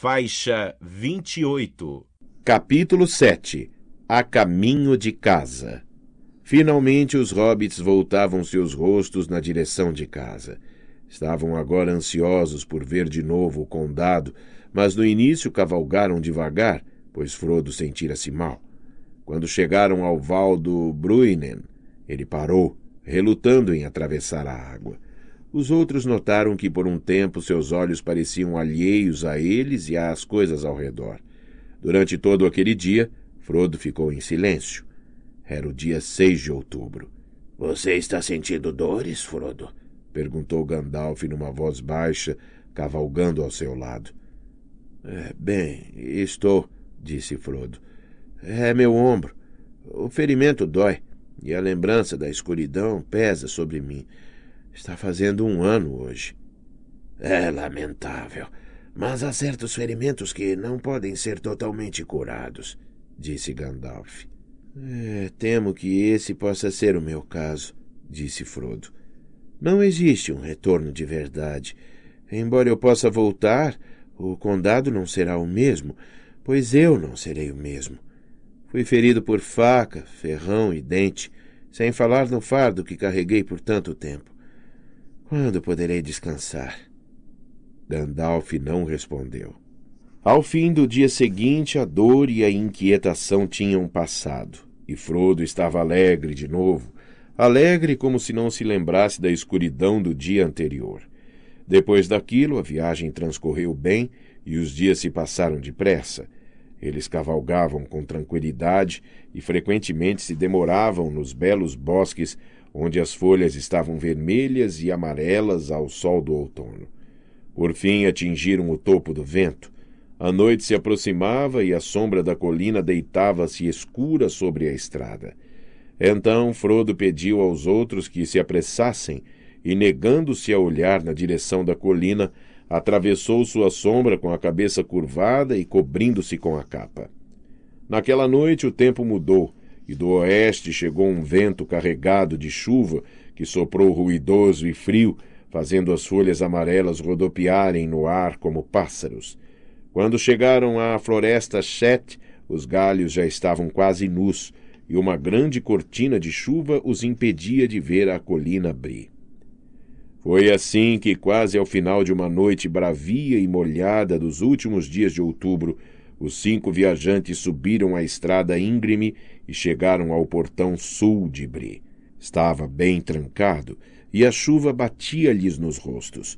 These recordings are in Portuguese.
faixa 28. Capítulo 7 A caminho de casa. Finalmente os hobbits voltavam seus rostos na direção de casa. Estavam agora ansiosos por ver de novo o condado, mas no início cavalgaram devagar, pois Frodo sentira-se mal. Quando chegaram ao val do Bruinen, ele parou, relutando em atravessar a água. Os outros notaram que por um tempo seus olhos pareciam alheios a eles e às coisas ao redor. Durante todo aquele dia, Frodo ficou em silêncio. Era o dia 6 de outubro. Você está sentindo dores, Frodo? perguntou Gandalf numa voz baixa, cavalgando ao seu lado. É, bem, estou, disse Frodo. É meu ombro. O ferimento dói, e a lembrança da escuridão pesa sobre mim. Está fazendo um ano hoje. É lamentável, mas há certos ferimentos que não podem ser totalmente curados, disse Gandalf. É, temo que esse possa ser o meu caso, disse Frodo. Não existe um retorno de verdade. Embora eu possa voltar, o condado não será o mesmo, pois eu não serei o mesmo. Fui ferido por faca, ferrão e dente, sem falar no fardo que carreguei por tanto tempo. Quando poderei descansar? Gandalf não respondeu. Ao fim do dia seguinte, a dor e a inquietação tinham passado, e Frodo estava alegre de novo, alegre como se não se lembrasse da escuridão do dia anterior. Depois daquilo, a viagem transcorreu bem e os dias se passaram depressa. Eles cavalgavam com tranquilidade e frequentemente se demoravam nos belos bosques onde as folhas estavam vermelhas e amarelas ao sol do outono. Por fim atingiram o topo do vento. A noite se aproximava e a sombra da colina deitava-se escura sobre a estrada. Então Frodo pediu aos outros que se apressassem e, negando-se a olhar na direção da colina, atravessou sua sombra com a cabeça curvada e cobrindo-se com a capa. Naquela noite o tempo mudou e do oeste chegou um vento carregado de chuva que soprou ruidoso e frio, fazendo as folhas amarelas rodopiarem no ar como pássaros. Quando chegaram à floresta Chet, os galhos já estavam quase nus, e uma grande cortina de chuva os impedia de ver a colina abrir. Foi assim que, quase ao final de uma noite bravia e molhada dos últimos dias de outubro, os cinco viajantes subiram a estrada íngreme e chegaram ao portão súldibre. Estava bem trancado e a chuva batia-lhes nos rostos.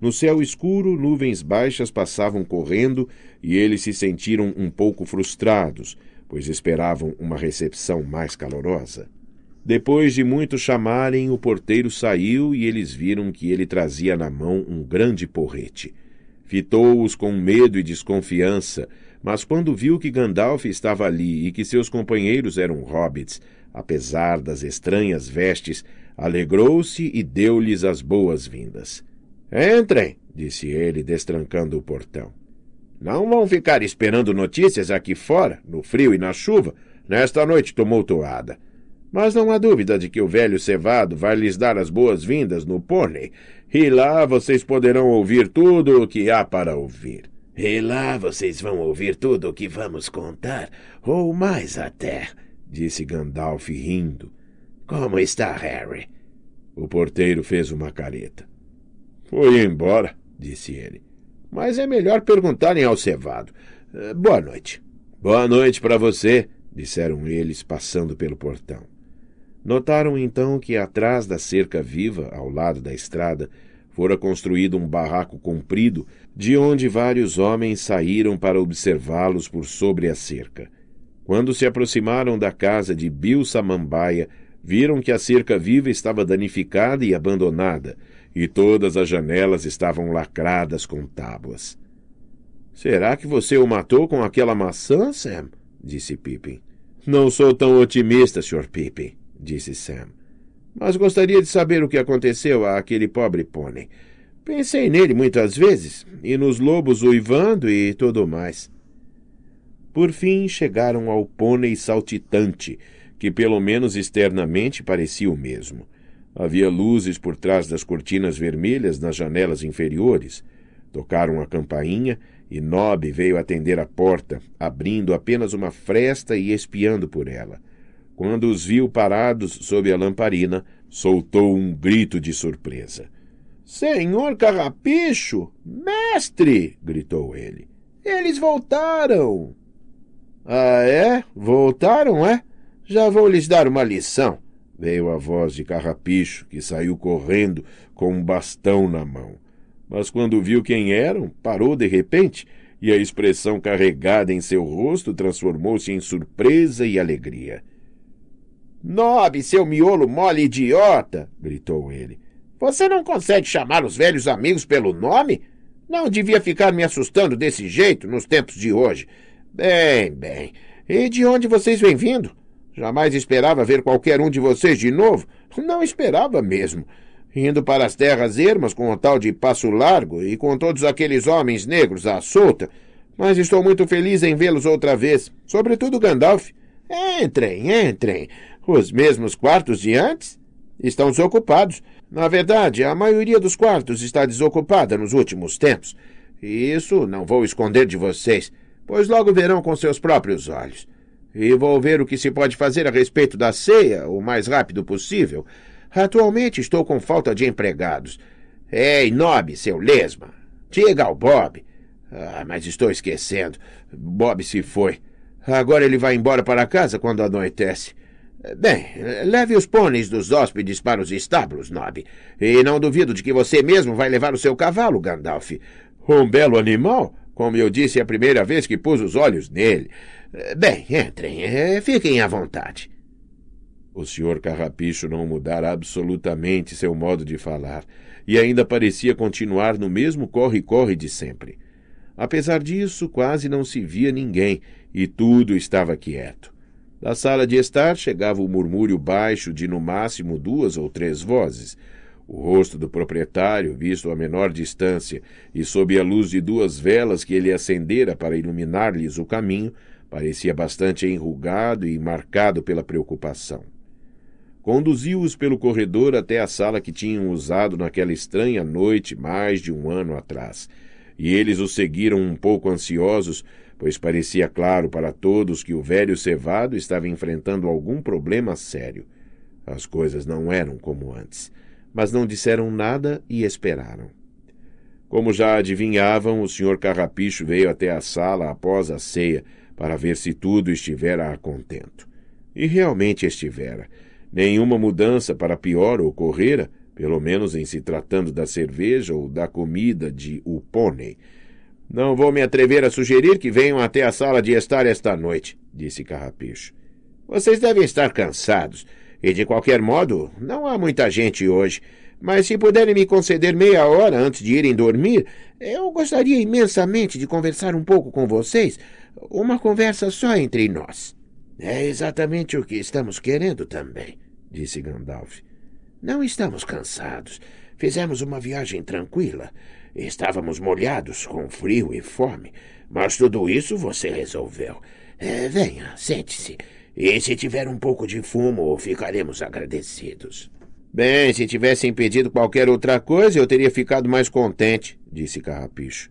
No céu escuro, nuvens baixas passavam correndo e eles se sentiram um pouco frustrados, pois esperavam uma recepção mais calorosa. Depois de muito chamarem, o porteiro saiu e eles viram que ele trazia na mão um grande porrete. Fitou-os com medo e desconfiança, mas quando viu que Gandalf estava ali e que seus companheiros eram hobbits, apesar das estranhas vestes, alegrou-se e deu-lhes as boas-vindas. Entrem, disse ele, destrancando o portão. Não vão ficar esperando notícias aqui fora, no frio e na chuva, nesta noite tumultuada. Mas não há dúvida de que o velho cevado vai lhes dar as boas-vindas no pônei, e lá vocês poderão ouvir tudo o que há para ouvir. E lá vocês vão ouvir tudo o que vamos contar, ou mais até, disse Gandalf rindo. Como está Harry? O porteiro fez uma careta. Foi embora, disse ele. Mas é melhor perguntarem ao cevado. Eh, boa noite. Boa noite para você, disseram eles, passando pelo portão. Notaram então que atrás da cerca viva, ao lado da estrada, Fora construído um barraco comprido, de onde vários homens saíram para observá-los por sobre a cerca. Quando se aproximaram da casa de Bill Samambaia, viram que a cerca viva estava danificada e abandonada, e todas as janelas estavam lacradas com tábuas. Será que você o matou com aquela maçã, Sam? disse Pippin. Não sou tão otimista, Sr. Pippin, disse Sam mas gostaria de saber o que aconteceu àquele pobre pônei. Pensei nele muitas vezes, e nos lobos uivando e tudo mais. Por fim chegaram ao pônei saltitante, que pelo menos externamente parecia o mesmo. Havia luzes por trás das cortinas vermelhas nas janelas inferiores. Tocaram a campainha e Nob veio atender à porta, abrindo apenas uma fresta e espiando por ela. Quando os viu parados sob a lamparina, soltou um grito de surpresa. Senhor Carrapicho! Mestre! gritou ele. Eles voltaram! Ah, é? Voltaram, é? Já vou lhes dar uma lição. Veio a voz de Carrapicho, que saiu correndo com um bastão na mão. Mas quando viu quem eram, parou de repente, e a expressão carregada em seu rosto transformou-se em surpresa e alegria. Nobe, seu miolo mole idiota! gritou ele. Você não consegue chamar os velhos amigos pelo nome? Não devia ficar me assustando desse jeito nos tempos de hoje. Bem, bem. E de onde vocês vêm vindo? Jamais esperava ver qualquer um de vocês de novo. Não esperava mesmo. Indo para as terras ermas com o tal de Passo Largo e com todos aqueles homens negros à solta. Mas estou muito feliz em vê-los outra vez, sobretudo Gandalf. Entrem, entrem. Os mesmos quartos de antes estão desocupados. Na verdade, a maioria dos quartos está desocupada nos últimos tempos. E isso não vou esconder de vocês, pois logo verão com seus próprios olhos. E vou ver o que se pode fazer a respeito da ceia o mais rápido possível. Atualmente estou com falta de empregados. Ei, Nob, seu lesma! Diga ao Bob. Ah, mas estou esquecendo. Bob se foi. Agora ele vai embora para casa quando anoitece. Bem, leve os pôneis dos hóspedes para os estábulos, Nob. E não duvido de que você mesmo vai levar o seu cavalo, Gandalf. Um belo animal, como eu disse a primeira vez que pus os olhos nele. Bem, entrem, é, fiquem à vontade. O senhor Carrapicho não mudara absolutamente seu modo de falar, e ainda parecia continuar no mesmo corre-corre de sempre. Apesar disso, quase não se via ninguém, e tudo estava quieto. Da sala de estar chegava o murmúrio baixo de no máximo duas ou três vozes. O rosto do proprietário, visto a menor distância, e sob a luz de duas velas que ele acendera para iluminar-lhes o caminho, parecia bastante enrugado e marcado pela preocupação. Conduziu-os pelo corredor até a sala que tinham usado naquela estranha noite mais de um ano atrás, e eles o seguiram um pouco ansiosos, pois parecia claro para todos que o velho cevado estava enfrentando algum problema sério. As coisas não eram como antes, mas não disseram nada e esperaram. Como já adivinhavam, o senhor Carrapicho veio até a sala após a ceia para ver se tudo estivera a contento. E realmente estivera. Nenhuma mudança para pior ocorrera, pelo menos em se tratando da cerveja ou da comida de o pônei, não vou me atrever a sugerir que venham até a sala de estar esta noite, disse Carrapicho. Vocês devem estar cansados, e de qualquer modo, não há muita gente hoje. Mas se puderem me conceder meia hora antes de irem dormir, eu gostaria imensamente de conversar um pouco com vocês, uma conversa só entre nós. É exatamente o que estamos querendo também, disse Gandalf. Não estamos cansados. Fizemos uma viagem tranquila Estávamos molhados, com frio e fome, mas tudo isso você resolveu. É, venha, sente-se. E se tiver um pouco de fumo, ficaremos agradecidos. Bem, se tivessem pedido qualquer outra coisa, eu teria ficado mais contente, disse Carrapicho.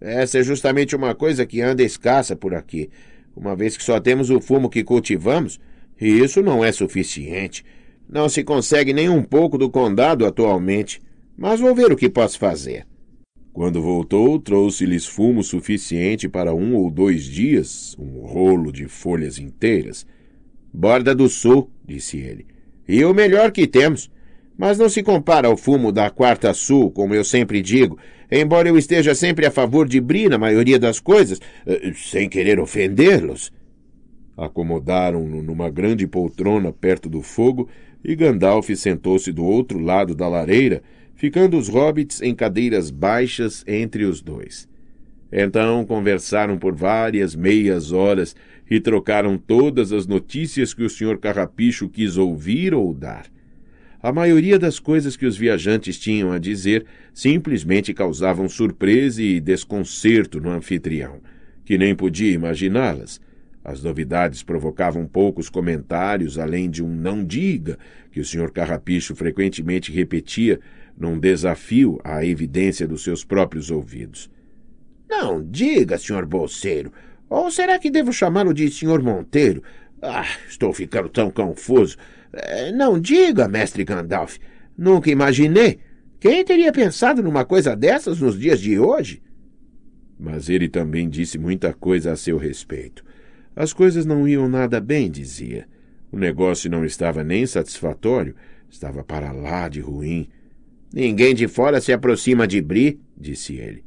Essa é justamente uma coisa que anda escassa por aqui, uma vez que só temos o fumo que cultivamos, e isso não é suficiente. Não se consegue nem um pouco do condado atualmente, mas vou ver o que posso fazer. Quando voltou, trouxe-lhes fumo suficiente para um ou dois dias, um rolo de folhas inteiras. Borda do Sul, disse ele, e o melhor que temos. Mas não se compara ao fumo da Quarta Sul, como eu sempre digo, embora eu esteja sempre a favor de Bri na maioria das coisas, eh, sem querer ofendê-los. Acomodaram-no numa grande poltrona perto do fogo e Gandalf sentou-se do outro lado da lareira, ficando os hobbits em cadeiras baixas entre os dois. Então conversaram por várias meias horas e trocaram todas as notícias que o Sr. Carrapicho quis ouvir ou dar. A maioria das coisas que os viajantes tinham a dizer simplesmente causavam surpresa e desconcerto no anfitrião, que nem podia imaginá-las. As novidades provocavam poucos comentários, além de um não diga, que o Sr. Carrapicho frequentemente repetia num desafio à evidência dos seus próprios ouvidos. Não diga, senhor bolseiro. Ou será que devo chamá-lo de senhor Monteiro? Ah, estou ficando tão confuso. É, não diga, mestre Gandalf. Nunca imaginei. Quem teria pensado numa coisa dessas nos dias de hoje? Mas ele também disse muita coisa a seu respeito. As coisas não iam nada bem, dizia. O negócio não estava nem satisfatório, estava para lá de ruim. Ninguém de fora se aproxima de Bri, disse ele.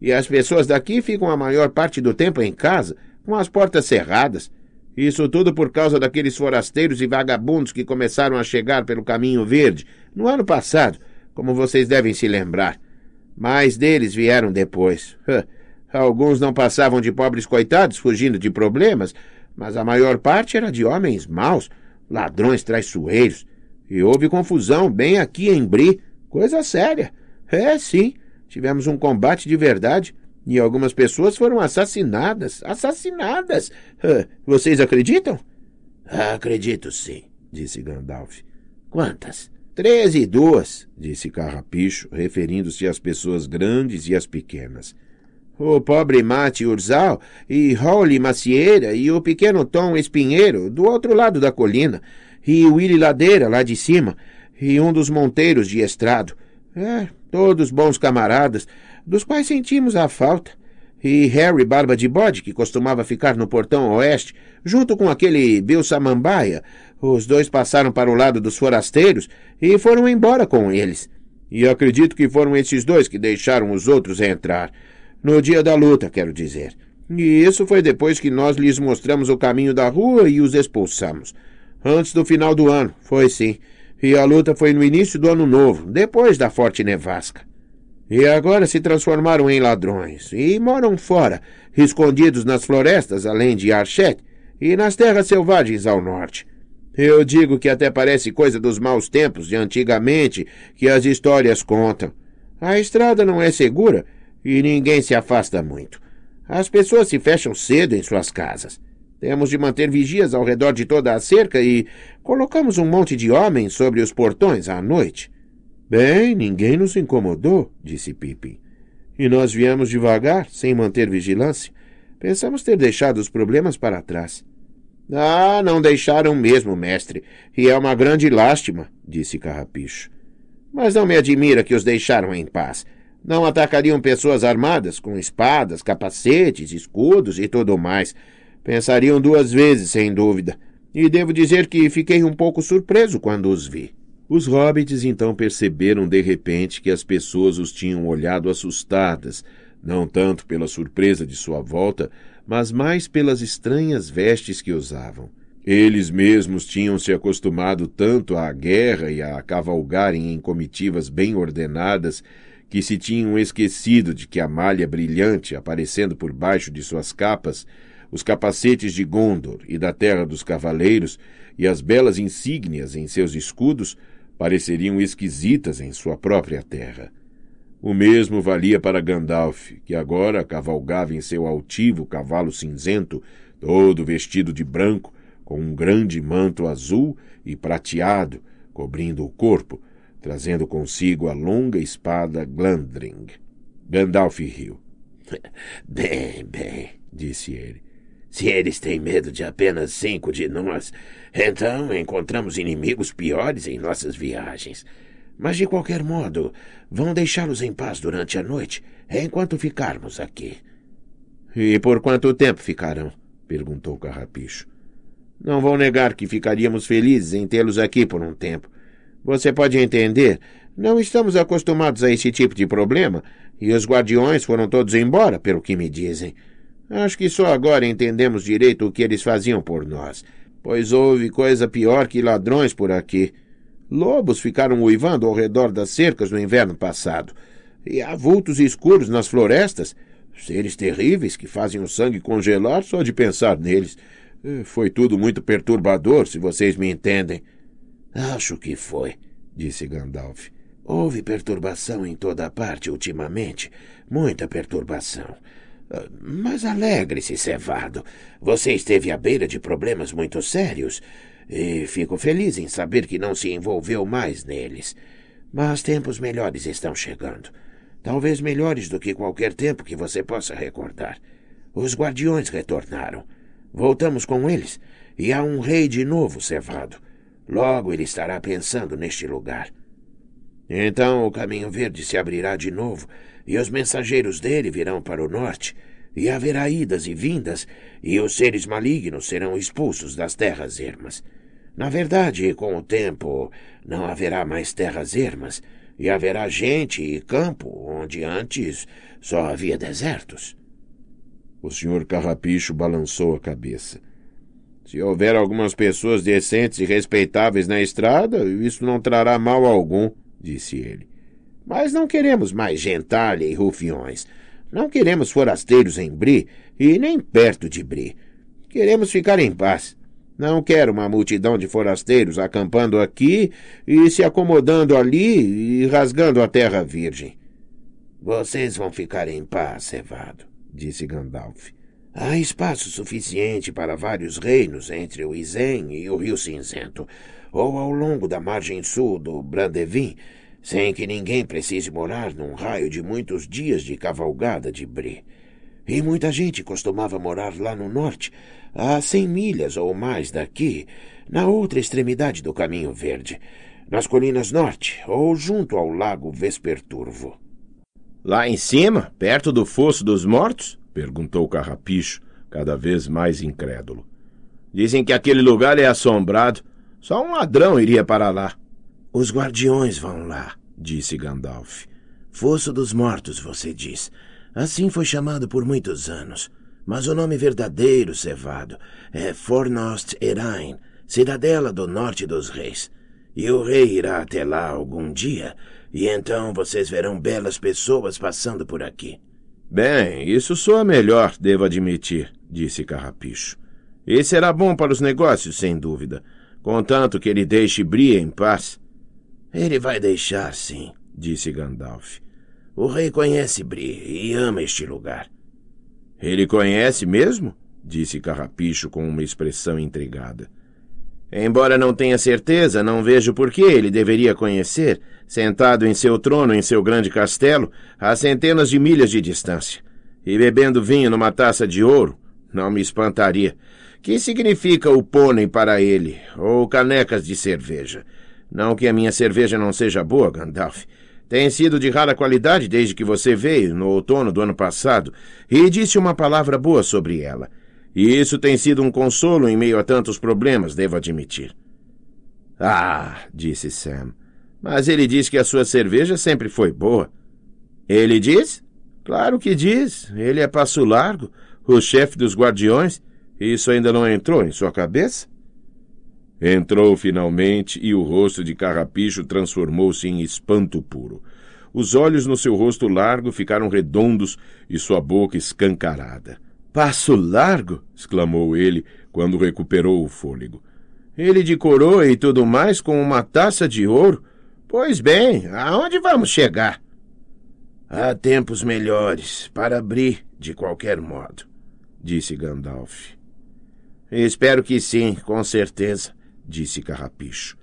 E as pessoas daqui ficam a maior parte do tempo em casa, com as portas cerradas. Isso tudo por causa daqueles forasteiros e vagabundos que começaram a chegar pelo Caminho Verde no ano passado, como vocês devem se lembrar. Mais deles vieram depois. Alguns não passavam de pobres coitados fugindo de problemas, mas a maior parte era de homens maus, ladrões traiçoeiros. E houve confusão bem aqui em Bri. Coisa séria. É, sim. Tivemos um combate de verdade e algumas pessoas foram assassinadas. Assassinadas! Vocês acreditam? Acredito sim, disse Gandalf. Quantas? Treze e duas, disse Carrapicho, referindo-se às pessoas grandes e às pequenas. O pobre Mate Urzal e Holly Macieira e o pequeno Tom Espinheiro do outro lado da colina e Willy Ladeira lá de cima e um dos monteiros de estrado. É, todos bons camaradas, dos quais sentimos a falta. E Harry Barba de Bode, que costumava ficar no portão oeste, junto com aquele Bill Samambaia, os dois passaram para o lado dos forasteiros e foram embora com eles. E acredito que foram esses dois que deixaram os outros entrar. No dia da luta, quero dizer. E isso foi depois que nós lhes mostramos o caminho da rua e os expulsamos. Antes do final do ano, foi sim. E a luta foi no início do ano novo, depois da forte nevasca. E agora se transformaram em ladrões e moram fora, escondidos nas florestas além de Archet e nas terras selvagens ao norte. Eu digo que até parece coisa dos maus tempos de antigamente que as histórias contam. A estrada não é segura e ninguém se afasta muito. As pessoas se fecham cedo em suas casas. Temos de manter vigias ao redor de toda a cerca e colocamos um monte de homens sobre os portões à noite. Bem, ninguém nos incomodou, disse Pippin. E nós viemos devagar, sem manter vigilância. Pensamos ter deixado os problemas para trás. Ah, não deixaram mesmo, mestre, e é uma grande lástima, disse Carrapicho. Mas não me admira que os deixaram em paz. Não atacariam pessoas armadas, com espadas, capacetes, escudos e tudo mais. Pensariam duas vezes, sem dúvida, e devo dizer que fiquei um pouco surpreso quando os vi. Os hobbits então perceberam de repente que as pessoas os tinham olhado assustadas, não tanto pela surpresa de sua volta, mas mais pelas estranhas vestes que usavam. Eles mesmos tinham se acostumado tanto à guerra e a cavalgarem em comitivas bem ordenadas que se tinham esquecido de que a malha brilhante, aparecendo por baixo de suas capas, os capacetes de Gondor e da Terra dos Cavaleiros e as belas insígnias em seus escudos pareceriam esquisitas em sua própria terra. O mesmo valia para Gandalf, que agora cavalgava em seu altivo cavalo cinzento, todo vestido de branco, com um grande manto azul e prateado cobrindo o corpo, trazendo consigo a longa espada Glandring. Gandalf riu. Bem, bem, disse ele. Se eles têm medo de apenas cinco de nós, então encontramos inimigos piores em nossas viagens. Mas de qualquer modo, vão deixá-los em paz durante a noite, enquanto ficarmos aqui. E por quanto tempo ficarão? perguntou Carrapicho. Não vou negar que ficaríamos felizes em tê-los aqui por um tempo. Você pode entender, não estamos acostumados a esse tipo de problema, e os guardiões foram todos embora, pelo que me dizem. Acho que só agora entendemos direito o que eles faziam por nós, pois houve coisa pior que ladrões por aqui. Lobos ficaram uivando ao redor das cercas no inverno passado, e há vultos escuros nas florestas, seres terríveis que fazem o sangue congelar só de pensar neles. Eh, foi tudo muito perturbador, se vocês me entendem. Acho que foi, disse Gandalf. Houve perturbação em toda a parte ultimamente, muita perturbação. Mas alegre-se, Cevado. Você esteve à beira de problemas muito sérios e fico feliz em saber que não se envolveu mais neles. Mas tempos melhores estão chegando. Talvez melhores do que qualquer tempo que você possa recordar. Os guardiões retornaram. Voltamos com eles e há um rei de novo, Cevado. Logo ele estará pensando neste lugar. Então o caminho verde se abrirá de novo e os mensageiros dele virão para o norte, e haverá idas e vindas, e os seres malignos serão expulsos das terras ermas. Na verdade, com o tempo, não haverá mais terras ermas, e haverá gente e campo onde antes só havia desertos. O senhor Carrapicho balançou a cabeça. Se houver algumas pessoas decentes e respeitáveis na estrada, isso não trará mal algum, disse ele. Mas não queremos mais gentalha e rufiões. Não queremos forasteiros em Bri e nem perto de Bri. Queremos ficar em paz. Não quero uma multidão de forasteiros acampando aqui e se acomodando ali e rasgando a terra virgem. Vocês vão ficar em paz, cevado, disse Gandalf. Há espaço suficiente para vários reinos entre o Isen e o Rio Cinzento, ou ao longo da margem sul do Brandevin sem que ninguém precise morar num raio de muitos dias de cavalgada de Bré. E muita gente costumava morar lá no norte, a cem milhas ou mais daqui, na outra extremidade do Caminho Verde, nas colinas norte ou junto ao lago Vesperturvo. Lá em cima, perto do Fosso dos Mortos? perguntou Carrapicho, cada vez mais incrédulo. Dizem que aquele lugar é assombrado. Só um ladrão iria para lá. Os guardiões vão lá, disse Gandalf. Fosso dos Mortos, você diz. Assim foi chamado por muitos anos. Mas o nome verdadeiro, Cevado, é Fornost Erain, cidadela do norte dos reis. E o rei irá até lá algum dia, e então vocês verão belas pessoas passando por aqui. Bem, isso soa melhor, devo admitir, disse Carrapicho. E será bom para os negócios, sem dúvida, contanto que ele deixe Bria em paz. Ele vai deixar, sim, disse Gandalf. O rei conhece Bri e ama este lugar. Ele conhece mesmo? disse Carrapicho com uma expressão intrigada. Embora não tenha certeza, não vejo por que ele deveria conhecer, sentado em seu trono em seu grande castelo, a centenas de milhas de distância, e bebendo vinho numa taça de ouro. Não me espantaria. Que significa o pônei para ele, ou canecas de cerveja? Não que a minha cerveja não seja boa, Gandalf. Tem sido de rara qualidade desde que você veio, no outono do ano passado, e disse uma palavra boa sobre ela. E isso tem sido um consolo em meio a tantos problemas, devo admitir. Ah, disse Sam. Mas ele diz que a sua cerveja sempre foi boa. Ele diz? Claro que diz. Ele é passo largo, o chefe dos guardiões. Isso ainda não entrou em sua cabeça? Entrou finalmente e o rosto de Carrapicho transformou-se em espanto puro. Os olhos no seu rosto largo ficaram redondos e sua boca escancarada. Passo largo! exclamou ele quando recuperou o fôlego. Ele de coroa e tudo mais com uma taça de ouro? Pois bem, aonde vamos chegar? Há tempos melhores para abrir, de qualquer modo, disse Gandalf. Espero que sim, com certeza disse Carrapicho.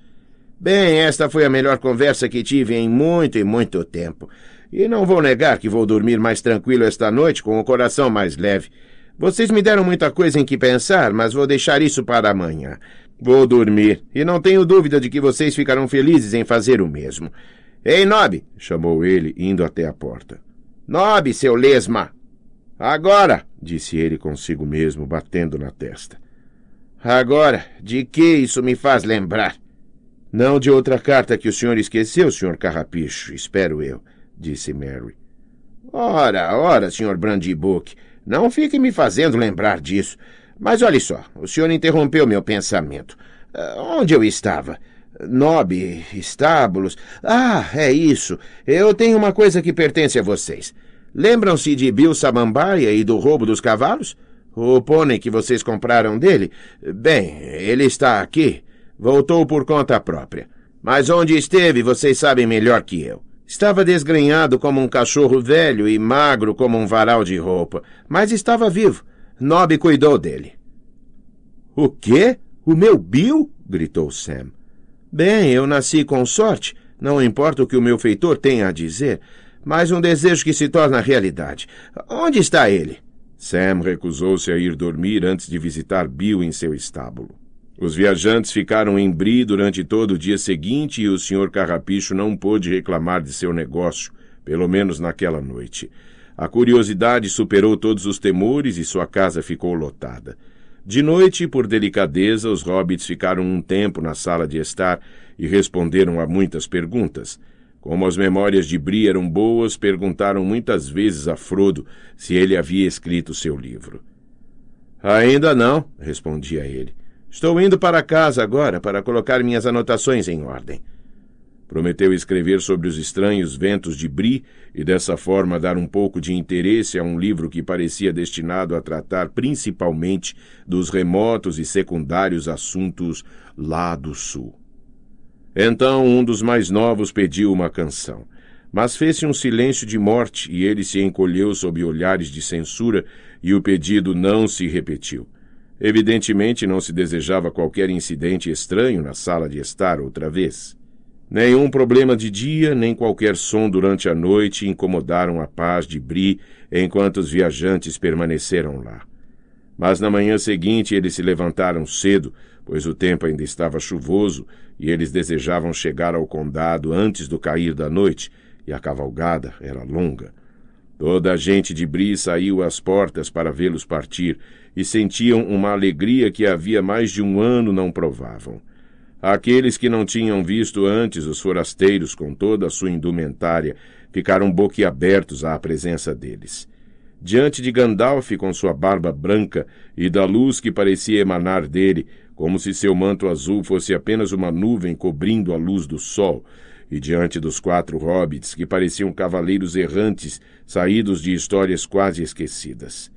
Bem, esta foi a melhor conversa que tive em muito e muito tempo. E não vou negar que vou dormir mais tranquilo esta noite, com o coração mais leve. Vocês me deram muita coisa em que pensar, mas vou deixar isso para amanhã. Vou dormir, e não tenho dúvida de que vocês ficarão felizes em fazer o mesmo. Ei, Nob! chamou ele, indo até a porta. Nob, seu lesma! Agora! disse ele consigo mesmo, batendo na testa. Agora, de que isso me faz lembrar? Não de outra carta que o senhor esqueceu, senhor Carrapicho, espero eu, disse Mary. Ora, ora, senhor Brandybuck, não fique me fazendo lembrar disso. Mas olhe só, o senhor interrompeu meu pensamento. Ah, onde eu estava? Nobe, estábulos. Ah, é isso. Eu tenho uma coisa que pertence a vocês. Lembram-se de Bill Samambaia e do roubo dos cavalos? O pônei que vocês compraram dele, bem, ele está aqui. Voltou por conta própria. Mas onde esteve, vocês sabem melhor que eu. Estava desgrenhado como um cachorro velho e magro como um varal de roupa, mas estava vivo. Nob cuidou dele. O quê? O meu Bill? gritou Sam. Bem, eu nasci com sorte. Não importa o que o meu feitor tenha a dizer, mas um desejo que se torna realidade. Onde está ele? Sam recusou-se a ir dormir antes de visitar Bill em seu estábulo. Os viajantes ficaram em Bri durante todo o dia seguinte e o Sr. Carrapicho não pôde reclamar de seu negócio, pelo menos naquela noite. A curiosidade superou todos os temores e sua casa ficou lotada. De noite, por delicadeza, os hobbits ficaram um tempo na sala de estar e responderam a muitas perguntas. Como as memórias de Bri eram boas, perguntaram muitas vezes a Frodo se ele havia escrito seu livro. Ainda não, respondia ele. Estou indo para casa agora para colocar minhas anotações em ordem. Prometeu escrever sobre os estranhos ventos de Bri e dessa forma dar um pouco de interesse a um livro que parecia destinado a tratar principalmente dos remotos e secundários assuntos lá do sul. Então um dos mais novos pediu uma canção. Mas fez-se um silêncio de morte e ele se encolheu sob olhares de censura e o pedido não se repetiu. Evidentemente não se desejava qualquer incidente estranho na sala de estar outra vez. Nenhum problema de dia, nem qualquer som durante a noite incomodaram a paz de Bri enquanto os viajantes permaneceram lá. Mas na manhã seguinte eles se levantaram cedo, pois o tempo ainda estava chuvoso e eles desejavam chegar ao condado antes do cair da noite, e a cavalgada era longa. Toda a gente de Bri saiu às portas para vê-los partir, e sentiam uma alegria que havia mais de um ano não provavam. Aqueles que não tinham visto antes os forasteiros com toda a sua indumentária ficaram boquiabertos à presença deles. Diante de Gandalf com sua barba branca e da luz que parecia emanar dele, como se seu manto azul fosse apenas uma nuvem cobrindo a luz do sol, e diante dos quatro hobbits que pareciam cavaleiros errantes saídos de histórias quase esquecidas.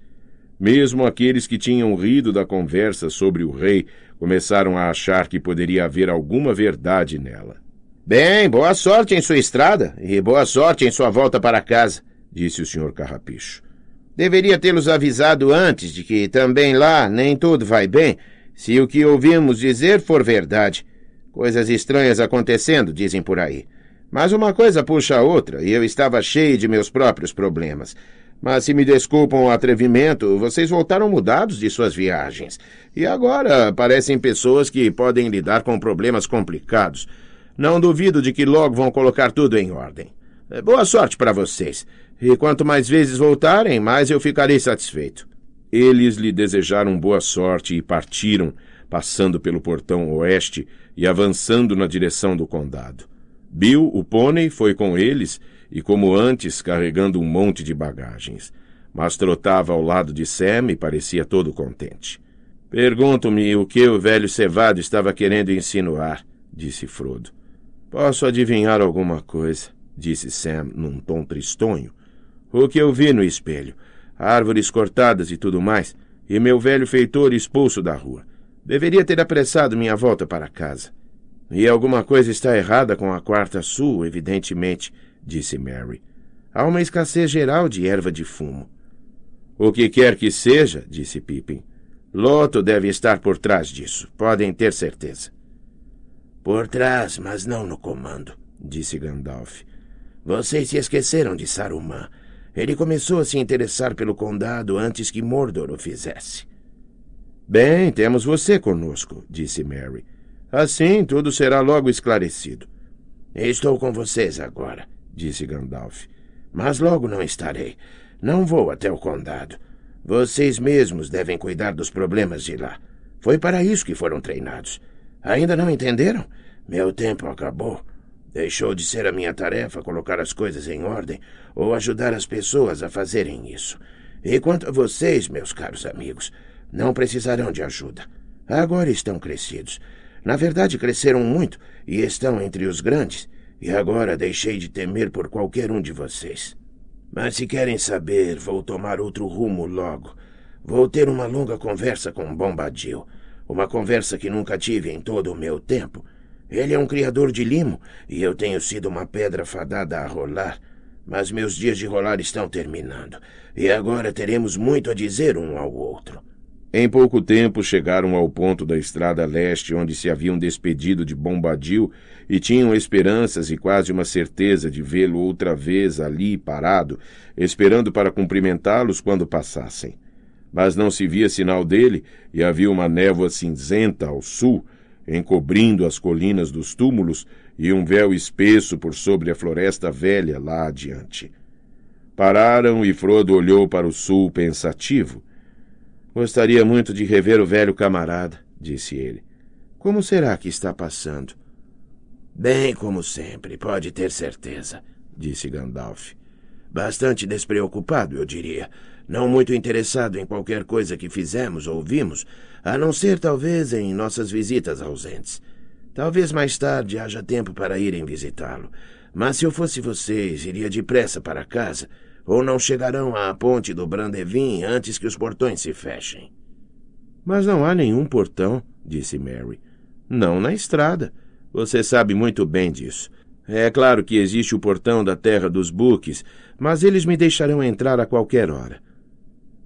Mesmo aqueles que tinham rido da conversa sobre o rei começaram a achar que poderia haver alguma verdade nela. Bem, boa sorte em sua estrada e boa sorte em sua volta para casa, disse o senhor Carrapicho. Deveria tê-los avisado antes de que também lá nem tudo vai bem se o que ouvimos dizer for verdade. Coisas estranhas acontecendo, dizem por aí. Mas uma coisa puxa a outra, e eu estava cheio de meus próprios problemas. Mas se me desculpam o atrevimento, vocês voltaram mudados de suas viagens. E agora parecem pessoas que podem lidar com problemas complicados. Não duvido de que logo vão colocar tudo em ordem. Boa sorte para vocês. E quanto mais vezes voltarem, mais eu ficarei satisfeito. Eles lhe desejaram boa sorte e partiram, passando pelo portão oeste e avançando na direção do condado. Bill, o pônei, foi com eles e, como antes, carregando um monte de bagagens. Mas trotava ao lado de Sam e parecia todo contente. Pergunto-me o que o velho cevado estava querendo insinuar, disse Frodo. Posso adivinhar alguma coisa, disse Sam num tom tristonho. O que eu vi no espelho árvores cortadas e tudo mais, e meu velho feitor expulso da rua. Deveria ter apressado minha volta para casa. E alguma coisa está errada com a quarta sul, evidentemente, disse Mary. Há uma escassez geral de erva de fumo. O que quer que seja, disse Pippin. Loto deve estar por trás disso, podem ter certeza. Por trás, mas não no comando, disse Gandalf. Vocês se esqueceram de Saruman. Ele começou a se interessar pelo condado antes que Mordor o fizesse. Bem, temos você conosco, disse Mary. Assim tudo será logo esclarecido. Estou com vocês agora, disse Gandalf. Mas logo não estarei. Não vou até o condado. Vocês mesmos devem cuidar dos problemas de lá. Foi para isso que foram treinados. Ainda não entenderam? Meu tempo acabou. Deixou de ser a minha tarefa colocar as coisas em ordem ou ajudar as pessoas a fazerem isso. E quanto a vocês, meus caros amigos, não precisarão de ajuda. Agora estão crescidos. Na verdade, cresceram muito e estão entre os grandes. E agora deixei de temer por qualquer um de vocês. Mas se querem saber, vou tomar outro rumo logo. Vou ter uma longa conversa com Bombadil. Uma conversa que nunca tive em todo o meu tempo. Ele é um criador de limo e eu tenho sido uma pedra fadada a rolar. Mas meus dias de rolar estão terminando e agora teremos muito a dizer um ao outro. Em pouco tempo chegaram ao ponto da estrada leste onde se haviam despedido de Bombadil e tinham esperanças e quase uma certeza de vê-lo outra vez ali parado, esperando para cumprimentá-los quando passassem. Mas não se via sinal dele e havia uma névoa cinzenta ao sul encobrindo as colinas dos túmulos e um véu espesso por sobre a floresta velha lá adiante. Pararam e Frodo olhou para o sul pensativo. Gostaria muito de rever o velho camarada, disse ele. Como será que está passando? Bem como sempre, pode ter certeza, disse Gandalf. Bastante despreocupado, eu diria. Não muito interessado em qualquer coisa que fizemos ou vimos, a não ser, talvez, em nossas visitas ausentes. Talvez mais tarde haja tempo para irem visitá-lo. Mas se eu fosse vocês, iria depressa para casa, ou não chegarão à ponte do Brandevin antes que os portões se fechem. Mas não há nenhum portão, disse Mary. Não na estrada. Você sabe muito bem disso. É claro que existe o portão da terra dos buques, mas eles me deixarão entrar a qualquer hora.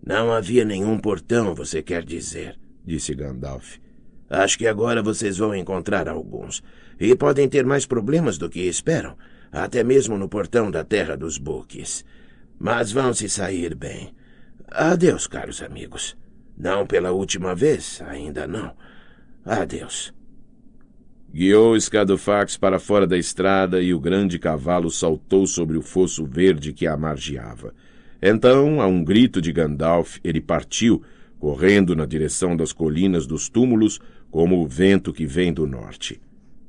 Não havia nenhum portão, você quer dizer disse Gandalf. Acho que agora vocês vão encontrar alguns. E podem ter mais problemas do que esperam, até mesmo no portão da Terra dos Buques. Mas vão se sair bem. Adeus, caros amigos. Não pela última vez, ainda não. Adeus. Guiou Escadofax para fora da estrada e o grande cavalo saltou sobre o fosso verde que a margeava. Então, a um grito de Gandalf, ele partiu, correndo na direção das colinas dos túmulos, como o vento que vem do norte.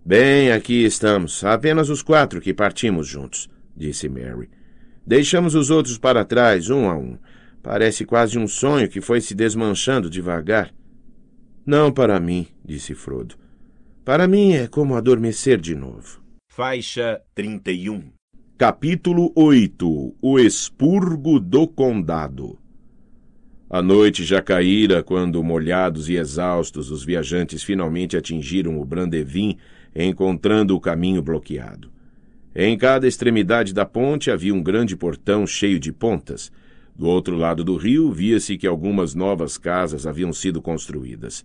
Bem, aqui estamos, apenas os quatro que partimos juntos, disse Mary. Deixamos os outros para trás, um a um. Parece quase um sonho que foi se desmanchando devagar. Não para mim, disse Frodo. Para mim é como adormecer de novo. Faixa 31 Capítulo 8 O Expurgo do Condado a noite já caíra quando, molhados e exaustos, os viajantes finalmente atingiram o Brandevin, encontrando o caminho bloqueado. Em cada extremidade da ponte havia um grande portão cheio de pontas. Do outro lado do rio, via-se que algumas novas casas haviam sido construídas.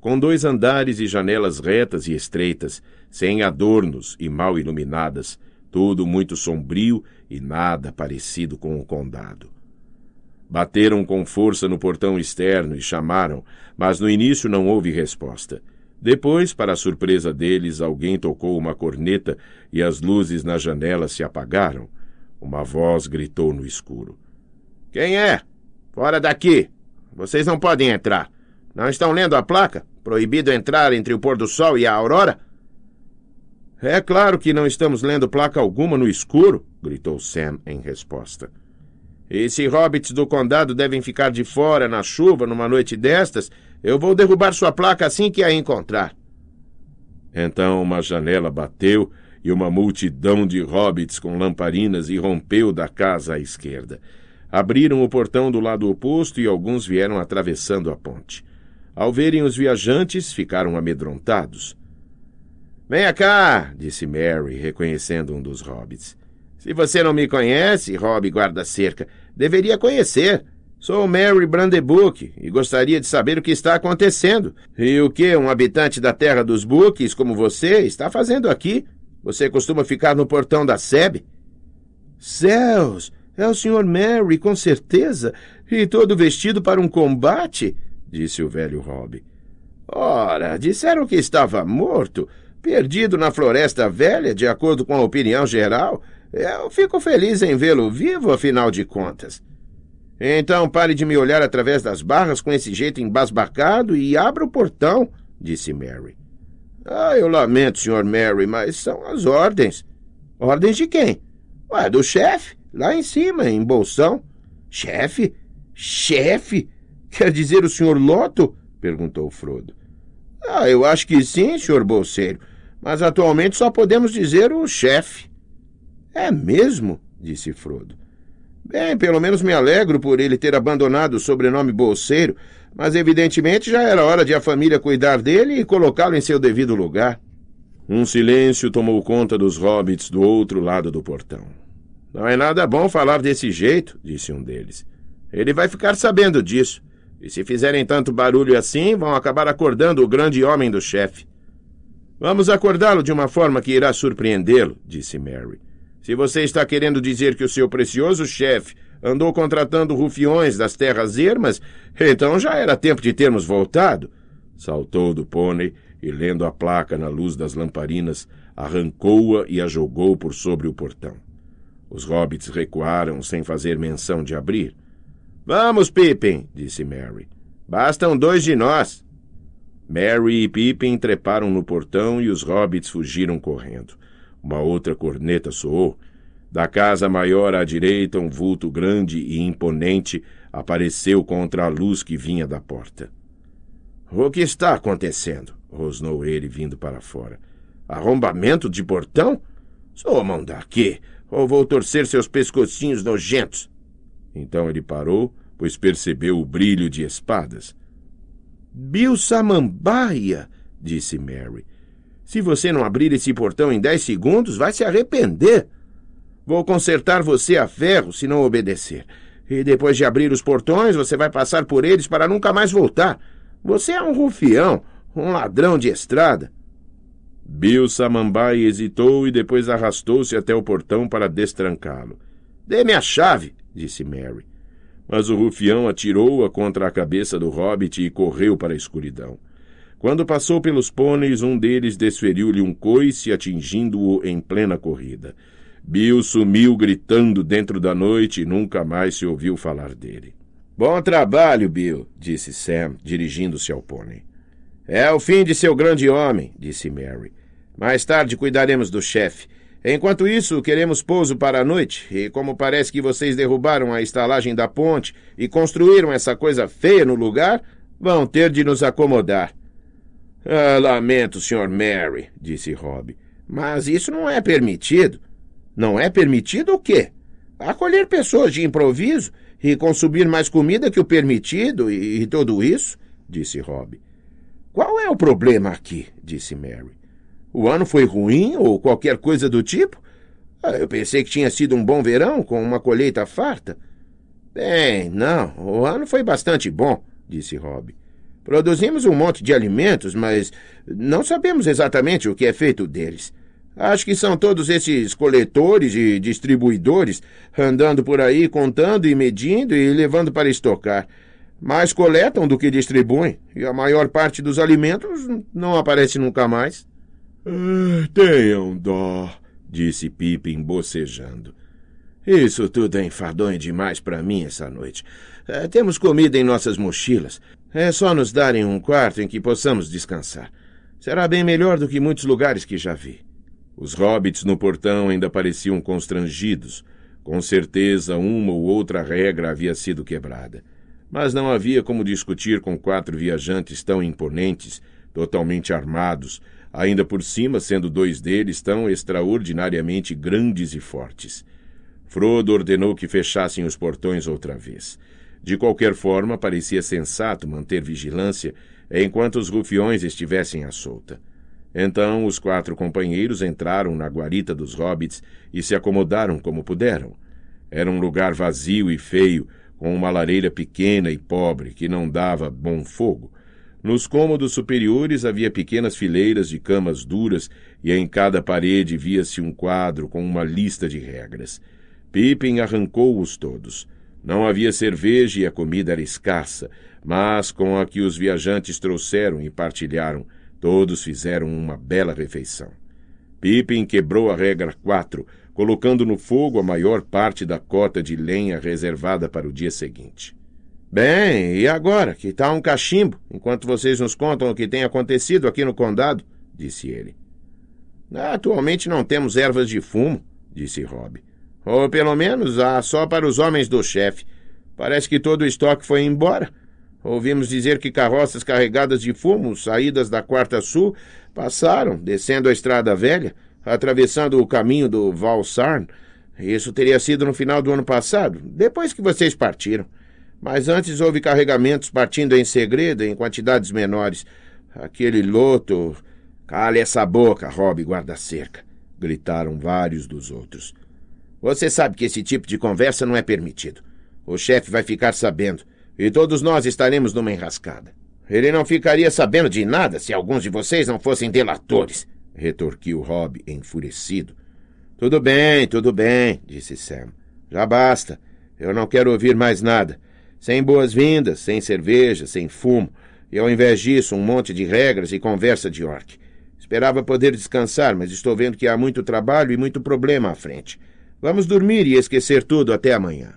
Com dois andares e janelas retas e estreitas, sem adornos e mal iluminadas, tudo muito sombrio e nada parecido com o condado. Bateram com força no portão externo e chamaram, mas no início não houve resposta. Depois, para a surpresa deles, alguém tocou uma corneta e as luzes na janela se apagaram. Uma voz gritou no escuro: Quem é? Fora daqui! Vocês não podem entrar. Não estão lendo a placa? Proibido entrar entre o pôr do sol e a aurora? É claro que não estamos lendo placa alguma no escuro, gritou Sam em resposta. E se hobbits do condado devem ficar de fora na chuva numa noite destas, eu vou derrubar sua placa assim que a encontrar. Então uma janela bateu e uma multidão de hobbits com lamparinas irrompeu da casa à esquerda. Abriram o portão do lado oposto e alguns vieram atravessando a ponte. Ao verem os viajantes, ficaram amedrontados. Venha cá, disse Mary, reconhecendo um dos hobbits. Se você não me conhece, Rob Guarda-Cerca, deveria conhecer. Sou Mary Brandebuck e gostaria de saber o que está acontecendo e o que um habitante da terra dos Books como você está fazendo aqui. Você costuma ficar no portão da SEB? Céus! É o Sr. Mary, com certeza, e todo vestido para um combate, disse o velho Rob. Ora, disseram que estava morto, perdido na Floresta Velha, de acordo com a opinião geral, eu fico feliz em vê-lo vivo, afinal de contas. Então pare de me olhar através das barras com esse jeito embasbacado e abra o portão, disse Mary. Ah, eu lamento, Sr. Mary, mas são as ordens. Ordens de quem? Ué, do chefe, lá em cima, em Bolsão. Chefe? Chefe? Quer dizer o Sr. Loto? perguntou Frodo. Ah, eu acho que sim, Sr. Bolseiro, mas atualmente só podemos dizer o chefe. É mesmo? disse Frodo. Bem, pelo menos me alegro por ele ter abandonado o sobrenome Bolseiro, mas evidentemente já era hora de a família cuidar dele e colocá-lo em seu devido lugar. Um silêncio tomou conta dos hobbits do outro lado do portão. Não é nada bom falar desse jeito, disse um deles. Ele vai ficar sabendo disso. E se fizerem tanto barulho assim, vão acabar acordando o grande homem do chefe. Vamos acordá-lo de uma forma que irá surpreendê-lo, disse Mary. Se você está querendo dizer que o seu precioso chefe andou contratando rufiões das terras ermas, então já era tempo de termos voltado. Saltou do pônei e, lendo a placa na luz das lamparinas, arrancou-a e a jogou por sobre o portão. Os hobbits recuaram sem fazer menção de abrir. Vamos, Pippin, disse Mary. Bastam dois de nós. Mary e Pippin treparam no portão e os hobbits fugiram correndo. Uma outra corneta soou. Da casa maior à direita, um vulto grande e imponente apareceu contra a luz que vinha da porta. O que está acontecendo? rosnou ele, vindo para fora. Arrombamento de portão? Sou a mão daqui, ou vou torcer seus pescocinhos nojentos. Então ele parou, pois percebeu o brilho de espadas. Bill Samambaia, disse Mary. Se você não abrir esse portão em dez segundos, vai se arrepender. Vou consertar você a ferro se não obedecer. E depois de abrir os portões, você vai passar por eles para nunca mais voltar. Você é um rufião, um ladrão de estrada. Bill Samamba hesitou e depois arrastou-se até o portão para destrancá-lo. Dê-me a chave, disse Mary. Mas o rufião atirou-a contra a cabeça do hobbit e correu para a escuridão. Quando passou pelos pôneis, um deles desferiu-lhe um coice, atingindo-o em plena corrida. Bill sumiu gritando dentro da noite e nunca mais se ouviu falar dele. Bom trabalho, Bill, disse Sam, dirigindo-se ao pônei. É o fim de seu grande homem, disse Mary. Mais tarde cuidaremos do chefe. Enquanto isso, queremos pouso para a noite, e como parece que vocês derrubaram a estalagem da ponte e construíram essa coisa feia no lugar, vão ter de nos acomodar. Ah, lamento, Sr. Mary, disse Rob, mas isso não é permitido. Não é permitido o quê? Acolher pessoas de improviso e consumir mais comida que o permitido e, e tudo isso, disse Rob. Qual é o problema aqui? disse Mary. O ano foi ruim ou qualquer coisa do tipo? Ah, eu pensei que tinha sido um bom verão, com uma colheita farta. Bem, não, o ano foi bastante bom, disse Rob. Produzimos um monte de alimentos, mas não sabemos exatamente o que é feito deles. Acho que são todos esses coletores e distribuidores andando por aí contando e medindo e levando para estocar. Mais coletam do que distribuem, e a maior parte dos alimentos não aparece nunca mais. Ah, tenham dó, disse Pippin bocejando. Isso tudo é enfadonho demais para mim essa noite. É, temos comida em nossas mochilas. É só nos darem um quarto em que possamos descansar. Será bem melhor do que muitos lugares que já vi. Os hobbits no portão ainda pareciam constrangidos. Com certeza, uma ou outra regra havia sido quebrada. Mas não havia como discutir com quatro viajantes tão imponentes, totalmente armados, ainda por cima sendo dois deles tão extraordinariamente grandes e fortes. Frodo ordenou que fechassem os portões outra vez. De qualquer forma, parecia sensato manter vigilância enquanto os rufiões estivessem à solta. Então os quatro companheiros entraram na guarita dos hobbits e se acomodaram como puderam. Era um lugar vazio e feio, com uma lareira pequena e pobre que não dava bom fogo. Nos cômodos superiores havia pequenas fileiras de camas duras e em cada parede via-se um quadro com uma lista de regras. Pippin arrancou-os todos. Não havia cerveja e a comida era escassa, mas com a que os viajantes trouxeram e partilharam, todos fizeram uma bela refeição. Pippin quebrou a regra quatro, colocando no fogo a maior parte da cota de lenha reservada para o dia seguinte. Bem, e agora? Que tal tá um cachimbo, enquanto vocês nos contam o que tem acontecido aqui no condado? disse ele. Atualmente não temos ervas de fumo, disse Rob. Ou pelo menos há só para os homens do chefe. Parece que todo o estoque foi embora. Ouvimos dizer que carroças carregadas de fumo, saídas da Quarta Sul, passaram, descendo a Estrada Velha, atravessando o caminho do Valsarn. Isso teria sido no final do ano passado, depois que vocês partiram. Mas antes houve carregamentos partindo em segredo, em quantidades menores. Aquele loto. Cale essa boca, Rob guarda-cerca! gritaram vários dos outros. Você sabe que esse tipo de conversa não é permitido. O chefe vai ficar sabendo, e todos nós estaremos numa enrascada. Ele não ficaria sabendo de nada se alguns de vocês não fossem delatores, retorquiu Rob, enfurecido. Tudo bem, tudo bem, disse Sam. Já basta. Eu não quero ouvir mais nada. Sem boas-vindas, sem cerveja, sem fumo, e ao invés disso, um monte de regras e conversa de orc. Esperava poder descansar, mas estou vendo que há muito trabalho e muito problema à frente. Vamos dormir e esquecer tudo até amanhã.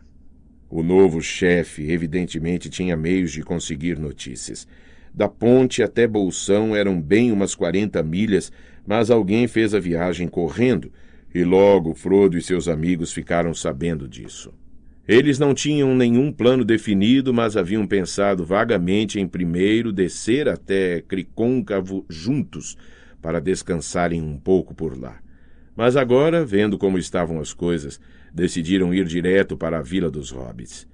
O novo chefe, evidentemente, tinha meios de conseguir notícias. Da ponte até Bolsão eram bem umas quarenta milhas, mas alguém fez a viagem correndo, e logo Frodo e seus amigos ficaram sabendo disso. Eles não tinham nenhum plano definido, mas haviam pensado vagamente em primeiro descer até Cricôncavo juntos, para descansarem um pouco por lá. Mas agora, vendo como estavam as coisas, decidiram ir direto para a vila dos hobbits.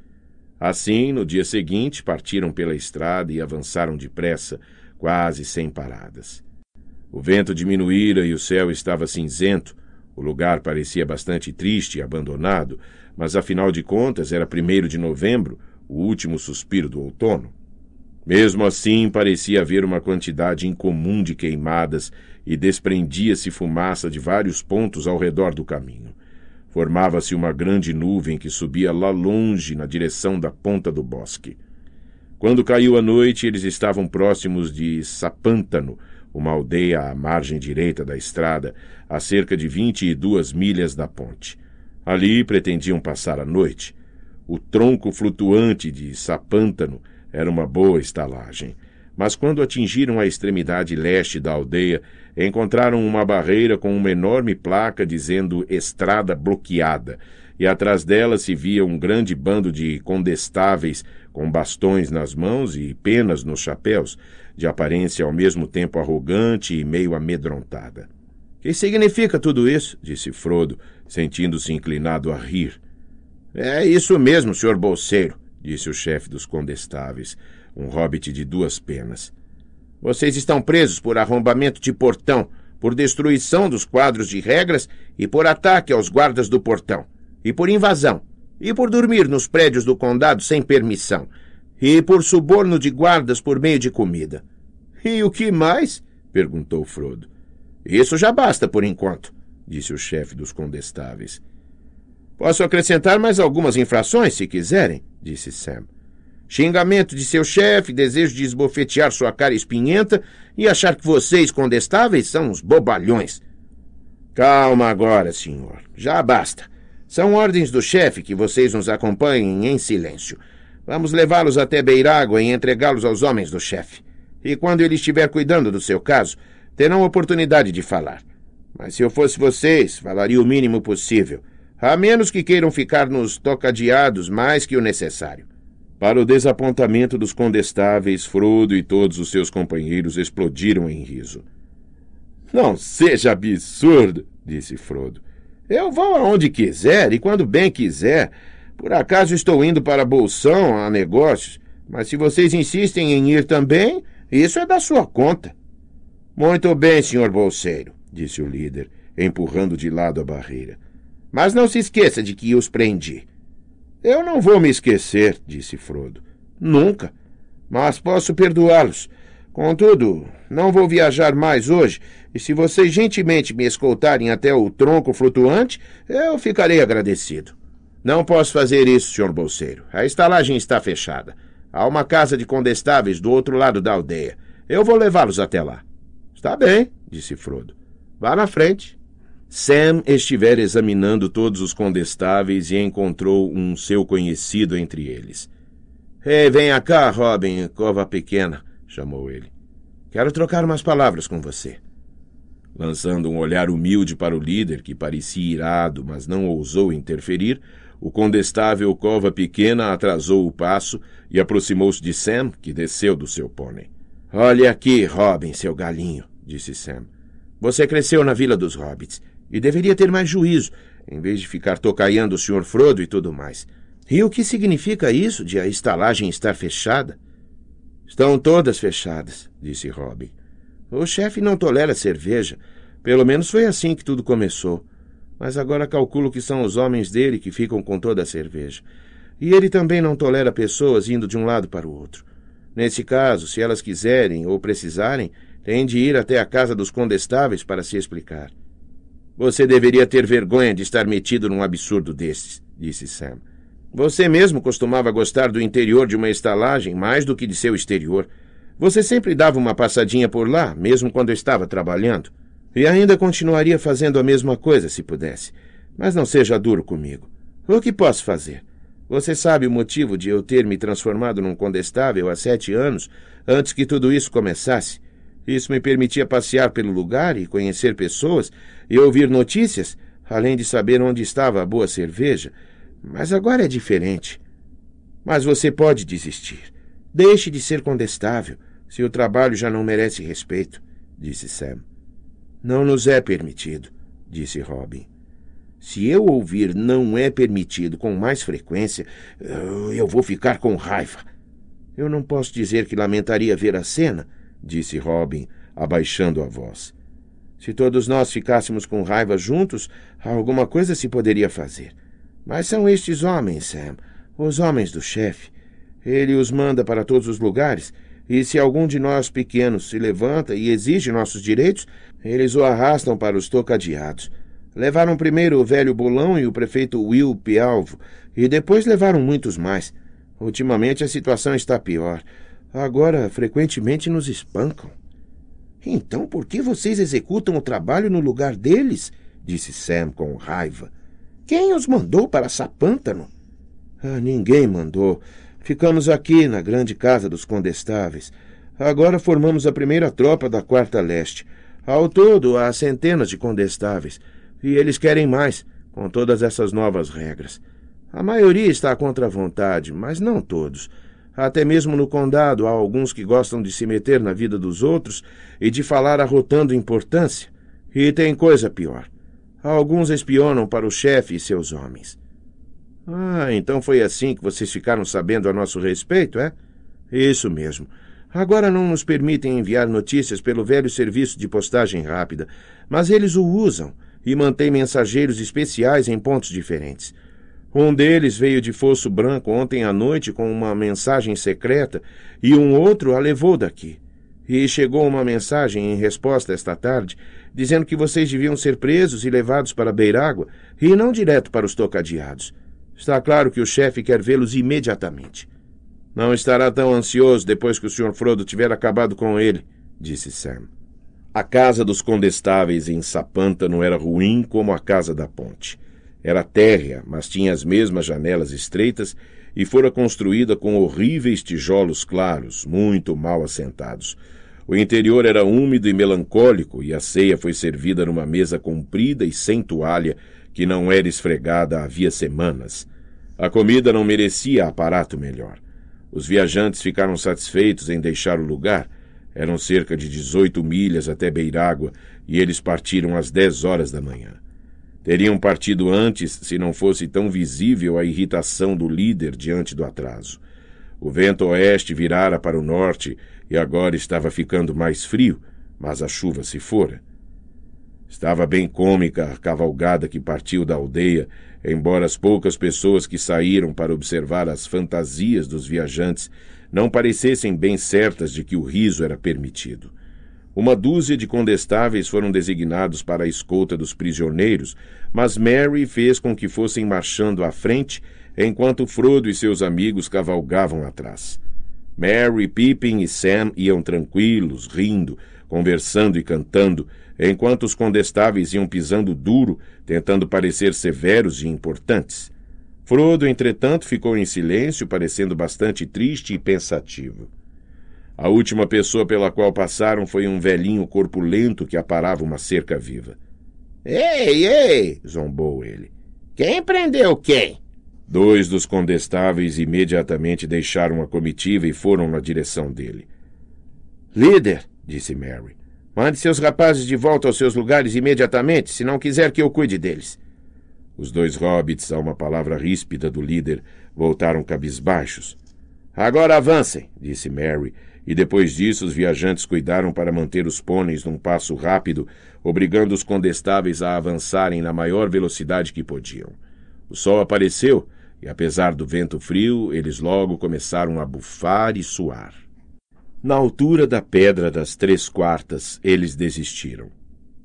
Assim, no dia seguinte, partiram pela estrada e avançaram depressa, quase sem paradas. O vento diminuíra e o céu estava cinzento. O lugar parecia bastante triste e abandonado, mas afinal de contas era primeiro de novembro, o último suspiro do outono. Mesmo assim, parecia haver uma quantidade incomum de queimadas e desprendia-se fumaça de vários pontos ao redor do caminho. Formava-se uma grande nuvem que subia lá longe na direção da ponta do bosque. Quando caiu a noite, eles estavam próximos de Sapântano, uma aldeia à margem direita da estrada, a cerca de vinte e duas milhas da ponte. Ali pretendiam passar a noite. O tronco flutuante de Sapântano era uma boa estalagem. Mas quando atingiram a extremidade leste da aldeia, encontraram uma barreira com uma enorme placa dizendo estrada bloqueada, e atrás dela se via um grande bando de condestáveis com bastões nas mãos e penas nos chapéus, de aparência ao mesmo tempo arrogante e meio amedrontada. Que significa tudo isso? disse Frodo, sentindo-se inclinado a rir. É isso mesmo, senhor bolseiro, disse o chefe dos condestáveis um hobbit de duas penas. Vocês estão presos por arrombamento de portão, por destruição dos quadros de regras e por ataque aos guardas do portão, e por invasão, e por dormir nos prédios do condado sem permissão, e por suborno de guardas por meio de comida. E o que mais? perguntou Frodo. Isso já basta por enquanto, disse o chefe dos condestáveis. Posso acrescentar mais algumas infrações, se quiserem, disse Sam. Xingamento de seu chefe, desejo de esbofetear sua cara espinhenta e achar que vocês, condestáveis, são uns bobalhões. Calma agora, senhor. Já basta. São ordens do chefe que vocês nos acompanhem em silêncio. Vamos levá-los até Beirágua e entregá-los aos homens do chefe. E quando ele estiver cuidando do seu caso, terão oportunidade de falar. Mas se eu fosse vocês, falaria o mínimo possível, a menos que queiram ficar nos tocadeados mais que o necessário. Para o desapontamento dos condestáveis, Frodo e todos os seus companheiros explodiram em riso. Não seja absurdo, disse Frodo. Eu vou aonde quiser e quando bem quiser. Por acaso estou indo para Bolsão a negócios, mas se vocês insistem em ir também, isso é da sua conta. Muito bem, senhor bolseiro, disse o líder, empurrando de lado a barreira. Mas não se esqueça de que os prendi. Eu não vou me esquecer, disse Frodo. Nunca. Mas posso perdoá-los. Contudo, não vou viajar mais hoje, e se vocês gentilmente me escoltarem até o tronco flutuante, eu ficarei agradecido. Não posso fazer isso, senhor bolseiro. A estalagem está fechada. Há uma casa de condestáveis do outro lado da aldeia. Eu vou levá-los até lá. Está bem, disse Frodo. Vá na frente. Sam estivera examinando todos os condestáveis e encontrou um seu conhecido entre eles. Ei, venha cá, Robin, cova pequena, chamou ele. Quero trocar umas palavras com você. Lançando um olhar humilde para o líder, que parecia irado, mas não ousou interferir, o condestável Cova Pequena atrasou o passo e aproximou-se de Sam, que desceu do seu pônei. Olhe aqui, Robin, seu galinho, disse Sam. Você cresceu na Vila dos Hobbits e deveria ter mais juízo, em vez de ficar tocaiando o Sr. Frodo e tudo mais. E o que significa isso de a estalagem estar fechada? Estão todas fechadas, disse Robin. O chefe não tolera cerveja. Pelo menos foi assim que tudo começou. Mas agora calculo que são os homens dele que ficam com toda a cerveja. E ele também não tolera pessoas indo de um lado para o outro. Nesse caso, se elas quiserem ou precisarem, têm de ir até a casa dos condestáveis para se explicar. Você deveria ter vergonha de estar metido num absurdo desses, disse Sam. Você mesmo costumava gostar do interior de uma estalagem mais do que de seu exterior. Você sempre dava uma passadinha por lá, mesmo quando estava trabalhando. E ainda continuaria fazendo a mesma coisa se pudesse. Mas não seja duro comigo. O que posso fazer? Você sabe o motivo de eu ter me transformado num condestável há sete anos, antes que tudo isso começasse. Isso me permitia passear pelo lugar e conhecer pessoas e ouvir notícias, além de saber onde estava a boa cerveja. Mas agora é diferente. Mas você pode desistir. Deixe de ser condestável, se o trabalho já não merece respeito, disse Sam. Não nos é permitido, disse Robin. Se eu ouvir não é permitido com mais frequência, eh, eu vou ficar com raiva. Eu não posso dizer que lamentaria ver a cena, disse Robin, abaixando a voz. Se todos nós ficássemos com raiva juntos, alguma coisa se poderia fazer. Mas são estes homens, Sam, os homens do chefe. Ele os manda para todos os lugares, e se algum de nós pequenos se levanta e exige nossos direitos, eles o arrastam para os tocadeados. Levaram primeiro o velho Bolão e o prefeito Will Pialvo, e depois levaram muitos mais. Ultimamente a situação está pior. Agora, frequentemente nos espancam. Então por que vocês executam o trabalho no lugar deles? disse Sam com raiva. Quem os mandou para Sapântano? Ah, ninguém mandou. Ficamos aqui na grande casa dos condestáveis. Agora formamos a primeira tropa da Quarta Leste. Ao todo, há centenas de condestáveis. E eles querem mais, com todas essas novas regras. A maioria está contra a vontade, mas não todos. Até mesmo no condado há alguns que gostam de se meter na vida dos outros e de falar arrotando importância. E tem coisa pior. Alguns espionam para o chefe e seus homens. Ah, então foi assim que vocês ficaram sabendo a nosso respeito, é? Isso mesmo. Agora não nos permitem enviar notícias pelo velho serviço de postagem rápida, mas eles o usam e mantêm mensageiros especiais em pontos diferentes. Um deles veio de Fosso Branco ontem à noite com uma mensagem secreta e um outro a levou daqui. E chegou uma mensagem em resposta esta tarde, dizendo que vocês deviam ser presos e levados para Beirágua e não direto para os tocadiados. Está claro que o chefe quer vê-los imediatamente. Não estará tão ansioso depois que o Sr. Frodo tiver acabado com ele, disse Sam. A casa dos condestáveis em Sapântano era ruim como a casa da ponte. Era térrea, mas tinha as mesmas janelas estreitas e fora construída com horríveis tijolos claros, muito mal assentados. O interior era úmido e melancólico, e a ceia foi servida numa mesa comprida e sem toalha, que não era esfregada havia semanas. A comida não merecia aparato melhor. Os viajantes ficaram satisfeitos em deixar o lugar. Eram cerca de 18 milhas até Beirágua, e eles partiram às 10 horas da manhã. Teriam partido antes se não fosse tão visível a irritação do líder diante do atraso. O vento oeste virara para o norte e agora estava ficando mais frio, mas a chuva se fora. Estava bem cômica a cavalgada que partiu da aldeia, embora as poucas pessoas que saíram para observar as fantasias dos viajantes não parecessem bem certas de que o riso era permitido. Uma dúzia de condestáveis foram designados para a escolta dos prisioneiros, mas Mary fez com que fossem marchando à frente, enquanto Frodo e seus amigos cavalgavam atrás. Mary, Pippin e Sam iam tranquilos, rindo, conversando e cantando, enquanto os condestáveis iam pisando duro, tentando parecer severos e importantes. Frodo, entretanto, ficou em silêncio, parecendo bastante triste e pensativo. A última pessoa pela qual passaram foi um velhinho corpulento que aparava uma cerca viva. Ei, ei! zombou ele. Quem prendeu quem? Dois dos condestáveis imediatamente deixaram a comitiva e foram na direção dele. Líder, disse Mary, mande seus rapazes de volta aos seus lugares imediatamente, se não quiser que eu cuide deles. Os dois hobbits, a uma palavra ríspida do líder, voltaram cabisbaixos. Agora avancem, disse Mary, e depois disso os viajantes cuidaram para manter os pôneis num passo rápido, obrigando os condestáveis a avançarem na maior velocidade que podiam. O sol apareceu, e apesar do vento frio, eles logo começaram a bufar e suar. Na altura da pedra das três quartas, eles desistiram.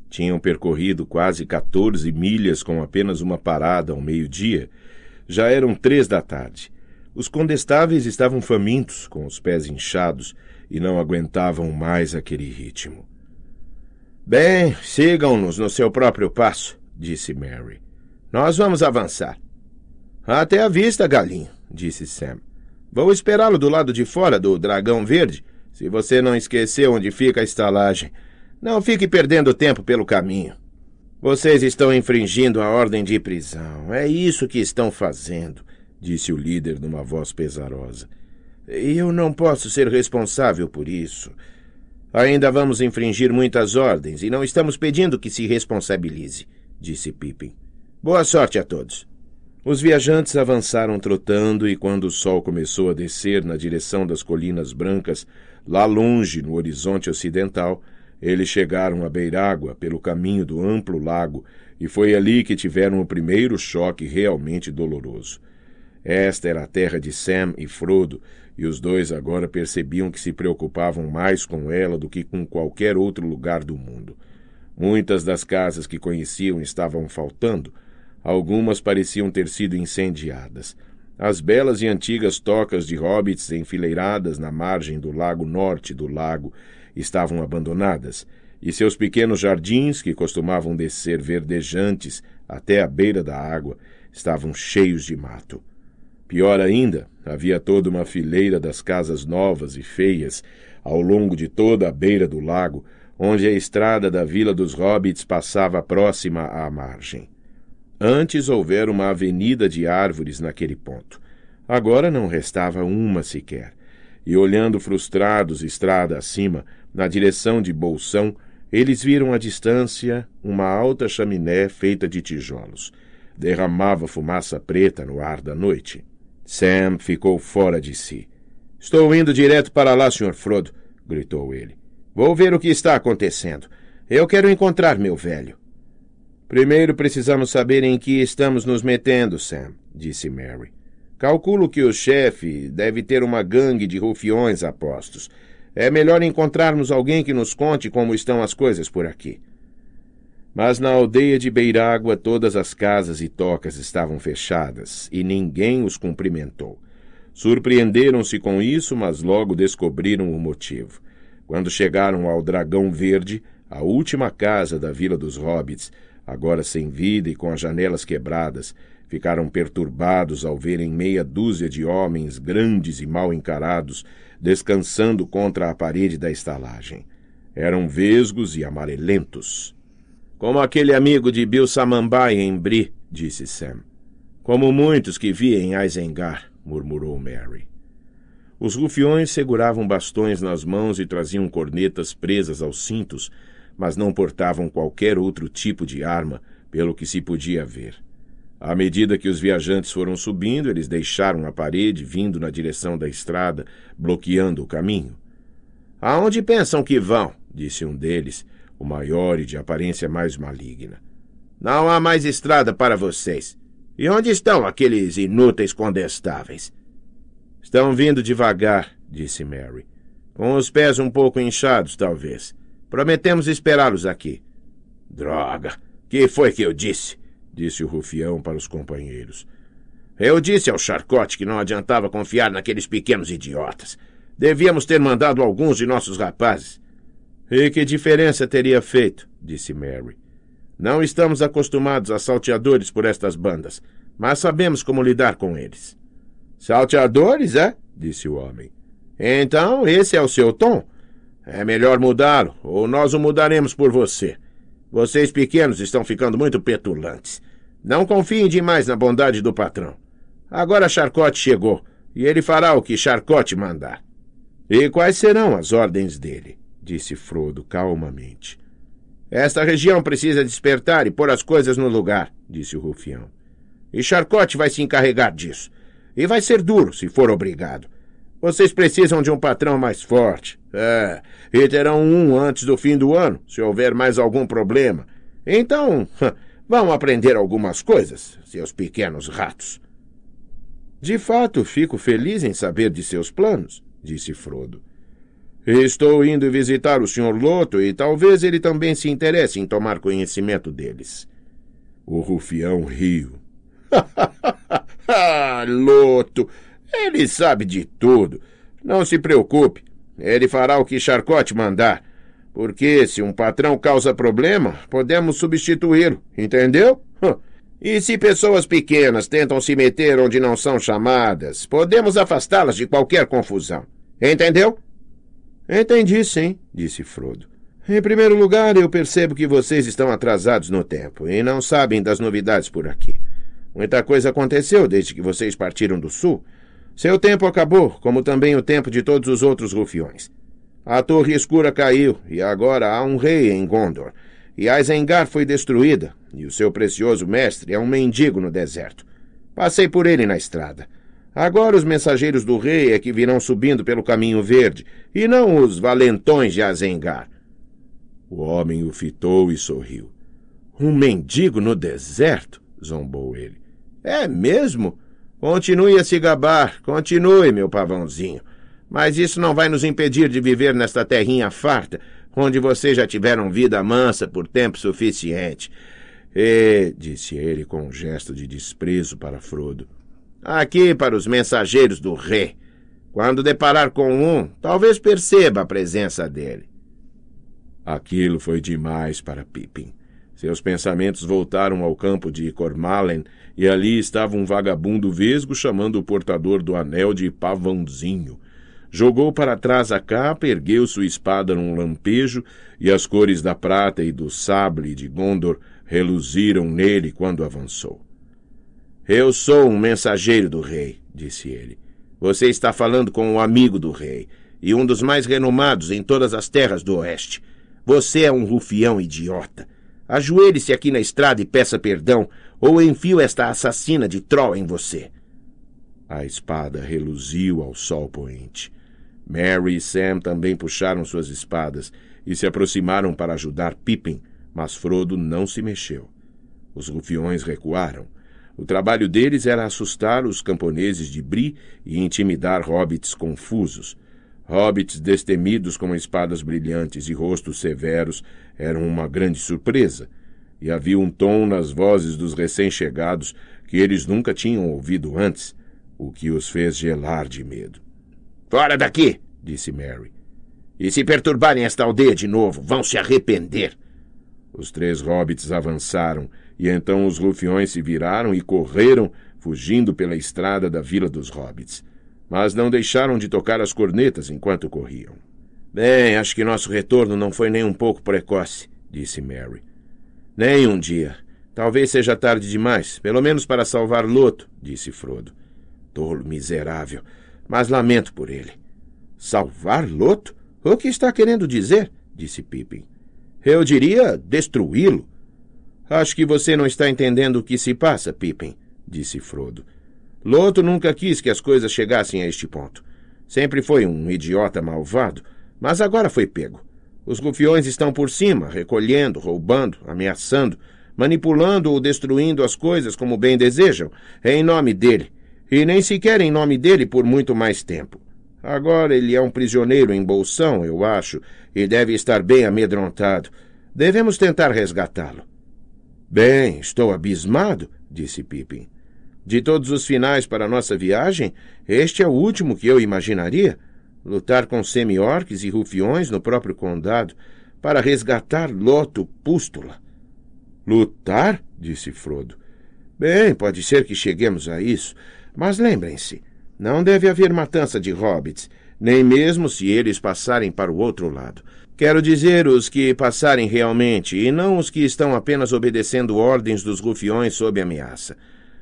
Tinham percorrido quase 14 milhas com apenas uma parada ao meio-dia. Já eram três da tarde. Os condestáveis estavam famintos, com os pés inchados, e não aguentavam mais aquele ritmo. Bem, sigam-nos no seu próprio passo, disse Mary. Nós vamos avançar. Até a vista, galinho, disse Sam. Vou esperá-lo do lado de fora do dragão verde, se você não esqueceu onde fica a estalagem. Não fique perdendo tempo pelo caminho. Vocês estão infringindo a ordem de prisão. É isso que estão fazendo, disse o líder numa voz pesarosa eu não posso ser responsável por isso. Ainda vamos infringir muitas ordens e não estamos pedindo que se responsabilize, disse Pippin. Boa sorte a todos. Os viajantes avançaram trotando e quando o sol começou a descer na direção das colinas brancas, lá longe no horizonte ocidental, eles chegaram a Beirágua pelo caminho do amplo lago e foi ali que tiveram o primeiro choque realmente doloroso. Esta era a terra de Sam e Frodo, e os dois agora percebiam que se preocupavam mais com ela do que com qualquer outro lugar do mundo. Muitas das casas que conheciam estavam faltando, algumas pareciam ter sido incendiadas. As belas e antigas tocas de hobbits enfileiradas na margem do lago norte do lago estavam abandonadas, e seus pequenos jardins, que costumavam descer verdejantes até a beira da água, estavam cheios de mato. Pior ainda, havia toda uma fileira das casas novas e feias ao longo de toda a beira do lago, onde a estrada da Vila dos Hobbits passava próxima à margem. Antes houvera uma avenida de árvores naquele ponto. Agora não restava uma sequer. E olhando frustrados estrada acima, na direção de Bolsão, eles viram à distância uma alta chaminé feita de tijolos. Derramava fumaça preta no ar da noite. Sam ficou fora de si. Estou indo direto para lá, Sr. Frodo, gritou ele. Vou ver o que está acontecendo. Eu quero encontrar meu velho. Primeiro precisamos saber em que estamos nos metendo, Sam, disse Mary. Calculo que o chefe deve ter uma gangue de rufiões apostos. É melhor encontrarmos alguém que nos conte como estão as coisas por aqui. Mas na aldeia de Beirágua todas as casas e tocas estavam fechadas, e ninguém os cumprimentou. Surpreenderam-se com isso, mas logo descobriram o motivo. Quando chegaram ao Dragão Verde, a última casa da Vila dos Hobbits, agora sem vida e com as janelas quebradas, ficaram perturbados ao verem meia dúzia de homens grandes e mal encarados descansando contra a parede da estalagem. Eram vesgos e amarelentos. Como aquele amigo de Bill Samambai em Bri, disse Sam. Como muitos que vi em Aizengar, murmurou Mary. Os rufiões seguravam bastões nas mãos e traziam cornetas presas aos cintos, mas não portavam qualquer outro tipo de arma, pelo que se podia ver. À medida que os viajantes foram subindo, eles deixaram a parede, vindo na direção da estrada, bloqueando o caminho. Aonde pensam que vão? disse um deles, o maior e de aparência mais maligna. Não há mais estrada para vocês. E onde estão aqueles inúteis condestáveis? Estão vindo devagar, disse Mary. Com os pés um pouco inchados, talvez. Prometemos esperá-los aqui. Droga! Que foi que eu disse? disse o rufião para os companheiros. Eu disse ao Charcote que não adiantava confiar naqueles pequenos idiotas. Devíamos ter mandado alguns de nossos rapazes. E que diferença teria feito? disse Mary. Não estamos acostumados a salteadores por estas bandas, mas sabemos como lidar com eles. Salteadores, é? disse o homem. Então, esse é o seu tom? É melhor mudá-lo, ou nós o mudaremos por você. Vocês pequenos estão ficando muito petulantes. Não confiem demais na bondade do patrão. Agora Charcote chegou, e ele fará o que Charcote mandar. E quais serão as ordens dele? disse Frodo calmamente. Esta região precisa despertar e pôr as coisas no lugar, disse o rufião. E Charcote vai se encarregar disso. E vai ser duro, se for obrigado. Vocês precisam de um patrão mais forte. É, e terão um antes do fim do ano, se houver mais algum problema. Então, vão aprender algumas coisas, seus pequenos ratos. De fato, fico feliz em saber de seus planos, disse Frodo. Estou indo visitar o Sr. Loto e talvez ele também se interesse em tomar conhecimento deles. O rufião riu. ah, Loto! Ele sabe de tudo. Não se preocupe. Ele fará o que Charcote mandar. Porque se um patrão causa problema, podemos substituí-lo, entendeu? E se pessoas pequenas tentam se meter onde não são chamadas, podemos afastá-las de qualquer confusão. Entendeu? Entendi, sim, disse Frodo. Em primeiro lugar, eu percebo que vocês estão atrasados no tempo e não sabem das novidades por aqui. Muita coisa aconteceu desde que vocês partiram do sul. Seu tempo acabou, como também o tempo de todos os outros rufiões. A Torre Escura caiu, e agora há um rei em Gondor. E Isengard foi destruída, e o seu precioso mestre é um mendigo no deserto. Passei por ele na estrada. Agora os mensageiros do rei é que virão subindo pelo caminho verde, e não os valentões de Azengar. O homem o fitou e sorriu. Um mendigo no deserto? zombou ele. É mesmo? Continue a se gabar, continue, meu pavãozinho. Mas isso não vai nos impedir de viver nesta terrinha farta, onde vocês já tiveram vida mansa por tempo suficiente. E, disse ele com um gesto de desprezo para Frodo, Aqui para os mensageiros do rei. Quando deparar com um, talvez perceba a presença dele. Aquilo foi demais para Pippin. Seus pensamentos voltaram ao campo de Cormalen, e ali estava um vagabundo vesgo chamando o portador do anel de pavãozinho. Jogou para trás a capa, ergueu sua espada num lampejo, e as cores da prata e do sable de Gondor reluziram nele quando avançou. Eu sou um mensageiro do rei, disse ele. Você está falando com um amigo do rei e um dos mais renomados em todas as terras do oeste. Você é um rufião idiota. Ajoelhe-se aqui na estrada e peça perdão, ou enfio esta assassina de Troll em você. A espada reluziu ao sol poente. Mary e Sam também puxaram suas espadas e se aproximaram para ajudar Pippin, mas Frodo não se mexeu. Os rufiões recuaram o trabalho deles era assustar os camponeses de Bri e intimidar hobbits confusos. Hobbits destemidos com espadas brilhantes e rostos severos eram uma grande surpresa, e havia um tom nas vozes dos recém-chegados que eles nunca tinham ouvido antes, o que os fez gelar de medo. Fora daqui! disse Mary. E se perturbarem esta aldeia de novo, vão se arrepender. Os três hobbits avançaram e então os rufiões se viraram e correram, fugindo pela estrada da Vila dos Hobbits. Mas não deixaram de tocar as cornetas enquanto corriam. Bem, acho que nosso retorno não foi nem um pouco precoce, disse Mary. Nem um dia. Talvez seja tarde demais, pelo menos para salvar Loto, disse Frodo. Tolo miserável, mas lamento por ele. Salvar Loto? O que está querendo dizer? disse Pippin. Eu diria destruí-lo, Acho que você não está entendendo o que se passa, Pippin, disse Frodo. Loto nunca quis que as coisas chegassem a este ponto. Sempre foi um idiota malvado, mas agora foi pego. Os rufiões estão por cima, recolhendo, roubando, ameaçando, manipulando ou destruindo as coisas como bem desejam, em nome dele. E nem sequer em nome dele por muito mais tempo. Agora ele é um prisioneiro em Bolsão, eu acho, e deve estar bem amedrontado. Devemos tentar resgatá-lo. Bem, estou abismado, disse Pippin. De todos os finais para nossa viagem, este é o último que eu imaginaria. Lutar com semi-orques e rufiões no próprio condado para resgatar Loto Pústula. Lutar? disse Frodo. Bem, pode ser que cheguemos a isso, mas lembrem-se, não deve haver matança de hobbits, nem mesmo se eles passarem para o outro lado. Quero dizer os que passarem realmente, e não os que estão apenas obedecendo ordens dos rufiões sob ameaça.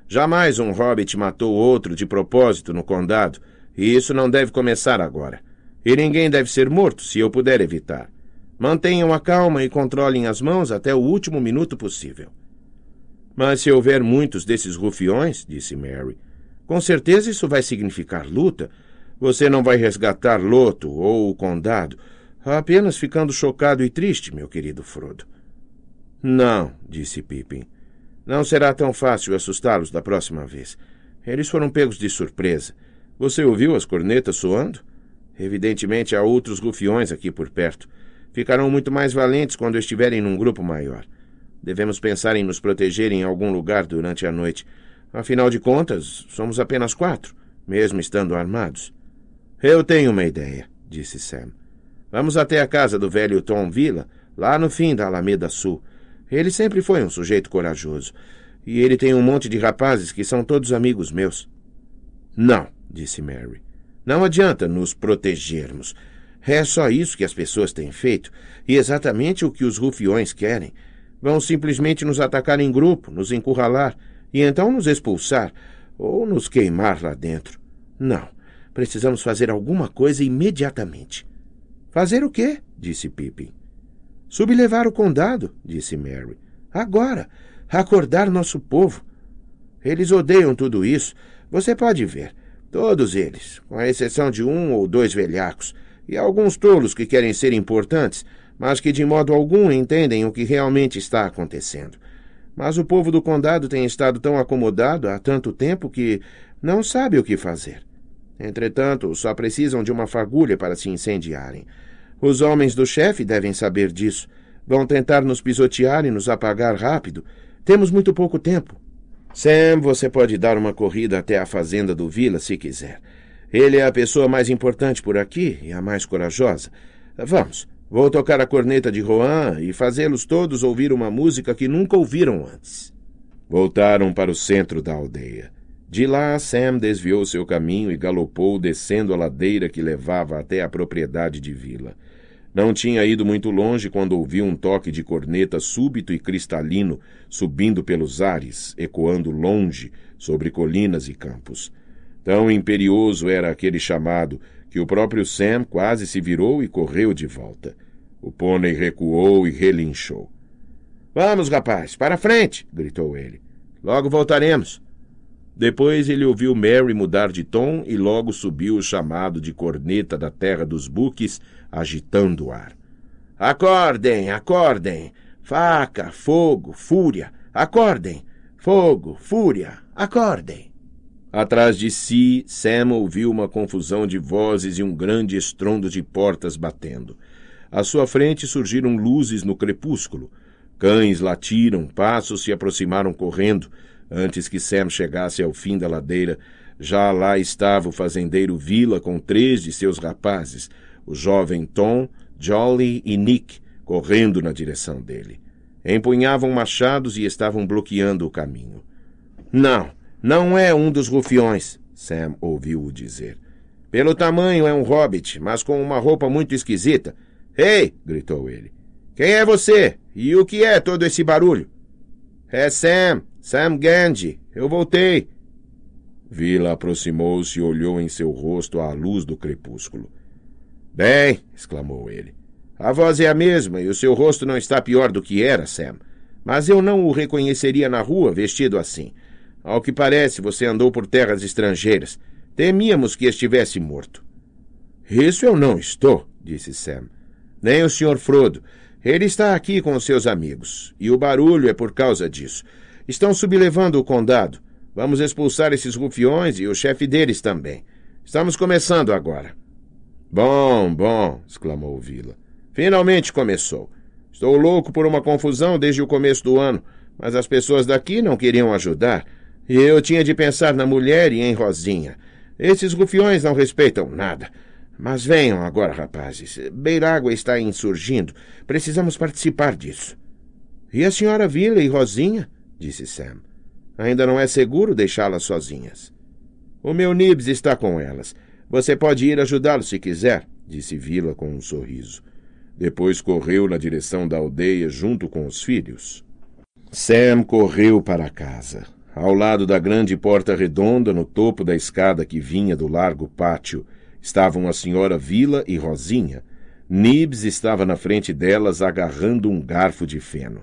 Jamais um hobbit matou outro de propósito no condado, e isso não deve começar agora. E ninguém deve ser morto se eu puder evitar. Mantenham a calma e controlem as mãos até o último minuto possível. Mas se houver muitos desses rufiões, disse Mary, com certeza isso vai significar luta. Você não vai resgatar Loto ou o condado Apenas ficando chocado e triste, meu querido Frodo. Não, disse Pippin. Não será tão fácil assustá-los da próxima vez. Eles foram pegos de surpresa. Você ouviu as cornetas soando? Evidentemente há outros rufiões aqui por perto. Ficarão muito mais valentes quando estiverem num grupo maior. Devemos pensar em nos proteger em algum lugar durante a noite. Afinal de contas, somos apenas quatro, mesmo estando armados. Eu tenho uma ideia, disse Sam. Vamos até a casa do velho Tom Villa, lá no fim da Alameda Sul. Ele sempre foi um sujeito corajoso. E ele tem um monte de rapazes que são todos amigos meus. Não, disse Mary. Não adianta nos protegermos. É só isso que as pessoas têm feito e exatamente o que os rufiões querem. Vão simplesmente nos atacar em grupo, nos encurralar e então nos expulsar ou nos queimar lá dentro. Não. Precisamos fazer alguma coisa imediatamente. Fazer o quê? disse Pippin. Sublevar o condado, disse Mary. Agora, acordar nosso povo. Eles odeiam tudo isso. Você pode ver. Todos eles, com a exceção de um ou dois velhacos, e alguns tolos que querem ser importantes, mas que de modo algum entendem o que realmente está acontecendo. Mas o povo do condado tem estado tão acomodado há tanto tempo que não sabe o que fazer. Entretanto, só precisam de uma fagulha para se incendiarem. Os homens do chefe devem saber disso. Vão tentar nos pisotear e nos apagar rápido. Temos muito pouco tempo. Sam, você pode dar uma corrida até a fazenda do Vila se quiser. Ele é a pessoa mais importante por aqui e a mais corajosa. Vamos, vou tocar a corneta de Roan e fazê-los todos ouvir uma música que nunca ouviram antes. Voltaram para o centro da aldeia. De lá, Sam desviou seu caminho e galopou descendo a ladeira que levava até a propriedade de vila. Não tinha ido muito longe quando ouviu um toque de corneta súbito e cristalino subindo pelos ares, ecoando longe sobre colinas e campos. Tão imperioso era aquele chamado que o próprio Sam quase se virou e correu de volta. O pônei recuou e relinchou. Vamos, rapaz, para frente! gritou ele. Logo voltaremos. Depois ele ouviu Mary mudar de tom e logo subiu o chamado de corneta da terra dos buques, agitando o ar. Acordem, acordem! Faca, fogo, fúria! Acordem! Fogo, fúria! Acordem! Atrás de si, Sam ouviu uma confusão de vozes e um grande estrondo de portas batendo. À sua frente surgiram luzes no crepúsculo. Cães latiram, passos se aproximaram correndo. Antes que Sam chegasse ao fim da ladeira, já lá estava o fazendeiro Vila com três de seus rapazes, o jovem Tom, Jolly e Nick, correndo na direção dele. Empunhavam machados e estavam bloqueando o caminho. Não, não é um dos rufiões, Sam ouviu-o dizer. Pelo tamanho é um hobbit, mas com uma roupa muito esquisita. Ei! gritou ele. Quem é você? E o que é todo esse barulho? É Sam, Sam Gandhi, eu voltei. Vila aproximou-se e olhou em seu rosto à luz do crepúsculo. Bem, exclamou ele. A voz é a mesma e o seu rosto não está pior do que era, Sam. Mas eu não o reconheceria na rua vestido assim. Ao que parece, você andou por terras estrangeiras. Temíamos que estivesse morto. Isso eu não estou, disse Sam. Nem o Sr. Frodo. Ele está aqui com os seus amigos, e o barulho é por causa disso. Estão sublevando o condado. Vamos expulsar esses rufiões e o chefe deles também. Estamos começando agora. Bom, bom, exclamou Vila. Finalmente começou. Estou louco por uma confusão desde o começo do ano, mas as pessoas daqui não queriam ajudar. E eu tinha de pensar na mulher e em Rosinha. Esses rufiões não respeitam nada. Mas venham agora, rapazes. Beirágua está insurgindo. Precisamos participar disso. E a senhora Vila e Rosinha? disse Sam. Ainda não é seguro deixá-las sozinhas. O meu Nibs está com elas. Você pode ir ajudá-lo se quiser, disse Vila com um sorriso. Depois correu na direção da aldeia junto com os filhos. Sam correu para casa. Ao lado da grande porta redonda, no topo da escada que vinha do largo pátio, estavam a senhora Vila e Rosinha. Nibs estava na frente delas agarrando um garfo de feno.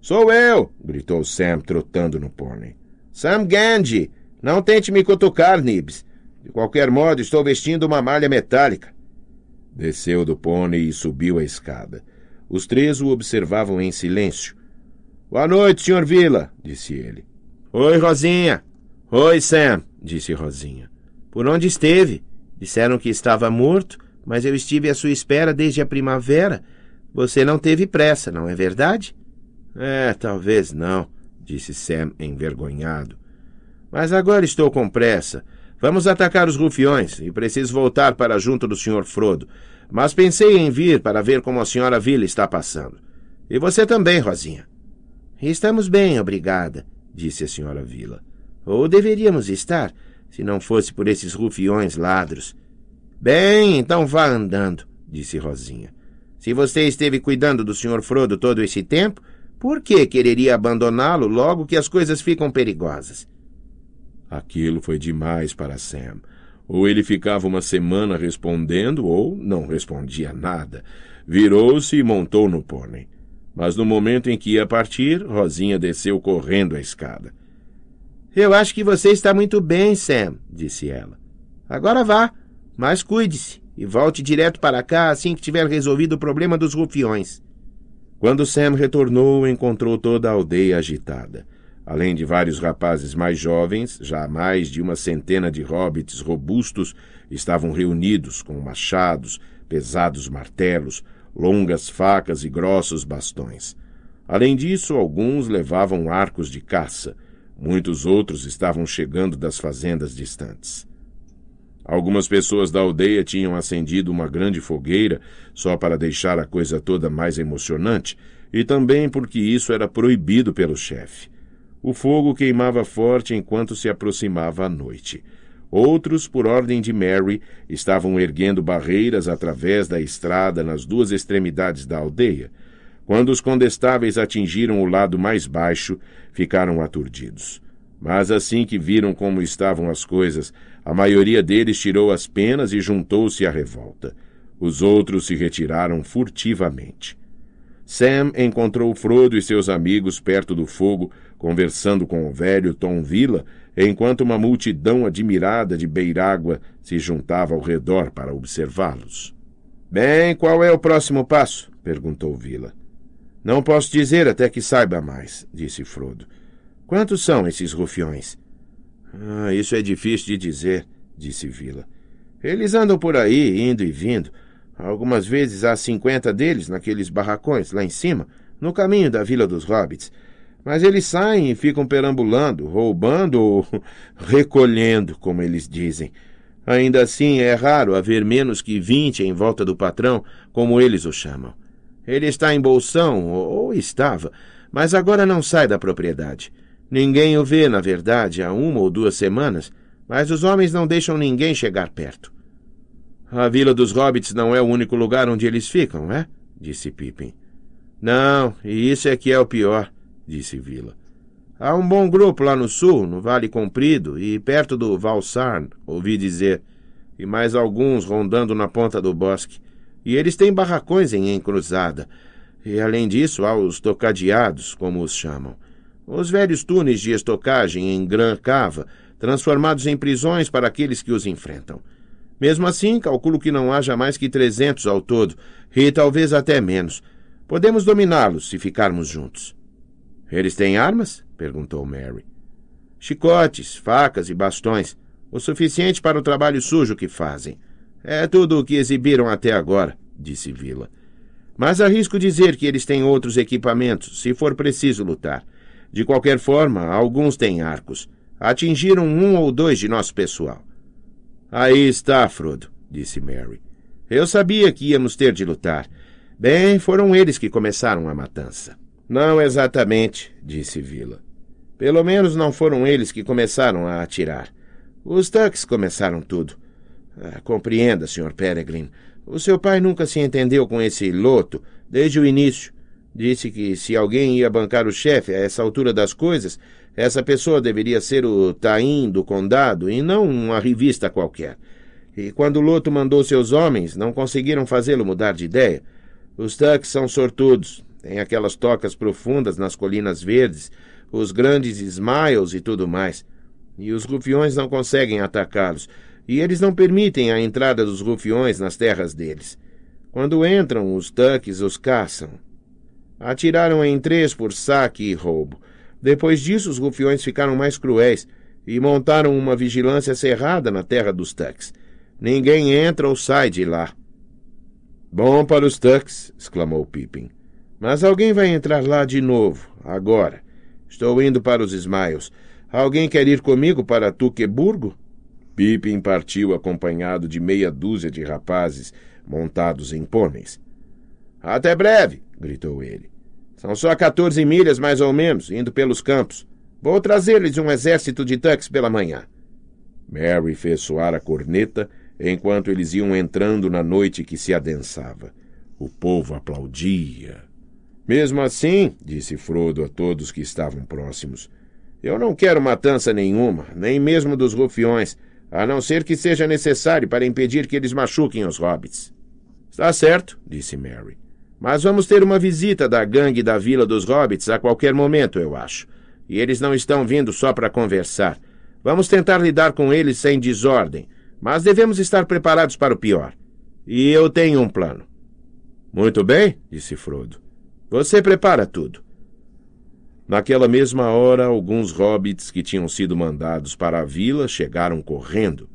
Sou eu! gritou Sam, trotando no pônei. Sam Gandhi! Não tente me cutucar, Nibs. De qualquer modo, estou vestindo uma malha metálica. Desceu do pônei e subiu a escada. Os três o observavam em silêncio. Boa noite, Sr. Vila, disse ele. Oi, Rosinha. Oi, Sam, disse Rosinha. Por onde esteve? Disseram que estava morto, mas eu estive à sua espera desde a primavera. Você não teve pressa, não é verdade? É, talvez não, disse Sam envergonhado. Mas agora estou com pressa. Vamos atacar os rufiões e preciso voltar para junto do Sr. Frodo. Mas pensei em vir para ver como a senhora Vila está passando. E você também, Rosinha. Estamos bem, obrigada, disse a senhora Vila. Ou deveríamos estar, se não fosse por esses rufiões ladros. Bem, então vá andando, disse Rosinha. Se você esteve cuidando do Sr. Frodo todo esse tempo, por que quereria abandoná-lo logo que as coisas ficam perigosas? Aquilo foi demais para Sam. Ou ele ficava uma semana respondendo, ou não respondia nada. Virou-se e montou no pônei. Mas no momento em que ia partir, Rosinha desceu correndo a escada. Eu acho que você está muito bem, Sam, disse ela. Agora vá, mas cuide-se e volte direto para cá assim que tiver resolvido o problema dos rufiões. Quando Sam retornou, encontrou toda a aldeia agitada. Além de vários rapazes mais jovens, já mais de uma centena de hobbits robustos estavam reunidos com machados, pesados martelos, longas facas e grossos bastões. Além disso, alguns levavam arcos de caça. Muitos outros estavam chegando das fazendas distantes. Algumas pessoas da aldeia tinham acendido uma grande fogueira só para deixar a coisa toda mais emocionante e também porque isso era proibido pelo chefe. O fogo queimava forte enquanto se aproximava a noite. Outros, por ordem de Mary, estavam erguendo barreiras através da estrada nas duas extremidades da aldeia. Quando os condestáveis atingiram o lado mais baixo, ficaram aturdidos. Mas assim que viram como estavam as coisas, a maioria deles tirou as penas e juntou-se à revolta. Os outros se retiraram furtivamente. Sam encontrou Frodo e seus amigos perto do fogo, conversando com o velho Tom Villa, enquanto uma multidão admirada de Beirágua se juntava ao redor para observá-los. Bem, qual é o próximo passo? perguntou Villa. Não posso dizer até que saiba mais, disse Frodo. Quantos são esses rufiões? Ah, isso é difícil de dizer, disse Vila. Eles andam por aí, indo e vindo. Algumas vezes há cinquenta deles naqueles barracões lá em cima, no caminho da Vila dos Hobbits. Mas eles saem e ficam perambulando, roubando ou recolhendo, como eles dizem. Ainda assim, é raro haver menos que vinte em volta do patrão, como eles o chamam. Ele está em bolsão, ou estava, mas agora não sai da propriedade. Ninguém o vê, na verdade, há uma ou duas semanas, mas os homens não deixam ninguém chegar perto. A vila dos hobbits não é o único lugar onde eles ficam, é? disse Pippin. Não, e isso é que é o pior, disse Vila. Há um bom grupo lá no sul, no Vale Comprido e perto do Valsarn, ouvi dizer, e mais alguns rondando na ponta do bosque. E eles têm barracões em encruzada. E além disso, há os tocadeados, como os chamam. Os velhos túneis de estocagem em Gran Cava, transformados em prisões para aqueles que os enfrentam. Mesmo assim, calculo que não haja mais que 300 ao todo, e talvez até menos. Podemos dominá-los se ficarmos juntos. Eles têm armas? perguntou Mary. Chicotes, facas e bastões, o suficiente para o trabalho sujo que fazem. É tudo o que exibiram até agora, disse Vila. Mas arrisco dizer que eles têm outros equipamentos, se for preciso lutar. De qualquer forma, alguns têm arcos. Atingiram um ou dois de nosso pessoal. Aí está, Frodo, disse Mary. Eu sabia que íamos ter de lutar. Bem, foram eles que começaram a matança. Não exatamente, disse Vila. Pelo menos não foram eles que começaram a atirar. Os Tucks começaram tudo. Ah, compreenda, Sr. Peregrine. O seu pai nunca se entendeu com esse loto desde o início. Disse que se alguém ia bancar o chefe a essa altura das coisas, essa pessoa deveria ser o Taim do condado e não uma revista qualquer. E quando Loto mandou seus homens, não conseguiram fazê-lo mudar de ideia. Os Tucks são sortudos, têm aquelas tocas profundas nas colinas verdes, os grandes Smiles e tudo mais. E os rufiões não conseguem atacá-los, e eles não permitem a entrada dos rufiões nas terras deles. Quando entram, os Tucks os caçam. Atiraram em três por saque e roubo. Depois disso, os rufiões ficaram mais cruéis e montaram uma vigilância cerrada na terra dos Tucks. Ninguém entra ou sai de lá. Bom para os Tucks, exclamou Pippin. Mas alguém vai entrar lá de novo, agora. Estou indo para os Smiles. Alguém quer ir comigo para Tuqueburgo? Pippin partiu acompanhado de meia dúzia de rapazes montados em pôneis. Até breve! gritou ele. São só 14 milhas, mais ou menos, indo pelos campos. Vou trazer-lhes um exército de tucks pela manhã. Mary fez soar a corneta enquanto eles iam entrando na noite que se adensava. O povo aplaudia. Mesmo assim, disse Frodo a todos que estavam próximos, eu não quero matança nenhuma, nem mesmo dos rufiões, a não ser que seja necessário para impedir que eles machuquem os hobbits. Está certo, disse Mary. Mas vamos ter uma visita da gangue da Vila dos Hobbits a qualquer momento, eu acho. E eles não estão vindo só para conversar. Vamos tentar lidar com eles sem desordem, mas devemos estar preparados para o pior. E eu tenho um plano. Muito bem, disse Frodo. Você prepara tudo. Naquela mesma hora, alguns hobbits que tinham sido mandados para a vila chegaram correndo.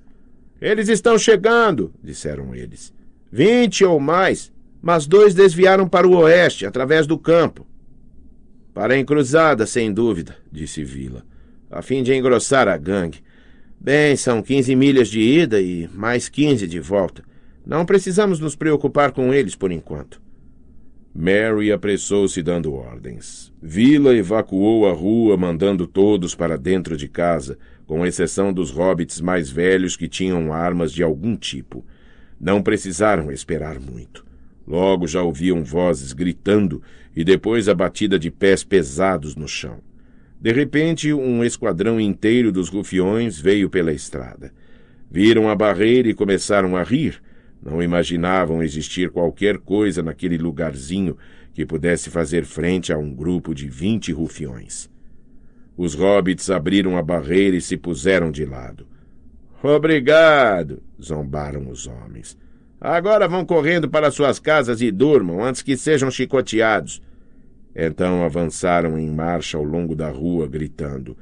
Eles estão chegando, disseram eles. Vinte ou mais mas dois desviaram para o oeste, através do campo. Para a encruzada, sem dúvida, disse Vila, a fim de engrossar a gangue. Bem, são quinze milhas de ida e mais quinze de volta. Não precisamos nos preocupar com eles por enquanto. Mary apressou-se dando ordens. Vila evacuou a rua, mandando todos para dentro de casa, com exceção dos hobbits mais velhos que tinham armas de algum tipo. Não precisaram esperar muito. Logo já ouviam vozes gritando e depois a batida de pés pesados no chão. De repente, um esquadrão inteiro dos rufiões veio pela estrada. Viram a barreira e começaram a rir. Não imaginavam existir qualquer coisa naquele lugarzinho que pudesse fazer frente a um grupo de vinte rufiões. Os hobbits abriram a barreira e se puseram de lado. Obrigado! zombaram os homens. Agora vão correndo para suas casas e durmam antes que sejam chicoteados. Então avançaram em marcha ao longo da rua, gritando: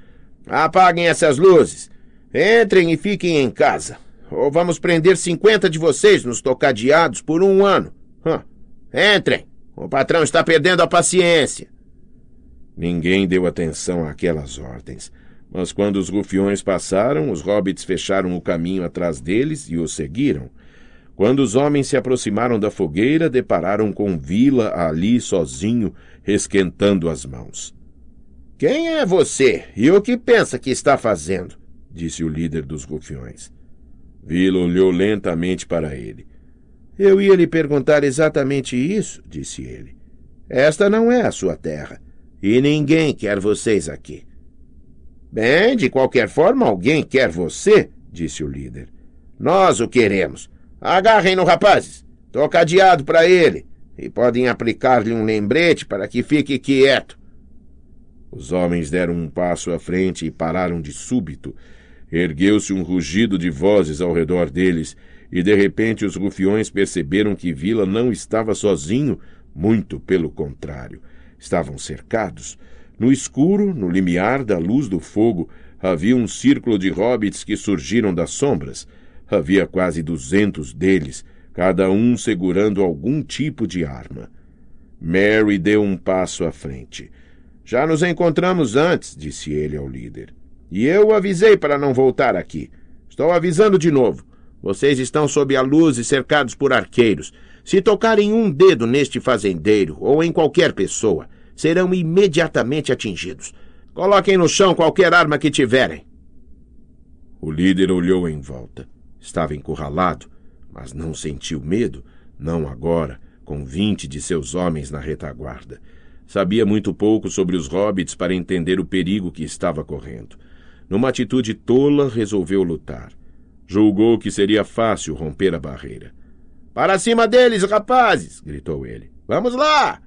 Apaguem essas luzes! Entrem e fiquem em casa! Ou vamos prender cinquenta de vocês nos tocadeados por um ano! Hum. Entrem! O patrão está perdendo a paciência! Ninguém deu atenção àquelas ordens. Mas quando os rufiões passaram, os hobbits fecharam o caminho atrás deles e os seguiram. Quando os homens se aproximaram da fogueira, depararam com Vila ali sozinho, resquentando as mãos. Quem é você e o que pensa que está fazendo? disse o líder dos rufiões. Vila olhou lentamente para ele. Eu ia lhe perguntar exatamente isso, disse ele. Esta não é a sua terra, e ninguém quer vocês aqui. Bem, de qualquer forma, alguém quer você, disse o líder. Nós o queremos. Agarrem no rapazes. Tô cadeado para ele. E podem aplicar-lhe um lembrete para que fique quieto. Os homens deram um passo à frente e pararam de súbito. Ergueu-se um rugido de vozes ao redor deles, e de repente os rufiões perceberam que Vila não estava sozinho, muito pelo contrário. Estavam cercados. No escuro, no limiar da luz do fogo, havia um círculo de hobbits que surgiram das sombras havia quase duzentos deles, cada um segurando algum tipo de arma. Mary deu um passo à frente. Já nos encontramos antes, disse ele ao líder. E eu avisei para não voltar aqui. Estou avisando de novo. Vocês estão sob a luz e cercados por arqueiros. Se tocarem um dedo neste fazendeiro ou em qualquer pessoa, serão imediatamente atingidos. Coloquem no chão qualquer arma que tiverem. O líder olhou em volta. Estava encurralado, mas não sentiu medo, não agora, com vinte de seus homens na retaguarda. Sabia muito pouco sobre os hobbits para entender o perigo que estava correndo. Numa atitude tola, resolveu lutar. Julgou que seria fácil romper a barreira. Para cima deles, rapazes! gritou ele. Vamos lá!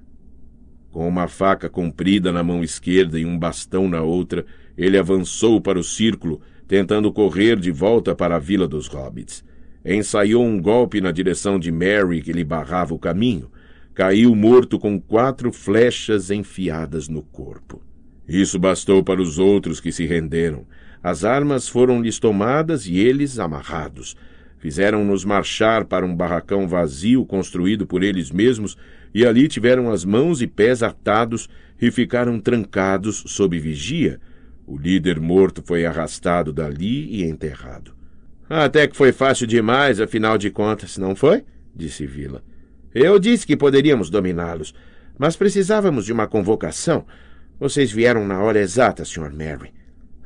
Com uma faca comprida na mão esquerda e um bastão na outra, ele avançou para o círculo tentando correr de volta para a vila dos hobbits. Ensaiou um golpe na direção de Mary, que lhe barrava o caminho. Caiu morto com quatro flechas enfiadas no corpo. Isso bastou para os outros que se renderam. As armas foram-lhes tomadas e eles amarrados. Fizeram-nos marchar para um barracão vazio construído por eles mesmos e ali tiveram as mãos e pés atados e ficaram trancados sob vigia o líder morto foi arrastado dali e enterrado. Até que foi fácil demais, afinal de contas, não foi? disse Vila. Eu disse que poderíamos dominá-los, mas precisávamos de uma convocação. Vocês vieram na hora exata, Sr. Mary.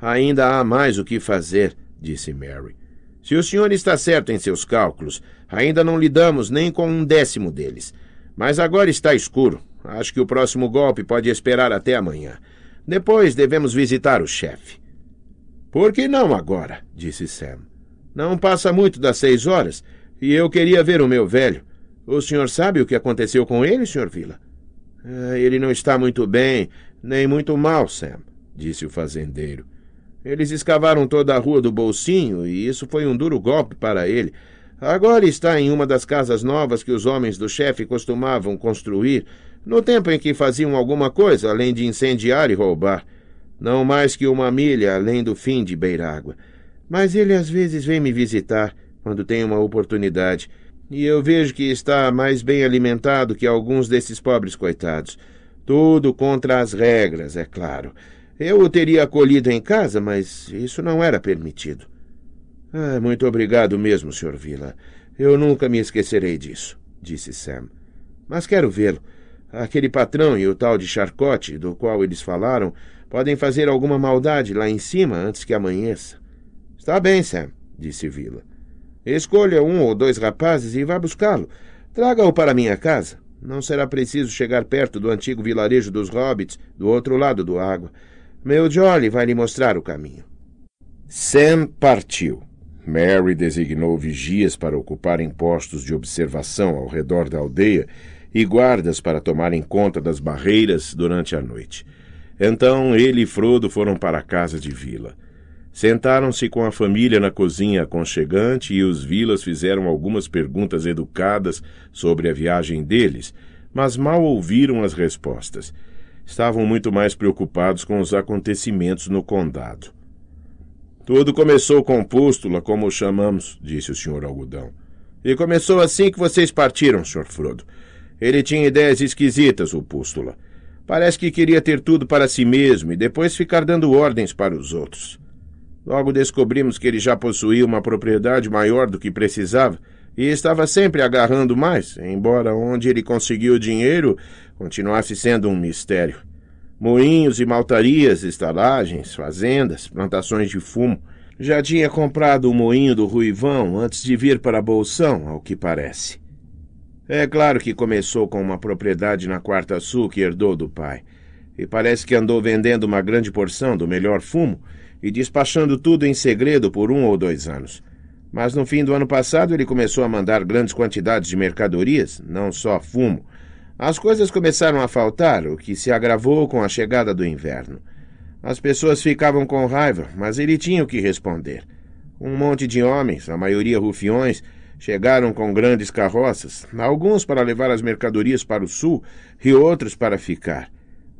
Ainda há mais o que fazer, disse Mary. Se o senhor está certo em seus cálculos, ainda não lidamos nem com um décimo deles. Mas agora está escuro. Acho que o próximo golpe pode esperar até amanhã. Depois devemos visitar o chefe. Por que não agora? disse Sam. Não passa muito das seis horas e eu queria ver o meu velho. O senhor sabe o que aconteceu com ele, Sr. Vila? Ah, ele não está muito bem, nem muito mal, Sam, disse o fazendeiro. Eles escavaram toda a rua do bolsinho e isso foi um duro golpe para ele. Agora está em uma das casas novas que os homens do chefe costumavam construir no tempo em que faziam alguma coisa além de incendiar e roubar. Não mais que uma milha além do fim de Beirágua. Mas ele às vezes vem me visitar, quando tem uma oportunidade, e eu vejo que está mais bem alimentado que alguns desses pobres coitados. Tudo contra as regras, é claro. Eu o teria acolhido em casa, mas isso não era permitido. Ah, muito obrigado mesmo, Sr. Vila. Eu nunca me esquecerei disso, disse Sam. Mas quero vê-lo. Aquele patrão e o tal de Charcote, do qual eles falaram, podem fazer alguma maldade lá em cima antes que amanheça. Está bem, Sam, disse Vila. Escolha um ou dois rapazes e vá buscá-lo. Traga-o para minha casa. Não será preciso chegar perto do antigo vilarejo dos hobbits, do outro lado do água. Meu Jolly vai lhe mostrar o caminho. Sam partiu. Mary designou vigias para ocuparem postos de observação ao redor da aldeia e guardas para tomarem conta das barreiras durante a noite. Então ele e Frodo foram para a casa de Vila. Sentaram-se com a família na cozinha aconchegante e os Vilas fizeram algumas perguntas educadas sobre a viagem deles, mas mal ouviram as respostas. Estavam muito mais preocupados com os acontecimentos no condado. Tudo começou com Pústula, como o chamamos, disse o senhor Algodão. E começou assim que vocês partiram, senhor Frodo. Ele tinha ideias esquisitas, o pústula. Parece que queria ter tudo para si mesmo e depois ficar dando ordens para os outros. Logo descobrimos que ele já possuía uma propriedade maior do que precisava e estava sempre agarrando mais, embora onde ele conseguiu o dinheiro continuasse sendo um mistério. Moinhos e maltarias, estalagens, fazendas, plantações de fumo. Já tinha comprado o moinho do Ruivão antes de vir para Bolsão, ao que parece. É claro que começou com uma propriedade na Quarta Sul que herdou do pai. E parece que andou vendendo uma grande porção do melhor fumo e despachando tudo em segredo por um ou dois anos. Mas no fim do ano passado ele começou a mandar grandes quantidades de mercadorias, não só fumo. As coisas começaram a faltar, o que se agravou com a chegada do inverno. As pessoas ficavam com raiva, mas ele tinha o que responder. Um monte de homens, a maioria rufiões, Chegaram com grandes carroças, alguns para levar as mercadorias para o sul e outros para ficar.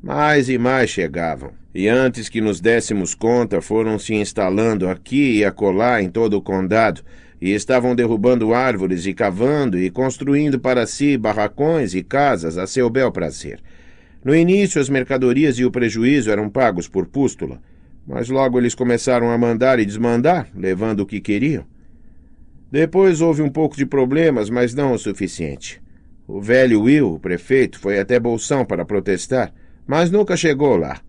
Mais e mais chegavam, e antes que nos dessemos conta, foram se instalando aqui e acolá em todo o condado, e estavam derrubando árvores e cavando e construindo para si barracões e casas a seu bel prazer. No início, as mercadorias e o prejuízo eram pagos por pústula, mas logo eles começaram a mandar e desmandar, levando o que queriam. Depois houve um pouco de problemas, mas não o suficiente. O velho Will, o prefeito, foi até Bolsão para protestar, mas nunca chegou lá.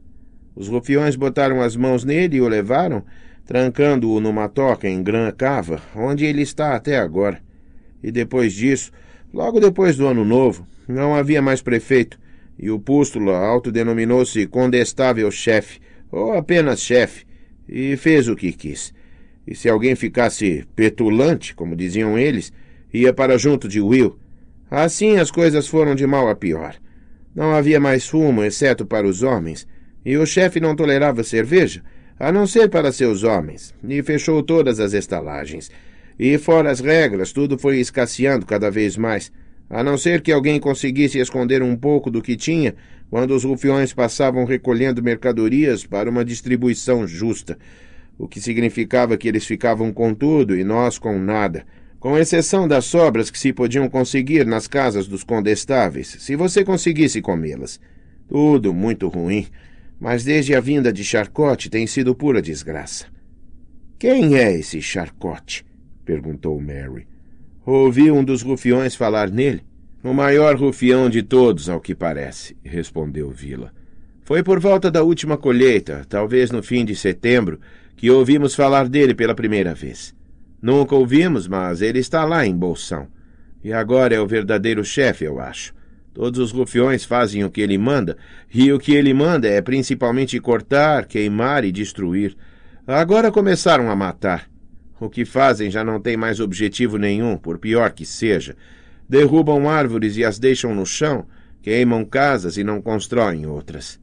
Os rufiões botaram as mãos nele e o levaram, trancando-o numa toca em Gran Cava, onde ele está até agora. E depois disso, logo depois do Ano Novo, não havia mais prefeito, e o Pústula autodenominou-se Condestável Chefe, ou apenas Chefe, e fez o que quis e se alguém ficasse petulante, como diziam eles, ia para junto de Will. Assim as coisas foram de mal a pior. Não havia mais fumo, exceto para os homens, e o chefe não tolerava cerveja, a não ser para seus homens, e fechou todas as estalagens. E fora as regras, tudo foi escasseando cada vez mais, a não ser que alguém conseguisse esconder um pouco do que tinha quando os rufiões passavam recolhendo mercadorias para uma distribuição justa o que significava que eles ficavam com tudo e nós com nada com exceção das sobras que se podiam conseguir nas casas dos condestáveis, se você conseguisse comê-las. Tudo muito ruim, mas desde a vinda de Charcote tem sido pura desgraça. Quem é esse Charcote? perguntou Mary. Ouvi um dos rufiões falar nele. O maior rufião de todos, ao que parece, respondeu Vila. Foi por volta da última colheita, talvez no fim de setembro, que ouvimos falar dele pela primeira vez. Nunca ouvimos, mas ele está lá em Bolsão. E agora é o verdadeiro chefe, eu acho. Todos os rufiões fazem o que ele manda, e o que ele manda é principalmente cortar, queimar e destruir. Agora começaram a matar. O que fazem já não tem mais objetivo nenhum, por pior que seja. Derrubam árvores e as deixam no chão, queimam casas e não constroem outras.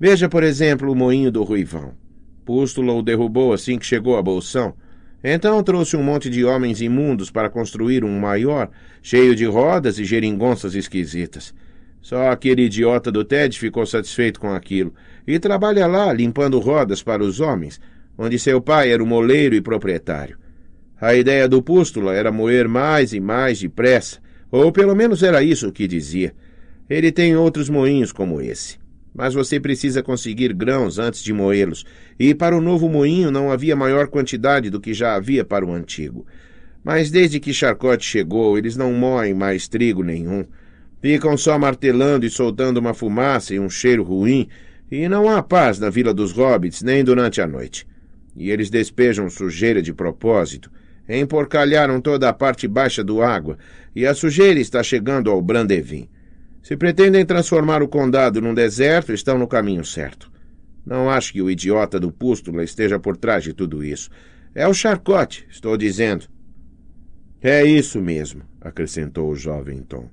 Veja, por exemplo, o moinho do Ruivão. Pústula o derrubou assim que chegou a Bolsão. Então trouxe um monte de homens imundos para construir um maior, cheio de rodas e geringonças esquisitas. Só aquele idiota do Ted ficou satisfeito com aquilo e trabalha lá limpando rodas para os homens, onde seu pai era o moleiro e proprietário. A ideia do Pústula era moer mais e mais depressa, ou pelo menos era isso que dizia. Ele tem outros moinhos como esse. Mas você precisa conseguir grãos antes de moê-los, e para o novo moinho não havia maior quantidade do que já havia para o antigo. Mas desde que Charcote chegou, eles não moem mais trigo nenhum. Ficam só martelando e soltando uma fumaça e um cheiro ruim, e não há paz na Vila dos Hobbits nem durante a noite. E eles despejam sujeira de propósito. Emporcalharam toda a parte baixa do água, e a sujeira está chegando ao Brandevin. Se pretendem transformar o condado num deserto, estão no caminho certo. Não acho que o idiota do Pústula esteja por trás de tudo isso. É o Charcote, estou dizendo. É isso mesmo, acrescentou o jovem Tom.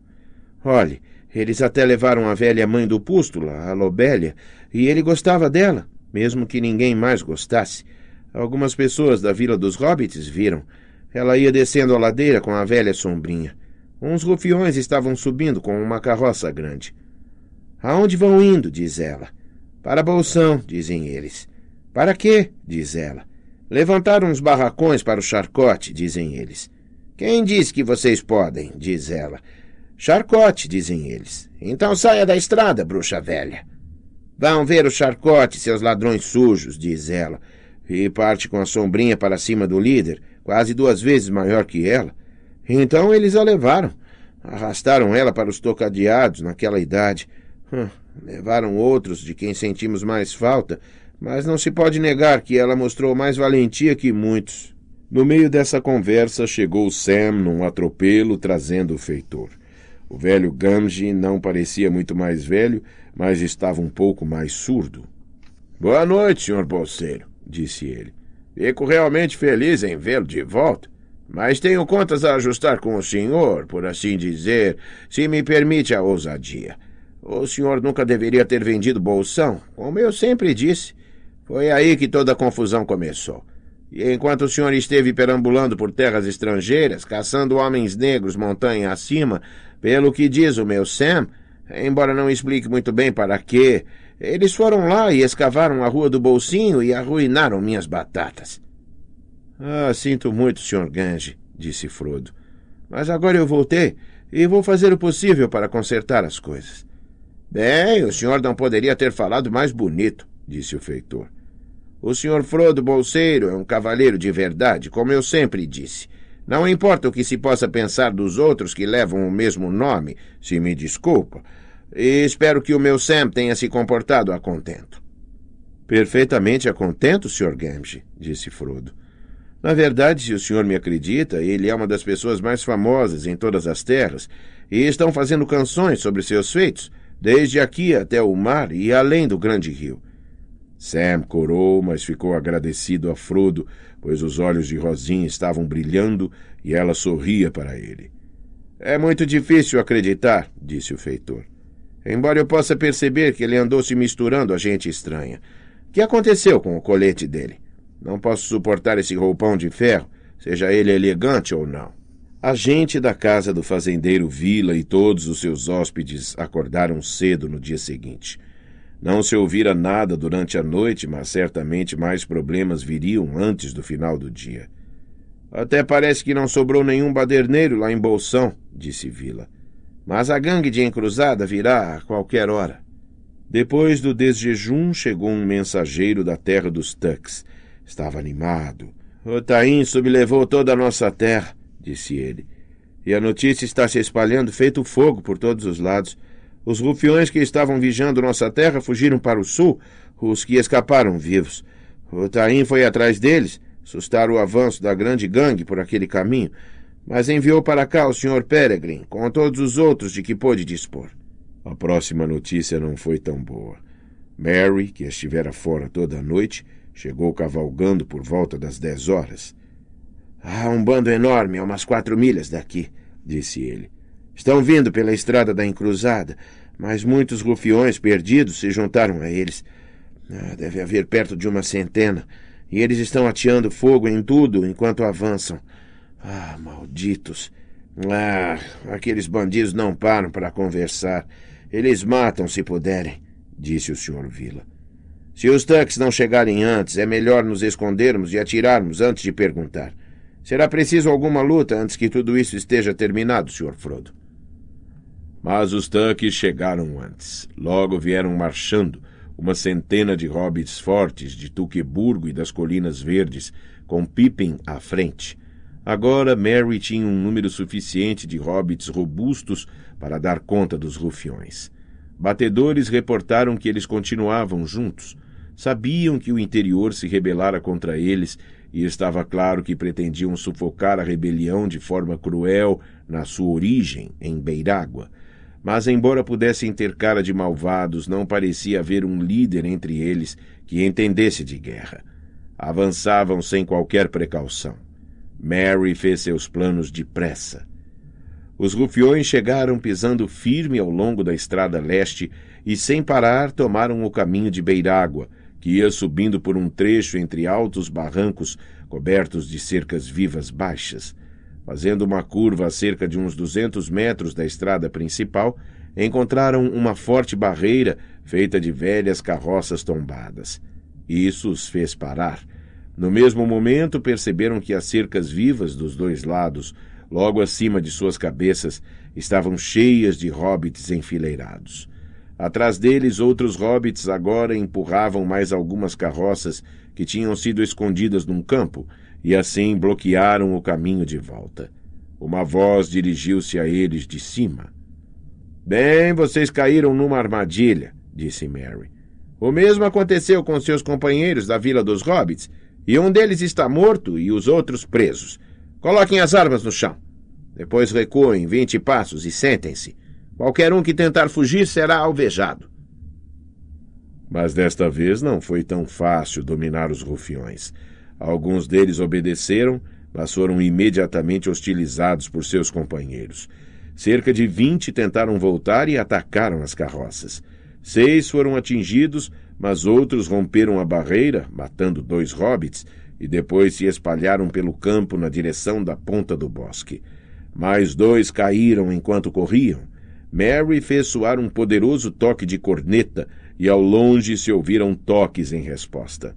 Olhe, eles até levaram a velha mãe do Pústula, a Lobélia, e ele gostava dela, mesmo que ninguém mais gostasse. Algumas pessoas da Vila dos Hobbits viram. Ela ia descendo a ladeira com a velha sombrinha. Uns rufiões estavam subindo com uma carroça grande. Aonde vão indo? diz ela. Para Bolsão, dizem eles. Para quê? diz ela. Levantaram uns barracões para o charcote, dizem eles. Quem diz que vocês podem? diz ela. Charcote, dizem eles. Então saia da estrada, bruxa velha. Vão ver o charcote, seus ladrões sujos, diz ela. E parte com a sombrinha para cima do líder, quase duas vezes maior que ela. Então eles a levaram. Arrastaram ela para os tocadeados naquela idade. Hum, levaram outros de quem sentimos mais falta, mas não se pode negar que ela mostrou mais valentia que muitos. No meio dessa conversa chegou Sam num atropelo trazendo o feitor. O velho Gamji não parecia muito mais velho, mas estava um pouco mais surdo. Boa noite, senhor bolseiro, disse ele. Fico realmente feliz em vê-lo de volta. Mas tenho contas a ajustar com o senhor, por assim dizer, se me permite a ousadia. O senhor nunca deveria ter vendido bolsão, como eu sempre disse. Foi aí que toda a confusão começou. E enquanto o senhor esteve perambulando por terras estrangeiras, caçando homens negros montanha acima, pelo que diz o meu Sam, embora não explique muito bem para quê, eles foram lá e escavaram a rua do bolsinho e arruinaram minhas batatas. Ah, sinto muito, Sr. Gange, disse Frodo. Mas agora eu voltei e vou fazer o possível para consertar as coisas. Bem, o senhor não poderia ter falado mais bonito, disse o feitor. O senhor Frodo Bolseiro é um cavaleiro de verdade, como eu sempre disse. Não importa o que se possa pensar dos outros que levam o mesmo nome, se me desculpa, e espero que o meu Sam tenha se comportado a contento. Perfeitamente a contento, Sr. Gange, disse Frodo. Na verdade, se o senhor me acredita, ele é uma das pessoas mais famosas em todas as terras, e estão fazendo canções sobre seus feitos, desde aqui até o mar e além do grande rio. Sam corou, mas ficou agradecido a Frodo, pois os olhos de Rosinha estavam brilhando e ela sorria para ele. É muito difícil acreditar, disse o feitor. Embora eu possa perceber que ele andou se misturando a gente estranha. O que aconteceu com o colete dele? Não posso suportar esse roupão de ferro, seja ele elegante ou não. A gente da casa do fazendeiro Vila e todos os seus hóspedes acordaram cedo no dia seguinte. Não se ouvira nada durante a noite, mas certamente mais problemas viriam antes do final do dia. Até parece que não sobrou nenhum baderneiro lá em Bolsão, disse Vila. Mas a gangue de encruzada virá a qualquer hora. Depois do desjejum, chegou um mensageiro da terra dos Tucks Estava animado. O Taim sublevou toda a nossa terra, disse ele. E a notícia está se espalhando feito fogo por todos os lados. Os rufiões que estavam vigiando nossa terra fugiram para o sul, os que escaparam vivos. O Taim foi atrás deles, sustar o avanço da grande gangue por aquele caminho, mas enviou para cá o Sr. Peregrine com todos os outros de que pôde dispor. A próxima notícia não foi tão boa. Mary, que estivera fora toda a noite, Chegou cavalgando por volta das dez horas. Há ah, um bando enorme, a é umas quatro milhas daqui, disse ele. Estão vindo pela estrada da encruzada, mas muitos rufiões perdidos se juntaram a eles. Ah, deve haver perto de uma centena, e eles estão ateando fogo em tudo enquanto avançam. Ah, malditos! Ah, aqueles bandidos não param para conversar. Eles matam se puderem, disse o Sr. Vila. Se os tanques não chegarem antes, é melhor nos escondermos e atirarmos antes de perguntar. Será preciso alguma luta antes que tudo isso esteja terminado, Sr. Frodo. Mas os tanques chegaram antes. Logo vieram marchando, uma centena de hobbits fortes de Tuqueburgo e das Colinas Verdes, com Pippin à frente. Agora Mary tinha um número suficiente de hobbits robustos para dar conta dos rufiões. Batedores reportaram que eles continuavam juntos, Sabiam que o interior se rebelara contra eles, e estava claro que pretendiam sufocar a rebelião de forma cruel na sua origem, em Beirágua. Mas, embora pudessem ter cara de malvados, não parecia haver um líder entre eles que entendesse de guerra. Avançavam sem qualquer precaução. Mary fez seus planos depressa. Os rufiões chegaram pisando firme ao longo da estrada leste e, sem parar, tomaram o caminho de Beirágua, que ia subindo por um trecho entre altos barrancos cobertos de cercas vivas baixas. Fazendo uma curva a cerca de uns 200 metros da estrada principal, encontraram uma forte barreira feita de velhas carroças tombadas. Isso os fez parar. No mesmo momento, perceberam que as cercas vivas dos dois lados, logo acima de suas cabeças, estavam cheias de hobbits enfileirados. Atrás deles, outros hobbits agora empurravam mais algumas carroças que tinham sido escondidas num campo e assim bloquearam o caminho de volta. Uma voz dirigiu-se a eles de cima. Bem, vocês caíram numa armadilha, disse Mary. O mesmo aconteceu com seus companheiros da Vila dos Hobbits, e um deles está morto e os outros presos. Coloquem as armas no chão. Depois recuem vinte passos e sentem-se. Qualquer um que tentar fugir será alvejado. Mas desta vez não foi tão fácil dominar os rufiões. Alguns deles obedeceram, mas foram imediatamente hostilizados por seus companheiros. Cerca de vinte tentaram voltar e atacaram as carroças. Seis foram atingidos, mas outros romperam a barreira, matando dois hobbits, e depois se espalharam pelo campo na direção da ponta do bosque. Mais dois caíram enquanto corriam. Mary fez soar um poderoso toque de corneta e ao longe se ouviram toques em resposta.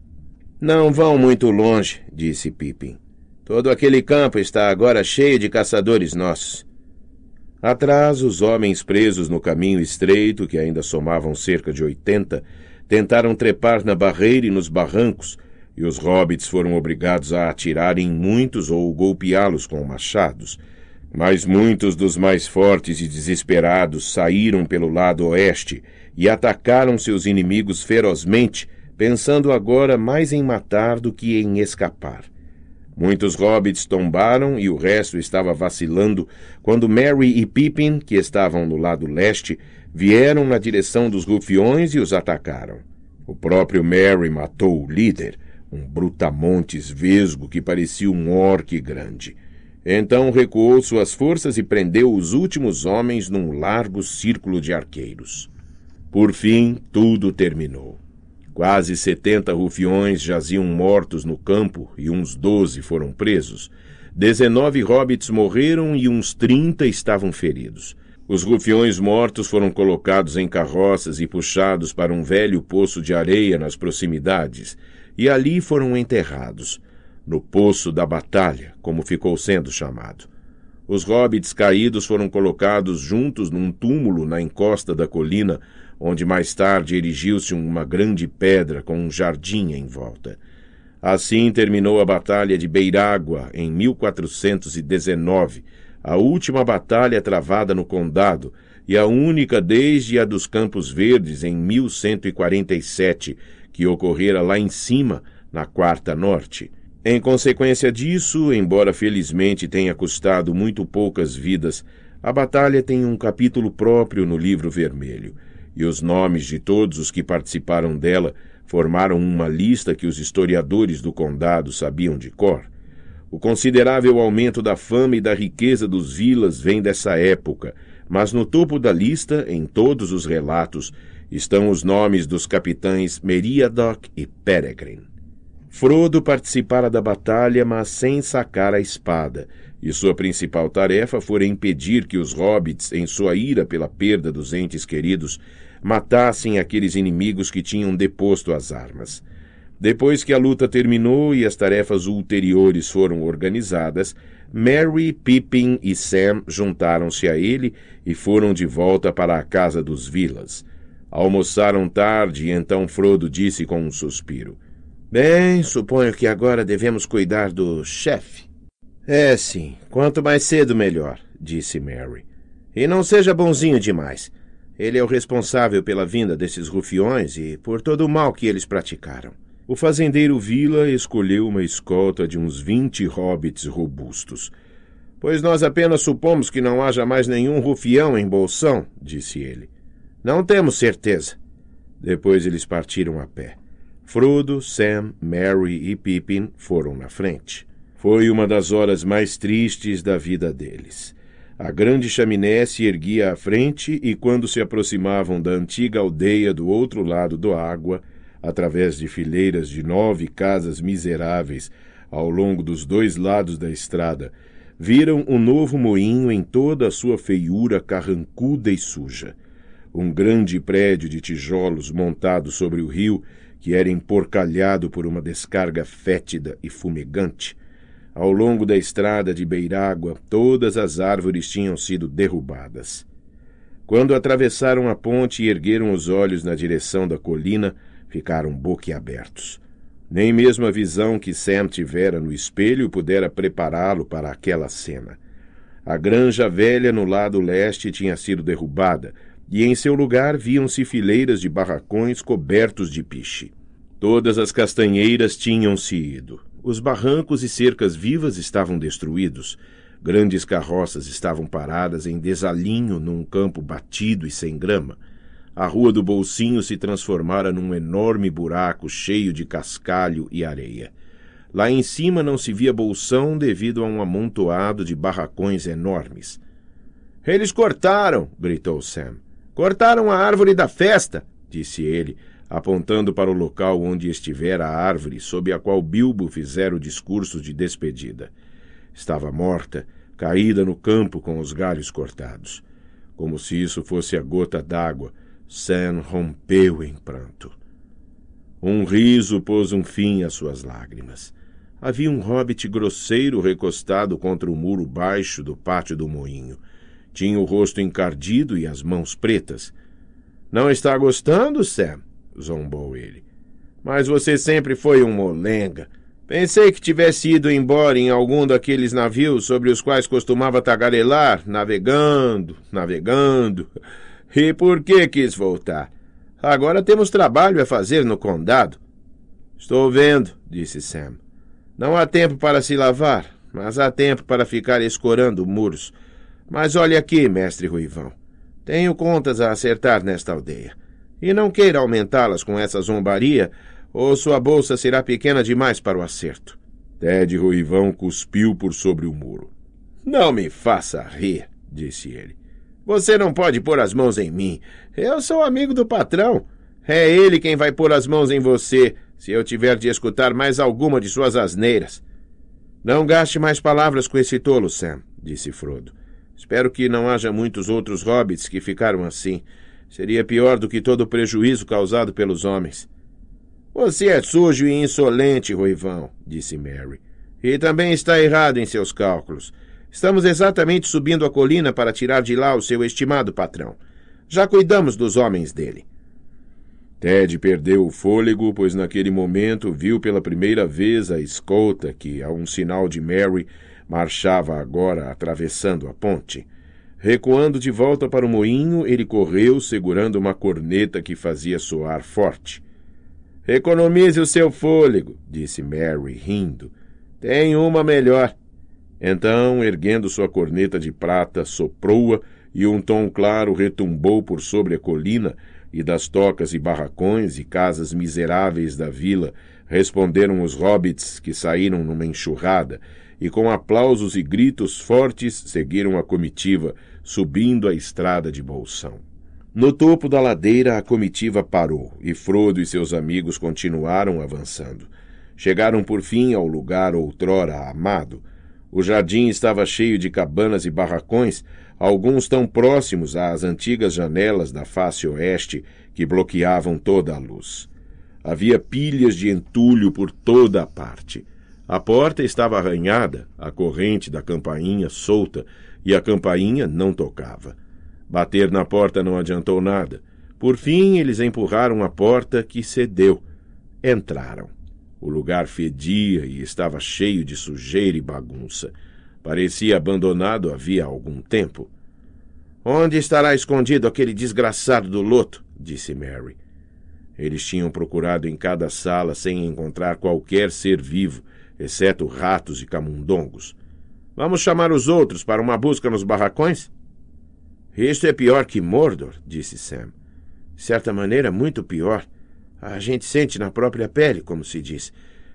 Não vão muito longe, disse Pippin. Todo aquele campo está agora cheio de caçadores nossos. Atrás, os homens presos no caminho estreito, que ainda somavam cerca de oitenta, tentaram trepar na barreira e nos barrancos, e os hobbits foram obrigados a atirarem muitos ou golpeá-los com machados, mas muitos dos mais fortes e desesperados saíram pelo lado oeste e atacaram seus inimigos ferozmente, pensando agora mais em matar do que em escapar. Muitos hobbits tombaram e o resto estava vacilando quando Mary e Pippin, que estavam no lado leste, vieram na direção dos rufiões e os atacaram. O próprio Mary matou o líder, um brutamontes vesgo que parecia um orque grande. Então recuou suas forças e prendeu os últimos homens num largo círculo de arqueiros. Por fim, tudo terminou. Quase setenta rufiões jaziam mortos no campo e uns doze foram presos. Dezenove hobbits morreram e uns trinta estavam feridos. Os rufiões mortos foram colocados em carroças e puxados para um velho poço de areia nas proximidades, e ali foram enterrados no Poço da Batalha, como ficou sendo chamado. Os hobbits caídos foram colocados juntos num túmulo na encosta da colina, onde mais tarde erigiu-se uma grande pedra com um jardim em volta. Assim terminou a Batalha de Beirágua em 1419, a última batalha travada no condado e a única desde a dos Campos Verdes em 1147, que ocorrera lá em cima, na Quarta Norte. Em consequência disso, embora felizmente tenha custado muito poucas vidas, a batalha tem um capítulo próprio no Livro Vermelho, e os nomes de todos os que participaram dela formaram uma lista que os historiadores do condado sabiam de cor. O considerável aumento da fama e da riqueza dos vilas vem dessa época, mas no topo da lista, em todos os relatos, estão os nomes dos capitães Meriadoc e Peregrine. Frodo participara da batalha, mas sem sacar a espada, e sua principal tarefa fora impedir que os hobbits, em sua ira pela perda dos entes queridos, matassem aqueles inimigos que tinham deposto as armas. Depois que a luta terminou e as tarefas ulteriores foram organizadas, Mary, Pippin e Sam juntaram-se a ele e foram de volta para a casa dos Vilas. Almoçaram tarde e então Frodo disse com um suspiro: Bem, suponho que agora devemos cuidar do chefe. É sim, quanto mais cedo melhor, disse Mary. E não seja bonzinho demais. Ele é o responsável pela vinda desses rufiões e por todo o mal que eles praticaram. O fazendeiro Vila escolheu uma escolta de uns vinte hobbits robustos. Pois nós apenas supomos que não haja mais nenhum rufião em Bolsão, disse ele. Não temos certeza. Depois eles partiram a pé. Frodo, Sam, Mary e Pippin foram na frente. Foi uma das horas mais tristes da vida deles. A grande chaminé se erguia à frente e, quando se aproximavam da antiga aldeia do outro lado do água, através de fileiras de nove casas miseráveis ao longo dos dois lados da estrada, viram um novo moinho em toda a sua feiura carrancuda e suja. Um grande prédio de tijolos montado sobre o rio que era emporcalhado por uma descarga fétida e fumegante. Ao longo da estrada de Beirágua, todas as árvores tinham sido derrubadas. Quando atravessaram a ponte e ergueram os olhos na direção da colina, ficaram boquiabertos. Nem mesmo a visão que Sam tivera no espelho pudera prepará-lo para aquela cena. A granja velha no lado leste tinha sido derrubada, e em seu lugar viam-se fileiras de barracões cobertos de piche. Todas as castanheiras tinham-se ido. Os barrancos e cercas vivas estavam destruídos. Grandes carroças estavam paradas em desalinho num campo batido e sem grama. A rua do Bolsinho se transformara num enorme buraco cheio de cascalho e areia. Lá em cima não se via bolsão devido a um amontoado de barracões enormes. Eles cortaram! gritou Sam. Cortaram a árvore da festa, disse ele, apontando para o local onde estivera a árvore sob a qual Bilbo fizera o discurso de despedida. Estava morta, caída no campo com os galhos cortados. Como se isso fosse a gota d'água, Sam rompeu em pranto. Um riso pôs um fim às suas lágrimas. Havia um hobbit grosseiro recostado contra o muro baixo do pátio do moinho. Tinha o rosto encardido e as mãos pretas. Não está gostando, Sam? zombou ele. Mas você sempre foi um molenga. Pensei que tivesse ido embora em algum daqueles navios sobre os quais costumava tagarelar, navegando, navegando. E por que quis voltar? Agora temos trabalho a fazer no condado. Estou vendo, disse Sam. Não há tempo para se lavar, mas há tempo para ficar escorando muros. Mas olhe aqui, mestre Ruivão. Tenho contas a acertar nesta aldeia. E não queira aumentá-las com essa zombaria, ou sua bolsa será pequena demais para o acerto. Ted Ruivão cuspiu por sobre o muro. Não me faça rir, disse ele. Você não pode pôr as mãos em mim. Eu sou amigo do patrão. É ele quem vai pôr as mãos em você, se eu tiver de escutar mais alguma de suas asneiras. Não gaste mais palavras com esse tolo, Sam, disse Frodo. Espero que não haja muitos outros hobbits que ficaram assim. Seria pior do que todo o prejuízo causado pelos homens. Você é sujo e insolente, Ruivão, disse Mary. E também está errado em seus cálculos. Estamos exatamente subindo a colina para tirar de lá o seu estimado patrão. Já cuidamos dos homens dele. Ted perdeu o fôlego, pois naquele momento viu pela primeira vez a escolta que, a um sinal de Mary, Marchava agora atravessando a ponte. Recuando de volta para o moinho, ele correu segurando uma corneta que fazia soar forte. Economize o seu fôlego, disse Mary, rindo. Tem uma melhor. Então, erguendo sua corneta de prata, soprou-a e um tom claro retumbou por sobre a colina, e das tocas e barracões e casas miseráveis da vila responderam os hobbits que saíram numa enxurrada, e com aplausos e gritos fortes seguiram a comitiva, subindo a estrada de Bolsão. No topo da ladeira, a comitiva parou e Frodo e seus amigos continuaram avançando. Chegaram por fim ao lugar outrora amado. O jardim estava cheio de cabanas e barracões, alguns tão próximos às antigas janelas da face oeste que bloqueavam toda a luz. Havia pilhas de entulho por toda a parte. A porta estava arranhada, a corrente da campainha solta, e a campainha não tocava. Bater na porta não adiantou nada. Por fim, eles empurraram a porta, que cedeu. Entraram. O lugar fedia e estava cheio de sujeira e bagunça. Parecia abandonado havia algum tempo. Onde estará escondido aquele desgraçado do loto? disse Mary. Eles tinham procurado em cada sala sem encontrar qualquer ser vivo exceto ratos e camundongos. Vamos chamar os outros para uma busca nos barracões? Isto é pior que Mordor, disse Sam. De certa maneira, muito pior. A gente sente na própria pele, como se diz.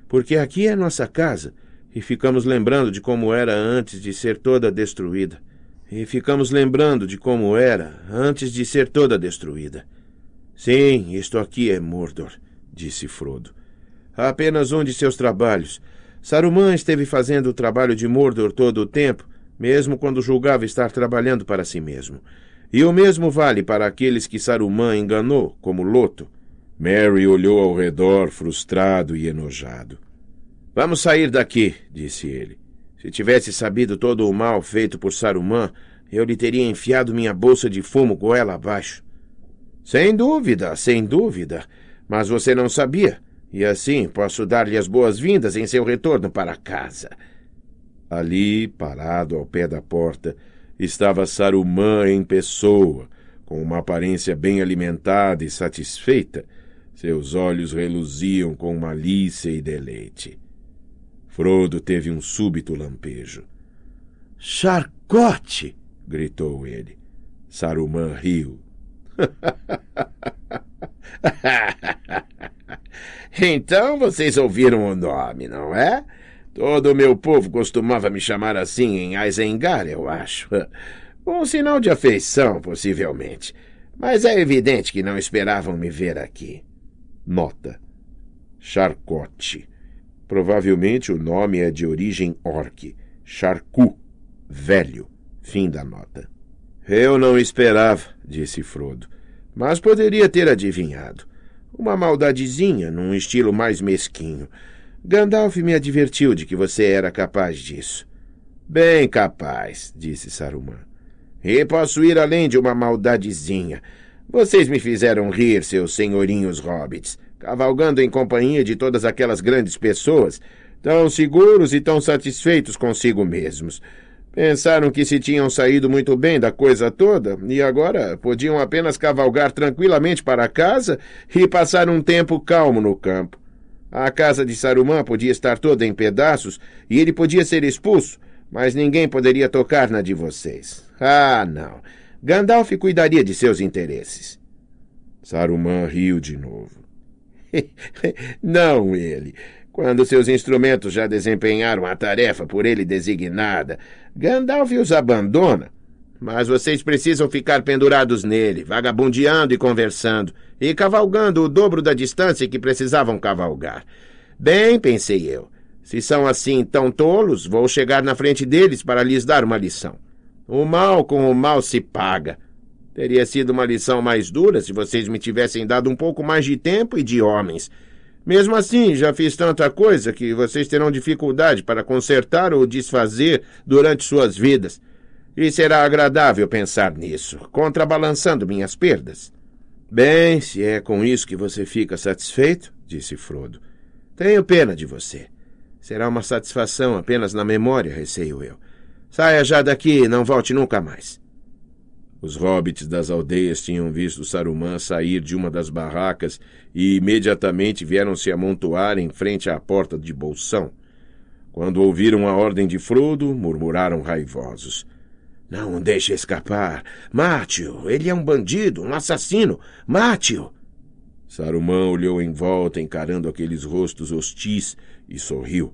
Porque aqui é nossa casa, e ficamos lembrando de como era antes de ser toda destruída. E ficamos lembrando de como era antes de ser toda destruída. Sim, isto aqui é Mordor, disse Frodo. apenas um de seus trabalhos Saruman esteve fazendo o trabalho de Mordor todo o tempo, mesmo quando julgava estar trabalhando para si mesmo. E o mesmo vale para aqueles que Saruman enganou, como Loto. Mary olhou ao redor, frustrado e enojado. Vamos sair daqui, disse ele. Se tivesse sabido todo o mal feito por Saruman, eu lhe teria enfiado minha bolsa de fumo goela abaixo. Sem dúvida, sem dúvida. Mas você não sabia. E assim posso dar-lhe as boas-vindas em seu retorno para casa. Ali, parado ao pé da porta, estava Sarumã em pessoa, com uma aparência bem alimentada e satisfeita. Seus olhos reluziam com malícia e deleite. Frodo teve um súbito lampejo. Charcote! gritou ele. Saruman riu. Então vocês ouviram o nome, não é? Todo o meu povo costumava me chamar assim em Eisengar, eu acho. Um sinal de afeição, possivelmente. Mas é evidente que não esperavam me ver aqui. Nota: Charcote. Provavelmente o nome é de origem orc. Charcu, velho. Fim da nota. Eu não esperava, disse Frodo, mas poderia ter adivinhado. Uma maldadezinha, num estilo mais mesquinho. Gandalf me advertiu de que você era capaz disso. Bem capaz, disse Saruman. E posso ir além de uma maldadezinha. Vocês me fizeram rir, seus senhorinhos hobbits, cavalgando em companhia de todas aquelas grandes pessoas, tão seguros e tão satisfeitos consigo mesmos. Pensaram que se tinham saído muito bem da coisa toda e agora podiam apenas cavalgar tranquilamente para casa e passar um tempo calmo no campo. A casa de Saruman podia estar toda em pedaços e ele podia ser expulso, mas ninguém poderia tocar na de vocês. Ah, não. Gandalf cuidaria de seus interesses. Saruman riu de novo. não ele. Quando seus instrumentos já desempenharam a tarefa por ele designada, Gandalf os abandona. Mas vocês precisam ficar pendurados nele, vagabundeando e conversando, e cavalgando o dobro da distância que precisavam cavalgar. Bem, pensei eu, se são assim tão tolos, vou chegar na frente deles para lhes dar uma lição. O mal com o mal se paga. Teria sido uma lição mais dura se vocês me tivessem dado um pouco mais de tempo e de homens. Mesmo assim, já fiz tanta coisa que vocês terão dificuldade para consertar ou desfazer durante suas vidas. E será agradável pensar nisso, contrabalançando minhas perdas. Bem, se é com isso que você fica satisfeito, disse Frodo. Tenho pena de você. Será uma satisfação apenas na memória, receio eu. Saia já daqui e não volte nunca mais. Os hobbits das aldeias tinham visto Saruman sair de uma das barracas e imediatamente vieram se amontoar em frente à porta de Bolsão. Quando ouviram a ordem de Frodo, murmuraram raivosos. Não deixe escapar! Mate-o! Ele é um bandido, um assassino! Mate-o! Saruman olhou em volta, encarando aqueles rostos hostis, e sorriu.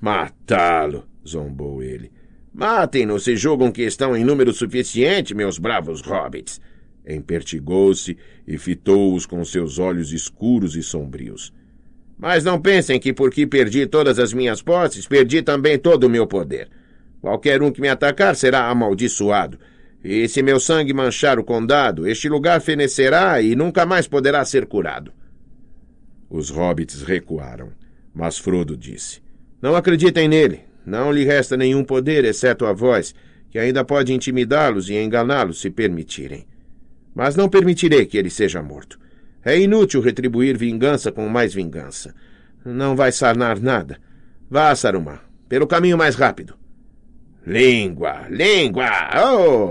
Matá-lo! zombou ele. Matem-nos se julgam que estão em número suficiente, meus bravos hobbits. Empertigou-se e fitou-os com seus olhos escuros e sombrios. Mas não pensem que porque perdi todas as minhas posses, perdi também todo o meu poder. Qualquer um que me atacar será amaldiçoado. E se meu sangue manchar o condado, este lugar fenecerá e nunca mais poderá ser curado. Os hobbits recuaram, mas Frodo disse: Não acreditem nele. Não lhe resta nenhum poder exceto a voz, que ainda pode intimidá-los e enganá-los se permitirem. Mas não permitirei que ele seja morto. É inútil retribuir vingança com mais vingança. Não vai sarnar nada. Vá, Saruman, pelo caminho mais rápido. Língua! Língua!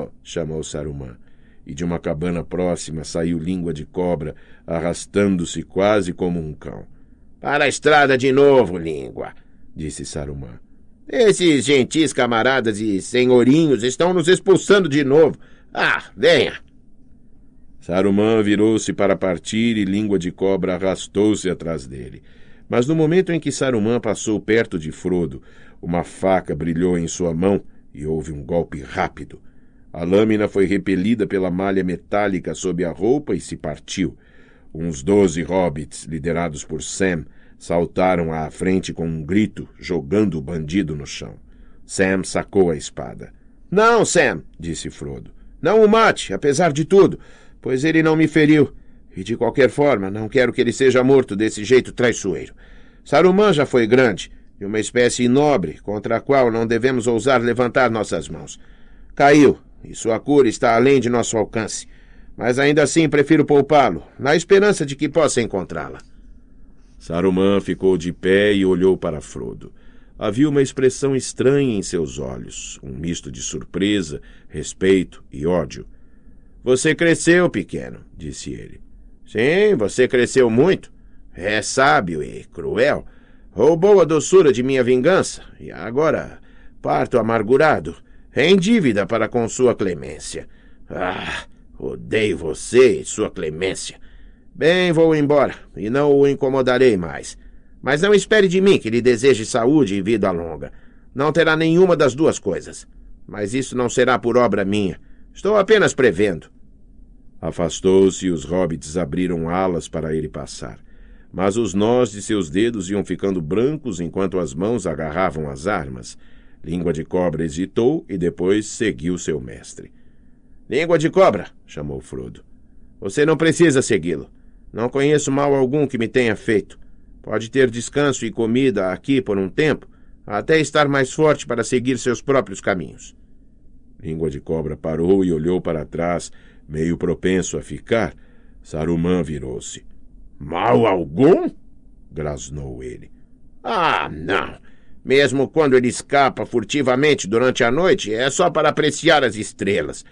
Oh! chamou Saruman. E de uma cabana próxima saiu Língua de Cobra, arrastando-se quase como um cão. Para a estrada de novo, Língua! disse Saruman. Esses gentis camaradas e senhorinhos estão nos expulsando de novo. Ah, venha! Saruman virou-se para partir e Língua de Cobra arrastou-se atrás dele. Mas no momento em que Saruman passou perto de Frodo, uma faca brilhou em sua mão e houve um golpe rápido. A lâmina foi repelida pela malha metálica sob a roupa e se partiu. Uns doze hobbits, liderados por Sam, Saltaram à frente com um grito, jogando o bandido no chão. Sam sacou a espada. Não, Sam, disse Frodo. Não o mate, apesar de tudo, pois ele não me feriu. E de qualquer forma, não quero que ele seja morto desse jeito traiçoeiro. Saruman já foi grande, e uma espécie nobre contra a qual não devemos ousar levantar nossas mãos. Caiu, e sua cura está além de nosso alcance. Mas ainda assim prefiro poupá-lo, na esperança de que possa encontrá-la. Saruman ficou de pé e olhou para Frodo. Havia uma expressão estranha em seus olhos, um misto de surpresa, respeito e ódio. Você cresceu, pequeno, disse ele. Sim, você cresceu muito. É sábio e cruel. Roubou a doçura de minha vingança e agora parto amargurado, em dívida para com sua clemência. Ah, odeio você e sua clemência. Bem, vou embora, e não o incomodarei mais. Mas não espere de mim que lhe deseje saúde e vida longa. Não terá nenhuma das duas coisas. Mas isso não será por obra minha. Estou apenas prevendo. Afastou-se e os hobbits abriram alas para ele passar. Mas os nós de seus dedos iam ficando brancos enquanto as mãos agarravam as armas. Língua de Cobra hesitou e depois seguiu seu mestre. Língua de Cobra! chamou Frodo. Você não precisa segui-lo. Não conheço mal algum que me tenha feito. Pode ter descanso e comida aqui por um tempo, até estar mais forte para seguir seus próprios caminhos. Língua de Cobra parou e olhou para trás, meio propenso a ficar. Saruman virou-se. Mal algum? grasnou ele. Ah, não! Mesmo quando ele escapa furtivamente durante a noite, é só para apreciar as estrelas.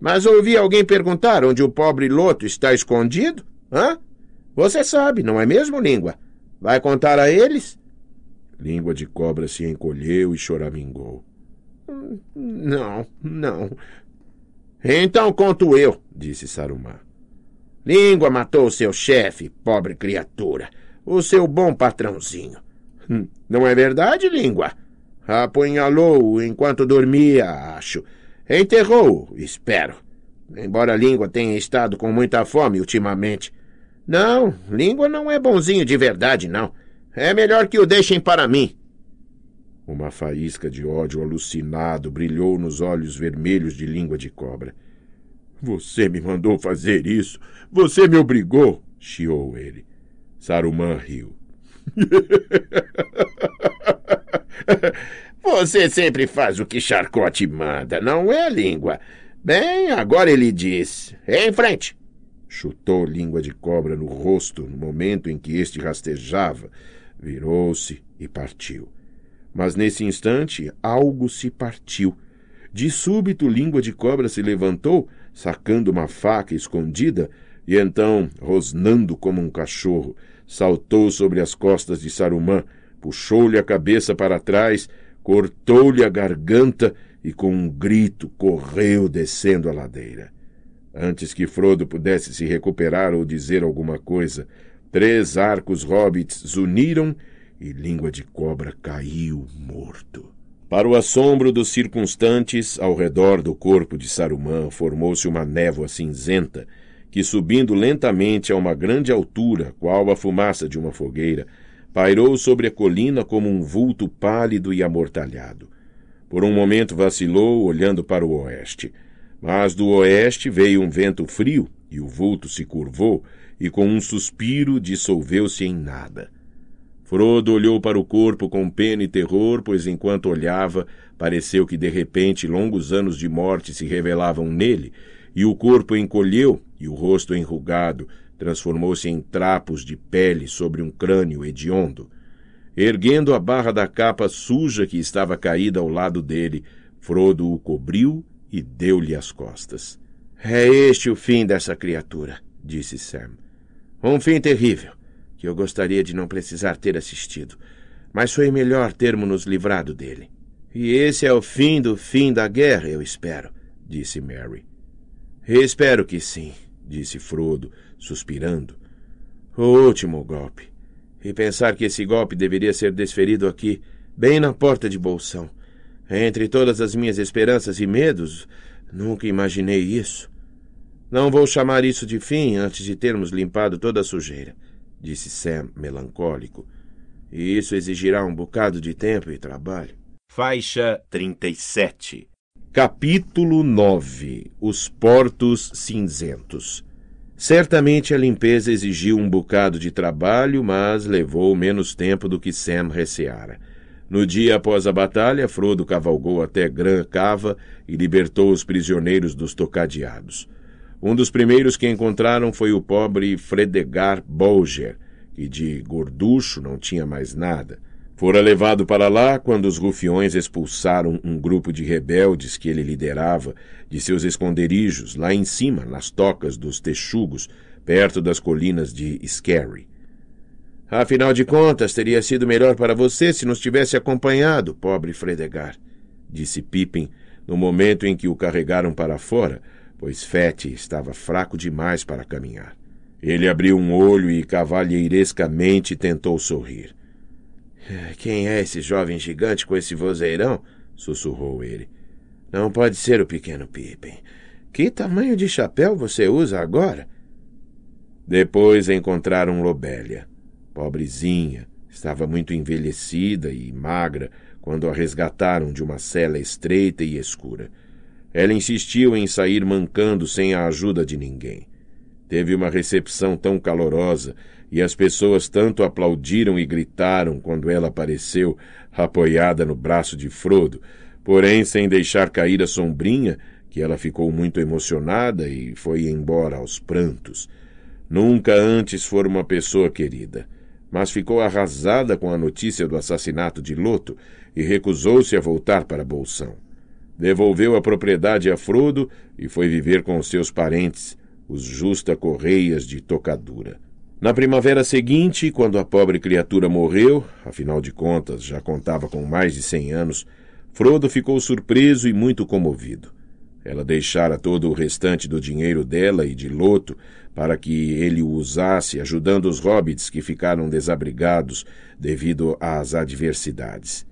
Mas ouvi alguém perguntar onde o pobre Loto está escondido? Hã? Você sabe, não é mesmo, língua? Vai contar a eles? Língua de cobra se encolheu e choramingou. Não, não. Então conto eu, disse Sarumá. Língua matou o seu chefe, pobre criatura, o seu bom patrãozinho. Hum, não é verdade, Língua? Apunhalou-o enquanto dormia, acho. Enterrou-o, espero. Embora a língua tenha estado com muita fome ultimamente. Não, língua não é bonzinho de verdade, não. É melhor que o deixem para mim. Uma faísca de ódio alucinado brilhou nos olhos vermelhos de língua de cobra. Você me mandou fazer isso. Você me obrigou, chiou ele. Saruman riu. Você sempre faz o que Charcot manda, não é, língua? Bem, agora ele diz: em frente. Chutou língua de cobra no rosto no momento em que este rastejava, virou-se e partiu. Mas nesse instante algo se partiu. De súbito, língua de cobra se levantou, sacando uma faca escondida, e então, rosnando como um cachorro, saltou sobre as costas de Sarumã, puxou-lhe a cabeça para trás, cortou-lhe a garganta e, com um grito, correu descendo a ladeira. Antes que Frodo pudesse se recuperar ou dizer alguma coisa, três arcos hobbits zuniram e Língua de Cobra caiu morto. Para o assombro dos circunstantes, ao redor do corpo de Saruman formou-se uma névoa cinzenta, que subindo lentamente a uma grande altura, qual a fumaça de uma fogueira, pairou sobre a colina como um vulto pálido e amortalhado. Por um momento vacilou, olhando para o oeste. Mas do oeste veio um vento frio, e o vulto se curvou, e com um suspiro dissolveu-se em nada. Frodo olhou para o corpo com pena e terror, pois enquanto olhava, pareceu que de repente longos anos de morte se revelavam nele, e o corpo encolheu, e o rosto enrugado transformou-se em trapos de pele sobre um crânio hediondo. Erguendo a barra da capa suja que estava caída ao lado dele, Frodo o cobriu e deu-lhe as costas. É este o fim dessa criatura, disse Sam. Um fim terrível, que eu gostaria de não precisar ter assistido, mas foi melhor termos nos livrado dele. E esse é o fim do fim da guerra, eu espero, disse Mary. Espero que sim, disse Frodo, suspirando. O último golpe. E pensar que esse golpe deveria ser desferido aqui, bem na porta de Bolsão, entre todas as minhas esperanças e medos, nunca imaginei isso. Não vou chamar isso de fim antes de termos limpado toda a sujeira, disse Sam, melancólico. E isso exigirá um bocado de tempo e trabalho. Faixa 37 Capítulo 9 Os Portos Cinzentos Certamente a limpeza exigiu um bocado de trabalho, mas levou menos tempo do que Sam receara. No dia após a batalha, Frodo cavalgou até Gran Cava e libertou os prisioneiros dos tocadeados. Um dos primeiros que encontraram foi o pobre Fredegar Bolger, que de gorducho não tinha mais nada. Fora levado para lá quando os rufiões expulsaram um grupo de rebeldes que ele liderava de seus esconderijos lá em cima, nas tocas dos texugos, perto das colinas de Skerry. Afinal de contas, teria sido melhor para você se nos tivesse acompanhado, pobre Fredegar, disse Pippin, no momento em que o carregaram para fora, pois Fete estava fraco demais para caminhar. Ele abriu um olho e cavalheirescamente tentou sorrir. Eh, quem é esse jovem gigante com esse vozeirão? sussurrou ele. Não pode ser o pequeno Pippin. Que tamanho de chapéu você usa agora? Depois encontraram Lobélia. Pobrezinha, estava muito envelhecida e magra quando a resgataram de uma cela estreita e escura. Ela insistiu em sair mancando sem a ajuda de ninguém. Teve uma recepção tão calorosa e as pessoas tanto aplaudiram e gritaram quando ela apareceu, apoiada no braço de Frodo, porém sem deixar cair a sombrinha, que ela ficou muito emocionada e foi embora aos prantos. Nunca antes fora uma pessoa querida mas ficou arrasada com a notícia do assassinato de Loto e recusou-se a voltar para Bolsão. Devolveu a propriedade a Frodo e foi viver com os seus parentes, os Justa Correias de Tocadura. Na primavera seguinte, quando a pobre criatura morreu, afinal de contas já contava com mais de cem anos, Frodo ficou surpreso e muito comovido. Ela deixara todo o restante do dinheiro dela e de Loto para que ele o usasse ajudando os hobbits que ficaram desabrigados devido às adversidades.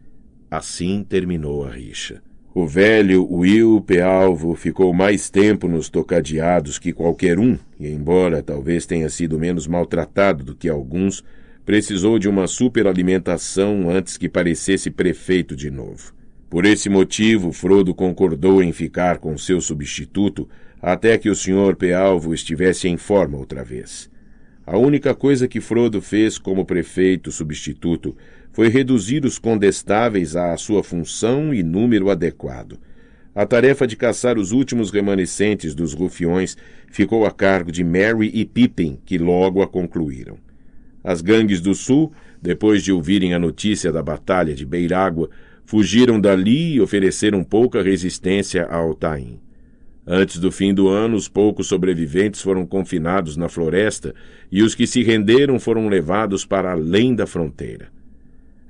Assim terminou a rixa. O velho Will Pealvo ficou mais tempo nos tocadeados que qualquer um, e embora talvez tenha sido menos maltratado do que alguns, precisou de uma superalimentação antes que parecesse prefeito de novo. Por esse motivo, Frodo concordou em ficar com seu substituto até que o Sr. Pealvo estivesse em forma outra vez. A única coisa que Frodo fez como prefeito substituto foi reduzir os condestáveis à sua função e número adequado. A tarefa de caçar os últimos remanescentes dos rufiões ficou a cargo de Mary e Pippin, que logo a concluíram. As gangues do sul, depois de ouvirem a notícia da batalha de Beirágua, fugiram dali e ofereceram pouca resistência ao Taim. Antes do fim do ano, os poucos sobreviventes foram confinados na floresta e os que se renderam foram levados para além da fronteira.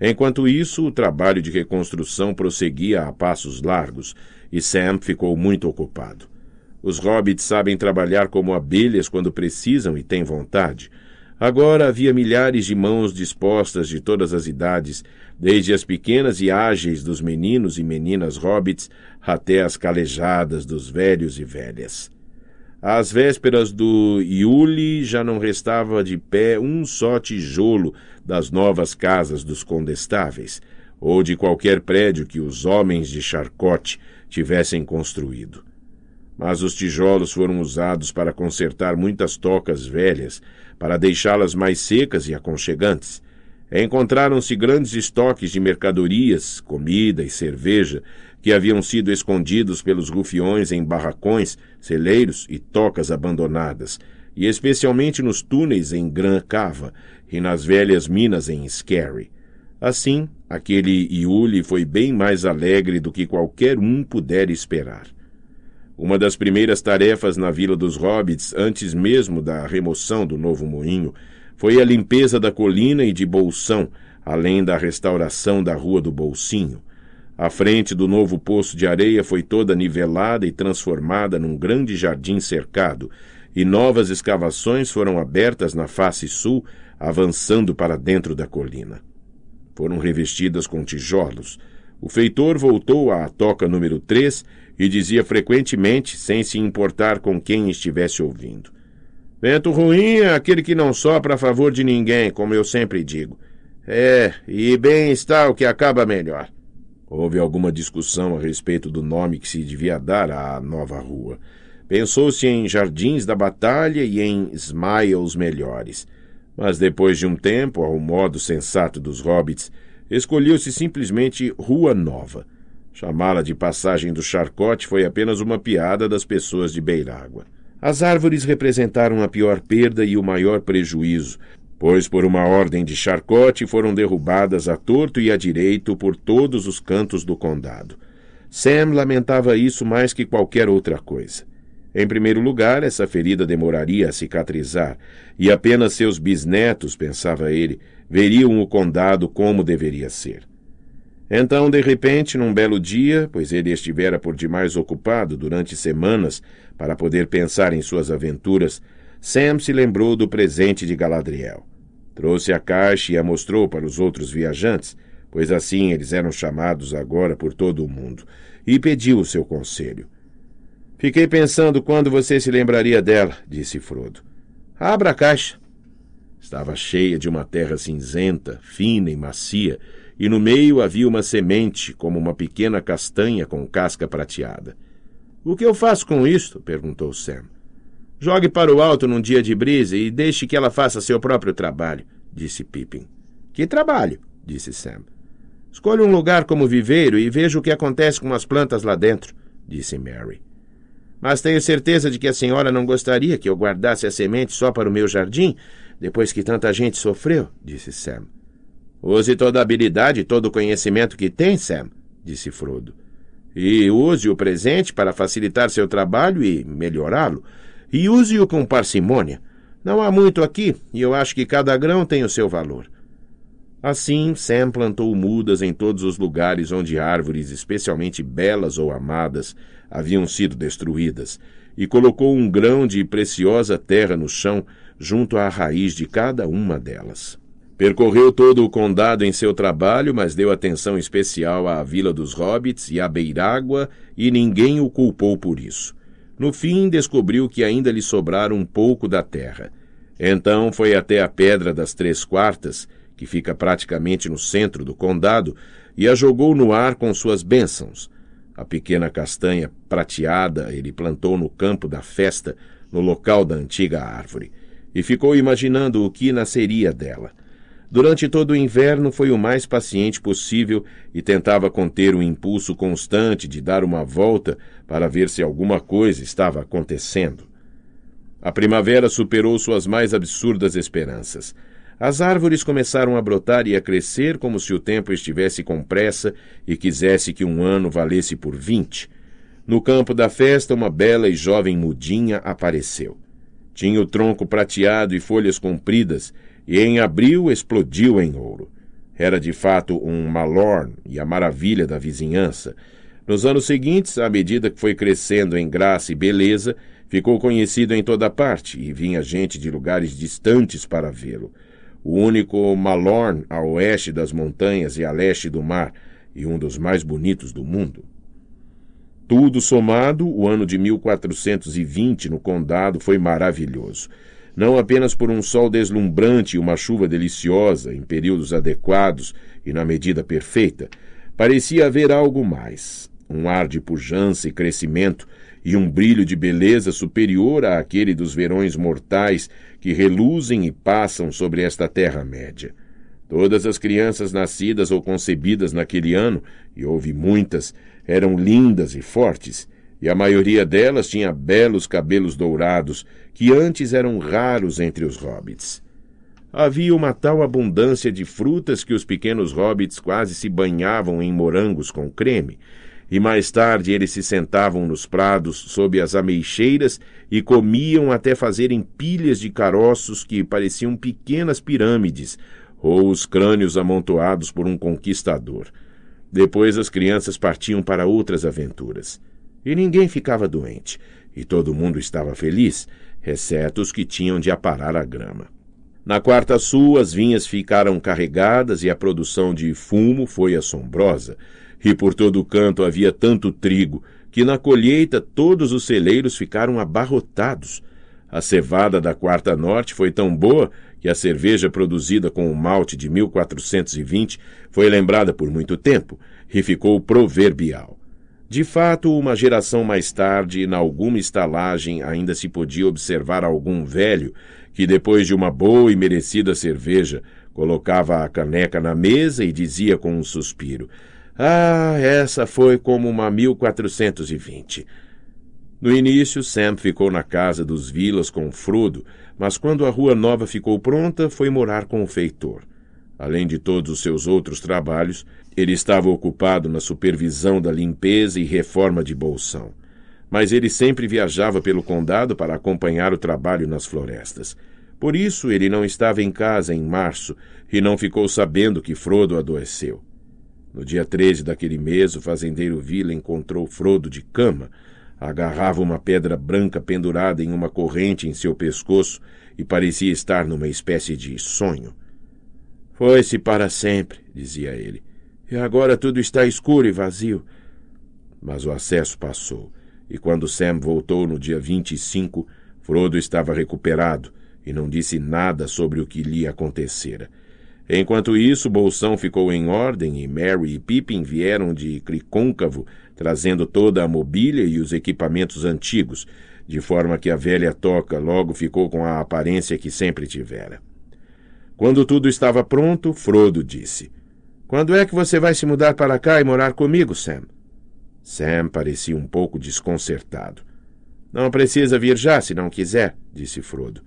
Enquanto isso, o trabalho de reconstrução prosseguia a passos largos e Sam ficou muito ocupado. Os hobbits sabem trabalhar como abelhas quando precisam e têm vontade. Agora havia milhares de mãos dispostas de todas as idades desde as pequenas e ágeis dos meninos e meninas hobbits até as calejadas dos velhos e velhas. Às vésperas do Iule já não restava de pé um só tijolo das novas casas dos condestáveis, ou de qualquer prédio que os homens de Charcote tivessem construído. Mas os tijolos foram usados para consertar muitas tocas velhas, para deixá-las mais secas e aconchegantes, encontraram-se grandes estoques de mercadorias, comida e cerveja, que haviam sido escondidos pelos rufiões em barracões, celeiros e tocas abandonadas, e especialmente nos túneis em Gran Cava e nas velhas minas em Skerry. Assim, aquele Iule foi bem mais alegre do que qualquer um pudera esperar. Uma das primeiras tarefas na Vila dos Hobbits, antes mesmo da remoção do novo moinho, foi a limpeza da colina e de Bolsão, além da restauração da Rua do Bolsinho. A frente do novo poço de areia foi toda nivelada e transformada num grande jardim cercado, e novas escavações foram abertas na face sul, avançando para dentro da colina. Foram revestidas com tijolos. O feitor voltou à toca número 3 e dizia frequentemente, sem se importar com quem estivesse ouvindo: Vento ruim é aquele que não sopra a favor de ninguém, como eu sempre digo. É, e bem está o que acaba melhor. Houve alguma discussão a respeito do nome que se devia dar à nova rua. Pensou-se em Jardins da Batalha e em Smiles Melhores. Mas depois de um tempo, ao modo sensato dos hobbits, escolheu-se simplesmente Rua Nova. Chamá-la de Passagem do Charcote foi apenas uma piada das pessoas de Beirágua. As árvores representaram a pior perda e o maior prejuízo, pois por uma ordem de Charcote foram derrubadas a torto e a direito por todos os cantos do condado. Sam lamentava isso mais que qualquer outra coisa. Em primeiro lugar, essa ferida demoraria a cicatrizar, e apenas seus bisnetos, pensava ele, veriam o condado como deveria ser. Então, de repente, num belo dia, pois ele estivera por demais ocupado durante semanas para poder pensar em suas aventuras, Sam se lembrou do presente de Galadriel. Trouxe a caixa e a mostrou para os outros viajantes, pois assim eles eram chamados agora por todo o mundo, e pediu o seu conselho. Fiquei pensando quando você se lembraria dela, disse Frodo. Abra a caixa. Estava cheia de uma terra cinzenta, fina e macia, e no meio havia uma semente, como uma pequena castanha com casca prateada. O que eu faço com isto? perguntou Sam. Jogue para o alto num dia de brisa e deixe que ela faça seu próprio trabalho, disse Pippin. Que trabalho? disse Sam. Escolha um lugar como viveiro e veja o que acontece com as plantas lá dentro, disse Mary. Mas tenho certeza de que a senhora não gostaria que eu guardasse a semente só para o meu jardim, depois que tanta gente sofreu, disse Sam. Use toda a habilidade e todo o conhecimento que tem, Sam, disse Frodo. E use o presente para facilitar seu trabalho e melhorá-lo. E use-o com parcimônia. Não há muito aqui, e eu acho que cada grão tem o seu valor. Assim, Sam plantou mudas em todos os lugares onde árvores, especialmente belas ou amadas, haviam sido destruídas, e colocou um grão de preciosa terra no chão junto à raiz de cada uma delas percorreu todo o condado em seu trabalho mas deu atenção especial à vila dos hobbits e à beirágua e ninguém o culpou por isso no fim descobriu que ainda lhe sobrara um pouco da terra então foi até a pedra das três quartas que fica praticamente no centro do condado e a jogou no ar com suas bênçãos a pequena castanha prateada ele plantou no campo da festa no local da antiga árvore e ficou imaginando o que nasceria dela Durante todo o inverno foi o mais paciente possível e tentava conter o impulso constante de dar uma volta para ver se alguma coisa estava acontecendo. A primavera superou suas mais absurdas esperanças. As árvores começaram a brotar e a crescer como se o tempo estivesse com pressa e quisesse que um ano valesse por vinte. No campo da festa, uma bela e jovem mudinha apareceu. Tinha o tronco prateado e folhas compridas, e em abril explodiu em ouro. Era de fato um Malorn e a maravilha da vizinhança. Nos anos seguintes, à medida que foi crescendo em graça e beleza, ficou conhecido em toda parte e vinha gente de lugares distantes para vê-lo. O único Malorn a oeste das montanhas e a leste do mar, e um dos mais bonitos do mundo. Tudo somado, o ano de 1420 no condado foi maravilhoso não apenas por um sol deslumbrante e uma chuva deliciosa, em períodos adequados e na medida perfeita, parecia haver algo mais, um ar de pujança e crescimento e um brilho de beleza superior àquele dos verões mortais que reluzem e passam sobre esta terra-média. Todas as crianças nascidas ou concebidas naquele ano, e houve muitas, eram lindas e fortes, e a maioria delas tinha belos cabelos dourados, que antes eram raros entre os hobbits. Havia uma tal abundância de frutas que os pequenos hobbits quase se banhavam em morangos com creme, e mais tarde eles se sentavam nos prados sob as ameixeiras e comiam até fazerem pilhas de caroços que pareciam pequenas pirâmides, ou os crânios amontoados por um conquistador. Depois as crianças partiam para outras aventuras. E ninguém ficava doente, e todo mundo estava feliz, exceto os que tinham de aparar a grama. Na quarta sul, as vinhas ficaram carregadas e a produção de fumo foi assombrosa, e por todo o canto havia tanto trigo que na colheita todos os celeiros ficaram abarrotados. A cevada da quarta norte foi tão boa que a cerveja produzida com o malte de 1420 foi lembrada por muito tempo e ficou proverbial. De fato, uma geração mais tarde, em alguma estalagem, ainda se podia observar algum velho que, depois de uma boa e merecida cerveja, colocava a caneca na mesa e dizia com um suspiro: Ah, essa foi como uma 1420. No início, Sam ficou na casa dos Vilas com Frodo, mas quando a rua nova ficou pronta, foi morar com o feitor. Além de todos os seus outros trabalhos, ele estava ocupado na supervisão da limpeza e reforma de Bolsão. Mas ele sempre viajava pelo condado para acompanhar o trabalho nas florestas. Por isso ele não estava em casa em março e não ficou sabendo que Frodo adoeceu. No dia 13 daquele mês, o fazendeiro Vila encontrou Frodo de cama. Agarrava uma pedra branca pendurada em uma corrente em seu pescoço e parecia estar numa espécie de sonho. Foi-se para sempre, dizia ele. E agora tudo está escuro e vazio. Mas o acesso passou, e quando Sam voltou no dia 25, Frodo estava recuperado e não disse nada sobre o que lhe acontecera. Enquanto isso, Bolsão ficou em ordem e Mary e Pippin vieram de Cricôncavo, trazendo toda a mobília e os equipamentos antigos, de forma que a velha toca logo ficou com a aparência que sempre tivera. Quando tudo estava pronto, Frodo disse: quando é que você vai se mudar para cá e morar comigo, Sam? Sam parecia um pouco desconcertado. Não precisa vir já, se não quiser, disse Frodo.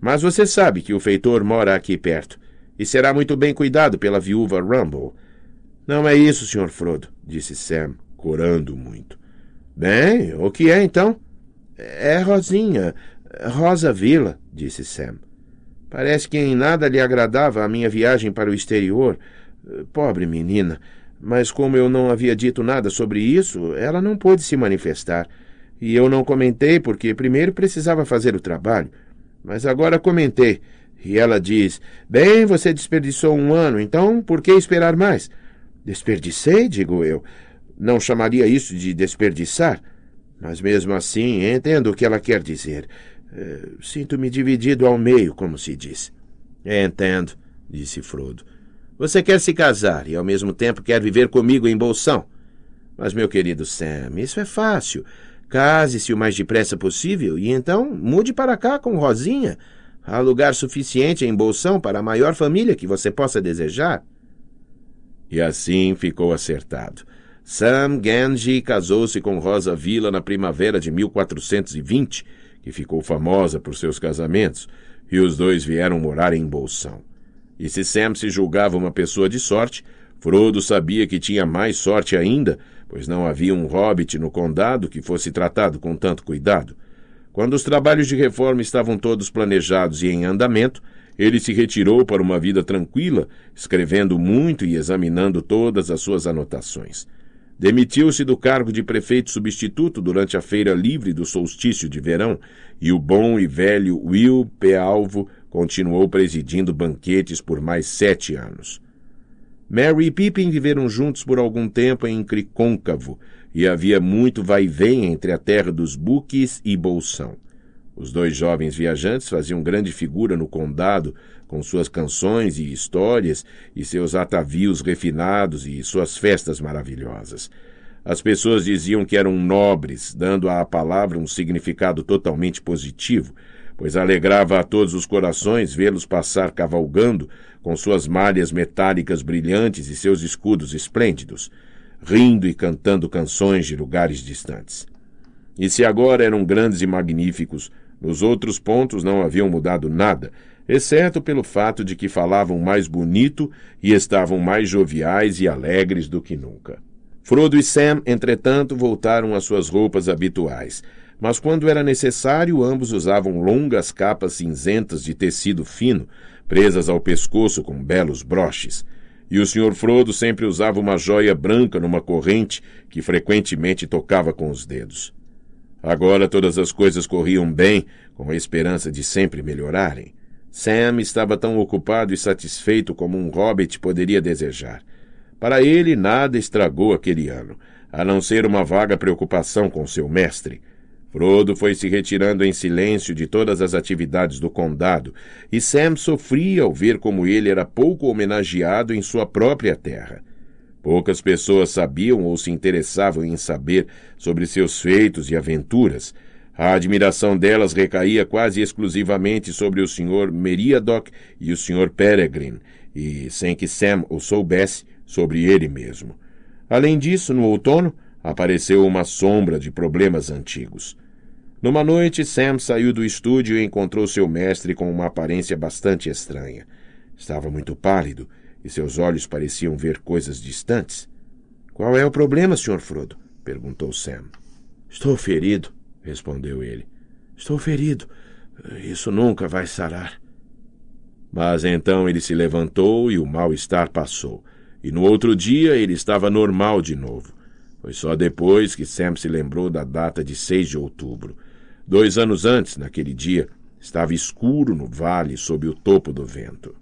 Mas você sabe que o feitor mora aqui perto, e será muito bem cuidado pela viúva Rumble. Não é isso, Sr. Frodo, disse Sam, corando muito. Bem, o que é então? É Rosinha, Rosa Vila, disse Sam. Parece que em nada lhe agradava a minha viagem para o exterior. Pobre menina! Mas como eu não havia dito nada sobre isso, ela não pôde se manifestar. E eu não comentei porque primeiro precisava fazer o trabalho. Mas agora comentei. E ela diz: Bem, você desperdiçou um ano, então por que esperar mais? Desperdicei, digo eu. Não chamaria isso de desperdiçar. Mas mesmo assim, entendo o que ela quer dizer. Eh, sinto-me dividido ao meio, como se diz. Entendo, disse Frodo. Você quer se casar e ao mesmo tempo quer viver comigo em Bolsão. Mas, meu querido Sam, isso é fácil. Case-se o mais depressa possível e então mude para cá com Rosinha. Há lugar suficiente em Bolsão para a maior família que você possa desejar. E assim ficou acertado. Sam Genji casou-se com Rosa Vila na primavera de 1420, que ficou famosa por seus casamentos, e os dois vieram morar em Bolsão. E se Sam se julgava uma pessoa de sorte, Frodo sabia que tinha mais sorte ainda, pois não havia um hobbit no condado que fosse tratado com tanto cuidado. Quando os trabalhos de reforma estavam todos planejados e em andamento, ele se retirou para uma vida tranquila, escrevendo muito e examinando todas as suas anotações. Demitiu-se do cargo de prefeito substituto durante a feira livre do solstício de verão, e o bom e velho Will P. Alvo continuou presidindo banquetes por mais sete anos. Mary e Pippin viveram juntos por algum tempo em Cricôncavo, e havia muito vai-vem entre a terra dos buques e Bolsão. Os dois jovens viajantes faziam grande figura no condado, com suas canções e histórias, e seus atavios refinados e suas festas maravilhosas. As pessoas diziam que eram nobres, dando à palavra um significado totalmente positivo — pois alegrava a todos os corações vê-los passar cavalgando, com suas malhas metálicas brilhantes e seus escudos esplêndidos, rindo e cantando canções de lugares distantes. E se agora eram grandes e magníficos, nos outros pontos não haviam mudado nada, exceto pelo fato de que falavam mais bonito e estavam mais joviais e alegres do que nunca. Frodo e Sam, entretanto, voltaram às suas roupas habituais mas quando era necessário, ambos usavam longas capas cinzentas de tecido fino, presas ao pescoço com belos broches. E o Sr. Frodo sempre usava uma joia branca numa corrente que frequentemente tocava com os dedos. Agora todas as coisas corriam bem, com a esperança de sempre melhorarem. Sam estava tão ocupado e satisfeito como um hobbit poderia desejar. Para ele, nada estragou aquele ano, a não ser uma vaga preocupação com seu mestre. Frodo foi se retirando em silêncio de todas as atividades do condado, e Sam sofria ao ver como ele era pouco homenageado em sua própria terra. Poucas pessoas sabiam ou se interessavam em saber sobre seus feitos e aventuras. A admiração delas recaía quase exclusivamente sobre o Sr. Meriadoc e o Sr. Peregrine, e, sem que Sam o soubesse, sobre ele mesmo. Além disso, no outono, apareceu uma sombra de problemas antigos. Numa noite, Sam saiu do estúdio e encontrou seu mestre com uma aparência bastante estranha. Estava muito pálido e seus olhos pareciam ver coisas distantes. Qual é o problema, Sr. Frodo? perguntou Sam. Estou ferido, respondeu ele. Estou ferido. Isso nunca vai sarar. Mas então ele se levantou e o mal-estar passou. E no outro dia ele estava normal de novo. Foi só depois que Sam se lembrou da data de 6 de outubro Dois anos antes, naquele dia, estava escuro no vale sob o topo do vento.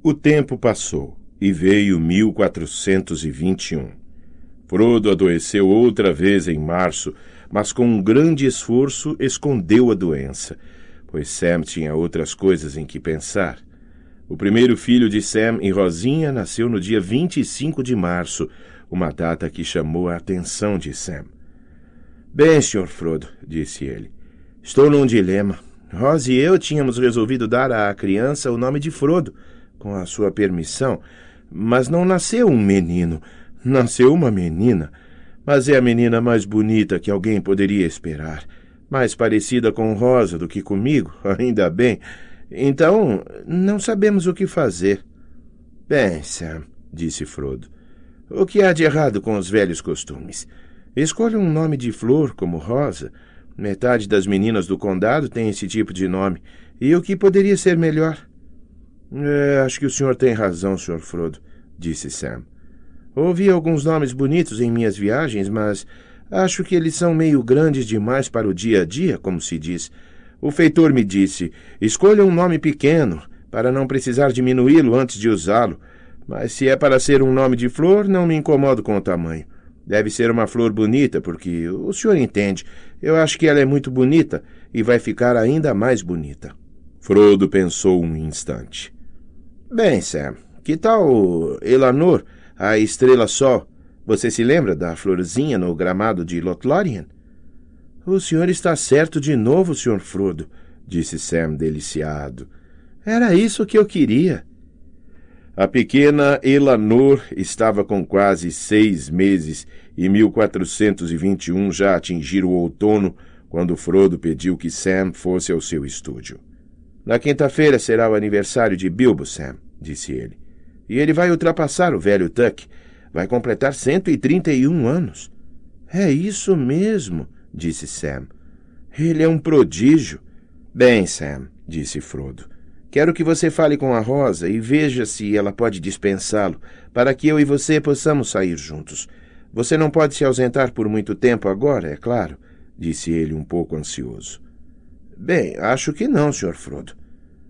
O tempo passou e veio 1421. Frodo adoeceu outra vez em março, mas com um grande esforço escondeu a doença, pois Sam tinha outras coisas em que pensar. O primeiro filho de Sam e Rosinha nasceu no dia 25 de março, uma data que chamou a atenção de Sam. Bem, Sr. Frodo, disse ele, Estou num dilema. Rose e eu tínhamos resolvido dar à criança o nome de Frodo, com a sua permissão, mas não nasceu um menino, nasceu uma menina. Mas é a menina mais bonita que alguém poderia esperar. Mais parecida com Rosa do que comigo, ainda bem. Então, não sabemos o que fazer. Pensa, disse Frodo. O que há de errado com os velhos costumes? Escolha um nome de flor como Rosa Metade das meninas do condado tem esse tipo de nome. E o que poderia ser melhor? É, acho que o senhor tem razão, Sr. Frodo, disse Sam. Ouvi alguns nomes bonitos em minhas viagens, mas acho que eles são meio grandes demais para o dia a dia, como se diz. O feitor me disse: escolha um nome pequeno, para não precisar diminuí-lo antes de usá-lo. Mas se é para ser um nome de flor, não me incomodo com o tamanho. Deve ser uma flor bonita, porque o senhor entende. Eu acho que ela é muito bonita e vai ficar ainda mais bonita. Frodo pensou um instante. Bem, Sam, que tal Elanor, a estrela sol? Você se lembra da florzinha no gramado de Lothlórien? O senhor está certo de novo, senhor Frodo, disse Sam deliciado. Era isso que eu queria. A pequena Elanor estava com quase seis meses e 1421 já atingira o outono quando Frodo pediu que Sam fosse ao seu estúdio. Na quinta-feira será o aniversário de Bilbo, Sam, disse ele. E ele vai ultrapassar o velho Tuck. Vai completar 131 anos. É isso mesmo, disse Sam. Ele é um prodígio. Bem, Sam, disse Frodo. Quero que você fale com a Rosa e veja se ela pode dispensá-lo, para que eu e você possamos sair juntos. Você não pode se ausentar por muito tempo agora, é claro, disse ele um pouco ansioso. Bem, acho que não, Sr. Frodo.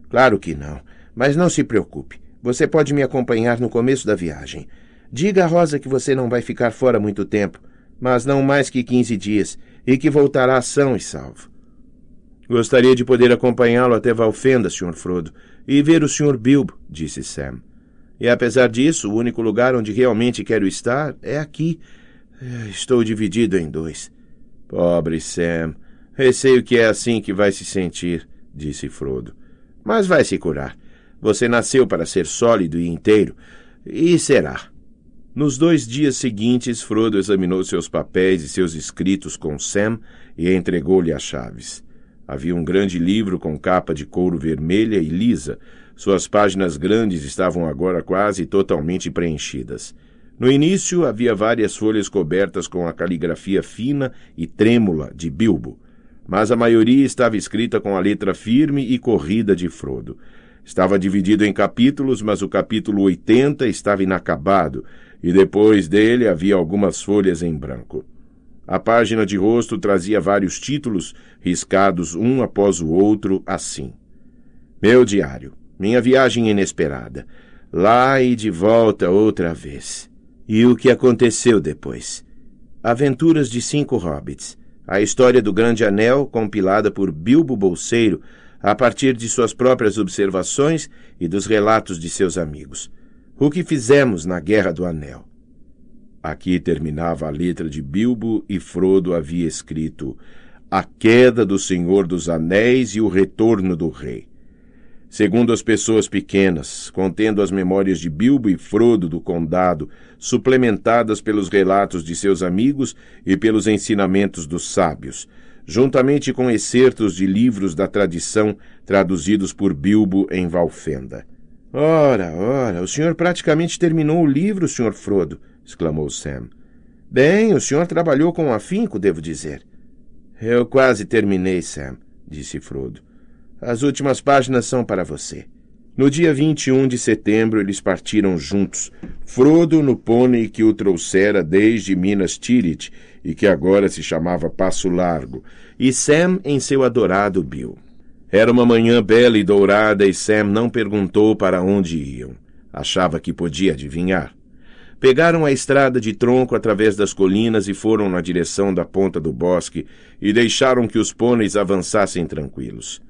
Claro que não, mas não se preocupe. Você pode me acompanhar no começo da viagem. Diga a Rosa que você não vai ficar fora muito tempo, mas não mais que quinze dias, e que voltará são e salvo. Gostaria de poder acompanhá-lo até Valfenda, Sr. Frodo, e ver o Sr. Bilbo, disse Sam. E apesar disso, o único lugar onde realmente quero estar é aqui. Eh, estou dividido em dois. Pobre Sam. Receio que é assim que vai se sentir, disse Frodo. Mas vai se curar. Você nasceu para ser sólido e inteiro. E será. Nos dois dias seguintes, Frodo examinou seus papéis e seus escritos com Sam e entregou-lhe as chaves. Havia um grande livro com capa de couro vermelha e lisa. Suas páginas grandes estavam agora quase totalmente preenchidas. No início havia várias folhas cobertas com a caligrafia fina e trêmula de Bilbo, mas a maioria estava escrita com a letra firme e corrida de Frodo. Estava dividido em capítulos, mas o capítulo 80 estava inacabado, e depois dele havia algumas folhas em branco. A página de rosto trazia vários títulos, riscados um após o outro, assim: Meu diário, minha viagem inesperada, lá e de volta outra vez. E o que aconteceu depois? Aventuras de Cinco Hobbits, a história do Grande Anel, compilada por Bilbo Bolseiro, a partir de suas próprias observações e dos relatos de seus amigos. O que fizemos na Guerra do Anel? Aqui terminava a letra de Bilbo e Frodo havia escrito A queda do Senhor dos Anéis e o retorno do rei. Segundo as pessoas pequenas, contendo as memórias de Bilbo e Frodo do condado, suplementadas pelos relatos de seus amigos e pelos ensinamentos dos sábios, juntamente com excertos de livros da tradição traduzidos por Bilbo em Valfenda. Ora, ora, o senhor praticamente terminou o livro, senhor Frodo, exclamou Sam. Bem, o senhor trabalhou com afinco, devo dizer. Eu quase terminei, Sam, disse Frodo. As últimas páginas são para você. No dia 21 de setembro, eles partiram juntos, Frodo no pônei que o trouxera desde Minas Tirith e que agora se chamava Passo Largo, e Sam em seu adorado Bill. Era uma manhã bela e dourada e Sam não perguntou para onde iam. Achava que podia adivinhar. Pegaram a estrada de tronco através das colinas e foram na direção da ponta do bosque e deixaram que os pôneis avançassem tranquilos.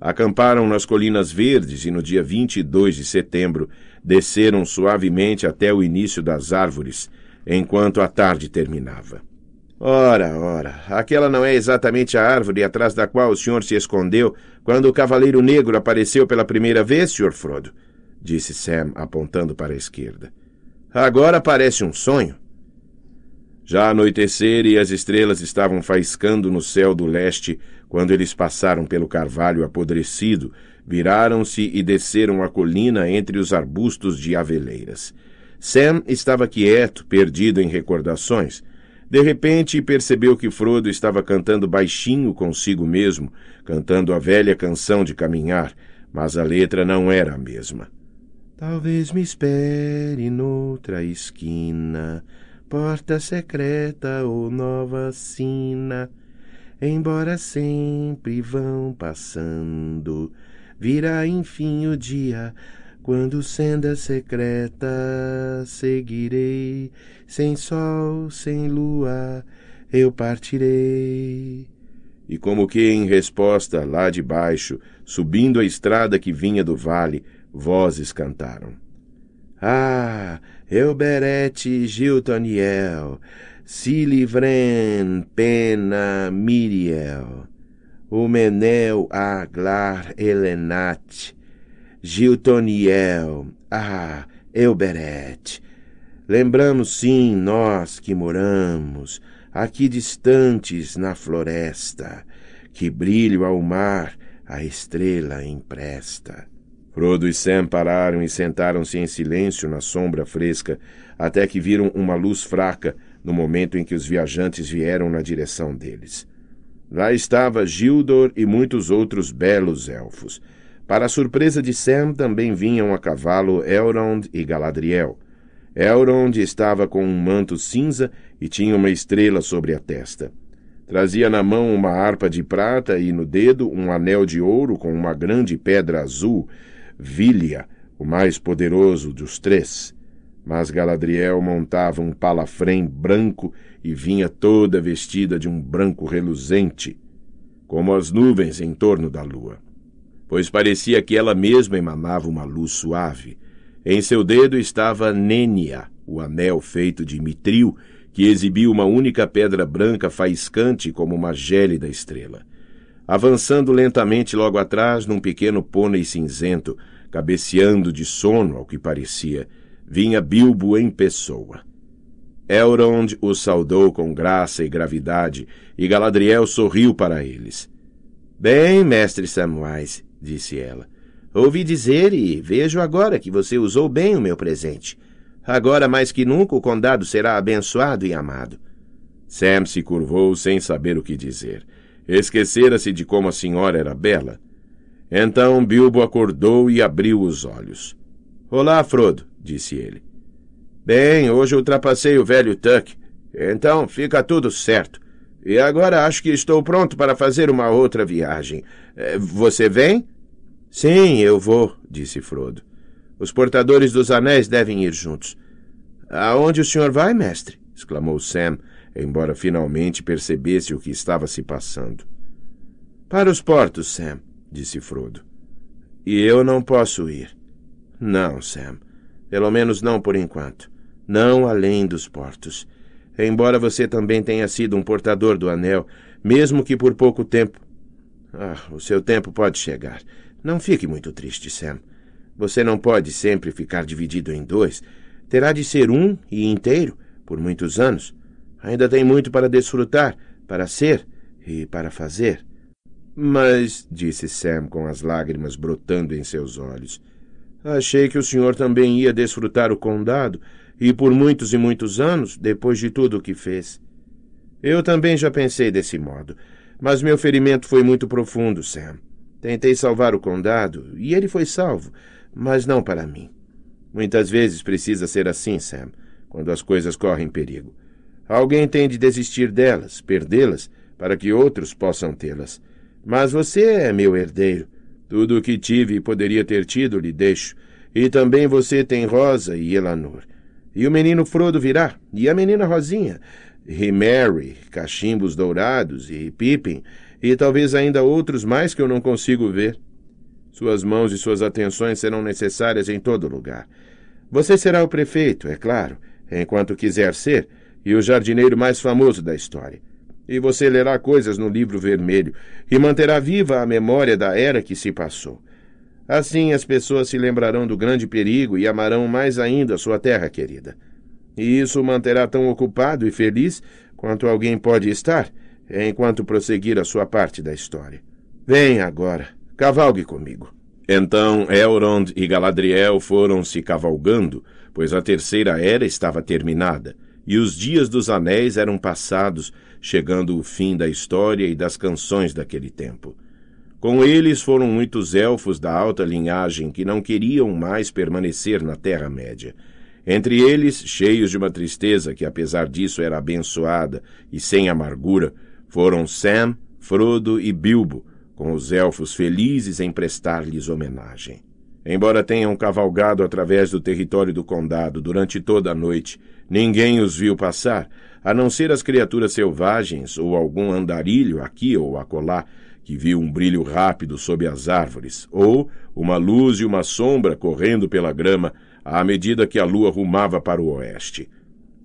Acamparam nas colinas verdes e no dia 22 de setembro desceram suavemente até o início das árvores, enquanto a tarde terminava. Ora, ora, aquela não é exatamente a árvore atrás da qual o senhor se escondeu quando o cavaleiro negro apareceu pela primeira vez, senhor Frodo, disse Sam, apontando para a esquerda. Agora parece um sonho. Já anoitecer e as estrelas estavam faiscando no céu do leste quando eles passaram pelo carvalho apodrecido, viraram-se e desceram a colina entre os arbustos de aveleiras. Sam estava quieto, perdido em recordações. De repente percebeu que Frodo estava cantando baixinho consigo mesmo, cantando a velha canção de caminhar, mas a letra não era a mesma. Talvez me espere noutra esquina, porta secreta ou nova sina. Embora sempre vão passando, virá enfim o dia quando senda secreta seguirei, sem sol, sem lua, eu partirei. E como que em resposta, lá de baixo, subindo a estrada que vinha do vale, Vozes cantaram. Ah, Elberete Giltoniel, Silivren Pena Miriel, o menel Aglar Elenat, Giltoniel, ah, Elberete. Lembramos sim nós que moramos, aqui distantes na floresta, que brilho ao mar a estrela empresta Frodo e Sam pararam e sentaram-se em silêncio na sombra fresca, até que viram uma luz fraca no momento em que os viajantes vieram na direção deles. Lá estava Gildor e muitos outros belos elfos. Para a surpresa de Sam, também vinham a cavalo Elrond e Galadriel. Elrond estava com um manto cinza e tinha uma estrela sobre a testa. Trazia na mão uma harpa de prata e no dedo um anel de ouro com uma grande pedra azul, Vilia, o mais poderoso dos três. Mas Galadriel montava um palafrém branco e vinha toda vestida de um branco reluzente, como as nuvens em torno da lua. Pois parecia que ela mesma emanava uma luz suave. Em seu dedo estava Nênia, o anel feito de mitril, que exibia uma única pedra branca faiscante como uma gélida estrela avançando lentamente logo atrás num pequeno pônei cinzento, cabeceando de sono ao que parecia, vinha Bilbo em pessoa. Elrond o saudou com graça e gravidade, e Galadriel sorriu para eles. Bem, mestre Samwise, disse ela. Ouvi dizer e vejo agora que você usou bem o meu presente. Agora mais que nunca o condado será abençoado e amado. Sam se curvou sem saber o que dizer. Esquecera-se de como a senhora era bela. Então Bilbo acordou e abriu os olhos. Olá, Frodo, disse ele. Bem, hoje ultrapassei o velho Tuck. Então fica tudo certo. E agora acho que estou pronto para fazer uma outra viagem. Eh, você vem? Sim, eu vou, disse Frodo. Os portadores dos anéis devem ir juntos. Aonde o senhor vai, mestre? exclamou Sam, embora finalmente percebesse o que estava se passando. Para os portos, Sam, disse Frodo. E eu não posso ir. Não, Sam. Pelo menos não por enquanto. Não além dos portos. Embora você também tenha sido um portador do anel, mesmo que por pouco tempo. Ah, o seu tempo pode chegar. Não fique muito triste, Sam. Você não pode sempre ficar dividido em dois. Terá de ser um e inteiro por muitos anos. Ainda tem muito para desfrutar, para ser e para fazer. Mas, disse Sam com as lágrimas brotando em seus olhos, achei que o senhor também ia desfrutar o condado e por muitos e muitos anos, depois de tudo o que fez. Eu também já pensei desse modo, mas meu ferimento foi muito profundo, Sam. Tentei salvar o condado e ele foi salvo, mas não para mim. Muitas vezes precisa ser assim, Sam, quando as coisas correm perigo. Alguém tem de desistir delas, perdê-las, para que outros possam tê-las. Mas você é meu herdeiro. Tudo o que tive e poderia ter tido lhe deixo. E também você tem Rosa e Elanor. E o menino Frodo virá, e a menina Rosinha, e Mary, cachimbos dourados e Pippin, e talvez ainda outros mais que eu não consigo ver. Suas mãos e suas atenções serão necessárias em todo lugar. Você será o prefeito, é claro, enquanto quiser ser, e o jardineiro mais famoso da história. E você lerá coisas no livro vermelho e manterá viva a memória da era que se passou. Assim as pessoas se lembrarão do grande perigo e amarão mais ainda sua terra querida. E isso o manterá tão ocupado e feliz quanto alguém pode estar enquanto prosseguir a sua parte da história. Venha agora, cavalgue comigo. Então Elrond e Galadriel foram se cavalgando, pois a terceira era estava terminada. E os dias dos anéis eram passados, chegando o fim da história e das canções daquele tempo. Com eles foram muitos elfos da alta linhagem que não queriam mais permanecer na Terra-média. Entre eles, cheios de uma tristeza que, apesar disso, era abençoada e sem amargura, foram Sam, Frodo e Bilbo, com os elfos felizes em prestar-lhes homenagem. Embora tenham cavalgado através do território do condado durante toda a noite, Ninguém os viu passar, a não ser as criaturas selvagens ou algum andarilho aqui ou acolá, que viu um brilho rápido sob as árvores, ou uma luz e uma sombra correndo pela grama à medida que a lua rumava para o oeste.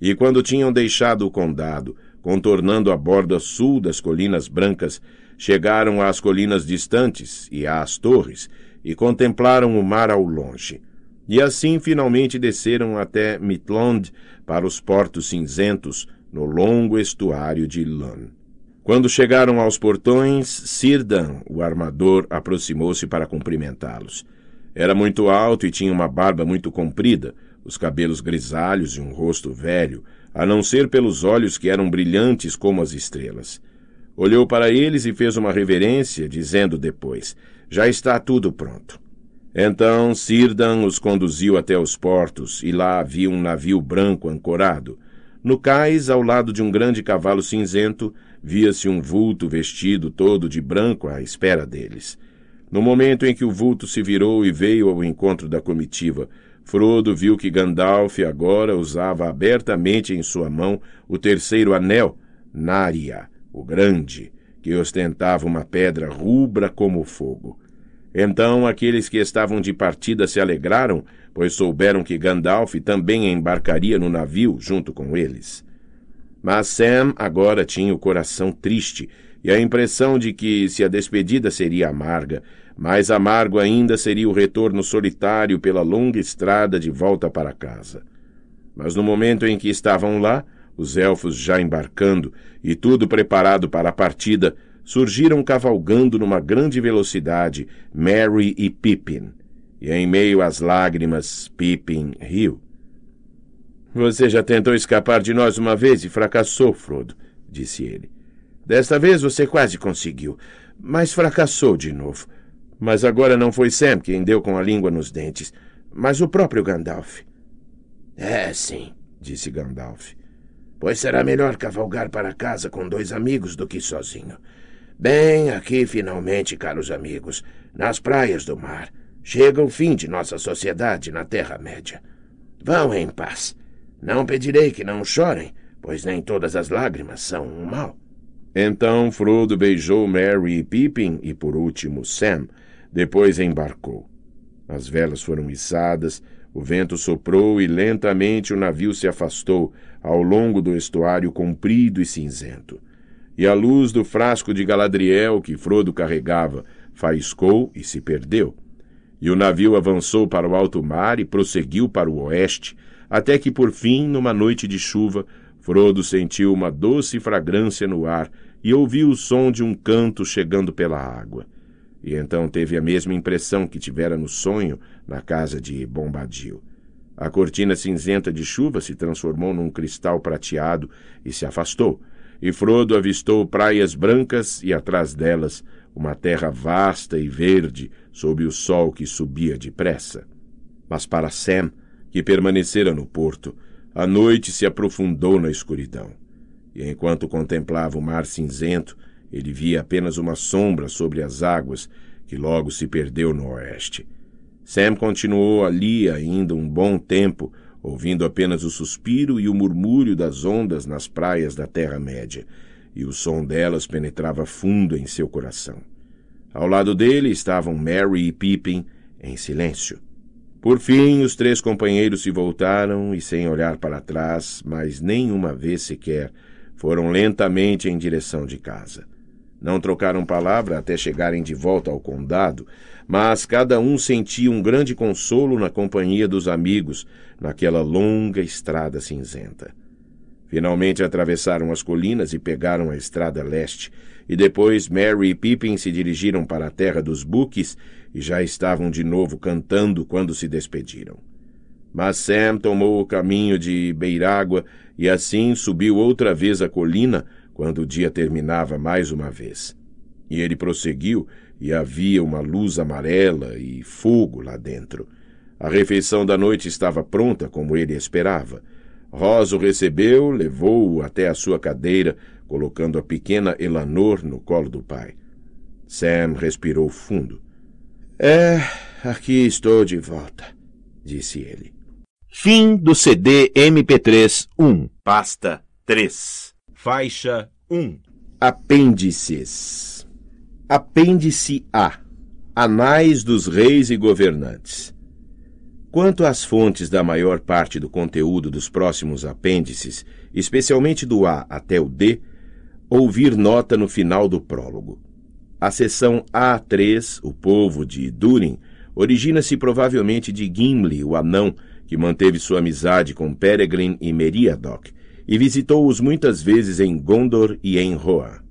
E quando tinham deixado o condado, contornando a borda sul das colinas brancas, chegaram às colinas distantes e às torres, e contemplaram o mar ao longe. E assim finalmente desceram até Mitland, para os portos cinzentos, no longo estuário de Lan. Quando chegaram aos portões, Sirdan, o armador, aproximou-se para cumprimentá-los. Era muito alto e tinha uma barba muito comprida, os cabelos grisalhos e um rosto velho, a não ser pelos olhos que eram brilhantes como as estrelas. Olhou para eles e fez uma reverência, dizendo depois: Já está tudo pronto. Então Sirdan os conduziu até os portos, e lá havia um navio branco ancorado. No cais, ao lado de um grande cavalo cinzento, via-se um vulto vestido todo de branco à espera deles. No momento em que o vulto se virou e veio ao encontro da comitiva, Frodo viu que Gandalf agora usava abertamente em sua mão o terceiro anel, Nária, o Grande, que ostentava uma pedra rubra como fogo. Então aqueles que estavam de partida se alegraram, pois souberam que Gandalf também embarcaria no navio junto com eles. Mas Sam agora tinha o coração triste e a impressão de que se a despedida seria amarga, mais amargo ainda seria o retorno solitário pela longa estrada de volta para casa. Mas no momento em que estavam lá, os elfos já embarcando e tudo preparado para a partida, surgiram cavalgando numa grande velocidade Mary e Pippin. E em meio às lágrimas, Pippin riu. Você já tentou escapar de nós uma vez e fracassou, Frodo, disse ele. Desta vez você quase conseguiu, mas fracassou de novo. Mas agora não foi Sam quem deu com a língua nos dentes, mas o próprio Gandalf. É, sim, disse Gandalf. Pois será melhor cavalgar para casa com dois amigos do que sozinho. Bem, aqui finalmente, caros amigos, nas praias do mar, chega o fim de nossa sociedade na Terra-média. Vão em paz. Não pedirei que não chorem, pois nem todas as lágrimas são um mal. Então Frodo beijou Mary e Pippin e, por último, Sam. Depois embarcou. As velas foram içadas, o vento soprou e lentamente o navio se afastou ao longo do estuário comprido e cinzento e a luz do frasco de Galadriel que Frodo carregava faiscou e se perdeu. E o navio avançou para o alto mar e prosseguiu para o oeste, até que por fim, numa noite de chuva, Frodo sentiu uma doce fragrância no ar e ouviu o som de um canto chegando pela água. E então teve a mesma impressão que tivera no sonho na casa de Bombadil. A cortina cinzenta de chuva se transformou num cristal prateado e se afastou, e Frodo avistou praias brancas e atrás delas uma terra vasta e verde sob o sol que subia depressa. Mas para Sam, que permanecera no porto, a noite se aprofundou na escuridão. E enquanto contemplava o mar cinzento, ele via apenas uma sombra sobre as águas que logo se perdeu no oeste. Sam continuou ali ainda um bom tempo ouvindo apenas o suspiro e o murmúrio das ondas nas praias da Terra-média, e o som delas penetrava fundo em seu coração. Ao lado dele estavam Mary e Pippin, em silêncio. Por fim, os três companheiros se voltaram e, sem olhar para trás, mas nem uma vez sequer, foram lentamente em direção de casa. Não trocaram palavra até chegarem de volta ao condado, mas cada um sentia um grande consolo na companhia dos amigos, naquela longa estrada cinzenta. Finalmente atravessaram as colinas e pegaram a estrada leste, e depois Mary e Pippin se dirigiram para a terra dos buques e já estavam de novo cantando quando se despediram. Mas Sam tomou o caminho de Beirágua e assim subiu outra vez a colina quando o dia terminava mais uma vez. E ele prosseguiu, e havia uma luz amarela e fogo lá dentro. A refeição da noite estava pronta, como ele esperava. Rosa o recebeu, levou-o até a sua cadeira, colocando a pequena Elanor no colo do pai. Sam respirou fundo. É, aqui estou de volta, disse ele. Fim do CD MP3 1, pasta 3, faixa 1. Apêndices. Apêndice A. Anais dos Reis e Governantes. Quanto às fontes da maior parte do conteúdo dos próximos apêndices, especialmente do A até o D, ouvir nota no final do prólogo. A seção A3, O Povo de Durin, origina-se provavelmente de Gimli, o anão, que manteve sua amizade com Peregrine e Meriadoc, e visitou-os muitas vezes em Gondor e em Rohan.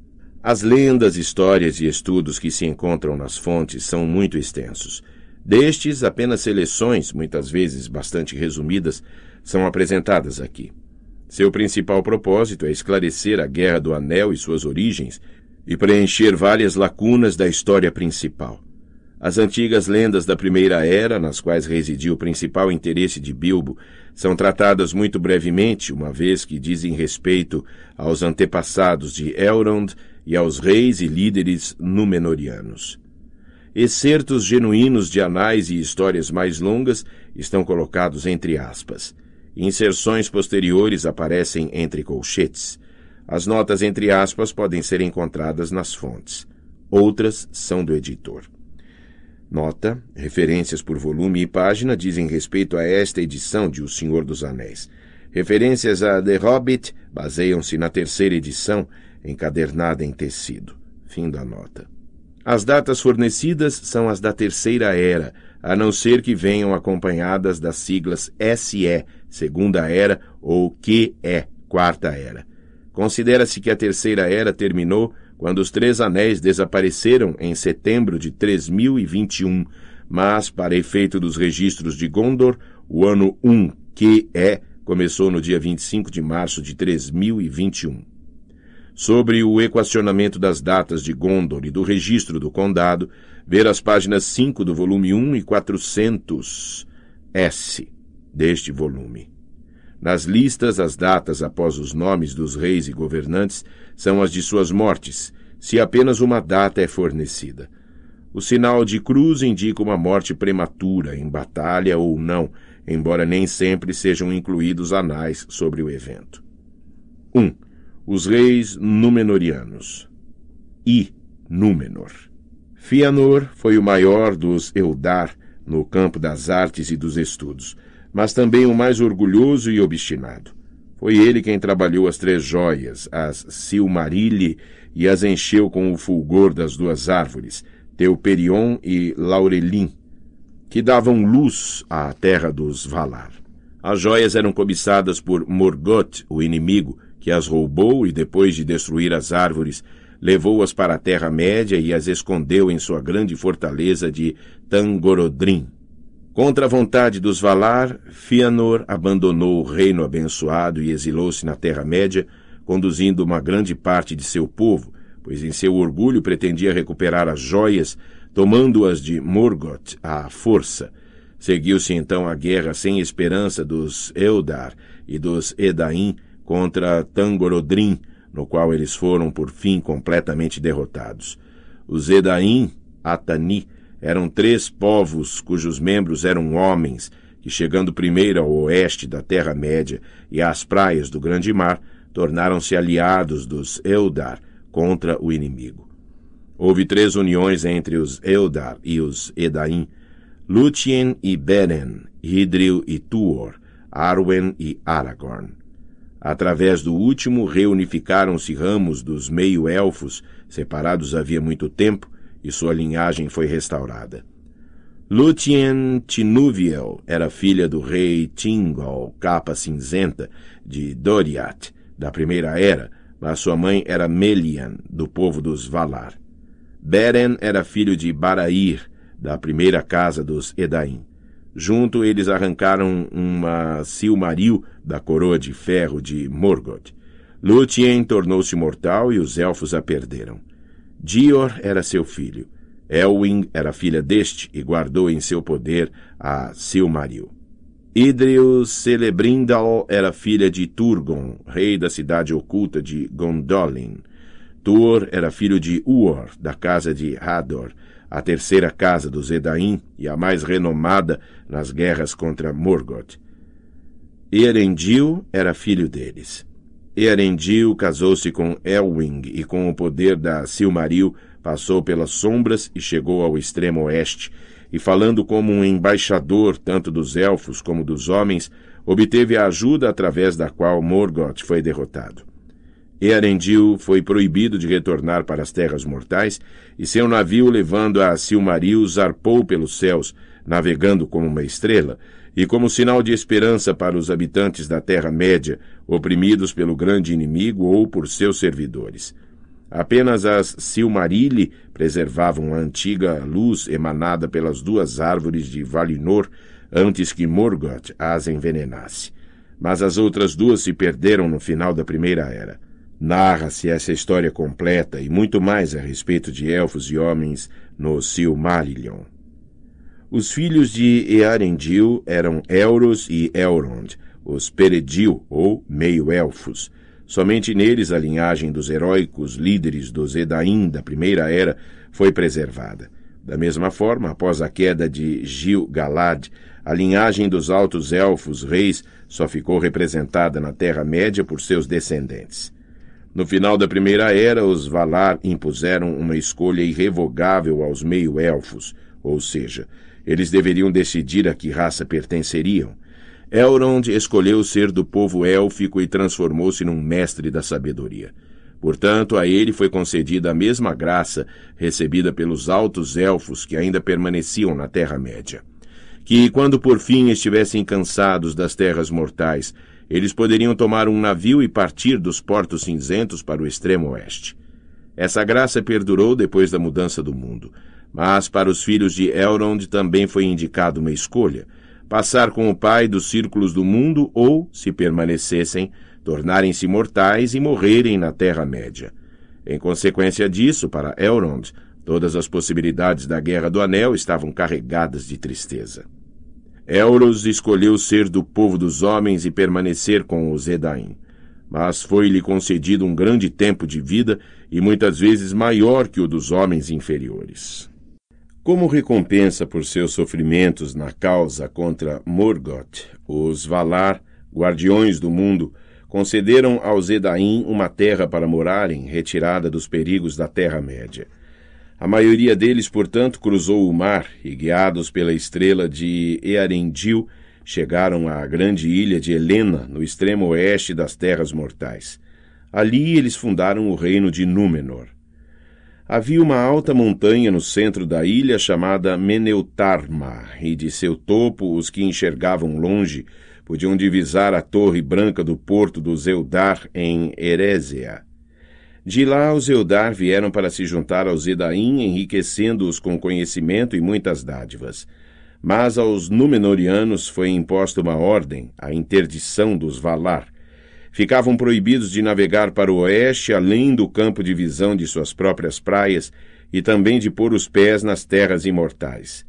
As lendas, histórias e estudos que se encontram nas fontes são muito extensos Destes, apenas seleções, muitas vezes bastante resumidas, são apresentadas aqui. Seu principal propósito é esclarecer a Guerra do Anel e suas origens e preencher várias lacunas da história principal. As antigas lendas da Primeira Era, nas quais residiu o principal interesse de Bilbo, são tratadas muito brevemente, uma vez que dizem respeito aos antepassados de Elrond e aos reis e líderes numenorianos excertos genuínos de anais e histórias mais longas estão colocados entre aspas. Inserções posteriores aparecem entre colchetes. As notas entre aspas podem ser encontradas nas fontes. Outras são do editor. Nota: referências por volume e página dizem respeito a esta edição de O Senhor dos Anéis. Referências a The Hobbit baseiam-se na terceira edição, encadernada em tecido. Fim da nota. As datas fornecidas são as da Terceira Era, a não ser que venham acompanhadas das siglas SE, Segunda Era, ou QE, Quarta Era. Considera-se que a Terceira Era terminou quando os Três Anéis desapareceram em setembro de 3021, mas, para efeito dos registros de Gondor, o ano 1 QE começou no dia 25 de março de 3021. Sobre o equacionamento das datas de Gondor e do registro do condado, ver as páginas 5 do volume 1 e 400 S deste volume. Nas listas, as datas após os nomes dos reis e governantes são as de suas mortes, se apenas uma data é fornecida. O sinal de cruz indica uma morte prematura, em batalha ou não, embora nem sempre sejam incluídos anais sobre o evento. 1. Um, os reis Númenorianos. e Númenor. Fianor foi o maior dos Eldar no campo das artes e dos estudos, mas também o mais orgulhoso e obstinado. Foi ele quem trabalhou as três joias, as Silmarilli, e as encheu com o fulgor das duas árvores, Teuperion e laurelin que davam luz à terra dos Valar. As joias eram cobiçadas por Morgoth, o inimigo, que as roubou e, depois de destruir as árvores, levou-as para a Terra-média e as escondeu em sua grande fortaleza de Tangorodrim. Contra a vontade dos Valar, Fianor abandonou o reino abençoado e exilou-se na Terra-média, conduzindo uma grande parte de seu povo, pois em seu orgulho pretendia recuperar as joias, tomando-as de Morgoth à força. Seguiu-se então a guerra sem esperança dos Eldar e dos Edain contra Tangorodrim, no qual eles foram por fim completamente derrotados. Os Edaim, Atani, eram três povos cujos membros eram homens, que chegando primeiro ao oeste da Terra-média e às praias do Grande Mar, tornaram-se aliados dos Eldar contra o inimigo. Houve três uniões entre os Eldar e os Edaim, Lúthien e Beren, Hidril e Tuor, Arwen e Aragorn. Através do último, reunificaram-se ramos dos meio-elfos, separados havia muito tempo, e sua linhagem foi restaurada. Lúthien Tinuviel era filha do rei Tingol, capa cinzenta, de Doriath, da Primeira Era, mas sua mãe era Melian, do povo dos Valar. Beren era filho de Barair, da primeira casa dos Edain. Junto, eles arrancaram uma Silmaril da coroa de ferro de Morgoth. Lúthien tornou-se mortal e os elfos a perderam. Dior era seu filho. Elwing era filha deste e guardou em seu poder a Silmaril. Idril Celebrindal era filha de Turgon, rei da cidade oculta de Gondolin. Tuor era filho de Uor, da casa de Hador, a terceira casa dos Edain e a mais renomada nas guerras contra Morgoth. Erendil era filho deles. Erendil casou-se com Elwing e com o poder da Silmaril passou pelas sombras e chegou ao extremo oeste, e falando como um embaixador tanto dos elfos como dos homens, obteve a ajuda através da qual Morgoth foi derrotado. E Erendil foi proibido de retornar para as terras mortais, e seu navio, levando a Silmaril, zarpou pelos céus, navegando como uma estrela, e como sinal de esperança para os habitantes da Terra-média, oprimidos pelo grande inimigo ou por seus servidores. Apenas as Silmarilli preservavam a antiga luz emanada pelas duas árvores de Valinor antes que Morgoth as envenenasse. Mas as outras duas se perderam no final da Primeira Era. Narra-se essa história completa e muito mais a respeito de elfos e homens no Silmarillion. Os filhos de Earendil eram Elros e Elrond, os Peredil, ou meio-elfos. Somente neles a linhagem dos heróicos líderes dos Edain da Primeira Era foi preservada. Da mesma forma, após a queda de Gil-galad, a linhagem dos altos elfos reis só ficou representada na Terra-média por seus descendentes. No final da Primeira Era, os Valar impuseram uma escolha irrevogável aos meio-elfos, ou seja, eles deveriam decidir a que raça pertenceriam. Elrond escolheu ser do povo élfico e transformou-se num mestre da sabedoria. Portanto, a ele foi concedida a mesma graça recebida pelos altos elfos que ainda permaneciam na Terra-média. Que, quando por fim estivessem cansados das terras mortais eles poderiam tomar um navio e partir dos portos cinzentos para o extremo oeste. Essa graça perdurou depois da mudança do mundo, mas para os filhos de Elrond também foi indicada uma escolha: passar com o pai dos círculos do mundo ou, se permanecessem, tornarem-se mortais e morrerem na Terra-média. Em consequência disso, para Elrond, todas as possibilidades da Guerra do Anel estavam carregadas de tristeza. Euros escolheu ser do povo dos homens e permanecer com os Edain, Mas foi-lhe concedido um grande tempo de vida e muitas vezes maior que o dos homens inferiores. Como recompensa por seus sofrimentos na causa contra Morgoth, os Valar, guardiões do mundo, concederam aos Edain uma terra para morarem, retirada dos perigos da Terra-média. A maioria deles, portanto, cruzou o mar e, guiados pela estrela de Earendil, chegaram à grande ilha de Helena, no extremo oeste das Terras Mortais. Ali eles fundaram o reino de Númenor. Havia uma alta montanha no centro da ilha chamada Meneutarma, e de seu topo os que enxergavam longe podiam divisar a torre branca do porto do Zeudar em Herésia. De lá os Eudar vieram para se juntar aos Edaim, enriquecendo-os com conhecimento e muitas dádivas. Mas aos Númenóreanos foi imposta uma ordem, a interdição dos Valar. Ficavam proibidos de navegar para o oeste, além do campo de visão de suas próprias praias, e também de pôr os pés nas terras imortais.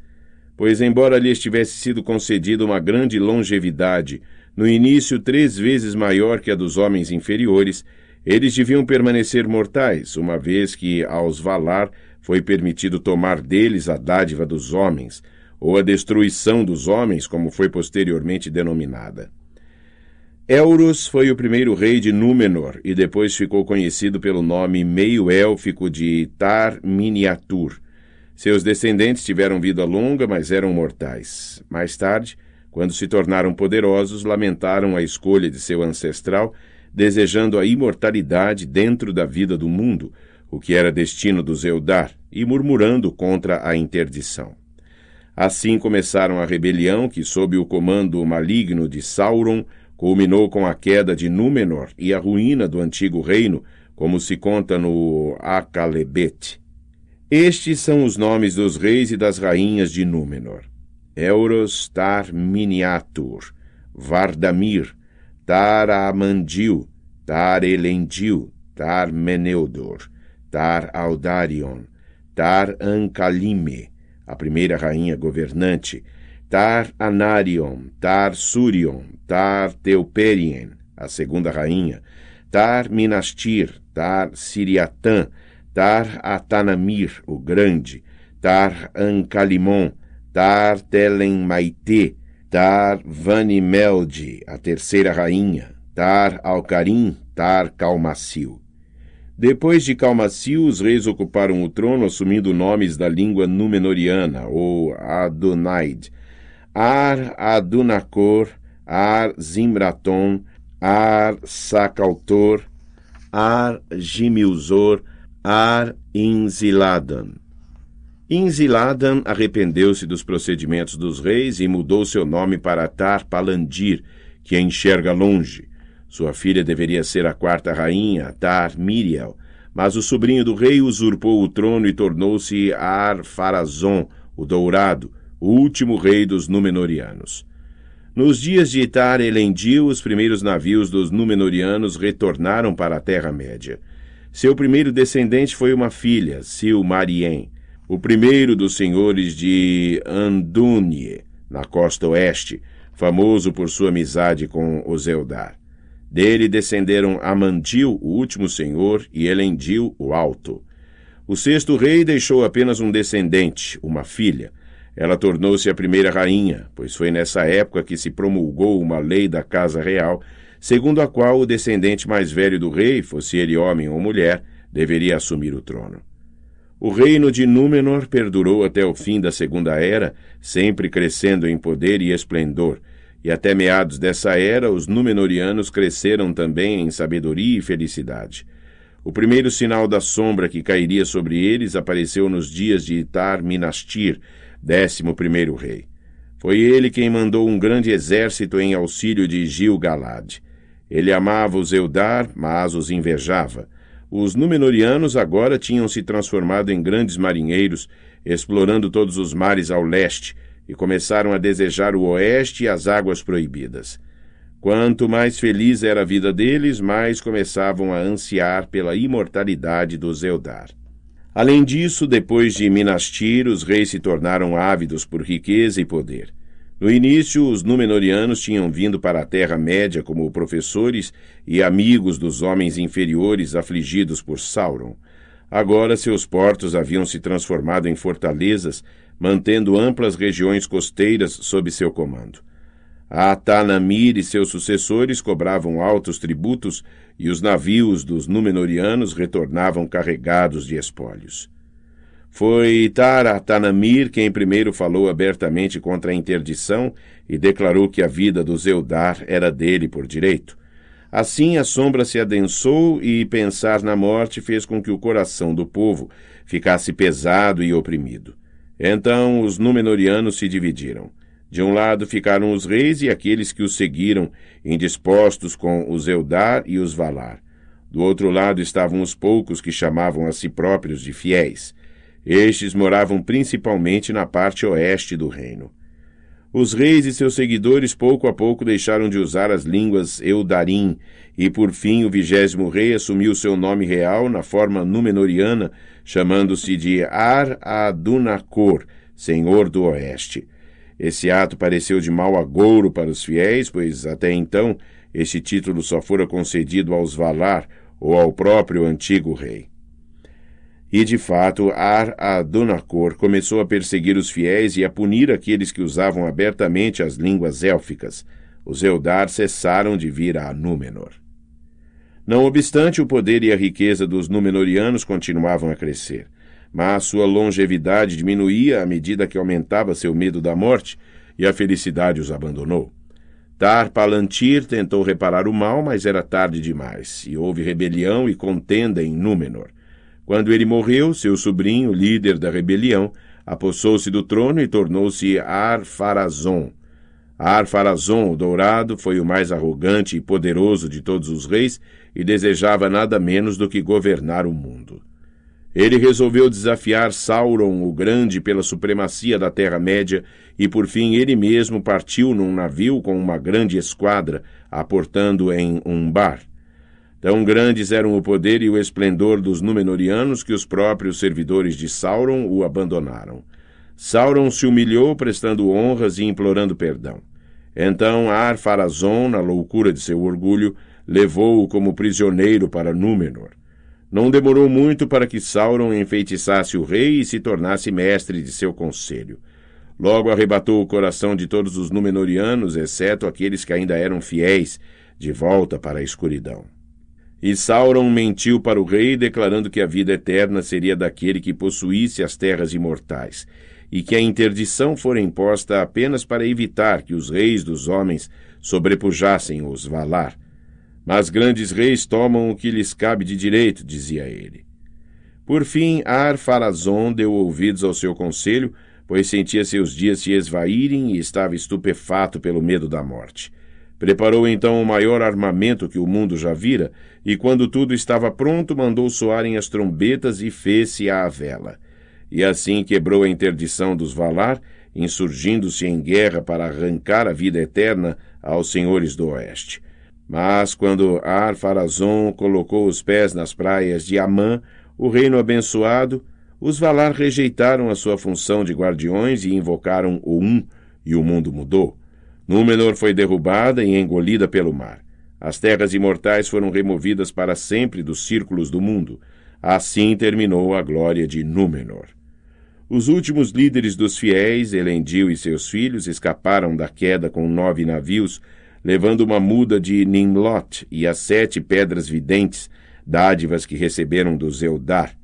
Pois, embora lhes tivesse sido concedida uma grande longevidade, no início três vezes maior que a dos homens inferiores, eles deviam permanecer mortais, uma vez que aos Valar foi permitido tomar deles a dádiva dos homens, ou a destruição dos homens, como foi posteriormente denominada. Elros foi o primeiro rei de Númenor e depois ficou conhecido pelo nome meio-élfico de Tar Miniatur. Seus descendentes tiveram vida longa, mas eram mortais. Mais tarde, quando se tornaram poderosos, lamentaram a escolha de seu ancestral desejando a imortalidade dentro da vida do mundo, o que era destino dos Eldar, e murmurando contra a interdição. Assim começaram a rebelião que, sob o comando maligno de Sauron, culminou com a queda de Númenor e a ruína do antigo reino, como se conta no Acalebete. Estes são os nomes dos reis e das rainhas de Númenor. Eurostar Miniatur, Vardamir, Amandil, tar Elendil, Tar-Aldarion, Tar-Ancalime, a primeira rainha governante, Tar-Anarion, Tar-Surion, Tar-Teuperien, a segunda rainha, Tar-Minastir, Tar-Siriatã, Tar-Atanamir, o grande, Tar-Ancalimon, Tar-Telenmaitê, Tar Vanimeldi, a terceira rainha, Tar Alcarim, Tar Calmacil. Depois de Calmacil, os reis ocuparam o trono assumindo nomes da língua númenoriana, ou Adunaide. Ar Adunacor, Ar Zimbraton, Ar Sacaltor, Ar Gimilzor, Ar Inziladan. Inziladan arrependeu-se dos procedimentos dos reis e mudou seu nome para Tar Palandir, que enxerga longe. Sua filha deveria ser a quarta rainha, Tar Miriel, mas o sobrinho do rei usurpou o trono e tornou-se Ar-Farazon, o Dourado, o último rei dos Númenóreanos. Nos dias de Itar Elendil, os primeiros navios dos Númenóreanos retornaram para a Terra-média. Seu primeiro descendente foi uma filha, Silmarien o primeiro dos senhores de Andunie, na costa oeste, famoso por sua amizade com Oseudar. Dele descenderam Amandil, o último senhor, e Elendil, o alto. O sexto rei deixou apenas um descendente, uma filha. Ela tornou-se a primeira rainha, pois foi nessa época que se promulgou uma lei da Casa Real, segundo a qual o descendente mais velho do rei, fosse ele homem ou mulher, deveria assumir o trono. O reino de Númenor perdurou até o fim da Segunda Era, sempre crescendo em poder e esplendor. E até meados dessa era, os Númenóreanos cresceram também em sabedoria e felicidade. O primeiro sinal da sombra que cairia sobre eles apareceu nos dias de Itar Minastir, décimo primeiro rei. Foi ele quem mandou um grande exército em auxílio de Gil-galad. Ele amava os Eudar, mas os invejava os Númenóreanos agora tinham se transformado em grandes marinheiros, explorando todos os mares ao leste, e começaram a desejar o oeste e as águas proibidas. Quanto mais feliz era a vida deles, mais começavam a ansiar pela imortalidade dos Eldar. Além disso, depois de Minas Tir, os reis se tornaram ávidos por riqueza e poder. No início, os Númenóreanos tinham vindo para a Terra-média como professores e amigos dos homens inferiores afligidos por Sauron. Agora seus portos haviam se transformado em fortalezas, mantendo amplas regiões costeiras sob seu comando. Atanamir e seus sucessores cobravam altos tributos e os navios dos Númenóreanos retornavam carregados de espólios. Foi Tar-Tanamir quem primeiro falou abertamente contra a interdição e declarou que a vida do Zeudar era dele por direito. Assim a sombra se adensou e pensar na morte fez com que o coração do povo ficasse pesado e oprimido. Então os Númenóreanos se dividiram. De um lado ficaram os reis e aqueles que os seguiram, indispostos com os Eudar e os Valar. Do outro lado estavam os poucos que chamavam a si próprios de fiéis. Estes moravam principalmente na parte oeste do reino. Os reis e seus seguidores pouco a pouco deixaram de usar as línguas Eudarim, e por fim o vigésimo rei assumiu seu nome real na forma númenoriana, chamando-se de Ar-Adunacor, senhor do oeste. Esse ato pareceu de mau agouro para os fiéis, pois até então este título só fora concedido aos Valar ou ao próprio antigo rei. E de fato, Ar-Adonacor começou a perseguir os fiéis e a punir aqueles que usavam abertamente as línguas élficas. Os Eldar cessaram de vir a Númenor. Não obstante, o poder e a riqueza dos Númenóreanos continuavam a crescer, mas sua longevidade diminuía à medida que aumentava seu medo da morte e a felicidade os abandonou. Tar Palantir tentou reparar o mal, mas era tarde demais, e houve rebelião e contenda em Númenor. Quando ele morreu, seu sobrinho, líder da rebelião, apossou-se do trono e tornou-se Ar-Farazon. Ar-Farazon, o Dourado, foi o mais arrogante e poderoso de todos os reis e desejava nada menos do que governar o mundo. Ele resolveu desafiar Sauron o Grande pela supremacia da Terra-média e, por fim, ele mesmo partiu num navio com uma grande esquadra, aportando em Umbar. Tão grandes eram o poder e o esplendor dos Númenóreanos que os próprios servidores de Sauron o abandonaram. Sauron se humilhou prestando honras e implorando perdão. Então ar farazon na loucura de seu orgulho, levou-o como prisioneiro para Númenor. Não demorou muito para que Sauron enfeitiçasse o rei e se tornasse mestre de seu conselho. Logo arrebatou o coração de todos os Númenóreanos, exceto aqueles que ainda eram fiéis, de volta para a escuridão. E Sauron mentiu para o rei, declarando que a vida eterna seria daquele que possuísse as terras imortais, e que a interdição fora imposta apenas para evitar que os reis dos homens sobrepujassem os Valar. Mas grandes reis tomam o que lhes cabe de direito, dizia ele. Por fim, ar farazon deu ouvidos ao seu conselho, pois sentia seus dias se esvaírem e estava estupefato pelo medo da morte. Preparou então o maior armamento que o mundo já vira e quando tudo estava pronto, mandou soarem as trombetas e fez-se à vela. E assim quebrou a interdição dos Valar, insurgindo-se em guerra para arrancar a vida eterna aos senhores do Oeste. Mas quando ar farazon colocou os pés nas praias de Amã, o reino abençoado, os Valar rejeitaram a sua função de guardiões e invocaram o Um, e o mundo mudou. Númenor foi derrubada e engolida pelo mar. As terras imortais foram removidas para sempre dos círculos do mundo. Assim terminou a glória de Númenor. Os últimos líderes dos fiéis, Elendil e seus filhos, escaparam da queda com nove navios, levando uma muda de Nimlot e as sete pedras videntes, dádivas que receberam do Zeudar.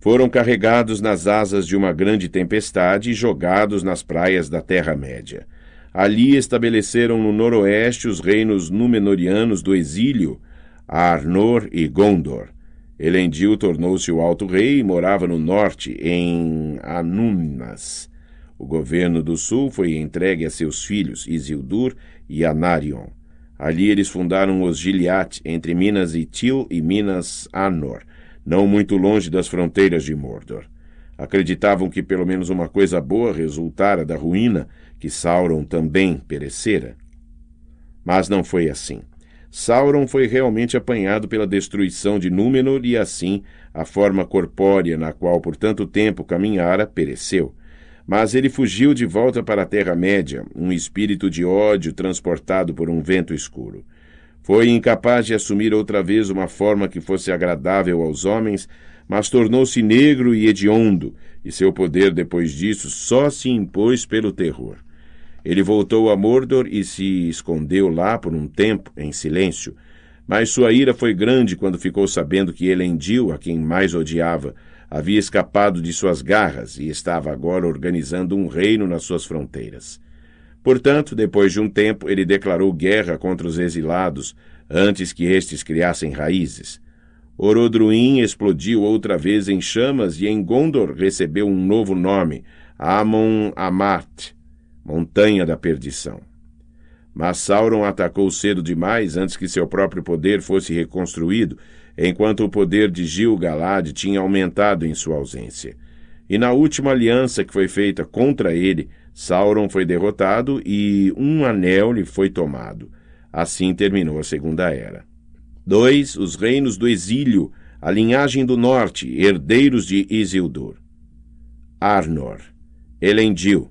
Foram carregados nas asas de uma grande tempestade e jogados nas praias da Terra-média. Ali estabeleceram no noroeste os reinos Númenóreanos do exílio, Arnor e Gondor. Elendil tornou-se o alto rei e morava no norte, em Anúminas. O governo do sul foi entregue a seus filhos Isildur e Anarion. Ali eles fundaram os Gilead, entre Minas Itil e Minas Anor, não muito longe das fronteiras de Mordor. Acreditavam que pelo menos uma coisa boa resultara da ruína, que Sauron também perecera? Mas não foi assim. Sauron foi realmente apanhado pela destruição de Númenor e assim a forma corpórea na qual por tanto tempo caminhara pereceu. Mas ele fugiu de volta para a Terra-média, um espírito de ódio transportado por um vento escuro. Foi incapaz de assumir outra vez uma forma que fosse agradável aos homens, mas tornou-se negro e hediondo, e seu poder depois disso só se impôs pelo terror. Ele voltou a Mordor e se escondeu lá por um tempo, em silêncio. Mas sua ira foi grande quando ficou sabendo que Elendil, a quem mais odiava, havia escapado de suas garras e estava agora organizando um reino nas suas fronteiras. Portanto, depois de um tempo, ele declarou guerra contra os exilados, antes que estes criassem raízes. Orodruin explodiu outra vez em chamas e em Gondor recebeu um novo nome, Amon Amarth montanha da perdição. Mas Sauron atacou cedo demais antes que seu próprio poder fosse reconstruído, enquanto o poder de Gil-galad tinha aumentado em sua ausência. E na última aliança que foi feita contra ele, Sauron foi derrotado e um anel lhe foi tomado. Assim terminou a Segunda Era. 2. Os reinos do exílio, a linhagem do norte, herdeiros de Isildur. Arnor, Elendil,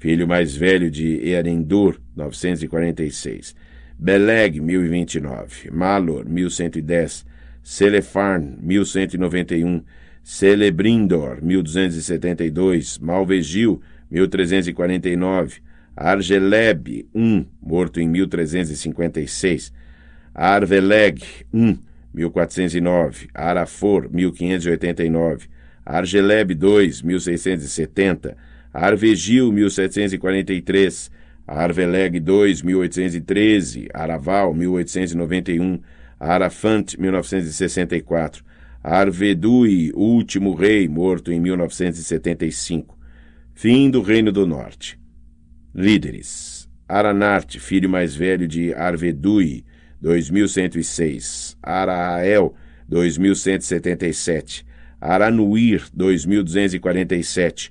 filho mais velho de Earendur, 946, Beleg, 1029, Malor, 1110, Selefarn, 1191, Celebrindor, 1272, Malvegil, 1349, Argeleb, 1, morto em 1356, Arveleg, 1, 1409, Arafor, 1589, Argeleb, 2, 1670, Arvegil, 1743, Arveleg II, 1813, Araval, 1891, Arafant, 1964, Arvedui, último rei, morto em 1975. Fim do Reino do Norte. Líderes: Aranart, filho mais velho de Arvedui, 2106, Araael 2177, Aranuir, 2247,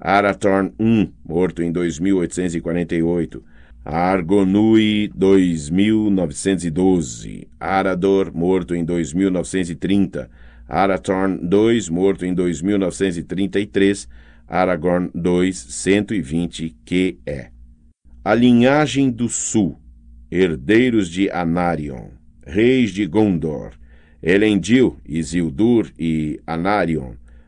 Arathorn I, morto em 2848, Argonui 2912, Arador, morto em 2930, Arathorn II, morto em 2933, Aragorn II, 120 QE. A linhagem do Sul, herdeiros de Anarion, reis de Gondor, Elendil, Isildur e Anarion,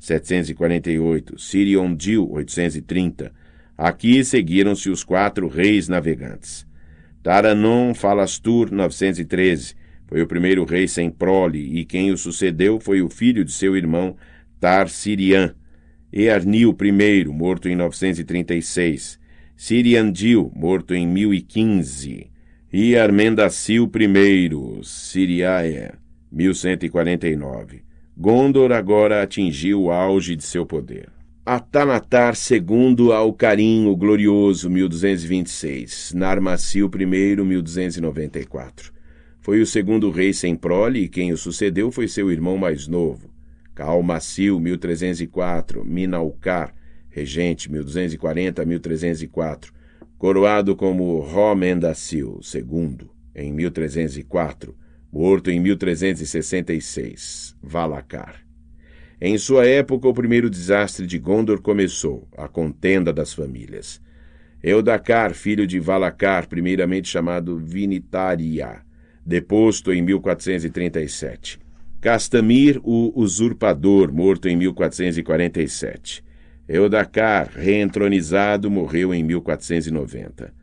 748, Siriondil, 830. Aqui seguiram-se os quatro reis navegantes. Taranon Falastur, 913. Foi o primeiro rei sem prole, e quem o sucedeu foi o filho de seu irmão, Tarsirian. Earnil I, morto em 936. Siriandil, morto em 1015. E Armendacil I, Siriaia, 1149. Gondor agora atingiu o auge de seu poder. Atanatar II ao Carinho Glorioso, 1226. Narmacio I, 1294. Foi o segundo rei sem prole e quem o sucedeu foi seu irmão mais novo. Calmacio, 1304. Minalcar, regente, 1240 1304. Coroado como Romendacil II, em 1304 morto em 1366, Valacar. Em sua época, o primeiro desastre de Gondor começou, a contenda das famílias. Eudacar, filho de Valacar, primeiramente chamado Vinitaria, deposto em 1437. Castamir, o usurpador, morto em 1447. Eudacar, reentronizado, morreu em 1490.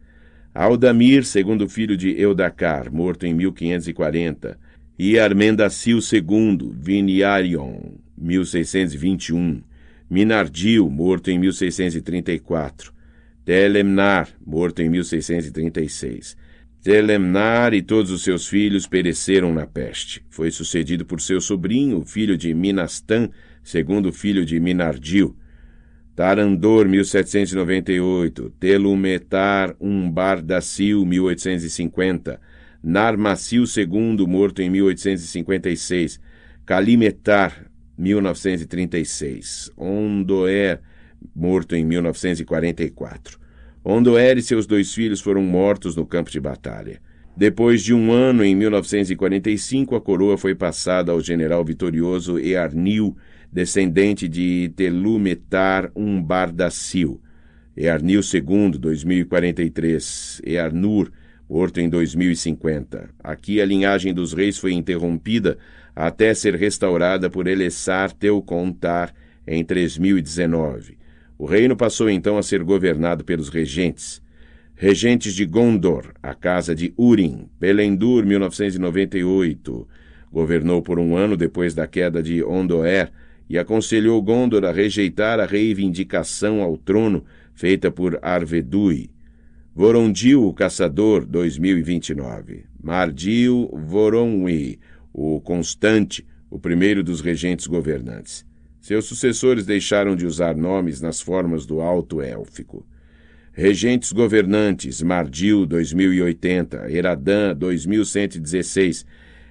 Aldamir, segundo filho de Eudacar, morto em 1540, e Armendacil II, Viniarion, 1621, Minardil, morto em 1634, Telemnar, morto em 1636. Telemnar e todos os seus filhos pereceram na peste. Foi sucedido por seu sobrinho, filho de Minastan, segundo filho de Minardil, Tarandor, 1798, Telumetar Umbardacil 1850, Narmacil II, morto em 1856, Calimetar, 1936, Ondoer, morto em 1944. Ondoer e seus dois filhos foram mortos no campo de batalha. Depois de um ano, em 1945, a coroa foi passada ao general vitorioso Earnil, descendente de Telumetar Umbardacil. Earnil II, 2043. Earnur, morto em 2050. Aqui a linhagem dos reis foi interrompida até ser restaurada por Elessar Teucontar em 3019. O reino passou então a ser governado pelos regentes. Regentes de Gondor, a casa de Urim, Belendur, 1998. Governou por um ano depois da queda de Ondoer, e aconselhou Gondor a rejeitar a reivindicação ao trono feita por Arvedui. Vorondil, o caçador, 2029. Mardil Voronwi, o constante, o primeiro dos regentes governantes. Seus sucessores deixaram de usar nomes nas formas do alto élfico. Regentes governantes, Mardil 2080, Heradã 2116,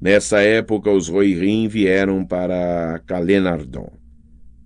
Nessa época, os Rohirrim vieram para Calenardon.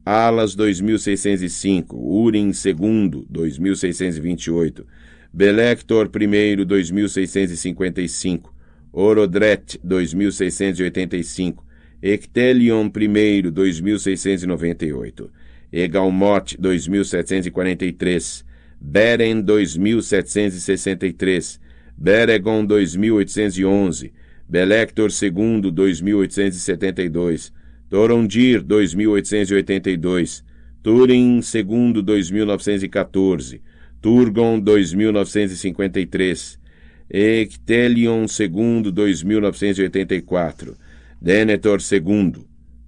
Alas 2605, Urim II 2628, Belector I 2655, Orodret 2685, Ectelion I 2698, Egalmot 2743, Beren 2763, Beregon 2811, Belector II, 2872, Torondir, 2882, Turing II, 2914, Turgon, 2953, Ectelion II, 2984, Denethor II.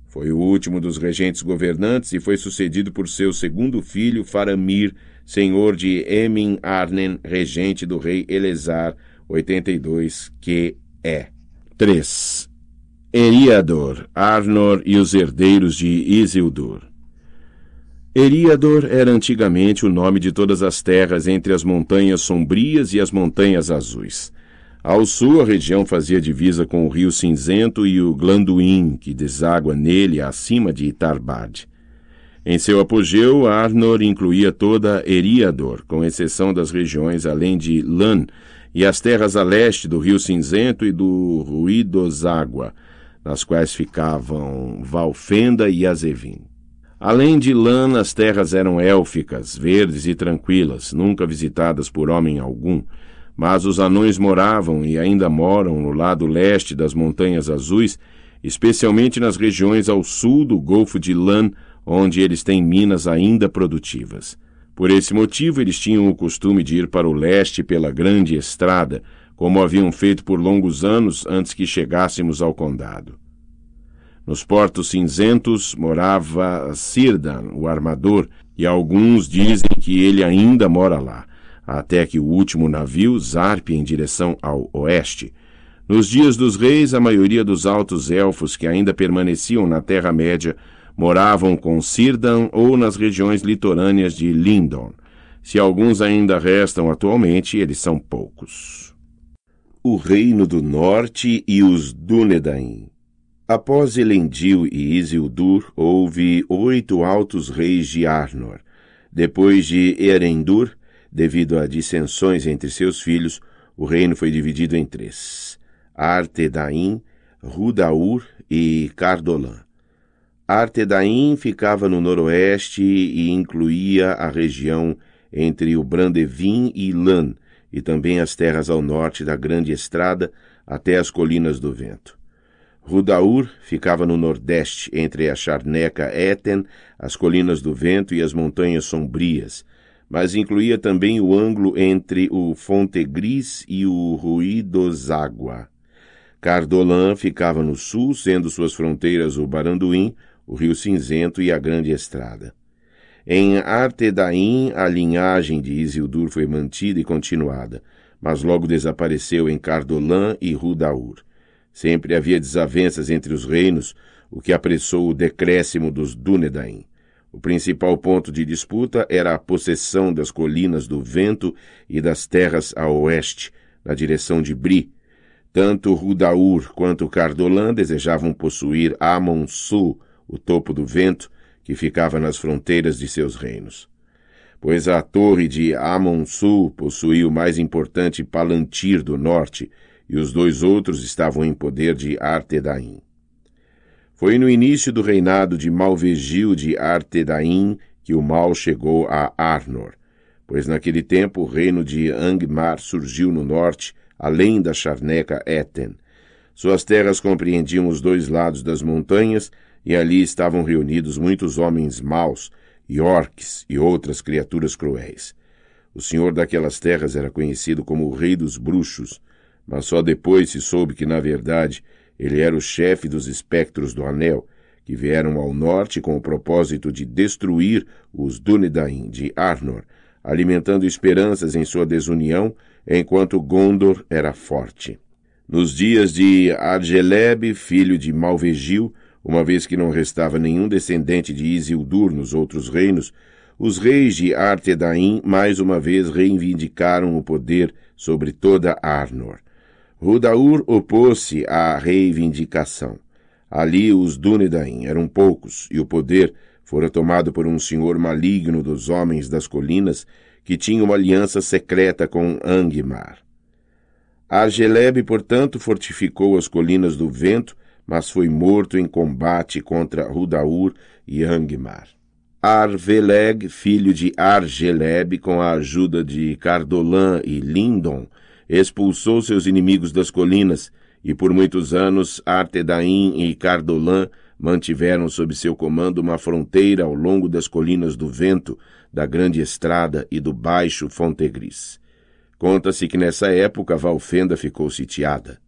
Foi o último dos regentes governantes e foi sucedido por seu segundo filho, Faramir, senhor de Emin Arnen, regente do rei Elezar, 82 QE. 3. Eriador, Arnor e os herdeiros de Isildur. Eriador era antigamente o nome de todas as terras entre as montanhas sombrias e as montanhas azuis. Ao sul, a região fazia divisa com o Rio Cinzento e o Glanduin, que deságua nele acima de Itarbad. Em seu apogeu, Arnor incluía toda Eriador, com exceção das regiões além de Lan, e as terras a leste do Rio Cinzento e do água, nas quais ficavam Valfenda e Azevim. Além de lã, as terras eram élficas, verdes e tranquilas, nunca visitadas por homem algum, mas os anões moravam e ainda moram no lado leste das Montanhas Azuis, especialmente nas regiões ao sul do Golfo de Lã, onde eles têm minas ainda produtivas. Por esse motivo, eles tinham o costume de ir para o leste pela grande estrada, como haviam feito por longos anos antes que chegássemos ao condado. Nos Portos Cinzentos morava Sirdan, o armador, e alguns dizem que ele ainda mora lá, até que o último navio zarpe em direção ao oeste. Nos dias dos reis, a maioria dos altos elfos que ainda permaneciam na Terra-média moravam com Sirdan ou nas regiões litorâneas de Lindon. Se alguns ainda restam atualmente, eles são poucos. O Reino do Norte e os Dúnedain Após Elendil e Isildur, houve oito altos reis de Arnor. Depois de Erendur, devido a dissensões entre seus filhos, o reino foi dividido em três: Artedain, Rudaur e Cardolan. Artedain ficava no noroeste e incluía a região entre o Brandevin e Lan, e também as terras ao norte da Grande Estrada até as Colinas do Vento. Rudaur ficava no nordeste, entre a Charneca Éten, as Colinas do Vento e as Montanhas Sombrias, mas incluía também o ângulo entre o Fonte Gris e o Ruidoságua. Cardolan ficava no sul, sendo suas fronteiras o Baranduim, o Rio Cinzento e a Grande Estrada. Em Artedain, a linhagem de Isildur foi mantida e continuada, mas logo desapareceu em Cardolan e Rudaur. Sempre havia desavenças entre os reinos, o que apressou o decréscimo dos Dúnedain. O principal ponto de disputa era a possessão das colinas do vento e das terras a oeste, na direção de Bri. Tanto Rudaur quanto Cardolan desejavam possuir Amon Sul, o topo do vento, que ficava nas fronteiras de seus reinos. Pois a torre de amon possuía o mais importante Palantir do norte, e os dois outros estavam em poder de Artedaim. Foi no início do reinado de Malvegil de Artedaim que o mal chegou a Arnor, pois naquele tempo o reino de Angmar surgiu no norte, além da charneca Eten. Suas terras compreendiam os dois lados das montanhas, e ali estavam reunidos muitos homens maus, e orques e outras criaturas cruéis. O senhor daquelas terras era conhecido como o rei dos bruxos, mas só depois se soube que, na verdade, ele era o chefe dos espectros do Anel, que vieram ao norte com o propósito de destruir os Dúnedain de Arnor, alimentando esperanças em sua desunião, enquanto Gondor era forte. Nos dias de Argeleb, filho de Malvegil, uma vez que não restava nenhum descendente de Isildur nos outros reinos, os reis de Artedain mais uma vez reivindicaram o poder sobre toda Arnor. Rudaur opôs-se à reivindicação. Ali os Dúnedain eram poucos, e o poder fora tomado por um senhor maligno dos homens das colinas, que tinha uma aliança secreta com Angmar. Argeleb, portanto, fortificou as colinas do vento mas foi morto em combate contra Rudaur e Angmar. Arveleg, filho de Argeleb, com a ajuda de Cardolan e Lindon, expulsou seus inimigos das colinas, e por muitos anos Artedaim e Cardolan mantiveram sob seu comando uma fronteira ao longo das colinas do vento, da grande estrada e do baixo Fontegris. Conta-se que nessa época Valfenda ficou sitiada.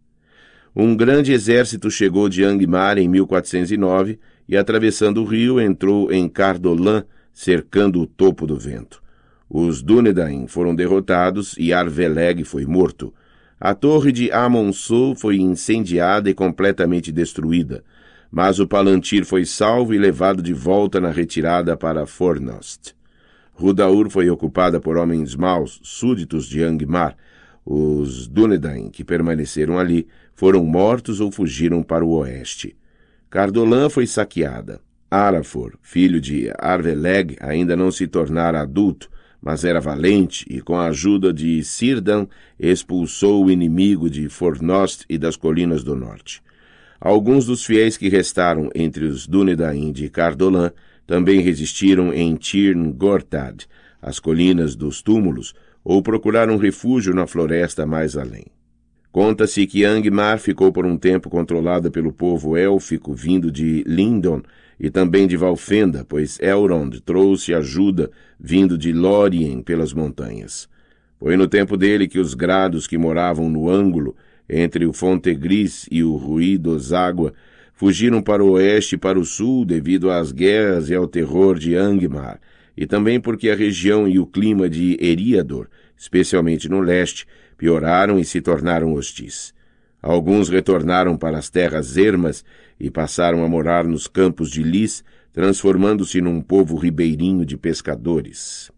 Um grande exército chegou de Angmar em 1409 e, atravessando o rio, entrou em Cardolan, cercando o topo do vento. Os Dúnedain foram derrotados e Arveleg foi morto. A torre de Amonsul foi incendiada e completamente destruída, mas o Palantir foi salvo e levado de volta na retirada para Fornost. Rudaur foi ocupada por homens maus, súditos de Angmar. Os Dúnedain, que permaneceram ali, foram mortos ou fugiram para o oeste. Cardolan foi saqueada. Arafor, filho de Arveleg, ainda não se tornara adulto, mas era valente e, com a ajuda de Sirdan, expulsou o inimigo de Fornost e das colinas do norte. Alguns dos fiéis que restaram entre os Dunedain de Cardolan também resistiram em Tirn Gortad, as colinas dos túmulos, ou procuraram refúgio na floresta mais além. Conta-se que Angmar ficou por um tempo controlada pelo povo élfico vindo de Lindon e também de Valfenda, pois Elrond trouxe ajuda vindo de Lórien pelas montanhas. Foi no tempo dele que os grados que moravam no ângulo entre o Fontegris e o Água fugiram para o oeste e para o sul devido às guerras e ao terror de Angmar, e também porque a região e o clima de Eriador, especialmente no leste, pioraram e se tornaram hostis. Alguns retornaram para as terras ermas e passaram a morar nos campos de lis, transformando-se num povo ribeirinho de pescadores.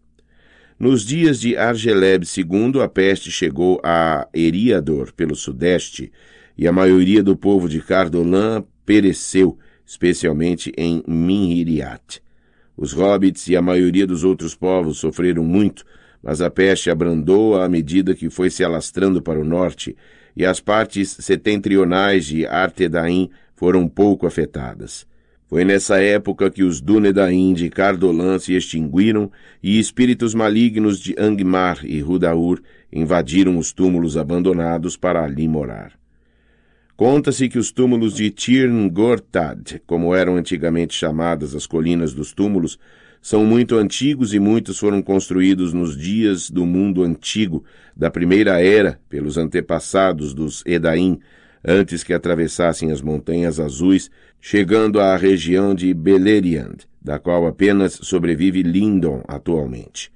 Nos dias de Argeleb II, a peste chegou a Eriador, pelo sudeste, e a maioria do povo de Cardolan pereceu, especialmente em Minhiriat. Os hobbits e a maioria dos outros povos sofreram muito, mas a peste abrandou-a à medida que foi se alastrando para o norte, e as partes setentrionais de Artedain foram pouco afetadas. Foi nessa época que os Dunedain de Cardolan se extinguiram e espíritos malignos de Angmar e Rudaur invadiram os túmulos abandonados para ali morar. Conta-se que os túmulos de Tirngortad, como eram antigamente chamadas as colinas dos túmulos, são muito antigos e muitos foram construídos nos dias do mundo antigo, da primeira era, pelos antepassados dos Edaim, antes que atravessassem as Montanhas Azuis, chegando à região de Beleriand, da qual apenas sobrevive Lindon atualmente.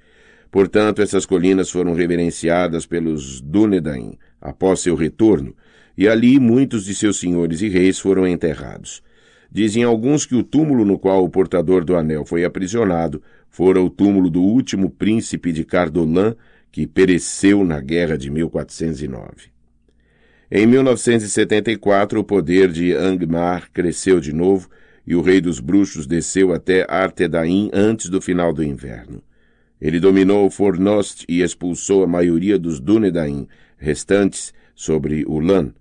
Portanto, essas colinas foram reverenciadas pelos Dunedain após seu retorno, e ali muitos de seus senhores e reis foram enterrados. Dizem alguns que o túmulo no qual o portador do anel foi aprisionado fora o túmulo do último príncipe de Cardolan, que pereceu na guerra de 1409. Em 1974, o poder de Angmar cresceu de novo e o rei dos bruxos desceu até Artedain antes do final do inverno. Ele dominou Fornost e expulsou a maioria dos Dúnedain restantes sobre Ulan,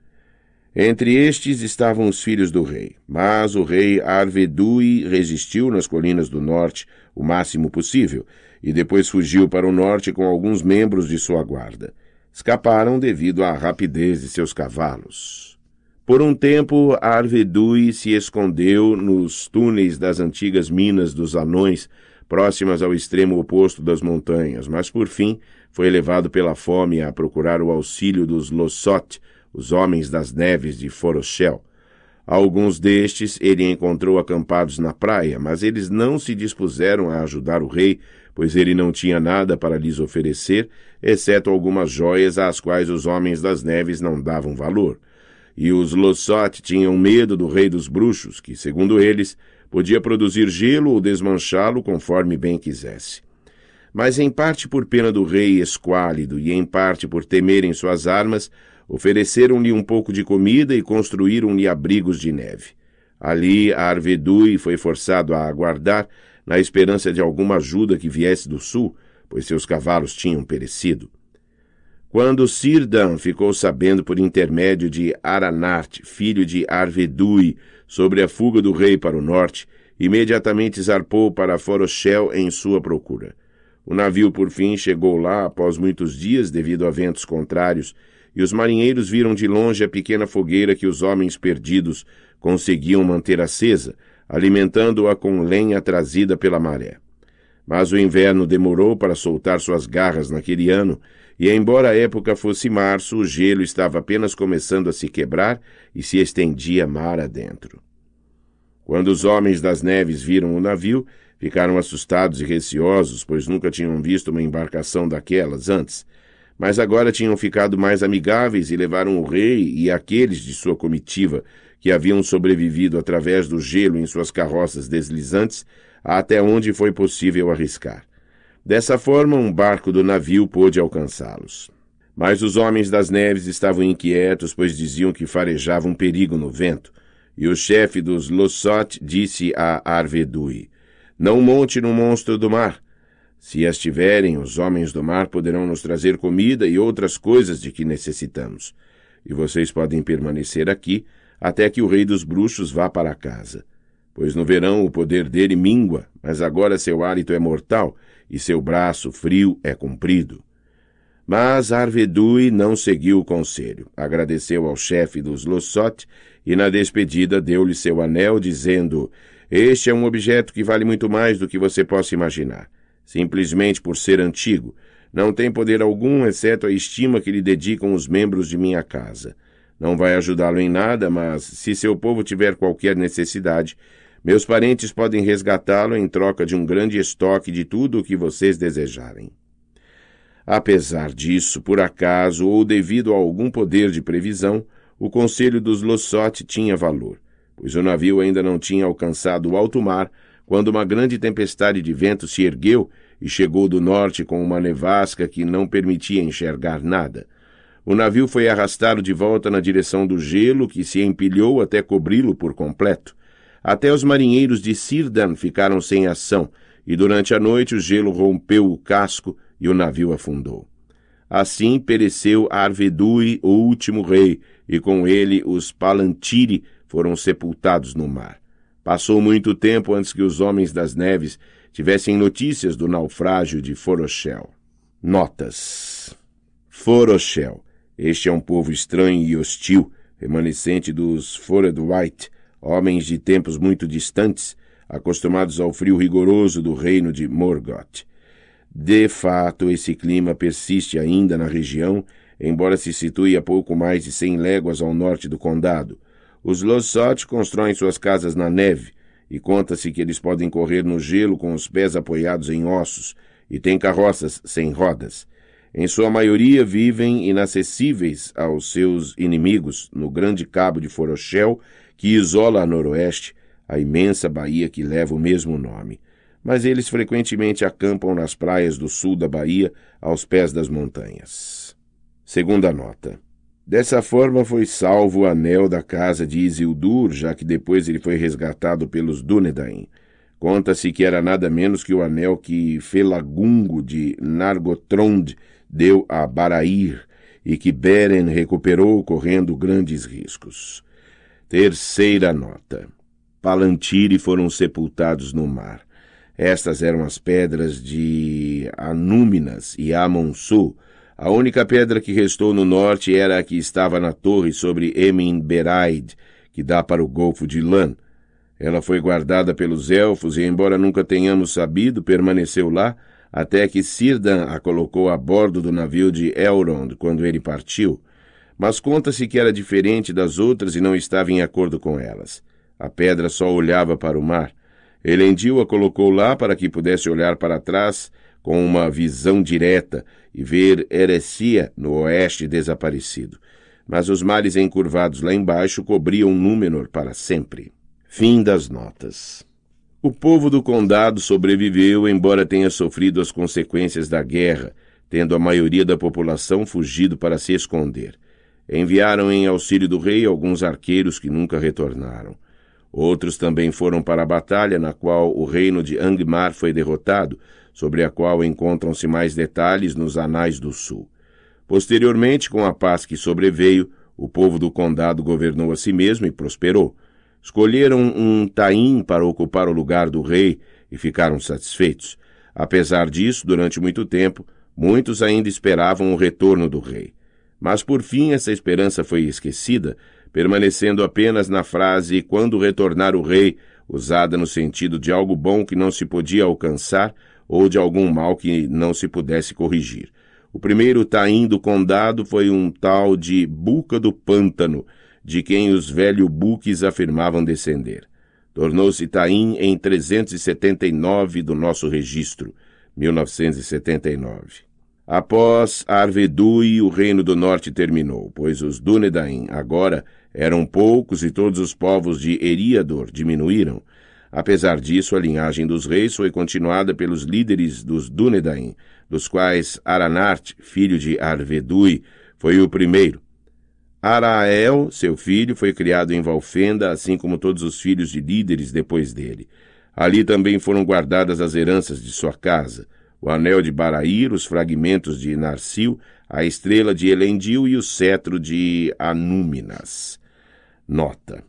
entre estes estavam os filhos do rei, mas o rei Arvedui resistiu nas colinas do norte o máximo possível e depois fugiu para o norte com alguns membros de sua guarda. Escaparam devido à rapidez de seus cavalos. Por um tempo, Arvedui se escondeu nos túneis das antigas minas dos anões, próximas ao extremo oposto das montanhas, mas por fim foi levado pela fome a procurar o auxílio dos Lossot, os homens das neves de Foroshel. Alguns destes ele encontrou acampados na praia, mas eles não se dispuseram a ajudar o rei, pois ele não tinha nada para lhes oferecer, exceto algumas joias às quais os homens das neves não davam valor. E os Lossot tinham medo do rei dos bruxos, que, segundo eles, podia produzir gelo ou desmanchá-lo conforme bem quisesse. Mas em parte por pena do rei esquálido e em parte por temerem suas armas, Ofereceram-lhe um pouco de comida e construíram-lhe abrigos de neve. Ali, Arvedui foi forçado a aguardar, na esperança de alguma ajuda que viesse do sul, pois seus cavalos tinham perecido. Quando Sirdan ficou sabendo por intermédio de Aranart, filho de Arvedui, sobre a fuga do rei para o norte, imediatamente zarpou para Foroshel em sua procura. O navio, por fim, chegou lá após muitos dias devido a ventos contrários e os marinheiros viram de longe a pequena fogueira que os homens perdidos conseguiam manter acesa, alimentando-a com lenha trazida pela maré. Mas o inverno demorou para soltar suas garras naquele ano, e embora a época fosse março, o gelo estava apenas começando a se quebrar e se estendia mar adentro. Quando os homens das neves viram o navio, ficaram assustados e receosos, pois nunca tinham visto uma embarcação daquelas antes. Mas agora tinham ficado mais amigáveis e levaram o rei e aqueles de sua comitiva, que haviam sobrevivido através do gelo em suas carroças deslizantes, até onde foi possível arriscar. Dessa forma, um barco do navio pôde alcançá-los. Mas os homens das neves estavam inquietos, pois diziam que farejava um perigo no vento. E o chefe dos Lossot disse a Arvedui: Não monte no monstro do mar, se as tiverem, os homens do mar poderão nos trazer comida e outras coisas de que necessitamos. E vocês podem permanecer aqui até que o rei dos bruxos vá para casa. Pois no verão o poder dele mingua, mas agora seu hálito é mortal e seu braço frio é comprido. Mas Arvedui não seguiu o conselho. Agradeceu ao chefe dos Lossot e, na despedida, deu-lhe seu anel, dizendo: Este é um objeto que vale muito mais do que você possa imaginar simplesmente por ser antigo. Não tem poder algum, exceto a estima que lhe dedicam os membros de minha casa. Não vai ajudá-lo em nada, mas se seu povo tiver qualquer necessidade, meus parentes podem resgatá-lo em troca de um grande estoque de tudo o que vocês desejarem. Apesar disso, por acaso ou devido a algum poder de previsão, o conselho dos Lossote tinha valor, pois o navio ainda não tinha alcançado o alto mar quando uma grande tempestade de vento se ergueu e chegou do norte com uma nevasca que não permitia enxergar nada. O navio foi arrastado de volta na direção do gelo, que se empilhou até cobri-lo por completo. Até os marinheiros de Sirdan ficaram sem ação, e durante a noite o gelo rompeu o casco e o navio afundou. Assim pereceu Arvedui, o último rei, e com ele os Palantiri foram sepultados no mar. Passou muito tempo antes que os homens das neves tivessem notícias do naufrágio de Forochel. Notas. Forochel. Este é um povo estranho e hostil, remanescente dos Fored White, homens de tempos muito distantes, acostumados ao frio rigoroso do reino de Morgoth. De fato, esse clima persiste ainda na região, embora se situe a pouco mais de cem léguas ao norte do condado, os Losot constroem suas casas na neve, e conta-se que eles podem correr no gelo com os pés apoiados em ossos, e têm carroças sem rodas. Em sua maioria vivem inacessíveis aos seus inimigos no grande cabo de Forochel, que isola a noroeste, a imensa baía que leva o mesmo nome. Mas eles frequentemente acampam nas praias do sul da Bahia, aos pés das montanhas. Segunda nota. Dessa forma foi salvo o anel da casa de Isildur, já que depois ele foi resgatado pelos Dúnedain. Conta-se que era nada menos que o anel que Felagungo de Nargotrond deu a Barair e que Beren recuperou correndo grandes riscos. Terceira nota. Palantiri foram sepultados no mar. Estas eram as pedras de Anúminas e Amonsu, a única pedra que restou no norte era a que estava na torre sobre Emin Beraid, que dá para o Golfo de Lan. Ela foi guardada pelos elfos e, embora nunca tenhamos sabido, permaneceu lá até que Sirdan a colocou a bordo do navio de Elrond quando ele partiu. Mas conta-se que era diferente das outras e não estava em acordo com elas. A pedra só olhava para o mar. Elendil a colocou lá para que pudesse olhar para trás com uma visão direta e ver Heresia no oeste desaparecido. Mas os mares encurvados lá embaixo cobriam Númenor para sempre. Fim das notas. O povo do condado sobreviveu, embora tenha sofrido as consequências da guerra, tendo a maioria da população fugido para se esconder. Enviaram em auxílio do rei alguns arqueiros que nunca retornaram. Outros também foram para a batalha na qual o reino de Angmar foi derrotado, sobre a qual encontram-se mais detalhes nos Anais do Sul. Posteriormente, com a paz que sobreveio, o povo do condado governou a si mesmo e prosperou. Escolheram um taim para ocupar o lugar do rei e ficaram satisfeitos. Apesar disso, durante muito tempo, muitos ainda esperavam o retorno do rei. Mas por fim essa esperança foi esquecida, permanecendo apenas na frase quando retornar o rei, usada no sentido de algo bom que não se podia alcançar ou de algum mal que não se pudesse corrigir. O primeiro taim tá do condado foi um tal de Buca do Pântano, de quem os velhos buques afirmavam descender. Tornou-se taim em 379 do nosso registro, 1979. Após Arvedui, o reino do norte terminou, pois os Dunedain agora eram poucos e todos os povos de Eriador diminuíram, Apesar disso, a linhagem dos reis foi continuada pelos líderes dos Dúnedain, dos quais Aranart, filho de Arvedui, foi o primeiro. Arael, seu filho, foi criado em Valfenda, assim como todos os filhos de líderes depois dele. Ali também foram guardadas as heranças de sua casa, o anel de Barair, os fragmentos de Narsil, a estrela de Elendil e o cetro de Anúminas. Nota.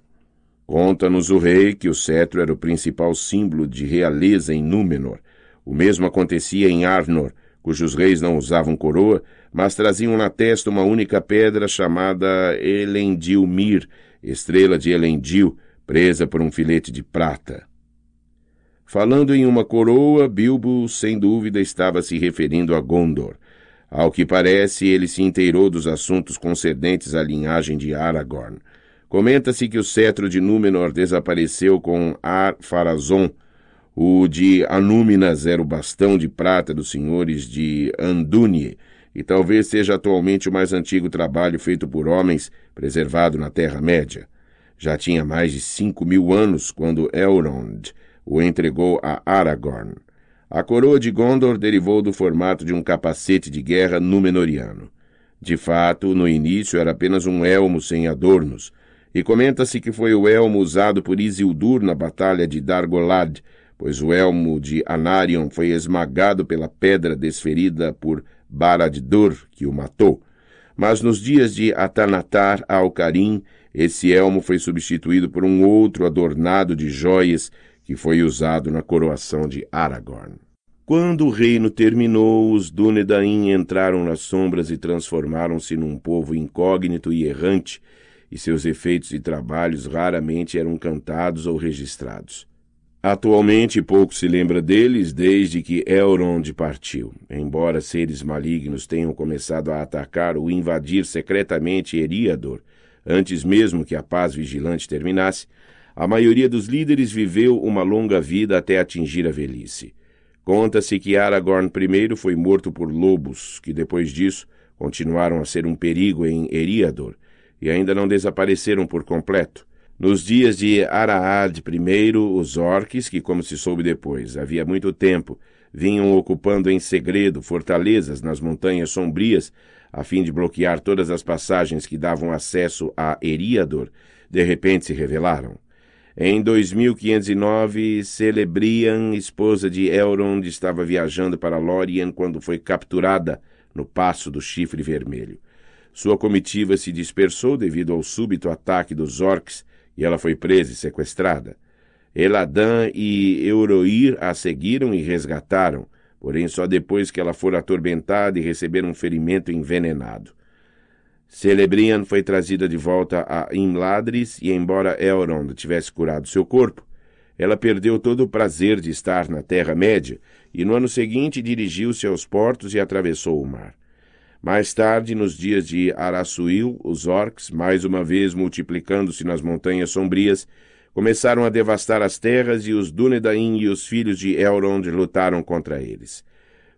Conta-nos o rei que o cetro era o principal símbolo de realeza em Númenor. O mesmo acontecia em Arnor, cujos reis não usavam coroa, mas traziam na testa uma única pedra chamada Elendilmir, estrela de Elendil, presa por um filete de prata. Falando em uma coroa, Bilbo sem dúvida estava se referindo a Gondor. Ao que parece, ele se inteirou dos assuntos concedentes à linhagem de Aragorn. Comenta-se que o cetro de Númenor desapareceu com Ar-Farazon, o de Anúminas era o bastão de prata dos senhores de Andúnie, e talvez seja atualmente o mais antigo trabalho feito por homens preservado na Terra-média. Já tinha mais de cinco mil anos quando Elrond o entregou a Aragorn. A coroa de Gondor derivou do formato de um capacete de guerra númenoriano. De fato, no início era apenas um elmo sem adornos, e comenta-se que foi o elmo usado por Isildur na batalha de Dargolad, pois o elmo de Anarion foi esmagado pela pedra desferida por Barad-dûr, que o matou. Mas nos dias de Atanatar Alcarim, esse elmo foi substituído por um outro adornado de jóias, que foi usado na coroação de Aragorn. Quando o reino terminou, os Dúnedain entraram nas sombras e transformaram-se num povo incógnito e errante, e seus efeitos e trabalhos raramente eram cantados ou registrados. Atualmente pouco se lembra deles desde que Elrond partiu, embora seres malignos tenham começado a atacar ou invadir secretamente Eriador, antes mesmo que a paz vigilante terminasse, a maioria dos líderes viveu uma longa vida até atingir a velhice. Conta-se que Aragorn I foi morto por lobos, que depois disso continuaram a ser um perigo em Eriador, e ainda não desapareceram por completo. Nos dias de Araad I, os orques, que, como se soube depois, havia muito tempo, vinham ocupando em segredo fortalezas nas montanhas sombrias, a fim de bloquear todas as passagens que davam acesso a Eriador, de repente se revelaram. Em 2509, Celebrian, esposa de Elrond, estava viajando para Lórien quando foi capturada no Passo do Chifre Vermelho. Sua comitiva se dispersou devido ao súbito ataque dos orcs e ela foi presa e sequestrada. Eladã e Euroir a seguiram e resgataram, porém só depois que ela for atormentada e receber um ferimento envenenado. Celebrian foi trazida de volta a Imladris e, embora Elrond tivesse curado seu corpo, ela perdeu todo o prazer de estar na Terra-média e, no ano seguinte, dirigiu-se aos portos e atravessou o mar. Mais tarde, nos dias de Araçuil, os orcs, mais uma vez multiplicando-se nas montanhas sombrias, começaram a devastar as terras e os Dúnedain e os filhos de Elrond lutaram contra eles.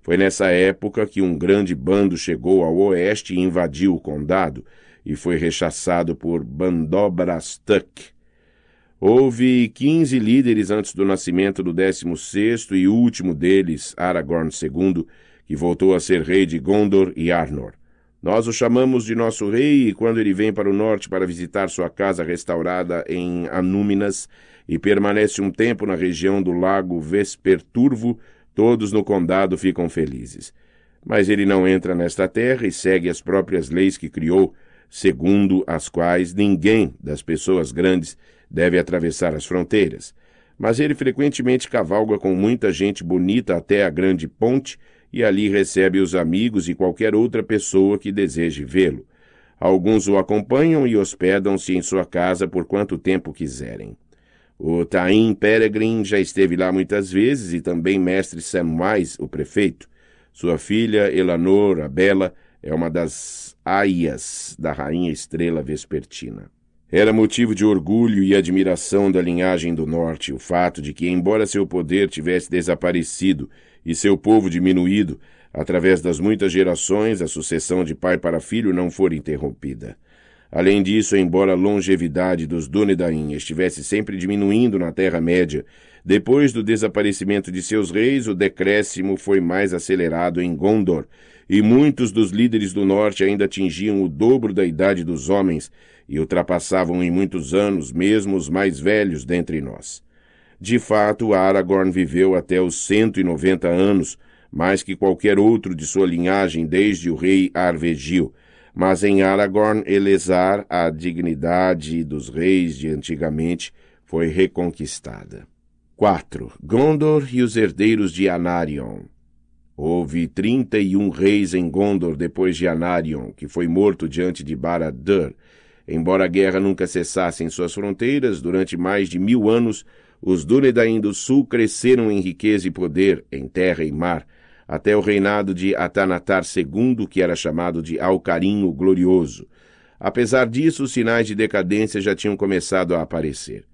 Foi nessa época que um grande bando chegou ao oeste e invadiu o condado, e foi rechaçado por Bandobrastuk. Houve quinze líderes antes do nascimento do décimo sexto e último deles, Aragorn II, e voltou a ser rei de Gondor e Arnor. Nós o chamamos de nosso rei, e quando ele vem para o norte para visitar sua casa restaurada em Anúminas e permanece um tempo na região do lago Vesperturvo, todos no condado ficam felizes. Mas ele não entra nesta terra e segue as próprias leis que criou, segundo as quais ninguém das pessoas grandes deve atravessar as fronteiras. Mas ele frequentemente cavalga com muita gente bonita até a grande ponte e ali recebe os amigos e qualquer outra pessoa que deseje vê-lo. Alguns o acompanham e hospedam-se em sua casa por quanto tempo quiserem. O Taim Peregrin já esteve lá muitas vezes e também mestre Samwise, o prefeito. Sua filha, Elanor, a Bela, é uma das aias da rainha estrela vespertina. Era motivo de orgulho e admiração da linhagem do norte o fato de que, embora seu poder tivesse desaparecido e seu povo diminuído, através das muitas gerações, a sucessão de pai para filho não for interrompida. Além disso, embora a longevidade dos Dunedain estivesse sempre diminuindo na Terra-média, depois do desaparecimento de seus reis, o decréscimo foi mais acelerado em Gondor, e muitos dos líderes do norte ainda atingiam o dobro da idade dos homens e ultrapassavam em muitos anos mesmo os mais velhos dentre nós. De fato, Aragorn viveu até os 190 anos, mais que qualquer outro de sua linhagem desde o rei Arvegil. Mas em Aragorn, Elezar, a dignidade dos reis de antigamente, foi reconquistada. 4. Gondor e os herdeiros de Anarion. Houve 31 reis em Gondor depois de Anarion, que foi morto diante de Barad-dûr. Embora a guerra nunca cessasse em suas fronteiras, durante mais de mil anos, os Dúnedain do Sul cresceram em riqueza e poder, em terra e mar, até o reinado de Atanatar II, que era chamado de Alcarim o Glorioso. Apesar disso, os sinais de decadência já tinham começado a aparecer.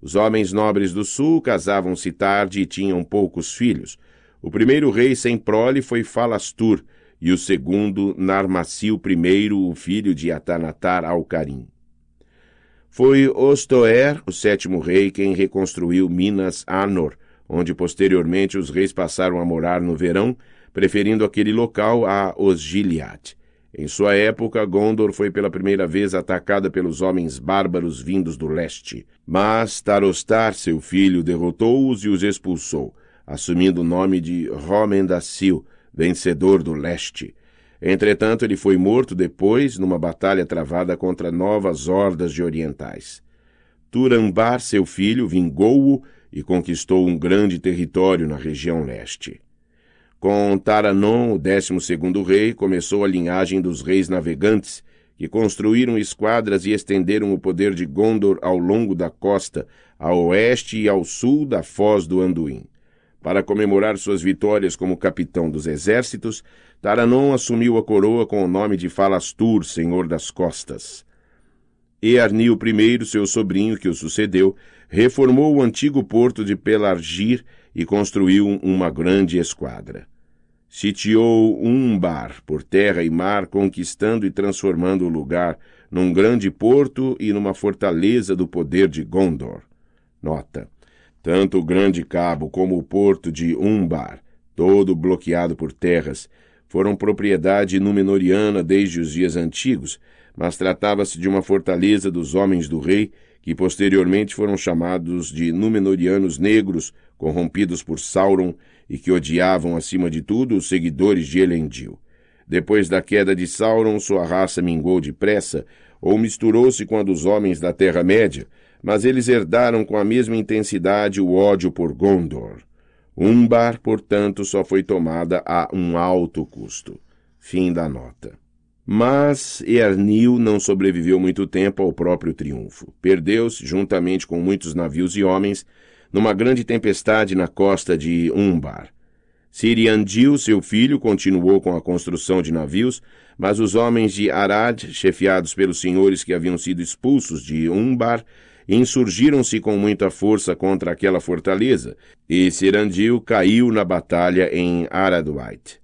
Os homens nobres do sul casavam-se tarde e tinham poucos filhos. O primeiro rei sem prole foi Falastur, e o segundo, Narmasil I, o filho de Atanatar Alcarim. Foi Ostoer, o sétimo rei, quem reconstruiu Minas Anor, onde posteriormente os reis passaram a morar no verão, preferindo aquele local a Osgiliath. Em sua época, Gondor foi pela primeira vez atacada pelos homens bárbaros vindos do leste. Mas Tarostar, seu filho, derrotou-os e os expulsou, assumindo o nome de Romendacil, vencedor do leste. Entretanto, ele foi morto depois numa batalha travada contra novas hordas de orientais. Turambar, seu filho, vingou-o e conquistou um grande território na região leste. Com Taranon, o décimo segundo rei, começou a linhagem dos reis navegantes, que construíram esquadras e estenderam o poder de Gondor ao longo da costa, a oeste e ao sul da foz do Anduin. Para comemorar suas vitórias como capitão dos exércitos, Taranon assumiu a coroa com o nome de Falastur, senhor das costas. E Arnio I, seu sobrinho que o sucedeu, reformou o antigo porto de Pelargir e construiu uma grande esquadra. Sitiou Umbar por terra e mar, conquistando e transformando o lugar num grande porto e numa fortaleza do poder de Gondor. Nota: tanto o grande cabo como o porto de Umbar, todo bloqueado por terras, foram propriedade númenoriana desde os dias antigos, mas tratava-se de uma fortaleza dos homens do rei, que posteriormente foram chamados de Númenóreanos negros, corrompidos por Sauron e que odiavam acima de tudo os seguidores de Elendil. Depois da queda de Sauron, sua raça mingou depressa ou misturou-se com a dos homens da Terra-média, mas eles herdaram com a mesma intensidade o ódio por Gondor. Umbar, portanto, só foi tomada a um alto custo. Fim da nota. Mas Ernil não sobreviveu muito tempo ao próprio triunfo. Perdeu-se, juntamente com muitos navios e homens, numa grande tempestade na costa de Umbar. Siriandil, seu filho, continuou com a construção de navios, mas os homens de Arad, chefiados pelos senhores que haviam sido expulsos de Umbar, insurgiram-se com muita força contra aquela fortaleza, e Cirandil caiu na batalha em Araduait.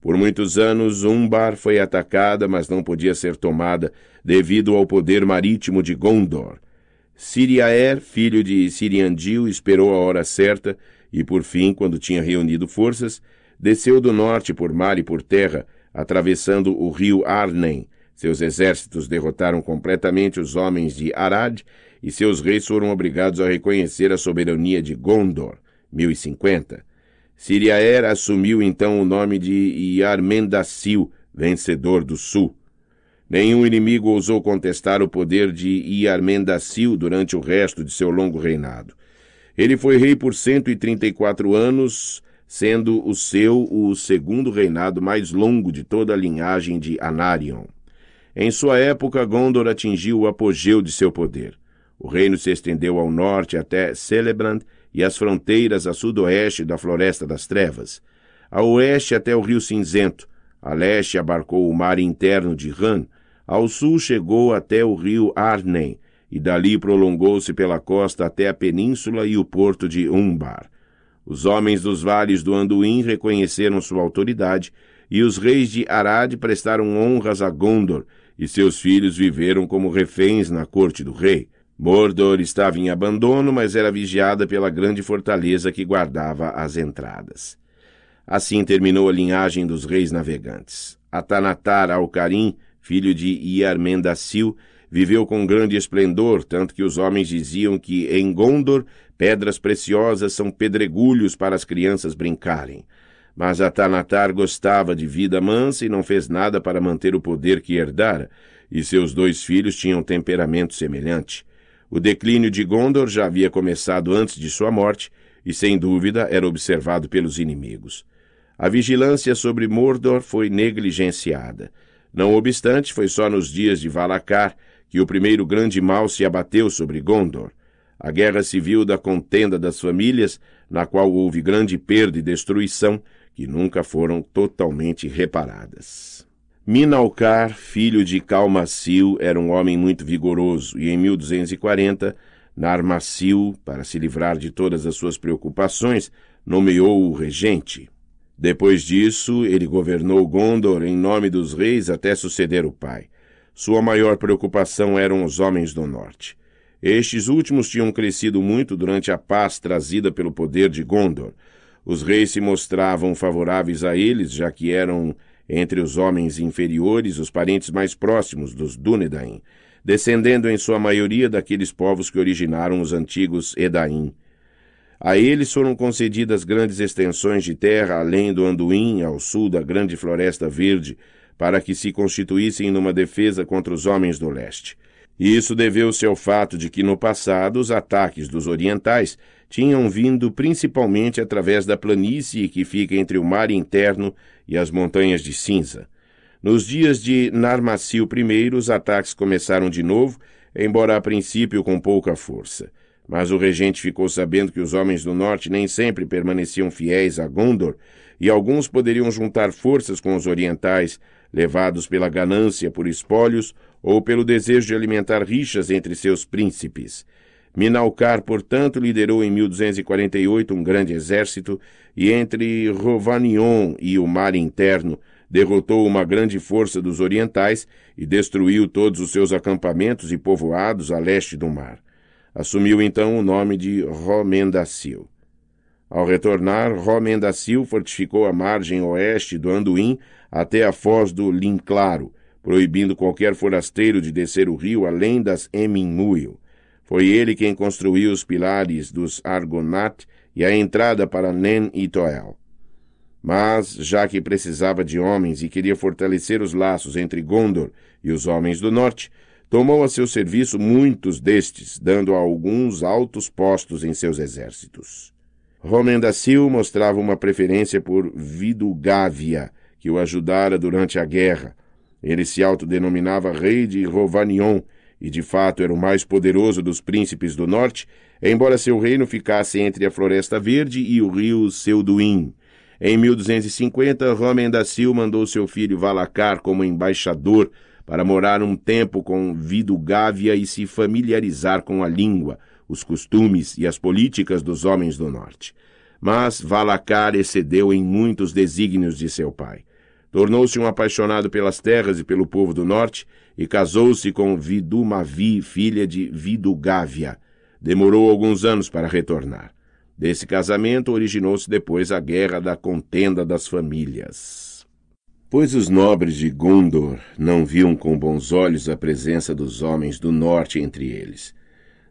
Por muitos anos, Umbar foi atacada, mas não podia ser tomada devido ao poder marítimo de Gondor. Siriaer, filho de Siriandil, esperou a hora certa e, por fim, quando tinha reunido forças, desceu do norte por mar e por terra, atravessando o rio Arnen, seus exércitos derrotaram completamente os homens de Arad e seus reis foram obrigados a reconhecer a soberania de Gondor, 1050. Siriaer assumiu então o nome de Yarmendassil, vencedor do sul. Nenhum inimigo ousou contestar o poder de Yarmendassil durante o resto de seu longo reinado. Ele foi rei por 134 anos, sendo o seu o segundo reinado mais longo de toda a linhagem de Anarion. Em sua época, Gondor atingiu o apogeu de seu poder. O reino se estendeu ao norte até Celebrand e as fronteiras a sudoeste da Floresta das Trevas, a oeste até o Rio Cinzento, a leste abarcou o mar interno de Han, ao sul chegou até o rio Arnen, e dali prolongou-se pela costa até a península e o porto de Umbar. Os homens dos vales do Anduin reconheceram sua autoridade, e os reis de Arad prestaram honras a Gondor, e seus filhos viveram como reféns na corte do rei. Mordor estava em abandono, mas era vigiada pela grande fortaleza que guardava as entradas. Assim terminou a linhagem dos reis navegantes. Atanatar Alcarim, filho de Iarmendacil, viveu com grande esplendor, tanto que os homens diziam que em Gondor pedras preciosas são pedregulhos para as crianças brincarem. Mas Atanatar gostava de vida mansa e não fez nada para manter o poder que herdara, e seus dois filhos tinham temperamento semelhante. O declínio de Gondor já havia começado antes de sua morte, e sem dúvida era observado pelos inimigos. A vigilância sobre Mordor foi negligenciada. Não obstante, foi só nos dias de Valacar que o primeiro grande mal se abateu sobre Gondor. A guerra civil da contenda das famílias, na qual houve grande perda e destruição, que nunca foram totalmente reparadas. Minalcar, filho de Calmacil, era um homem muito vigoroso e em 1240 Narmacil, para se livrar de todas as suas preocupações, nomeou-o regente. Depois disso, ele governou Gondor em nome dos reis até suceder o pai. Sua maior preocupação eram os homens do norte. Estes últimos tinham crescido muito durante a paz trazida pelo poder de Gondor, os reis se mostravam favoráveis a eles, já que eram entre os homens inferiores os parentes mais próximos dos Dúnedain, descendendo em sua maioria daqueles povos que originaram os antigos Edain. A eles foram concedidas grandes extensões de terra além do Anduim, ao sul da Grande Floresta Verde, para que se constituíssem numa defesa contra os homens do leste. isso deveu-se ao fato de que, no passado, os ataques dos orientais tinham vindo principalmente através da planície que fica entre o mar interno e as montanhas de cinza. Nos dias de Narmacio I, os ataques começaram de novo, embora a princípio com pouca força. Mas o regente ficou sabendo que os homens do norte nem sempre permaneciam fiéis a Gondor, e alguns poderiam juntar forças com os orientais, levados pela ganância por espólios ou pelo desejo de alimentar rixas entre seus príncipes. Minalcar, portanto, liderou em 1248 um grande exército e, entre Rovanion e o mar interno, derrotou uma grande força dos orientais e destruiu todos os seus acampamentos e povoados a leste do mar. Assumiu então o nome de Romendacil. Ao retornar, Romendacil fortificou a margem oeste do Anduin até a foz do Linclaro, proibindo qualquer forasteiro de descer o rio além das Eminmuil. Foi ele quem construiu os pilares dos Argonat e a entrada para Nen e Toel. Mas, já que precisava de homens e queria fortalecer os laços entre Gondor e os homens do norte, tomou a seu serviço muitos destes, dando a alguns altos postos em seus exércitos. Romendacil mostrava uma preferência por Vidugávia, que o ajudara durante a guerra. Ele se autodenominava rei de Rovanion e de fato era o mais poderoso dos príncipes do norte, embora seu reino ficasse entre a Floresta Verde e o rio Seuduin. Em 1250, Sil mandou seu filho Valacar como embaixador para morar um tempo com Vidugávia e se familiarizar com a língua, os costumes e as políticas dos homens do norte. Mas Valacar excedeu em muitos desígnios de seu pai. Tornou-se um apaixonado pelas terras e pelo povo do norte e casou-se com Vidumavi, filha de Vidugávia. Demorou alguns anos para retornar. Desse casamento originou-se depois a guerra da contenda das famílias. Pois os nobres de Gondor não viam com bons olhos a presença dos homens do norte entre eles.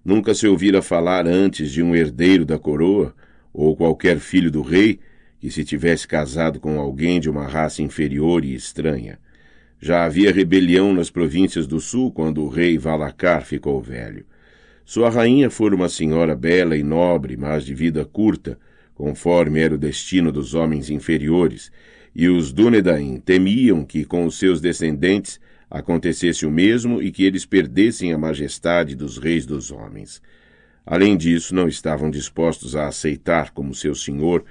Nunca se ouvira falar antes de um herdeiro da coroa, ou qualquer filho do rei, que se tivesse casado com alguém de uma raça inferior e estranha. Já havia rebelião nas províncias do sul quando o rei Valacar ficou velho. Sua rainha fora uma senhora bela e nobre, mas de vida curta, conforme era o destino dos homens inferiores, e os Dunedain temiam que com os seus descendentes acontecesse o mesmo e que eles perdessem a majestade dos reis dos homens. Além disso, não estavam dispostos a aceitar como seu senhor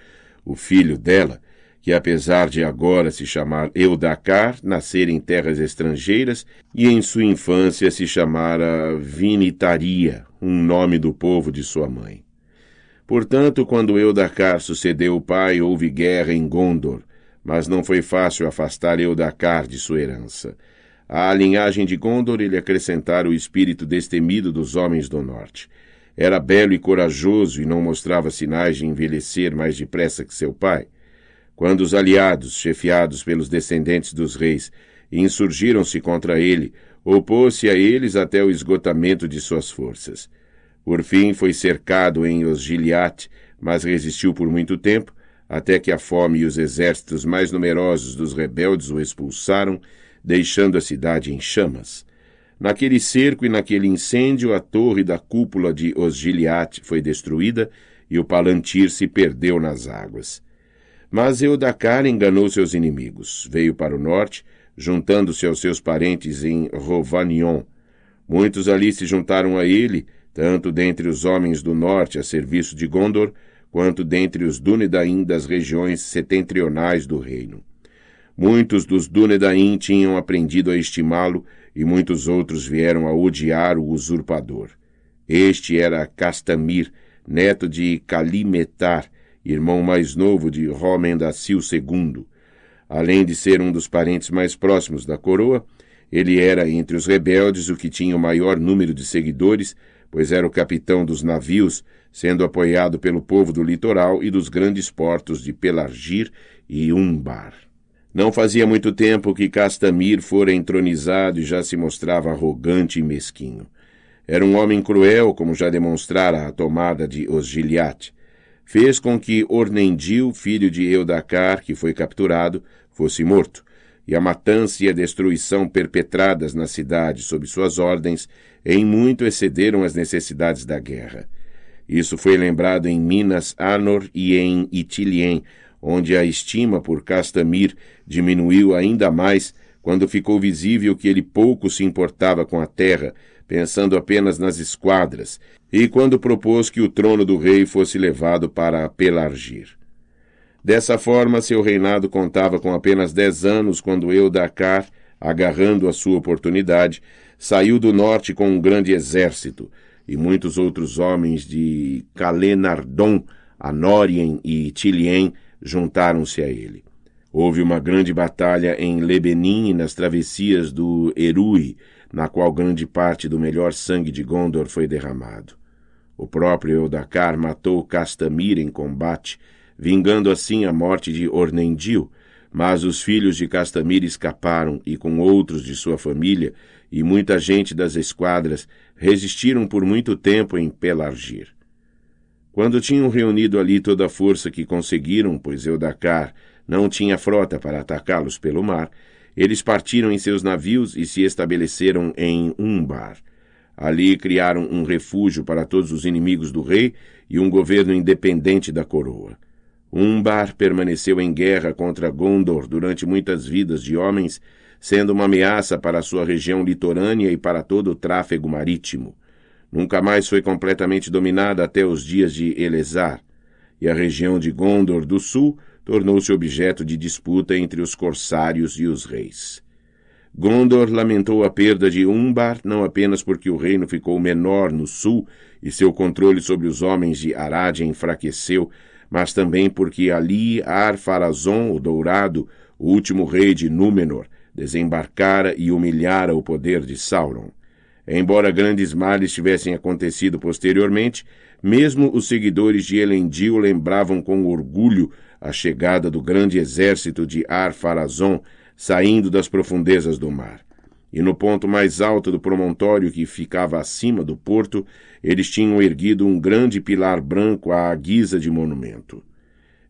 o filho dela, que apesar de agora se chamar Eudacar, nascer em terras estrangeiras, e em sua infância se chamara Vinitaria, um nome do povo de sua mãe. Portanto, quando Eudacar sucedeu o pai, houve guerra em Gondor, mas não foi fácil afastar Eudacar de sua herança. À linhagem de Gondor ele acrescentara o espírito destemido dos homens do norte. Era belo e corajoso e não mostrava sinais de envelhecer mais depressa que seu pai. Quando os aliados, chefiados pelos descendentes dos reis, insurgiram-se contra ele, opôs-se a eles até o esgotamento de suas forças. Por fim, foi cercado em Osgiliate, mas resistiu por muito tempo, até que a fome e os exércitos mais numerosos dos rebeldes o expulsaram, deixando a cidade em chamas. Naquele cerco e naquele incêndio, a torre da cúpula de Osgiliate foi destruída e o palantir se perdeu nas águas. Mas Eudacar enganou seus inimigos. Veio para o norte, juntando-se aos seus parentes em Rovanion. Muitos ali se juntaram a ele, tanto dentre os homens do norte a serviço de Gondor, quanto dentre os Dunedain das regiões setentrionais do reino. Muitos dos Dunedain tinham aprendido a estimá-lo, e muitos outros vieram a odiar o usurpador. Este era Castamir, neto de Calimetar, irmão mais novo de Romendacil II. Além de ser um dos parentes mais próximos da coroa, ele era entre os rebeldes o que tinha o maior número de seguidores, pois era o capitão dos navios, sendo apoiado pelo povo do litoral e dos grandes portos de Pelargir e Umbar. Não fazia muito tempo que Castamir fora entronizado e já se mostrava arrogante e mesquinho. Era um homem cruel, como já demonstrara a tomada de Osgiliath fez com que Ornendil, filho de Eudacar, que foi capturado, fosse morto, e a matança e a destruição perpetradas na cidade sob suas ordens em muito excederam as necessidades da guerra. Isso foi lembrado em Minas Anor e em Itilien, onde a estima por Castamir diminuiu ainda mais quando ficou visível que ele pouco se importava com a terra, pensando apenas nas esquadras, e quando propôs que o trono do rei fosse levado para Pelargir. Dessa forma, seu reinado contava com apenas dez anos quando Eudacar, agarrando a sua oportunidade, saiu do norte com um grande exército, e muitos outros homens de Calenardon, Anorien e Tilien juntaram-se a ele. Houve uma grande batalha em Lebenim nas travessias do Erui, na qual grande parte do melhor sangue de Gondor foi derramado. O próprio Eudacar matou Castamir em combate, vingando assim a morte de Ornendil, mas os filhos de Castamir escaparam e com outros de sua família e muita gente das esquadras resistiram por muito tempo em Pelargir. Quando tinham reunido ali toda a força que conseguiram, pois Eudacar não tinha frota para atacá-los pelo mar, eles partiram em seus navios e se estabeleceram em Umbar. Ali criaram um refúgio para todos os inimigos do rei e um governo independente da coroa. Umbar permaneceu em guerra contra Gondor durante muitas vidas de homens, sendo uma ameaça para sua região litorânea e para todo o tráfego marítimo. Nunca mais foi completamente dominada até os dias de Elezar, e a região de Gondor do Sul tornou-se objeto de disputa entre os corsários e os reis. Gondor lamentou a perda de Umbar não apenas porque o reino ficou menor no sul e seu controle sobre os homens de Arad enfraqueceu, mas também porque ali ar o Dourado, o último rei de Númenor, desembarcara e humilhara o poder de Sauron. Embora grandes males tivessem acontecido posteriormente, mesmo os seguidores de Elendil lembravam com orgulho a chegada do grande exército de Ar-Farazon saindo das profundezas do mar. E no ponto mais alto do promontório que ficava acima do porto, eles tinham erguido um grande pilar branco à guisa de monumento.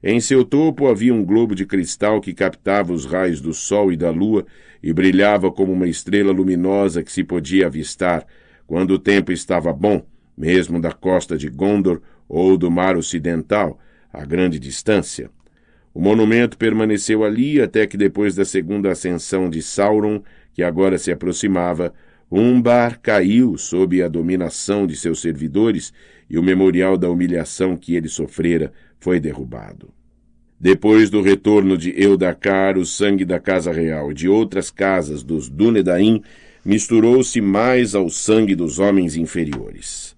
Em seu topo havia um globo de cristal que captava os raios do sol e da lua e brilhava como uma estrela luminosa que se podia avistar quando o tempo estava bom, mesmo da costa de Gondor ou do mar ocidental, a grande distância, o monumento permaneceu ali até que, depois da segunda ascensão de Sauron, que agora se aproximava, Umbar caiu sob a dominação de seus servidores e o memorial da humilhação que ele sofrera foi derrubado. Depois do retorno de Eudacar, o sangue da Casa Real e de outras casas dos Dunedain misturou-se mais ao sangue dos homens inferiores.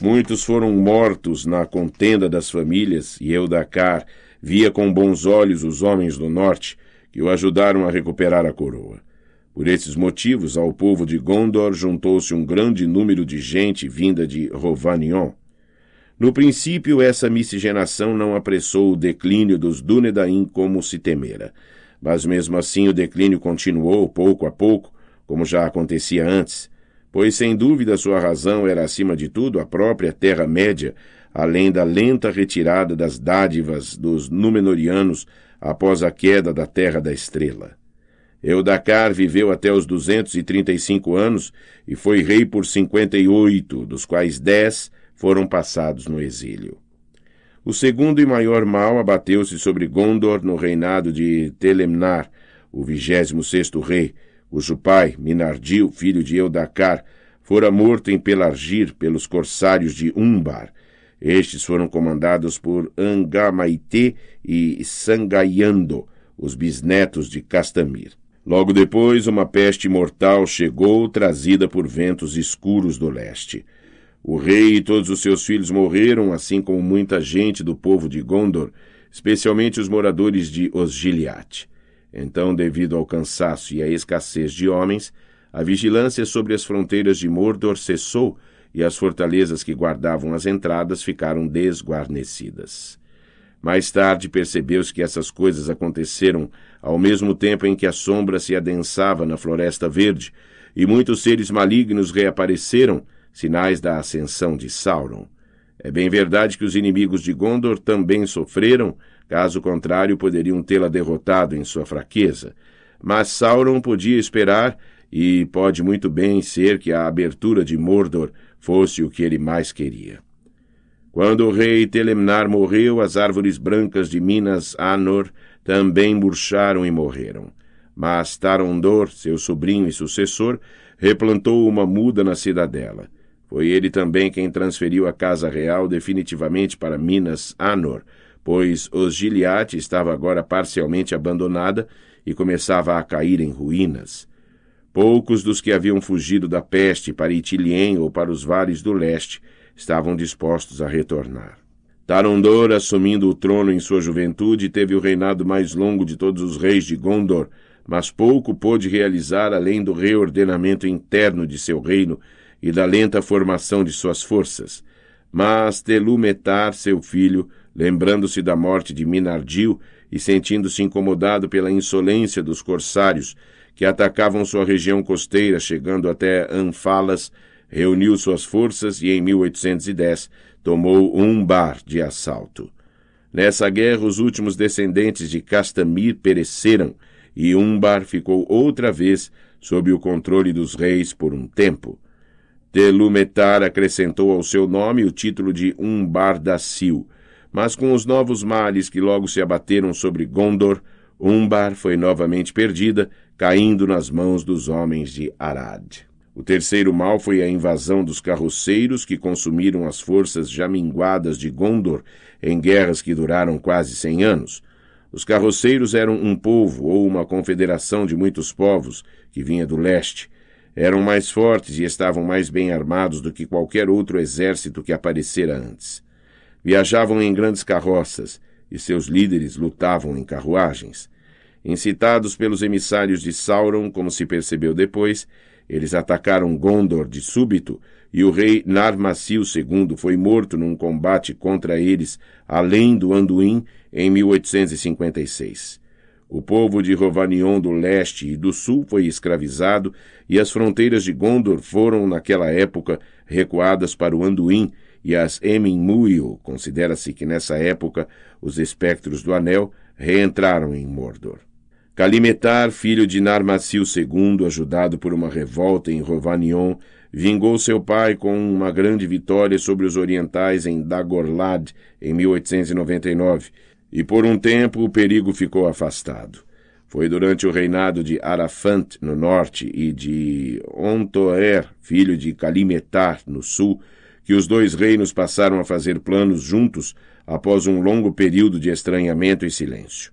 Muitos foram mortos na contenda das famílias e Eudacar via com bons olhos os homens do norte que o ajudaram a recuperar a coroa. Por esses motivos, ao povo de Gondor juntou-se um grande número de gente vinda de Rovanion. No princípio, essa miscigenação não apressou o declínio dos Dúnedain como se temera, mas mesmo assim o declínio continuou pouco a pouco, como já acontecia antes, pois sem dúvida sua razão era acima de tudo a própria Terra-média, além da lenta retirada das dádivas dos Númenóreanos após a queda da Terra da Estrela. Eudacar viveu até os 235 anos e foi rei por 58, dos quais 10 foram passados no exílio. O segundo e maior mal abateu-se sobre Gondor no reinado de Telemnar, o 26º rei, cujo pai, Minardil, filho de Eudacar, fora morto em Pelargir pelos corsários de Umbar, estes foram comandados por Angamaitê e Sangayando, os bisnetos de Castamir. Logo depois, uma peste mortal chegou, trazida por ventos escuros do leste. O rei e todos os seus filhos morreram, assim como muita gente do povo de Gondor, especialmente os moradores de Osgiliath. Então, devido ao cansaço e à escassez de homens, a vigilância sobre as fronteiras de Mordor cessou e as fortalezas que guardavam as entradas ficaram desguarnecidas. Mais tarde percebeu-se que essas coisas aconteceram ao mesmo tempo em que a sombra se adensava na Floresta Verde, e muitos seres malignos reapareceram, sinais da ascensão de Sauron. É bem verdade que os inimigos de Gondor também sofreram, caso contrário, poderiam tê-la derrotado em sua fraqueza. Mas Sauron podia esperar, e pode muito bem ser que a abertura de Mordor fosse o que ele mais queria. Quando o rei Telemnar morreu, as árvores brancas de Minas Anor também murcharam e morreram. Mas Tarondor, seu sobrinho e sucessor, replantou uma muda na cidadela. Foi ele também quem transferiu a casa real definitivamente para Minas Anor, pois Giliate estava agora parcialmente abandonada e começava a cair em ruínas. Poucos dos que haviam fugido da peste para Itilien ou para os vales do leste estavam dispostos a retornar. Tarondor, assumindo o trono em sua juventude, teve o reinado mais longo de todos os reis de Gondor, mas pouco pôde realizar além do reordenamento interno de seu reino e da lenta formação de suas forças. Mas Telumetar, seu filho, lembrando-se da morte de Minardil e sentindo-se incomodado pela insolência dos corsários, que atacavam sua região costeira, chegando até Anfalas, reuniu suas forças e, em 1810, tomou Umbar de assalto. Nessa guerra, os últimos descendentes de Castamir pereceram e Umbar ficou outra vez sob o controle dos reis por um tempo. Telumetar acrescentou ao seu nome o título de Umbar da Sil, mas com os novos males que logo se abateram sobre Gondor, Umbar foi novamente perdida caindo nas mãos dos homens de Arad. O terceiro mal foi a invasão dos carroceiros que consumiram as forças já minguadas de Gondor em guerras que duraram quase cem anos. Os carroceiros eram um povo ou uma confederação de muitos povos que vinha do leste. Eram mais fortes e estavam mais bem armados do que qualquer outro exército que aparecera antes. Viajavam em grandes carroças e seus líderes lutavam em carruagens. Incitados pelos emissários de Sauron, como se percebeu depois, eles atacaram Gondor de súbito e o rei Narmacil II foi morto num combate contra eles além do Anduin em 1856. O povo de Rovanion do leste e do sul foi escravizado e as fronteiras de Gondor foram, naquela época, recuadas para o Anduin e as Emin-Muil, considera-se que nessa época os espectros do anel reentraram em Mordor. Calimetar, filho de Narmacio II, ajudado por uma revolta em Rovanion, vingou seu pai com uma grande vitória sobre os orientais em Dagorlad em 1899, e por um tempo o perigo ficou afastado. Foi durante o reinado de Arafant, no norte, e de Ontoer, filho de Calimetar, no sul, que os dois reinos passaram a fazer planos juntos após um longo período de estranhamento e silêncio.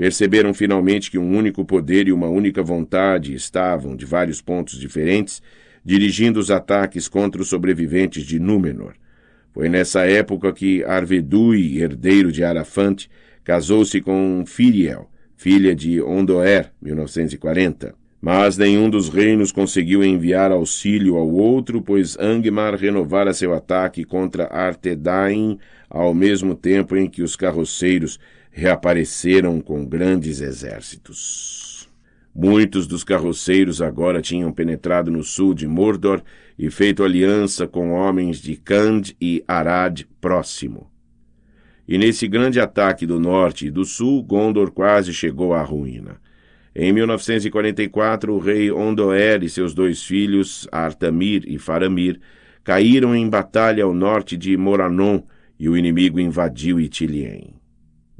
Perceberam finalmente que um único poder e uma única vontade estavam, de vários pontos diferentes, dirigindo os ataques contra os sobreviventes de Númenor. Foi nessa época que Arvedui, herdeiro de Arafante, casou-se com Firiel, filha de Ondoer, 1940. Mas nenhum dos reinos conseguiu enviar auxílio ao outro, pois Angmar renovara seu ataque contra Artedain ao mesmo tempo em que os carroceiros reapareceram com grandes exércitos. Muitos dos carroceiros agora tinham penetrado no sul de Mordor e feito aliança com homens de Cand e Arad próximo. E nesse grande ataque do norte e do sul, Gondor quase chegou à ruína. Em 1944, o rei Ondoer e seus dois filhos, Artamir e Faramir, caíram em batalha ao norte de Moranon e o inimigo invadiu Itilien.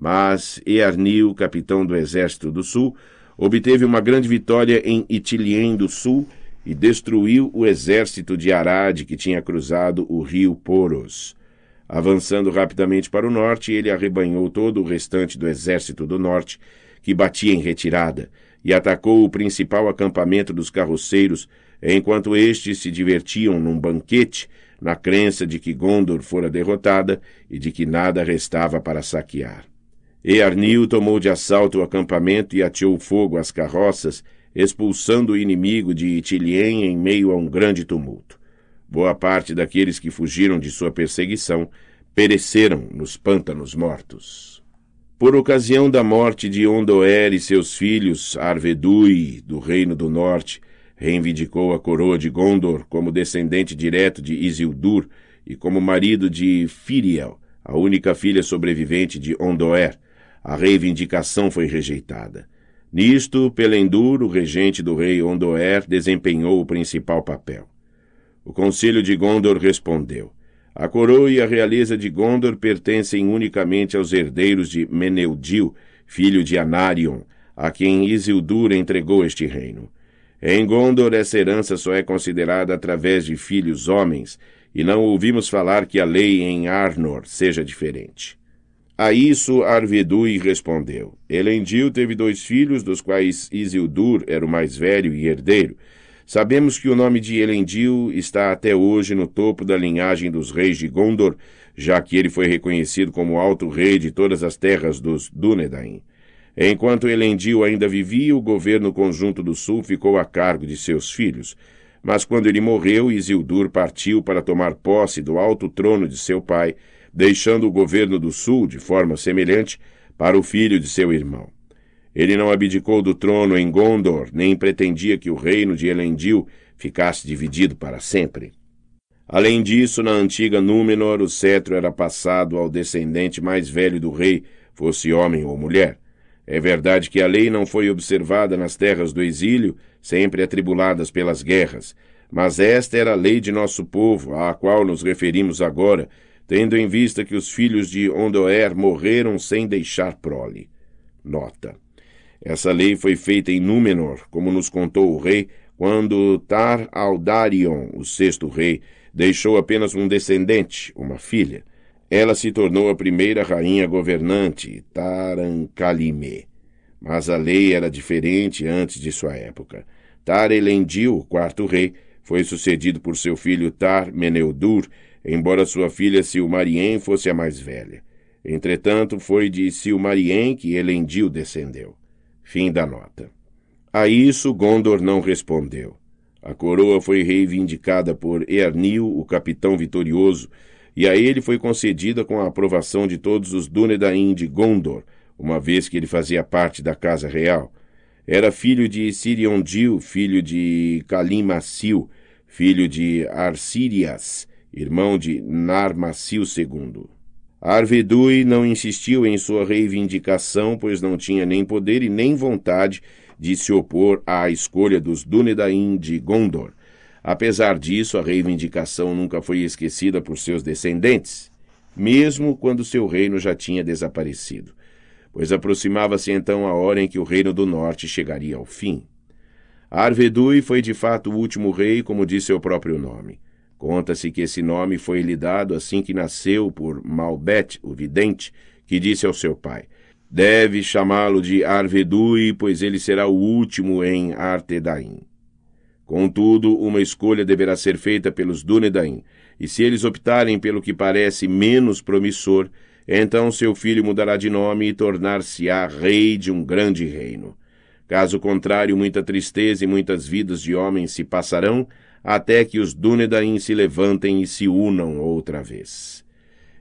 Mas Earnil, capitão do Exército do Sul, obteve uma grande vitória em Itilien do Sul e destruiu o exército de Arad que tinha cruzado o rio Poros. Avançando rapidamente para o norte, ele arrebanhou todo o restante do exército do norte, que batia em retirada, e atacou o principal acampamento dos carroceiros, enquanto estes se divertiam num banquete, na crença de que Gondor fora derrotada e de que nada restava para saquear. E Arnil tomou de assalto o acampamento e ateou fogo às carroças, expulsando o inimigo de Itilien em meio a um grande tumulto. Boa parte daqueles que fugiram de sua perseguição pereceram nos pântanos mortos. Por ocasião da morte de Ondoer e seus filhos, Arvedui, do Reino do Norte, reivindicou a coroa de Gondor como descendente direto de Isildur e como marido de Firiel, a única filha sobrevivente de Ondoer, a reivindicação foi rejeitada. Nisto, Pelenduro, regente do rei Ondoer, desempenhou o principal papel. O conselho de Gondor respondeu. A coroa e a realeza de Gondor pertencem unicamente aos herdeiros de Meneudil, filho de Anarion, a quem Isildur entregou este reino. Em Gondor, essa herança só é considerada através de filhos homens, e não ouvimos falar que a lei em Arnor seja diferente. A isso Arvedui respondeu: Elendil teve dois filhos, dos quais Isildur era o mais velho e herdeiro. Sabemos que o nome de Elendil está até hoje no topo da linhagem dos reis de Gondor, já que ele foi reconhecido como alto rei de todas as terras dos Dúnedain. Enquanto Elendil ainda vivia, o governo conjunto do Sul ficou a cargo de seus filhos. Mas quando ele morreu, Isildur partiu para tomar posse do alto trono de seu pai deixando o governo do Sul, de forma semelhante, para o filho de seu irmão. Ele não abdicou do trono em Gondor, nem pretendia que o reino de Elendil ficasse dividido para sempre. Além disso, na antiga Númenor, o cetro era passado ao descendente mais velho do rei, fosse homem ou mulher. É verdade que a lei não foi observada nas terras do exílio, sempre atribuladas pelas guerras, mas esta era a lei de nosso povo, à qual nos referimos agora, tendo em vista que os filhos de Ondoer morreram sem deixar prole. Nota. Essa lei foi feita em Númenor, como nos contou o rei, quando Tar-Aldarion, o sexto rei, deixou apenas um descendente, uma filha. Ela se tornou a primeira rainha governante, Tarankalime. Mas a lei era diferente antes de sua época. Tar-Elendil, o quarto rei, foi sucedido por seu filho Tar-Meneudur, embora sua filha Silmarien fosse a mais velha. Entretanto, foi de Silmarien que Elendil descendeu. Fim da nota. A isso Gondor não respondeu. A coroa foi reivindicada por Earnil, o capitão vitorioso, e a ele foi concedida com a aprovação de todos os Dúnedain de Gondor, uma vez que ele fazia parte da Casa Real. Era filho de Siriondil, filho de Calimacil, filho de Arsírias, irmão de Narmacio II. Arvedui não insistiu em sua reivindicação, pois não tinha nem poder e nem vontade de se opor à escolha dos Dúnedain de Gondor. Apesar disso, a reivindicação nunca foi esquecida por seus descendentes, mesmo quando seu reino já tinha desaparecido, pois aproximava-se então a hora em que o Reino do Norte chegaria ao fim. Arvedui foi de fato o último rei, como diz seu próprio nome. Conta-se que esse nome foi lhe dado assim que nasceu por Malbet, o vidente, que disse ao seu pai: Deve chamá-lo de Arvedui, pois ele será o último em Artedaim. Contudo, uma escolha deverá ser feita pelos Dunedain, e se eles optarem pelo que parece menos promissor, então seu filho mudará de nome e tornar-se-á rei de um grande reino. Caso contrário, muita tristeza e muitas vidas de homens se passarão até que os Dúnedain se levantem e se unam outra vez.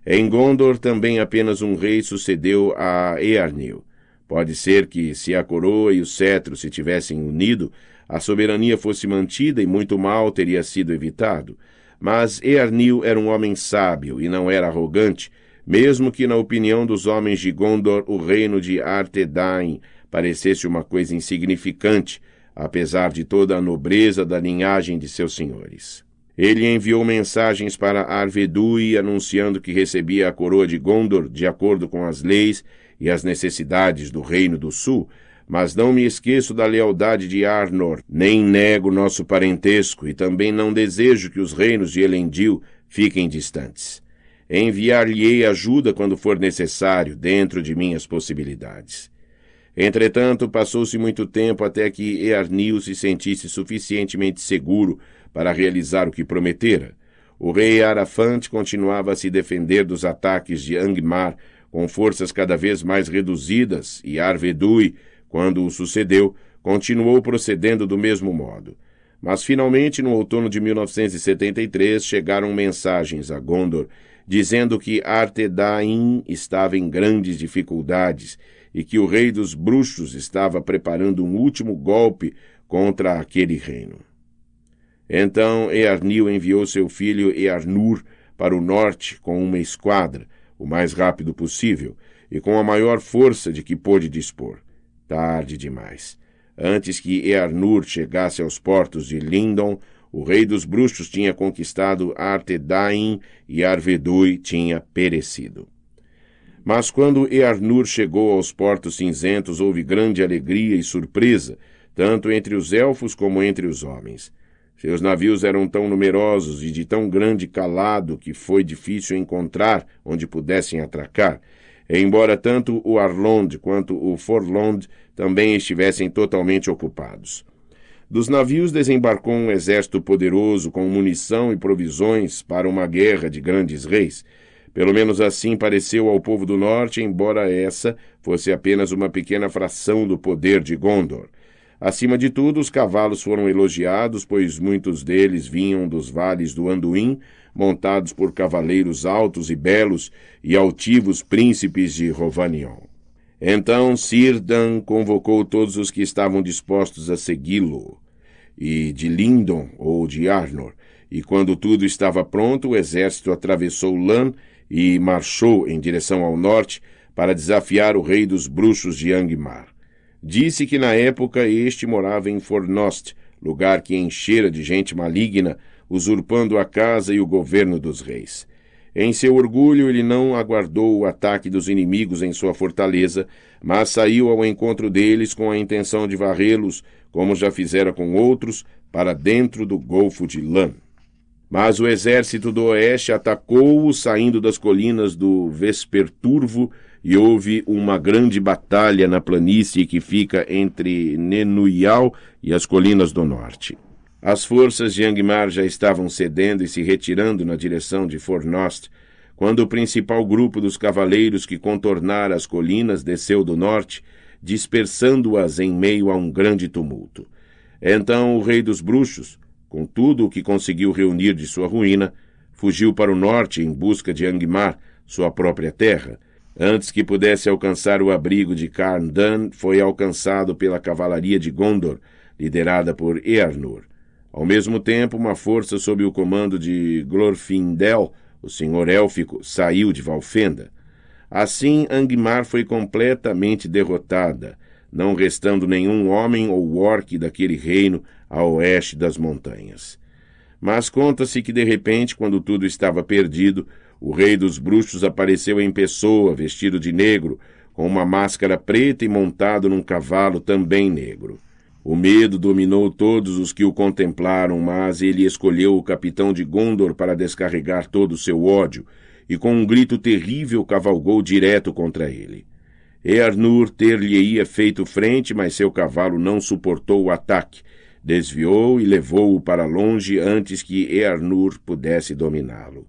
Em Gondor também apenas um rei sucedeu a Earnil. Pode ser que, se a coroa e o cetro se tivessem unido, a soberania fosse mantida e muito mal teria sido evitado. Mas Earnil era um homem sábio e não era arrogante, mesmo que, na opinião dos homens de Gondor, o reino de Arthedain parecesse uma coisa insignificante, apesar de toda a nobreza da linhagem de seus senhores. Ele enviou mensagens para Arvedui anunciando que recebia a coroa de Gondor de acordo com as leis e as necessidades do Reino do Sul, mas não me esqueço da lealdade de Arnor, nem nego nosso parentesco e também não desejo que os reinos de Elendil fiquem distantes. Enviar-lhe-ei ajuda quando for necessário, dentro de minhas possibilidades. Entretanto, passou-se muito tempo até que Earnil se sentisse suficientemente seguro para realizar o que prometera. O rei Arafante continuava a se defender dos ataques de Angmar com forças cada vez mais reduzidas e Arvedui, quando o sucedeu, continuou procedendo do mesmo modo. Mas finalmente, no outono de 1973, chegaram mensagens a Gondor dizendo que Artedain estava em grandes dificuldades e que o rei dos bruxos estava preparando um último golpe contra aquele reino. Então Earnil enviou seu filho Earnur para o norte com uma esquadra, o mais rápido possível, e com a maior força de que pôde dispor. Tarde demais. Antes que Earnur chegasse aos portos de Lindon, o rei dos bruxos tinha conquistado Artedain e Arvedui tinha perecido. Mas quando Earnur chegou aos Portos Cinzentos, houve grande alegria e surpresa, tanto entre os elfos como entre os homens. Seus navios eram tão numerosos e de tão grande calado que foi difícil encontrar onde pudessem atracar, embora tanto o Arlond quanto o Forlond também estivessem totalmente ocupados. Dos navios desembarcou um exército poderoso com munição e provisões para uma guerra de grandes reis, pelo menos assim pareceu ao povo do norte, embora essa fosse apenas uma pequena fração do poder de Gondor. Acima de tudo, os cavalos foram elogiados, pois muitos deles vinham dos vales do Anduin, montados por cavaleiros altos e belos e altivos príncipes de Rovanion. Então Sirdan convocou todos os que estavam dispostos a segui-lo, e de Lindon ou de Arnor, e quando tudo estava pronto, o exército atravessou Lan e marchou em direção ao norte para desafiar o rei dos bruxos de Angmar. Disse que na época este morava em Fornost, lugar que enchera de gente maligna, usurpando a casa e o governo dos reis. Em seu orgulho, ele não aguardou o ataque dos inimigos em sua fortaleza, mas saiu ao encontro deles com a intenção de varrê-los, como já fizera com outros, para dentro do Golfo de Lã. Mas o exército do oeste atacou-o saindo das colinas do Vesperturvo e houve uma grande batalha na planície que fica entre Nenuial e as colinas do norte. As forças de Angmar já estavam cedendo e se retirando na direção de Fornost, quando o principal grupo dos cavaleiros que contornara as colinas desceu do norte, dispersando-as em meio a um grande tumulto. Então o rei dos bruxos, com tudo o que conseguiu reunir de sua ruína, fugiu para o norte em busca de Angmar, sua própria terra. Antes que pudesse alcançar o abrigo de Carn Dan, foi alcançado pela cavalaria de Gondor, liderada por Earnur. Ao mesmo tempo, uma força sob o comando de Glorfindel, o senhor élfico, saiu de Valfenda. Assim, Angmar foi completamente derrotada, não restando nenhum homem ou orc daquele reino a oeste das montanhas. Mas conta-se que de repente, quando tudo estava perdido, o rei dos bruxos apareceu em pessoa, vestido de negro, com uma máscara preta e montado num cavalo também negro. O medo dominou todos os que o contemplaram, mas ele escolheu o capitão de Gondor para descarregar todo o seu ódio, e com um grito terrível cavalgou direto contra ele. Earnur ter-lhe-ia feito frente, mas seu cavalo não suportou o ataque, desviou e levou-o para longe antes que Earnur pudesse dominá-lo.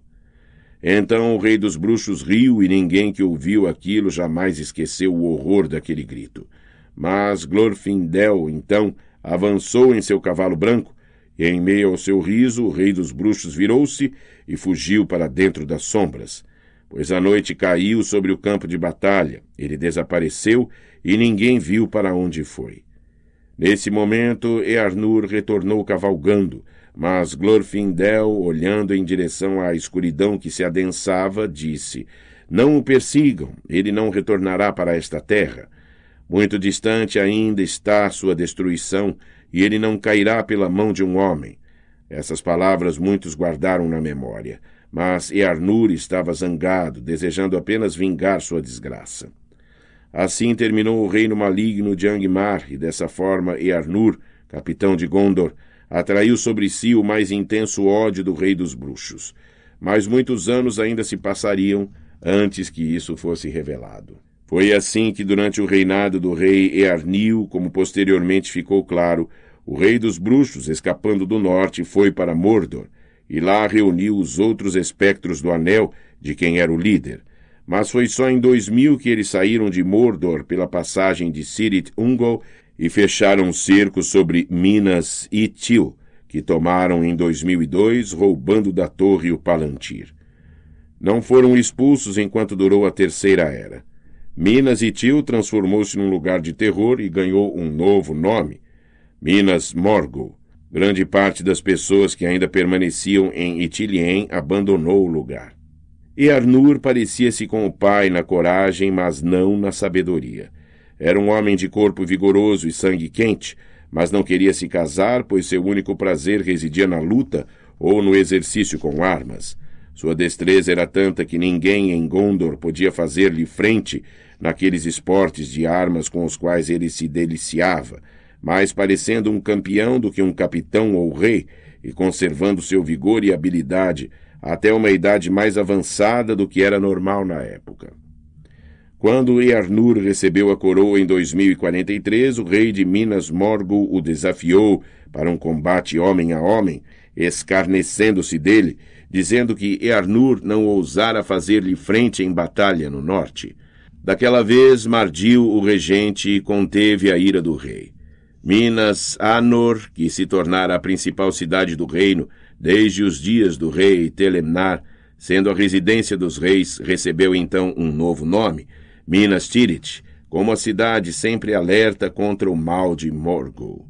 Então o rei dos bruxos riu e ninguém que ouviu aquilo jamais esqueceu o horror daquele grito. Mas Glorfindel, então, avançou em seu cavalo branco, e em meio ao seu riso o rei dos bruxos virou-se e fugiu para dentro das sombras. Pois a noite caiu sobre o campo de batalha, ele desapareceu e ninguém viu para onde foi. Nesse momento, Earnur retornou cavalgando, mas Glorfindel, olhando em direção à escuridão que se adensava, disse: Não o persigam, ele não retornará para esta terra. Muito distante ainda está sua destruição, e ele não cairá pela mão de um homem. Essas palavras muitos guardaram na memória, mas Earnur estava zangado, desejando apenas vingar sua desgraça. Assim terminou o reino maligno de Angmar, e dessa forma Earnur, capitão de Gondor, atraiu sobre si o mais intenso ódio do rei dos bruxos. Mas muitos anos ainda se passariam antes que isso fosse revelado. Foi assim que, durante o reinado do rei Earnil, como posteriormente ficou claro, o rei dos bruxos, escapando do norte, foi para Mordor, e lá reuniu os outros espectros do anel de quem era o líder. Mas foi só em 2000 que eles saíram de Mordor pela passagem de Sirit Ungol e fecharam um cerco sobre Minas e Til, que tomaram em 2002, roubando da torre o Palantir. Não foram expulsos enquanto durou a Terceira Era. Minas e Til transformou-se num lugar de terror e ganhou um novo nome, Minas Morgul. Grande parte das pessoas que ainda permaneciam em Itilien abandonou o lugar. E Arnur parecia-se com o pai na coragem, mas não na sabedoria. Era um homem de corpo vigoroso e sangue quente, mas não queria se casar, pois seu único prazer residia na luta ou no exercício com armas. Sua destreza era tanta que ninguém em Gondor podia fazer-lhe frente naqueles esportes de armas com os quais ele se deliciava, mais parecendo um campeão do que um capitão ou rei, e conservando seu vigor e habilidade, até uma idade mais avançada do que era normal na época. Quando Earnur recebeu a coroa em 2043, o rei de Minas Morgul o desafiou para um combate homem a homem, escarnecendo-se dele, dizendo que Earnur não ousara fazer-lhe frente em batalha no norte. Daquela vez, Mardil, o regente, conteve a ira do rei. Minas Anor, que se tornara a principal cidade do reino, desde os dias do rei Telemnar, sendo a residência dos reis, recebeu então um novo nome, Minas Tirith, como a cidade sempre alerta contra o mal de Morgul.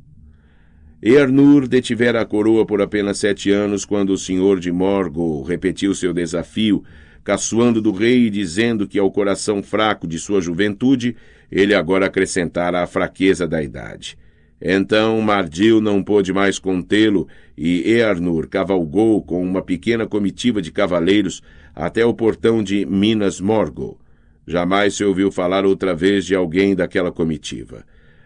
Earnur detivera a coroa por apenas sete anos quando o senhor de Morgul repetiu seu desafio, caçoando do rei e dizendo que ao coração fraco de sua juventude, ele agora acrescentara a fraqueza da idade. Então Mardil não pôde mais contê-lo, e Earnur cavalgou com uma pequena comitiva de cavaleiros até o portão de Minas Morgul. Jamais se ouviu falar outra vez de alguém daquela comitiva.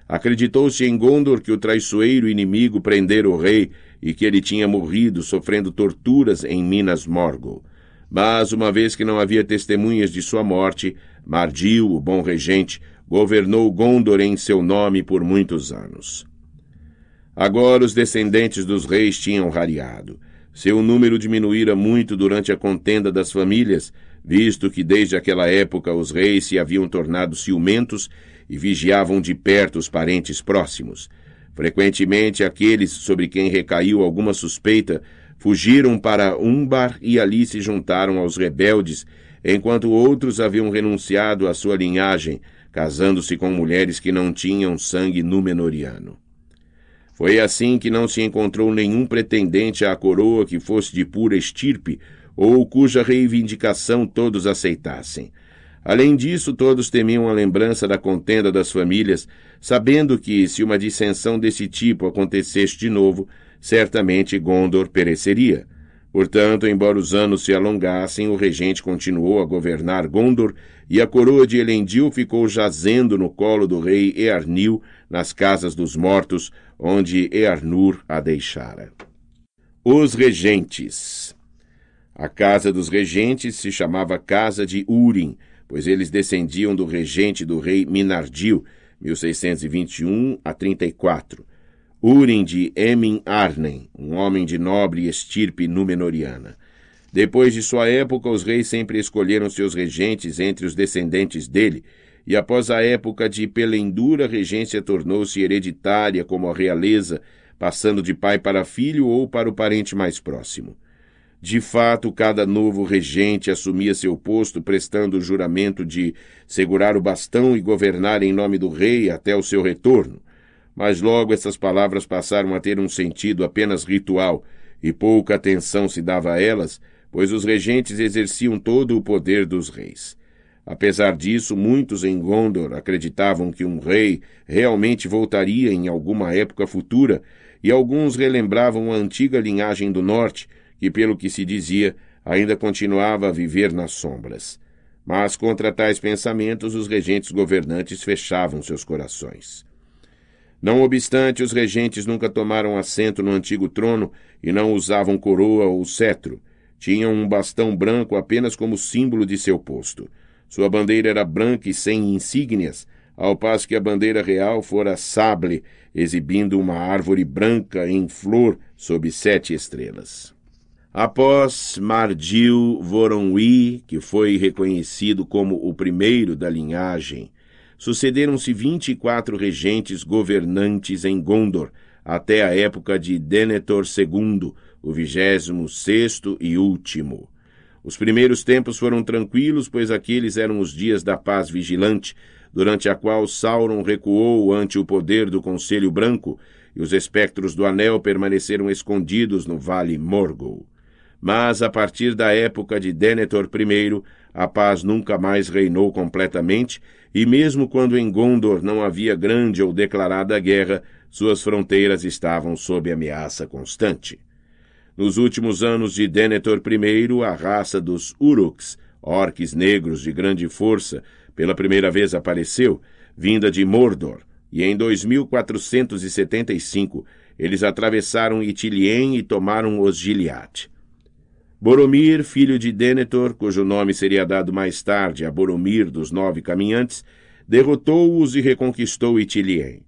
Acreditou-se em Gondor que o traiçoeiro inimigo prendera o rei e que ele tinha morrido sofrendo torturas em Minas Morgul. Mas, uma vez que não havia testemunhas de sua morte, Mardil, o bom regente, governou Gondor em seu nome por muitos anos. Agora os descendentes dos reis tinham rareado. Seu número diminuíra muito durante a contenda das famílias, visto que desde aquela época os reis se haviam tornado ciumentos e vigiavam de perto os parentes próximos. Frequentemente aqueles sobre quem recaiu alguma suspeita fugiram para Umbar e ali se juntaram aos rebeldes, enquanto outros haviam renunciado à sua linhagem casando-se com mulheres que não tinham sangue númenoriano. Foi assim que não se encontrou nenhum pretendente à coroa que fosse de pura estirpe ou cuja reivindicação todos aceitassem. Além disso, todos temiam a lembrança da contenda das famílias, sabendo que, se uma dissensão desse tipo acontecesse de novo, certamente Gondor pereceria. Portanto, embora os anos se alongassem, o regente continuou a governar Gondor e a coroa de Elendil ficou jazendo no colo do rei Earnil, nas casas dos mortos, onde Earnur a deixara. Os regentes. A casa dos regentes se chamava Casa de Urim, pois eles descendiam do regente do rei Minardil, 1621 a 34, Urim de Emin Arnen, um homem de nobre estirpe númenoriana. Depois de sua época, os reis sempre escolheram seus regentes entre os descendentes dele, e após a época de Pelendura, a regência tornou-se hereditária como a realeza, passando de pai para filho ou para o parente mais próximo. De fato, cada novo regente assumia seu posto prestando o juramento de segurar o bastão e governar em nome do rei até o seu retorno. Mas logo essas palavras passaram a ter um sentido apenas ritual, e pouca atenção se dava a elas, pois os regentes exerciam todo o poder dos reis. Apesar disso, muitos em Gondor acreditavam que um rei realmente voltaria em alguma época futura, e alguns relembravam a antiga linhagem do norte, que, pelo que se dizia, ainda continuava a viver nas sombras. Mas contra tais pensamentos os regentes governantes fechavam seus corações. Não obstante, os regentes nunca tomaram assento no antigo trono e não usavam coroa ou cetro tinham um bastão branco apenas como símbolo de seu posto. Sua bandeira era branca e sem insígnias, ao passo que a bandeira real fora sable, exibindo uma árvore branca em flor sob sete estrelas. Após Mardil Voronwy, que foi reconhecido como o primeiro da linhagem, sucederam-se vinte e quatro regentes governantes em Gondor, até a época de Denethor II, o vigésimo sexto e último. Os primeiros tempos foram tranquilos, pois aqueles eram os dias da paz vigilante, durante a qual Sauron recuou ante o poder do Conselho Branco, e os espectros do Anel permaneceram escondidos no Vale Morgul. Mas, a partir da época de Denethor I, a paz nunca mais reinou completamente, e mesmo quando em Gondor não havia grande ou declarada guerra, suas fronteiras estavam sob ameaça constante. Nos últimos anos de Denethor I, a raça dos Uruks, orques negros de grande força, pela primeira vez apareceu, vinda de Mordor, e em 2475 eles atravessaram Itilien e tomaram Osgiliath. Boromir, filho de Denethor, cujo nome seria dado mais tarde a Boromir dos Nove Caminhantes, derrotou-os e reconquistou Itilien.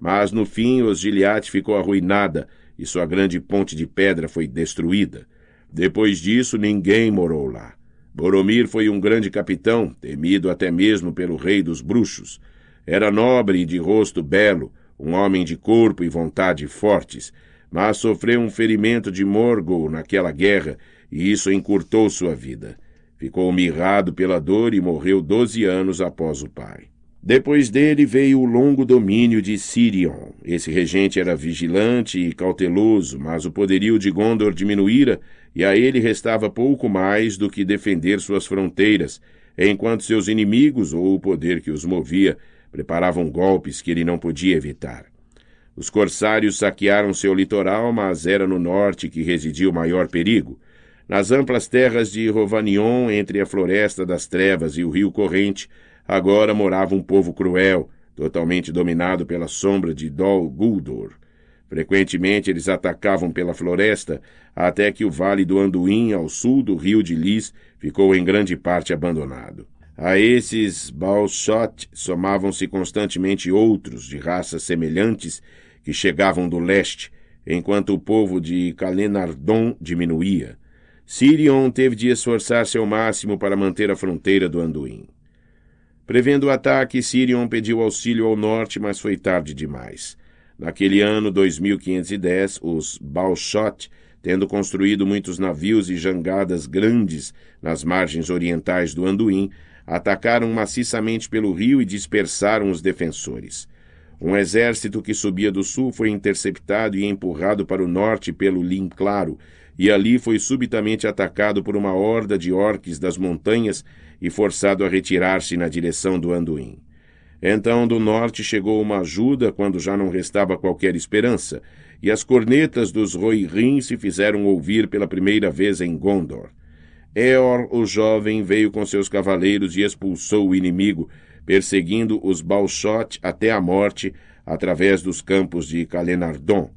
Mas no fim Osgiliath ficou arruinada e sua grande ponte de pedra foi destruída. Depois disso, ninguém morou lá. Boromir foi um grande capitão, temido até mesmo pelo rei dos bruxos. Era nobre e de rosto belo, um homem de corpo e vontade fortes, mas sofreu um ferimento de Morgul naquela guerra, e isso encurtou sua vida. Ficou mirrado pela dor e morreu doze anos após o pai. Depois dele veio o longo domínio de Sirion. Esse regente era vigilante e cauteloso, mas o poderio de Gondor diminuíra, e a ele restava pouco mais do que defender suas fronteiras, enquanto seus inimigos ou o poder que os movia preparavam golpes que ele não podia evitar. Os corsários saquearam seu litoral, mas era no norte que residia o maior perigo. Nas amplas terras de Rovanion, entre a Floresta das Trevas e o Rio Corrente, agora morava um povo cruel, totalmente dominado pela sombra de Dol Guldur. Frequentemente eles atacavam pela floresta, até que o vale do Anduin, ao sul do rio de Lis, ficou em grande parte abandonado. A esses Balshot somavam-se constantemente outros de raças semelhantes que chegavam do leste, enquanto o povo de Calenardon diminuía. Sirion teve de esforçar-se ao máximo para manter a fronteira do Anduin. Prevendo o ataque, Sirion pediu auxílio ao norte, mas foi tarde demais. Naquele ano 2510, os Balshot, tendo construído muitos navios e jangadas grandes nas margens orientais do Anduin, atacaram maciçamente pelo rio e dispersaram os defensores. Um exército que subia do sul foi interceptado e empurrado para o norte pelo Lim Claro, e ali foi subitamente atacado por uma horda de orques das montanhas e forçado a retirar-se na direção do Anduin. Então, do norte chegou uma ajuda quando já não restava qualquer esperança, e as cornetas dos Rohirrim se fizeram ouvir pela primeira vez em Gondor. Eor, o jovem, veio com seus cavaleiros e expulsou o inimigo, perseguindo os Balshot até a morte, através dos campos de Calenardon.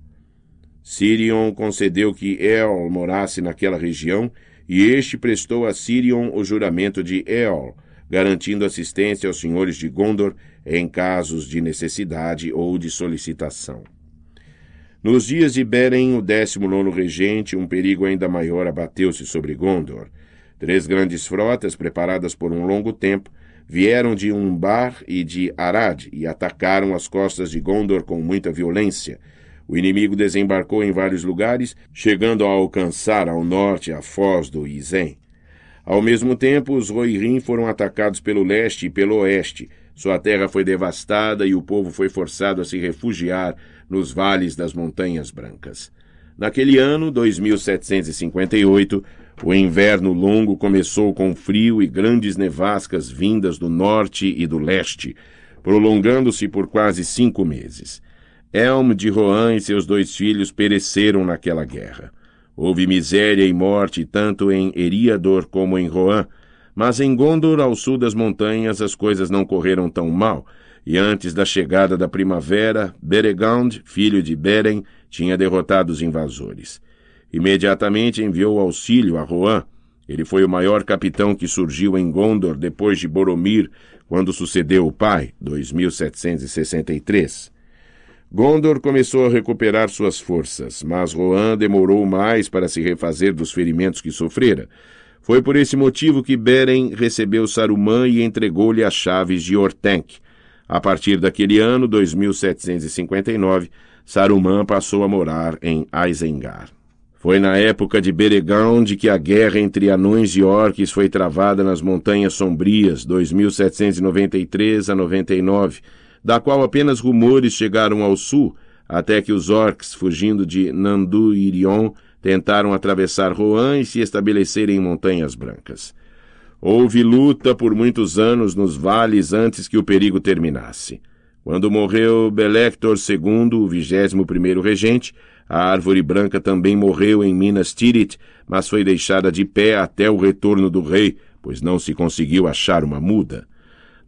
Sirion concedeu que Eor morasse naquela região e este prestou a Sirion o juramento de Eol, garantindo assistência aos senhores de Gondor em casos de necessidade ou de solicitação. Nos dias de Beren, o 19 regente, um perigo ainda maior abateu-se sobre Gondor. Três grandes frotas, preparadas por um longo tempo, vieram de Umbar e de Arad e atacaram as costas de Gondor com muita violência, o inimigo desembarcou em vários lugares, chegando a alcançar ao norte a foz do Isen. Ao mesmo tempo, os Roirim foram atacados pelo leste e pelo oeste. Sua terra foi devastada e o povo foi forçado a se refugiar nos vales das Montanhas Brancas. Naquele ano, 2758, o inverno longo começou com frio e grandes nevascas vindas do norte e do leste, prolongando-se por quase cinco meses. Elm de Rohan e seus dois filhos pereceram naquela guerra. Houve miséria e morte tanto em Eriador como em Rohan, mas em Gondor, ao sul das montanhas, as coisas não correram tão mal, e antes da chegada da primavera, Beregond, filho de Beren, tinha derrotado os invasores. Imediatamente enviou auxílio a Rohan. Ele foi o maior capitão que surgiu em Gondor depois de Boromir, quando sucedeu o pai, 2763. Gondor começou a recuperar suas forças, mas Rohan demorou mais para se refazer dos ferimentos que sofrera. Foi por esse motivo que Beren recebeu Saruman e entregou-lhe as chaves de Orthanc. A partir daquele ano, 2759, Saruman passou a morar em Isengard. Foi na época de Beregond que a guerra entre anões e orques foi travada nas Montanhas Sombrias, 2793 a 99, da qual apenas rumores chegaram ao sul, até que os orcs, fugindo de Nandu e Irion, tentaram atravessar Rohan e se estabelecerem em Montanhas Brancas. Houve luta por muitos anos nos vales antes que o perigo terminasse. Quando morreu Belector II, o vigésimo primeiro regente, a árvore branca também morreu em Minas Tirith, mas foi deixada de pé até o retorno do rei, pois não se conseguiu achar uma muda.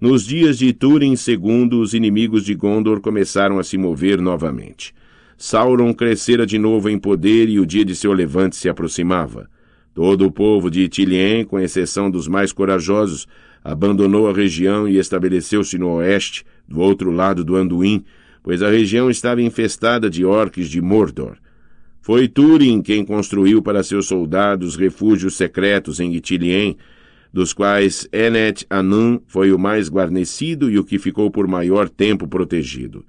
Nos dias de Túrin II, os inimigos de Gondor começaram a se mover novamente. Sauron crescera de novo em poder e o dia de seu levante se aproximava. Todo o povo de Itilien, com exceção dos mais corajosos, abandonou a região e estabeleceu-se no oeste, do outro lado do Anduin, pois a região estava infestada de orques de Mordor. Foi Túrin quem construiu para seus soldados refúgios secretos em Itilien, dos quais Enet Anum foi o mais guarnecido e o que ficou por maior tempo protegido.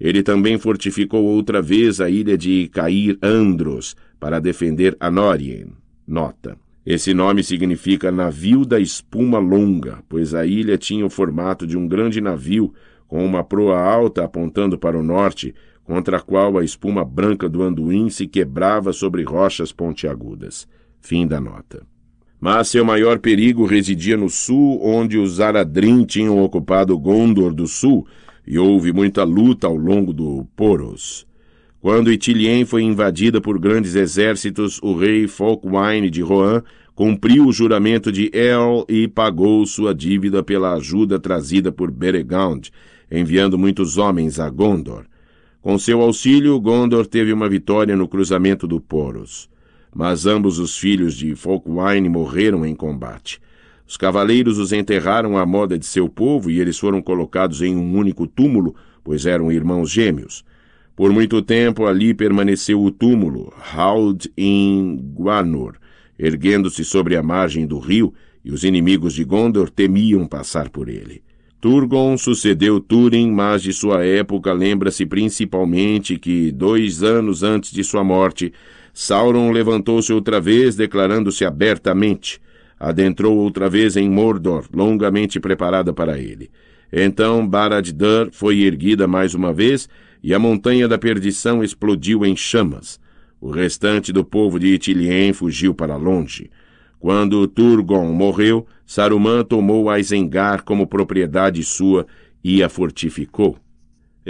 Ele também fortificou outra vez a ilha de Cair Andros para defender Anorien. Nota. Esse nome significa navio da espuma longa, pois a ilha tinha o formato de um grande navio com uma proa alta apontando para o norte, contra a qual a espuma branca do anduim se quebrava sobre rochas pontiagudas. Fim da nota. Mas seu maior perigo residia no sul, onde os Aradrim tinham ocupado Gondor do sul, e houve muita luta ao longo do Poros. Quando Itilien foi invadida por grandes exércitos, o rei Folkwine de Rohan cumpriu o juramento de El e pagou sua dívida pela ajuda trazida por Beregond, enviando muitos homens a Gondor. Com seu auxílio, Gondor teve uma vitória no cruzamento do Poros mas ambos os filhos de Folkwine morreram em combate. Os cavaleiros os enterraram à moda de seu povo e eles foram colocados em um único túmulo, pois eram irmãos gêmeos. Por muito tempo ali permaneceu o túmulo, Hald in Guanor, erguendo-se sobre a margem do rio, e os inimigos de Gondor temiam passar por ele. Turgon sucedeu Túrin, mas de sua época lembra-se principalmente que, dois anos antes de sua morte, Sauron levantou-se outra vez, declarando-se abertamente. Adentrou outra vez em Mordor, longamente preparada para ele. Então Barad-dûr foi erguida mais uma vez e a Montanha da Perdição explodiu em chamas. O restante do povo de Itilien fugiu para longe. Quando Turgon morreu, Saruman tomou Aizengar como propriedade sua e a fortificou.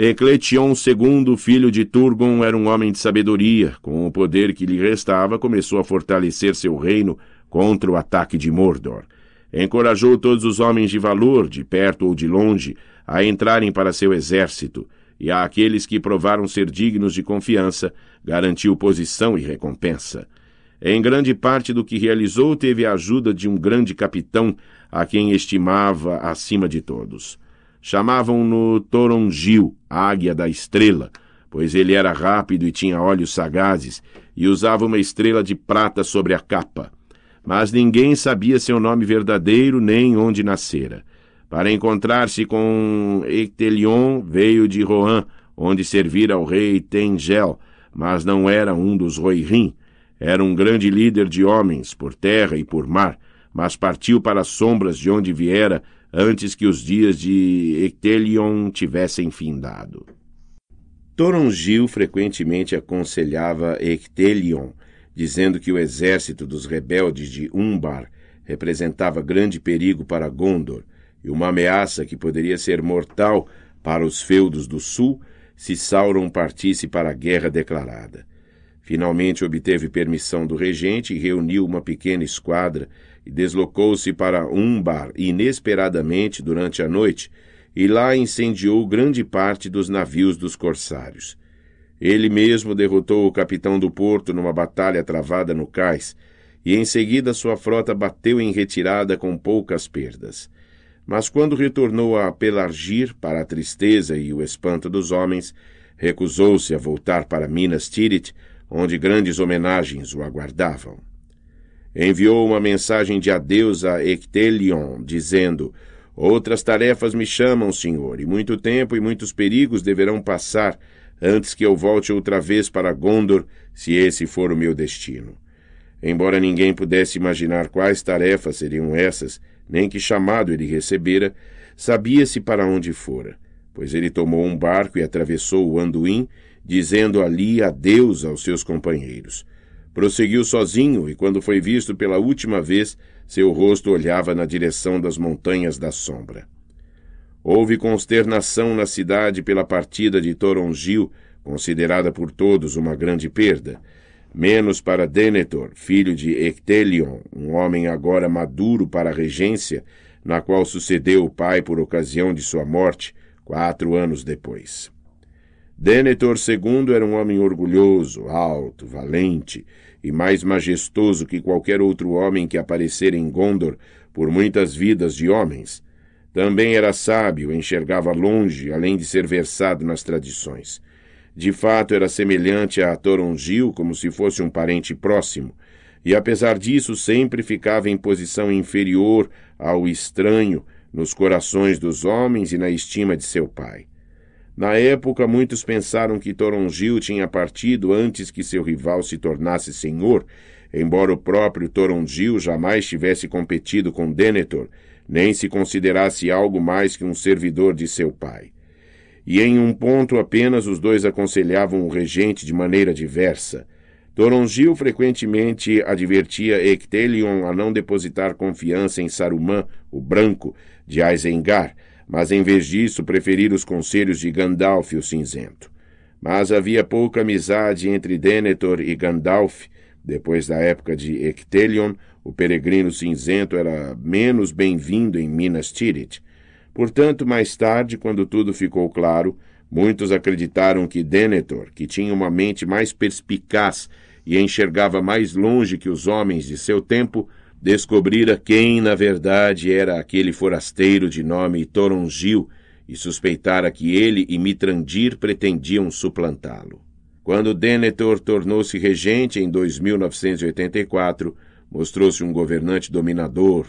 Ecletion II, filho de Turgon, era um homem de sabedoria. Com o poder que lhe restava, começou a fortalecer seu reino contra o ataque de Mordor. Encorajou todos os homens de valor, de perto ou de longe, a entrarem para seu exército, e a aqueles que provaram ser dignos de confiança, garantiu posição e recompensa. Em grande parte do que realizou, teve a ajuda de um grande capitão, a quem estimava acima de todos. Chamavam-no Torongil, águia da estrela, pois ele era rápido e tinha olhos sagazes, e usava uma estrela de prata sobre a capa. Mas ninguém sabia seu nome verdadeiro nem onde nascera. Para encontrar-se com Ectelion, veio de Rohan, onde servira ao rei Tengel, mas não era um dos Rohirrim. Era um grande líder de homens, por terra e por mar, mas partiu para as sombras de onde viera antes que os dias de Ectelion tivessem findado. Torongil frequentemente aconselhava Ectelion, dizendo que o exército dos rebeldes de Umbar representava grande perigo para Gondor e uma ameaça que poderia ser mortal para os feudos do sul se Sauron partisse para a guerra declarada. Finalmente obteve permissão do regente e reuniu uma pequena esquadra e deslocou-se para Umbar inesperadamente durante a noite e lá incendiou grande parte dos navios dos corsários. Ele mesmo derrotou o capitão do porto numa batalha travada no cais, e em seguida sua frota bateu em retirada com poucas perdas. Mas quando retornou a Pelargir para a tristeza e o espanto dos homens, recusou-se a voltar para Minas Tirith, onde grandes homenagens o aguardavam enviou uma mensagem de adeus a Ectelion, dizendo: Outras tarefas me chamam, senhor, e muito tempo e muitos perigos deverão passar antes que eu volte outra vez para Gondor, se esse for o meu destino. Embora ninguém pudesse imaginar quais tarefas seriam essas, nem que chamado ele recebera, sabia-se para onde fora, pois ele tomou um barco e atravessou o Anduin, dizendo ali adeus aos seus companheiros. Prosseguiu sozinho, e quando foi visto pela última vez, seu rosto olhava na direção das montanhas da sombra. Houve consternação na cidade pela partida de Torongil, considerada por todos uma grande perda, menos para Denethor, filho de Ectelion, um homem agora maduro para a regência, na qual sucedeu o pai por ocasião de sua morte, quatro anos depois. Denethor II era um homem orgulhoso, alto, valente, e mais majestoso que qualquer outro homem que aparecera em Gondor por muitas vidas de homens. Também era sábio, enxergava longe, além de ser versado nas tradições. De fato, era semelhante a Torongil como se fosse um parente próximo, e apesar disso sempre ficava em posição inferior ao estranho nos corações dos homens e na estima de seu pai. Na época, muitos pensaram que Toronjil tinha partido antes que seu rival se tornasse senhor, embora o próprio Toronjil jamais tivesse competido com Denethor, nem se considerasse algo mais que um servidor de seu pai. E em um ponto apenas os dois aconselhavam o regente de maneira diversa. Toronjil frequentemente advertia Ectelion a não depositar confiança em Saruman, o Branco, de Aizengar, mas em vez disso preferir os conselhos de Gandalf o Cinzento. Mas havia pouca amizade entre Denethor e Gandalf. Depois da época de Ectelion, o peregrino cinzento era menos bem-vindo em Minas Tirith. Portanto, mais tarde, quando tudo ficou claro, muitos acreditaram que Denethor, que tinha uma mente mais perspicaz e enxergava mais longe que os homens de seu tempo, descobrira quem, na verdade, era aquele forasteiro de nome Torongil e suspeitara que ele e Mitrandir pretendiam suplantá-lo. Quando Denethor tornou-se regente em 2984, mostrou-se um governante dominador,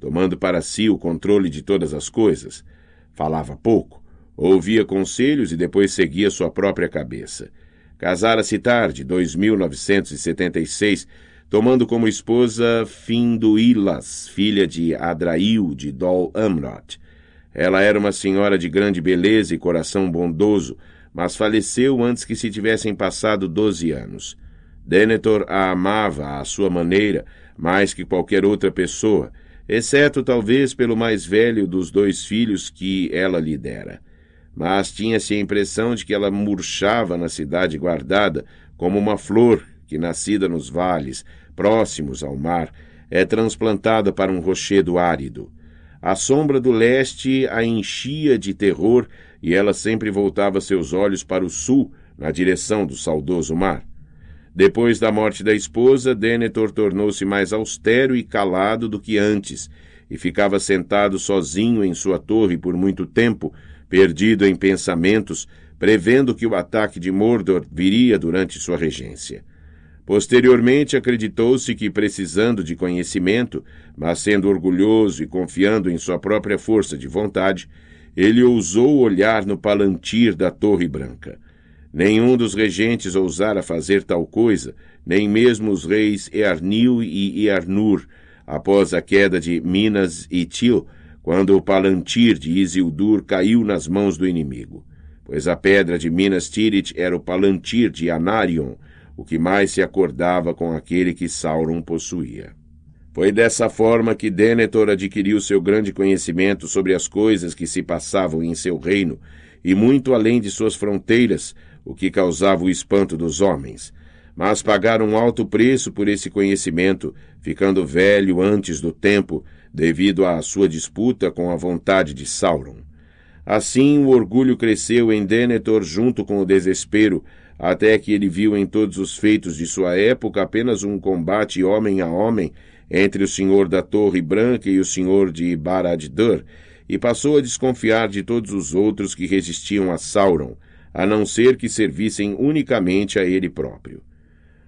tomando para si o controle de todas as coisas. Falava pouco, ouvia conselhos e depois seguia sua própria cabeça. Casara-se tarde, 2976, tomando como esposa Finduílas, filha de Adrail de Dol Amroth. Ela era uma senhora de grande beleza e coração bondoso, mas faleceu antes que se tivessem passado doze anos. Denethor a amava à sua maneira, mais que qualquer outra pessoa, exceto talvez pelo mais velho dos dois filhos que ela lhe dera. Mas tinha-se a impressão de que ela murchava na cidade guardada, como uma flor que, nascida nos vales, próximos ao mar, é transplantada para um rochedo árido. A sombra do leste a enchia de terror e ela sempre voltava seus olhos para o sul, na direção do saudoso mar. Depois da morte da esposa, Denethor tornou-se mais austero e calado do que antes, e ficava sentado sozinho em sua torre por muito tempo, perdido em pensamentos, prevendo que o ataque de Mordor viria durante sua regência. Posteriormente, acreditou-se que, precisando de conhecimento, mas sendo orgulhoso e confiando em sua própria força de vontade, ele ousou olhar no palantir da Torre Branca. Nenhum dos regentes ousara fazer tal coisa, nem mesmo os reis Earnil e Earnur, após a queda de Minas e Til, quando o palantir de Isildur caiu nas mãos do inimigo. Pois a pedra de Minas Tirith era o palantir de Anarion, o que mais se acordava com aquele que Sauron possuía. Foi dessa forma que Denethor adquiriu seu grande conhecimento sobre as coisas que se passavam em seu reino e muito além de suas fronteiras, o que causava o espanto dos homens. Mas pagaram um alto preço por esse conhecimento, ficando velho antes do tempo, devido à sua disputa com a vontade de Sauron. Assim, o orgulho cresceu em Denethor junto com o desespero, até que ele viu em todos os feitos de sua época apenas um combate homem a homem entre o senhor da Torre Branca e o senhor de Barad-dûr, e passou a desconfiar de todos os outros que resistiam a Sauron, a não ser que servissem unicamente a ele próprio.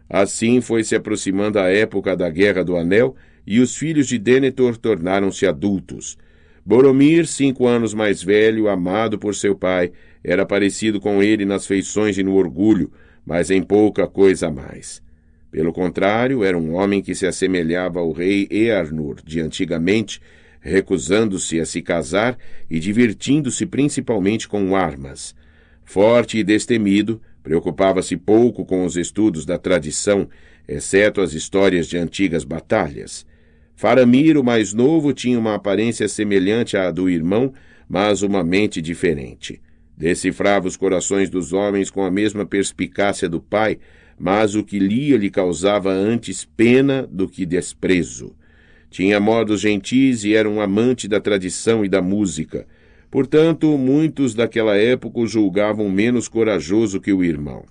Assim foi se aproximando a época da Guerra do Anel, e os filhos de Denethor tornaram-se adultos. Boromir, cinco anos mais velho, amado por seu pai, era parecido com ele nas feições e no orgulho, mas em pouca coisa mais. Pelo contrário, era um homem que se assemelhava ao rei Earnur de antigamente, recusando-se a se casar e divertindo-se principalmente com armas. Forte e destemido, preocupava-se pouco com os estudos da tradição, exceto as histórias de antigas batalhas. Faramir, o mais novo, tinha uma aparência semelhante à do irmão, mas uma mente diferente. Decifrava os corações dos homens com a mesma perspicácia do pai, mas o que lia lhe causava antes pena do que desprezo. Tinha modos gentis e era um amante da tradição e da música. Portanto, muitos daquela época o julgavam menos corajoso que o irmão.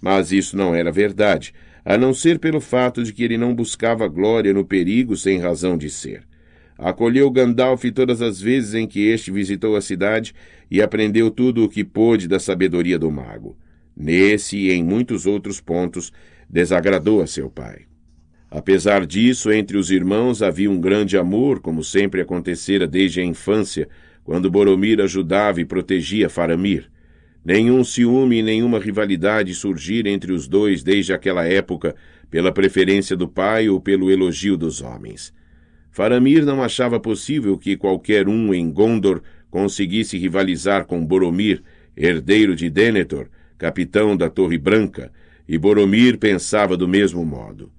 Mas isso não era verdade, a não ser pelo fato de que ele não buscava glória no perigo sem razão de ser. Acolheu Gandalf todas as vezes em que este visitou a cidade e aprendeu tudo o que pôde da sabedoria do mago. Nesse e em muitos outros pontos, desagradou a seu pai. Apesar disso, entre os irmãos havia um grande amor, como sempre acontecera desde a infância, quando Boromir ajudava e protegia Faramir. Nenhum ciúme e nenhuma rivalidade surgiram entre os dois desde aquela época, pela preferência do pai ou pelo elogio dos homens. Faramir não achava possível que qualquer um em Gondor conseguisse rivalizar com Boromir, herdeiro de Denethor, capitão da Torre Branca, e Boromir pensava do mesmo modo.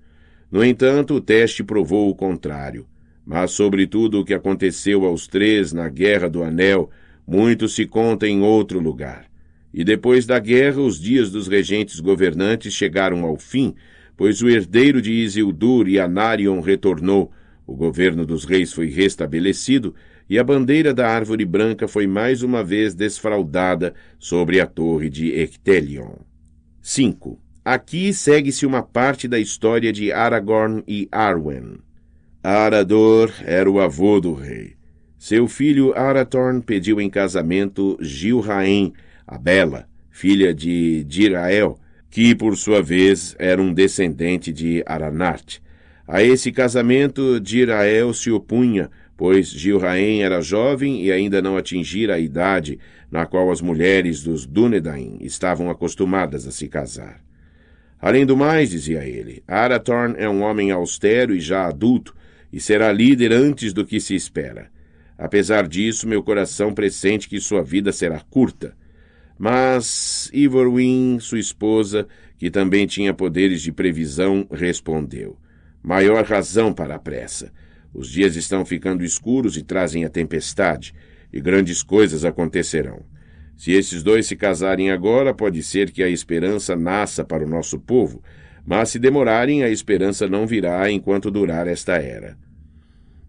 No entanto, o teste provou o contrário. Mas sobre tudo o que aconteceu aos três na Guerra do Anel, muito se conta em outro lugar. E depois da guerra, os dias dos regentes governantes chegaram ao fim, pois o herdeiro de Isildur e Anarion retornou, o governo dos reis foi restabelecido e a bandeira da Árvore Branca foi mais uma vez desfraldada sobre a Torre de Ectelion. 5. Aqui segue-se uma parte da história de Aragorn e Arwen. Arador era o avô do rei. Seu filho Arathorn pediu em casamento Gilraen, a Bela, filha de Dirael, que por sua vez era um descendente de Aranart. A esse casamento Dirael se opunha, pois Gilraen era jovem e ainda não atingira a idade na qual as mulheres dos Dunedain estavam acostumadas a se casar. Além do mais, dizia ele, Arathorn é um homem austero e já adulto, e será líder antes do que se espera. Apesar disso, meu coração pressente que sua vida será curta. Mas Ivorwin, sua esposa, que também tinha poderes de previsão, respondeu: maior razão para a pressa. Os dias estão ficando escuros e trazem a tempestade, e grandes coisas acontecerão. Se esses dois se casarem agora, pode ser que a esperança nasça para o nosso povo, mas se demorarem, a esperança não virá enquanto durar esta era.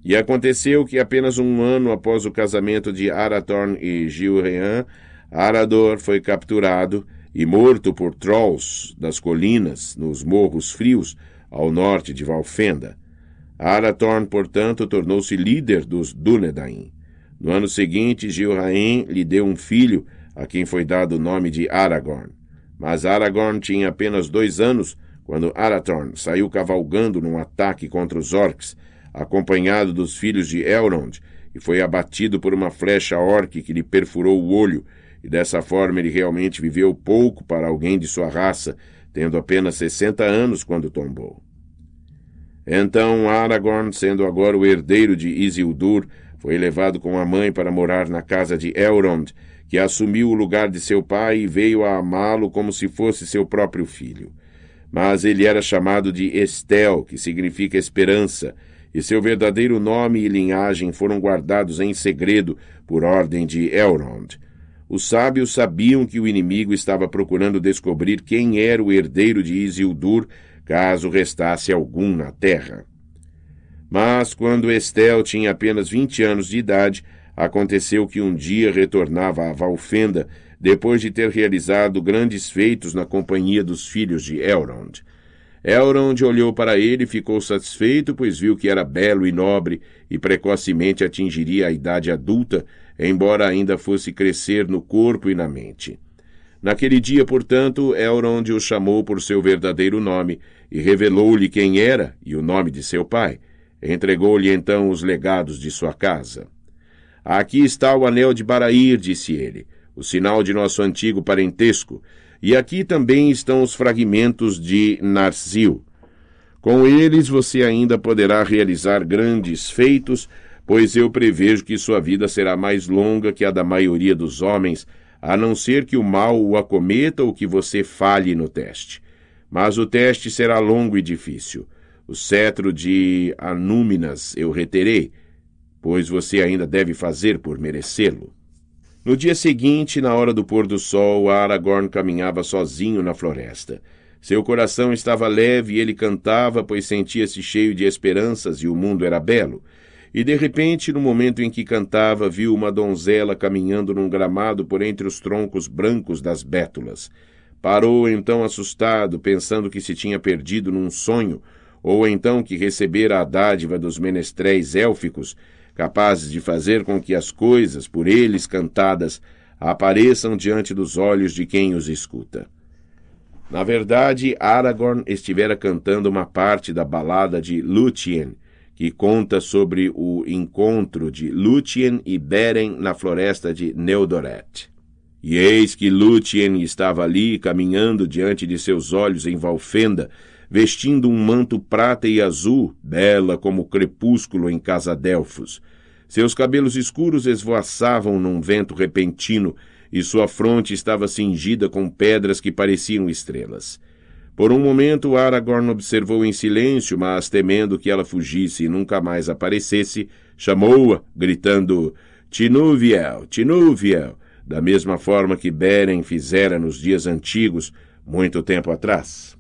E aconteceu que apenas um ano após o casamento de Arathorn e Gilrean, Arador foi capturado e morto por trolls das colinas, nos morros frios, ao norte de Valfenda. Arathorn, portanto, tornou-se líder dos Dúnedain. No ano seguinte, Gilraim lhe deu um filho, a quem foi dado o nome de Aragorn. Mas Aragorn tinha apenas dois anos quando Arathorn saiu cavalgando num ataque contra os orcs, acompanhado dos filhos de Elrond, e foi abatido por uma flecha orc que lhe perfurou o olho, e dessa forma ele realmente viveu pouco para alguém de sua raça, tendo apenas 60 anos quando tombou. Então Aragorn, sendo agora o herdeiro de Isildur, foi levado com a mãe para morar na casa de Elrond, que assumiu o lugar de seu pai e veio a amá-lo como se fosse seu próprio filho. Mas ele era chamado de Estel, que significa esperança, e seu verdadeiro nome e linhagem foram guardados em segredo por ordem de Elrond. Os sábios sabiam que o inimigo estava procurando descobrir quem era o herdeiro de Isildur, caso restasse algum na terra. Mas quando Estel tinha apenas vinte anos de idade, aconteceu que um dia retornava a Valfenda, depois de ter realizado grandes feitos na companhia dos filhos de Elrond. Elrond olhou para ele e ficou satisfeito, pois viu que era belo e nobre e precocemente atingiria a idade adulta, embora ainda fosse crescer no corpo e na mente. Naquele dia, portanto, Elrond o chamou por seu verdadeiro nome e revelou-lhe quem era e o nome de seu pai. Entregou-lhe então os legados de sua casa. Aqui está o anel de Barair, disse ele, o sinal de nosso antigo parentesco, e aqui também estão os fragmentos de Narsil. Com eles você ainda poderá realizar grandes feitos pois eu prevejo que sua vida será mais longa que a da maioria dos homens, a não ser que o mal o acometa ou que você falhe no teste. Mas o teste será longo e difícil. O cetro de Anúminas eu reterei, pois você ainda deve fazer por merecê-lo. No dia seguinte, na hora do pôr do sol, Aragorn caminhava sozinho na floresta. Seu coração estava leve e ele cantava, pois sentia-se cheio de esperanças e o mundo era belo. E de repente, no momento em que cantava, viu uma donzela caminhando num gramado por entre os troncos brancos das bétulas. Parou então assustado, pensando que se tinha perdido num sonho, ou então que recebera a dádiva dos menestréis élficos, capazes de fazer com que as coisas, por eles cantadas, apareçam diante dos olhos de quem os escuta. Na verdade, Aragorn estivera cantando uma parte da balada de Lúthien, que conta sobre o encontro de Lúthien e Beren na floresta de Neodoret. E eis que Lúthien estava ali, caminhando diante de seus olhos em Valfenda, vestindo um manto prata e azul, bela como o crepúsculo em casa Delfos. Seus cabelos escuros esvoaçavam num vento repentino, e sua fronte estava cingida com pedras que pareciam estrelas. Por um momento Aragorn observou em silêncio, mas temendo que ela fugisse e nunca mais aparecesse, chamou-a, gritando Tinuviel, Tinuviel, da mesma forma que Beren fizera nos dias antigos, muito tempo atrás.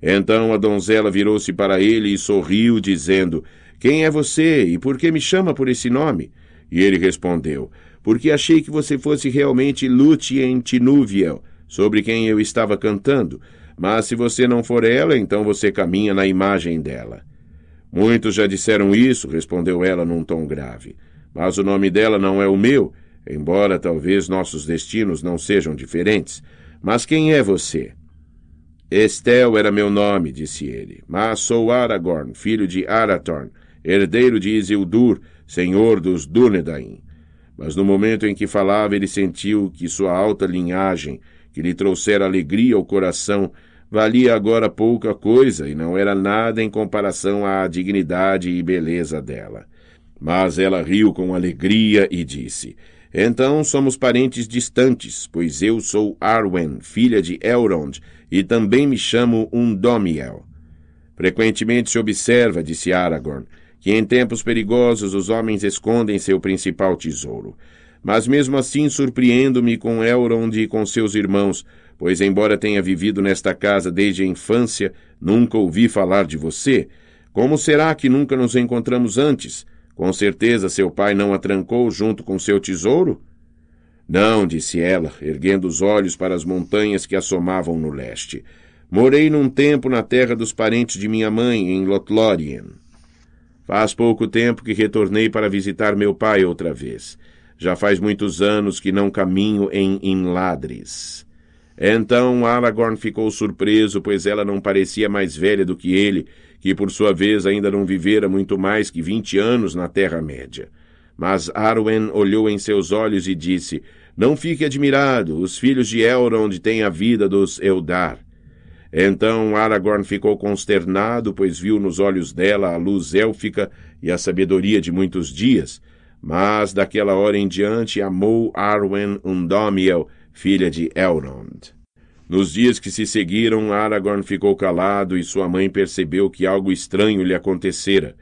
Então a donzela virou-se para ele e sorriu, dizendo: Quem é você e por que me chama por esse nome? E ele respondeu: Porque achei que você fosse realmente Lúthien Tinúviel, sobre quem eu estava cantando, mas se você não for ela, então você caminha na imagem dela. Muitos já disseram isso, respondeu ela num tom grave. Mas o nome dela não é o meu, embora talvez nossos destinos não sejam diferentes. Mas quem é você? Estel era meu nome, disse ele, mas sou Aragorn, filho de Arathorn, herdeiro de Isildur, senhor dos Dúnedain. Mas no momento em que falava, ele sentiu que sua alta linhagem que lhe trouxera alegria ao coração, valia agora pouca coisa e não era nada em comparação à dignidade e beleza dela. Mas ela riu com alegria e disse: Então somos parentes distantes, pois eu sou Arwen, filha de Elrond, e também me chamo Undomiel. Frequentemente se observa, disse Aragorn, que em tempos perigosos os homens escondem seu principal tesouro. Mas mesmo assim surpreendo-me com Elrond e com seus irmãos, pois, embora tenha vivido nesta casa desde a infância, nunca ouvi falar de você. Como será que nunca nos encontramos antes? Com certeza seu pai não a trancou junto com seu tesouro? Não, disse ela, erguendo os olhos para as montanhas que assomavam no leste. Morei num tempo na terra dos parentes de minha mãe, em Lothlórien. Faz pouco tempo que retornei para visitar meu pai outra vez. Já faz muitos anos que não caminho em Inladres. Então Aragorn ficou surpreso, pois ela não parecia mais velha do que ele, que por sua vez ainda não vivera muito mais que vinte anos na Terra-média. Mas Arwen olhou em seus olhos e disse: Não fique admirado, os filhos de Elrond têm a vida dos Eldar. Então Aragorn ficou consternado, pois viu nos olhos dela a luz élfica e a sabedoria de muitos dias, mas daquela hora em diante amou Arwen Undomiel, filha de Elrond. Nos dias que se seguiram, Aragorn ficou calado e sua mãe percebeu que algo estranho lhe acontecera.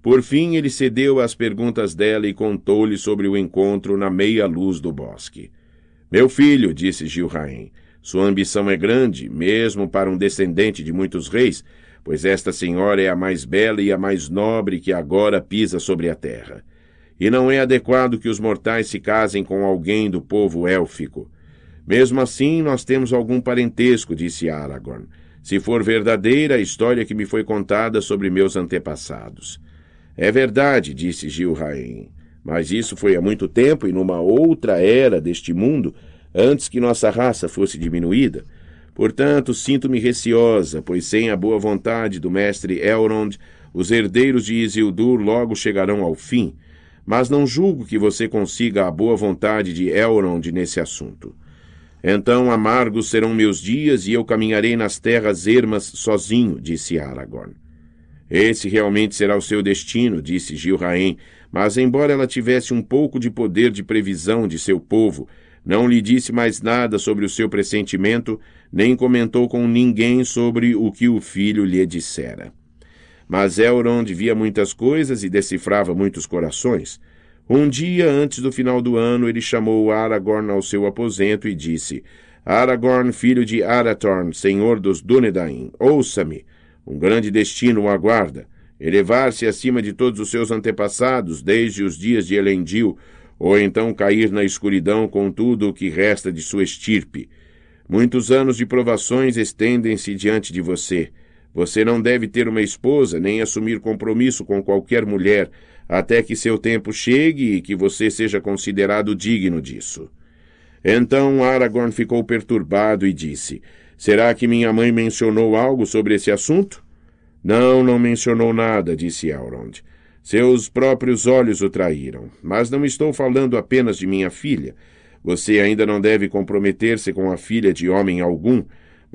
Por fim, ele cedeu às perguntas dela e contou-lhe sobre o encontro na meia-luz do bosque. Meu filho, disse Gilraim, sua ambição é grande, mesmo para um descendente de muitos reis, pois esta senhora é a mais bela e a mais nobre que agora pisa sobre a terra e não é adequado que os mortais se casem com alguém do povo élfico. Mesmo assim, nós temos algum parentesco, disse Aragorn, se for verdadeira a história que me foi contada sobre meus antepassados. É verdade, disse Gilraim, mas isso foi há muito tempo e numa outra era deste mundo, antes que nossa raça fosse diminuída. Portanto, sinto-me receosa, pois sem a boa vontade do mestre Elrond, os herdeiros de Isildur logo chegarão ao fim mas não julgo que você consiga a boa vontade de Elrond nesse assunto. Então amargos serão meus dias e eu caminharei nas terras ermas sozinho, disse Aragorn. Esse realmente será o seu destino, disse Gilraen, mas embora ela tivesse um pouco de poder de previsão de seu povo, não lhe disse mais nada sobre o seu pressentimento, nem comentou com ninguém sobre o que o filho lhe dissera. Mas Elrond via muitas coisas e decifrava muitos corações. Um dia antes do final do ano, ele chamou Aragorn ao seu aposento e disse: Aragorn, filho de Arathorn, senhor dos Dúnedain, ouça-me. Um grande destino o aguarda. Elevar-se acima de todos os seus antepassados desde os dias de Elendil, ou então cair na escuridão com tudo o que resta de sua estirpe. Muitos anos de provações estendem-se diante de você. Você não deve ter uma esposa nem assumir compromisso com qualquer mulher até que seu tempo chegue e que você seja considerado digno disso. Então Aragorn ficou perturbado e disse: Será que minha mãe mencionou algo sobre esse assunto? Não, não mencionou nada, disse Elrond. Seus próprios olhos o traíram. Mas não estou falando apenas de minha filha. Você ainda não deve comprometer-se com a filha de homem algum.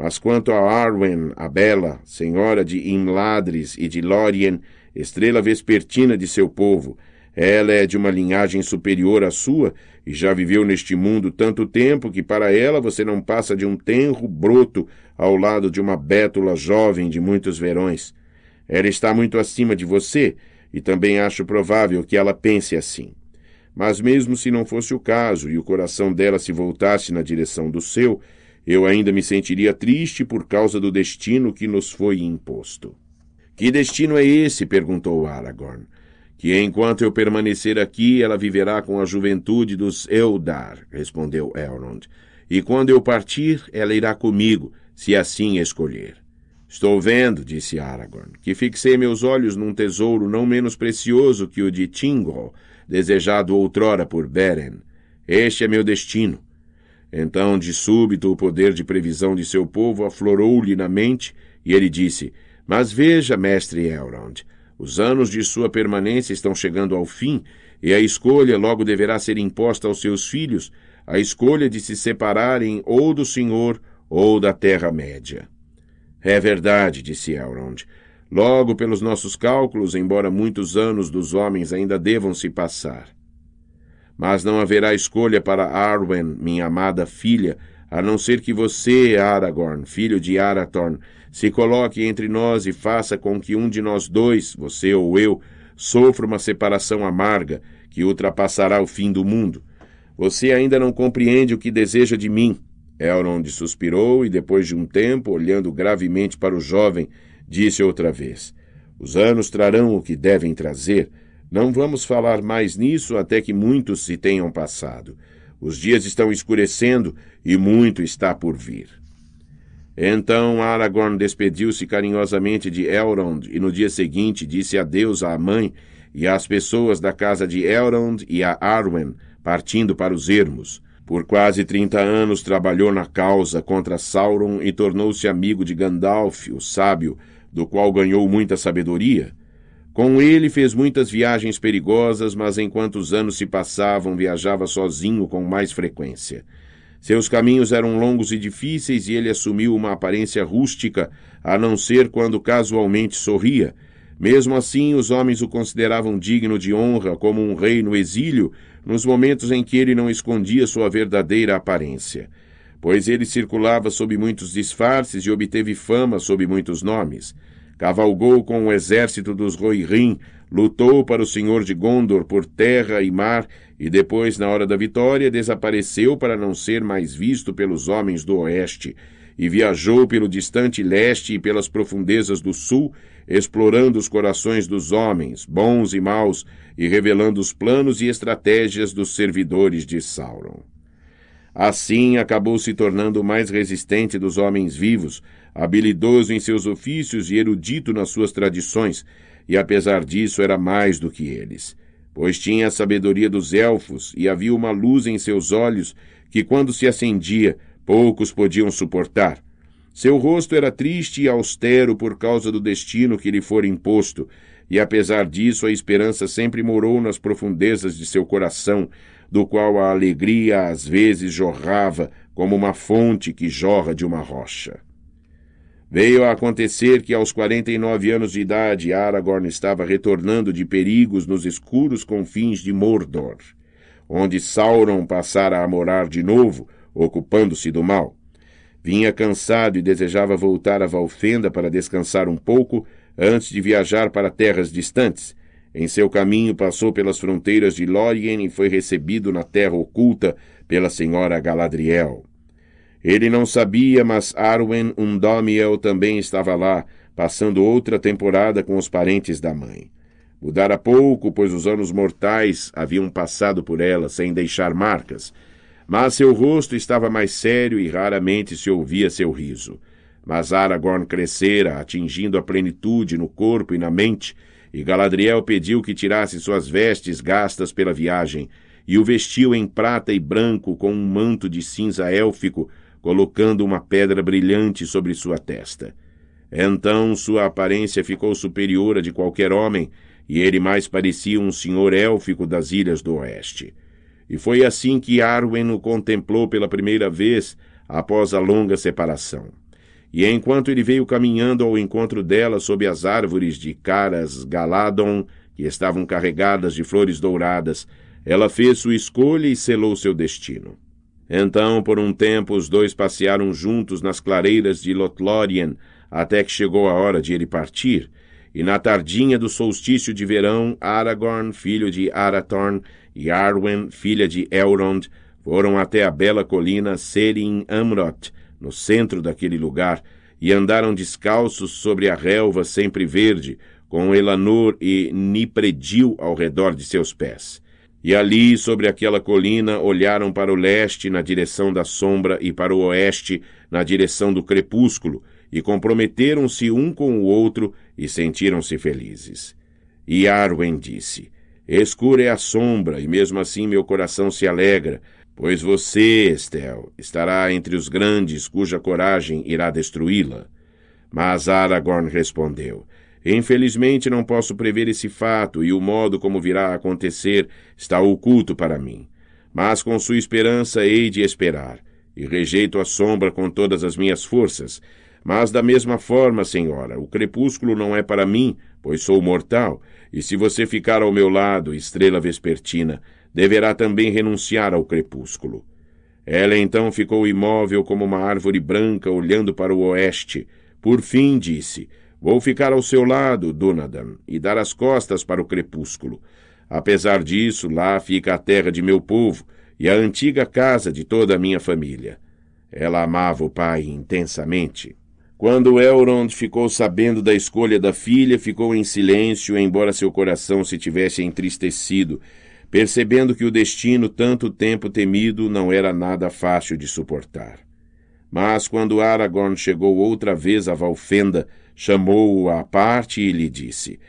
Mas quanto a Arwen, a bela, senhora de Imladris e de Lórien, estrela vespertina de seu povo, ela é de uma linhagem superior à sua e já viveu neste mundo tanto tempo que para ela você não passa de um tenro broto ao lado de uma bétula jovem de muitos verões. Ela está muito acima de você e também acho provável que ela pense assim. Mas mesmo se não fosse o caso e o coração dela se voltasse na direção do seu, eu ainda me sentiria triste por causa do destino que nos foi imposto. Que destino é esse? perguntou Aragorn. Que enquanto eu permanecer aqui, ela viverá com a juventude dos Eldar, respondeu Elrond. E quando eu partir, ela irá comigo, se assim escolher. Estou vendo, disse Aragorn, que fixei meus olhos num tesouro não menos precioso que o de Tingol, desejado outrora por Beren. Este é meu destino. Então, de súbito, o poder de previsão de seu povo aflorou-lhe na mente, e ele disse: Mas veja, mestre Elrond, os anos de sua permanência estão chegando ao fim, e a escolha logo deverá ser imposta aos seus filhos, a escolha de se separarem ou do Senhor ou da Terra-média. É verdade, disse Elrond. Logo, pelos nossos cálculos, embora muitos anos dos homens ainda devam se passar. Mas não haverá escolha para Arwen, minha amada filha, a não ser que você, Aragorn, filho de Arathorn, se coloque entre nós e faça com que um de nós dois, você ou eu, sofra uma separação amarga que ultrapassará o fim do mundo. Você ainda não compreende o que deseja de mim. Elrond suspirou e, depois de um tempo, olhando gravemente para o jovem, disse outra vez: Os anos trarão o que devem trazer. Não vamos falar mais nisso até que muitos se tenham passado. Os dias estão escurecendo e muito está por vir. Então Aragorn despediu-se carinhosamente de Elrond e no dia seguinte disse adeus à mãe e às pessoas da casa de Elrond e a Arwen, partindo para os ermos. Por quase trinta anos trabalhou na causa contra Sauron e tornou-se amigo de Gandalf, o sábio, do qual ganhou muita sabedoria. Com ele fez muitas viagens perigosas, mas enquanto os anos se passavam, viajava sozinho com mais frequência. Seus caminhos eram longos e difíceis e ele assumiu uma aparência rústica, a não ser quando casualmente sorria. Mesmo assim, os homens o consideravam digno de honra como um rei no exílio, nos momentos em que ele não escondia sua verdadeira aparência. Pois ele circulava sob muitos disfarces e obteve fama sob muitos nomes cavalgou com o exército dos Rohirrim, lutou para o senhor de Gondor por terra e mar, e depois, na hora da vitória, desapareceu para não ser mais visto pelos homens do oeste, e viajou pelo distante leste e pelas profundezas do sul, explorando os corações dos homens, bons e maus, e revelando os planos e estratégias dos servidores de Sauron. Assim acabou se tornando o mais resistente dos homens vivos, habilidoso em seus ofícios e erudito nas suas tradições, e apesar disso era mais do que eles. Pois tinha a sabedoria dos elfos, e havia uma luz em seus olhos que, quando se acendia, poucos podiam suportar. Seu rosto era triste e austero por causa do destino que lhe fora imposto, e apesar disso a esperança sempre morou nas profundezas de seu coração, do qual a alegria às vezes jorrava como uma fonte que jorra de uma rocha. Veio a acontecer que, aos 49 anos de idade, Aragorn estava retornando de perigos nos escuros confins de Mordor, onde Sauron passara a morar de novo, ocupando-se do mal. Vinha cansado e desejava voltar a Valfenda para descansar um pouco antes de viajar para terras distantes. Em seu caminho passou pelas fronteiras de Lórien e foi recebido na Terra Oculta pela Senhora Galadriel. Ele não sabia, mas Arwen Undomiel também estava lá, passando outra temporada com os parentes da mãe. Mudara pouco, pois os anos mortais haviam passado por ela sem deixar marcas, mas seu rosto estava mais sério e raramente se ouvia seu riso. Mas Aragorn crescera, atingindo a plenitude no corpo e na mente, e Galadriel pediu que tirasse suas vestes gastas pela viagem, e o vestiu em prata e branco com um manto de cinza élfico colocando uma pedra brilhante sobre sua testa. Então sua aparência ficou superior à de qualquer homem, e ele mais parecia um senhor élfico das ilhas do oeste. E foi assim que Arwen o contemplou pela primeira vez após a longa separação. E enquanto ele veio caminhando ao encontro dela sob as árvores de caras Galadon, que estavam carregadas de flores douradas, ela fez sua escolha e selou seu destino. Então, por um tempo, os dois passearam juntos nas clareiras de Lothlórien, até que chegou a hora de ele partir. E na tardinha do solstício de verão, Aragorn, filho de Arathorn, e Arwen, filha de Elrond, foram até a bela colina Serin Amroth, no centro daquele lugar, e andaram descalços sobre a relva sempre verde, com Elanor e Nipredil ao redor de seus pés. E ali, sobre aquela colina, olharam para o leste, na direção da sombra, e para o oeste, na direção do crepúsculo, e comprometeram-se um com o outro e sentiram-se felizes. E Arwen disse: Escura é a sombra, e mesmo assim meu coração se alegra, pois você, Estel, estará entre os grandes cuja coragem irá destruí-la. Mas Aragorn respondeu: Infelizmente não posso prever esse fato e o modo como virá a acontecer está oculto para mim. Mas com sua esperança hei de esperar, e rejeito a sombra com todas as minhas forças. Mas da mesma forma, senhora, o crepúsculo não é para mim, pois sou mortal, e se você ficar ao meu lado, estrela vespertina, deverá também renunciar ao crepúsculo. Ela então ficou imóvel como uma árvore branca olhando para o oeste. Por fim disse: Vou ficar ao seu lado, Dunadan, e dar as costas para o crepúsculo. Apesar disso, lá fica a terra de meu povo e a antiga casa de toda a minha família. Ela amava o pai intensamente. Quando Elrond ficou sabendo da escolha da filha, ficou em silêncio, embora seu coração se tivesse entristecido, percebendo que o destino tanto tempo temido não era nada fácil de suportar. Mas quando Aragorn chegou outra vez a Valfenda, chamou-o à parte e lhe disse: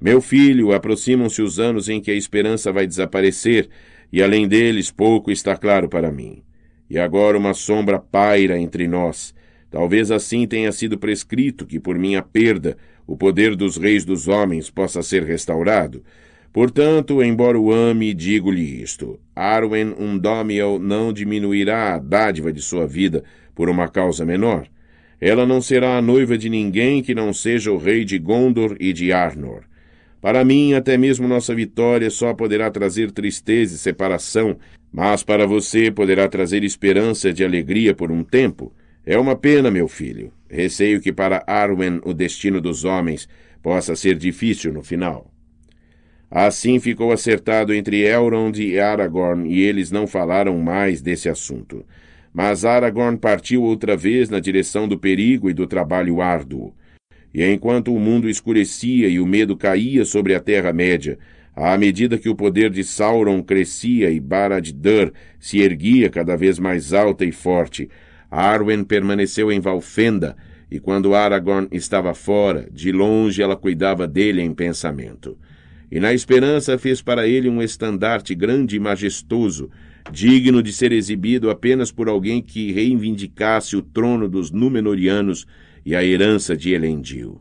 Meu filho, aproximam-se os anos em que a esperança vai desaparecer, e além deles pouco está claro para mim. E agora uma sombra paira entre nós. Talvez assim tenha sido prescrito que, por minha perda, o poder dos reis dos homens possa ser restaurado. Portanto, embora o ame, digo-lhe isto: Arwen Undomiel não diminuirá a dádiva de sua vida por uma causa menor. Ela não será a noiva de ninguém que não seja o rei de Gondor e de Arnor. Para mim, até mesmo nossa vitória só poderá trazer tristeza e separação, mas para você poderá trazer esperança de alegria por um tempo. É uma pena, meu filho. Receio que para Arwen o destino dos homens possa ser difícil no final. Assim ficou acertado entre Elrond e Aragorn, e eles não falaram mais desse assunto. Mas Aragorn partiu outra vez na direção do perigo e do trabalho árduo. E enquanto o mundo escurecia e o medo caía sobre a Terra-média, à medida que o poder de Sauron crescia e Barad-dûr se erguia cada vez mais alta e forte, Arwen permaneceu em Valfenda, e quando Aragorn estava fora, de longe ela cuidava dele em pensamento. E na esperança fez para ele um estandarte grande e majestoso, digno de ser exibido apenas por alguém que reivindicasse o trono dos Númenóreanos e a herança de Elendil.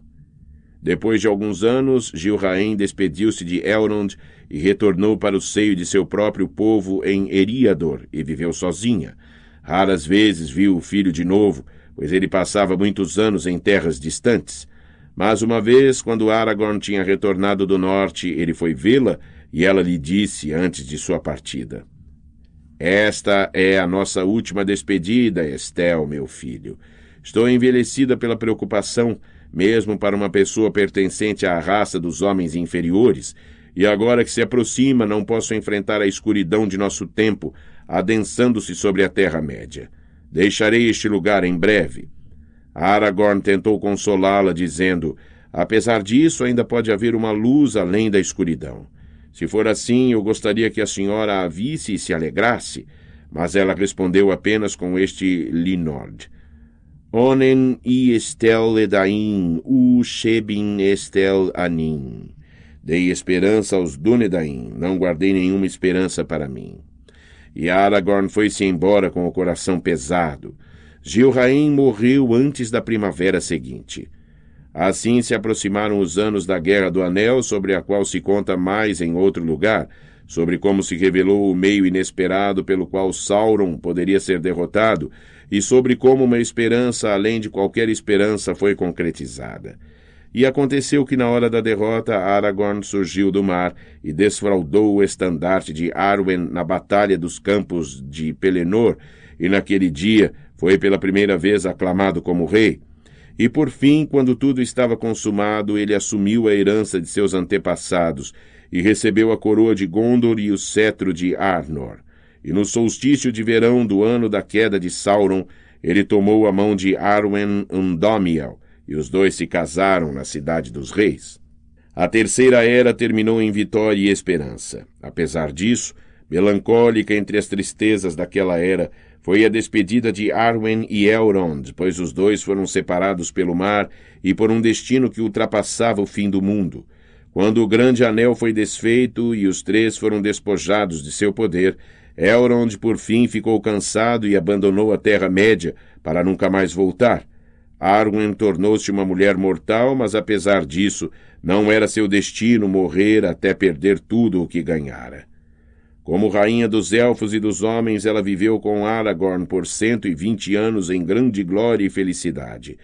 Depois de alguns anos, Gilraen despediu-se de Elrond e retornou para o seio de seu próprio povo em Eriador e viveu sozinha. Raras vezes viu o filho de novo, pois ele passava muitos anos em terras distantes. Mas uma vez, quando Aragorn tinha retornado do norte, ele foi vê-la e ela lhe disse antes de sua partida: esta é a nossa última despedida, Estel, meu filho. Estou envelhecida pela preocupação, mesmo para uma pessoa pertencente à raça dos homens inferiores, e agora que se aproxima, não posso enfrentar a escuridão de nosso tempo, adensando-se sobre a Terra-média. Deixarei este lugar em breve. Aragorn tentou consolá-la, dizendo: Apesar disso, ainda pode haver uma luz além da escuridão. Se for assim, eu gostaria que a senhora a visse e se alegrasse. Mas ela respondeu apenas com este linord. Onen i estel edain u shebin estel anin. Dei esperança aos Dunedain, não guardei nenhuma esperança para mim. E Aragorn foi-se embora com o coração pesado. Gilraim morreu antes da primavera seguinte. Assim se aproximaram os anos da Guerra do Anel, sobre a qual se conta mais em outro lugar, sobre como se revelou o meio inesperado pelo qual Sauron poderia ser derrotado e sobre como uma esperança além de qualquer esperança foi concretizada. E aconteceu que na hora da derrota Aragorn surgiu do mar e desfraldou o estandarte de Arwen na batalha dos campos de Pelennor, e naquele dia foi pela primeira vez aclamado como rei. E por fim, quando tudo estava consumado, ele assumiu a herança de seus antepassados e recebeu a coroa de Gondor e o cetro de Arnor. E no solstício de verão do ano da queda de Sauron, ele tomou a mão de Arwen Undomiel, e os dois se casaram na Cidade dos Reis. A Terceira Era terminou em vitória e esperança. Apesar disso, melancólica entre as tristezas daquela era, foi a despedida de Arwen e Elrond, pois os dois foram separados pelo mar e por um destino que ultrapassava o fim do mundo. Quando o grande anel foi desfeito e os três foram despojados de seu poder, Elrond por fim ficou cansado e abandonou a Terra-média para nunca mais voltar. Arwen tornou-se uma mulher mortal, mas apesar disso, não era seu destino morrer até perder tudo o que ganhara. Como rainha dos elfos e dos homens, ela viveu com Aragorn por cento e vinte anos em grande glória e felicidade.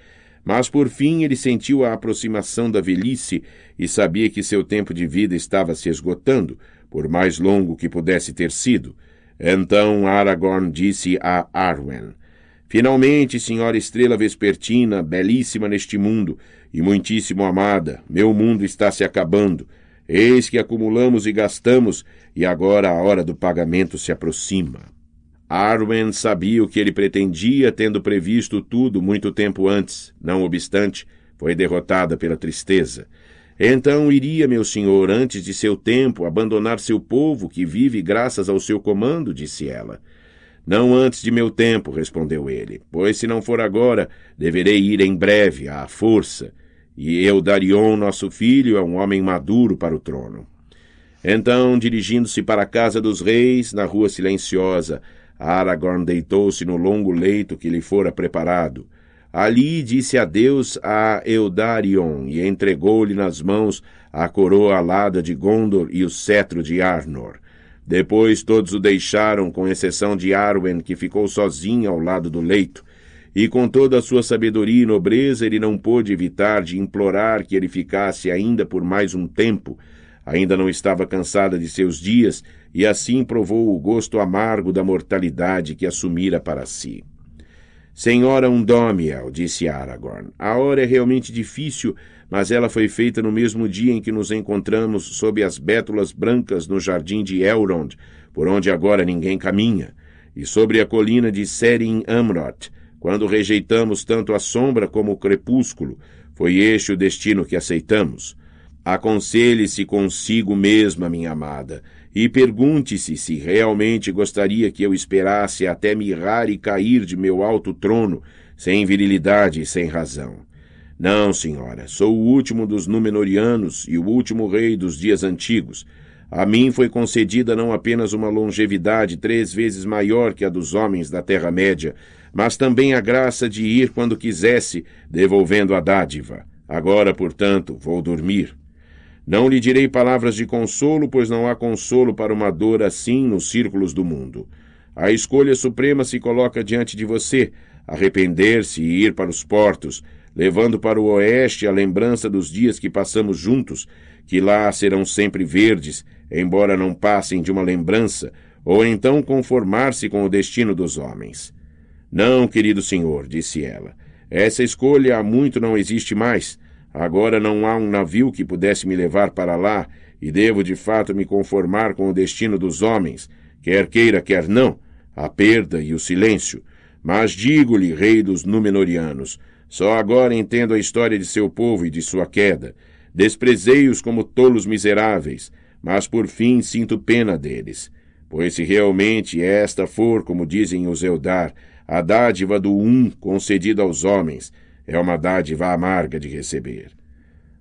Mas por fim ele sentiu a aproximação da velhice e sabia que seu tempo de vida estava se esgotando, por mais longo que pudesse ter sido. Então Aragorn disse a Arwen: Finalmente, senhora estrela vespertina, belíssima neste mundo e muitíssimo amada, meu mundo está se acabando. Eis que acumulamos e gastamos, e agora a hora do pagamento se aproxima. Arwen sabia o que ele pretendia, tendo previsto tudo muito tempo antes. Não obstante, foi derrotada pela tristeza. Então iria, meu senhor, antes de seu tempo, abandonar seu povo, que vive graças ao seu comando, disse ela. Não antes de meu tempo, respondeu ele, pois se não for agora, deverei ir em breve, à força. E Eudarion, nosso filho, é um homem maduro para o trono. Então, dirigindo-se para a casa dos reis, na rua silenciosa, Aragorn deitou-se no longo leito que lhe fora preparado. Ali disse adeus a Eudarion e entregou-lhe nas mãos a coroa alada de Gondor e o cetro de Arnor. Depois todos o deixaram, com exceção de Arwen, que ficou sozinha ao lado do leito. E com toda a sua sabedoria e nobreza, ele não pôde evitar de implorar que ele ficasse ainda por mais um tempo. Ainda não estava cansada de seus dias, e assim provou o gosto amargo da mortalidade que assumira para si. Senhora Undomiel, disse Aragorn, a hora é realmente difícil, mas ela foi feita no mesmo dia em que nos encontramos sob as bétulas brancas no jardim de Elrond, por onde agora ninguém caminha, e sobre a colina de Serin Amroth, quando rejeitamos tanto a sombra como o crepúsculo, foi este o destino que aceitamos. Aconselhe-se consigo mesma, minha amada, e pergunte-se se realmente gostaria que eu esperasse até mirrar e cair de meu alto trono, sem virilidade e sem razão. Não, senhora, sou o último dos Númenóreanos e o último rei dos dias antigos. A mim foi concedida não apenas uma longevidade três vezes maior que a dos homens da Terra-média, mas também a graça de ir quando quisesse, devolvendo a dádiva. Agora, portanto, vou dormir. Não lhe direi palavras de consolo, pois não há consolo para uma dor assim nos círculos do mundo. A escolha suprema se coloca diante de você: arrepender-se e ir para os portos, levando para o oeste a lembrança dos dias que passamos juntos, que lá serão sempre verdes, embora não passem de uma lembrança, ou então conformar-se com o destino dos homens. Não, querido senhor, disse ela. Essa escolha há muito não existe mais. Agora não há um navio que pudesse me levar para lá, e devo de fato me conformar com o destino dos homens, quer queira, quer não, a perda e o silêncio. Mas digo-lhe, rei dos Númenóreanos, só agora entendo a história de seu povo e de sua queda. Desprezei-os como tolos miseráveis, mas por fim sinto pena deles. Pois se realmente esta for, como dizem os Eldar, a dádiva do um concedida aos homens é uma dádiva amarga de receber.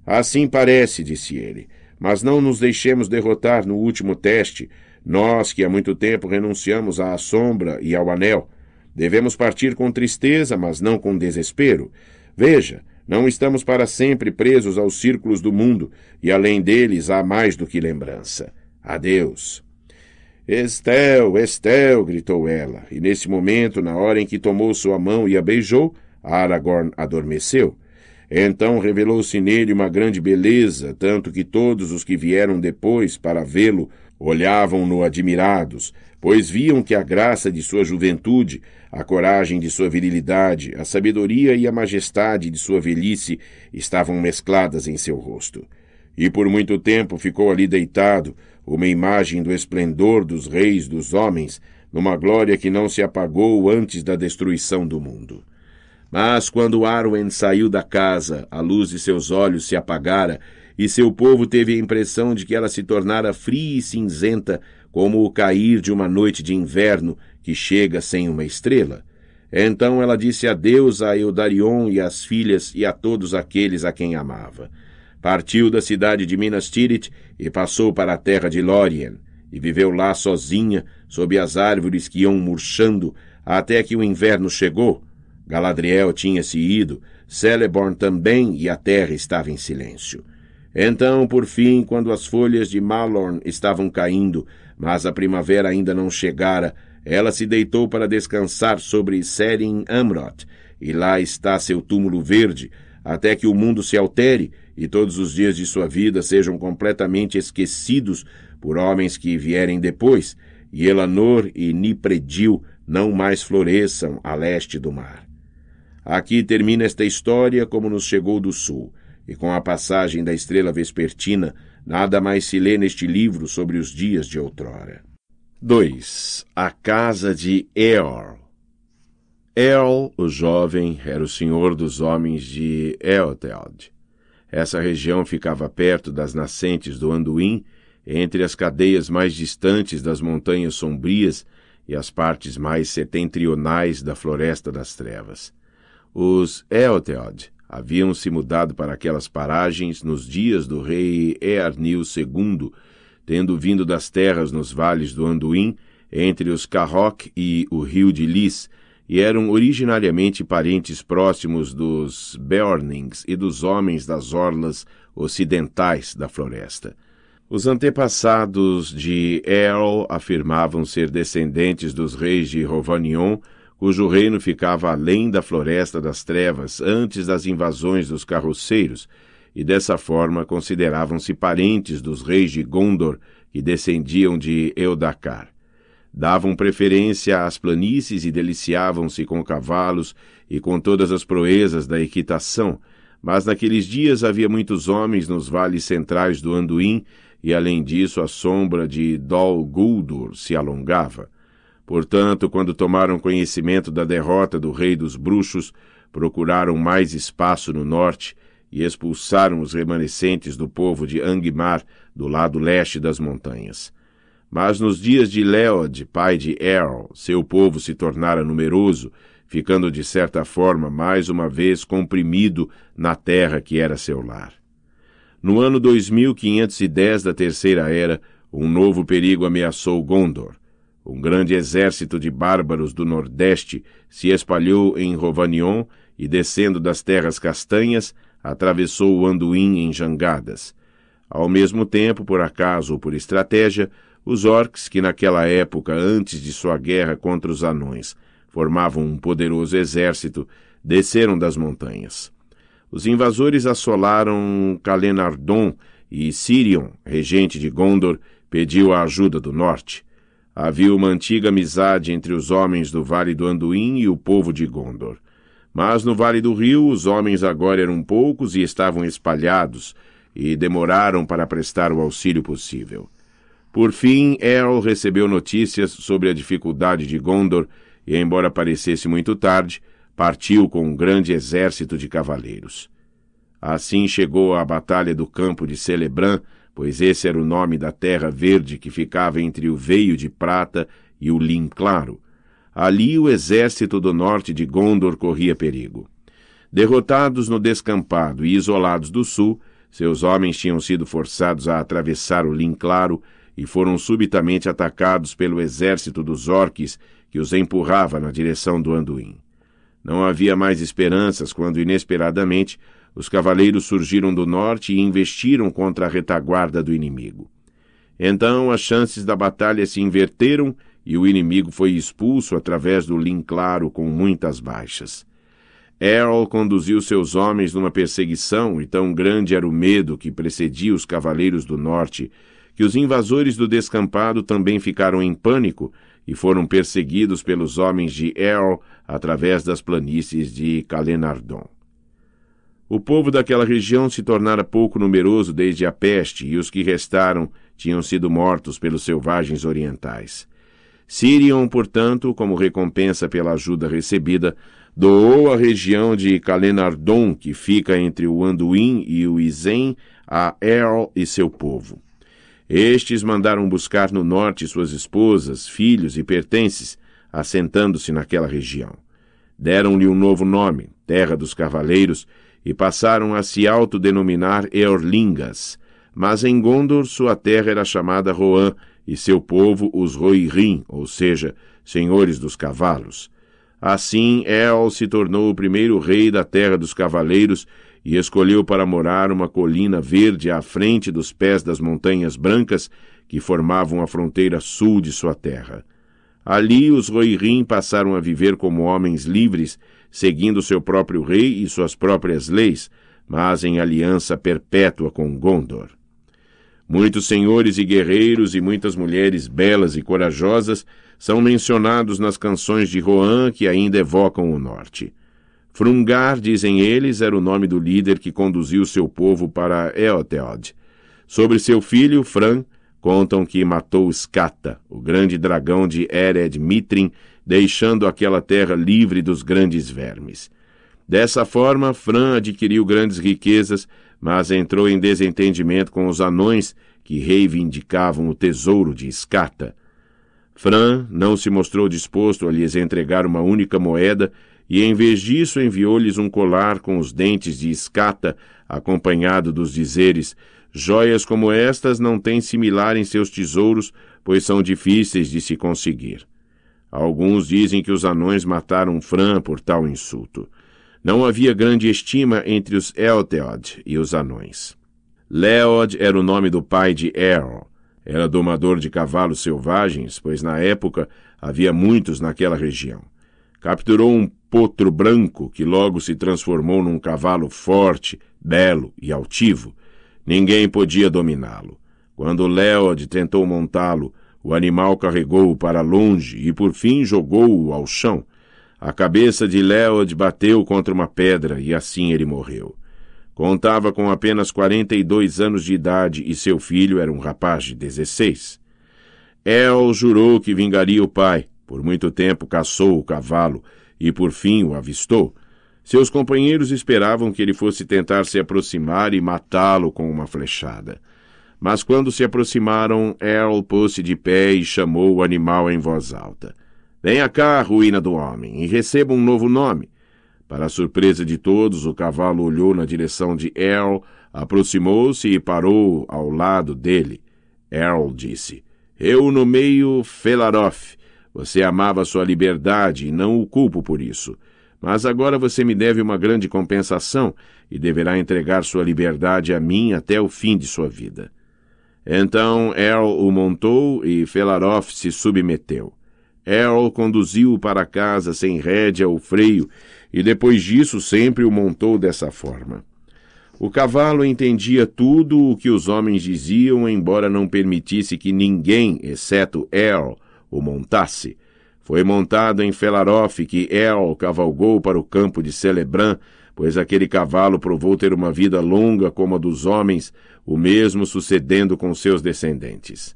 Assim parece, disse ele, mas não nos deixemos derrotar no último teste, nós que há muito tempo renunciamos à sombra e ao anel. Devemos partir com tristeza, mas não com desespero. Veja, não estamos para sempre presos aos círculos do mundo, e além deles há mais do que lembrança. Adeus. Estel, Estel! gritou ela, e nesse momento, na hora em que tomou sua mão e a beijou, Aragorn adormeceu. Então revelou-se nele uma grande beleza, tanto que todos os que vieram depois para vê-lo olhavam-no admirados, pois viam que a graça de sua juventude, a coragem de sua virilidade, a sabedoria e a majestade de sua velhice estavam mescladas em seu rosto. E por muito tempo ficou ali deitado, uma imagem do esplendor dos reis dos homens, numa glória que não se apagou antes da destruição do mundo. Mas quando Arwen saiu da casa, a luz de seus olhos se apagara, e seu povo teve a impressão de que ela se tornara fria e cinzenta, como o cair de uma noite de inverno que chega sem uma estrela. Então ela disse adeus a Eudarion e às filhas e a todos aqueles a quem amava. Partiu da cidade de Minas Tirith e passou para a terra de Lórien, e viveu lá sozinha, sob as árvores que iam murchando, até que o inverno chegou. Galadriel tinha-se ido, Celeborn também, e a terra estava em silêncio. Então, por fim, quando as folhas de Malorn estavam caindo, mas a primavera ainda não chegara, ela se deitou para descansar sobre Serin Amroth, e lá está seu túmulo verde, até que o mundo se altere e todos os dias de sua vida sejam completamente esquecidos por homens que vierem depois, e Elanor e Nipredil não mais floresçam a leste do mar. Aqui termina esta história como nos chegou do sul, e com a passagem da estrela vespertina, nada mais se lê neste livro sobre os dias de outrora. 2. A Casa de Eor Eol, o jovem, era o senhor dos homens de Eoteld, essa região ficava perto das nascentes do Anduin, entre as cadeias mais distantes das Montanhas Sombrias e as partes mais setentrionais da Floresta das Trevas. Os Eotheod haviam se mudado para aquelas paragens nos dias do rei Earnil II, tendo vindo das terras nos vales do Anduin, entre os Carroc e o rio de Lis, e eram originariamente parentes próximos dos Beornings e dos homens das orlas ocidentais da floresta. Os antepassados de Earl afirmavam ser descendentes dos reis de Rovanion, cujo reino ficava além da Floresta das Trevas antes das invasões dos carroceiros, e dessa forma consideravam-se parentes dos reis de Gondor que descendiam de Eudacar davam preferência às planícies e deliciavam-se com cavalos e com todas as proezas da equitação, mas naqueles dias havia muitos homens nos vales centrais do Anduin, e além disso a sombra de Dol Guldur se alongava. Portanto, quando tomaram conhecimento da derrota do rei dos bruxos, procuraram mais espaço no norte e expulsaram os remanescentes do povo de Angmar do lado leste das montanhas. Mas nos dias de Leod, pai de Errol, seu povo se tornara numeroso, ficando de certa forma mais uma vez comprimido na terra que era seu lar. No ano 2510 da Terceira Era, um novo perigo ameaçou Gondor. Um grande exército de bárbaros do Nordeste se espalhou em Rovanion e, descendo das terras castanhas, atravessou o Anduin em jangadas. Ao mesmo tempo, por acaso ou por estratégia, os orcs, que naquela época, antes de sua guerra contra os anões, formavam um poderoso exército, desceram das montanhas. Os invasores assolaram Calenardon e Sirion, regente de Gondor, pediu a ajuda do norte. Havia uma antiga amizade entre os homens do Vale do Anduin e o povo de Gondor. Mas no Vale do Rio os homens agora eram poucos e estavam espalhados, e demoraram para prestar o auxílio possível. Por fim, El recebeu notícias sobre a dificuldade de Gondor e, embora parecesse muito tarde, partiu com um grande exército de cavaleiros. Assim chegou à Batalha do Campo de Celebran, pois esse era o nome da terra verde que ficava entre o Veio de Prata e o Lim Claro. Ali o exército do norte de Gondor corria perigo. Derrotados no descampado e isolados do sul, seus homens tinham sido forçados a atravessar o Lim Claro e foram subitamente atacados pelo exército dos orques que os empurrava na direção do Anduin. Não havia mais esperanças quando, inesperadamente, os cavaleiros surgiram do norte e investiram contra a retaguarda do inimigo. Então as chances da batalha se inverteram e o inimigo foi expulso através do lim claro com muitas baixas. Errol conduziu seus homens numa perseguição e tão grande era o medo que precedia os cavaleiros do norte que os invasores do descampado também ficaram em pânico e foram perseguidos pelos homens de El através das planícies de Calenardon. O povo daquela região se tornara pouco numeroso desde a peste, e os que restaram tinham sido mortos pelos selvagens orientais. Sirion, portanto, como recompensa pela ajuda recebida, doou a região de Calenardon, que fica entre o Anduin e o Isen, a Erl e seu povo. Estes mandaram buscar no norte suas esposas, filhos e pertences, assentando-se naquela região. Deram-lhe um novo nome, Terra dos Cavaleiros, e passaram a se autodenominar Eorlingas. Mas em Gondor sua terra era chamada Roan, e seu povo os Rohirrim, ou seja, senhores dos cavalos. Assim, El se tornou o primeiro rei da Terra dos Cavaleiros e escolheu para morar uma colina verde à frente dos pés das montanhas brancas que formavam a fronteira sul de sua terra. Ali os Rohirrim passaram a viver como homens livres, seguindo seu próprio rei e suas próprias leis, mas em aliança perpétua com Gondor. Muitos senhores e guerreiros e muitas mulheres belas e corajosas são mencionados nas canções de Rohan que ainda evocam o norte. Frungar, dizem eles, era o nome do líder que conduziu seu povo para Eoteod. Sobre seu filho, Fran, contam que matou Skata, o grande dragão de Ered Mitrin, deixando aquela terra livre dos grandes vermes. Dessa forma, Fran adquiriu grandes riquezas, mas entrou em desentendimento com os anões que reivindicavam o tesouro de Skata. Fran não se mostrou disposto a lhes entregar uma única moeda e em vez disso enviou-lhes um colar com os dentes de escata, acompanhado dos dizeres: Joias como estas não têm similar em seus tesouros, pois são difíceis de se conseguir. Alguns dizem que os anões mataram Fran por tal insulto. Não havia grande estima entre os Elteod e os anões. Leod era o nome do pai de Errol. Era domador de cavalos selvagens, pois na época havia muitos naquela região. Capturou um potro branco que logo se transformou num cavalo forte, belo e altivo. Ninguém podia dominá-lo. Quando Leod tentou montá-lo, o animal carregou-o para longe e por fim jogou-o ao chão. A cabeça de Leod bateu contra uma pedra e assim ele morreu. Contava com apenas 42 anos de idade e seu filho era um rapaz de 16. El jurou que vingaria o pai, por muito tempo caçou o cavalo e por fim o avistou. Seus companheiros esperavam que ele fosse tentar se aproximar e matá-lo com uma flechada. Mas quando se aproximaram, Earl pôs-se de pé e chamou o animal em voz alta. Venha cá, ruína do homem, e receba um novo nome. Para a surpresa de todos, o cavalo olhou na direção de Earl, aproximou-se e parou ao lado dele. Earl disse: Eu nomeio Felarof você amava sua liberdade e não o culpo por isso. Mas agora você me deve uma grande compensação e deverá entregar sua liberdade a mim até o fim de sua vida. Então Earl o montou e Felarof se submeteu. Earl conduziu-o para casa sem rédea ou freio e depois disso sempre o montou dessa forma. O cavalo entendia tudo o que os homens diziam, embora não permitisse que ninguém, exceto Earl, o montasse. Foi montado em Felarof, que El cavalgou para o campo de Celebrã, pois aquele cavalo provou ter uma vida longa como a dos homens, o mesmo sucedendo com seus descendentes.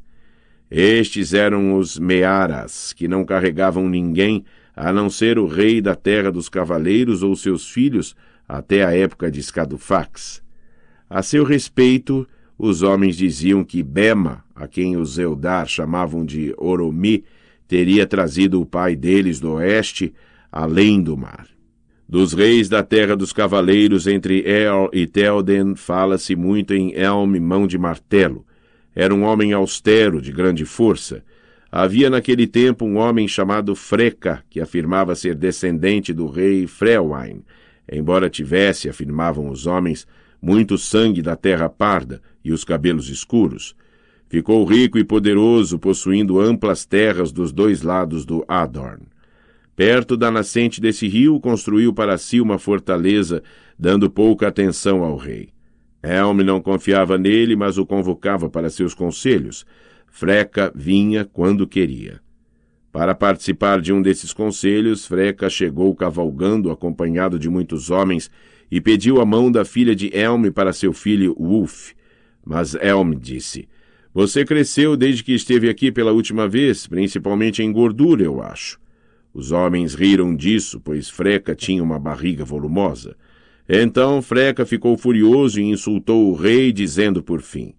Estes eram os Mearas, que não carregavam ninguém, a não ser o rei da terra dos cavaleiros ou seus filhos, até a época de Escadufax. A seu respeito, os homens diziam que Bema, a quem os Eldar chamavam de Oromi, teria trazido o pai deles do oeste, além do mar. Dos reis da terra dos cavaleiros entre El e Telden fala-se muito em Elm Mão de Martelo. Era um homem austero, de grande força. Havia naquele tempo um homem chamado Freca, que afirmava ser descendente do rei Frewain, embora tivesse, afirmavam os homens, muito sangue da terra parda, e os cabelos escuros, ficou rico e poderoso, possuindo amplas terras dos dois lados do Adorn. Perto da nascente desse rio, construiu para si uma fortaleza, dando pouca atenção ao rei. Elm não confiava nele, mas o convocava para seus conselhos. Freca vinha quando queria. Para participar de um desses conselhos, Freca chegou cavalgando, acompanhado de muitos homens, e pediu a mão da filha de Elme para seu filho Wulf mas Elm disse: Você cresceu desde que esteve aqui pela última vez, principalmente em gordura, eu acho. Os homens riram disso, pois Freca tinha uma barriga volumosa. Então Freca ficou furioso e insultou o rei, dizendo por fim: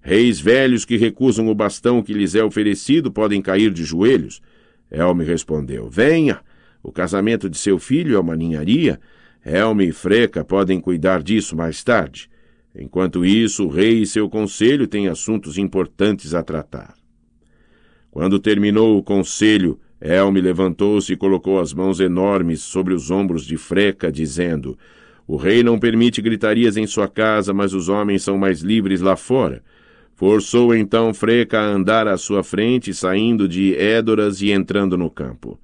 Reis velhos que recusam o bastão que lhes é oferecido podem cair de joelhos. Elme respondeu: Venha, o casamento de seu filho é uma ninharia. Elme e Freca podem cuidar disso mais tarde. Enquanto isso, o rei e seu conselho têm assuntos importantes a tratar. Quando terminou o conselho, Elme levantou-se e colocou as mãos enormes sobre os ombros de Freca, dizendo: O rei não permite gritarias em sua casa, mas os homens são mais livres lá fora. Forçou então Freca a andar à sua frente, saindo de Édoras e entrando no campo.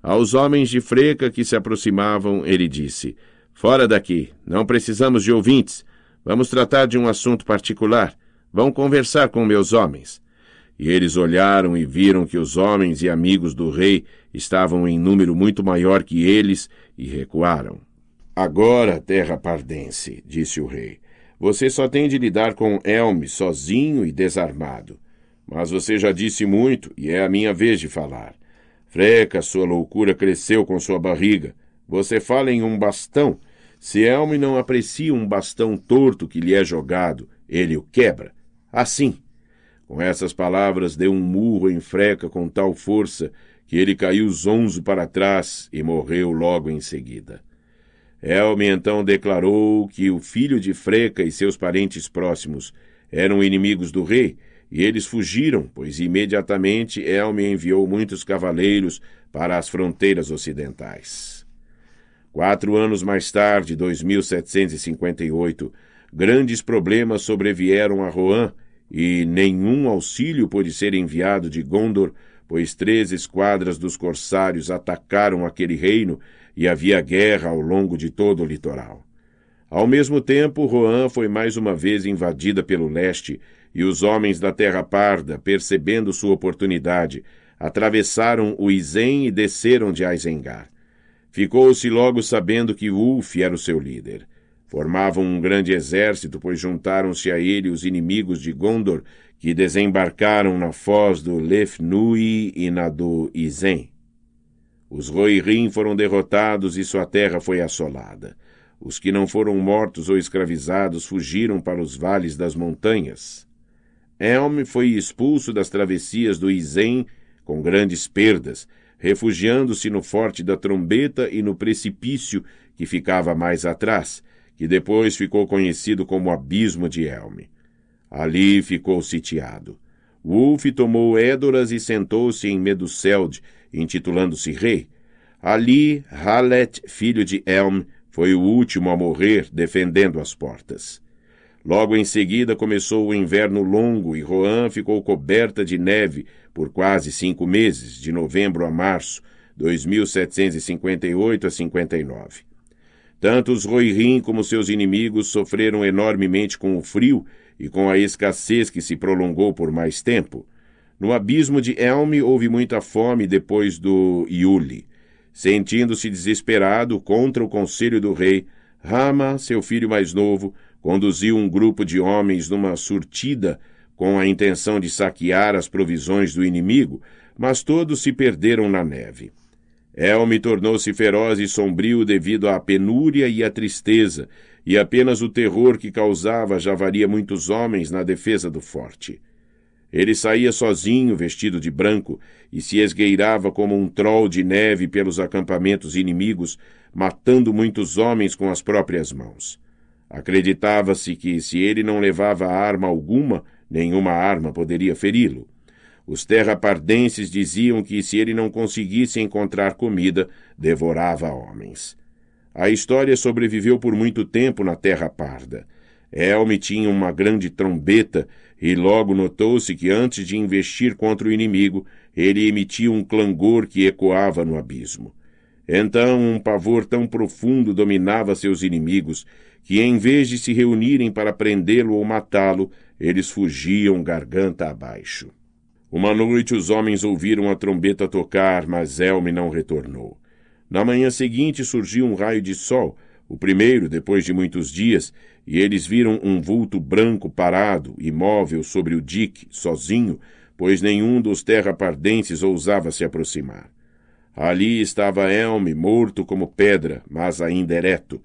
Aos homens de Freca que se aproximavam, ele disse: Fora daqui, não precisamos de ouvintes. Vamos tratar de um assunto particular. Vão conversar com meus homens. E eles olharam e viram que os homens e amigos do rei estavam em número muito maior que eles e recuaram. Agora, terra pardense, disse o rei, você só tem de lidar com Elme sozinho e desarmado. Mas você já disse muito e é a minha vez de falar. Freca, sua loucura cresceu com sua barriga. Você fala em um bastão se Elme não aprecia um bastão torto que lhe é jogado, ele o quebra. Assim. Com essas palavras, deu um murro em Freca com tal força que ele caiu zonzo para trás e morreu logo em seguida. Elme então declarou que o filho de Freca e seus parentes próximos eram inimigos do rei, e eles fugiram, pois imediatamente Elme enviou muitos cavaleiros para as fronteiras ocidentais. Quatro anos mais tarde, 2758, grandes problemas sobrevieram a Rohan e nenhum auxílio pôde ser enviado de Gondor, pois três esquadras dos corsários atacaram aquele reino e havia guerra ao longo de todo o litoral. Ao mesmo tempo, Rohan foi mais uma vez invadida pelo leste, e os homens da Terra Parda, percebendo sua oportunidade, atravessaram o Isen e desceram de Isengard. Ficou-se logo sabendo que Ulf era o seu líder. Formavam um grande exército, pois juntaram-se a ele os inimigos de Gondor, que desembarcaram na foz do Lefnui e na do Isen. Os Rohirrim foram derrotados e sua terra foi assolada. Os que não foram mortos ou escravizados fugiram para os vales das montanhas. Elm foi expulso das travessias do Isen com grandes perdas, refugiando-se no forte da trombeta e no precipício que ficava mais atrás, que depois ficou conhecido como Abismo de Elme. Ali ficou sitiado. Wulf tomou Édoras e sentou-se em Meduseld, intitulando-se rei. Ali, Halet, filho de Elm, foi o último a morrer defendendo as portas. Logo em seguida começou o inverno longo e Roan ficou coberta de neve por quase cinco meses, de novembro a março, 2758 a 59. Tanto os Rohirrim como seus inimigos sofreram enormemente com o frio e com a escassez que se prolongou por mais tempo. No abismo de Elme houve muita fome depois do Iule. Sentindo-se desesperado contra o conselho do rei, Rama, seu filho mais novo, conduziu um grupo de homens numa surtida com a intenção de saquear as provisões do inimigo, mas todos se perderam na neve. Elme tornou-se feroz e sombrio devido à penúria e à tristeza, e apenas o terror que causava já varia muitos homens na defesa do forte. Ele saía sozinho, vestido de branco, e se esgueirava como um troll de neve pelos acampamentos inimigos, matando muitos homens com as próprias mãos. Acreditava-se que, se ele não levava arma alguma, nenhuma arma poderia feri-lo. Os terrapardenses diziam que, se ele não conseguisse encontrar comida, devorava homens. A história sobreviveu por muito tempo na Terra Parda. Elme tinha uma grande trombeta e logo notou-se que, antes de investir contra o inimigo, ele emitia um clangor que ecoava no abismo. Então, um pavor tão profundo dominava seus inimigos que, em vez de se reunirem para prendê-lo ou matá-lo, eles fugiam garganta abaixo. Uma noite os homens ouviram a trombeta tocar, mas Elme não retornou. Na manhã seguinte surgiu um raio de sol, o primeiro depois de muitos dias, e eles viram um vulto branco parado, imóvel sobre o dique, sozinho, pois nenhum dos terrapardenses ousava se aproximar. Ali estava Elme, morto como pedra, mas ainda ereto,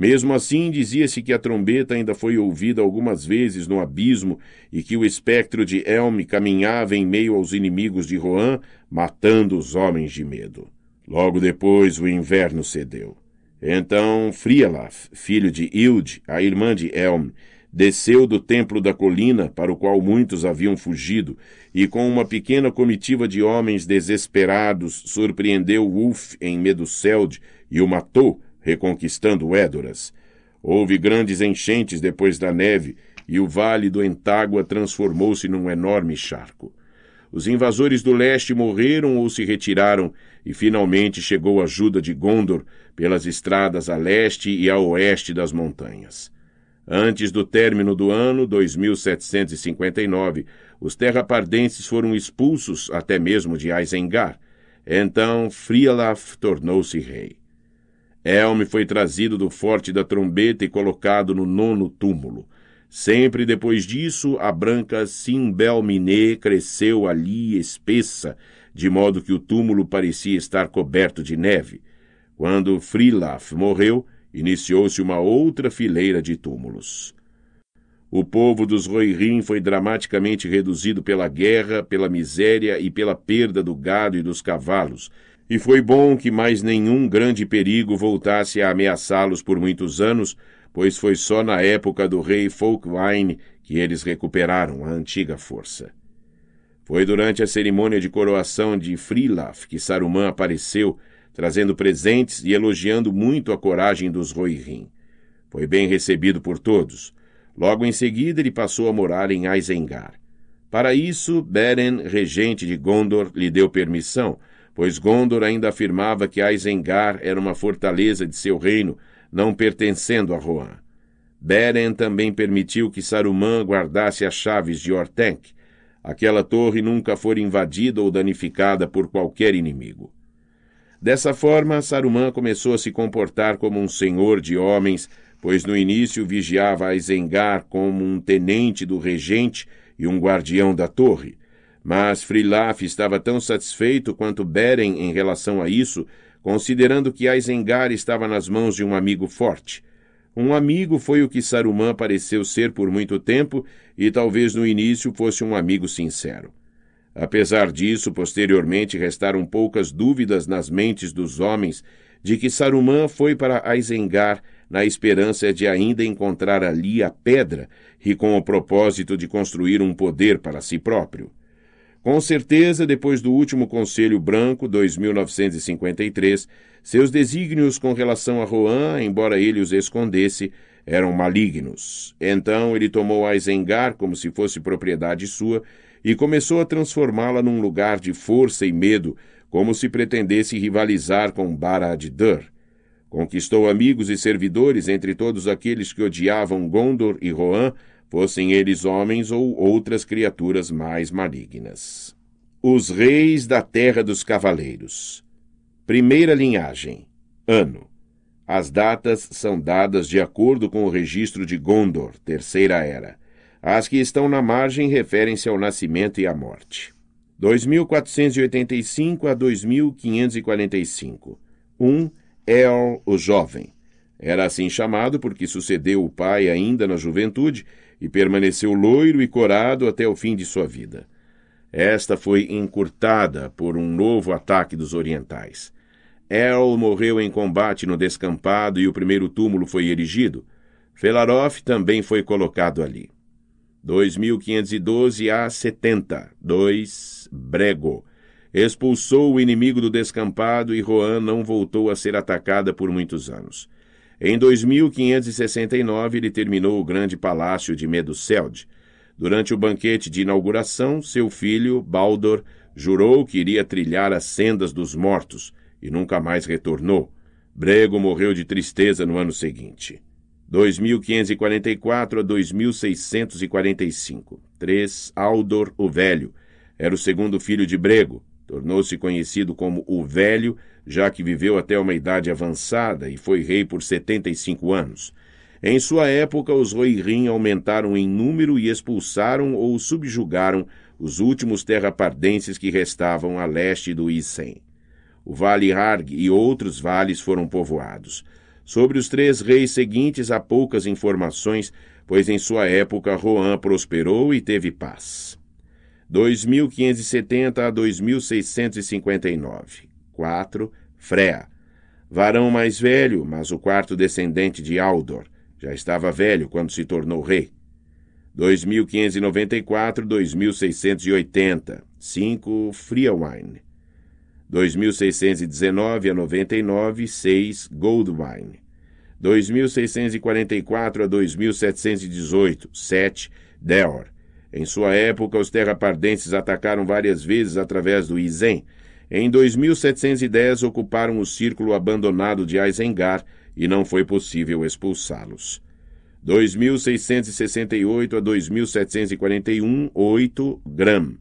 mesmo assim, dizia-se que a trombeta ainda foi ouvida algumas vezes no abismo e que o espectro de Elm caminhava em meio aos inimigos de Rohan, matando os homens de medo. Logo depois, o inverno cedeu. Então, Frielaf, filho de Ilde, a irmã de Elm, desceu do templo da colina para o qual muitos haviam fugido, e com uma pequena comitiva de homens desesperados surpreendeu Ulf em Meduseld e o matou, reconquistando Édoras. Houve grandes enchentes depois da neve, e o vale do Entágua transformou-se num enorme charco. Os invasores do leste morreram ou se retiraram, e finalmente chegou a ajuda de Gondor pelas estradas a leste e a oeste das montanhas. Antes do término do ano 2759, os terrapardenses foram expulsos até mesmo de Isengard. Então Frialaf tornou-se rei. Elme foi trazido do Forte da Trombeta e colocado no nono túmulo. Sempre depois disso, a branca Simbelminé cresceu ali espessa, de modo que o túmulo parecia estar coberto de neve. Quando Frilaf morreu, iniciou-se uma outra fileira de túmulos. O povo dos Roirim foi dramaticamente reduzido pela guerra, pela miséria e pela perda do gado e dos cavalos, e foi bom que mais nenhum grande perigo voltasse a ameaçá-los por muitos anos, pois foi só na época do rei Folkwine que eles recuperaram a antiga força. Foi durante a cerimônia de coroação de Frilaf que Saruman apareceu, trazendo presentes e elogiando muito a coragem dos Rohirrim. Foi bem recebido por todos. Logo em seguida, ele passou a morar em Aizengar. Para isso, Beren, regente de Gondor, lhe deu permissão, pois Gondor ainda afirmava que Aizengar era uma fortaleza de seu reino, não pertencendo a Rohan. Beren também permitiu que Saruman guardasse as chaves de Orthanc. Aquela torre nunca fora invadida ou danificada por qualquer inimigo. Dessa forma, Saruman começou a se comportar como um senhor de homens, pois no início vigiava Aizengar como um tenente do regente e um guardião da torre. Mas Frilaf estava tão satisfeito quanto Beren em relação a isso, considerando que Aizengar estava nas mãos de um amigo forte. Um amigo foi o que Saruman pareceu ser por muito tempo e talvez no início fosse um amigo sincero. Apesar disso, posteriormente restaram poucas dúvidas nas mentes dos homens de que Saruman foi para Aizengar na esperança de ainda encontrar ali a pedra e com o propósito de construir um poder para si próprio. Com certeza, depois do último Conselho Branco, 2953, seus desígnios com relação a Rohan, embora ele os escondesse, eram malignos. Então ele tomou a Isengar como se fosse propriedade sua e começou a transformá-la num lugar de força e medo, como se pretendesse rivalizar com Barad-dûr. Conquistou amigos e servidores entre todos aqueles que odiavam Gondor e Rohan, fossem eles homens ou outras criaturas mais malignas. Os reis da terra dos cavaleiros. Primeira linhagem. Ano. As datas são dadas de acordo com o registro de Gondor, Terceira Era. As que estão na margem referem-se ao nascimento e à morte. 2485 a 2545. 1. Um, El o Jovem. Era assim chamado porque sucedeu o pai ainda na juventude e permaneceu loiro e corado até o fim de sua vida. Esta foi encurtada por um novo ataque dos orientais. El morreu em combate no descampado e o primeiro túmulo foi erigido. Felarof também foi colocado ali. 2512 a 70. 2. Brego. Expulsou o inimigo do descampado e Roan não voltou a ser atacada por muitos anos. Em 2569, ele terminou o grande palácio de Meduseld. Durante o banquete de inauguração, seu filho, Baldor jurou que iria trilhar as sendas dos mortos e nunca mais retornou. Brego morreu de tristeza no ano seguinte. 2544 a 2645. 3. Aldor o Velho. Era o segundo filho de Brego. Tornou-se conhecido como o Velho já que viveu até uma idade avançada e foi rei por 75 anos. Em sua época, os Rohirrim aumentaram em número e expulsaram ou subjugaram os últimos terrapardenses que restavam a leste do Isen. O Vale Harg e outros vales foram povoados. Sobre os três reis seguintes há poucas informações, pois em sua época Rohan prosperou e teve paz. 2570 a 2659. 4. Frea, varão mais velho, mas o quarto descendente de Aldor. Já estava velho quando se tornou rei. 2594-2680. 5. Friawine. 2619 a 99, 6. Goldwine. 2644 a 2718, 7. Deor. Em sua época, os terrapardenses atacaram várias vezes através do Isen, em 2710 ocuparam o círculo abandonado de Aizengar e não foi possível expulsá-los. 2668 a 2741, 8 Gram.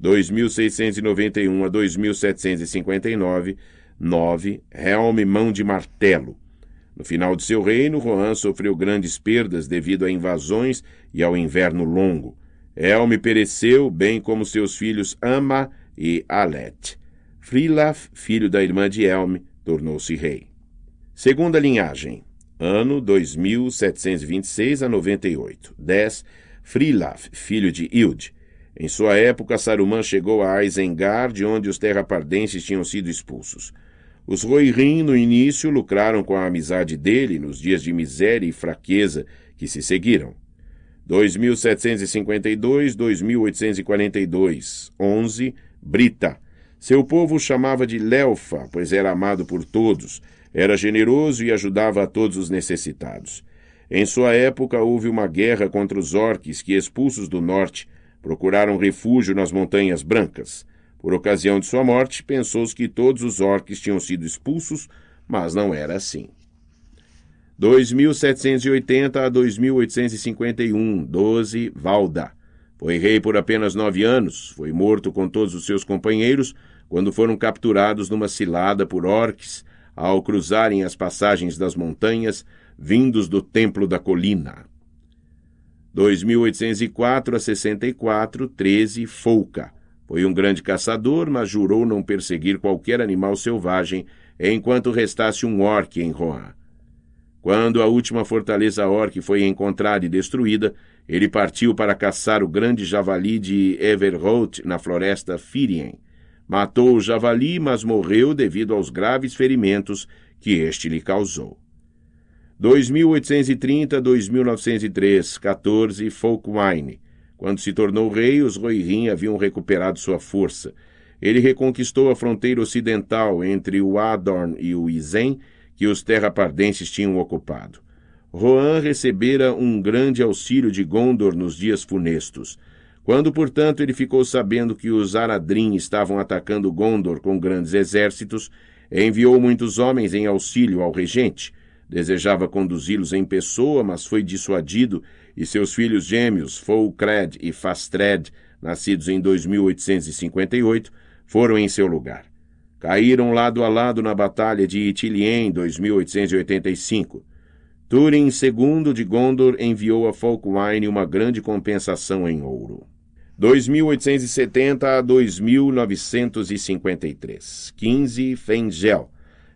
2691 a 2759, 9 Helme Mão de Martelo. No final de seu reino, Rohan sofreu grandes perdas devido a invasões e ao inverno longo. Helme pereceu, bem como seus filhos Ama e Alet. Frilaf, filho da irmã de Elm, tornou-se rei. Segunda linhagem, ano 2726 a 98. 10. Frilaf, filho de Ilde. Em sua época, Saruman chegou a Aizengar, de onde os terrapardenses tinham sido expulsos. Os Rohirrim, no início, lucraram com a amizade dele nos dias de miséria e fraqueza que se seguiram. 2752-2842 11. Brita, seu povo o chamava de Lelfa, pois era amado por todos, era generoso e ajudava a todos os necessitados. Em sua época houve uma guerra contra os orques que, expulsos do norte, procuraram refúgio nas Montanhas Brancas. Por ocasião de sua morte, pensou-se que todos os orques tinham sido expulsos, mas não era assim. 2780 a 2851, 12, Valda. Foi rei por apenas nove anos, foi morto com todos os seus companheiros, quando foram capturados numa cilada por orques ao cruzarem as passagens das montanhas vindos do Templo da Colina. 2804 a 64, 13, Folca. Foi um grande caçador, mas jurou não perseguir qualquer animal selvagem enquanto restasse um orque em Rohan. Quando a última fortaleza orc foi encontrada e destruída, ele partiu para caçar o grande javali de Everholt na floresta Firien, Matou o javali, mas morreu devido aos graves ferimentos que este lhe causou. 2830-2903, 14, Folkwine. Quando se tornou rei, os Rohirrim haviam recuperado sua força. Ele reconquistou a fronteira ocidental entre o Adorn e o Isen, que os terrapardenses tinham ocupado. Rohan recebera um grande auxílio de Gondor nos dias funestos. Quando, portanto, ele ficou sabendo que os Aradrim estavam atacando Gondor com grandes exércitos, enviou muitos homens em auxílio ao regente. Desejava conduzi-los em pessoa, mas foi dissuadido, e seus filhos gêmeos, Fulcred e Fastred, nascidos em 2858, foram em seu lugar. Caíram lado a lado na Batalha de Itilien, em 2885. Túrin II de Gondor enviou a Falkwine uma grande compensação em ouro. 2.870 a 2.953. 15 Fengel.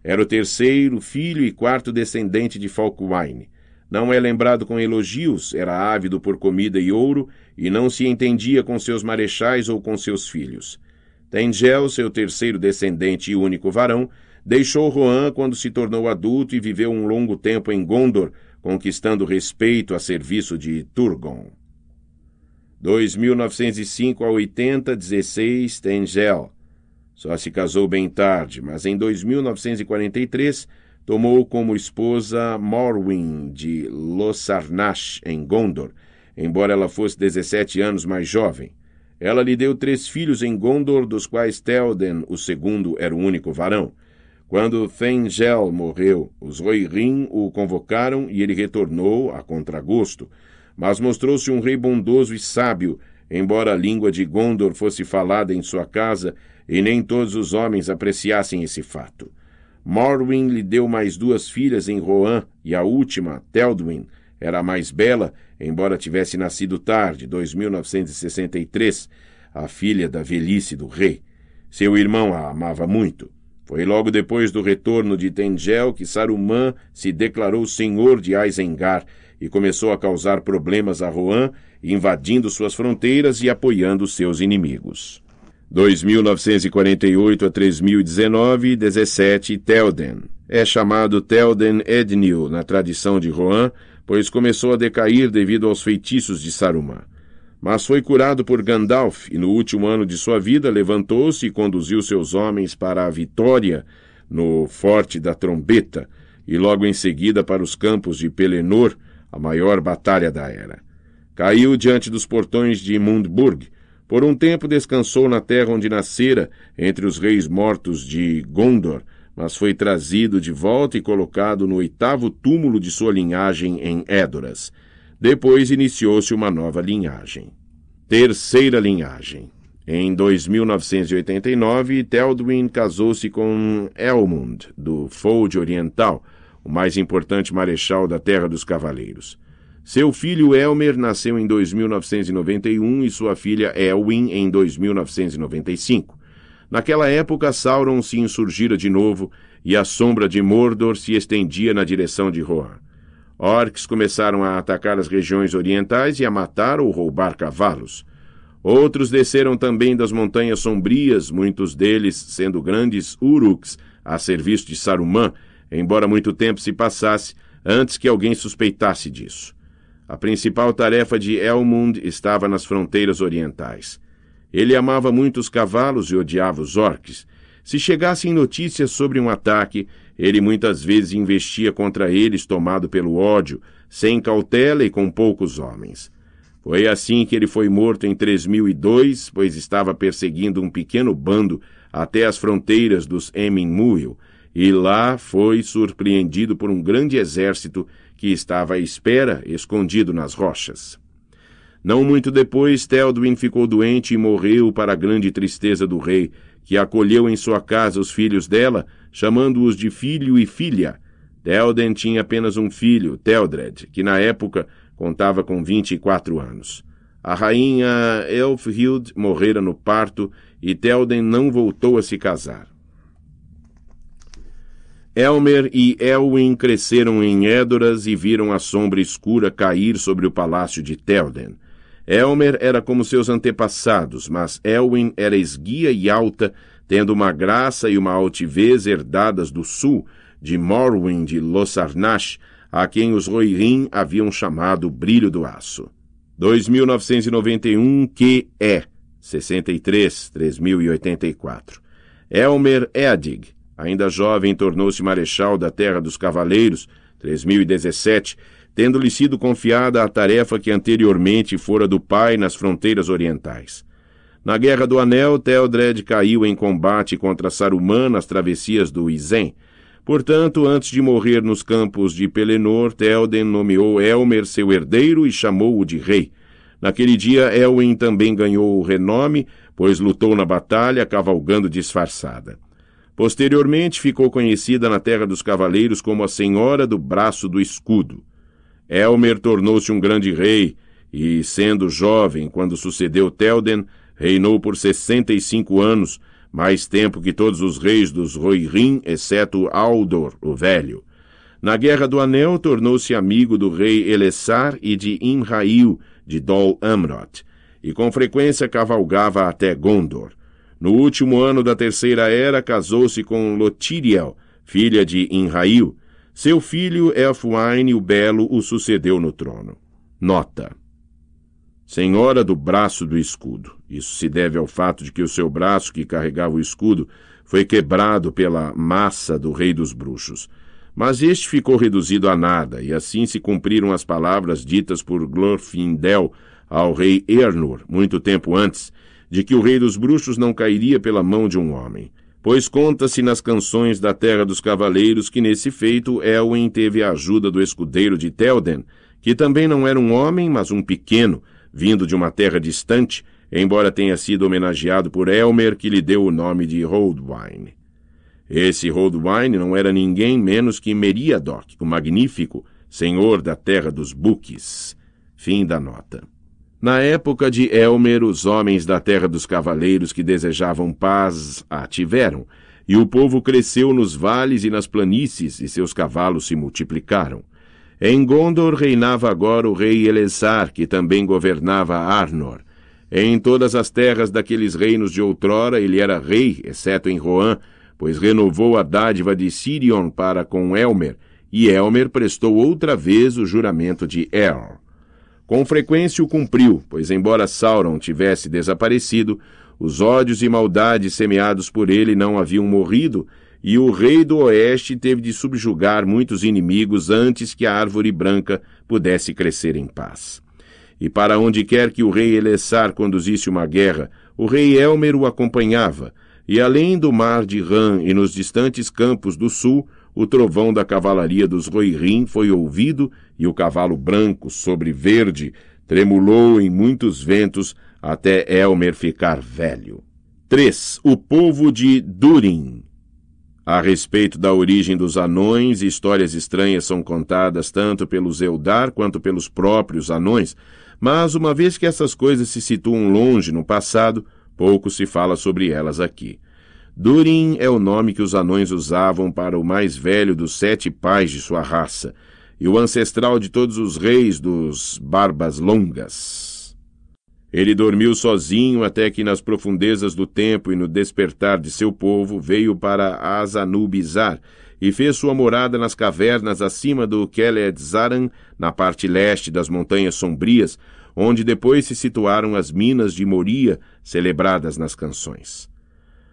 Era o terceiro filho e quarto descendente de Falkwine. Não é lembrado com elogios, era ávido por comida e ouro, e não se entendia com seus marechais ou com seus filhos. Tengel, seu terceiro descendente e único varão, deixou Rohan quando se tornou adulto e viveu um longo tempo em Gondor, conquistando respeito a serviço de Turgon. 2.905 a 80, 16, Tengel. Só se casou bem tarde, mas em 2.943 tomou como esposa Morwin de Losarnash, em Gondor, embora ela fosse 17 anos mais jovem. Ela lhe deu três filhos em Gondor, dos quais Telden, o segundo, era o único varão. Quando Thengel morreu, os Roirin o convocaram e ele retornou a contragosto mas mostrou-se um rei bondoso e sábio, embora a língua de Gondor fosse falada em sua casa, e nem todos os homens apreciassem esse fato. Morwin lhe deu mais duas filhas em Rohan, e a última, Teldwin, era a mais bela, embora tivesse nascido tarde, 2963, a filha da velhice do rei. Seu irmão a amava muito. Foi logo depois do retorno de Tengel que Saruman se declarou senhor de Isengard e começou a causar problemas a Rouen, invadindo suas fronteiras e apoiando seus inimigos. 2948 a 3019, 17 Telden. É chamado Telden Ednil na tradição de Rohan, pois começou a decair devido aos feitiços de Saruman. Mas foi curado por Gandalf e no último ano de sua vida levantou-se e conduziu seus homens para a vitória no Forte da Trombeta e logo em seguida para os campos de Pelennor, a maior batalha da era. Caiu diante dos portões de Mundburg. Por um tempo descansou na terra onde nascera, entre os reis mortos de Gondor, mas foi trazido de volta e colocado no oitavo túmulo de sua linhagem em Édoras. Depois iniciou-se uma nova linhagem. Terceira linhagem. Em 2989, Teldwin casou-se com Elmund, do Fold Oriental, o mais importante marechal da Terra dos Cavaleiros. Seu filho Elmer nasceu em 2991 e sua filha Elwin em 2995. Naquela época, Sauron se insurgira de novo e a sombra de Mordor se estendia na direção de Rohan. Orcs começaram a atacar as regiões orientais e a matar ou roubar cavalos. Outros desceram também das montanhas sombrias, muitos deles sendo grandes uruks a serviço de Saruman, embora muito tempo se passasse antes que alguém suspeitasse disso. A principal tarefa de Elmund estava nas fronteiras orientais. Ele amava muito os cavalos e odiava os orques. Se chegassem notícias sobre um ataque, ele muitas vezes investia contra eles tomado pelo ódio, sem cautela e com poucos homens. Foi assim que ele foi morto em 3002, pois estava perseguindo um pequeno bando até as fronteiras dos Emin Muil, e lá foi surpreendido por um grande exército que estava à espera, escondido nas rochas. Não muito depois, Theodwin ficou doente e morreu para a grande tristeza do rei, que acolheu em sua casa os filhos dela, chamando-os de filho e filha. Theoden tinha apenas um filho, Theodred, que na época contava com vinte e quatro anos. A rainha Elfhild morrera no parto e Theoden não voltou a se casar. Elmer e Elwin cresceram em Édoras e viram a sombra escura cair sobre o palácio de Telden. Elmer era como seus antepassados, mas Elwin era esguia e alta, tendo uma graça e uma altivez herdadas do sul, de Morwin de Lossarnash, a quem os Roirin haviam chamado Brilho do Aço. 2991 QE 63 3084. Elmer Edig ainda jovem, tornou-se marechal da Terra dos Cavaleiros, 3017, tendo-lhe sido confiada a tarefa que anteriormente fora do pai nas fronteiras orientais. Na Guerra do Anel, Theodred caiu em combate contra Saruman nas travessias do Isen. Portanto, antes de morrer nos campos de Pelennor, Theoden nomeou Elmer seu herdeiro e chamou-o de rei. Naquele dia, Elwin também ganhou o renome, pois lutou na batalha cavalgando disfarçada. Posteriormente ficou conhecida na Terra dos Cavaleiros como a Senhora do Braço do Escudo. Elmer tornou-se um grande rei e, sendo jovem quando sucedeu Telden, reinou por 65 anos, mais tempo que todos os reis dos Rohirrim, exceto Aldor, o Velho. Na Guerra do Anel, tornou-se amigo do rei Elessar e de Imrail, de Dol Amroth, e com frequência cavalgava até Gondor. No último ano da Terceira Era, casou-se com Lotiriel, filha de Inrail. Seu filho Elfwine, o Belo o sucedeu no trono. Nota. Senhora do braço do escudo. Isso se deve ao fato de que o seu braço, que carregava o escudo, foi quebrado pela massa do rei dos bruxos. Mas este ficou reduzido a nada, e assim se cumpriram as palavras ditas por Glorfindel ao rei Ernur, muito tempo antes, de que o rei dos bruxos não cairia pela mão de um homem. Pois conta-se nas canções da terra dos cavaleiros que nesse feito Elwin teve a ajuda do escudeiro de Telden, que também não era um homem, mas um pequeno, vindo de uma terra distante, embora tenha sido homenageado por Elmer, que lhe deu o nome de Holdwine. Esse Holdwine não era ninguém menos que Meriadoc, o Magnífico, senhor da terra dos buques. Fim da nota. Na época de Elmer, os homens da terra dos cavaleiros que desejavam paz a tiveram, e o povo cresceu nos vales e nas planícies, e seus cavalos se multiplicaram. Em Gondor reinava agora o rei Elessar, que também governava Arnor. Em todas as terras daqueles reinos de outrora ele era rei, exceto em Rohan, pois renovou a dádiva de Sirion para com Elmer, e Elmer prestou outra vez o juramento de Elr. Com frequência o cumpriu, pois, embora Sauron tivesse desaparecido, os ódios e maldades semeados por ele não haviam morrido, e o rei do oeste teve de subjugar muitos inimigos antes que a árvore branca pudesse crescer em paz. E para onde quer que o rei Elessar conduzisse uma guerra, o rei Elmer o acompanhava, e além do mar de Rã e nos distantes campos do sul, o trovão da cavalaria dos Rohirrim foi ouvido e o cavalo branco sobre verde tremulou em muitos ventos até Elmer ficar velho. 3. O povo de Durin. A respeito da origem dos anões, histórias estranhas são contadas tanto pelos Eldar quanto pelos próprios anões, mas uma vez que essas coisas se situam longe no passado, pouco se fala sobre elas aqui. Durin é o nome que os anões usavam para o mais velho dos sete pais de sua raça, e o ancestral de todos os reis dos Barbas Longas. Ele dormiu sozinho até que, nas profundezas do tempo e no despertar de seu povo, veio para Asanubizar e fez sua morada nas cavernas acima do Keled-Zaran, na parte leste das Montanhas Sombrias, onde depois se situaram as minas de Moria, celebradas nas canções.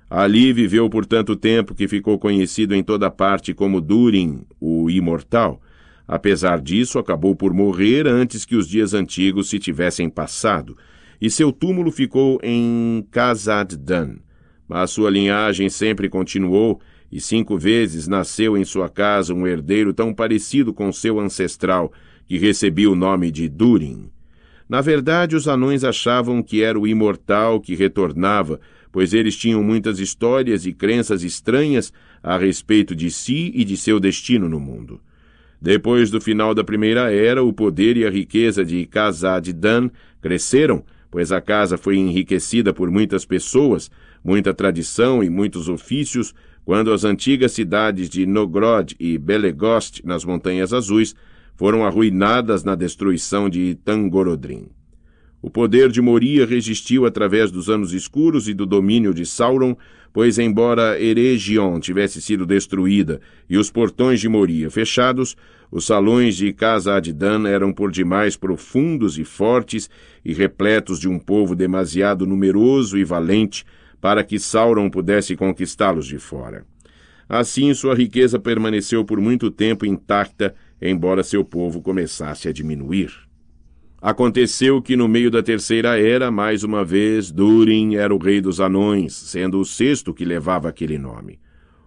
Ali viveu por tanto tempo que ficou conhecido em toda parte como Durin, o Imortal. Apesar disso, acabou por morrer antes que os dias antigos se tivessem passado, e seu túmulo ficou em Khazad-Dan. Mas sua linhagem sempre continuou, e cinco vezes nasceu em sua casa um herdeiro tão parecido com seu ancestral, que recebia o nome de Durin. Na verdade, os anões achavam que era o imortal que retornava, pois eles tinham muitas histórias e crenças estranhas a respeito de si e de seu destino no mundo. Depois do final da Primeira Era, o poder e a riqueza de Khazad Dan cresceram, pois a casa foi enriquecida por muitas pessoas, muita tradição e muitos ofícios, quando as antigas cidades de Nogrod e Belegost, nas Montanhas Azuis, foram arruinadas na destruição de Tangorodrim. O poder de Moria resistiu através dos anos escuros e do domínio de Sauron, pois, embora Eregion tivesse sido destruída e os portões de Moria fechados, os salões de Casa Adidan eram por demais profundos e fortes e repletos de um povo demasiado numeroso e valente para que Sauron pudesse conquistá-los de fora. Assim, sua riqueza permaneceu por muito tempo intacta, embora seu povo começasse a diminuir. Aconteceu que no meio da terceira era, mais uma vez, Durin era o rei dos anões, sendo o sexto que levava aquele nome.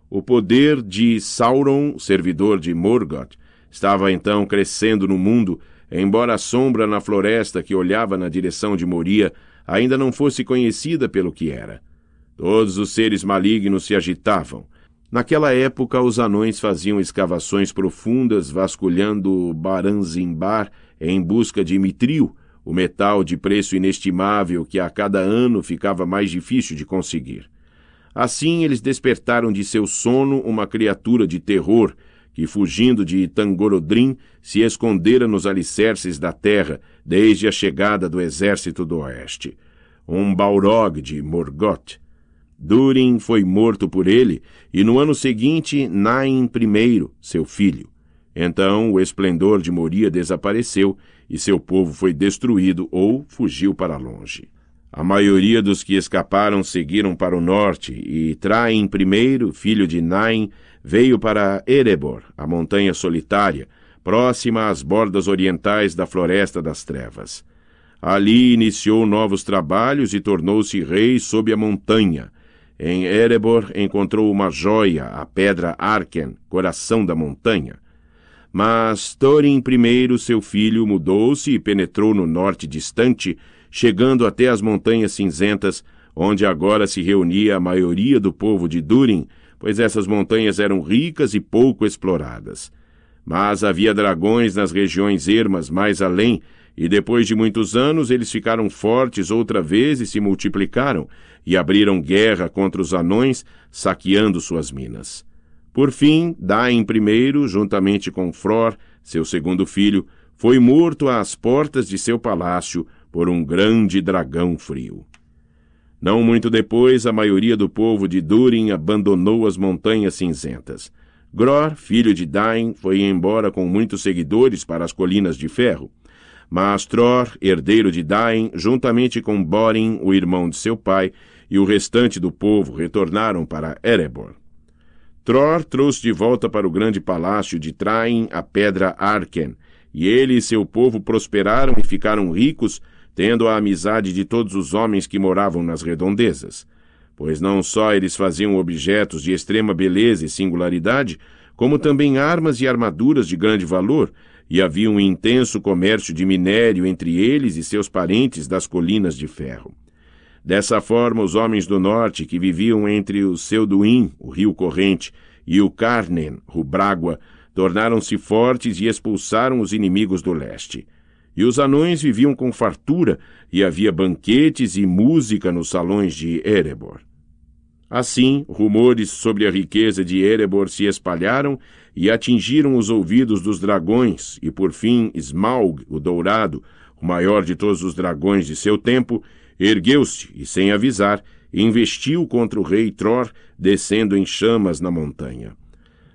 O poder de Sauron, servidor de Morgoth, estava então crescendo no mundo, embora a sombra na floresta que olhava na direção de Moria ainda não fosse conhecida pelo que era. Todos os seres malignos se agitavam. Naquela época, os anões faziam escavações profundas, vasculhando Baranzimbar em busca de mitril, o metal de preço inestimável que a cada ano ficava mais difícil de conseguir. Assim, eles despertaram de seu sono uma criatura de terror que, fugindo de Tangorodrim, se escondera nos alicerces da terra desde a chegada do exército do oeste. Um Balrog de Morgoth. Durin foi morto por ele e, no ano seguinte, Nain I, seu filho. Então o esplendor de Moria desapareceu e seu povo foi destruído ou fugiu para longe. A maioria dos que escaparam seguiram para o norte, e Traim I, filho de Nain, veio para Erebor, a montanha solitária, próxima às bordas orientais da Floresta das Trevas. Ali iniciou novos trabalhos e tornou-se rei sob a montanha. Em Erebor encontrou uma joia, a pedra Arken, coração da montanha. Mas Thorin I, seu filho, mudou-se e penetrou no norte distante, chegando até as Montanhas Cinzentas, onde agora se reunia a maioria do povo de Durin, pois essas montanhas eram ricas e pouco exploradas. Mas havia dragões nas regiões ermas mais além, e depois de muitos anos eles ficaram fortes outra vez e se multiplicaram, e abriram guerra contra os anões, saqueando suas minas. Por fim, Daim I, juntamente com Fror, seu segundo filho, foi morto às portas de seu palácio por um grande dragão frio. Não muito depois, a maioria do povo de Durin abandonou as Montanhas Cinzentas. Gror, filho de Dain, foi embora com muitos seguidores para as Colinas de Ferro. Mas Tror, herdeiro de Dain, juntamente com Borin, o irmão de seu pai, e o restante do povo retornaram para Erebor. Tror trouxe de volta para o grande palácio de Traim a pedra Arken, e ele e seu povo prosperaram e ficaram ricos, tendo a amizade de todos os homens que moravam nas redondezas. Pois não só eles faziam objetos de extrema beleza e singularidade, como também armas e armaduras de grande valor, e havia um intenso comércio de minério entre eles e seus parentes das colinas de ferro. Dessa forma, os homens do norte, que viviam entre o Seuduim, o rio corrente, e o Carnen, o Brágua, tornaram-se fortes e expulsaram os inimigos do leste. E os anões viviam com fartura, e havia banquetes e música nos salões de Erebor. Assim, rumores sobre a riqueza de Erebor se espalharam e atingiram os ouvidos dos dragões, e por fim Smaug, o Dourado, o maior de todos os dragões de seu tempo, Ergueu-se e, sem avisar, investiu contra o rei Tror, descendo em chamas na montanha.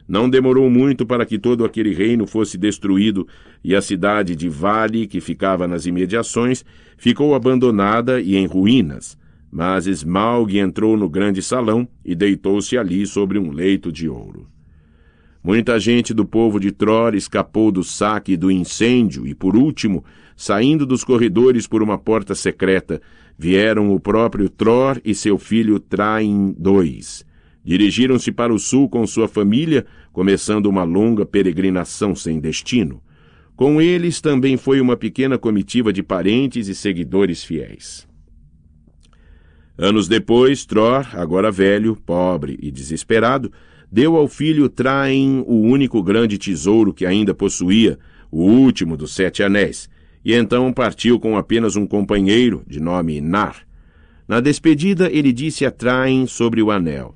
Não demorou muito para que todo aquele reino fosse destruído, e a cidade de Vale, que ficava nas imediações, ficou abandonada e em ruínas. Mas Smaug entrou no grande salão e deitou-se ali sobre um leito de ouro. Muita gente do povo de Tror escapou do saque e do incêndio e, por último, saindo dos corredores por uma porta secreta, Vieram o próprio Tror e seu filho Traim II. Dirigiram-se para o sul com sua família, começando uma longa peregrinação sem destino. Com eles também foi uma pequena comitiva de parentes e seguidores fiéis. Anos depois, Tror, agora velho, pobre e desesperado, deu ao filho Traim o único grande tesouro que ainda possuía, o último dos sete anéis, e então partiu com apenas um companheiro, de nome Nar. Na despedida, ele disse a Traem sobre o anel.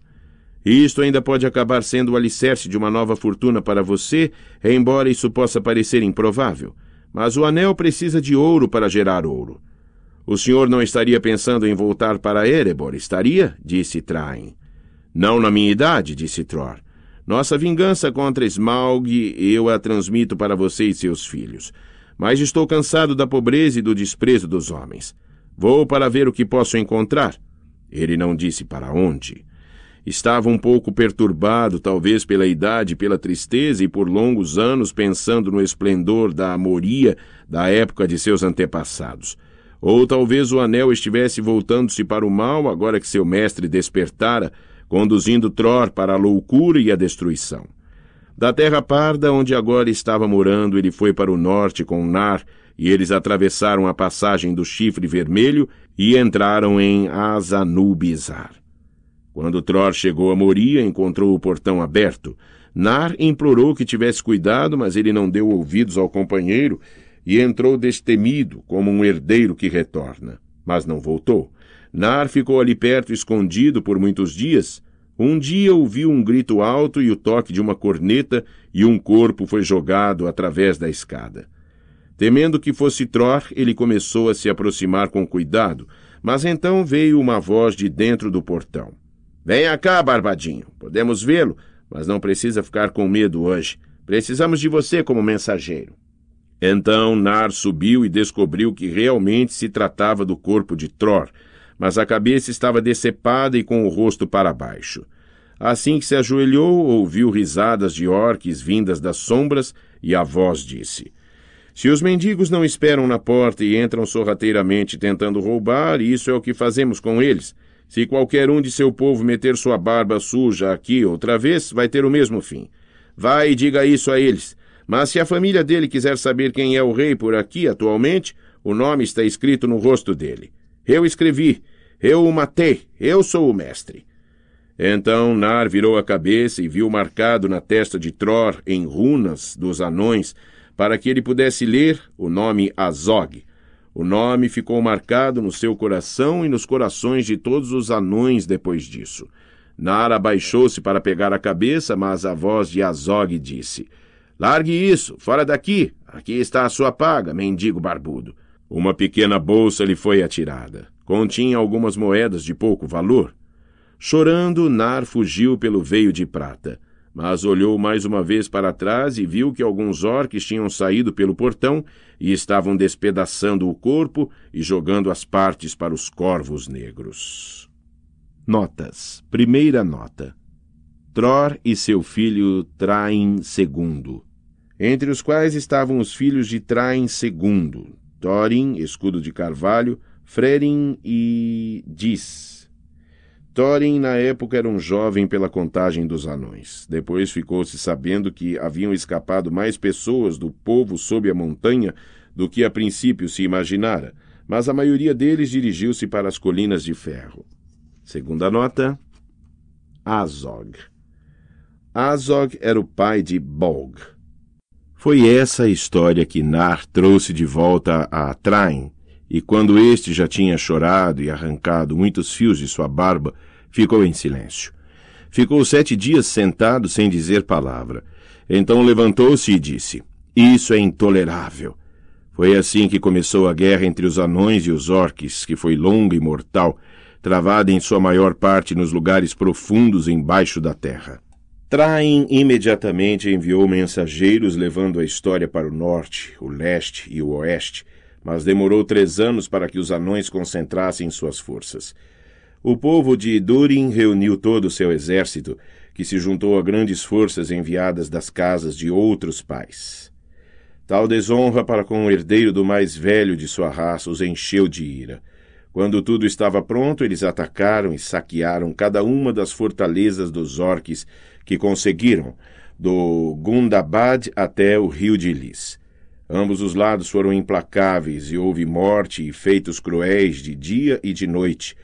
Isto ainda pode acabar sendo o alicerce de uma nova fortuna para você, embora isso possa parecer improvável. Mas o anel precisa de ouro para gerar ouro. O senhor não estaria pensando em voltar para Erebor, estaria? disse Traem. Não na minha idade, disse Tror. Nossa vingança contra Smaug eu a transmito para você e seus filhos mas estou cansado da pobreza e do desprezo dos homens. Vou para ver o que posso encontrar. Ele não disse para onde. Estava um pouco perturbado, talvez pela idade, pela tristeza e por longos anos pensando no esplendor da amoria da época de seus antepassados. Ou talvez o anel estivesse voltando-se para o mal agora que seu mestre despertara, conduzindo Tror para a loucura e a destruição. Da terra parda onde agora estava morando, ele foi para o norte com Nar, e eles atravessaram a passagem do Chifre Vermelho e entraram em Azanubizar. Quando Tror chegou a Moria, encontrou o portão aberto. Nar implorou que tivesse cuidado, mas ele não deu ouvidos ao companheiro e entrou destemido, como um herdeiro que retorna. Mas não voltou. Nar ficou ali perto escondido por muitos dias, um dia ouviu um grito alto e o toque de uma corneta, e um corpo foi jogado através da escada. Temendo que fosse Tror, ele começou a se aproximar com cuidado, mas então veio uma voz de dentro do portão. Venha cá, Barbadinho. Podemos vê-lo, mas não precisa ficar com medo hoje. Precisamos de você como mensageiro. Então Nar subiu e descobriu que realmente se tratava do corpo de Tror, mas a cabeça estava decepada e com o rosto para baixo. Assim que se ajoelhou, ouviu risadas de orques vindas das sombras, e a voz disse: Se os mendigos não esperam na porta e entram sorrateiramente tentando roubar, isso é o que fazemos com eles. Se qualquer um de seu povo meter sua barba suja aqui outra vez, vai ter o mesmo fim. Vai e diga isso a eles. Mas se a família dele quiser saber quem é o rei por aqui atualmente, o nome está escrito no rosto dele. Eu escrevi. Eu o matei. Eu sou o mestre. Então Nar virou a cabeça e viu marcado na testa de Tror, em runas dos anões, para que ele pudesse ler o nome Azog. O nome ficou marcado no seu coração e nos corações de todos os anões depois disso. Nar abaixou-se para pegar a cabeça, mas a voz de Azog disse: Largue isso, fora daqui. Aqui está a sua paga, mendigo barbudo. Uma pequena bolsa lhe foi atirada. Continha algumas moedas de pouco valor. Chorando, Nar fugiu pelo veio de prata, mas olhou mais uma vez para trás e viu que alguns orques tinham saído pelo portão e estavam despedaçando o corpo e jogando as partes para os corvos negros. Notas. Primeira nota. Tror e seu filho Traem II, entre os quais estavam os filhos de Traem II, Thorin, escudo de carvalho, Frerin e Dis. Thorin, na época, era um jovem pela contagem dos anões. Depois ficou-se sabendo que haviam escapado mais pessoas do povo sob a montanha do que a princípio se imaginara, mas a maioria deles dirigiu-se para as colinas de ferro. Segunda nota, Azog. Azog era o pai de Bolg, foi essa a história que Nar trouxe de volta a Train, e quando este já tinha chorado e arrancado muitos fios de sua barba, ficou em silêncio. Ficou sete dias sentado sem dizer palavra. Então levantou-se e disse: Isso é intolerável. Foi assim que começou a guerra entre os anões e os orques, que foi longa e mortal, travada em sua maior parte nos lugares profundos embaixo da terra. Traem imediatamente enviou mensageiros levando a história para o norte, o leste e o oeste, mas demorou três anos para que os anões concentrassem suas forças. O povo de Dúrin reuniu todo o seu exército, que se juntou a grandes forças enviadas das casas de outros pais. Tal desonra para com o herdeiro do mais velho de sua raça os encheu de ira. Quando tudo estava pronto, eles atacaram e saquearam cada uma das fortalezas dos orques que conseguiram, do Gundabad até o rio de Lis. Ambos os lados foram implacáveis e houve morte e feitos cruéis de dia e de noite.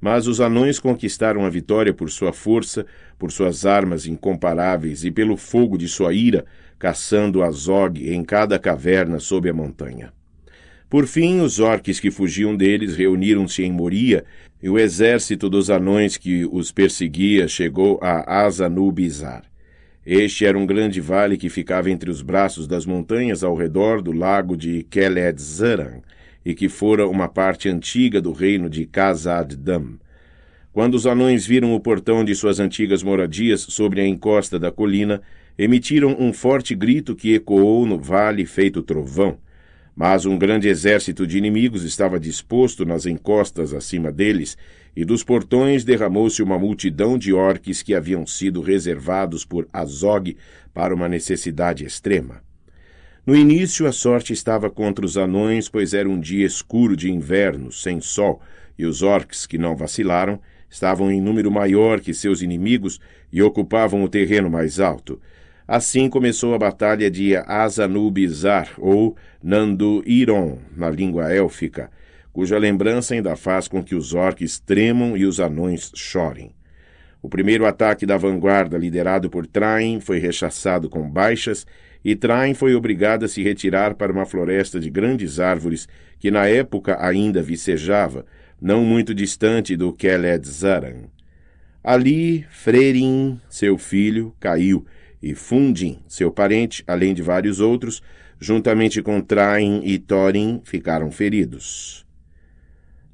Mas os anões conquistaram a vitória por sua força, por suas armas incomparáveis e pelo fogo de sua ira, caçando Azog em cada caverna sob a montanha. Por fim, os orques que fugiam deles reuniram-se em Moria, e o exército dos anões que os perseguia chegou a Asanubizar. Este era um grande vale que ficava entre os braços das montanhas ao redor do lago de Keledzaran, e que fora uma parte antiga do reino de Khazad-dam. Quando os anões viram o portão de suas antigas moradias sobre a encosta da colina, emitiram um forte grito que ecoou no vale feito trovão. Mas um grande exército de inimigos estava disposto nas encostas acima deles, e dos portões derramou-se uma multidão de orques que haviam sido reservados por Azog para uma necessidade extrema. No início, a sorte estava contra os anões, pois era um dia escuro de inverno, sem sol, e os orques, que não vacilaram, estavam em número maior que seus inimigos e ocupavam o terreno mais alto. Assim começou a batalha de Asanubizar, ou Nanduiron, na língua élfica, cuja lembrança ainda faz com que os orques tremam e os anões chorem. O primeiro ataque da vanguarda, liderado por Train, foi rechaçado com baixas, e Train foi obrigado a se retirar para uma floresta de grandes árvores que na época ainda vicejava, não muito distante do Keled Zaran. Ali, Freirin, seu filho, caiu, e Fundin, seu parente, além de vários outros, juntamente com Traim e Thorin, ficaram feridos.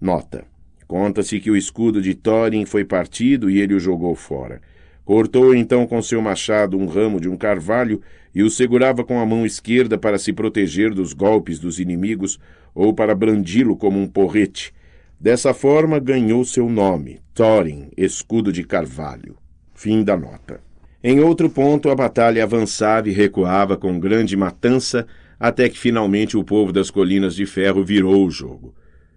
Nota: Conta-se que o escudo de Thorin foi partido e ele o jogou fora. Cortou então com seu machado um ramo de um carvalho e o segurava com a mão esquerda para se proteger dos golpes dos inimigos ou para brandi-lo como um porrete. Dessa forma ganhou seu nome, Thorin, escudo de carvalho. Fim da nota. Em outro ponto, a batalha avançava e recuava com grande matança, até que finalmente o povo das Colinas de Ferro virou o jogo.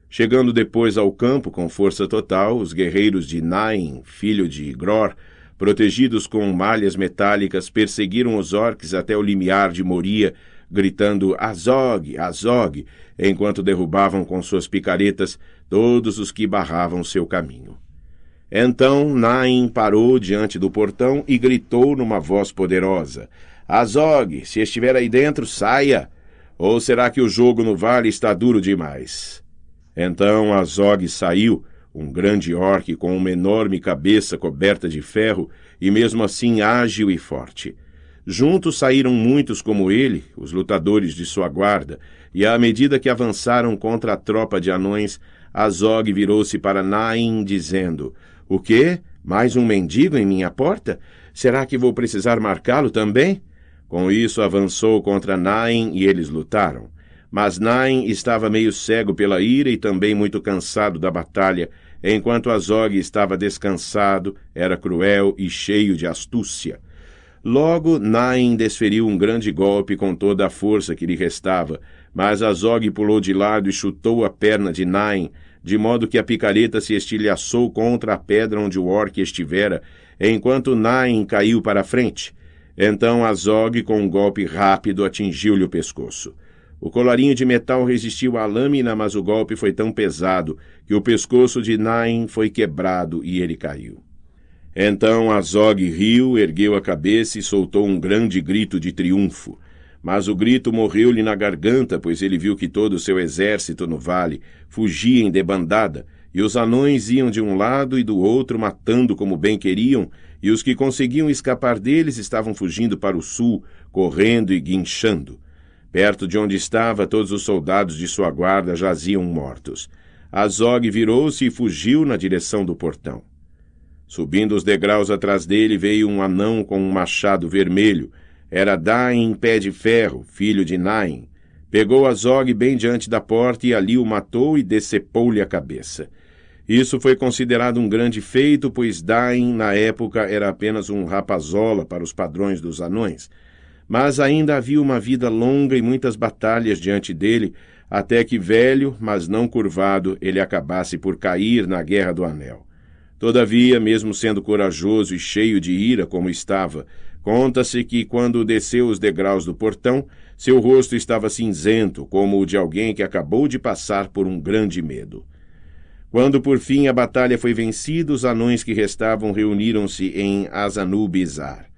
Chegando depois ao campo com força total, os guerreiros de Nain, filho de Gror, protegidos com malhas metálicas, perseguiram os orques até o limiar de Moria, gritando Azog, Azog, enquanto derrubavam com suas picaretas todos os que barravam seu caminho. Então Nain parou diante do portão e gritou numa voz poderosa: Azog, se estiver aí dentro, saia! Ou será que o jogo no vale está duro demais? Então Azog saiu, um grande orque com uma enorme cabeça coberta de ferro e mesmo assim ágil e forte. Juntos saíram muitos como ele, os lutadores de sua guarda, e à medida que avançaram contra a tropa de anões, Azog virou-se para Nain, dizendo: o quê? Mais um mendigo em minha porta? Será que vou precisar marcá-lo também? Com isso, avançou contra Nain e eles lutaram. Mas Nain estava meio cego pela ira e também muito cansado da batalha, enquanto Azog estava descansado, era cruel e cheio de astúcia. Logo, Nain desferiu um grande golpe com toda a força que lhe restava, mas Azog pulou de lado e chutou a perna de Nain, de modo que a picareta se estilhaçou contra a pedra onde o orc estivera, enquanto Nain caiu para a frente. Então Azog, com um golpe rápido, atingiu-lhe o pescoço. O colarinho de metal resistiu à lâmina, mas o golpe foi tão pesado que o pescoço de Nain foi quebrado e ele caiu. Então Azog riu, ergueu a cabeça e soltou um grande grito de triunfo. Mas o grito morreu-lhe na garganta, pois ele viu que todo o seu exército no vale fugia em debandada, e os anões iam de um lado e do outro matando como bem queriam, e os que conseguiam escapar deles estavam fugindo para o sul, correndo e guinchando. Perto de onde estava, todos os soldados de sua guarda jaziam mortos. Azog virou-se e fugiu na direção do portão. Subindo os degraus atrás dele, veio um anão com um machado vermelho, era Daim pé de ferro, filho de Naim. Pegou a Zog bem diante da porta e ali o matou e decepou-lhe a cabeça. Isso foi considerado um grande feito, pois Daim, na época, era apenas um rapazola para os padrões dos anões. Mas ainda havia uma vida longa e muitas batalhas diante dele, até que velho, mas não curvado, ele acabasse por cair na Guerra do Anel. Todavia, mesmo sendo corajoso e cheio de ira como estava, Conta-se que, quando desceu os degraus do portão, seu rosto estava cinzento, como o de alguém que acabou de passar por um grande medo. Quando por fim a batalha foi vencida, os anões que restavam reuniram-se em Azanubizar.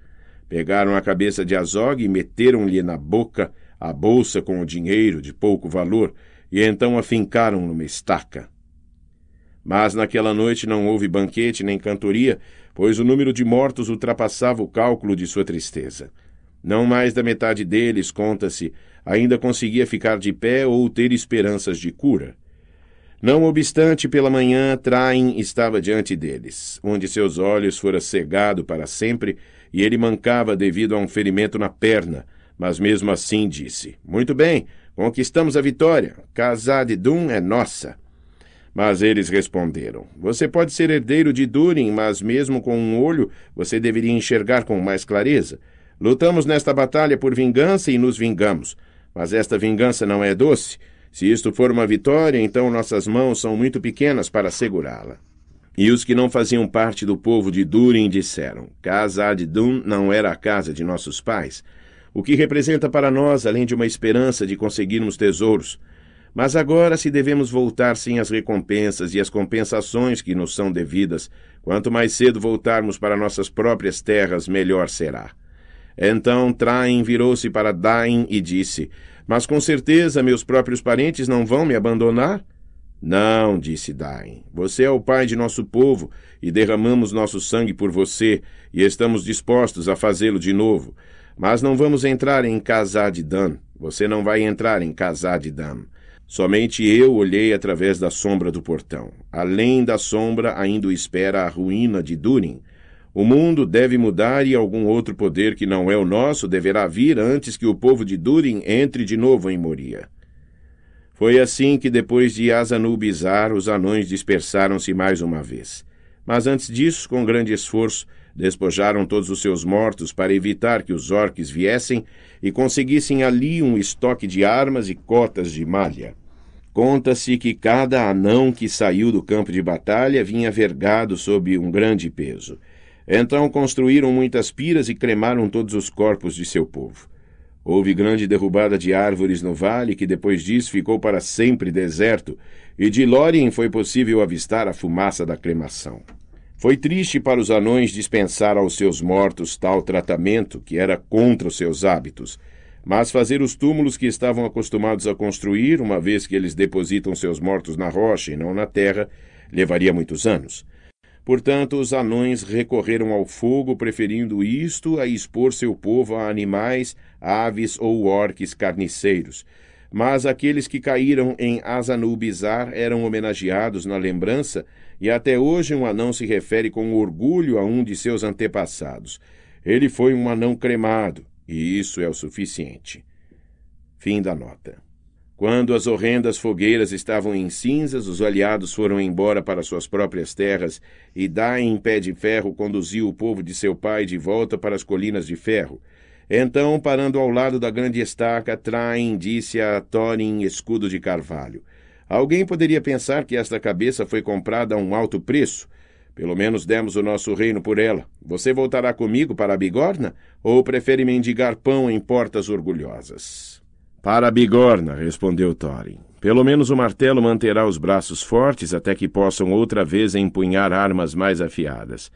Pegaram a cabeça de Azog e meteram-lhe na boca a bolsa com o dinheiro de pouco valor, e então a fincaram numa estaca. Mas naquela noite não houve banquete nem cantoria, pois o número de mortos ultrapassava o cálculo de sua tristeza. Não mais da metade deles, conta-se, ainda conseguia ficar de pé ou ter esperanças de cura. Não obstante, pela manhã, Traim estava diante deles, onde seus olhos fora cegado para sempre, e ele mancava devido a um ferimento na perna, mas mesmo assim disse: Muito bem, conquistamos a vitória. Casade Dum é nossa. Mas eles responderam: Você pode ser herdeiro de Durin, mas mesmo com um olho você deveria enxergar com mais clareza. Lutamos nesta batalha por vingança e nos vingamos. Mas esta vingança não é doce. Se isto for uma vitória, então nossas mãos são muito pequenas para segurá-la. E os que não faziam parte do povo de Durin disseram: Casa ad Dun não era a casa de nossos pais. O que representa para nós, além de uma esperança de conseguirmos tesouros, mas agora, se devemos voltar sem as recompensas e as compensações que nos são devidas, quanto mais cedo voltarmos para nossas próprias terras, melhor será. Então Traim virou-se para Dain e disse: Mas com certeza meus próprios parentes não vão me abandonar? Não, disse Dain. Você é o pai de nosso povo e derramamos nosso sangue por você e estamos dispostos a fazê-lo de novo. Mas não vamos entrar em casar de Dan. Você não vai entrar em casar de Dan. Somente eu olhei através da sombra do portão. Além da sombra, ainda o espera a ruína de Durin. O mundo deve mudar e algum outro poder que não é o nosso deverá vir antes que o povo de Durin entre de novo em Moria. Foi assim que, depois de Asanubizar, os anões dispersaram-se mais uma vez. Mas antes disso, com grande esforço, despojaram todos os seus mortos para evitar que os orques viessem e conseguissem ali um estoque de armas e cotas de malha. Conta-se que cada anão que saiu do campo de batalha vinha vergado sob um grande peso. Então construíram muitas piras e cremaram todos os corpos de seu povo. Houve grande derrubada de árvores no vale, que depois disso ficou para sempre deserto, e de Lórien foi possível avistar a fumaça da cremação. Foi triste para os anões dispensar aos seus mortos tal tratamento, que era contra os seus hábitos, mas fazer os túmulos que estavam acostumados a construir, uma vez que eles depositam seus mortos na rocha e não na terra, levaria muitos anos. Portanto, os anões recorreram ao fogo, preferindo isto a expor seu povo a animais, aves ou orques carniceiros. Mas aqueles que caíram em Asanubizar eram homenageados na lembrança, e até hoje um anão se refere com orgulho a um de seus antepassados. Ele foi um anão cremado, e isso é o suficiente. Fim da nota. Quando as horrendas fogueiras estavam em cinzas, os aliados foram embora para suas próprias terras, e Dai em pé de ferro conduziu o povo de seu pai de volta para as colinas de ferro. Então, parando ao lado da grande estaca, Traem disse a Thorin escudo de carvalho. Alguém poderia pensar que esta cabeça foi comprada a um alto preço, pelo menos demos o nosso reino por ela. Você voltará comigo para a bigorna? Ou prefere mendigar pão em portas orgulhosas? Para a bigorna, respondeu Thorin. Pelo menos o martelo manterá os braços fortes até que possam outra vez empunhar armas mais afiadas.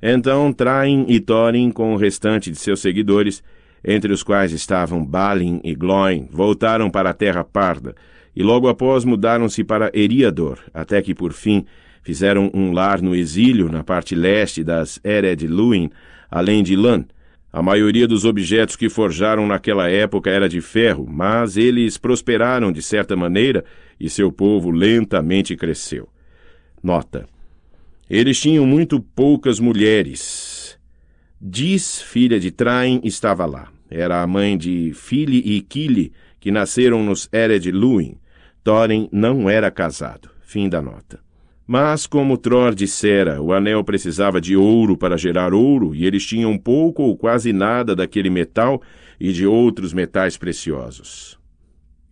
Então Traem e Thorin, com o restante de seus seguidores, entre os quais estavam Balin e Gloin, voltaram para a Terra Parda, e logo após mudaram-se para Eriador, até que por fim Fizeram um lar no exílio, na parte leste das Ered Luin, além de Lan. A maioria dos objetos que forjaram naquela época era de ferro, mas eles prosperaram de certa maneira e seu povo lentamente cresceu. Nota: Eles tinham muito poucas mulheres. Diz, filha de Traim, estava lá. Era a mãe de Fili e Kili, que nasceram nos Ered Luin. Thorin não era casado. Fim da nota. Mas, como Tror dissera, o anel precisava de ouro para gerar ouro, e eles tinham pouco ou quase nada daquele metal e de outros metais preciosos.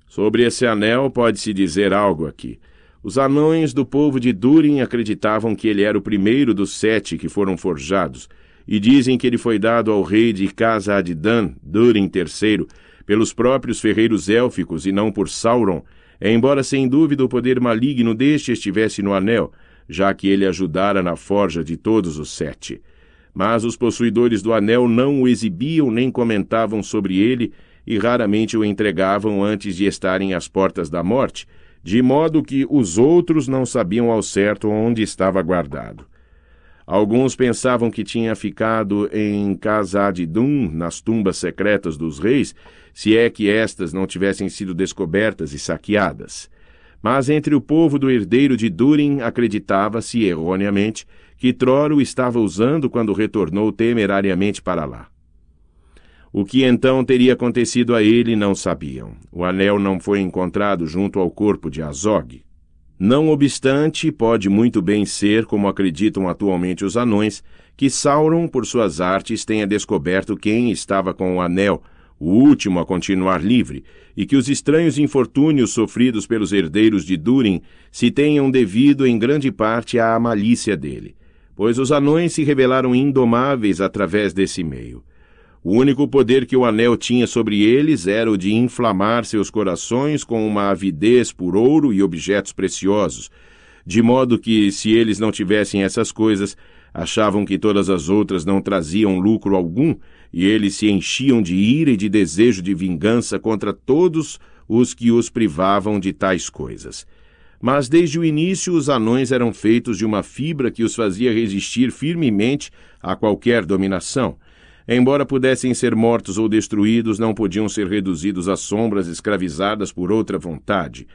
Sobre esse anel pode-se dizer algo aqui. Os anões do povo de Durin acreditavam que ele era o primeiro dos sete que foram forjados, e dizem que ele foi dado ao rei de Casa Adidan, Durin III, pelos próprios ferreiros élficos e não por Sauron, Embora sem dúvida o poder maligno deste estivesse no anel, já que ele ajudara na forja de todos os sete. Mas os possuidores do anel não o exibiam nem comentavam sobre ele e raramente o entregavam antes de estarem às portas da morte, de modo que os outros não sabiam ao certo onde estava guardado. Alguns pensavam que tinha ficado em Casa de Dum, nas tumbas secretas dos reis, se é que estas não tivessem sido descobertas e saqueadas. Mas entre o povo do herdeiro de Durin acreditava-se erroneamente que Troro estava usando quando retornou temerariamente para lá. O que então teria acontecido a ele não sabiam. O anel não foi encontrado junto ao corpo de Azog. Não obstante, pode muito bem ser, como acreditam atualmente os anões, que Sauron, por suas artes, tenha descoberto quem estava com o anel o último a continuar livre, e que os estranhos infortúnios sofridos pelos herdeiros de Durin se tenham devido em grande parte à malícia dele, pois os anões se revelaram indomáveis através desse meio. O único poder que o anel tinha sobre eles era o de inflamar seus corações com uma avidez por ouro e objetos preciosos, de modo que, se eles não tivessem essas coisas, achavam que todas as outras não traziam lucro algum e eles se enchiam de ira e de desejo de vingança contra todos os que os privavam de tais coisas. Mas desde o início os anões eram feitos de uma fibra que os fazia resistir firmemente a qualquer dominação. Embora pudessem ser mortos ou destruídos, não podiam ser reduzidos a sombras escravizadas por outra vontade.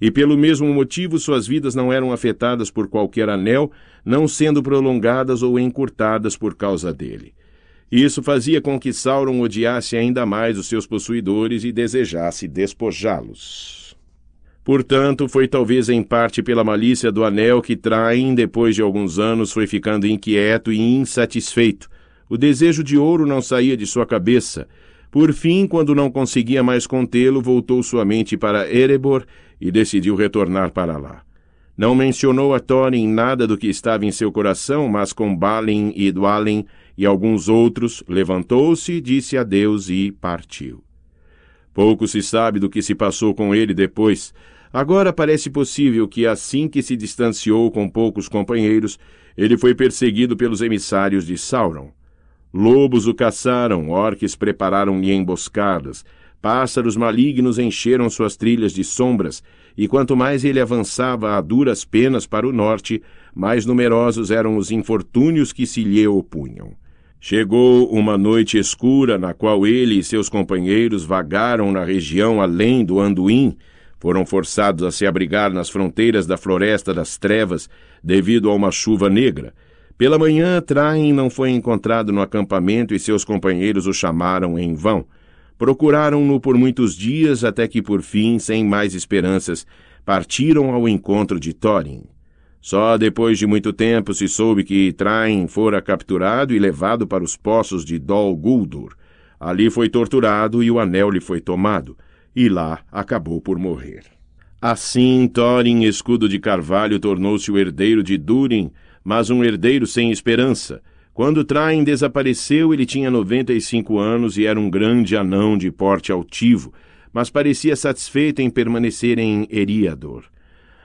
E pelo mesmo motivo suas vidas não eram afetadas por qualquer anel, não sendo prolongadas ou encurtadas por causa dele. Isso fazia com que Sauron odiasse ainda mais os seus possuidores e desejasse despojá-los. Portanto, foi talvez em parte pela malícia do anel que Traim, depois de alguns anos, foi ficando inquieto e insatisfeito. O desejo de ouro não saía de sua cabeça. Por fim, quando não conseguia mais contê-lo, voltou sua mente para Erebor e decidiu retornar para lá. Não mencionou a Thorin nada do que estava em seu coração, mas com Balin e Dwalin e alguns outros, levantou-se, disse adeus e partiu. Pouco se sabe do que se passou com ele depois. Agora parece possível que, assim que se distanciou com poucos companheiros, ele foi perseguido pelos emissários de Sauron. Lobos o caçaram, orques prepararam-lhe emboscadas, pássaros malignos encheram suas trilhas de sombras, e quanto mais ele avançava a duras penas para o norte, mais numerosos eram os infortúnios que se lhe opunham. Chegou uma noite escura na qual ele e seus companheiros vagaram na região além do Anduin. Foram forçados a se abrigar nas fronteiras da Floresta das Trevas devido a uma chuva negra. Pela manhã, Traem não foi encontrado no acampamento e seus companheiros o chamaram em vão. Procuraram-no por muitos dias até que, por fim, sem mais esperanças, partiram ao encontro de Thorin. Só depois de muito tempo se soube que Traim fora capturado e levado para os poços de Dol Guldur. Ali foi torturado e o anel lhe foi tomado, e lá acabou por morrer. Assim, Thorin, escudo de carvalho, tornou-se o herdeiro de Durin, mas um herdeiro sem esperança. Quando Traim desapareceu, ele tinha 95 anos e era um grande anão de porte altivo, mas parecia satisfeito em permanecer em Eriador.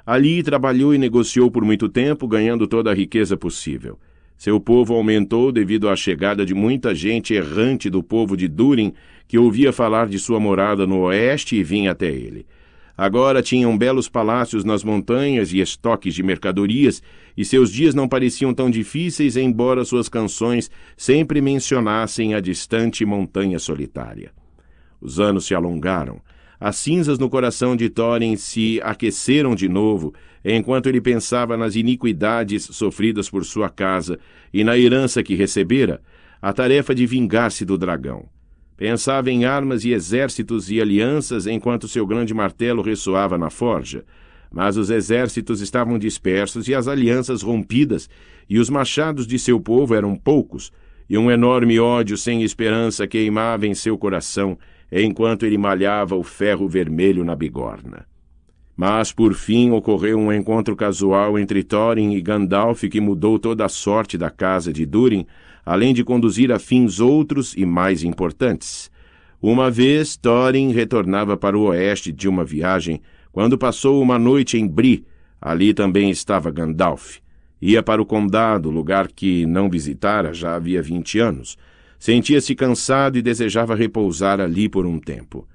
Ali trabalhou e negociou por muito tempo, ganhando toda a riqueza possível. Seu povo aumentou devido à chegada de muita gente errante do povo de Durin, que ouvia falar de sua morada no oeste e vinha até ele. Agora tinham belos palácios nas montanhas e estoques de mercadorias, e seus dias não pareciam tão difíceis, embora suas canções sempre mencionassem a distante montanha solitária. Os anos se alongaram. As cinzas no coração de Thorin se aqueceram de novo, enquanto ele pensava nas iniquidades sofridas por sua casa e na herança que recebera, a tarefa de vingar-se do dragão. Pensava em armas e exércitos e alianças enquanto seu grande martelo ressoava na forja. Mas os exércitos estavam dispersos e as alianças rompidas, e os machados de seu povo eram poucos, e um enorme ódio sem esperança queimava em seu coração enquanto ele malhava o ferro vermelho na bigorna. Mas por fim ocorreu um encontro casual entre Thorin e Gandalf que mudou toda a sorte da casa de Durin, além de conduzir a fins outros e mais importantes. Uma vez Thorin retornava para o oeste de uma viagem, quando passou uma noite em Bri. Ali também estava Gandalf. Ia para o condado, lugar que não visitara já havia vinte anos, Sentia-se cansado e desejava repousar ali por um tempo.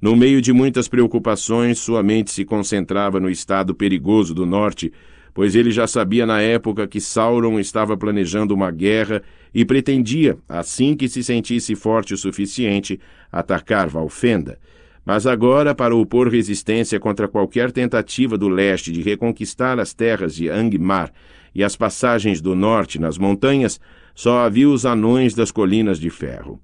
No meio de muitas preocupações, sua mente se concentrava no estado perigoso do norte, pois ele já sabia na época que Sauron estava planejando uma guerra e pretendia, assim que se sentisse forte o suficiente, atacar Valfenda. Mas agora, para opor resistência contra qualquer tentativa do leste de reconquistar as terras de Angmar e as passagens do norte nas montanhas, só havia os anões das colinas de ferro.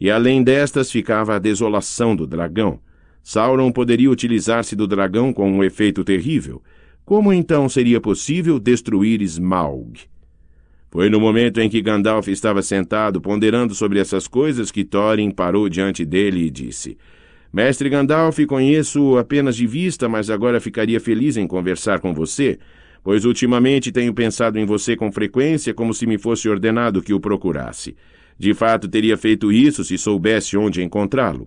E além destas ficava a desolação do dragão. Sauron poderia utilizar-se do dragão com um efeito terrível. Como então seria possível destruir Smaug? Foi no momento em que Gandalf estava sentado ponderando sobre essas coisas que Thorin parou diante dele e disse: Mestre Gandalf, conheço-o apenas de vista, mas agora ficaria feliz em conversar com você pois ultimamente tenho pensado em você com frequência como se me fosse ordenado que o procurasse. De fato, teria feito isso se soubesse onde encontrá-lo.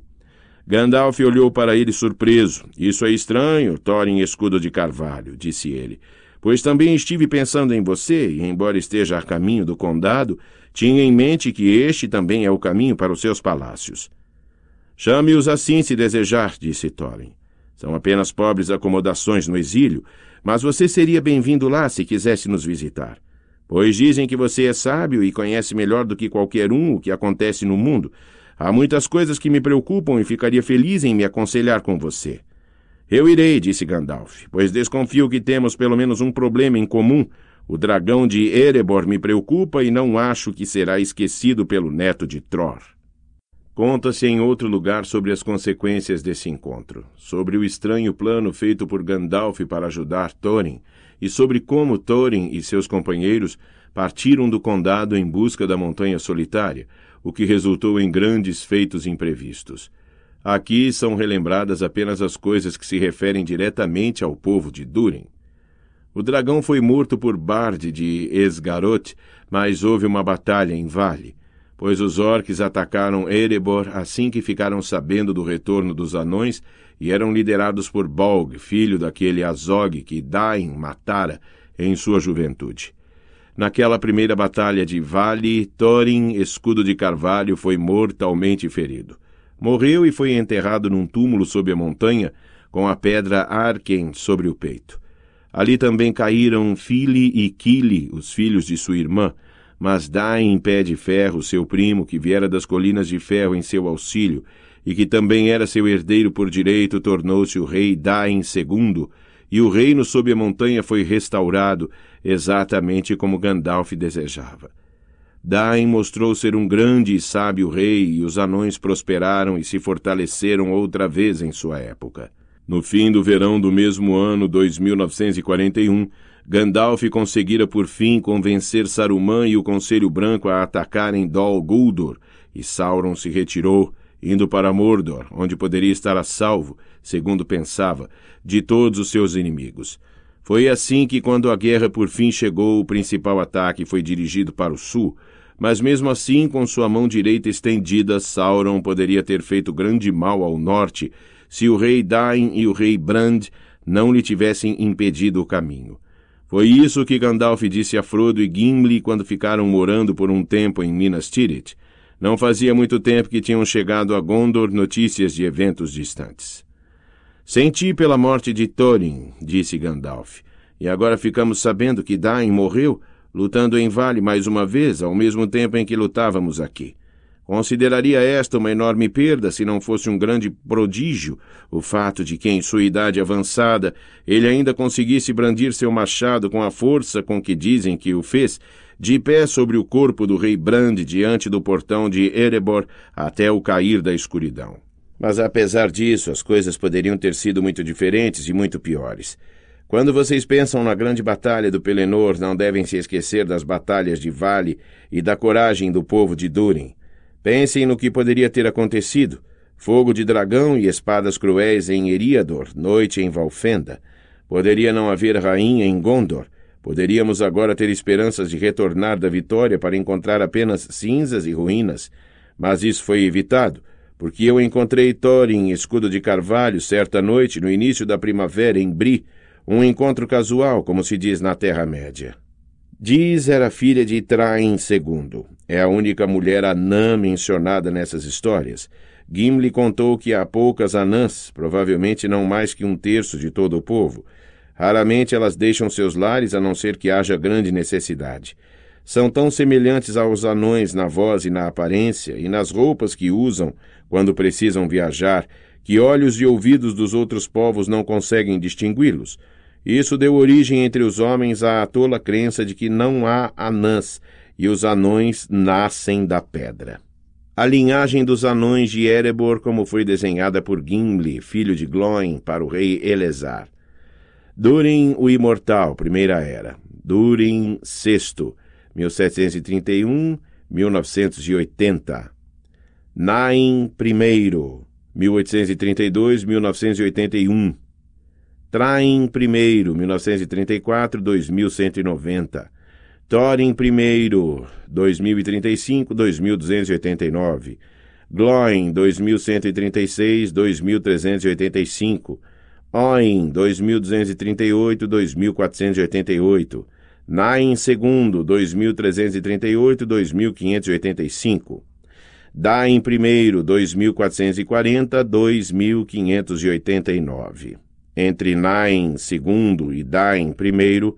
Gandalf olhou para ele surpreso. Isso é estranho, Thorin Escudo de Carvalho, disse ele. Pois também estive pensando em você, e embora esteja a caminho do condado, tinha em mente que este também é o caminho para os seus palácios. Chame-os assim se desejar, disse Thorin. São apenas pobres acomodações no exílio, mas você seria bem-vindo lá se quisesse nos visitar. Pois dizem que você é sábio e conhece melhor do que qualquer um o que acontece no mundo. Há muitas coisas que me preocupam e ficaria feliz em me aconselhar com você. Eu irei, disse Gandalf, pois desconfio que temos pelo menos um problema em comum. O dragão de Erebor me preocupa e não acho que será esquecido pelo neto de Tror. Conta-se em outro lugar sobre as consequências desse encontro, sobre o estranho plano feito por Gandalf para ajudar Thorin, e sobre como Thorin e seus companheiros partiram do condado em busca da Montanha Solitária, o que resultou em grandes feitos imprevistos. Aqui são relembradas apenas as coisas que se referem diretamente ao povo de Durin. O dragão foi morto por Bard de Esgaroth, mas houve uma batalha em Vale pois os orques atacaram Erebor assim que ficaram sabendo do retorno dos anões e eram liderados por Bolg, filho daquele Azog que Dain matara em sua juventude. Naquela primeira batalha de Vale, Thorin, escudo de carvalho, foi mortalmente ferido. Morreu e foi enterrado num túmulo sob a montanha, com a pedra Arken sobre o peito. Ali também caíram Fili e Kili, os filhos de sua irmã, mas dá em pé de ferro seu primo, que viera das colinas de ferro em seu auxílio, e que também era seu herdeiro por direito, tornou-se o rei Daem II, e o reino sob a montanha foi restaurado, exatamente como Gandalf desejava. Dain mostrou ser um grande e sábio rei, e os anões prosperaram e se fortaleceram outra vez em sua época. No fim do verão do mesmo ano 2941, Gandalf conseguira por fim convencer Saruman e o Conselho Branco a atacarem Dol Guldur, e Sauron se retirou, indo para Mordor, onde poderia estar a salvo, segundo pensava, de todos os seus inimigos. Foi assim que, quando a guerra por fim chegou, o principal ataque foi dirigido para o sul, mas mesmo assim, com sua mão direita estendida, Sauron poderia ter feito grande mal ao norte se o rei Dain e o rei Brand não lhe tivessem impedido o caminho. Foi isso que Gandalf disse a Frodo e Gimli quando ficaram morando por um tempo em Minas Tirith. Não fazia muito tempo que tinham chegado a Gondor notícias de eventos distantes. Senti pela morte de Thorin, disse Gandalf, e agora ficamos sabendo que Dain morreu, lutando em vale mais uma vez, ao mesmo tempo em que lutávamos aqui. Consideraria esta uma enorme perda se não fosse um grande prodígio o fato de que, em sua idade avançada, ele ainda conseguisse brandir seu machado com a força com que dizem que o fez, de pé sobre o corpo do rei Brande diante do portão de Erebor até o cair da escuridão. Mas apesar disso, as coisas poderiam ter sido muito diferentes e muito piores. Quando vocês pensam na grande batalha do Pelennor, não devem se esquecer das batalhas de Vale e da coragem do povo de Durin. Pensem no que poderia ter acontecido: fogo de dragão e espadas cruéis em Eriador, noite em Valfenda. Poderia não haver rainha em Gondor. Poderíamos agora ter esperanças de retornar da vitória para encontrar apenas cinzas e ruínas. Mas isso foi evitado, porque eu encontrei Thorin, escudo de carvalho, certa noite no início da primavera em Bri, um encontro casual, como se diz na Terra-média. Diz era filha de Traem II. É a única mulher anã mencionada nessas histórias. Gimli contou que há poucas anãs, provavelmente não mais que um terço de todo o povo. Raramente elas deixam seus lares a não ser que haja grande necessidade. São tão semelhantes aos anões na voz e na aparência e nas roupas que usam quando precisam viajar, que olhos e ouvidos dos outros povos não conseguem distingui-los. Isso deu origem entre os homens à tola crença de que não há anãs, e os anões nascem da pedra. A linhagem dos anões de Erebor, como foi desenhada por Gimli, filho de Glóin, para o rei Elezar. Durin o Imortal, Primeira Era. Durin VI, 1731-1980. Nain I, 1832-1981. Train I, 1934-2190. Thorin primeiro, 2035, 2289. Gloin, 2136, 2385. Oin, 2238, 2488. Nain segundo, 2338, 2585. Dain primeiro, 2440, 2589. Entre Nain segundo e Dain primeiro,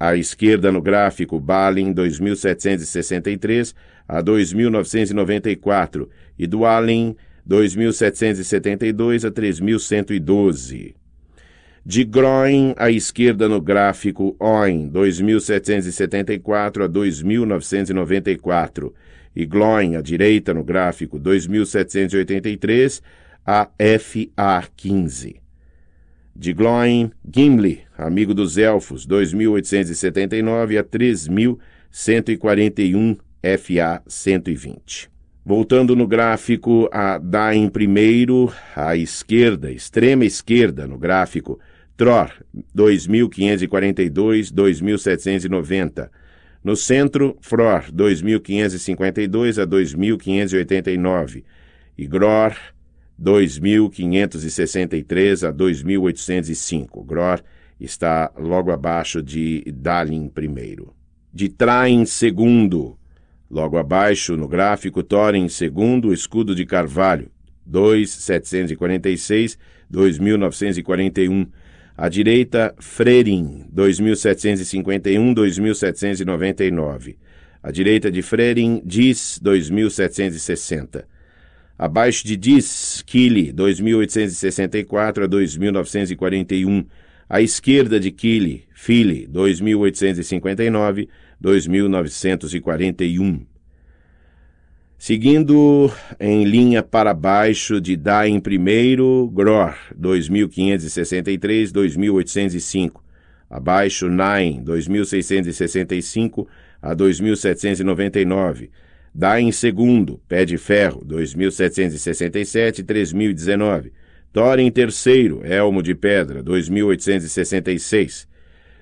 À esquerda no gráfico, Balin 2763 a 2994 e Dualin 2772 a 3112. De Groen à esquerda no gráfico, Oin 2774 a 2994 e Gloin à direita no gráfico 2783 a FA15. De Gloin, Gimli Amigo dos Elfos, 2.879 a 3.141 FA 120. Voltando no gráfico, a dá em primeiro, à esquerda, extrema esquerda no gráfico, Tror, 2.542, 2.790. No centro, Fror, 2.552 a 2.589. E Gror, 2.563 a 2.805. Gror, está logo abaixo de Dalin primeiro. De Traem segundo. Logo abaixo, no gráfico, Thorin segundo, escudo de Carvalho, 2746, 2941. À direita, Freirin, 2751, 2799. À direita de Freirin, Diz, 2760. Abaixo de Diz, Kili, 2864 a 2941 à esquerda de Kili, Philly, 2859, 2941. Seguindo em linha para baixo de Dain primeiro, Gror, 2563, 2805. Abaixo Nain, 2665 2799. Dain segundo, Pé de Ferro, 2767, 3019. Thorin III, Elmo de Pedra, 2866.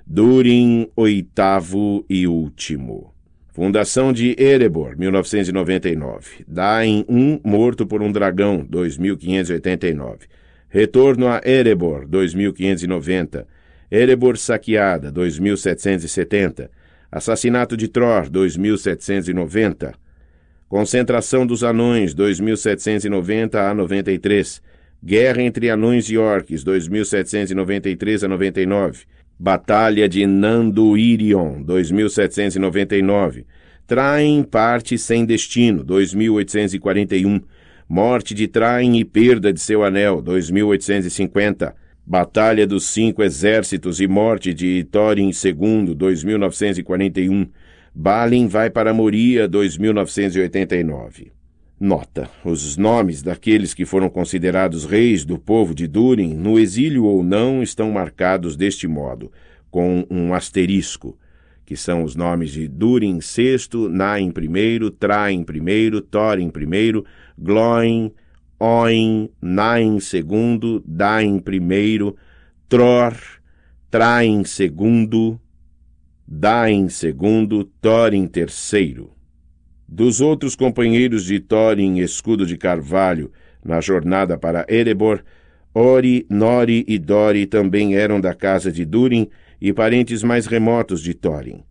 Durin, oitavo e último. Fundação de Erebor, 1999. Dain 1, morto por um dragão, 2589. Retorno a Erebor, 2590. Erebor saqueada, 2770. Assassinato de Tror, 2790. Concentração dos anões, 2790 a 93. Guerra entre Anões e Orques, 2793 a 99. Batalha de Nanduirion, 2799. Traem parte sem destino, 2841. Morte de Traem e perda de seu anel, 2850. Batalha dos Cinco Exércitos e morte de Thorin II, 2941. Balin vai para Moria, 2989. Nota: os nomes daqueles que foram considerados reis do povo de Durin, no exílio ou não, estão marcados deste modo, com um asterisco, que são os nomes de Durin VI, Nain I, Train I, Thorin I, Gloin, Oin, Nain II, Dain I, Tror, Train II, Dain II, Thorin III. Dos outros companheiros de Thorin em escudo de carvalho, na jornada para Erebor, Ori, Nori e Dori também eram da casa de Durin e parentes mais remotos de Thorin.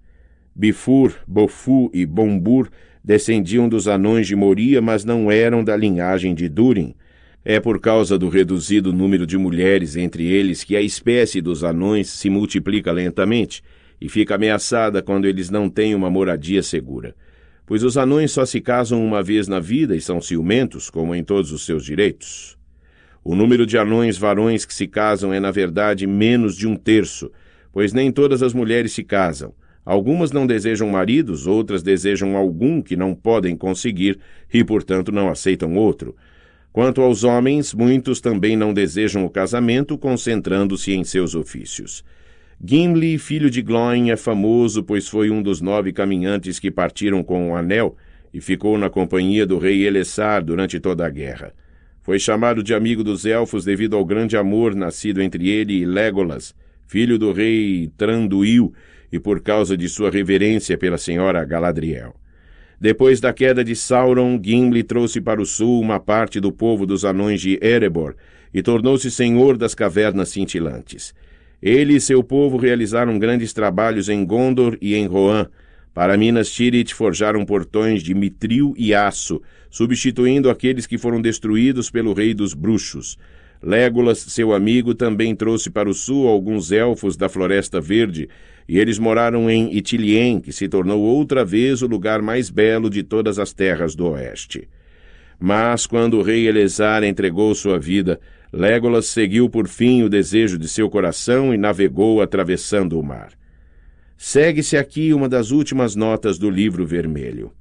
Bifur, Bofu e Bombur descendiam dos anões de Moria, mas não eram da linhagem de Durin. É por causa do reduzido número de mulheres entre eles que a espécie dos anões se multiplica lentamente e fica ameaçada quando eles não têm uma moradia segura pois os anões só se casam uma vez na vida e são ciumentos, como em todos os seus direitos. O número de anões varões que se casam é, na verdade, menos de um terço, pois nem todas as mulheres se casam. Algumas não desejam maridos, outras desejam algum que não podem conseguir e, portanto, não aceitam outro. Quanto aos homens, muitos também não desejam o casamento, concentrando-se em seus ofícios. Gimli, filho de Gloin, é famoso, pois foi um dos nove caminhantes que partiram com o anel e ficou na companhia do rei Elessar durante toda a guerra. Foi chamado de amigo dos elfos devido ao grande amor nascido entre ele e Legolas, filho do rei Tranduil, e por causa de sua reverência pela senhora Galadriel. Depois da queda de Sauron, Gimli trouxe para o sul uma parte do povo dos anões de Erebor e tornou-se senhor das cavernas cintilantes. Ele e seu povo realizaram grandes trabalhos em Gondor e em Rohan. Para Minas Tirith forjaram portões de mitril e aço, substituindo aqueles que foram destruídos pelo rei dos bruxos. Legolas, seu amigo, também trouxe para o sul alguns elfos da Floresta Verde, e eles moraram em Itilien, que se tornou outra vez o lugar mais belo de todas as terras do oeste. Mas quando o rei Elezar entregou sua vida, Legolas seguiu por fim o desejo de seu coração e navegou atravessando o mar. Segue-se aqui uma das últimas notas do livro vermelho.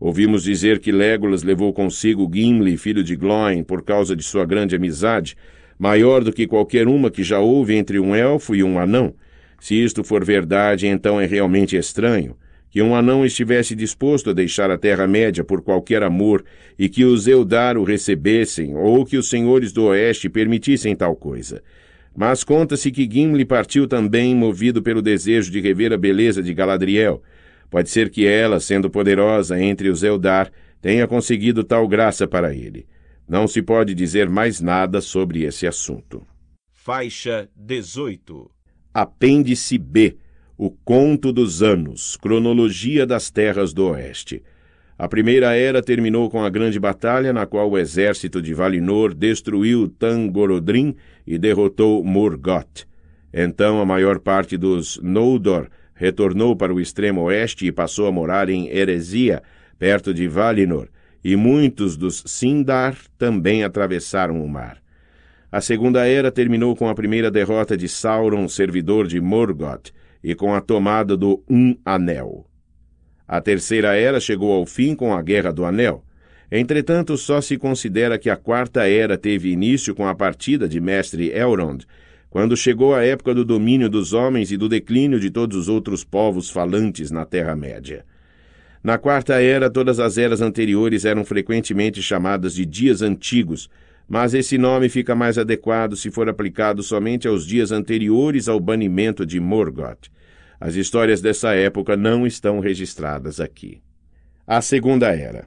Ouvimos dizer que Legolas levou consigo Gimli, filho de Gloin, por causa de sua grande amizade, maior do que qualquer uma que já houve entre um elfo e um anão. Se isto for verdade, então é realmente estranho que um anão estivesse disposto a deixar a Terra-média por qualquer amor, e que os Eldar o recebessem, ou que os senhores do Oeste permitissem tal coisa. Mas conta-se que Gimli partiu também movido pelo desejo de rever a beleza de Galadriel. Pode ser que ela, sendo poderosa entre os Eldar, tenha conseguido tal graça para ele. Não se pode dizer mais nada sobre esse assunto. Faixa 18 Apêndice B o Conto dos Anos Cronologia das Terras do Oeste. A Primeira Era terminou com a Grande Batalha, na qual o exército de Valinor destruiu Tangorodrim e derrotou Morgoth. Então, a maior parte dos Noldor retornou para o extremo oeste e passou a morar em Heresia, perto de Valinor, e muitos dos Sindar também atravessaram o mar. A Segunda Era terminou com a primeira derrota de Sauron, servidor de Morgoth, e com a tomada do Um Anel. A Terceira Era chegou ao fim com a Guerra do Anel. Entretanto, só se considera que a Quarta Era teve início com a partida de Mestre Elrond, quando chegou a época do domínio dos homens e do declínio de todos os outros povos falantes na Terra-média. Na Quarta Era, todas as eras anteriores eram frequentemente chamadas de Dias Antigos, mas esse nome fica mais adequado se for aplicado somente aos dias anteriores ao banimento de Morgoth. As histórias dessa época não estão registradas aqui. A Segunda Era.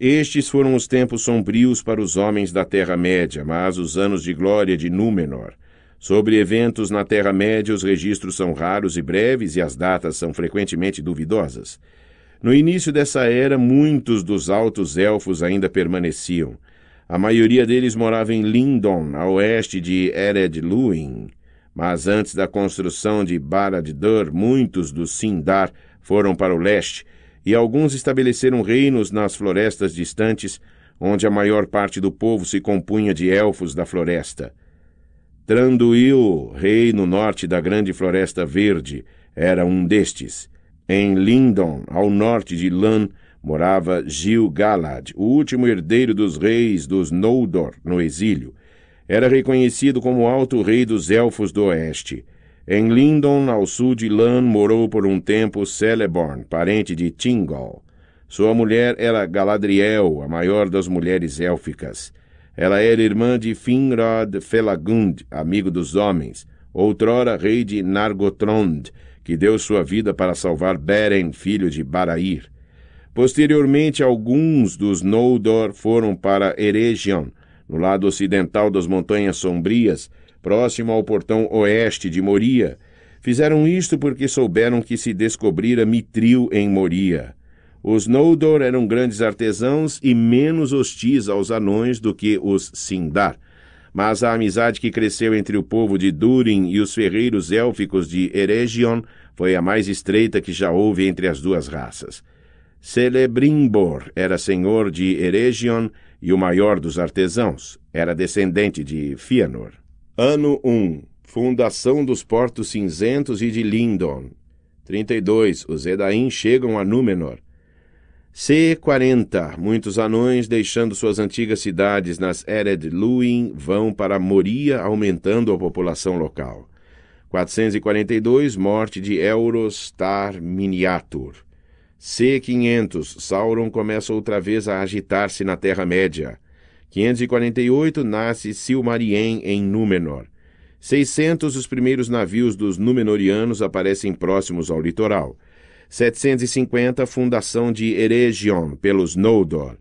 Estes foram os tempos sombrios para os homens da Terra-média, mas os anos de glória de Númenor. Sobre eventos na Terra-média, os registros são raros e breves e as datas são frequentemente duvidosas. No início dessa era, muitos dos altos elfos ainda permaneciam. A maioria deles morava em Lindon, a oeste de Ered Luin. Mas antes da construção de Barad-dûr, muitos dos Sindar foram para o leste, e alguns estabeleceram reinos nas florestas distantes, onde a maior parte do povo se compunha de elfos da floresta. Tranduil, rei no norte da Grande Floresta Verde, era um destes. Em Lindon, ao norte de Lann, morava Gil-galad, o último herdeiro dos reis dos Noldor, no exílio. Era reconhecido como alto rei dos elfos do oeste. Em Lindon, ao sul de Lan, morou por um tempo Celeborn, parente de Tingol. Sua mulher era Galadriel, a maior das mulheres élficas. Ela era irmã de Finrod Felagund, amigo dos homens, outrora rei de Nargothrond, que deu sua vida para salvar Beren, filho de Barair. Posteriormente, alguns dos Noldor foram para Eregion, no lado ocidental das Montanhas Sombrias, próximo ao portão oeste de Moria. Fizeram isto porque souberam que se descobrira Mitril em Moria. Os Noldor eram grandes artesãos e menos hostis aos anões do que os Sindar. Mas a amizade que cresceu entre o povo de Durin e os ferreiros élficos de Eregion foi a mais estreita que já houve entre as duas raças. Celebrimbor era senhor de Eregion e o maior dos artesãos. Era descendente de Fëanor. Ano 1. Fundação dos Portos Cinzentos e de Lindon. 32. Os Edain chegam a Númenor. C40. Muitos anões, deixando suas antigas cidades nas Ered Luin, vão para Moria, aumentando a população local. 442. Morte de Euros Tar Miniatur. C-500, Sauron começa outra vez a agitar-se na Terra-média. 548, nasce Silmarien em Númenor. 600, os primeiros navios dos Númenóreanos aparecem próximos ao litoral. 750, fundação de Eregion pelos Noldor.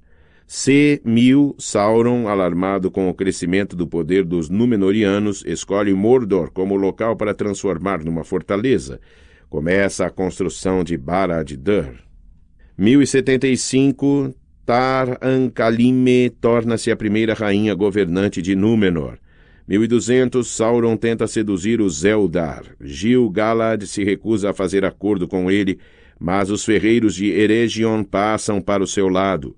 C-1000, Sauron, alarmado com o crescimento do poder dos Númenóreanos, escolhe Mordor como local para transformar numa fortaleza. Começa a construção de Barad-dûr. 1075, Tar-Ankalime torna-se a primeira rainha governante de Númenor. 1200, Sauron tenta seduzir o Zeldar. Gil-galad se recusa a fazer acordo com ele, mas os ferreiros de Eregion passam para o seu lado.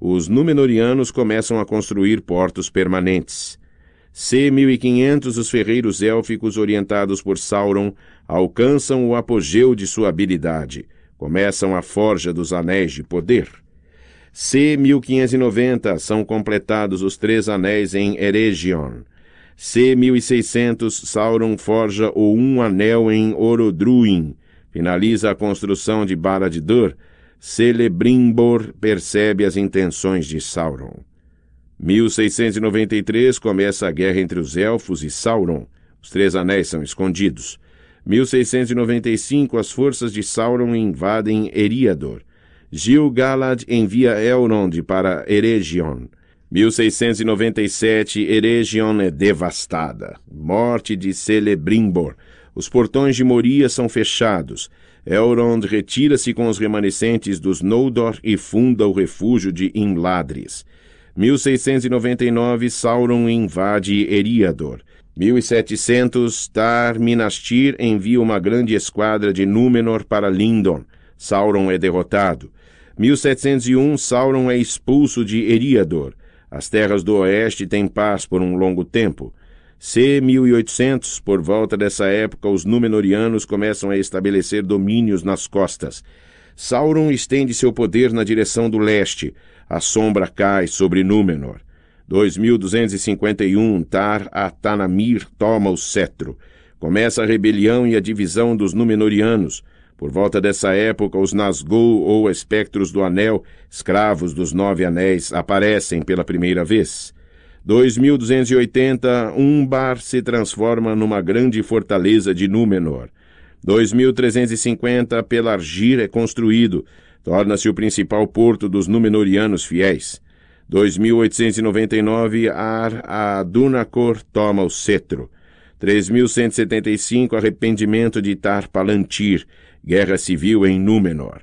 Os Númenóreanos começam a construir portos permanentes. C. 1500, os ferreiros élficos orientados por Sauron alcançam o apogeu de sua habilidade começam a forja dos anéis de poder. C. 1590 são completados os três anéis em Eregion. C. 1600 Sauron forja o um anel em Orodruin. Finaliza a construção de Barad-dûr. Celebrimbor percebe as intenções de Sauron. 1693 começa a guerra entre os elfos e Sauron. Os três anéis são escondidos. 1695, as forças de Sauron invadem Eriador. Gil-galad envia Elrond para Eregion. 1697, Eregion é devastada. Morte de Celebrimbor. Os portões de Moria são fechados. Elrond retira-se com os remanescentes dos Noldor e funda o refúgio de Imladris. 1699, Sauron invade Eriador. 1700, Tar Minastir envia uma grande esquadra de Númenor para Lindon. Sauron é derrotado. 1701, Sauron é expulso de Eriador. As terras do oeste têm paz por um longo tempo. C. 1800, por volta dessa época, os Númenóreanos começam a estabelecer domínios nas costas. Sauron estende seu poder na direção do leste. A sombra cai sobre Númenor. 2251 Tar Atanamir toma o cetro. Começa a rebelião e a divisão dos Númenóreanos. Por volta dessa época, os Nazgûl ou Espectros do Anel, escravos dos Nove Anéis, aparecem pela primeira vez. 2280 Umbar se transforma numa grande fortaleza de Númenor. 2350 Pelargir é construído. Torna-se o principal porto dos Númenóreanos fiéis. 2.899, a Adunacor toma o cetro. 3.175, arrependimento de Tarpalantir, guerra civil em Númenor.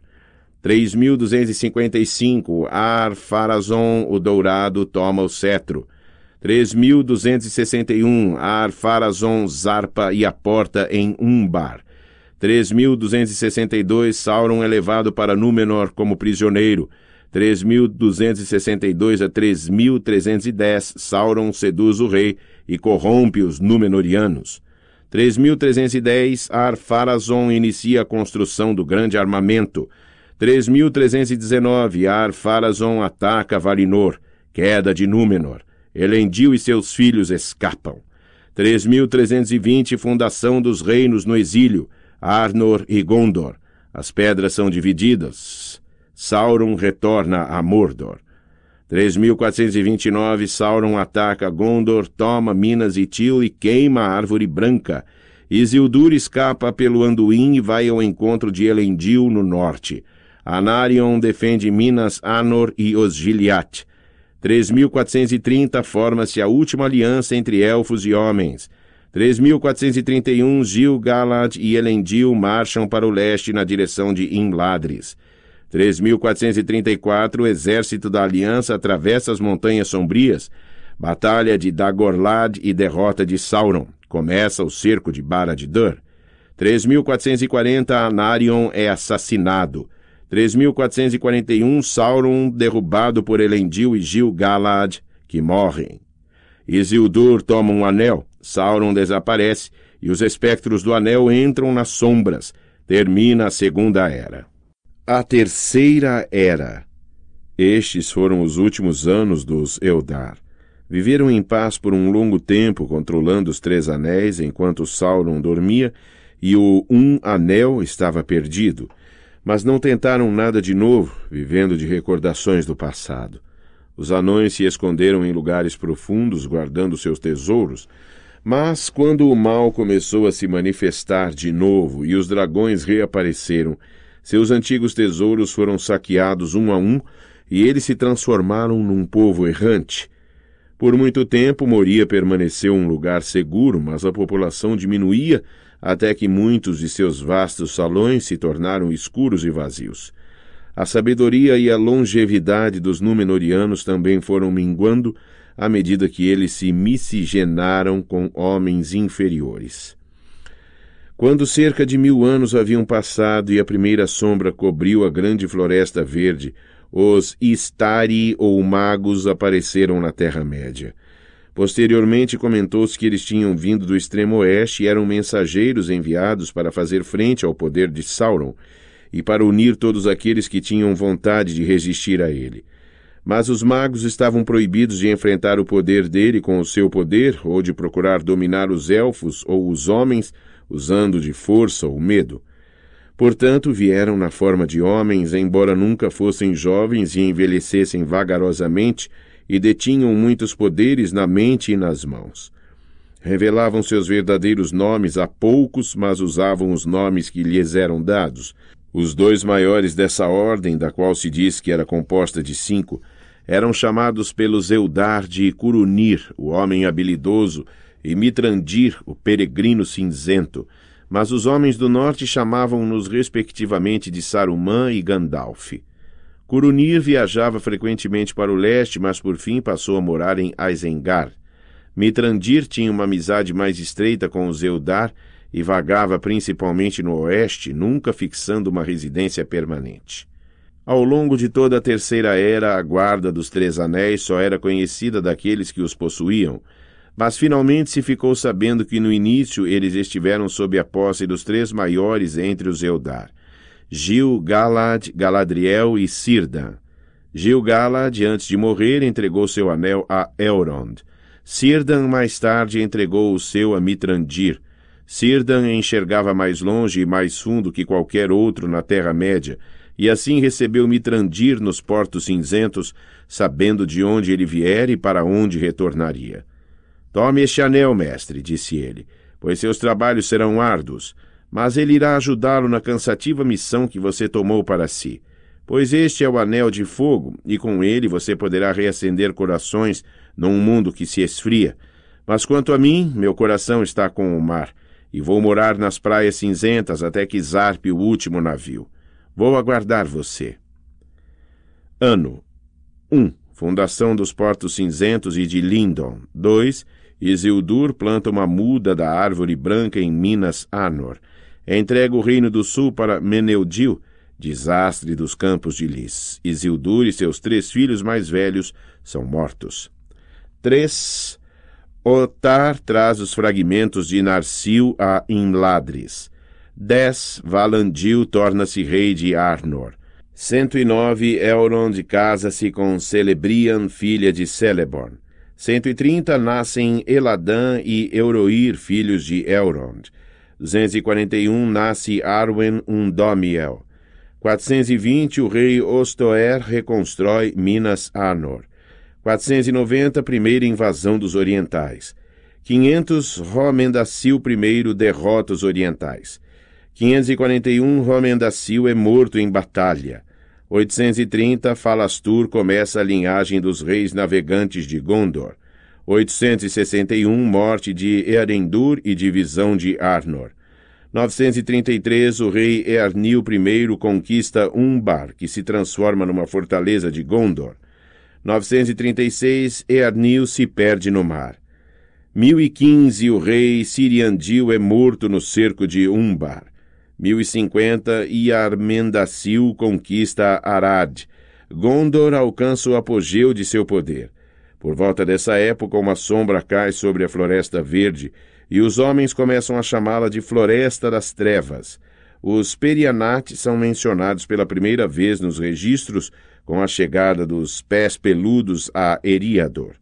3.255, Ar-Farazon, o dourado, toma o cetro. 3.261, Ar-Farazon, Zarpa e a porta em Umbar. 3.262, Sauron elevado é para Númenor como prisioneiro. 3.262 a 3.310, Sauron seduz o rei e corrompe os Númenóreanos. 3.310, Ar-Pharazôn inicia a construção do grande armamento. 3.319, Ar-Pharazôn ataca Valinor, queda de Númenor. Elendil e seus filhos escapam. 3.320, fundação dos reinos no exílio, Arnor e Gondor. As pedras são divididas. Sauron retorna a Mordor. 3429 Sauron ataca Gondor, toma Minas e Til e queima a Árvore Branca. Isildur escapa pelo Anduin e vai ao encontro de Elendil no norte. Anarion defende Minas Anor e Osgiliath. 3430 forma-se a última aliança entre elfos e homens. 3431 Gil-galad e Elendil marcham para o leste na direção de Imladris. 3.434, o exército da Aliança atravessa as Montanhas Sombrias. Batalha de Dagorlad e derrota de Sauron. Começa o cerco de Barad-dûr. 3.440, Anarion é assassinado. 3.441, Sauron derrubado por Elendil e Gil-galad, que morrem. Isildur toma um anel, Sauron desaparece e os espectros do anel entram nas sombras. Termina a Segunda Era. A terceira era. Estes foram os últimos anos dos Eldar. Viveram em paz por um longo tempo, controlando os três anéis enquanto Sauron dormia e o Um Anel estava perdido. Mas não tentaram nada de novo, vivendo de recordações do passado. Os anões se esconderam em lugares profundos, guardando seus tesouros. Mas quando o mal começou a se manifestar de novo e os dragões reapareceram, seus antigos tesouros foram saqueados um a um e eles se transformaram num povo errante. Por muito tempo, Moria permaneceu um lugar seguro, mas a população diminuía até que muitos de seus vastos salões se tornaram escuros e vazios. A sabedoria e a longevidade dos Númenóreanos também foram minguando à medida que eles se miscigenaram com homens inferiores. Quando cerca de mil anos haviam passado e a primeira sombra cobriu a grande floresta verde, os Istari ou magos apareceram na Terra-média. Posteriormente, comentou-se que eles tinham vindo do extremo oeste e eram mensageiros enviados para fazer frente ao poder de Sauron e para unir todos aqueles que tinham vontade de resistir a ele. Mas os magos estavam proibidos de enfrentar o poder dele com o seu poder ou de procurar dominar os elfos ou os homens usando de força ou medo. Portanto, vieram na forma de homens, embora nunca fossem jovens e envelhecessem vagarosamente, e detinham muitos poderes na mente e nas mãos. Revelavam seus verdadeiros nomes a poucos, mas usavam os nomes que lhes eram dados. Os dois maiores dessa ordem, da qual se diz que era composta de cinco, eram chamados pelos Eudarde e Curunir, o homem habilidoso, e Mitrandir, o peregrino cinzento, mas os homens do norte chamavam-nos respectivamente de Saruman e Gandalf. Curunir viajava frequentemente para o leste, mas por fim passou a morar em Aizengar. Mitrandir tinha uma amizade mais estreita com os Eldar e vagava principalmente no oeste, nunca fixando uma residência permanente. Ao longo de toda a Terceira Era, a guarda dos Três Anéis só era conhecida daqueles que os possuíam, mas finalmente se ficou sabendo que no início eles estiveram sob a posse dos três maiores entre os Eldar: Gil, Galad, Galadriel e Sirdan. Gil-galad, antes de morrer, entregou seu anel a Elrond. Sirdan, mais tarde, entregou o seu a Mitrandir. Sirdan enxergava mais longe e mais fundo que qualquer outro na Terra-média, e assim recebeu Mitrandir nos Portos Cinzentos, sabendo de onde ele viera e para onde retornaria. Tome este anel, mestre, disse ele, pois seus trabalhos serão árduos, mas ele irá ajudá-lo na cansativa missão que você tomou para si. Pois este é o anel de fogo, e com ele você poderá reacender corações num mundo que se esfria. Mas quanto a mim, meu coração está com o mar, e vou morar nas praias cinzentas até que zarpe o último navio. Vou aguardar você. Ano 1. Um, fundação dos Portos Cinzentos e de Lindon. 2. Isildur planta uma muda da árvore branca em Minas Anor. Entrega o reino do sul para Meneldil, desastre dos campos de Lis. Isildur e seus três filhos mais velhos são mortos. 3. Otar traz os fragmentos de Narsil a Inladris. 10. Valandil torna-se rei de Arnor. 109. Elrond casa-se com Celebrian, filha de Celeborn. 130 nascem Eladã e Euroir, filhos de Elrond. 241 nasce Arwen um Domiel. 420 o rei Ostoer reconstrói Minas Anor. 490 primeira invasão dos orientais. 500 Romendacil I derrota os orientais. 541 Romendacil é morto em batalha. 830, Falastur começa a linhagem dos reis navegantes de Gondor. 861, morte de Earendur e divisão de Arnor. 933, o rei Earnil I conquista Umbar, que se transforma numa fortaleza de Gondor. 936, Earnil se perde no mar. 1015, o rei Siriandil é morto no cerco de Umbar. 1050 e Armendacil conquista Arad. Gondor alcança o apogeu de seu poder. Por volta dessa época, uma sombra cai sobre a Floresta Verde e os homens começam a chamá-la de Floresta das Trevas. Os Perianat são mencionados pela primeira vez nos registros com a chegada dos pés peludos a Eriador.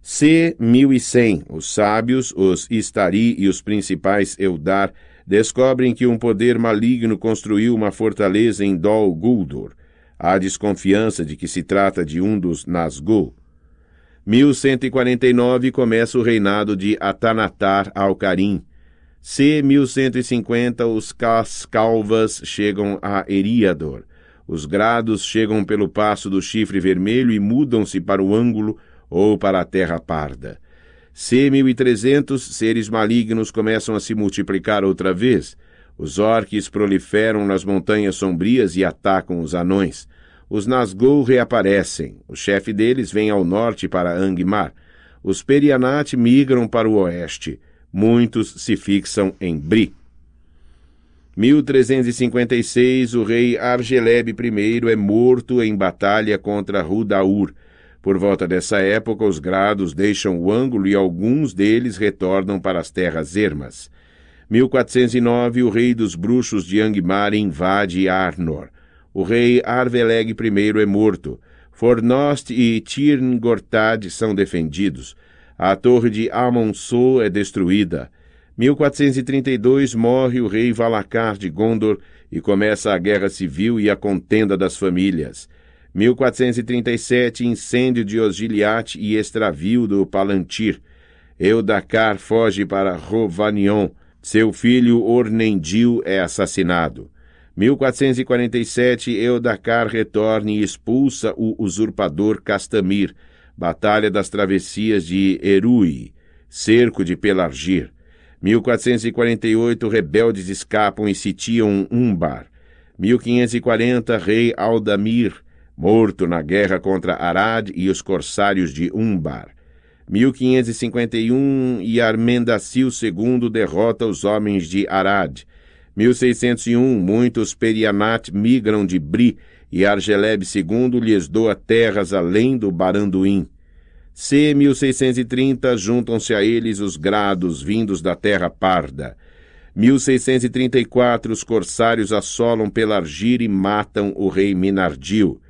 C. 1100. Os sábios, os Istari e os principais Eldar descobrem que um poder maligno construiu uma fortaleza em Dol Guldur. Há desconfiança de que se trata de um dos Nazgûl. 1149 começa o reinado de Atanatar Alcarim. C. 1150 os Cascalvas chegam a Eriador. Os grados chegam pelo passo do chifre vermelho e mudam-se para o ângulo ou para a terra parda. C-1300 seres malignos começam a se multiplicar outra vez. Os orques proliferam nas montanhas sombrias e atacam os anões. Os Nazgûl reaparecem. O chefe deles vem ao norte para Angmar. Os Perianat migram para o oeste. Muitos se fixam em Bri. 1356, o rei Argeleb I é morto em batalha contra Rudaur. Por volta dessa época, os grados deixam o ângulo e alguns deles retornam para as terras ermas. 1409, o rei dos bruxos de Angmar invade Arnor. O rei Arveleg I é morto. Fornost e Tirngortad são defendidos. A torre de Amonso é destruída. 1432 morre o rei Valacar de Gondor e começa a guerra civil e a contenda das famílias. 1437, incêndio de Osgiliath e extravio do Palantir. Eudacar foge para Rovanion. Seu filho Ornendil é assassinado. 1447, Eudacar retorna e expulsa o usurpador Castamir. Batalha das Travessias de Erui. Cerco de Pelargir. 1448, rebeldes escapam e sitiam Umbar. 1540, rei Aldamir morto na guerra contra Arad e os corsários de Umbar. 1551 e Armendacil II derrota os homens de Arad. 1601 muitos Perianat migram de Bri e Argeleb II lhes doa terras além do Baranduim. C. 1630 juntam-se a eles os grados vindos da terra parda. 1634 os corsários assolam Pelargir e matam o rei Minardil.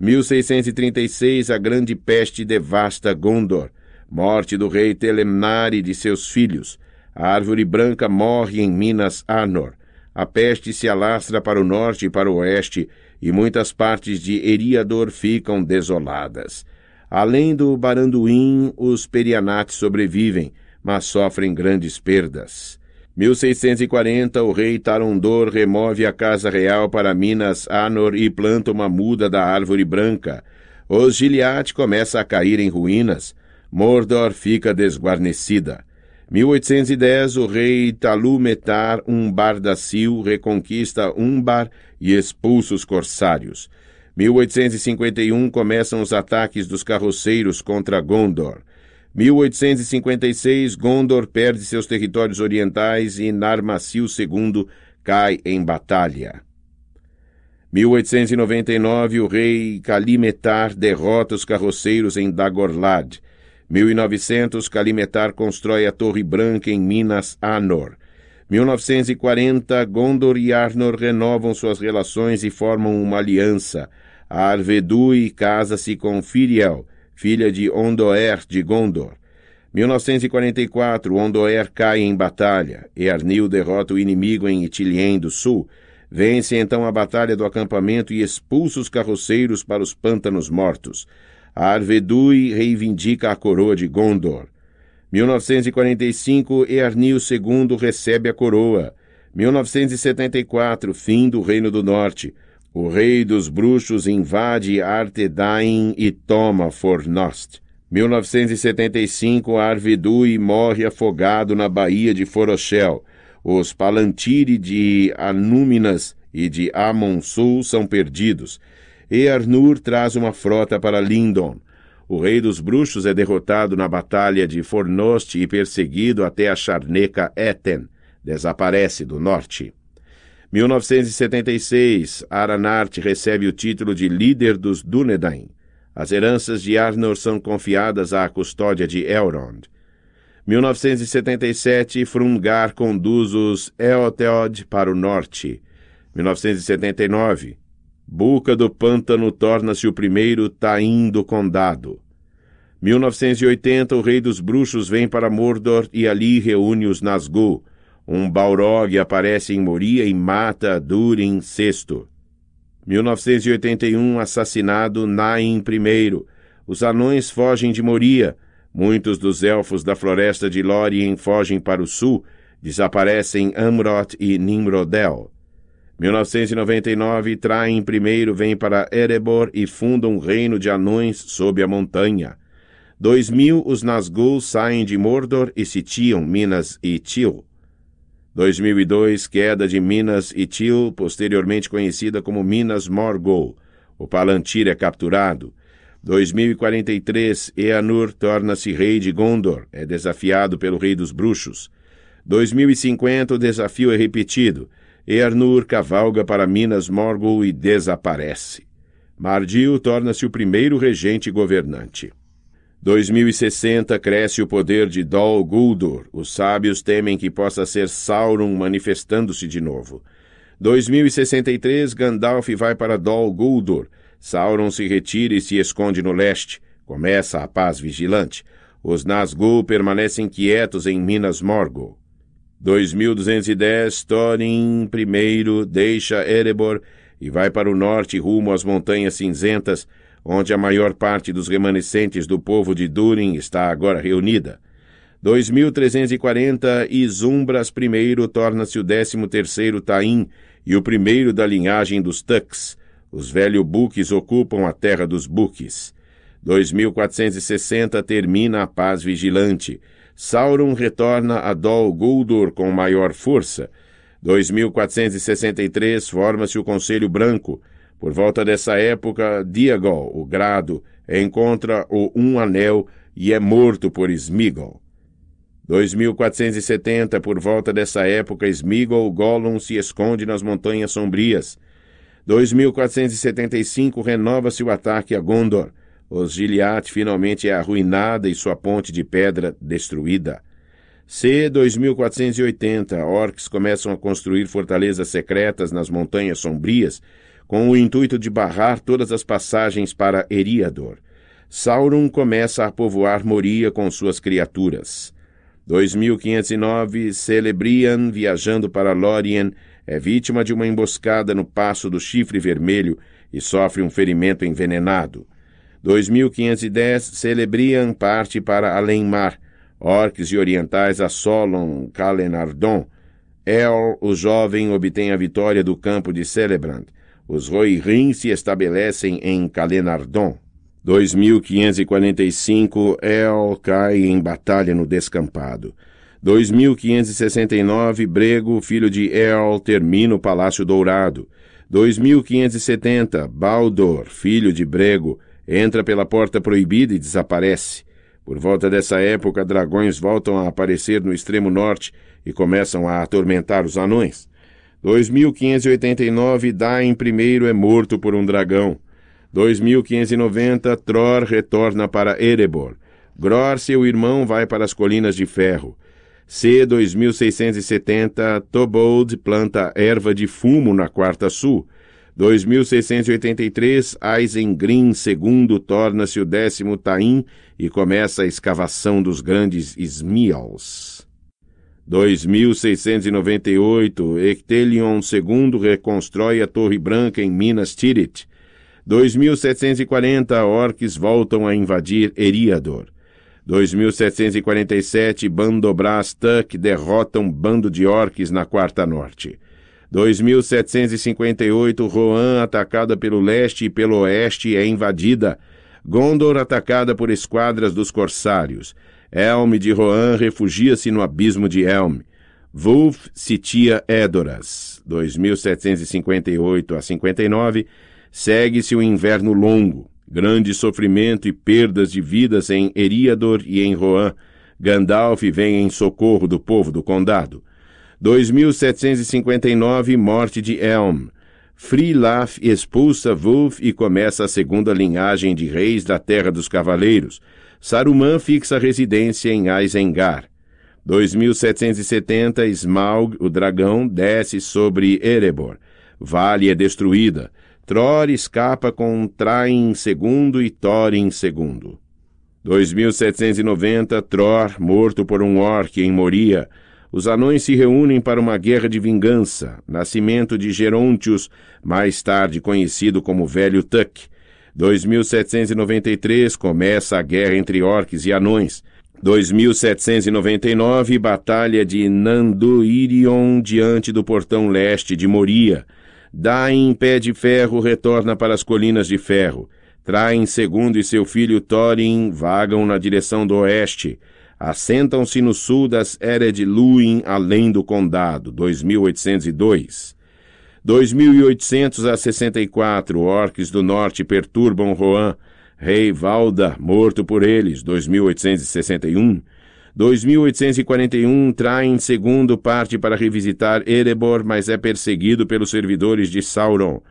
1636 A grande peste devasta Gondor. Morte do rei Telemnar e de seus filhos. A árvore branca morre em Minas Anor. A peste se alastra para o norte e para o oeste, e muitas partes de Eriador ficam desoladas. Além do Baranduim, os Perianates sobrevivem, mas sofrem grandes perdas. 1640, o rei Tarondor remove a casa real para Minas Anor e planta uma muda da árvore branca. Os Gilead começa a cair em ruínas. Mordor fica desguarnecida. 1810, o rei Talumetar Umbar da Sil reconquista Umbar e expulsa os corsários. 1851, começam os ataques dos carroceiros contra Gondor. 1856, Gondor perde seus territórios orientais e Narmacil II cai em batalha. 1899, o rei Kalimetar derrota os carroceiros em Dagorlad. 1900, Kalimetar constrói a Torre Branca em Minas Anor. 1940, Gondor e Arnor renovam suas relações e formam uma aliança. Arvedui casa-se com Firiel filha de Ondoer de Gondor. 1944, Ondoer cai em batalha. Earnil derrota o inimigo em Itilien do Sul. Vence então a batalha do acampamento e expulsa os carroceiros para os pântanos mortos. Arvedui reivindica a coroa de Gondor. 1945, Earnil II recebe a coroa. 1974, fim do Reino do Norte. O rei dos bruxos invade Artedain e toma Fornost. 1975, Arvidui morre afogado na Baía de Forochel. Os Palantiri de Anúminas e de Amonsul são perdidos. E Arnur traz uma frota para Lindon. O rei dos bruxos é derrotado na batalha de Fornost e perseguido até a charneca Eten. Desaparece do norte. 1976, Aranart recebe o título de líder dos Dúnedain. As heranças de Arnor são confiadas à custódia de Elrond. 1977, Frungar conduz os Eotheod para o norte. 1979, Buca do Pântano torna-se o primeiro Taim do Condado. 1980, o Rei dos Bruxos vem para Mordor e ali reúne os Nazgûl. Um Balrog aparece em Moria e mata Durin VI. 1981 assassinado Nain I. Os anões fogem de Moria. Muitos dos elfos da floresta de Lórien fogem para o sul. Desaparecem Amroth e Nimrodel. 1999 Traem I vem para Erebor e funda um reino de anões sob a montanha. 2000 Os Nazgûl saem de Mordor e sitiam Minas e Til. 2002, queda de Minas Itil, posteriormente conhecida como Minas Morgul. O Palantir é capturado. 2043, Eanur torna-se rei de Gondor, é desafiado pelo rei dos bruxos. 2050, o desafio é repetido. Eanur cavalga para Minas Morgul e desaparece. Mardil torna-se o primeiro regente governante. 2060 cresce o poder de Dol Guldur. Os sábios temem que possa ser Sauron manifestando-se de novo. 2063 Gandalf vai para Dol Guldur. Sauron se retira e se esconde no leste. Começa a paz vigilante. Os Nazgûl permanecem quietos em Minas Morgul. 2210 Thorin I deixa Erebor e vai para o norte rumo às Montanhas Cinzentas onde a maior parte dos remanescentes do povo de Durin está agora reunida. 2340 Isumbras I torna-se o 13º Taim e o primeiro da linhagem dos Tuks. Os velho Buques ocupam a terra dos Buques. 2460 termina a paz vigilante. Sauron retorna a Dol Guldur com maior força. 2463 forma-se o Conselho Branco. Por volta dessa época, Diagol, o Grado, encontra o Um Anel e é morto por Smigol. 2470, por volta dessa época, Smigol Gollum se esconde nas Montanhas Sombrias. 2475, renova-se o ataque a Gondor. Os Gilead finalmente é arruinada e sua ponte de pedra destruída. C. 2480, orcs começam a construir fortalezas secretas nas Montanhas Sombrias com o intuito de barrar todas as passagens para Eriador. Sauron começa a povoar Moria com suas criaturas. 2509, Celebrian, viajando para Lórien, é vítima de uma emboscada no Passo do Chifre Vermelho e sofre um ferimento envenenado. 2510, Celebrian parte para Além-Mar. Orques e orientais assolam Calenardon. El, o jovem, obtém a vitória do campo de Celebrant. Os Roirin se estabelecem em Calenardon. 2545 El cai em batalha no descampado. 2569 Brego, filho de El, termina o Palácio Dourado. 2570 Baldor, filho de Brego, entra pela porta proibida e desaparece. Por volta dessa época, dragões voltam a aparecer no extremo norte e começam a atormentar os anões. 2589 Dain I é morto por um dragão. 2590 Thor retorna para Erebor. Gror, seu irmão, vai para as colinas de ferro. C 2670 Tobold planta erva de fumo na quarta sul. 2683 Eisengrin II torna-se o décimo Taim e começa a escavação dos grandes Smials. 2698, Ectelion II reconstrói a Torre Branca em Minas Tirith. 2740, orques voltam a invadir Eriador. 2747, Bandobras Tuck derrotam bando de orques na Quarta Norte. 2758, Rohan, atacada pelo leste e pelo oeste, é invadida. Gondor, atacada por esquadras dos corsários. Elme de Rohan refugia-se no abismo de Elme. Wulf Sitia Edoras, 2758 a 59, segue-se o inverno longo, grande sofrimento e perdas de vidas em Eriador e em Rohan. Gandalf vem em socorro do povo do condado. 2759, morte de Elm. Frilaf expulsa Wulf e começa a segunda linhagem de reis da Terra dos Cavaleiros – Saruman fixa residência em Aizengar. 2770, Smaug, o dragão, desce sobre Erebor. Vale é destruída. Tror escapa com Traim segundo e Thorin segundo. 2790, Tror, morto por um orc em Moria. Os anões se reúnem para uma guerra de vingança, nascimento de Gerontius, mais tarde conhecido como Velho Tuck. 2793 começa a guerra entre orques e anões. 2799 Batalha de Nanduirion diante do portão leste de Moria. Daim, Pé de Ferro retorna para as colinas de ferro. Traem segundo e seu filho Thorin vagam na direção do oeste. Assentam-se no sul das Ered Luin, além do condado. 2802. 2.800 a 64 orques do norte perturbam Rohan. Rei Valda, morto por eles, 2.861. 2.841 Traem segundo parte para revisitar Erebor, mas é perseguido pelos servidores de Sauron.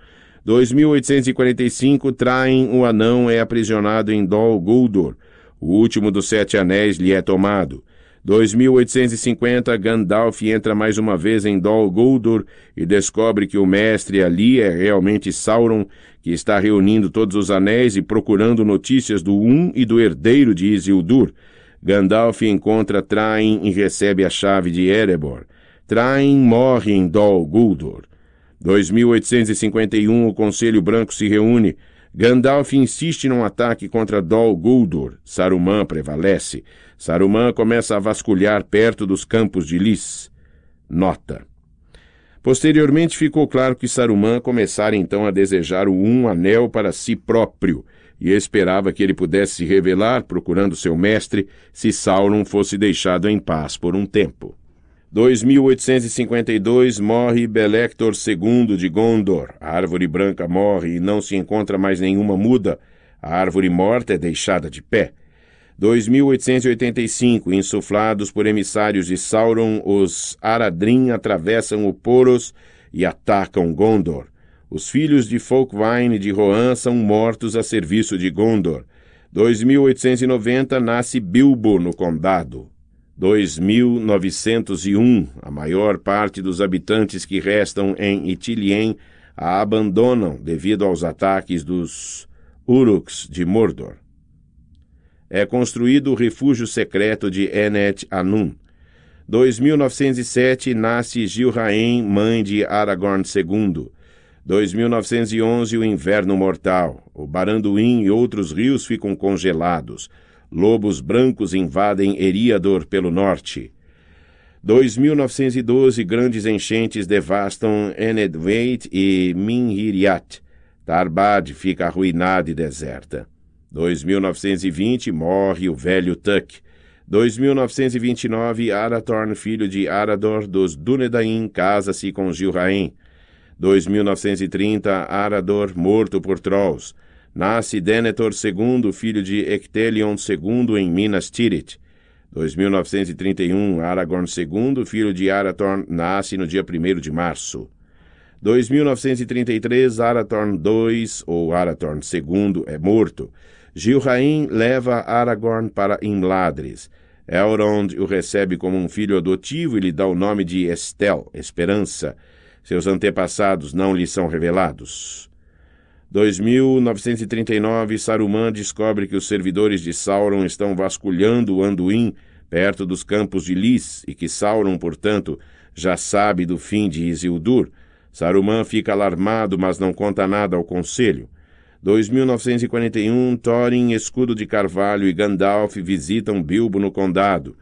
2.845 Traem o anão é aprisionado em Dol Guldur. O último dos sete anéis lhe é tomado. 2850, Gandalf entra mais uma vez em Dol Guldur e descobre que o mestre ali é realmente Sauron, que está reunindo todos os anéis e procurando notícias do Um e do herdeiro de Isildur. Gandalf encontra Train e recebe a chave de Erebor. Train morre em Dol Guldur. 2851, o Conselho Branco se reúne. Gandalf insiste num ataque contra Dol Guldur. Saruman prevalece. Saruman começa a vasculhar perto dos campos de Lys. Nota. Posteriormente ficou claro que Saruman começara então a desejar o Um Anel para si próprio, e esperava que ele pudesse se revelar procurando seu mestre se Sauron fosse deixado em paz por um tempo. 2852 morre Belector II de Gondor. A árvore branca morre e não se encontra mais nenhuma muda. A árvore morta é deixada de pé. 2885 Insuflados por emissários de Sauron, os Aradrim atravessam o Poros e atacam Gondor. Os filhos de Folkvine de Rohan são mortos a serviço de Gondor. 2890 nasce Bilbo no condado. 2.901, a maior parte dos habitantes que restam em Itilien a abandonam devido aos ataques dos Uruks de Mordor. É construído o refúgio secreto de Enet Anun. 2.907 nasce Gilraen, mãe de Aragorn II. 2.911 o inverno mortal. O Baranduin e outros rios ficam congelados. Lobos brancos invadem Eriador pelo norte. 2.912 grandes enchentes devastam Enedweit e Minhiriat. Tarbad fica arruinada e deserta. 2.920 morre o velho Tuck. 2.929 Arathorn, filho de Arador dos Dunedain, casa-se com Gilraim. 2.930 Arador, morto por Trolls. Nasce Denethor II, filho de Ectelion II, em Minas Tirith. 2931, Aragorn II, filho de Arathorn, nasce no dia 1 de março. 2933, Arathorn II, ou Arathorn II, é morto. Gilraim leva Aragorn para Imladris. Elrond o recebe como um filho adotivo e lhe dá o nome de Estel, Esperança. Seus antepassados não lhe são revelados. 2939 Saruman descobre que os servidores de Sauron estão vasculhando o Anduin perto dos campos de Lys e que Sauron, portanto, já sabe do fim de Isildur. Saruman fica alarmado, mas não conta nada ao conselho. 2941 Thorin, Escudo de Carvalho e Gandalf visitam Bilbo no condado.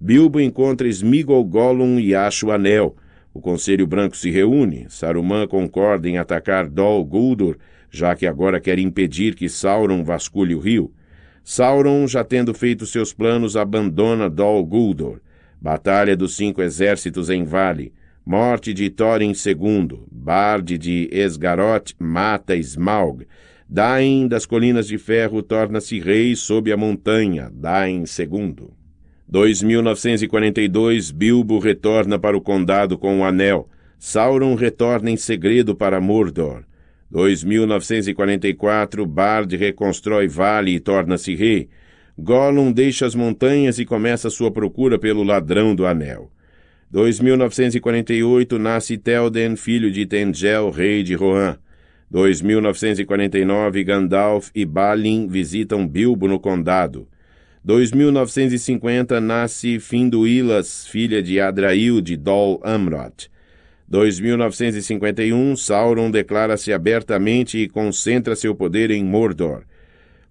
Bilbo encontra Smigol Gollum e acha o anel. O Conselho Branco se reúne. Saruman concorda em atacar Dol Guldur já que agora quer impedir que Sauron vasculhe o rio. Sauron, já tendo feito seus planos, abandona Dol Guldor, Batalha dos cinco exércitos em vale. Morte de Thorin II. Bard de Esgaroth mata Smaug. Dain das Colinas de Ferro torna-se rei sob a montanha. Dain II. 2942 Bilbo retorna para o condado com o anel. Sauron retorna em segredo para Mordor. 2944, Bard reconstrói vale e torna-se rei. Gollum deixa as montanhas e começa sua procura pelo ladrão do anel. 2948, nasce Telden, filho de Tengel, rei de Rohan. 2949, Gandalf e Balin visitam Bilbo no condado. 2950, nasce Finduilas, filha de Adrail de Dol Amroth. 2951, Sauron declara-se abertamente e concentra seu poder em Mordor.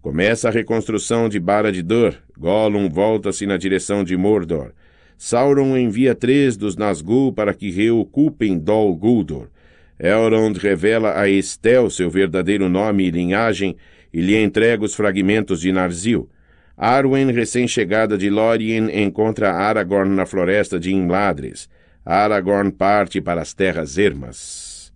Começa a reconstrução de Barad-dûr. Gollum volta-se na direção de Mordor. Sauron envia três dos Nazgûl para que reocupem Dol Guldur. Elrond revela a Estel seu verdadeiro nome e linhagem e lhe entrega os fragmentos de Narzil. Arwen, recém-chegada de Lórien, encontra Aragorn na floresta de Imladris. Aragorn parte para as terras ermas.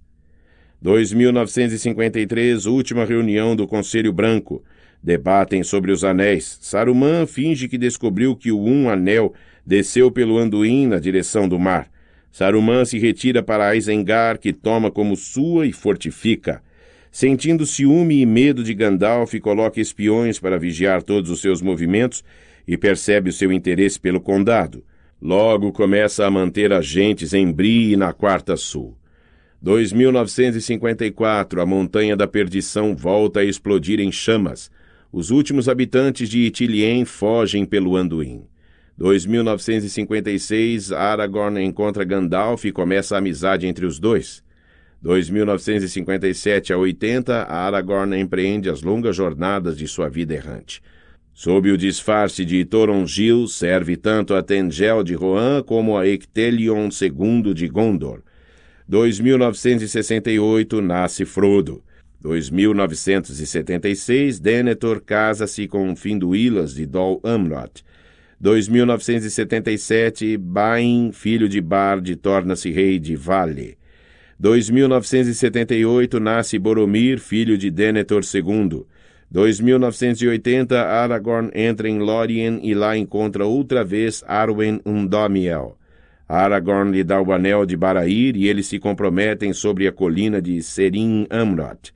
2953, última reunião do Conselho Branco. Debatem sobre os anéis. Saruman finge que descobriu que o Um Anel desceu pelo Anduin na direção do mar. Saruman se retira para Isengard, que toma como sua e fortifica. Sentindo ciúme e medo de Gandalf, coloca espiões para vigiar todos os seus movimentos e percebe o seu interesse pelo condado. Logo começa a manter agentes em Brie e na Quarta Sul. 2954, a Montanha da Perdição volta a explodir em chamas. Os últimos habitantes de Itilien fogem pelo Anduin. 2956, Aragorn encontra Gandalf e começa a amizade entre os dois. 2957 a 80, Aragorn empreende as longas jornadas de sua vida errante. Sob o disfarce de Torongil, serve tanto a Tengel de Rohan como a Ectelion II de Gondor. 2968 nasce Frodo. 2976 Denethor casa-se com Finduilas de Dol Amroth. 2977 Bain, filho de Bard, torna-se rei de Vale. 2978 nasce Boromir, filho de Denethor II. 2980, Aragorn entra em Lórien e lá encontra outra vez Arwen Undomiel. Aragorn lhe dá o anel de Barair e eles se comprometem sobre a colina de Serin Amroth.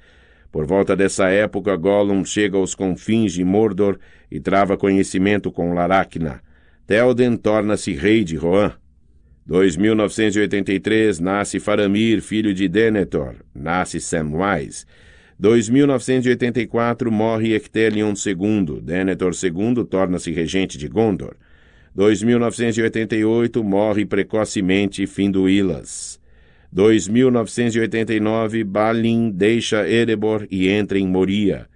Por volta dessa época, Gollum chega aos confins de Mordor e trava conhecimento com Laracna. Telden torna-se rei de Rohan. 2983 nasce Faramir, filho de Denethor. Nasce Samwise. 2984 morre Ectelion II. Denethor II torna-se regente de Gondor. 2988 morre precocemente Finduilas. 2989 Balin deixa Erebor e entra em Moria.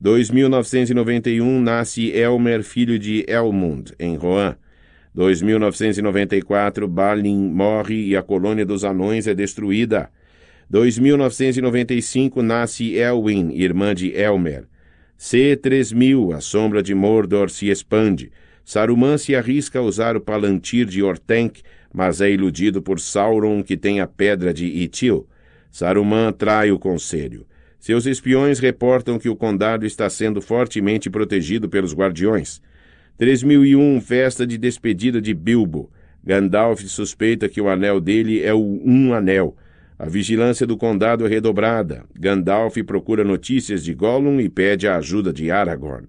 2991 nasce Elmer, filho de Elmund, em Rohan. 2994 Balin morre e a colônia dos anões é destruída. 2995 nasce Elwin, irmã de Elmer. C3000, a sombra de Mordor se expande. Saruman se arrisca a usar o palantir de Ortenk, mas é iludido por Sauron, que tem a pedra de Itil. Saruman trai o conselho. Seus espiões reportam que o condado está sendo fortemente protegido pelos guardiões. 3001 Festa de despedida de Bilbo. Gandalf suspeita que o anel dele é o Um Anel a vigilância do condado é redobrada. Gandalf procura notícias de Gollum e pede a ajuda de Aragorn.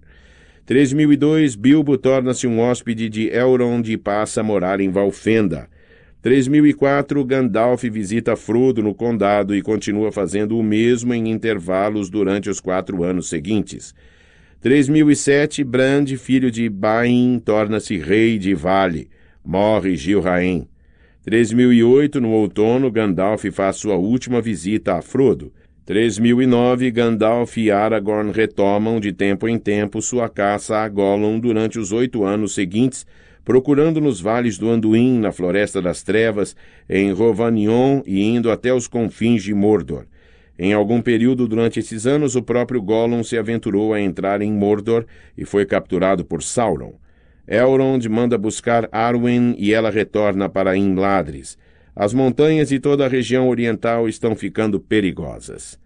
3002, Bilbo torna-se um hóspede de Elrond e passa a morar em Valfenda. 3004, Gandalf visita Frodo no condado e continua fazendo o mesmo em intervalos durante os quatro anos seguintes. 3007, Brand, filho de Bain, torna-se rei de Vale. Morre Gilraen. 3008, no outono, Gandalf faz sua última visita a Frodo. 3009, Gandalf e Aragorn retomam de tempo em tempo sua caça a Gollum durante os oito anos seguintes, procurando nos vales do Anduin, na Floresta das Trevas, em Rovanion e indo até os confins de Mordor. Em algum período durante esses anos, o próprio Gollum se aventurou a entrar em Mordor e foi capturado por Sauron. Elrond manda buscar Arwen e ela retorna para Imladris. As montanhas e toda a região oriental estão ficando perigosas.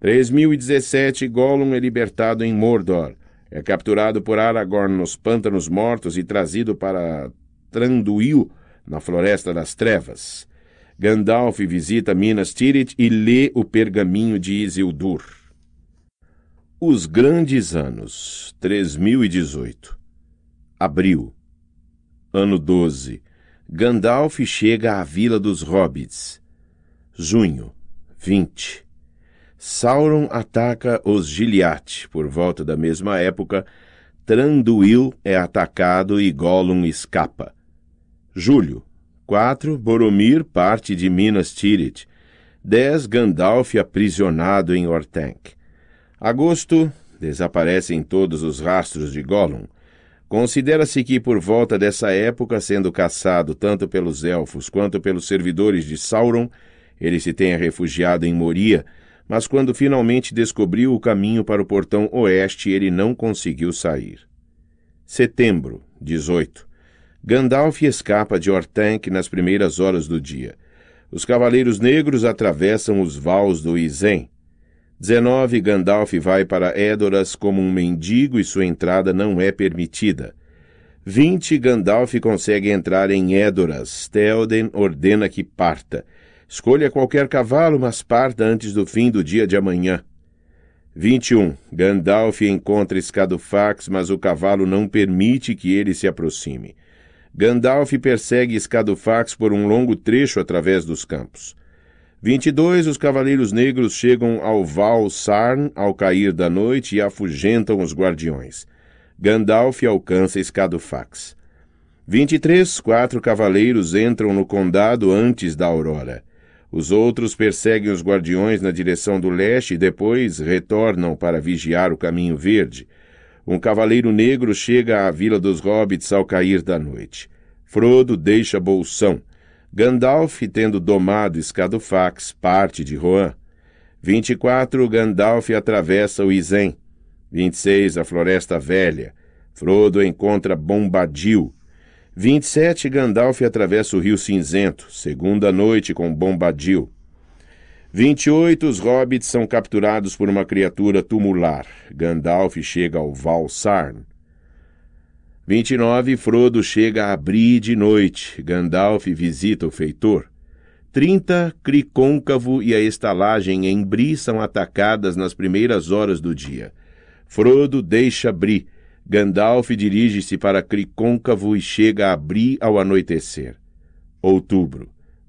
3017 Gollum é libertado em Mordor. É capturado por Aragorn nos Pântanos Mortos e trazido para Tranduil, na Floresta das Trevas. Gandalf visita Minas Tirith e lê o pergaminho de Isildur. Os Grandes Anos, 3018 Abril. Ano 12. Gandalf chega à Vila dos Hobbits. Junho. 20. Sauron ataca os Giliat. Por volta da mesma época, Tranduil é atacado e Gollum escapa. Julho. 4. Boromir parte de Minas Tirith. 10. Gandalf aprisionado em Orthanc. Agosto. Desaparecem todos os rastros de Gollum. Considera-se que por volta dessa época, sendo caçado tanto pelos elfos quanto pelos servidores de Sauron, ele se tenha refugiado em Moria, mas quando finalmente descobriu o caminho para o portão oeste, ele não conseguiu sair. Setembro, 18. Gandalf escapa de Orthanc nas primeiras horas do dia. Os cavaleiros negros atravessam os vales do Isen, 19 Gandalf vai para Édoras como um mendigo e sua entrada não é permitida. 20 Gandalf consegue entrar em Édoras. Théoden ordena que parta. Escolha qualquer cavalo, mas parta antes do fim do dia de amanhã. 21. Gandalf encontra Escadufax, mas o cavalo não permite que ele se aproxime. Gandalf persegue Escadufax por um longo trecho através dos campos. 22. Os cavaleiros negros chegam ao Val Sarn ao cair da noite e afugentam os guardiões. Gandalf alcança Escadofax. 23. Quatro cavaleiros entram no condado antes da aurora. Os outros perseguem os guardiões na direção do leste e depois retornam para vigiar o caminho verde. Um cavaleiro negro chega à vila dos hobbits ao cair da noite. Frodo deixa Bolsão. Gandalf, tendo domado Escadufax, parte de Rohan. 24. Gandalf atravessa o Isen. 26. A Floresta Velha. Frodo encontra Bombadil. 27. Gandalf atravessa o Rio Cinzento. Segunda noite com Bombadil. 28. Os hobbits são capturados por uma criatura tumular. Gandalf chega ao Valsarn. 29, Frodo chega a Bri de noite. Gandalf visita o feitor. 30, Cricôncavo e a estalagem em Bri são atacadas nas primeiras horas do dia. Frodo deixa Bri. Gandalf dirige-se para Cricôncavo e chega a Bri ao anoitecer. Outubro.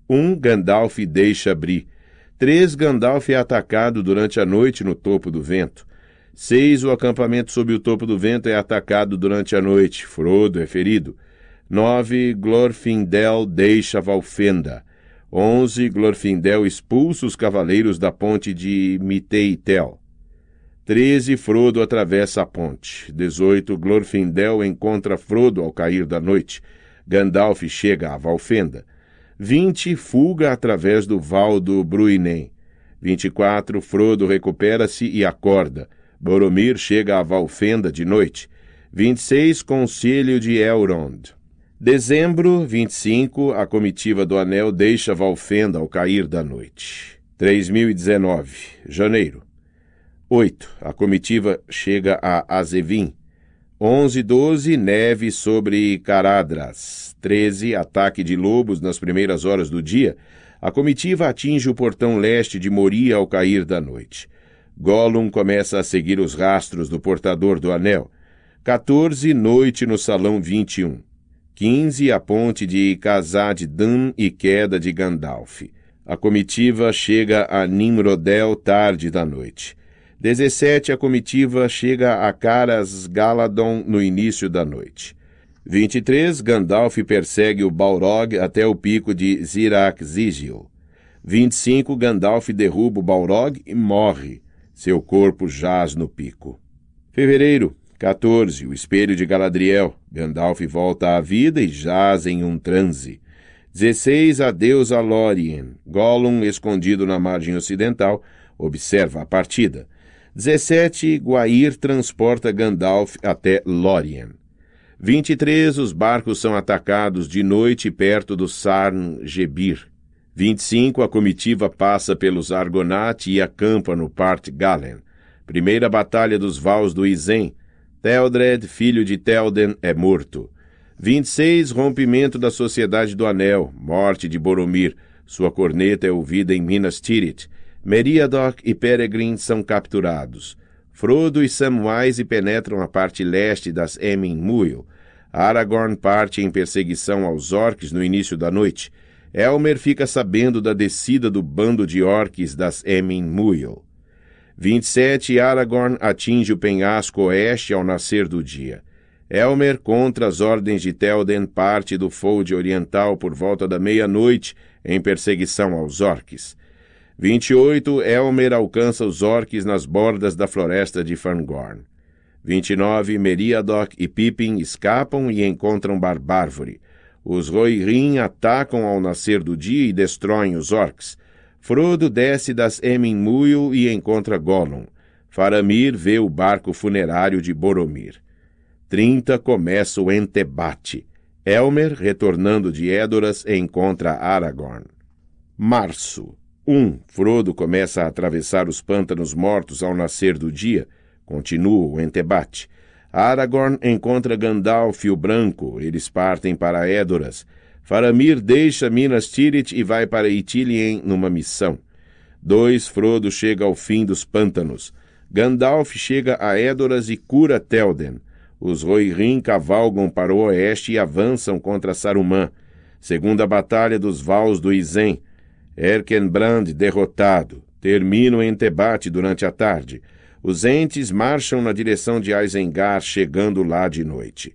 1. Um, Gandalf deixa Bri. 3. Gandalf é atacado durante a noite no topo do vento. 6. O acampamento sob o topo do vento é atacado durante a noite. Frodo é ferido. 9. Glorfindel deixa Valfenda. 11. Glorfindel expulsa os cavaleiros da ponte de Miteitel. 13. Frodo atravessa a ponte. 18. Glorfindel encontra Frodo ao cair da noite. Gandalf chega a Valfenda. 20. Fuga através do Val do Bruinen. 24. Frodo recupera-se e acorda. Boromir chega a Valfenda de noite. 26 Conselho de Elrond. Dezembro 25 A comitiva do Anel deixa Valfenda ao cair da noite. 3019 Janeiro. 8. A comitiva chega a Azevim. 11 12 Neve sobre Caradras. 13 Ataque de lobos nas primeiras horas do dia. A comitiva atinge o portão leste de Moria ao cair da noite. Gollum começa a seguir os rastros do portador do anel. 14, noite no salão 21. 15, a ponte de Casad Dan e queda de Gandalf. A comitiva chega a Nimrodel tarde da noite. 17, a comitiva chega a Caras Galadon no início da noite. 23, Gandalf persegue o Balrog até o pico de Zirak Zigil. 25, Gandalf derruba o Balrog e morre. Seu corpo jaz no pico. Fevereiro, 14. O espelho de Galadriel. Gandalf volta à vida e jaz em um transe. 16. Adeus a Lórien. Gollum, escondido na margem ocidental, observa a partida. 17. Guair transporta Gandalf até Lórien. 23. Os barcos são atacados de noite perto do Sarn Gebir. 25, a comitiva passa pelos Argonati e acampa no Part Galen. Primeira Batalha dos Vals do Isen. Theldred, filho de Telden, é morto. 26, rompimento da Sociedade do Anel, morte de Boromir. Sua corneta é ouvida em Minas Tirith. Meriadoc e Peregrin são capturados. Frodo e Samwise penetram a parte leste das Emin Muil. Aragorn parte em perseguição aos orcs no início da noite. Elmer fica sabendo da descida do bando de orques das Emin Muil. 27 Aragorn atinge o penhasco oeste ao nascer do dia. Elmer, contra as ordens de Telden, parte do Fold Oriental por volta da meia-noite em perseguição aos orques. 28 Elmer alcança os orques nas bordas da floresta de Fangorn. 29 Meriadoc e Pippin escapam e encontram Barbárvore. Os Rohirrim atacam ao nascer do dia e destroem os orcs. Frodo desce das Emin-Muil e encontra Gollum. Faramir vê o barco funerário de Boromir. Trinta começa o entebate. Elmer, retornando de Édoras encontra Aragorn. Março 1. Um, Frodo começa a atravessar os pântanos mortos ao nascer do dia. Continua o entebate. Aragorn encontra Gandalf o Branco, eles partem para Edoras. Faramir deixa Minas Tirith e vai para Itilien numa missão. Dois Frodo chega ao fim dos pântanos. Gandalf chega a Edoras e cura Telden. Os Rohirrim cavalgam para o oeste e avançam contra Saruman. Segunda batalha dos Vals do Isen. Erkenbrand derrotado. Termina o entebate durante a tarde. Os entes marcham na direção de Isengard, chegando lá de noite.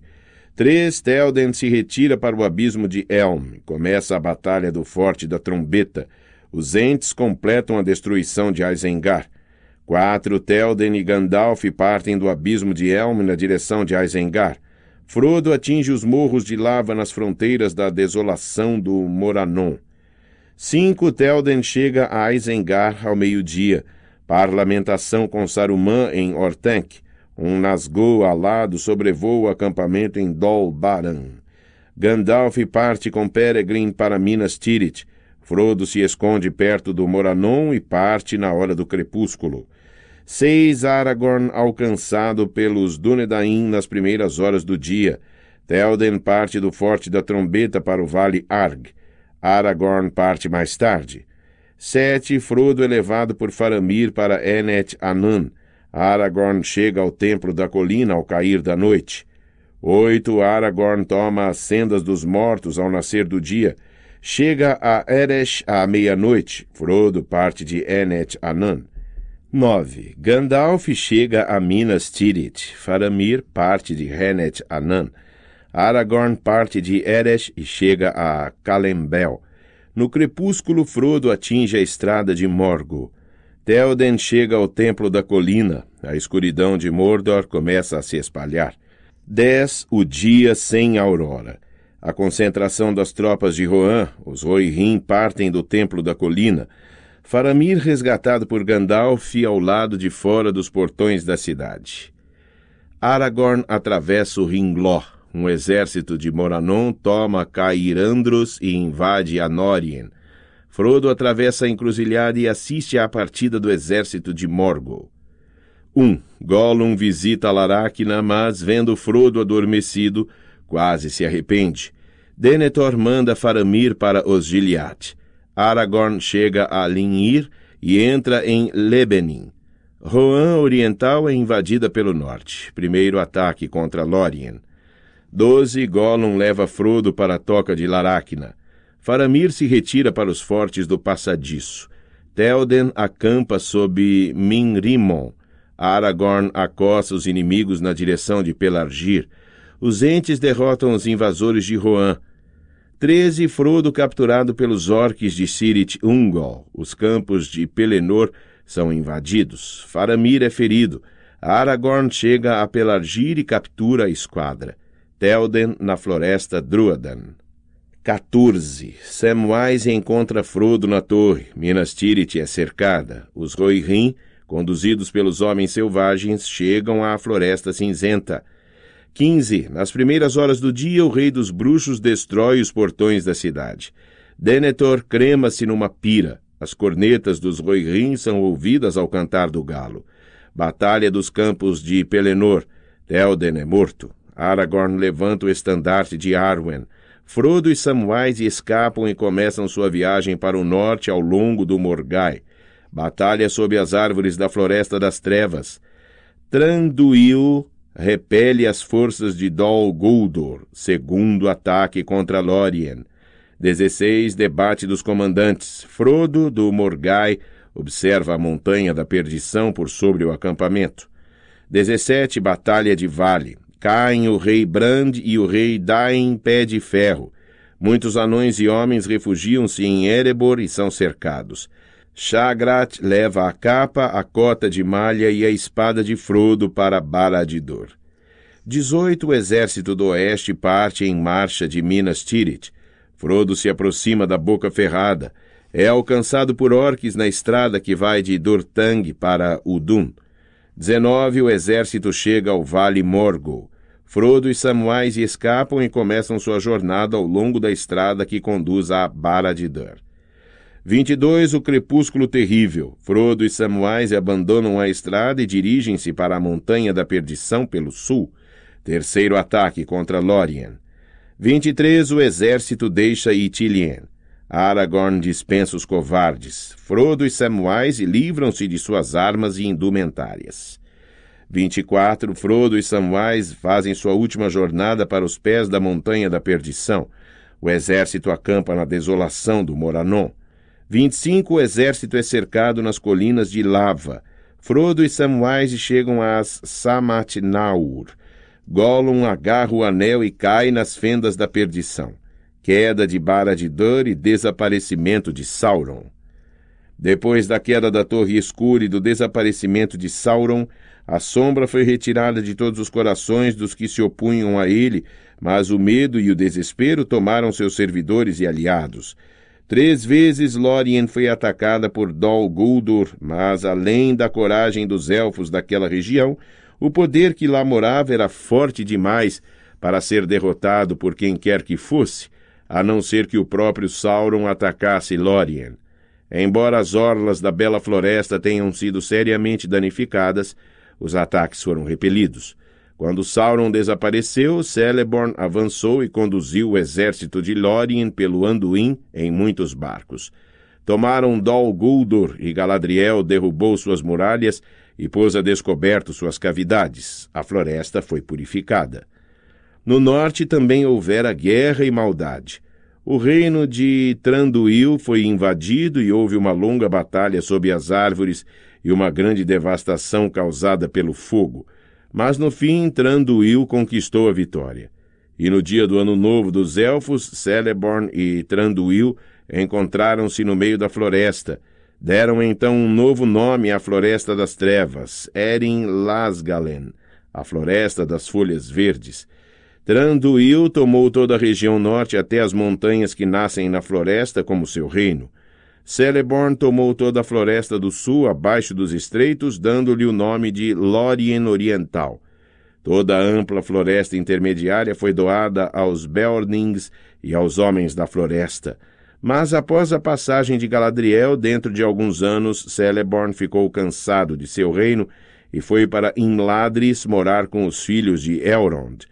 Três, Telden se retira para o abismo de Elm. Começa a batalha do Forte da Trombeta. Os entes completam a destruição de Isengard. Quatro, Telden e Gandalf partem do abismo de Elm na direção de Isengard. Frodo atinge os morros de lava nas fronteiras da desolação do Moranon. Cinco, Telden chega a Isengard ao meio-dia. Parlamentação com Saruman em Ortenk. Um nasgou alado sobrevoa o acampamento em Dol Baran. Gandalf parte com Peregrin para Minas Tirith. Frodo se esconde perto do Moranon e parte na hora do crepúsculo. Seis Aragorn alcançado pelos Dúnedain nas primeiras horas do dia. Telden parte do Forte da Trombeta para o Vale Arg. Aragorn parte mais tarde. Sete, Frodo é levado por Faramir para Enet Anan. Aragorn chega ao templo da colina ao cair da noite. Oito, Aragorn toma as sendas dos mortos ao nascer do dia. Chega a Eresh à meia-noite. Frodo parte de Enet Anan. 9. Gandalf chega a Minas Tirith. Faramir parte de Renet Anan. Aragorn parte de Eresh e chega a Calembel. No crepúsculo, Frodo atinge a estrada de Morgo. Théoden chega ao templo da colina. A escuridão de Mordor começa a se espalhar. 10. O dia sem aurora. A concentração das tropas de Rohan, os Rohirrim, partem do templo da colina. Faramir resgatado por Gandalf ao lado de fora dos portões da cidade. Aragorn atravessa o Ringló. Um exército de Moranon toma Cairandros e invade Anórien. Frodo atravessa a encruzilhada e assiste à partida do exército de Morgul. 1. Um, Gollum visita Laracna, mas, vendo Frodo adormecido, quase se arrepende. Denethor manda Faramir para Osgiliath. Aragorn chega a Linir e entra em Lebenin. Rohan Oriental é invadida pelo norte. Primeiro ataque contra Lórien. Doze, Gollum leva Frodo para a toca de Laracna. Faramir se retira para os fortes do Passadiço. Telden acampa sob Minrimon. Aragorn acosta os inimigos na direção de Pelargir. Os entes derrotam os invasores de Rohan. Treze, Frodo capturado pelos orques de Sirit Ungol. Os campos de Pelennor são invadidos. Faramir é ferido. Aragorn chega a Pelargir e captura a esquadra. Telden na floresta Druadan. 14. Samwise encontra Frodo na torre. Minas Tirith é cercada. Os Rohirrim, conduzidos pelos homens selvagens, chegam à floresta cinzenta. 15. Nas primeiras horas do dia, o rei dos bruxos destrói os portões da cidade. Denethor crema-se numa pira. As cornetas dos Rohirrim são ouvidas ao cantar do galo. Batalha dos campos de Pelennor. Telden é morto. Aragorn levanta o estandarte de Arwen. Frodo e Samwise escapam e começam sua viagem para o norte ao longo do Morgai. Batalha sob as árvores da Floresta das Trevas. Tranduil repele as forças de Dol Guldur, segundo ataque contra Lórien. 16. Debate dos comandantes. Frodo, do Morgai, observa a montanha da perdição por sobre o acampamento. 17. Batalha de Vale. Caem o rei Brand e o rei Dain pé de ferro. Muitos anões e homens refugiam-se em Erebor e são cercados. Shagrat leva a capa, a cota de malha e a espada de Frodo para Baladidor. 18 O exército do oeste parte em marcha de Minas Tirith. Frodo se aproxima da Boca Ferrada. É alcançado por orques na estrada que vai de Dortang para Udum. 19 O exército chega ao Vale Morgul. Frodo e Samwise escapam e começam sua jornada ao longo da estrada que conduz à Bara de dûr 22. O crepúsculo terrível. Frodo e Samwise abandonam a estrada e dirigem-se para a montanha da perdição pelo sul. Terceiro ataque contra Lórien. 23. O exército deixa Itilien. Aragorn dispensa os covardes. Frodo e Samwise livram-se de suas armas e indumentárias. 24, Frodo e Samwise fazem sua última jornada para os pés da Montanha da Perdição. O exército acampa na desolação do Moranon. 25, o exército é cercado nas colinas de lava. Frodo e Samwise chegam às Samatinaur. Gollum agarra o anel e cai nas fendas da perdição. Queda de Bara de Dor e desaparecimento de Sauron. Depois da queda da Torre Escura e do desaparecimento de Sauron, a sombra foi retirada de todos os corações dos que se opunham a ele, mas o medo e o desespero tomaram seus servidores e aliados. Três vezes Lórien foi atacada por Dol Guldur, mas além da coragem dos elfos daquela região, o poder que lá morava era forte demais para ser derrotado por quem quer que fosse, a não ser que o próprio Sauron atacasse Lórien. Embora as orlas da Bela Floresta tenham sido seriamente danificadas, os ataques foram repelidos. Quando Sauron desapareceu, Celeborn avançou e conduziu o exército de Lórien pelo Anduin em muitos barcos. Tomaram Dol Guldur e Galadriel derrubou suas muralhas e pôs a descoberto suas cavidades. A floresta foi purificada. No norte também houvera guerra e maldade. O reino de Tranduil foi invadido e houve uma longa batalha sob as árvores e uma grande devastação causada pelo fogo, mas no fim Tranduil conquistou a vitória. E no dia do Ano Novo dos Elfos, Celeborn e Tranduil encontraram-se no meio da floresta. Deram então um novo nome à Floresta das Trevas, Erin Lasgalen, a Floresta das Folhas Verdes. Tranduil tomou toda a região norte até as montanhas que nascem na floresta como seu reino. Celeborn tomou toda a floresta do sul abaixo dos estreitos, dando-lhe o nome de Lórien Oriental. Toda a ampla floresta intermediária foi doada aos Beornings e aos homens da floresta. Mas após a passagem de Galadriel, dentro de alguns anos, Celeborn ficou cansado de seu reino e foi para Imladris morar com os filhos de Elrond.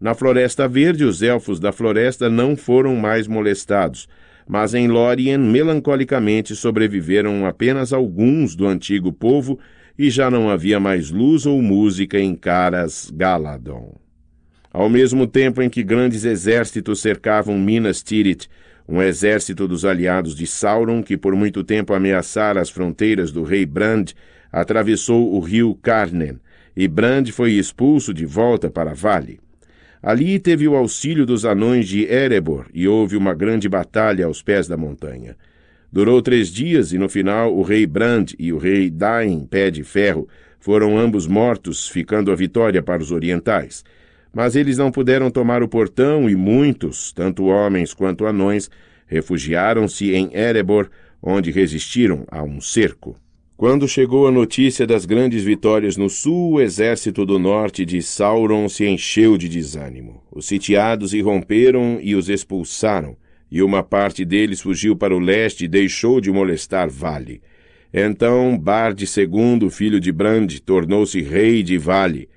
Na Floresta Verde, os elfos da floresta não foram mais molestados, mas em Lórien melancolicamente sobreviveram apenas alguns do antigo povo e já não havia mais luz ou música em Caras Galadon. Ao mesmo tempo em que grandes exércitos cercavam Minas Tirith, um exército dos aliados de Sauron, que por muito tempo ameaçara as fronteiras do rei Brand, atravessou o rio Carnen, e Brand foi expulso de volta para Vale. Ali teve o auxílio dos anões de Erebor e houve uma grande batalha aos pés da montanha. Durou três dias e no final o rei Brand e o rei Dain, pé de ferro, foram ambos mortos, ficando a vitória para os orientais. Mas eles não puderam tomar o portão e muitos, tanto homens quanto anões, refugiaram-se em Erebor, onde resistiram a um cerco. Quando chegou a notícia das grandes vitórias no sul, o exército do norte de Sauron se encheu de desânimo. Os sitiados irromperam e os expulsaram, e uma parte deles fugiu para o leste e deixou de molestar Vale. Então Bard II, filho de Brand, tornou-se rei de Vale.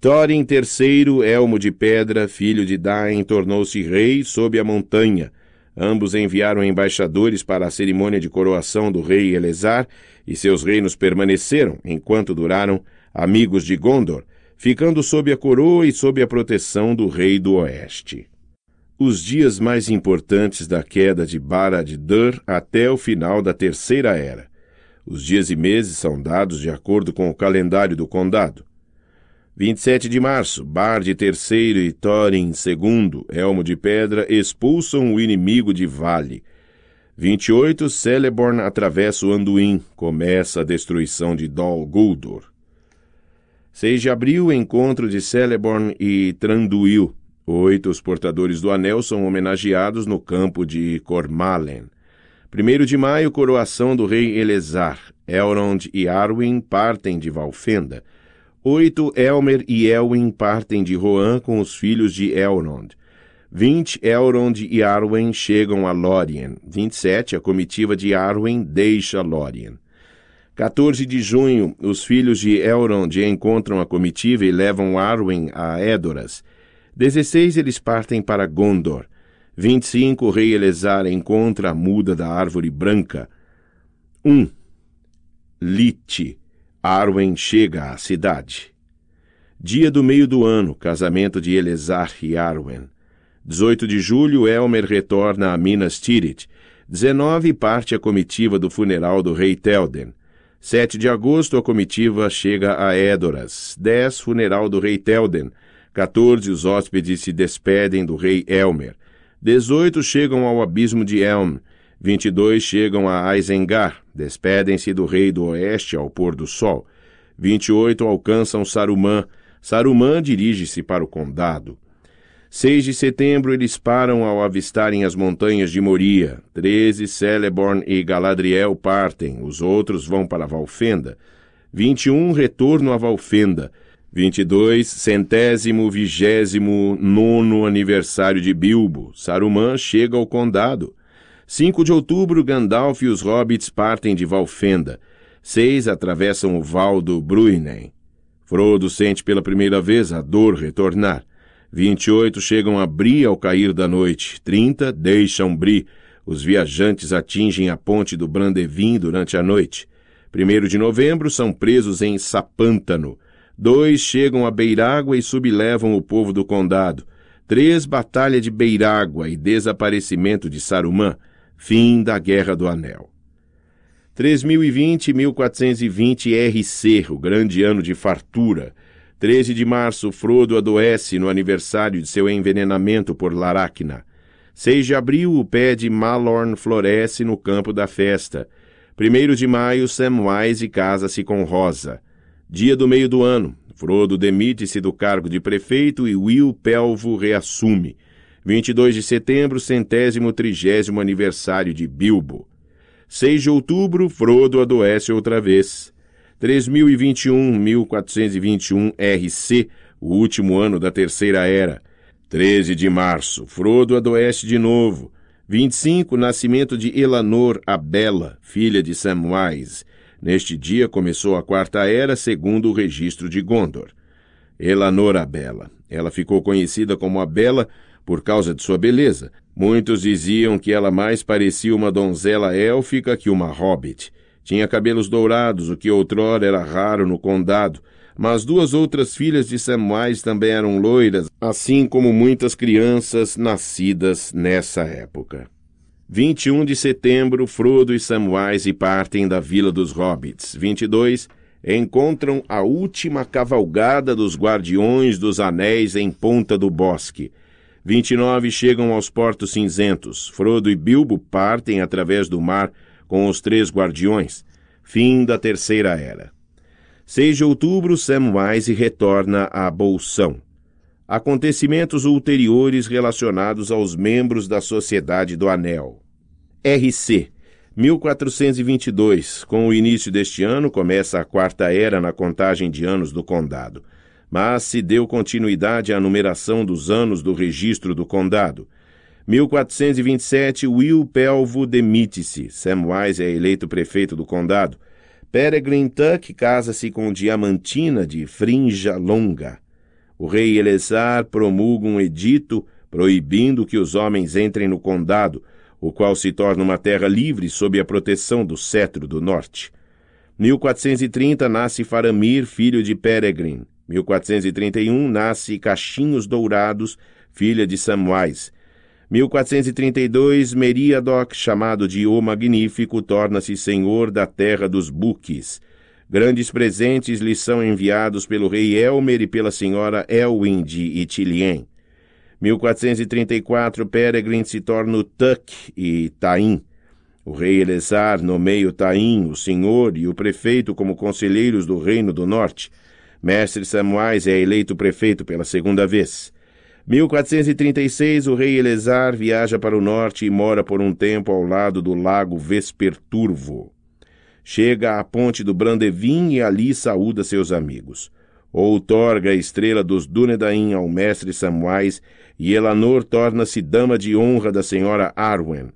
Thorin III, Elmo de Pedra, filho de Dain, tornou-se rei sob a montanha. Ambos enviaram embaixadores para a cerimônia de coroação do rei Elezar e seus reinos permaneceram, enquanto duraram, amigos de Gondor, ficando sob a coroa e sob a proteção do rei do oeste. Os dias mais importantes da queda de Barad-dûr Dur até o final da Terceira Era. Os dias e meses são dados de acordo com o calendário do condado. 27 de março, Bar III Terceiro e Thorin II, Elmo de Pedra, expulsam o inimigo de Vale. 28, Celeborn atravessa o Anduin. Começa a destruição de Dol Guldur. 6 de abril, encontro de Celeborn e Tranduil. Oito Os portadores do anel são homenageados no campo de Cormalen. 1 de maio, coroação do rei Elezar. Elrond e Arwen partem de Valfenda. 8. Elmer e Elwin partem de Rohan com os filhos de Elrond. 20 Elrond é e Arwen chegam a Lórien. 27 A comitiva de Arwen deixa Lórien. 14 de junho, os filhos de Elrond encontram a comitiva e levam Arwen a Edoras. 16 Eles partem para Gondor. 25 O rei Elezar encontra a muda da árvore branca. 1. Lite. Arwen chega à cidade. Dia do meio do ano, casamento de Elezar e Arwen. 18 de julho, Elmer retorna a Minas Tirith. 19 parte a comitiva do funeral do rei Telden. 7 de agosto, a comitiva chega a Édoras. 10 funeral do rei Telden. 14 os hóspedes se despedem do rei Elmer. 18 chegam ao abismo de Elm. 22 chegam a Aizengar, despedem-se do rei do oeste ao pôr do sol. 28 alcançam Saruman. Saruman dirige-se para o condado. 6 de setembro eles param ao avistarem as montanhas de Moria. 13, Celeborn e Galadriel partem, os outros vão para Valfenda. 21, retorno a Valfenda. 22, centésimo vigésimo nono aniversário de Bilbo. Saruman chega ao condado. 5 de outubro, Gandalf e os hobbits partem de Valfenda. 6 atravessam o Val do Bruinen. Frodo sente pela primeira vez a dor retornar. Vinte e oito chegam a Bri ao cair da noite. Trinta deixam Bri. Os viajantes atingem a ponte do Brandevin durante a noite. Primeiro de novembro são presos em Sapântano. Dois chegam a Beirágua e sublevam o povo do condado. Três, batalha de Beirágua e desaparecimento de Sarumã. Fim da Guerra do Anel. 3020-1420 RC, o grande ano de fartura. 13 de março, Frodo adoece no aniversário de seu envenenamento por Laracna. 6 de abril, o pé de Malorn floresce no campo da festa. 1 de maio, Samwise casa-se com Rosa. Dia do meio do ano, Frodo demite-se do cargo de prefeito e Will Pelvo reassume. 22 de setembro, centésimo trigésimo aniversário de Bilbo. 6 de outubro, Frodo adoece outra vez. 3021.421 RC, o último ano da Terceira Era. 13 de março, Frodo adoece de novo. 25, nascimento de Elanor, a Bela, filha de Samwise. Neste dia começou a Quarta Era, segundo o registro de Gondor. Elanor a Bela. Ela ficou conhecida como a Bela por causa de sua beleza. Muitos diziam que ela mais parecia uma donzela élfica que uma hobbit. Tinha cabelos dourados, o que outrora era raro no condado, mas duas outras filhas de Samuais também eram loiras, assim como muitas crianças nascidas nessa época. 21 de setembro, Frodo e Samwise partem da Vila dos Hobbits. 22, encontram a última cavalgada dos Guardiões dos Anéis em Ponta do Bosque. 29, chegam aos Portos Cinzentos. Frodo e Bilbo partem através do mar com os três guardiões, fim da Terceira Era. 6 de outubro, Samwise retorna à Bolsão. Acontecimentos ulteriores relacionados aos membros da Sociedade do Anel. RC 1422. Com o início deste ano, começa a Quarta Era na contagem de anos do Condado. Mas se deu continuidade à numeração dos anos do registro do Condado 1427, Will Pelvo demite-se. Samwise é eleito prefeito do condado. Peregrine Tuck casa-se com Diamantina de Frinja Longa. O rei Elessar promulga um edito proibindo que os homens entrem no condado, o qual se torna uma terra livre sob a proteção do cetro do norte. 1430 nasce Faramir, filho de Peregrine. 1431 nasce Cachinhos Dourados, filha de Samwise. 1432, Meriadoc chamado de O Magnífico, torna-se senhor da terra dos Buques. Grandes presentes lhe são enviados pelo rei Elmer e pela senhora Elwin de Itilien. 1434, Peregrine se torna o Tuck e Taim. O rei Elezar nomeia o Taim, o senhor e o prefeito como conselheiros do Reino do Norte. Mestre Samuais é eleito prefeito pela segunda vez. 1436, o rei Elezar viaja para o norte e mora por um tempo ao lado do lago Vesperturvo. Chega à ponte do Brandevin e ali saúda seus amigos. Outorga a estrela dos Dúnedain ao mestre Samwise e Elanor torna-se dama de honra da senhora Arwen.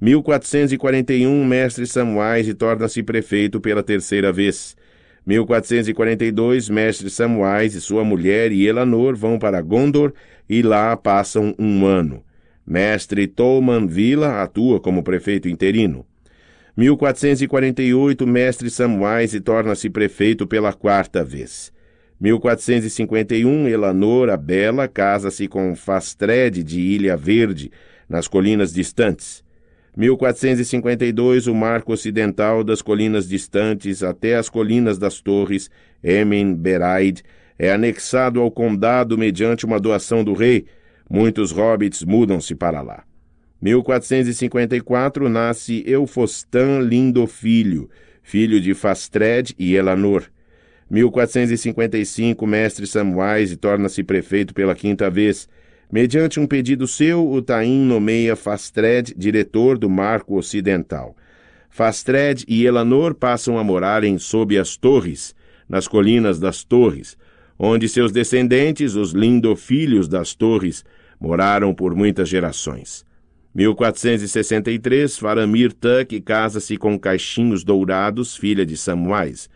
1441, mestre Samwise torna-se prefeito pela terceira vez. 1442, mestre Samwise e sua mulher e Elanor vão para Gondor e lá passam um ano. Mestre Tolman Villa atua como prefeito interino. 1448, mestre Samwise torna-se prefeito pela quarta vez. 1451, Elanor a Bela casa-se com Fastred de Ilha Verde, nas colinas distantes. 1452, o marco ocidental das colinas distantes até as colinas das torres, Emin Beraid, é anexado ao condado mediante uma doação do rei. Muitos hobbits mudam-se para lá. 1454 nasce Eufostan Lindo Filho, filho de Fastred e Elanor. 1455, mestre Samwise torna-se prefeito pela quinta vez. Mediante um pedido seu, o Taim nomeia Fastred diretor do Marco Ocidental. Fastred e Elanor passam a morar em Sob as Torres, nas colinas das Torres, onde seus descendentes, os lindofilhos das torres, moraram por muitas gerações. 1463, Faramir Tuck casa-se com Caixinhos Dourados, filha de Samuais.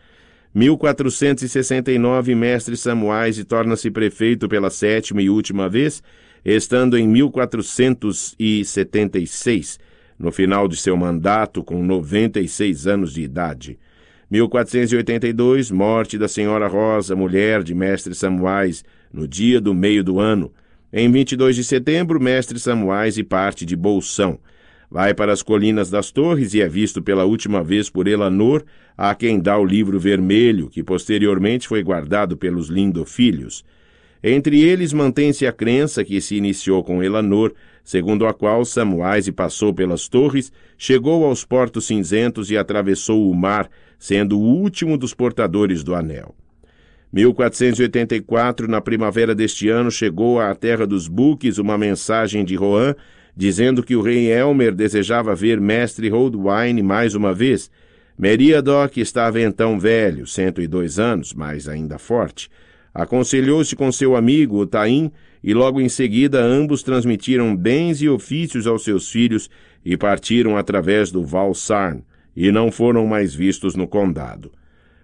1469, mestre Samuais e torna-se prefeito pela sétima e última vez, estando em 1476, no final de seu mandato com 96 anos de idade. 1482, morte da senhora Rosa, mulher de mestre Samuais, no dia do meio do ano. Em 22 de setembro, mestre Samuais e parte de Bolsão. Vai para as colinas das torres e é visto pela última vez por Elanor, a quem dá o livro vermelho, que posteriormente foi guardado pelos lindofilhos. Entre eles mantém-se a crença que se iniciou com Elanor, segundo a qual Samuás passou pelas torres, chegou aos portos cinzentos e atravessou o mar, sendo o último dos portadores do anel. 1484, na primavera deste ano, chegou à terra dos buques uma mensagem de Rohan dizendo que o rei Elmer desejava ver mestre Holdwine mais uma vez. Meriadoc estava então velho, 102 anos, mas ainda forte. Aconselhou-se com seu amigo, o Taim, e logo em seguida ambos transmitiram bens e ofícios aos seus filhos e partiram através do Val Sarn, e não foram mais vistos no condado.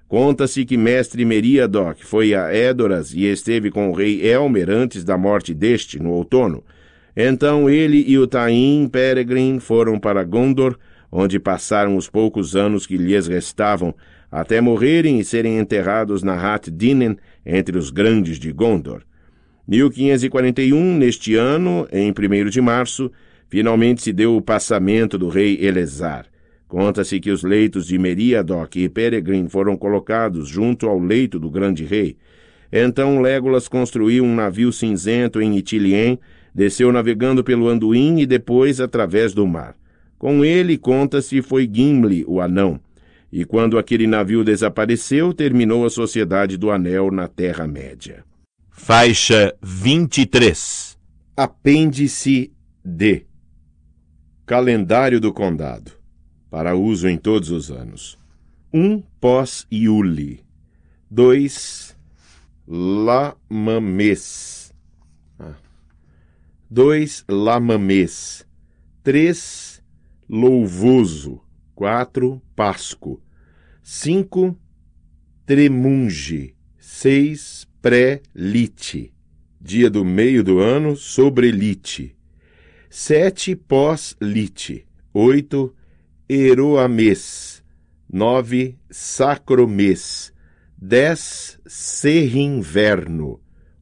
Conta-se que mestre Meriadoc foi a Édoras e esteve com o rei Elmer antes da morte deste, no outono. Então ele e o Tain Peregrin foram para Gondor, onde passaram os poucos anos que lhes restavam, até morrerem e serem enterrados na Hat Dinen, entre os grandes de Gondor. 1541, neste ano, em 1 de março, finalmente se deu o passamento do rei Elezar. Conta-se que os leitos de Meriadoc e Peregrin foram colocados junto ao leito do grande rei. Então Légolas construiu um navio cinzento em Itilien, desceu navegando pelo Anduin e depois através do mar. Com ele, conta-se, foi Gimli, o anão. E quando aquele navio desapareceu, terminou a Sociedade do Anel na Terra-média. Faixa 23. Apêndice D. Calendário do Condado. Para uso em todos os anos. 1. Um, Pós-Iuli. 2. Lamamês. 2. Ah. Lamamês. 3. Louvoso. 4. Pasco. 5. Tremunge. 6 pré-lite, dia do meio do ano sobre lite. Sete pós-lite, oito eroamês, nove sacromês, dez serrinverno,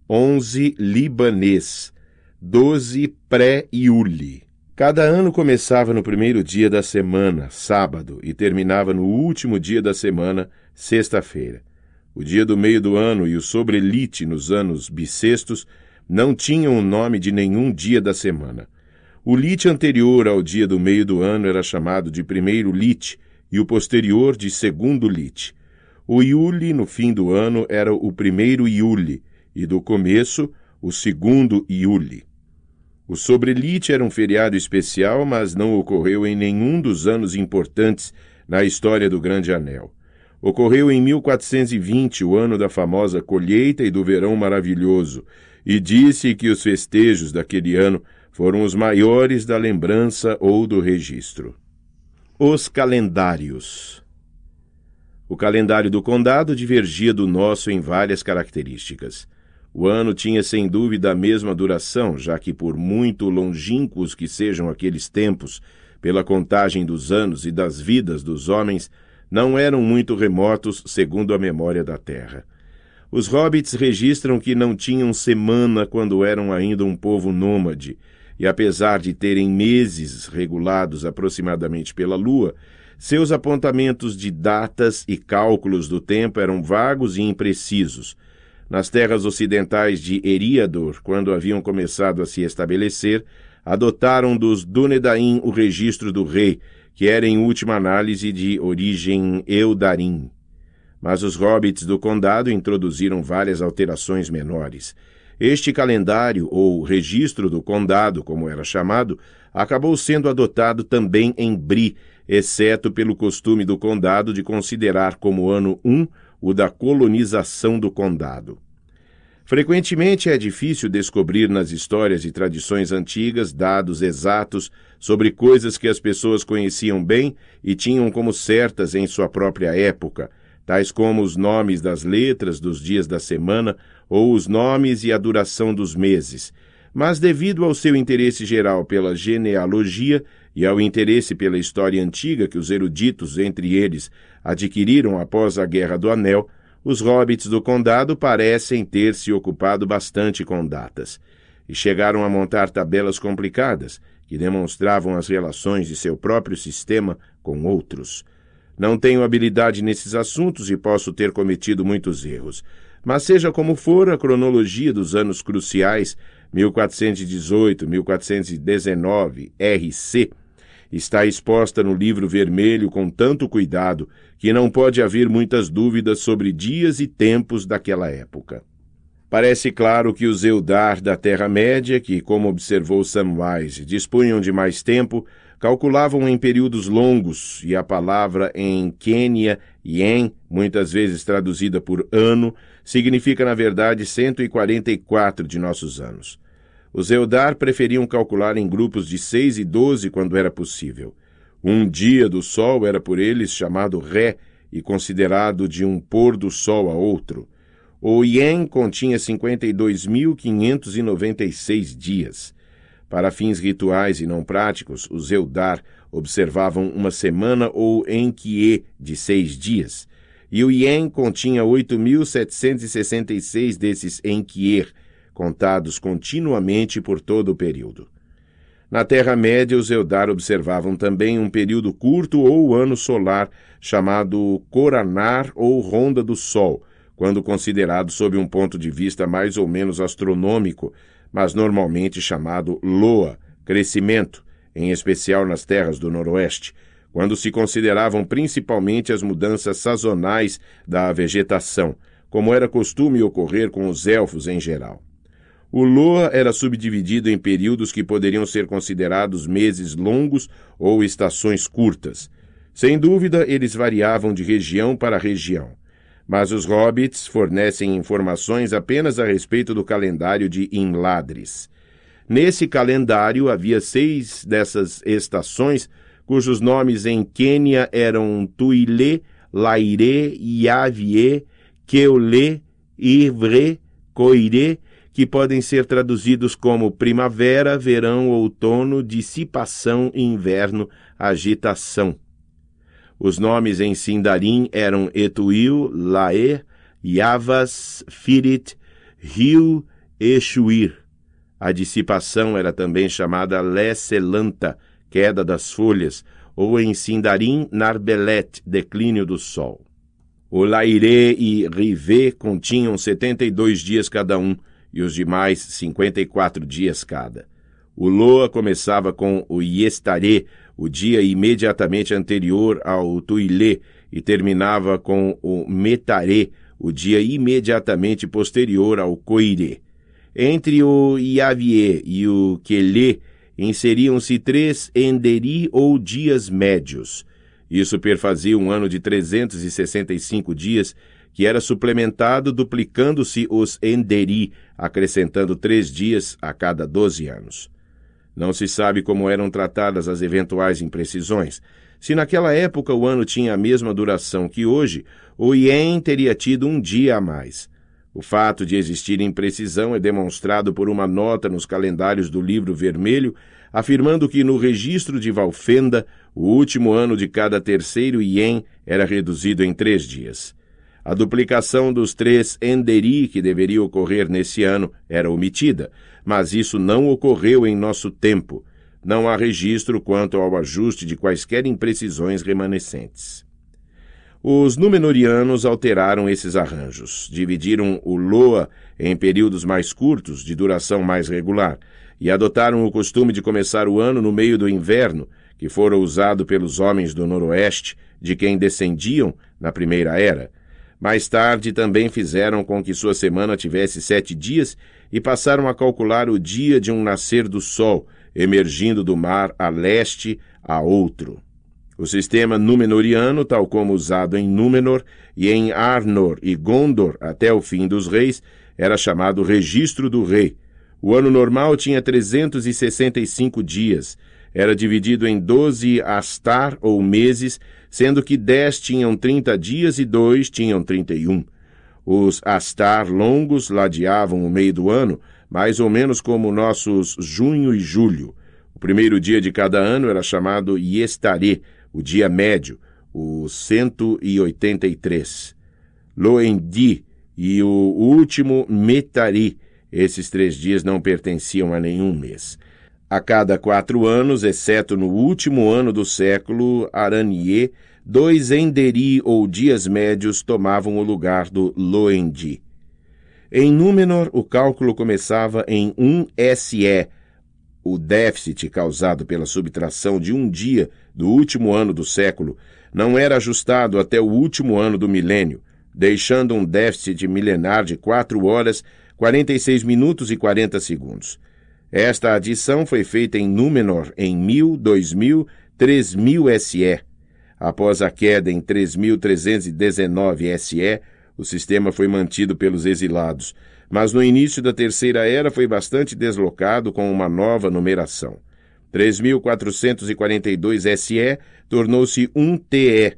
onze libanês, doze pré-iule. Cada ano começava no primeiro dia da semana, sábado, e terminava no último dia da semana, sexta-feira o dia do meio do ano e o sobrelite nos anos bissextos não tinham o nome de nenhum dia da semana. O lite anterior ao dia do meio do ano era chamado de primeiro lite e o posterior de segundo lite. O iule no fim do ano era o primeiro iule e do começo o segundo iule. O sobrelite era um feriado especial, mas não ocorreu em nenhum dos anos importantes na história do Grande Anel ocorreu em 1420, o ano da famosa colheita e do verão maravilhoso, e disse que os festejos daquele ano foram os maiores da lembrança ou do registro. Os calendários. O calendário do condado divergia do nosso em várias características. O ano tinha sem dúvida a mesma duração, já que, por muito longínquos que sejam aqueles tempos, pela contagem dos anos e das vidas dos homens, não eram muito remotos, segundo a memória da Terra. Os hobbits registram que não tinham semana quando eram ainda um povo nômade, e apesar de terem meses regulados aproximadamente pela Lua, seus apontamentos de datas e cálculos do tempo eram vagos e imprecisos. Nas terras ocidentais de Eriador, quando haviam começado a se estabelecer, adotaram dos Dunedain o registro do rei, que era em última análise de origem Eudarim. Mas os hobbits do condado introduziram várias alterações menores. Este calendário, ou registro do condado, como era chamado, acabou sendo adotado também em Bri, exceto pelo costume do condado de considerar como ano 1 o da colonização do condado. Frequentemente é difícil descobrir nas histórias e tradições antigas dados exatos sobre coisas que as pessoas conheciam bem e tinham como certas em sua própria época, tais como os nomes das letras dos dias da semana ou os nomes e a duração dos meses. Mas, devido ao seu interesse geral pela genealogia e ao interesse pela história antiga que os eruditos, entre eles, adquiriram após a Guerra do Anel, os hobbits do condado parecem ter se ocupado bastante com datas. E chegaram a montar tabelas complicadas, que demonstravam as relações de seu próprio sistema com outros. Não tenho habilidade nesses assuntos e posso ter cometido muitos erros. Mas, seja como for, a cronologia dos anos cruciais 1418-1419 RC está exposta no livro vermelho com tanto cuidado que não pode haver muitas dúvidas sobre dias e tempos daquela época. Parece claro que os Eldar da Terra-média, que, como observou Samwise, dispunham de mais tempo, calculavam em períodos longos, e a palavra em Quênia, yen, muitas vezes traduzida por ano, significa na verdade 144 de nossos anos. Os Eldar preferiam calcular em grupos de 6 e 12 quando era possível. Um dia do sol era por eles chamado Ré e considerado de um pôr do sol a outro. O ien continha 52.596 dias. Para fins rituais e não práticos, os Eudar observavam uma semana ou enquie de seis dias, e o ien continha 8.766 desses enquier, contados continuamente por todo o período. Na Terra-média, os Eudar observavam também um período curto ou ano solar, chamado Coranar ou Ronda do Sol, quando considerado sob um ponto de vista mais ou menos astronômico, mas normalmente chamado LOA, crescimento, em especial nas terras do Noroeste, quando se consideravam principalmente as mudanças sazonais da vegetação, como era costume ocorrer com os elfos em geral. O Loa era subdividido em períodos que poderiam ser considerados meses longos ou estações curtas. Sem dúvida, eles variavam de região para região mas os hobbits fornecem informações apenas a respeito do calendário de Inladris. Nesse calendário havia seis dessas estações, cujos nomes em Quênia eram Tuilê, Lairê, Yavie, Keolê, Ivre, Coirê, que podem ser traduzidos como primavera, verão, outono, dissipação, inverno, agitação. Os nomes em Sindarim eram Etuil, Lae, Yavas, Firit, Rio, Exuir. A dissipação era também chamada Lesselanta, queda das folhas, ou em Sindarim, Narbelet, declínio do sol. O Lairê e Rivê continham setenta e dois dias cada um, e os demais cinquenta e quatro dias cada. O Loa começava com o Iestaré, o dia imediatamente anterior ao Tuilé, e terminava com o Metaré, o dia imediatamente posterior ao Coiré. Entre o Iavié e o Quelé inseriam-se três Enderi ou dias médios. Isso perfazia um ano de 365 dias, que era suplementado duplicando-se os Enderi, acrescentando três dias a cada doze anos. Não se sabe como eram tratadas as eventuais imprecisões. Se naquela época o ano tinha a mesma duração que hoje, o ien teria tido um dia a mais. O fato de existir imprecisão é demonstrado por uma nota nos calendários do Livro Vermelho, afirmando que no registro de Valfenda, o último ano de cada terceiro ien era reduzido em três dias. A duplicação dos três enderi que deveria ocorrer nesse ano era omitida, mas isso não ocorreu em nosso tempo. Não há registro quanto ao ajuste de quaisquer imprecisões remanescentes. Os Númenóreanos alteraram esses arranjos, dividiram o Loa em períodos mais curtos, de duração mais regular, e adotaram o costume de começar o ano no meio do inverno, que fora usado pelos homens do Noroeste, de quem descendiam na Primeira Era. Mais tarde também fizeram com que sua semana tivesse sete dias e passaram a calcular o dia de um nascer do sol, emergindo do mar a leste a outro. O sistema Númenoriano, tal como usado em Númenor e em Arnor e Gondor até o fim dos reis, era chamado Registro do Rei. O ano normal tinha 365 dias. Era dividido em 12 astar ou meses, sendo que 10 tinham 30 dias e 2 tinham 31. Os astar longos ladeavam o meio do ano, mais ou menos como nossos junho e julho. O primeiro dia de cada ano era chamado Yestari, o dia médio, o 183. Loendi e o último Metari. Esses três dias não pertenciam a nenhum mês. A cada quatro anos, exceto no último ano do século, Aranier dois Enderi ou dias médios tomavam o lugar do Loendi. Em Númenor, o cálculo começava em 1 SE, o déficit causado pela subtração de um dia do último ano do século não era ajustado até o último ano do milênio, deixando um déficit milenar de 4 horas, 46 minutos e 40 segundos. Esta adição foi feita em Númenor em 1000, 2000, 3000 SE. Após a queda em 3.319 SE, o sistema foi mantido pelos exilados, mas no início da Terceira Era foi bastante deslocado com uma nova numeração. 3.442 SE tornou-se 1 TE,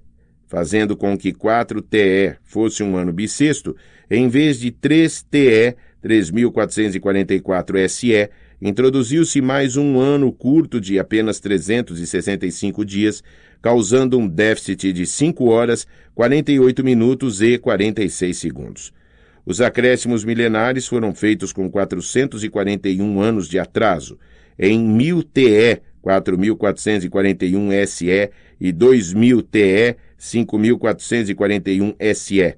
fazendo com que 4 TE fosse um ano bissexto, em vez de 3 TE, 3.444 SE, introduziu-se mais um ano curto de apenas 365 dias, causando um déficit de 5 horas, 48 minutos e 46 segundos. Os acréscimos milenares foram feitos com 441 anos de atraso, em 1000 TE 4441 SE e 2000 TE 5441 SE.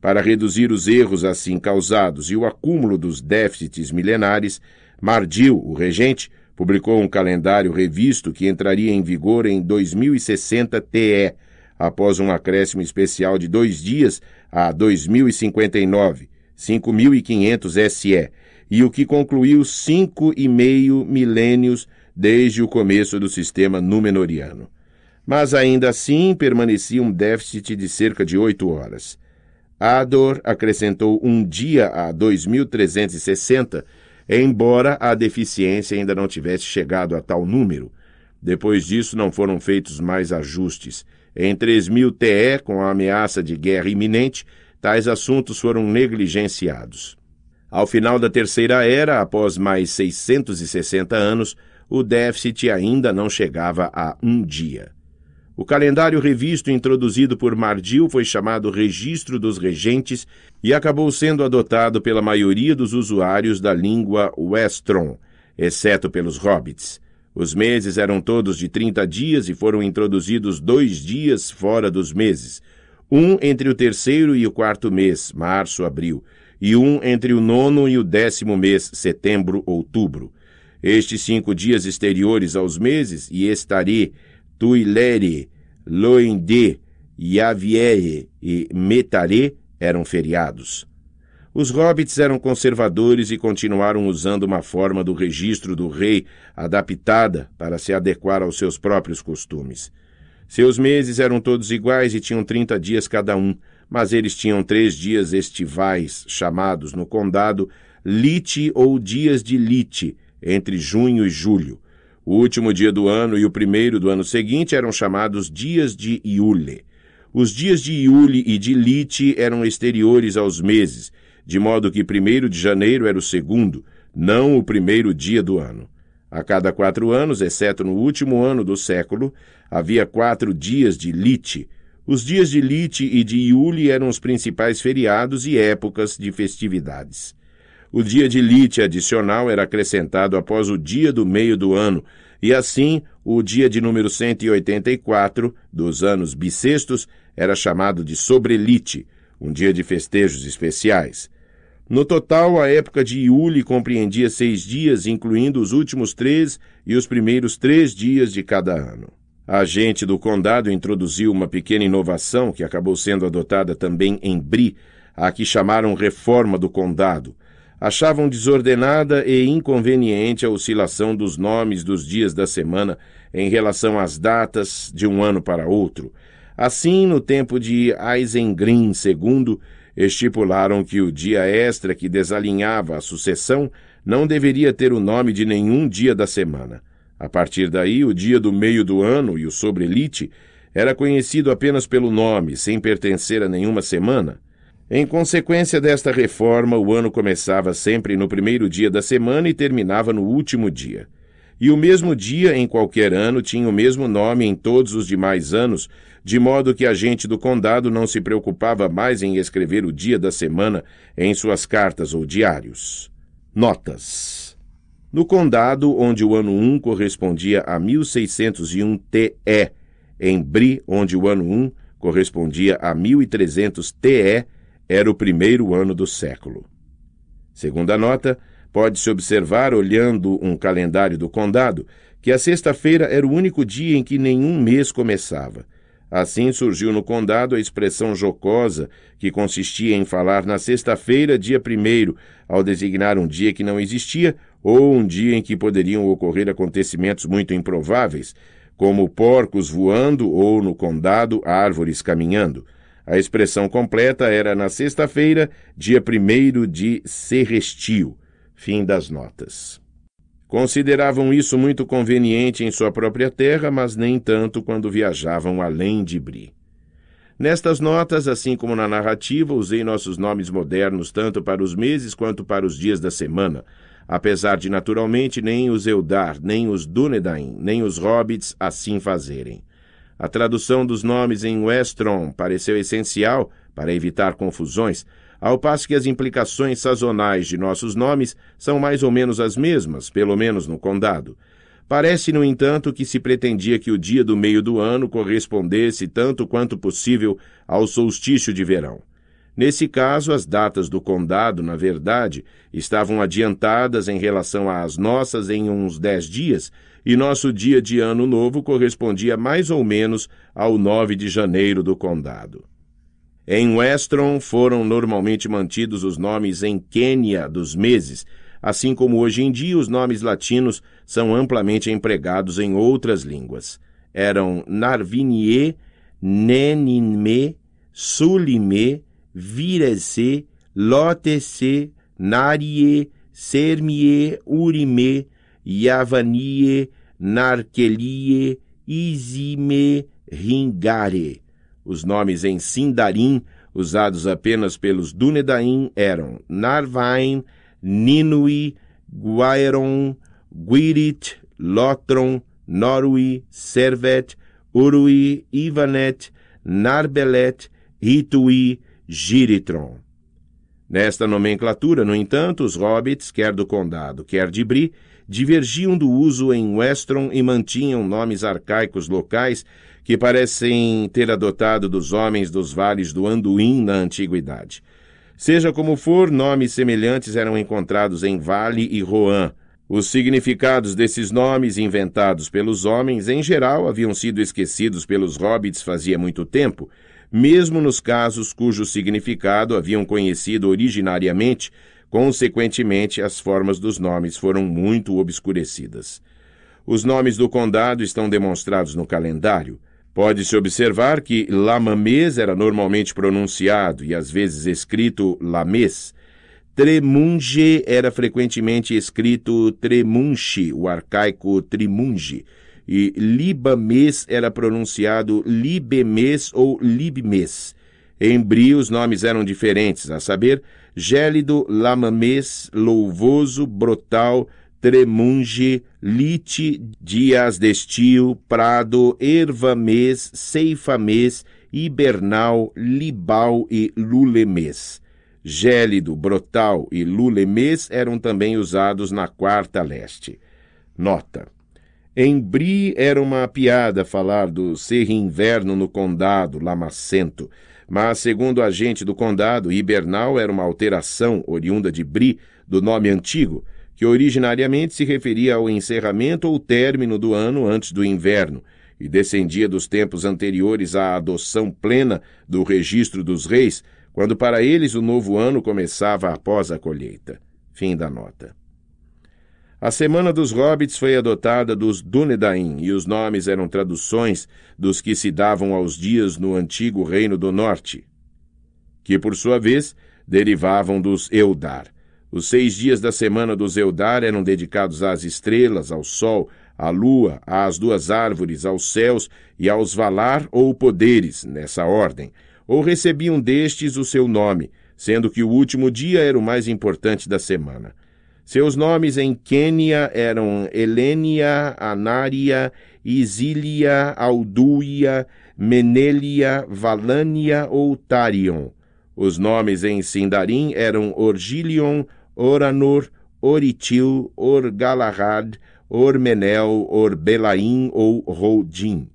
Para reduzir os erros assim causados e o acúmulo dos déficits milenares, Mardil, o regente, publicou um calendário revisto que entraria em vigor em 2060 TE, após um acréscimo especial de dois dias a 2059, 5500 SE, e o que concluiu cinco e meio milênios desde o começo do sistema númenoriano. Mas ainda assim permanecia um déficit de cerca de oito horas. Ador acrescentou um dia a 2360 embora a deficiência ainda não tivesse chegado a tal número. Depois disso, não foram feitos mais ajustes. Em 3.000 TE, com a ameaça de guerra iminente, tais assuntos foram negligenciados. Ao final da Terceira Era, após mais 660 anos, o déficit ainda não chegava a um dia. O calendário revisto introduzido por Mardil foi chamado Registro dos Regentes e acabou sendo adotado pela maioria dos usuários da língua Westron, exceto pelos hobbits. Os meses eram todos de 30 dias e foram introduzidos dois dias fora dos meses, um entre o terceiro e o quarto mês, março-abril, e um entre o nono e o décimo mês, setembro-outubro. Estes cinco dias exteriores aos meses, e estarei Tuilere, Loendê, Yavieri e Metaré eram feriados. Os hobbits eram conservadores e continuaram usando uma forma do registro do rei adaptada para se adequar aos seus próprios costumes. Seus meses eram todos iguais e tinham 30 dias cada um, mas eles tinham três dias estivais, chamados no condado lite ou dias de lite, entre junho e julho, o último dia do ano e o primeiro do ano seguinte eram chamados dias de Iule. Os dias de Iule e de Lite eram exteriores aos meses, de modo que primeiro de janeiro era o segundo, não o primeiro dia do ano. A cada quatro anos, exceto no último ano do século, havia quatro dias de Lite. Os dias de Lite e de Iule eram os principais feriados e épocas de festividades. O dia de lite adicional era acrescentado após o dia do meio do ano, e assim o dia de número 184 dos anos bissextos era chamado de sobrelite, um dia de festejos especiais. No total, a época de Iule compreendia seis dias, incluindo os últimos três e os primeiros três dias de cada ano. A gente do condado introduziu uma pequena inovação que acabou sendo adotada também em Bri, a que chamaram reforma do condado – achavam desordenada e inconveniente a oscilação dos nomes dos dias da semana em relação às datas de um ano para outro. Assim, no tempo de Isengrin II, estipularam que o dia extra que desalinhava a sucessão não deveria ter o nome de nenhum dia da semana. A partir daí, o dia do meio do ano e o sobrelite era conhecido apenas pelo nome, sem pertencer a nenhuma semana. Em consequência desta reforma, o ano começava sempre no primeiro dia da semana e terminava no último dia. E o mesmo dia em qualquer ano tinha o mesmo nome em todos os demais anos, de modo que a gente do condado não se preocupava mais em escrever o dia da semana em suas cartas ou diários. Notas. No condado, onde o ano 1 correspondia a 1601 TE, em Bri onde o ano 1 correspondia a 1300 TE, era o primeiro ano do século. Segunda nota, pode-se observar, olhando um calendário do condado, que a sexta-feira era o único dia em que nenhum mês começava. Assim surgiu no condado a expressão jocosa, que consistia em falar na sexta-feira, dia primeiro, ao designar um dia que não existia ou um dia em que poderiam ocorrer acontecimentos muito improváveis, como porcos voando ou, no condado, árvores caminhando. A expressão completa era na sexta-feira, dia 1 de Serrestio. Fim das notas. Consideravam isso muito conveniente em sua própria terra, mas nem tanto quando viajavam além de Bri. Nestas notas, assim como na narrativa, usei nossos nomes modernos tanto para os meses quanto para os dias da semana, apesar de naturalmente nem os Eldar, nem os Dúnedain, nem os Hobbits assim fazerem. A tradução dos nomes em Westron pareceu essencial para evitar confusões, ao passo que as implicações sazonais de nossos nomes são mais ou menos as mesmas, pelo menos no condado. Parece, no entanto, que se pretendia que o dia do meio do ano correspondesse tanto quanto possível ao solstício de verão. Nesse caso, as datas do condado, na verdade, estavam adiantadas em relação às nossas em uns dez dias, e nosso dia de Ano Novo correspondia mais ou menos ao 9 de janeiro do condado. Em Westron foram normalmente mantidos os nomes em Quênia dos meses, assim como hoje em dia os nomes latinos são amplamente empregados em outras línguas. Eram Narvinie, Neninme, Sulime, Virese, Lotese, Narie, Sermie, Urime, Yavanie, Narquelie, Izime, Ringare. Os nomes em Sindarin usados apenas pelos Dunedain, eram Narvain, Ninui, Guairon, Guirit, Lotron, Norui, Servet, Urui, Ivanet, Narbelet, Ritui, Giritron. Nesta nomenclatura, no entanto, os hobbits, quer do condado, quer de Bri, divergiam do uso em Westron e mantinham nomes arcaicos locais que parecem ter adotado dos homens dos vales do Anduin na antiguidade. Seja como for, nomes semelhantes eram encontrados em Vale e Rohan. Os significados desses nomes inventados pelos homens, em geral, haviam sido esquecidos pelos hobbits fazia muito tempo, mesmo nos casos cujo significado haviam conhecido originariamente, Consequentemente, as formas dos nomes foram muito obscurecidas. Os nomes do condado estão demonstrados no calendário. Pode-se observar que Lamamês era normalmente pronunciado e às vezes escrito Lamês. Tremunge era frequentemente escrito Tremunche, o arcaico Trimunge, e Libamês era pronunciado Libemês ou Libmês. Em Bri, os nomes eram diferentes, a saber, gélido, lamamês, louvoso, brotal, tremunge, lite, dias destio, prado, ervamês, ceifamês, hibernal, libal e lulemês. Gélido, brotal e lulemês eram também usados na quarta leste. Nota. Em Bri era uma piada falar do ser inverno no condado lamacento, mas, segundo agente do condado, hibernal era uma alteração oriunda de bri, do nome antigo, que originariamente se referia ao encerramento ou término do ano antes do inverno, e descendia dos tempos anteriores à adoção plena do registro dos reis, quando para eles o novo ano começava após a colheita. Fim da nota. A Semana dos Hobbits foi adotada dos Dúnedain, e os nomes eram traduções dos que se davam aos dias no antigo Reino do Norte, que, por sua vez, derivavam dos Eldar. Os seis dias da Semana dos Eldar eram dedicados às estrelas, ao Sol, à Lua, às duas árvores, aos céus e aos Valar ou poderes, nessa ordem, ou recebiam destes o seu nome, sendo que o último dia era o mais importante da semana. Seus nomes em Quênia eram Helênia, Anária, Isília, Alduia, Menelia, Valânia ou Tarion. Os nomes em Sindarim eram Orgilion, Oranor, Oritil, Orgalahad, Ormenel, Orbelaim ou Rodim.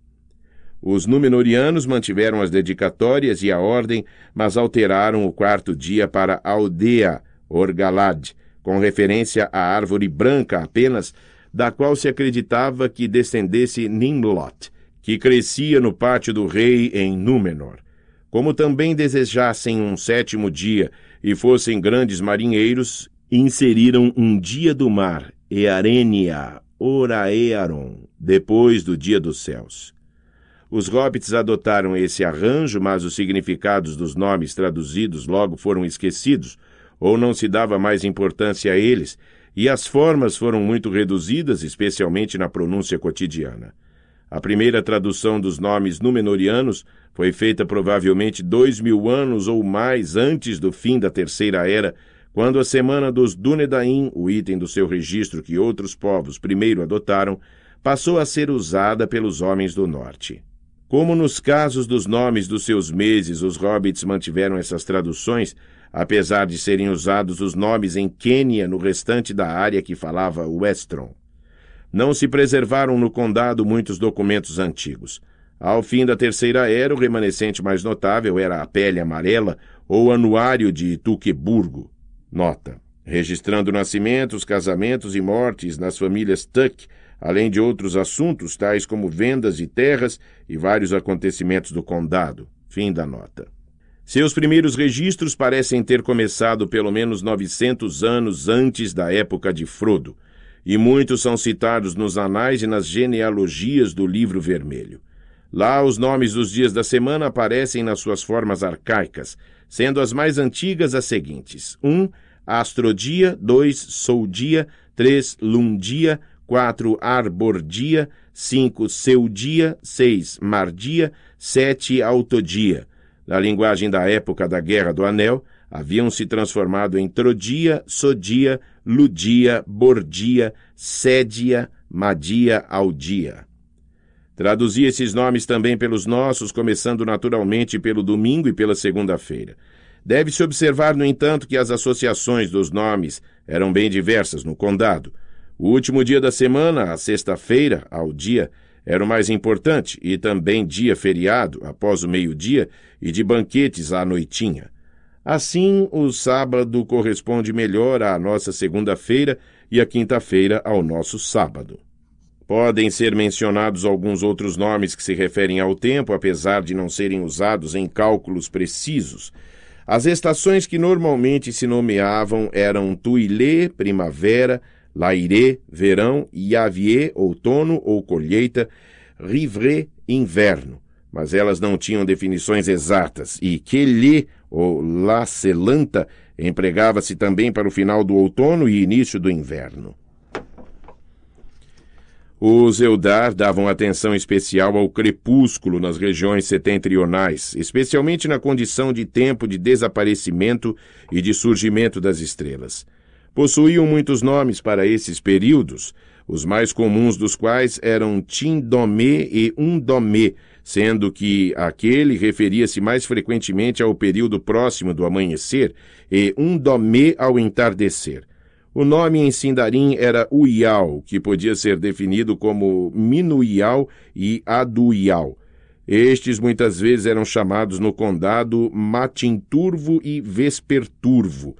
Os Númenóreanos mantiveram as dedicatórias e a ordem, mas alteraram o quarto dia para Aldeia, Orgalad, com referência à árvore branca apenas, da qual se acreditava que descendesse Nimlot, que crescia no pátio do rei em Númenor. Como também desejassem um sétimo dia e fossem grandes marinheiros, inseriram um dia do mar, Earenia, Oraearon, depois do dia dos céus. Os hobbits adotaram esse arranjo, mas os significados dos nomes traduzidos logo foram esquecidos, ou não se dava mais importância a eles, e as formas foram muito reduzidas, especialmente na pronúncia cotidiana. A primeira tradução dos nomes Númenóreanos foi feita provavelmente dois mil anos ou mais antes do fim da Terceira Era, quando a semana dos Dunedain, o item do seu registro que outros povos primeiro adotaram, passou a ser usada pelos homens do Norte. Como nos casos dos nomes dos seus meses os hobbits mantiveram essas traduções, apesar de serem usados os nomes em Quênia no restante da área que falava Westron. Não se preservaram no condado muitos documentos antigos. Ao fim da Terceira Era, o remanescente mais notável era a pele amarela ou anuário de Tuqueburgo. Nota: registrando nascimentos, casamentos e mortes nas famílias Tuck, além de outros assuntos tais como vendas de terras e vários acontecimentos do condado. Fim da nota. Seus primeiros registros parecem ter começado pelo menos 900 anos antes da época de Frodo, e muitos são citados nos anais e nas genealogias do Livro Vermelho. Lá, os nomes dos dias da semana aparecem nas suas formas arcaicas, sendo as mais antigas as seguintes: 1. Um, astrodia, 2. Soldia, 3. Lundia, 4. Arbordia, 5. Seudia, 6. Mardia, 7. Autodia na linguagem da época da Guerra do Anel, haviam se transformado em Trodia, Sodia, Ludia, Bordia, Sédia, Madia, Aldia. Traduzia esses nomes também pelos nossos, começando naturalmente pelo domingo e pela segunda-feira. Deve-se observar, no entanto, que as associações dos nomes eram bem diversas no condado. O último dia da semana, a sexta-feira, ao dia, era o mais importante, e também dia feriado, após o meio-dia, e de banquetes à noitinha. Assim, o sábado corresponde melhor à nossa segunda-feira e a quinta-feira ao nosso sábado. Podem ser mencionados alguns outros nomes que se referem ao tempo, apesar de não serem usados em cálculos precisos. As estações que normalmente se nomeavam eram Tuilê, primavera, lairé, verão, iavier, outono ou colheita, rivré, inverno. Mas elas não tinham definições exatas e quelé ou lacelanta empregava-se também para o final do outono e início do inverno. Os Eldar davam atenção especial ao crepúsculo nas regiões setentrionais, especialmente na condição de tempo de desaparecimento e de surgimento das estrelas possuíam muitos nomes para esses períodos, os mais comuns dos quais eram Tindomé e Undomé, sendo que aquele referia-se mais frequentemente ao período próximo do amanhecer e Undomé ao entardecer. O nome em Sindarim era Uial, que podia ser definido como Minuial e Aduial. Estes muitas vezes eram chamados no condado Matinturvo e Vesperturvo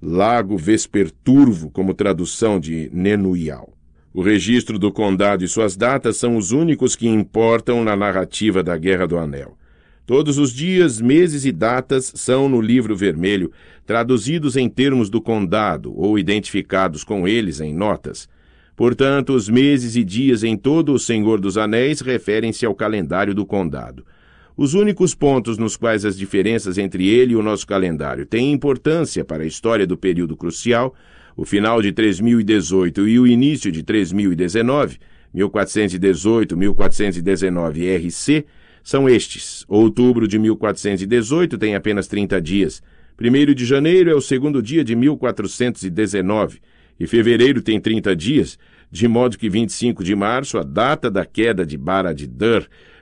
Lago Vesperturvo, como tradução de Nenuial. O registro do condado e suas datas são os únicos que importam na narrativa da Guerra do Anel. Todos os dias, meses e datas são no livro vermelho traduzidos em termos do condado ou identificados com eles em notas. Portanto, os meses e dias em todo o Senhor dos Anéis referem-se ao calendário do condado. Os únicos pontos nos quais as diferenças entre ele e o nosso calendário têm importância para a história do período crucial, o final de 3018 e o início de 3019, 1418-1419 RC, são estes. Outubro de 1418 tem apenas 30 dias. 1 de janeiro é o segundo dia de 1419 e fevereiro tem 30 dias, de modo que 25 de março, a data da queda de Bara de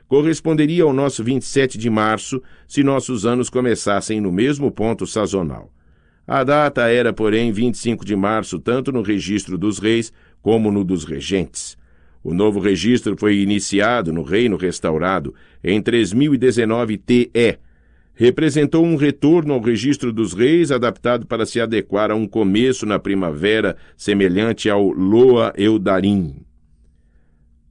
corresponderia ao nosso 27 de março se nossos anos começassem no mesmo ponto sazonal. A data era, porém, 25 de março, tanto no registro dos reis como no dos regentes. O novo registro foi iniciado no Reino Restaurado em 3019 TE. Representou um retorno ao registro dos reis adaptado para se adequar a um começo na primavera semelhante ao Loa Eudarim.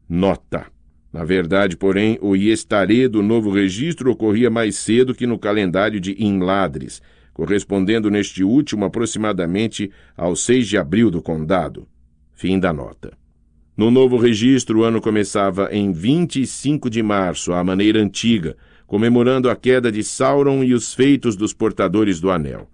Nota na verdade, porém, o Iestaré do novo registro ocorria mais cedo que no calendário de Inladres, correspondendo neste último aproximadamente ao 6 de abril do condado. Fim da nota. No novo registro, o ano começava em 25 de março, à maneira antiga, comemorando a queda de Sauron e os feitos dos portadores do anel.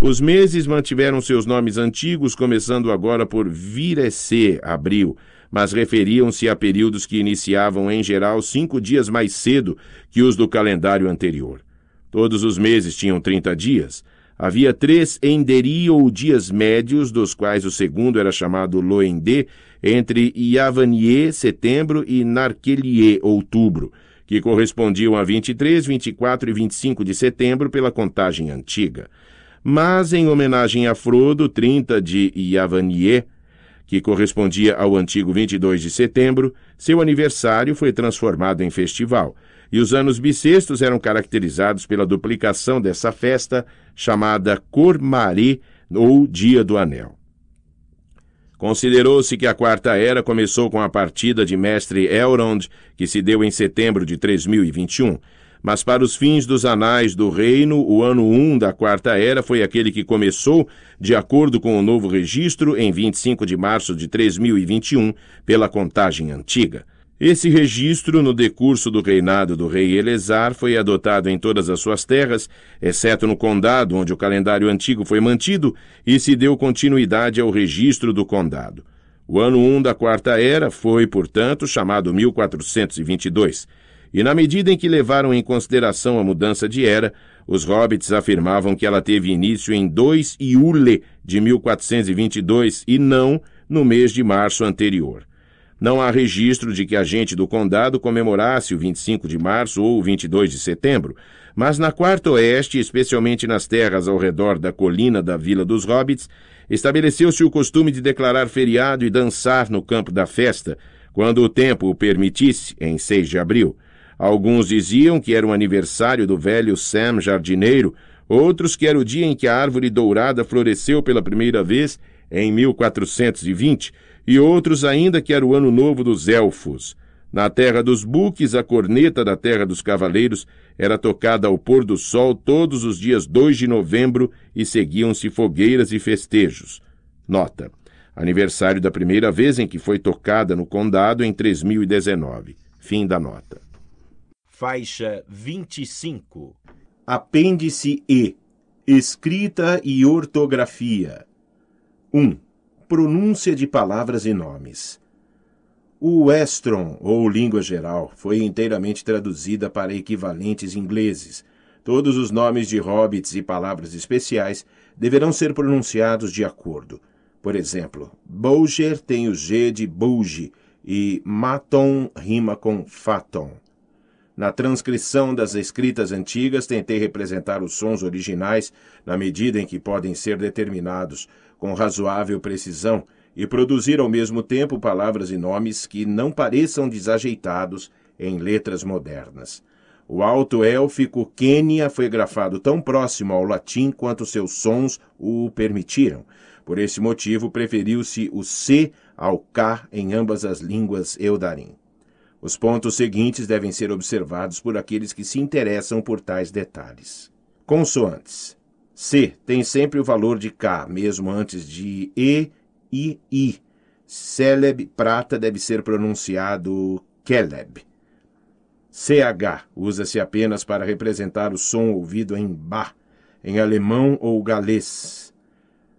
Os meses mantiveram seus nomes antigos, começando agora por Virecê, abril, mas referiam-se a períodos que iniciavam em geral cinco dias mais cedo que os do calendário anterior. Todos os meses tinham 30 dias. Havia três Enderi ou dias médios, dos quais o segundo era chamado Loendê, entre Yavanier, setembro, e Narquelier, outubro, que correspondiam a 23, 24 e 25 de setembro pela contagem antiga. Mas, em homenagem a Frodo, 30 de Yavanier, que correspondia ao antigo 22 de setembro, seu aniversário foi transformado em festival, e os anos bissextos eram caracterizados pela duplicação dessa festa, chamada Cormari, ou Dia do Anel. Considerou-se que a Quarta Era começou com a partida de mestre Elrond, que se deu em setembro de 3021, mas para os fins dos anais do reino, o ano 1 da Quarta Era foi aquele que começou, de acordo com o novo registro, em 25 de março de 3021, pela contagem antiga. Esse registro, no decurso do reinado do rei Elezar, foi adotado em todas as suas terras, exceto no condado, onde o calendário antigo foi mantido, e se deu continuidade ao registro do condado. O ano 1 da Quarta Era foi, portanto, chamado 1422 e na medida em que levaram em consideração a mudança de era, os hobbits afirmavam que ela teve início em 2 Iule de 1422 e não no mês de março anterior. Não há registro de que a gente do condado comemorasse o 25 de março ou o 22 de setembro, mas na quarta oeste, especialmente nas terras ao redor da colina da Vila dos Hobbits, estabeleceu-se o costume de declarar feriado e dançar no campo da festa, quando o tempo o permitisse, em 6 de abril. Alguns diziam que era o aniversário do velho Sam jardineiro, outros que era o dia em que a árvore dourada floresceu pela primeira vez em 1420, e outros ainda que era o ano novo dos elfos. Na terra dos buques, a corneta da terra dos cavaleiros era tocada ao pôr do sol todos os dias 2 de novembro e seguiam-se fogueiras e festejos. Nota: aniversário da primeira vez em que foi tocada no condado em 3019. Fim da nota faixa 25. Apêndice E. Escrita e ortografia. 1. Pronúncia de palavras e nomes. O Estron ou língua geral, foi inteiramente traduzida para equivalentes ingleses. Todos os nomes de hobbits e palavras especiais deverão ser pronunciados de acordo. Por exemplo, Bolger tem o G de Bulge e Maton rima com Faton. Na transcrição das escritas antigas, tentei representar os sons originais na medida em que podem ser determinados com razoável precisão e produzir ao mesmo tempo palavras e nomes que não pareçam desajeitados em letras modernas. O alto élfico Quênia foi grafado tão próximo ao latim quanto seus sons o permitiram. Por esse motivo, preferiu-se o C ao K em ambas as línguas Eudarim. Os pontos seguintes devem ser observados por aqueles que se interessam por tais detalhes. Consoantes. C tem sempre o valor de K, mesmo antes de E e I. Celeb prata deve ser pronunciado Keleb. CH usa-se apenas para representar o som ouvido em Ba, em alemão ou galês.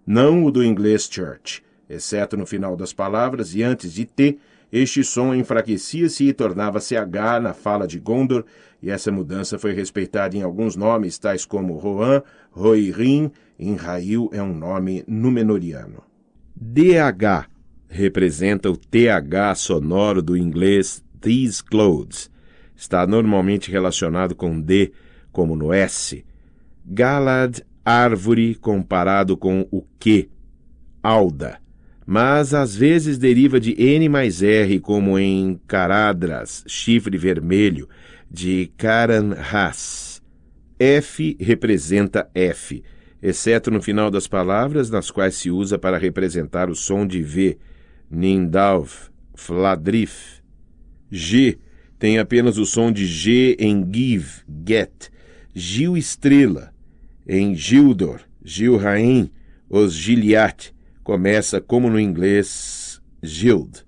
Não o do inglês church, exceto no final das palavras e antes de T, este som enfraquecia-se e tornava-se H na fala de Gondor, e essa mudança foi respeitada em alguns nomes, tais como Rohan, Rohirrim, Rail é um nome numenoriano. DH representa o TH sonoro do inglês These Clothes. Está normalmente relacionado com D, como no S. Galad, árvore, comparado com o Q. Alda mas às vezes deriva de N mais R, como em caradras, chifre vermelho, de caranhas. F representa F, exceto no final das palavras nas quais se usa para representar o som de V, Nindalv, Fladrif. G tem apenas o som de G em give, get. Gil Estrela, em Gildor, Gil Rain, Giliath começa, como no inglês, Gild.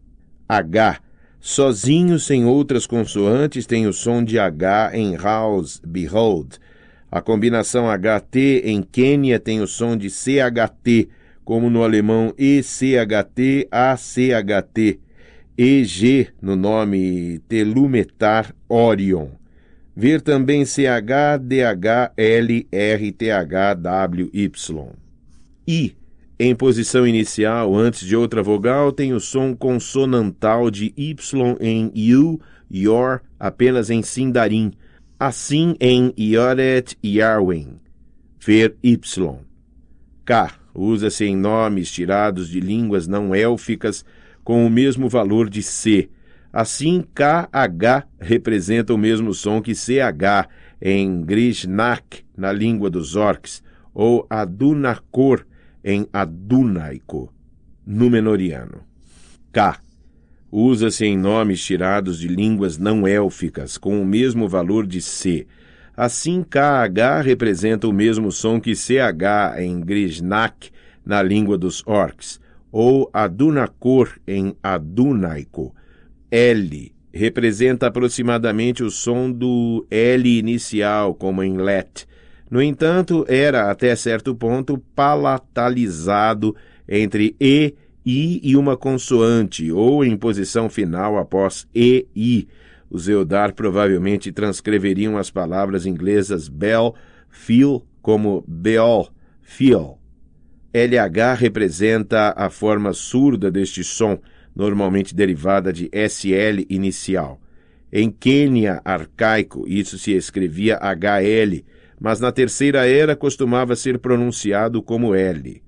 H, sozinho sem outras consoantes, tem o som de H em house, behold. A combinação HT em Quênia tem o som de CHT, como no alemão ECHT, ACHT. EG no nome Telumetar Orion. Ver também CH, DH, L, R, T, H, W, Y. I em posição inicial, antes de outra vogal, tem o som consonantal de Y em you, your, apenas em sindarim. Assim em Ioret Yarwin, ver Y. K usa-se em nomes tirados de línguas não élficas com o mesmo valor de C. Assim, KH representa o mesmo som que CH em Grishnak, na língua dos orcs, ou Adunakor, em adunaico, númenoriano. K. Usa-se em nomes tirados de línguas não élficas, com o mesmo valor de C. Assim, KH representa o mesmo som que CH em Grisnak, na língua dos orcs, ou Adunacor em Adunaico. L representa aproximadamente o som do L inicial, como em Let, no entanto, era até certo ponto palatalizado entre E, I e uma consoante, ou em posição final após E, I. Os Eudar provavelmente transcreveriam as palavras inglesas bell, feel como beol, feel. LH representa a forma surda deste som, normalmente derivada de SL inicial. Em Quênia arcaico, isso se escrevia HL, mas na terceira era costumava ser pronunciado como L.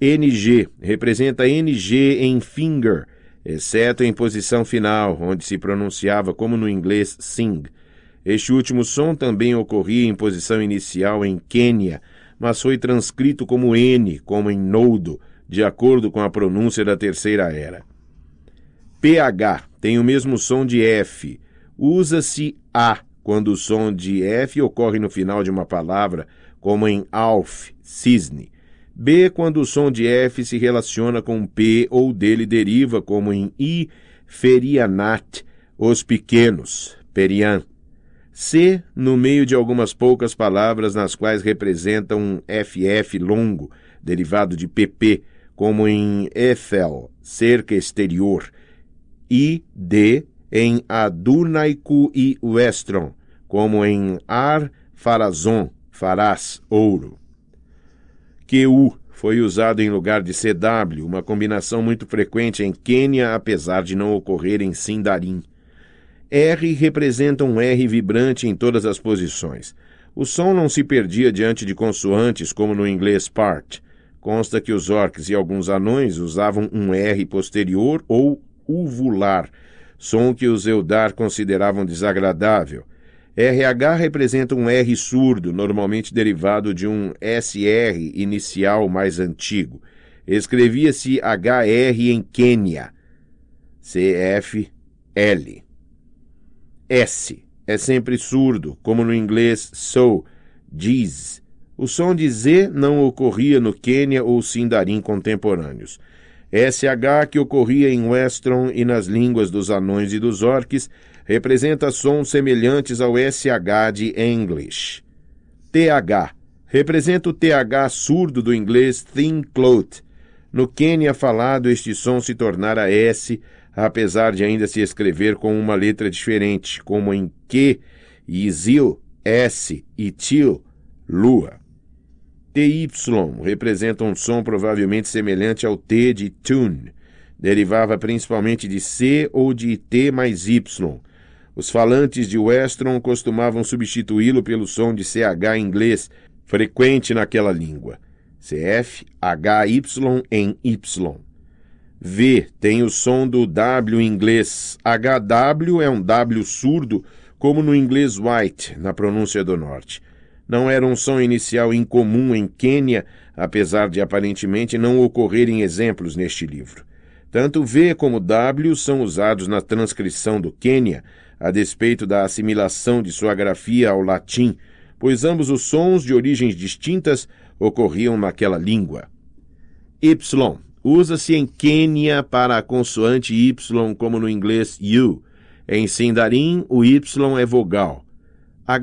NG representa NG em finger, exceto em posição final, onde se pronunciava como no inglês sing. Este último som também ocorria em posição inicial em Quênia, mas foi transcrito como N, como em Noldo, de acordo com a pronúncia da terceira era. PH tem o mesmo som de F. Usa-se A quando o som de F ocorre no final de uma palavra, como em Alf, cisne. B, quando o som de F se relaciona com P ou dele deriva, como em I, ferianat, os pequenos, perian. C, no meio de algumas poucas palavras nas quais representa um FF longo, derivado de PP, como em Ethel, cerca exterior. I, D, em Adunaiku e Westron, como em Ar Farazon, Farás, ouro. QU foi usado em lugar de CW, uma combinação muito frequente em Quênia, apesar de não ocorrer em Sindarim. R representa um R vibrante em todas as posições. O som não se perdia diante de consoantes, como no inglês part. Consta que os orcs e alguns anões usavam um R posterior ou uvular, som que os Eudar consideravam desagradável. RH representa um R surdo, normalmente derivado de um SR inicial mais antigo. Escrevia-se HR em Quênia. CF L. S é sempre surdo, como no inglês so, diz. O som de Z não ocorria no Quênia ou Sindarim contemporâneos. SH, que ocorria em Westron e nas línguas dos anões e dos orques, representa sons semelhantes ao SH de English. TH representa o TH surdo do inglês thin cloth. No Quênia falado, este som se tornara S, apesar de ainda se escrever com uma letra diferente, como em que, Izil, S e Til, Lua. TY representa um som provavelmente semelhante ao T de tune. Derivava principalmente de C ou de T mais Y. Os falantes de Westron costumavam substituí-lo pelo som de CH em inglês, frequente naquela língua. CF, HY em Y. V tem o som do W em inglês. HW é um W surdo, como no inglês white, na pronúncia do norte não era um som inicial incomum em Quênia, apesar de aparentemente não ocorrerem exemplos neste livro. Tanto V como W são usados na transcrição do Quênia, a despeito da assimilação de sua grafia ao latim, pois ambos os sons de origens distintas ocorriam naquela língua. Y usa-se em Quênia para a consoante Y, como no inglês U. Em Sindarim, o Y é vogal. HY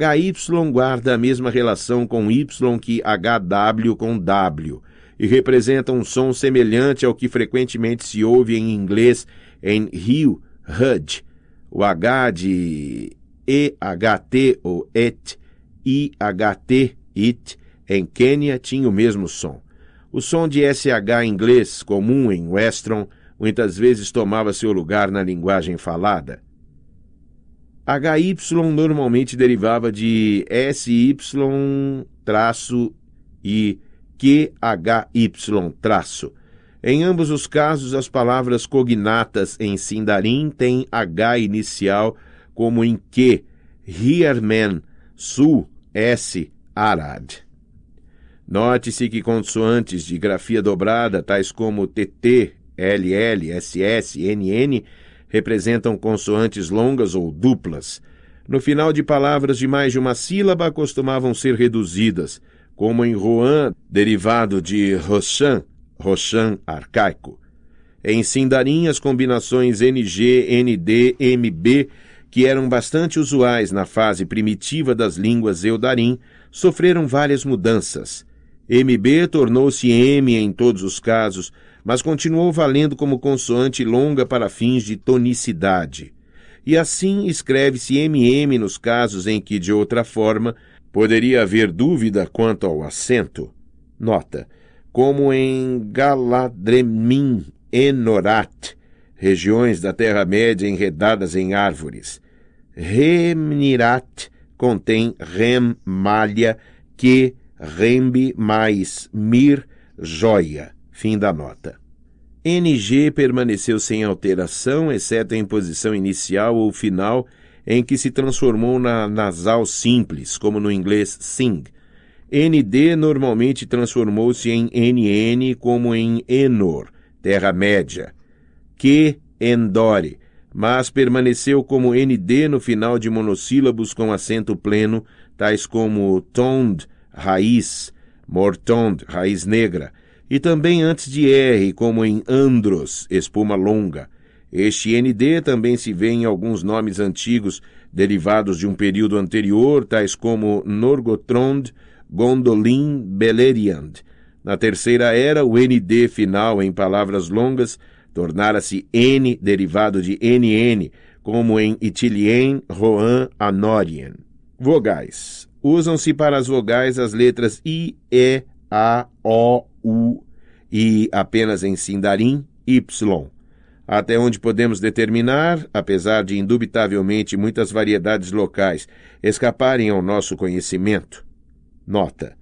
guarda a mesma relação com Y que HW com W e representa um som semelhante ao que frequentemente se ouve em inglês em Rio, HUD. O H de EHT ou ET, IHT, IT, em Quênia tinha o mesmo som. O som de SH em inglês, comum em western muitas vezes tomava seu lugar na linguagem falada HY normalmente derivava de SY traço e QHY traço. Em ambos os casos, as palavras cognatas em sindarim têm H inicial, como em que, Hiermen, Sul, S, Arad. Note-se que consoantes de grafia dobrada, tais como TT, LL, SS, NN, representam consoantes longas ou duplas. No final de palavras de mais de uma sílaba costumavam ser reduzidas, como em Rohan, derivado de rochan, rochan arcaico. Em Sindarin, as combinações NG, ND, MB, que eram bastante usuais na fase primitiva das línguas Eudarim, sofreram várias mudanças. MB tornou-se M em todos os casos, mas continuou valendo como consoante longa para fins de tonicidade. E assim escreve-se MM nos casos em que, de outra forma, poderia haver dúvida quanto ao acento. Nota: como em Galadremin, Enorat, regiões da Terra-média enredadas em árvores. Remnirat contém rem, malha, que, rembe, mais, mir, joia. Fim da nota. NG permaneceu sem alteração, exceto em posição inicial ou final, em que se transformou na nasal simples, como no inglês sing. ND normalmente transformou-se em NN, como em Enor, Terra-média. Q, Endore, mas permaneceu como ND no final de monossílabos com acento pleno, tais como tond, raiz, mortond, raiz negra, e também antes de R, como em andros, espuma longa. Este ND também se vê em alguns nomes antigos derivados de um período anterior, tais como Norgotrond, Gondolin, Beleriand. Na terceira era, o ND final em palavras longas tornara-se N derivado de NN, como em Itilien, Rohan, Anorien. Vogais. Usam-se para as vogais as letras I, E, A, O, U e apenas em Sindarim Y. Até onde podemos determinar, apesar de indubitavelmente muitas variedades locais escaparem ao nosso conhecimento. Nota: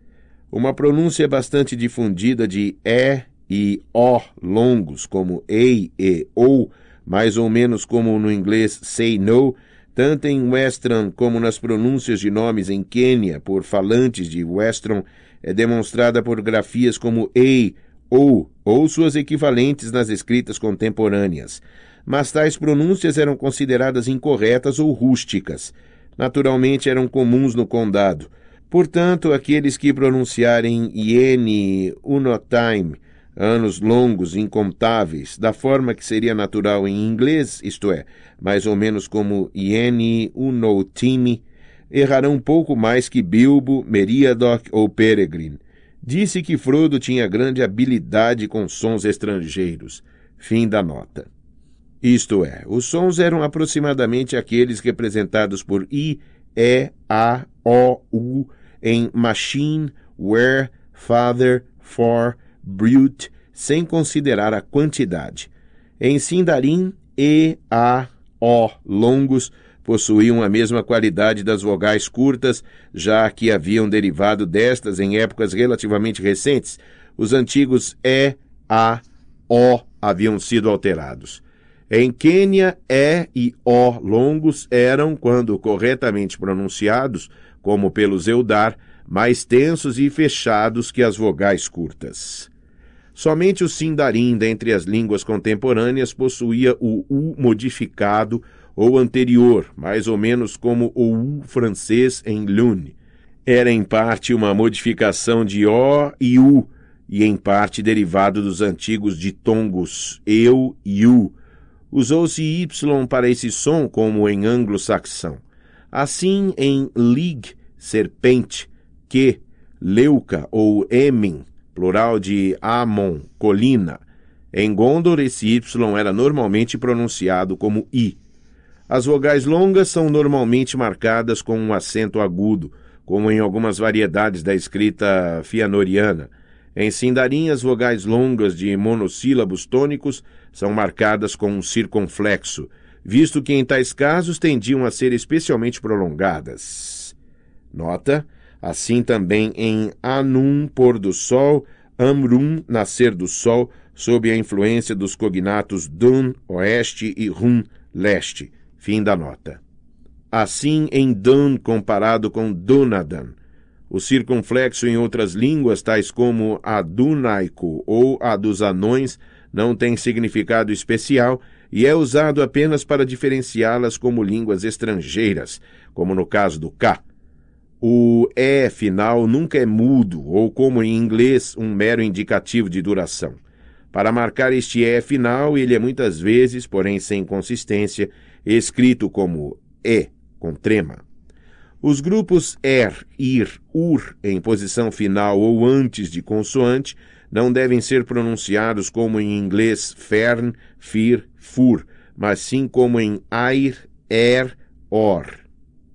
uma pronúncia bastante difundida de E e O longos, como ei e ou, mais ou menos como no inglês say no, tanto em Western como nas pronúncias de nomes em Quênia por falantes de Western, é demonstrada por grafias como ei, ou, ou suas equivalentes nas escritas contemporâneas. Mas tais pronúncias eram consideradas incorretas ou rústicas. Naturalmente eram comuns no condado. Portanto, aqueles que pronunciarem Iene Unotime, anos longos, incontáveis, da forma que seria natural em inglês, isto é, mais ou menos como Iene Unotime, errarão pouco mais que Bilbo, Meriadoc ou Peregrine. Disse que Frodo tinha grande habilidade com sons estrangeiros. Fim da nota. Isto é, os sons eram aproximadamente aqueles representados por I, E, A, O, U em machine, where, father, for, brute, sem considerar a quantidade. Em Sindarin, E, A, O longos possuíam a mesma qualidade das vogais curtas, já que haviam derivado destas em épocas relativamente recentes. Os antigos E, A, O haviam sido alterados. Em Quênia, E e O longos eram, quando corretamente pronunciados, como pelos Eudar, mais tensos e fechados que as vogais curtas. Somente o Sindarin, dentre as línguas contemporâneas, possuía o U modificado ou anterior, mais ou menos como o U francês em lune. Era em parte uma modificação de O e U, e em parte derivado dos antigos ditongos eu e u. Usou-se Y para esse som, como em anglo-saxão. Assim, em lig, serpente, que, leuca ou emin, plural de amon, colina. Em Gondor, esse Y era normalmente pronunciado como I. As vogais longas são normalmente marcadas com um acento agudo, como em algumas variedades da escrita fianoriana. Em sindarim, as vogais longas de monossílabos tônicos são marcadas com um circunflexo, visto que em tais casos tendiam a ser especialmente prolongadas. Nota: assim também em anum pôr do sol, amrum nascer do sol, sob a influência dos cognatos dun oeste e rum leste. Fim da nota. Assim em Dan comparado com Dunadan. O circunflexo em outras línguas, tais como a Dunaico ou a dos anões, não tem significado especial e é usado apenas para diferenciá-las como línguas estrangeiras, como no caso do K. O E final nunca é mudo, ou como em inglês, um mero indicativo de duração. Para marcar este E final, ele é muitas vezes, porém sem consistência, escrito como E, com trema. Os grupos er, ir, ur em posição final ou antes de consoante não devem ser pronunciados como em inglês fern, fir, fur, mas sim como em air, er, or.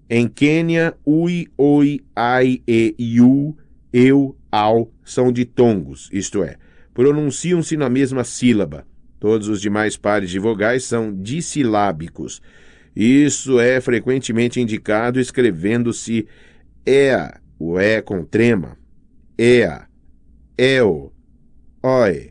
Em Quênia, ui, oi, ai, e, iu, eu, ao são ditongos, isto é, pronunciam-se na mesma sílaba Todos os demais pares de vogais são dissilábicos. Isso é frequentemente indicado escrevendo-se ea, o E com trema, ea, eu, oi.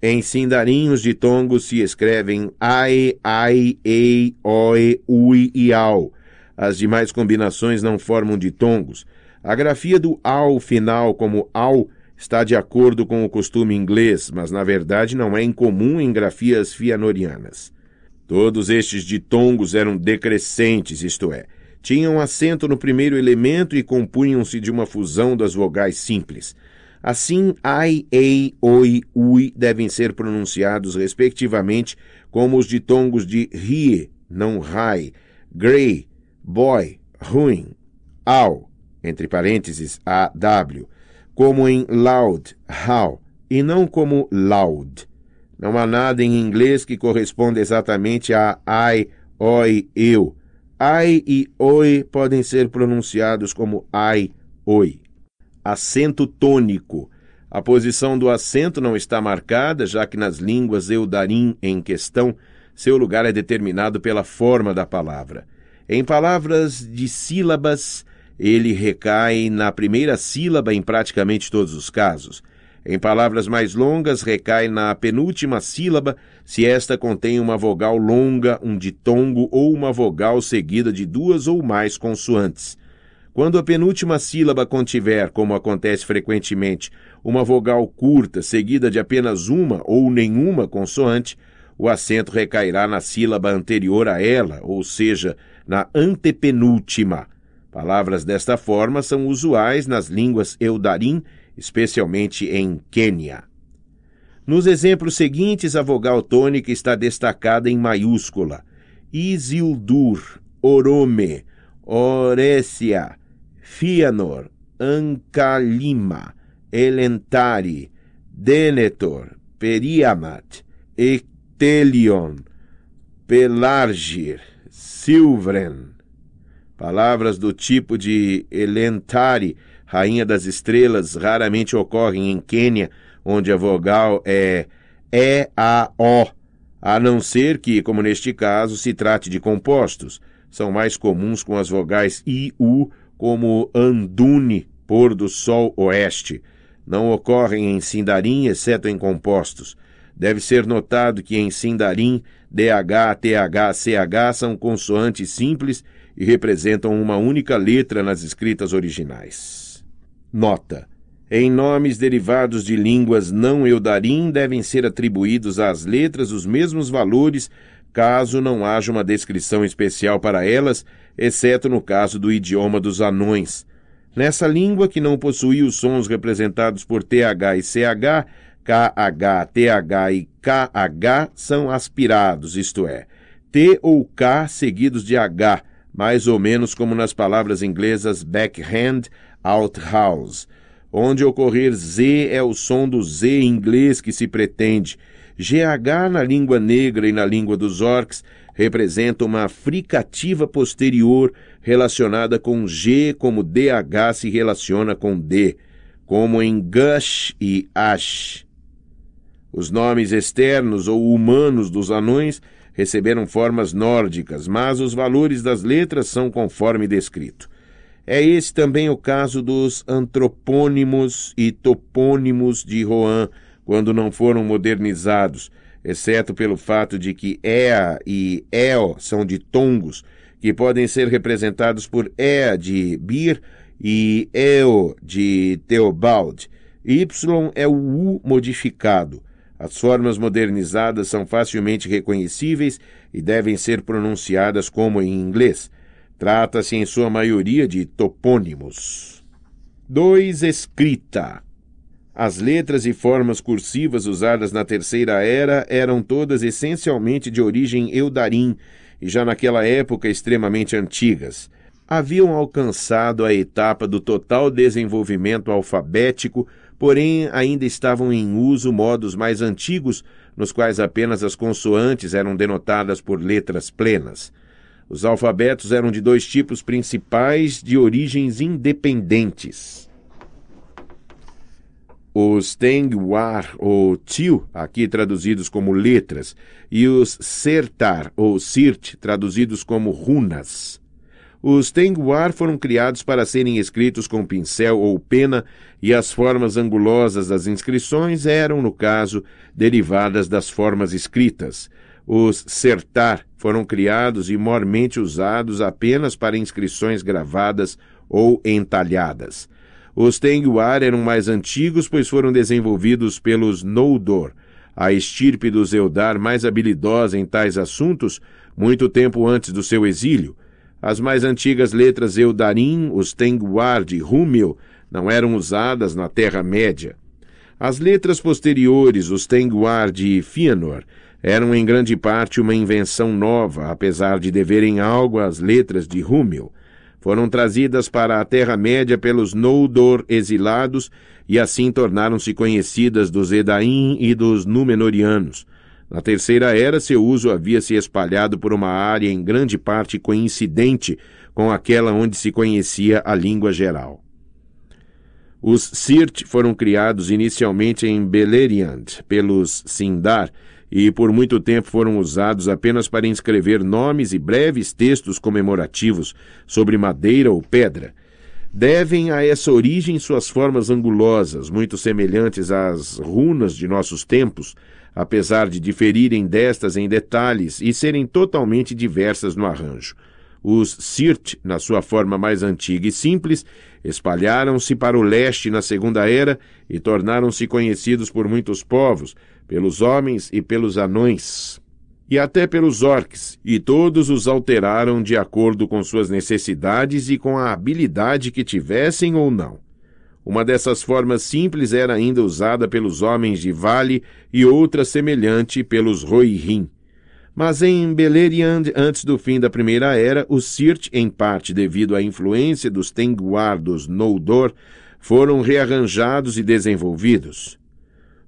Em sindarinhos de tongo se escrevem ai, ai, ei, oi, ui e au. As demais combinações não formam ditongos. A grafia do ao final como ao está de acordo com o costume inglês, mas na verdade não é incomum em grafias fianorianas. Todos estes ditongos eram decrescentes, isto é, tinham acento no primeiro elemento e compunham-se de uma fusão das vogais simples. Assim, ai, ei, oi, ui devem ser pronunciados, respectivamente, como os ditongos de rie, não rai, grey, boy, ruim, ao, entre parênteses, aw, como em loud, how, e não como loud. Não há nada em inglês que corresponda exatamente a I, oi, eu. I e oi podem ser pronunciados como I, oi. Acento tônico. A posição do acento não está marcada, já que nas línguas eudarim em questão, seu lugar é determinado pela forma da palavra. Em palavras de sílabas, ele recai na primeira sílaba em praticamente todos os casos. Em palavras mais longas, recai na penúltima sílaba se esta contém uma vogal longa, um ditongo ou uma vogal seguida de duas ou mais consoantes. Quando a penúltima sílaba contiver, como acontece frequentemente, uma vogal curta seguida de apenas uma ou nenhuma consoante, o acento recairá na sílaba anterior a ela, ou seja, na antepenúltima. Palavras desta forma são usuais nas línguas Eudarim, especialmente em Quênia. Nos exemplos seguintes, a vogal tônica está destacada em maiúscula. Isildur, Orome, Orécia, Fianor, Ancalima, Elentari, Denetor, Periamat, Ectelion, Pelargir, Silvren. Palavras do tipo de Elentari, rainha das estrelas, raramente ocorrem em Quênia, onde a vogal é E-A-O, a não ser que, como neste caso, se trate de compostos. São mais comuns com as vogais I-U, como Andune, pôr do sol oeste. Não ocorrem em Sindarim, exceto em compostos. Deve ser notado que em Sindarim, DH, TH, CH são consoantes simples e representam uma única letra nas escritas originais. Nota: em nomes derivados de línguas não eudarim devem ser atribuídos às letras os mesmos valores, caso não haja uma descrição especial para elas, exceto no caso do idioma dos anões. Nessa língua que não possui os sons representados por TH e CH, KH, TH e KH são aspirados, isto é, T ou K seguidos de H, mais ou menos como nas palavras inglesas backhand, outhouse. Onde ocorrer Z é o som do Z em inglês que se pretende. GH na língua negra e na língua dos orcs representa uma fricativa posterior relacionada com G, como DH se relaciona com D, como em gush e ash. Os nomes externos ou humanos dos anões receberam formas nórdicas, mas os valores das letras são conforme descrito. É esse também o caso dos antropônimos e topônimos de Rohan, quando não foram modernizados, exceto pelo fato de que Ea e Eo são de tongos, que podem ser representados por Ea de Bir e Eo de Teobald. Y é o U modificado. As formas modernizadas são facilmente reconhecíveis e devem ser pronunciadas como em inglês. Trata-se em sua maioria de topônimos. 2. Escrita. As letras e formas cursivas usadas na Terceira Era eram todas essencialmente de origem eudarim e já naquela época extremamente antigas. Haviam alcançado a etapa do total desenvolvimento alfabético porém ainda estavam em uso modos mais antigos, nos quais apenas as consoantes eram denotadas por letras plenas. Os alfabetos eram de dois tipos principais de origens independentes. Os Tengwar ou Til, aqui traduzidos como letras, e os Sertar ou Sirt, traduzidos como runas. Os tenguar foram criados para serem escritos com pincel ou pena, e as formas angulosas das inscrições eram, no caso, derivadas das formas escritas. Os sertar foram criados e mormente usados apenas para inscrições gravadas ou entalhadas. Os tenguar eram mais antigos, pois foram desenvolvidos pelos noudor, a estirpe dos Eldar mais habilidosa em tais assuntos, muito tempo antes do seu exílio as mais antigas letras Eudarim, Ustenguar de Rúmel não eram usadas na Terra-média. As letras posteriores, Ustenguar de Fëanor, eram em grande parte uma invenção nova, apesar de deverem algo às letras de Rúmel. Foram trazidas para a Terra-média pelos Noldor exilados e assim tornaram-se conhecidas dos Edaim e dos Númenóreanos. Na Terceira Era, seu uso havia se espalhado por uma área em grande parte coincidente com aquela onde se conhecia a língua geral. Os Sirt foram criados inicialmente em Beleriand pelos Sindar e por muito tempo foram usados apenas para inscrever nomes e breves textos comemorativos sobre madeira ou pedra. Devem a essa origem suas formas angulosas, muito semelhantes às runas de nossos tempos, apesar de diferirem destas em detalhes e serem totalmente diversas no arranjo. Os sirt, na sua forma mais antiga e simples, espalharam-se para o leste na Segunda Era e tornaram-se conhecidos por muitos povos, pelos homens e pelos anões, e até pelos orques, e todos os alteraram de acordo com suas necessidades e com a habilidade que tivessem ou não. Uma dessas formas simples era ainda usada pelos homens de vale e outra semelhante pelos Rohirrim. Mas em Beleriand, antes do fim da Primeira Era, os Sirt, em parte devido à influência dos Tenguar dos Noldor, foram rearranjados e desenvolvidos.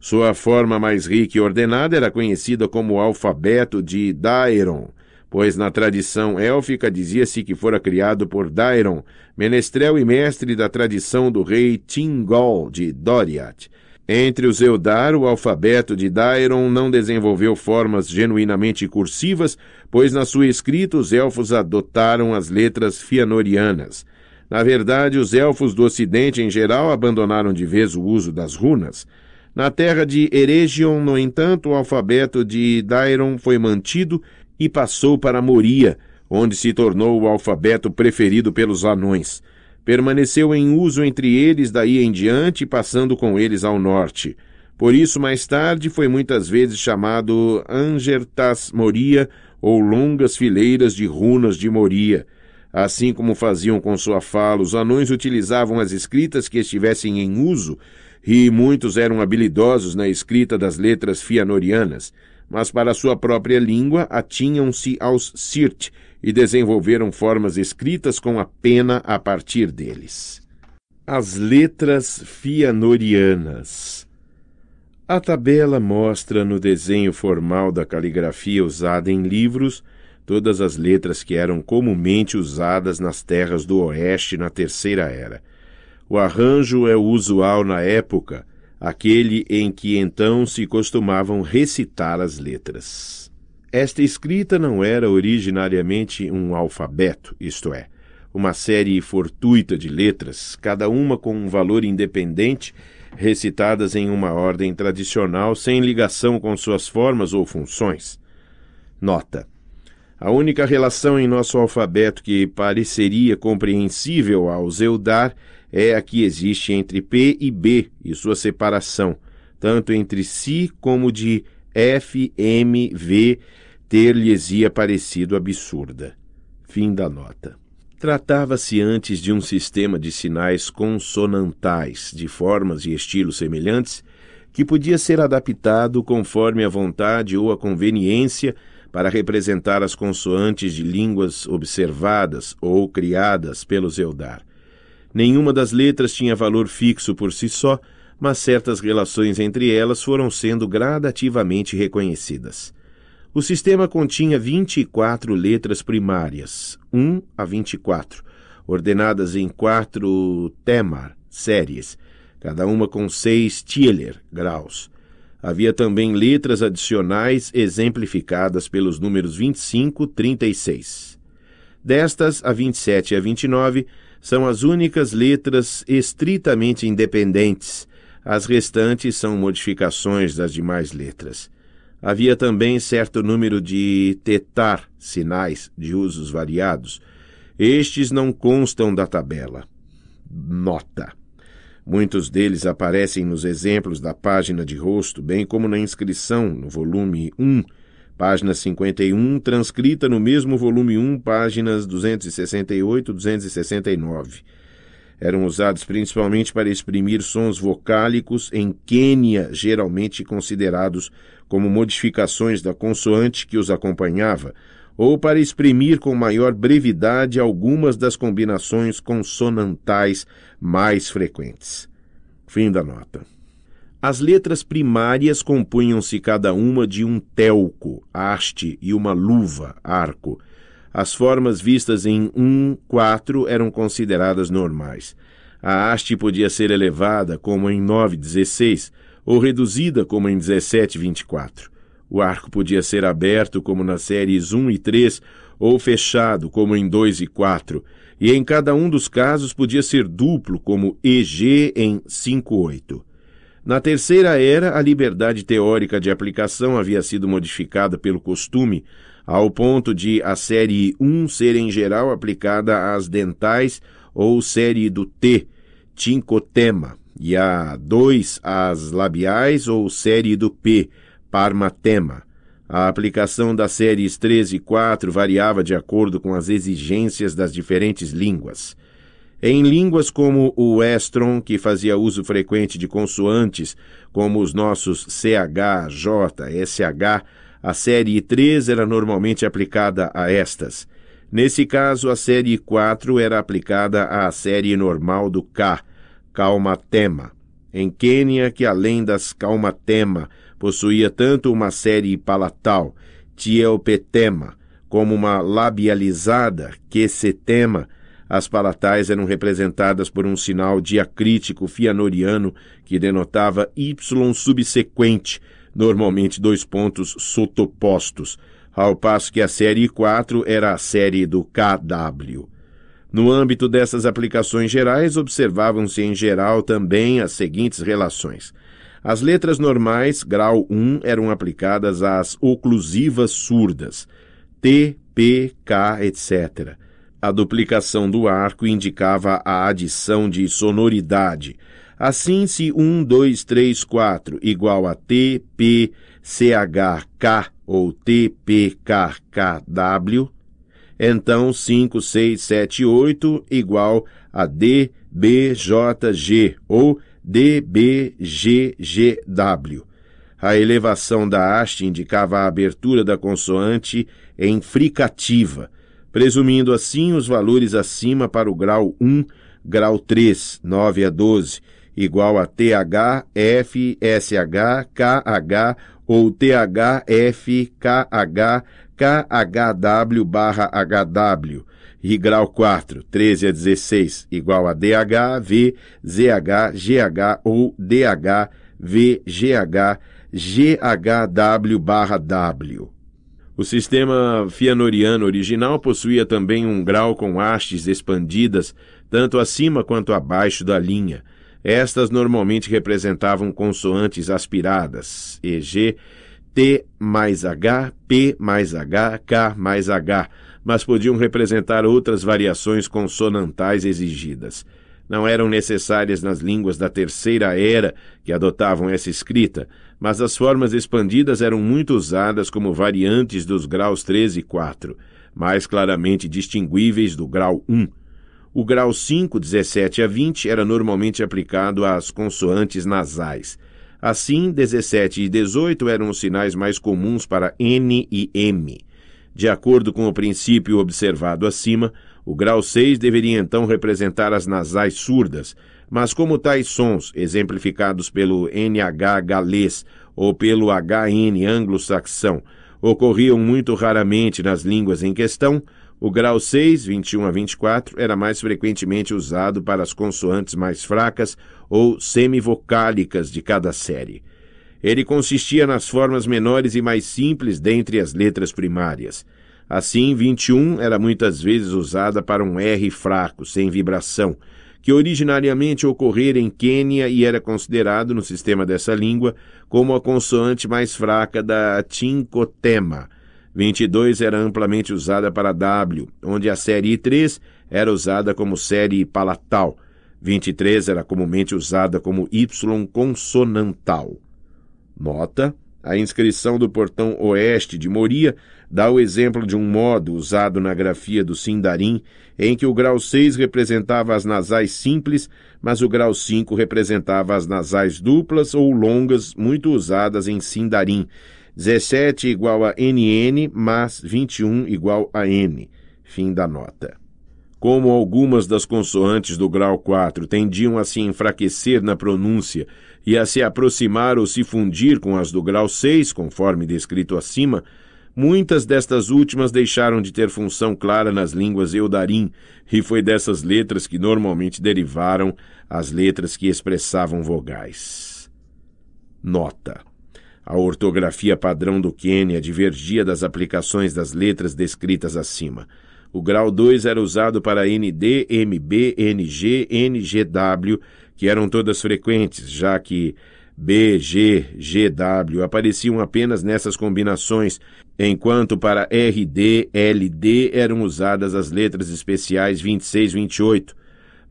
Sua forma mais rica e ordenada era conhecida como o alfabeto de Daeron, pois na tradição élfica dizia-se que fora criado por Dairon, menestrel e mestre da tradição do rei Tingol de Doriath. Entre os Eldar, o alfabeto de Dairon não desenvolveu formas genuinamente cursivas, pois na sua escrita os elfos adotaram as letras fianorianas. Na verdade, os elfos do Ocidente em geral abandonaram de vez o uso das runas. Na terra de Eregion, no entanto, o alfabeto de Dairon foi mantido e passou para Moria, onde se tornou o alfabeto preferido pelos anões. Permaneceu em uso entre eles daí em diante, passando com eles ao norte. Por isso, mais tarde, foi muitas vezes chamado Angertas Moria ou longas fileiras de runas de Moria. Assim como faziam com sua fala, os anões utilizavam as escritas que estivessem em uso, e muitos eram habilidosos na escrita das letras fianorianas mas para sua própria língua atinham-se aos Sirt e desenvolveram formas escritas com a pena a partir deles. As letras fianorianas. A tabela mostra no desenho formal da caligrafia usada em livros todas as letras que eram comumente usadas nas terras do Oeste na Terceira Era. O arranjo é usual na época aquele em que então se costumavam recitar as letras. Esta escrita não era originariamente um alfabeto, isto é, uma série fortuita de letras, cada uma com um valor independente, recitadas em uma ordem tradicional sem ligação com suas formas ou funções. Nota: a única relação em nosso alfabeto que pareceria compreensível ao Zeudar é a que existe entre P e B e sua separação, tanto entre si como de F, M, V, ter-lhesia parecido absurda. Fim da nota. Tratava-se antes de um sistema de sinais consonantais, de formas e estilos semelhantes, que podia ser adaptado conforme a vontade ou a conveniência para representar as consoantes de línguas observadas ou criadas pelo Zeldar. Nenhuma das letras tinha valor fixo por si só, mas certas relações entre elas foram sendo gradativamente reconhecidas. O sistema continha 24 letras primárias, 1 a 24, ordenadas em quatro temar, séries, cada uma com seis Thiele, graus. Havia também letras adicionais exemplificadas pelos números 25, 36. Destas, a 27 e a 29 são as únicas letras estritamente independentes. As restantes são modificações das demais letras. Havia também certo número de tetar, sinais de usos variados. Estes não constam da tabela. Nota. Muitos deles aparecem nos exemplos da página de rosto, bem como na inscrição no volume 1 Página 51, transcrita no mesmo volume 1, páginas 268 269. Eram usados principalmente para exprimir sons vocálicos em Quênia, geralmente considerados como modificações da consoante que os acompanhava, ou para exprimir com maior brevidade algumas das combinações consonantais mais frequentes. Fim da nota. As letras primárias compunham-se cada uma de um telco, haste, e uma luva, arco. As formas vistas em 1, 4 eram consideradas normais. A haste podia ser elevada, como em 9, 16, ou reduzida, como em 17, 24. O arco podia ser aberto, como nas séries 1 e 3, ou fechado, como em 2 e 4, e em cada um dos casos podia ser duplo, como EG em 5, 8. Na Terceira Era, a liberdade teórica de aplicação havia sido modificada pelo costume, ao ponto de a série 1 ser em geral aplicada às dentais ou série do T, tincotema, e a 2 às labiais ou série do P, parmatema. A aplicação das séries 3 e 4 variava de acordo com as exigências das diferentes línguas. Em línguas como o Estron, que fazia uso frequente de consoantes, como os nossos CH, J, SH, a série 3 era normalmente aplicada a estas. Nesse caso, a série 4 era aplicada à série normal do K, Calmatema. Em Quênia, que além das Calmatema, possuía tanto uma série palatal, Tielpetema, como uma labializada, Quesetema, as palatais eram representadas por um sinal diacrítico fianoriano que denotava Y subsequente, normalmente dois pontos sotopostos, ao passo que a série 4 era a série do KW. No âmbito dessas aplicações gerais, observavam-se em geral também as seguintes relações. As letras normais, grau 1, eram aplicadas às oclusivas surdas, T, P, K, etc. A duplicação do arco indicava a adição de sonoridade. Assim, se 1, 2, 3, 4 igual a T, P, CH, K ou T, P, K, K, W, então 5, 6, 7, 8 igual a D, B, J, G ou D, B, G, G, W. A elevação da haste indicava a abertura da consoante em fricativa – presumindo assim os valores acima para o grau 1, grau 3, 9 a 12, igual a TH, F, SH, KH ou F, KH, KHW barra HW, e grau 4, 13 a 16, igual a DH, V, ZH, GH ou DH, V, GH, GHW barra W. O sistema fianoriano original possuía também um grau com hastes expandidas, tanto acima quanto abaixo da linha. Estas normalmente representavam consoantes aspiradas, e.g., T mais H, P mais H, K mais H, mas podiam representar outras variações consonantais exigidas. Não eram necessárias nas línguas da Terceira Era, que adotavam essa escrita, mas as formas expandidas eram muito usadas como variantes dos graus 3 e 4, mais claramente distinguíveis do grau 1. O grau 5, 17 a 20, era normalmente aplicado às consoantes nasais. Assim, 17 e 18 eram os sinais mais comuns para N e M. De acordo com o princípio observado acima, o grau 6 deveria então representar as nasais surdas, mas como tais sons, exemplificados pelo NH galês ou pelo HN anglo-saxão, ocorriam muito raramente nas línguas em questão, o grau 6, 21 a 24, era mais frequentemente usado para as consoantes mais fracas ou semivocálicas de cada série. Ele consistia nas formas menores e mais simples dentre as letras primárias. Assim, 21 era muitas vezes usada para um R fraco, sem vibração, que originariamente ocorrera em Quênia e era considerado, no sistema dessa língua, como a consoante mais fraca da Tincotema. 22 era amplamente usada para W, onde a série I3 era usada como série palatal. 23 era comumente usada como Y consonantal. Nota: a inscrição do portão oeste de Moria dá o exemplo de um modo usado na grafia do Sindarim, em que o grau 6 representava as nasais simples, mas o grau 5 representava as nasais duplas ou longas, muito usadas em Sindarim. 17 igual a NN, mas 21 igual a N. Fim da nota. Como algumas das consoantes do grau 4 tendiam a se enfraquecer na pronúncia e a se aproximar ou se fundir com as do grau 6, conforme descrito acima, Muitas destas últimas deixaram de ter função clara nas línguas Eudarim, e foi dessas letras que normalmente derivaram as letras que expressavam vogais. Nota: A ortografia padrão do Quênia divergia das aplicações das letras descritas acima. O grau 2 era usado para ND, MB, NG, NGW, que eram todas frequentes, já que B, G, GW apareciam apenas nessas combinações enquanto para RD, LD eram usadas as letras especiais 26 e 28.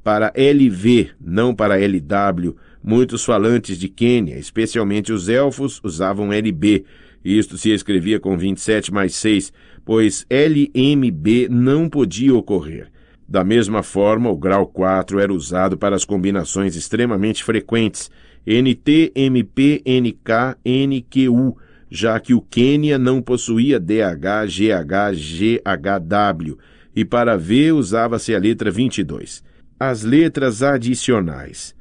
Para LV, não para LW, muitos falantes de Quênia, especialmente os elfos, usavam LB. Isto se escrevia com 27 mais 6, pois LMB não podia ocorrer. Da mesma forma, o grau 4 era usado para as combinações extremamente frequentes NT, MP, NK, NQU já que o Quênia não possuía DH, GH, GHW, e para V usava-se a letra 22. As letras adicionais.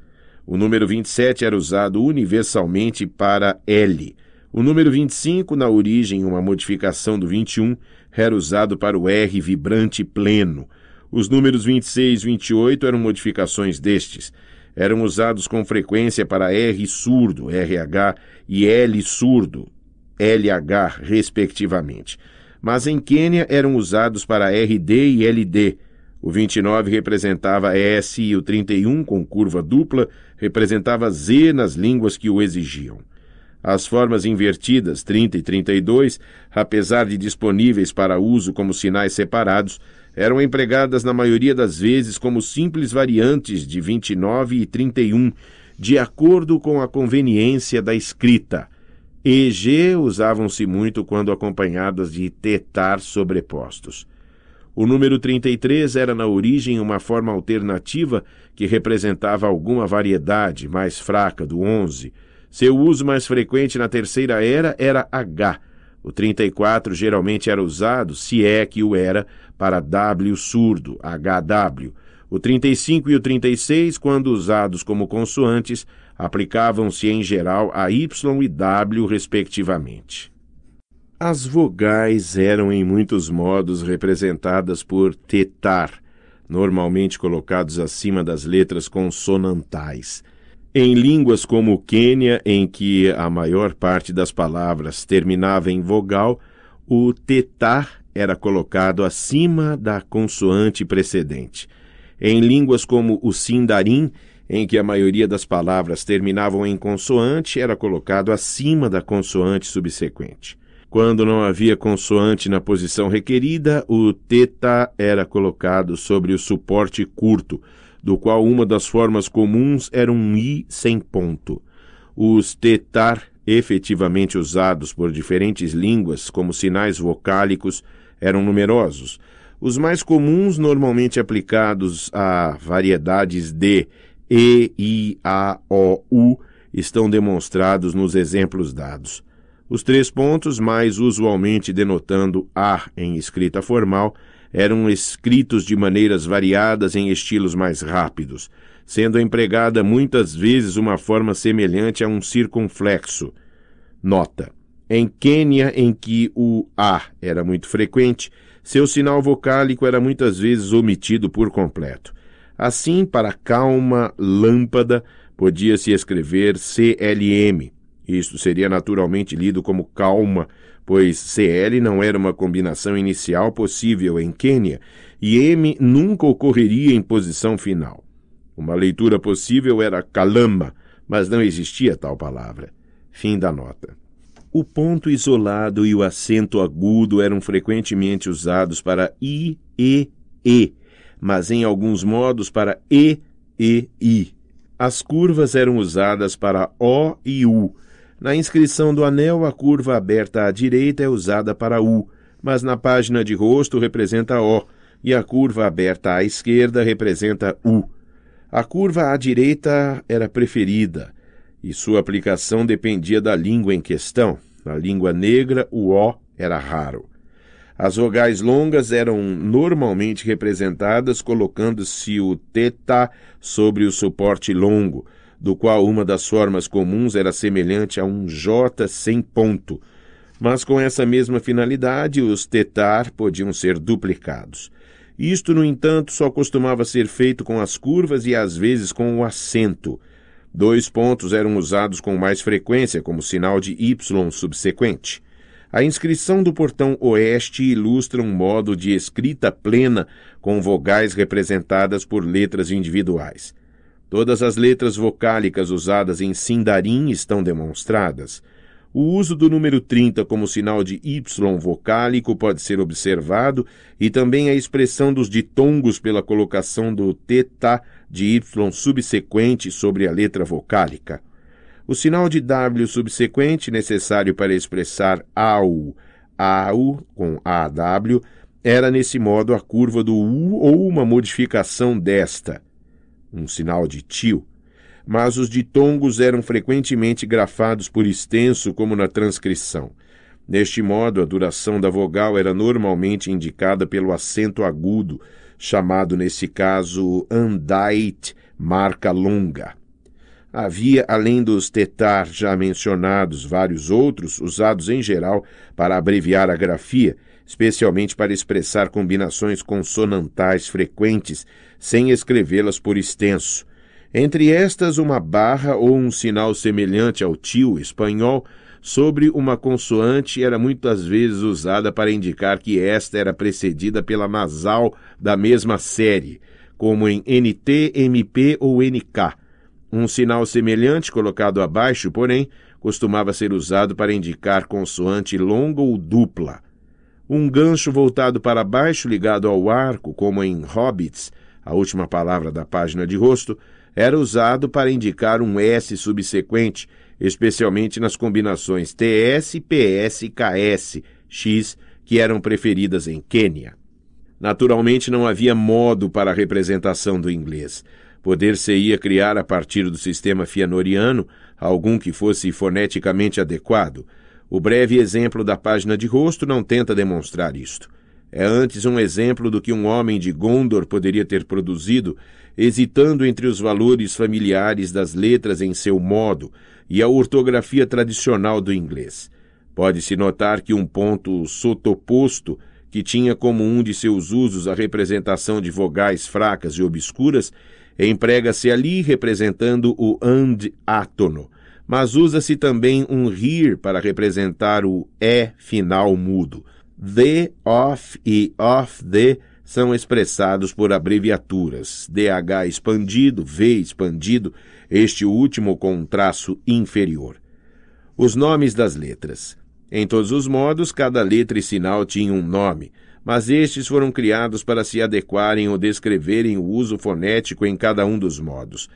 O número 27 era usado universalmente para L. O número 25, na origem uma modificação do 21, era usado para o R vibrante pleno. Os números 26 e 28 eram modificações destes. Eram usados com frequência para R surdo, RH, e L surdo, LH, respectivamente, mas em Quênia eram usados para RD e LD. O 29 representava S e o 31, com curva dupla, representava Z nas línguas que o exigiam. As formas invertidas 30 e 32, apesar de disponíveis para uso como sinais separados, eram empregadas na maioria das vezes como simples variantes de 29 e 31, de acordo com a conveniência da escrita e G usavam-se muito quando acompanhadas de tetar sobrepostos. O número 33 era na origem uma forma alternativa que representava alguma variedade mais fraca do 11. Seu uso mais frequente na terceira era era H. O 34 geralmente era usado, se é que o era, para W surdo, HW. O 35 e o 36, quando usados como consoantes, aplicavam-se em geral a Y e W, respectivamente. As vogais eram em muitos modos representadas por tetar, normalmente colocados acima das letras consonantais. Em línguas como o Quênia, em que a maior parte das palavras terminava em vogal, o tetar era colocado acima da consoante precedente. Em línguas como o sindarim, em que a maioria das palavras terminavam em consoante, era colocado acima da consoante subsequente. Quando não havia consoante na posição requerida, o teta era colocado sobre o suporte curto, do qual uma das formas comuns era um i sem ponto. Os tetar, efetivamente usados por diferentes línguas como sinais vocálicos, eram numerosos. Os mais comuns, normalmente aplicados a variedades de e, I, A, O, U estão demonstrados nos exemplos dados. Os três pontos, mais usualmente denotando A em escrita formal, eram escritos de maneiras variadas em estilos mais rápidos, sendo empregada muitas vezes uma forma semelhante a um circunflexo. Nota: em Quênia, em que o A era muito frequente, seu sinal vocálico era muitas vezes omitido por completo. Assim, para calma, lâmpada, podia-se escrever CLM. Isto seria naturalmente lido como calma, pois CL não era uma combinação inicial possível em Quênia e M nunca ocorreria em posição final. Uma leitura possível era calama, mas não existia tal palavra. Fim da nota. O ponto isolado e o acento agudo eram frequentemente usados para I, E, E mas em alguns modos para E e I. As curvas eram usadas para O e U. Na inscrição do anel, a curva aberta à direita é usada para U, mas na página de rosto representa O, e a curva aberta à esquerda representa U. A curva à direita era preferida, e sua aplicação dependia da língua em questão. Na língua negra, o O era raro. As vogais longas eram normalmente representadas colocando-se o teta sobre o suporte longo, do qual uma das formas comuns era semelhante a um J sem ponto. Mas com essa mesma finalidade, os tetar podiam ser duplicados. Isto, no entanto, só costumava ser feito com as curvas e às vezes com o acento. Dois pontos eram usados com mais frequência como sinal de Y subsequente. A inscrição do portão oeste ilustra um modo de escrita plena, com vogais representadas por letras individuais. Todas as letras vocálicas usadas em Sindarim estão demonstradas. O uso do número 30 como sinal de Y vocálico pode ser observado e também a expressão dos ditongos pela colocação do teta de Y subsequente sobre a letra vocálica. O sinal de W subsequente necessário para expressar AU, AU com AW, era nesse modo a curva do U ou uma modificação desta, um sinal de tio. Mas os ditongos eram frequentemente grafados por extenso, como na transcrição. Deste modo, a duração da vogal era normalmente indicada pelo acento agudo, chamado nesse caso andait, marca longa. Havia, além dos tetar já mencionados, vários outros usados em geral para abreviar a grafia, especialmente para expressar combinações consonantais frequentes sem escrevê-las por extenso. Entre estas, uma barra ou um sinal semelhante ao til espanhol sobre uma consoante era muitas vezes usada para indicar que esta era precedida pela nasal da mesma série, como em NT, MP ou NK um sinal semelhante colocado abaixo, porém, costumava ser usado para indicar consoante longa ou dupla. Um gancho voltado para baixo ligado ao arco, como em Hobbits, a última palavra da página de rosto, era usado para indicar um S subsequente, especialmente nas combinações TS, PS e KS, X, que eram preferidas em Quênia. Naturalmente, não havia modo para a representação do inglês poder-se-ia criar a partir do sistema fianoriano algum que fosse foneticamente adequado. O breve exemplo da página de rosto não tenta demonstrar isto. É antes um exemplo do que um homem de Gondor poderia ter produzido, hesitando entre os valores familiares das letras em seu modo e a ortografia tradicional do inglês. Pode-se notar que um ponto sotoposto, que tinha como um de seus usos a representação de vogais fracas e obscuras, Emprega-se ali representando o and átono, mas usa-se também um rir para representar o é final mudo. The, of e of the são expressados por abreviaturas DH expandido, V expandido, este último com um traço inferior. Os nomes das letras. Em todos os modos, cada letra e sinal tinha um nome mas estes foram criados para se adequarem ou descreverem o uso fonético em cada um dos modos.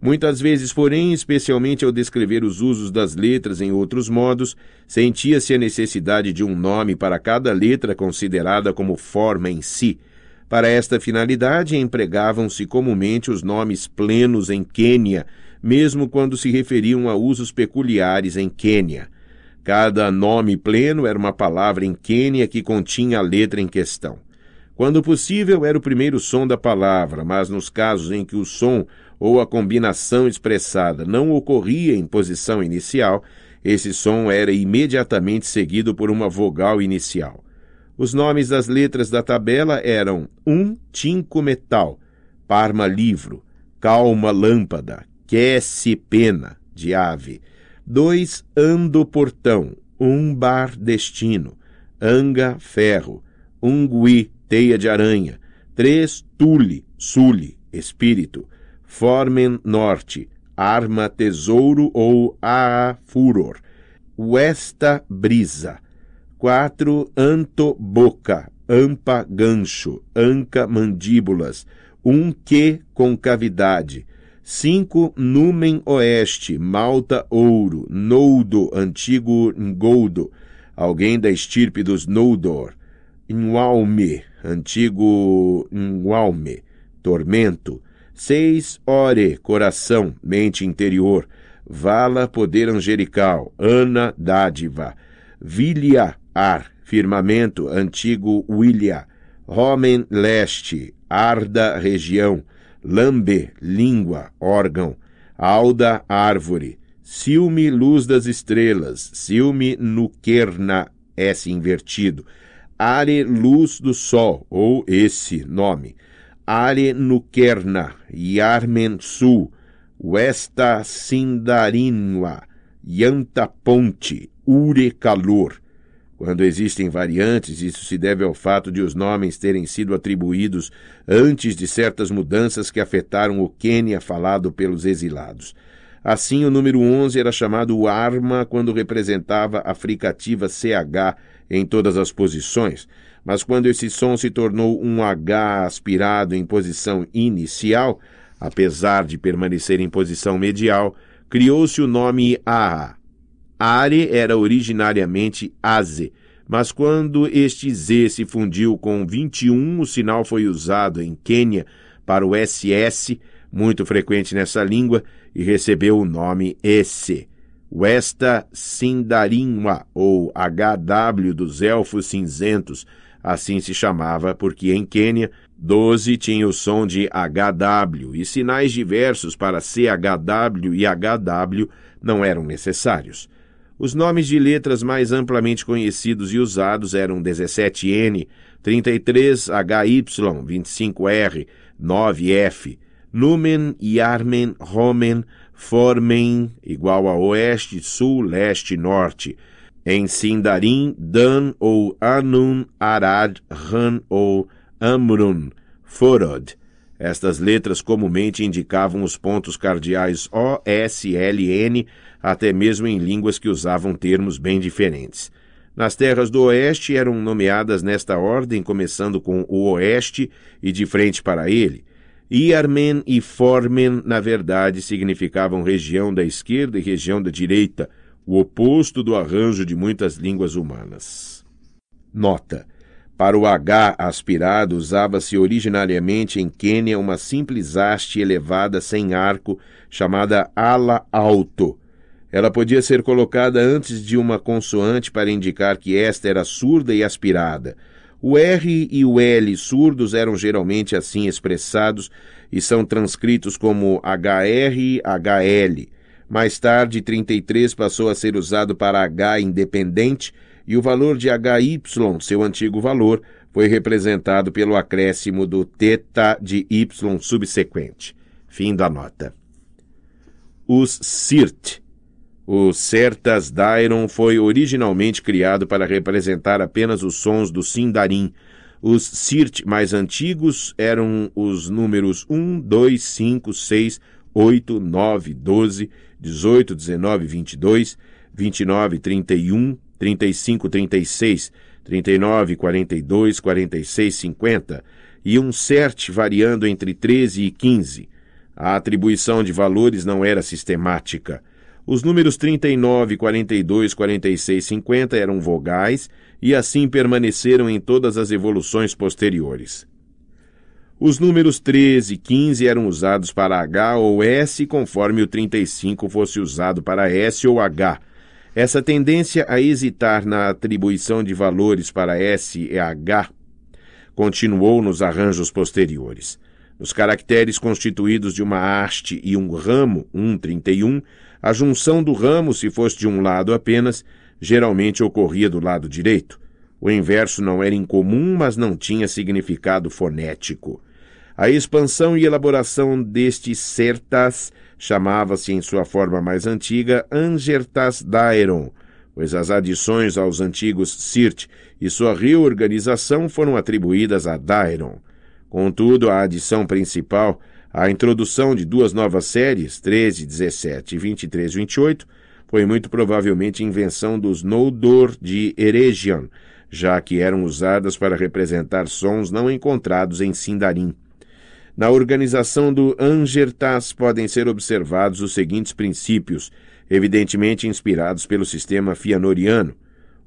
Muitas vezes, porém, especialmente ao descrever os usos das letras em outros modos, sentia-se a necessidade de um nome para cada letra considerada como forma em si. Para esta finalidade, empregavam-se comumente os nomes plenos em Quênia, mesmo quando se referiam a usos peculiares em Quênia. Cada nome pleno era uma palavra em Quênia que continha a letra em questão. Quando possível, era o primeiro som da palavra, mas nos casos em que o som ou a combinação expressada não ocorria em posição inicial, esse som era imediatamente seguido por uma vogal inicial. Os nomes das letras da tabela eram um tinco metal, parma livro, calma lâmpada, quece é pena de ave, dois ando portão, um bar destino, anga ferro, ungui teia de aranha, três tule, sule, espírito, formen norte, arma tesouro ou a furor, uesta brisa, quatro anto boca, ampa gancho, anca mandíbulas, um que concavidade, 5. Numen Oeste, Malta Ouro, Noldo, antigo Ngoldo, alguém da estirpe dos Noldor. Nwalme, antigo Nwalme, tormento. 6. Ore, coração, mente interior. Vala, poder angelical. Ana, dádiva. Vilha, ar, firmamento, antigo Willia. Homem, leste, Arda, região lambe, língua, órgão, alda, árvore, silme, luz das estrelas, silme, nuquerna, S invertido, are, luz do sol, ou esse nome, are, nuquerna, yarmen, sul, Westa Sindarinwa, Yanta Ponte, Ure Calor, quando existem variantes, isso se deve ao fato de os nomes terem sido atribuídos antes de certas mudanças que afetaram o Quênia falado pelos exilados. Assim, o número 11 era chamado Arma quando representava a fricativa CH em todas as posições, mas quando esse som se tornou um H aspirado em posição inicial, apesar de permanecer em posição medial, criou-se o nome AA. Are era originariamente Aze, mas quando este Z se fundiu com 21, o sinal foi usado em Quênia para o SS, muito frequente nessa língua, e recebeu o nome s. Westa Sindarinwa, ou HW dos Elfos Cinzentos, assim se chamava, porque em Quênia, 12 tinha o som de HW e sinais diversos para CHW e HW não eram necessários. Os nomes de letras mais amplamente conhecidos e usados eram 17N, 33HY, 25R, 9F, Numen, Iarmen, Romen, Formen, igual a oeste, sul, leste, norte. Em Sindarim, Dan ou Anun, Arad, Han ou Amrun, Forod. Estas letras comumente indicavam os pontos cardeais O, S, L, N, até mesmo em línguas que usavam termos bem diferentes. Nas terras do oeste eram nomeadas nesta ordem, começando com o oeste e de frente para ele. Iarmen e Formen, na verdade, significavam região da esquerda e região da direita, o oposto do arranjo de muitas línguas humanas. Nota: para o H aspirado usava-se originariamente em Quênia uma simples haste elevada sem arco chamada ala alto ela podia ser colocada antes de uma consoante para indicar que esta era surda e aspirada. O R e o L surdos eram geralmente assim expressados e são transcritos como HR, HL. Mais tarde, 33 passou a ser usado para H independente e o valor de HY, seu antigo valor, foi representado pelo acréscimo do θ de Y subsequente. Fim da nota. Os CIRT o Certas Dairon foi originalmente criado para representar apenas os sons do Sindarin. Os Sirt mais antigos eram os números 1, 2, 5, 6, 8, 9, 12, 18, 19, 22, 29, 31, 35, 36, 39, 42, 46, 50 e um CERT variando entre 13 e 15. A atribuição de valores não era sistemática. Os números 39, 42, 46 e 50 eram vogais e assim permaneceram em todas as evoluções posteriores. Os números 13 e 15 eram usados para H ou S, conforme o 35 fosse usado para S ou H. Essa tendência a hesitar na atribuição de valores para S e H continuou nos arranjos posteriores. Nos caracteres constituídos de uma haste e um ramo, 131, a junção do ramo, se fosse de um lado apenas, geralmente ocorria do lado direito. O inverso não era incomum, mas não tinha significado fonético. A expansão e elaboração deste certas chamava-se em sua forma mais antiga Angertas Daeron, pois as adições aos antigos Sirt e sua reorganização foram atribuídas a Daeron. Contudo, a adição principal a introdução de duas novas séries, 13, 17 e 23, 28, foi muito provavelmente invenção dos Noldor de Eregion, já que eram usadas para representar sons não encontrados em Sindarin. Na organização do Angertas podem ser observados os seguintes princípios, evidentemente inspirados pelo sistema fianoriano.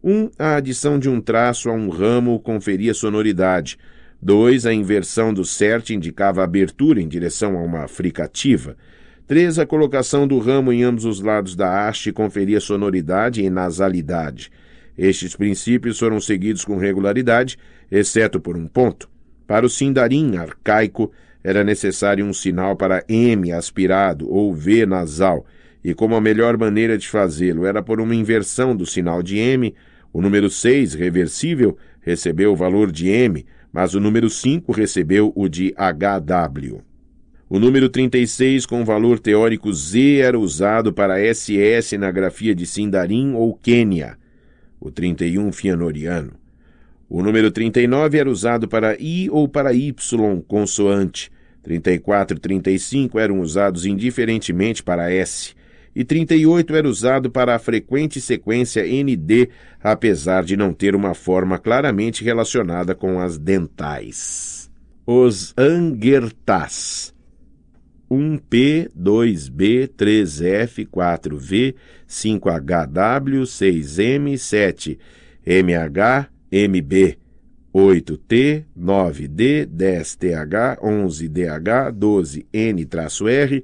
1. Um, a adição de um traço a um ramo conferia sonoridade. 2. A inversão do CERT indicava abertura em direção a uma fricativa. 3. A colocação do ramo em ambos os lados da haste conferia sonoridade e nasalidade. Estes princípios foram seguidos com regularidade, exceto por um ponto. Para o sindarim arcaico, era necessário um sinal para M aspirado ou V nasal, e como a melhor maneira de fazê-lo era por uma inversão do sinal de M, o número 6, reversível, recebeu o valor de M, mas o número 5 recebeu o de HW. O número 36 com valor teórico Z era usado para SS na grafia de Sindarim ou Quênia, o 31 fianoriano. O número 39 era usado para I ou para Y consoante. 34 e 35 eram usados indiferentemente para S e 38 era usado para a frequente sequência ND, apesar de não ter uma forma claramente relacionada com as dentais. Os Angertas 1P, 2B, 3F, 4V, 5HW, 6M, 7, MH, MB, 8T, 9D, 10TH, 11DH, 12N-R,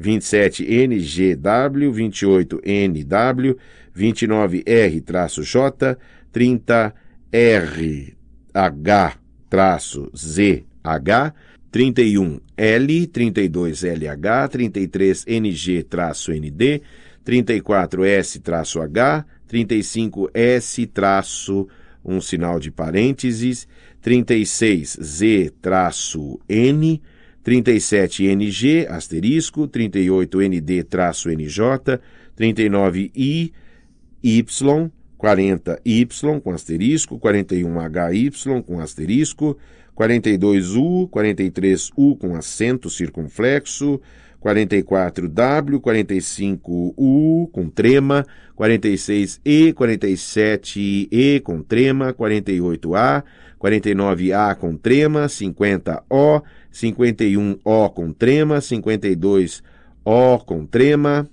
27NGW, 28NW, 29R-J, 30RH-ZH, 31L, 32LH, 33NG-ND, 34S-H, 35S- um sinal de parênteses, 36Z-N, 37NG, asterisco, 38ND-NJ, traço 39I, Y, 40Y com asterisco, 41HY com asterisco, 42U, 43U com acento circunflexo, 44W, 45U com trema, 46E, 47E com trema, 48A, 49A com trema, 50O, 51O com trema, 52O com trema,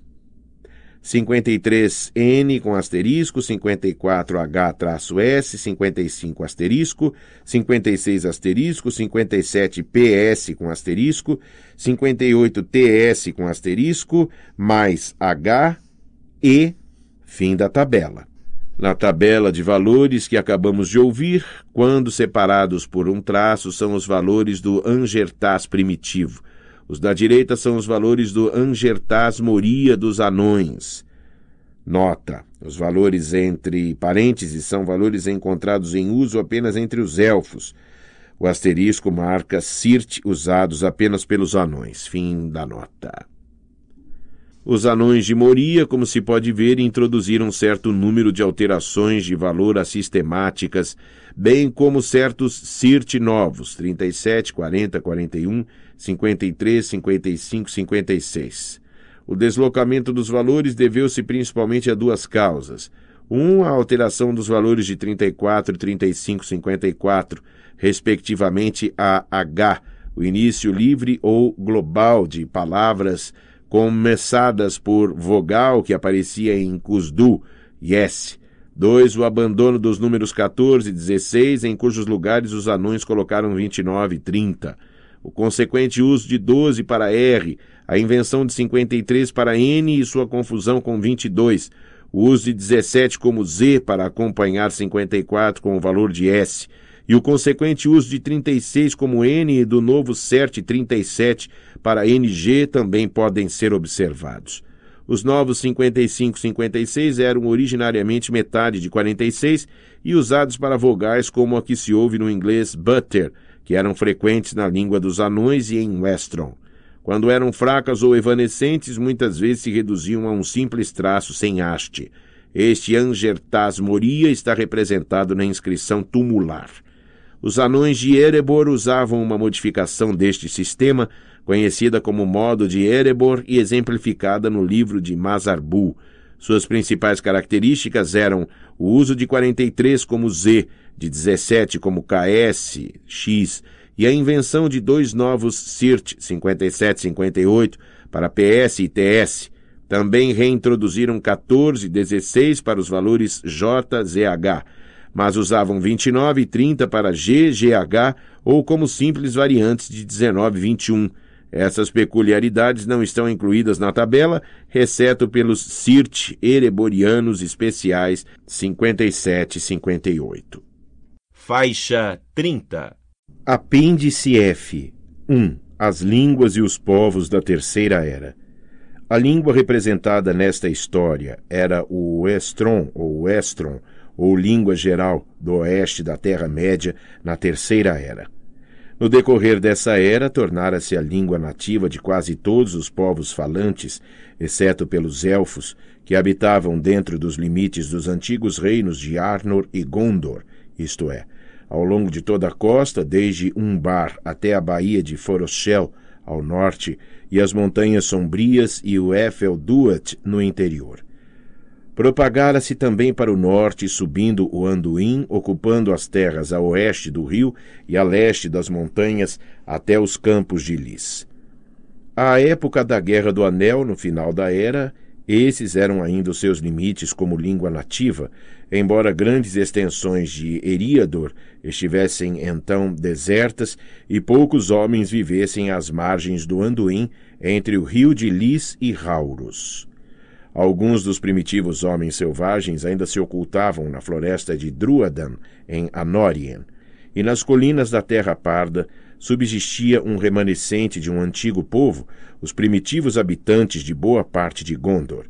53N com asterisco, 54H traço S, 55 asterisco, 56 asterisco, 57 PS com asterisco, 58 TS com asterisco, mais H e fim da tabela. Na tabela de valores que acabamos de ouvir, quando separados por um traço, são os valores do Angertaz primitivo. Os da direita são os valores do Angertaz moria dos anões. Nota: os valores entre parênteses são valores encontrados em uso apenas entre os elfos. O asterisco marca sirt usados apenas pelos anões. Fim da nota. Os anões de Moria, como se pode ver, introduziram certo número de alterações de valor a sistemáticas, bem como certos CIRT novos, 37, 40, 41, 53, 55, 56. O deslocamento dos valores deveu-se principalmente a duas causas. Um, a alteração dos valores de 34, 35, 54, respectivamente a H, o início livre ou global de palavras começadas por vogal que aparecia em Cusdu e S. 2. O abandono dos números 14 e 16, em cujos lugares os anões colocaram 29 e 30. O consequente uso de 12 para R, a invenção de 53 para N e sua confusão com 22. O uso de 17 como Z para acompanhar 54 com o valor de S e o consequente uso de 36 como N e do novo CERT 37 para NG também podem ser observados. Os novos 55, 56 eram originariamente metade de 46 e usados para vogais como a que se ouve no inglês butter, que eram frequentes na língua dos anões e em Westron. Quando eram fracas ou evanescentes, muitas vezes se reduziam a um simples traço sem haste. Este Angertas Moria está representado na inscrição tumular. Os anões de Erebor usavam uma modificação deste sistema, conhecida como modo de Erebor e exemplificada no livro de Mazarbu. Suas principais características eram o uso de 43 como Z, de 17 como KS, X, e a invenção de dois novos CIRT 5758 para PS e TS. Também reintroduziram 14 e 16 para os valores JZH mas usavam 29 e 30 para GGH ou como simples variantes de 19 e 21. Essas peculiaridades não estão incluídas na tabela, exceto pelos CIRT ereborianos especiais 57 e 58. Faixa 30. Apêndice F. 1. As línguas e os povos da Terceira Era. A língua representada nesta história era o Estron ou Estron, ou língua geral do oeste da Terra-média na Terceira Era. No decorrer dessa era, tornara-se a língua nativa de quase todos os povos falantes, exceto pelos elfos, que habitavam dentro dos limites dos antigos reinos de Arnor e Gondor, isto é, ao longo de toda a costa, desde Umbar até a baía de Forosel ao norte, e as montanhas sombrias e o Duat, no interior. Propagara-se também para o norte, subindo o Anduin, ocupando as terras a oeste do rio e a leste das montanhas, até os campos de Lis. À época da Guerra do Anel, no final da era, esses eram ainda os seus limites como língua nativa, embora grandes extensões de Eriador estivessem então desertas e poucos homens vivessem às margens do Anduin, entre o rio de Lis e Rauros. Alguns dos primitivos homens selvagens ainda se ocultavam na floresta de Druadan, em Anorien, e nas colinas da Terra Parda subsistia um remanescente de um antigo povo, os primitivos habitantes de boa parte de Gondor.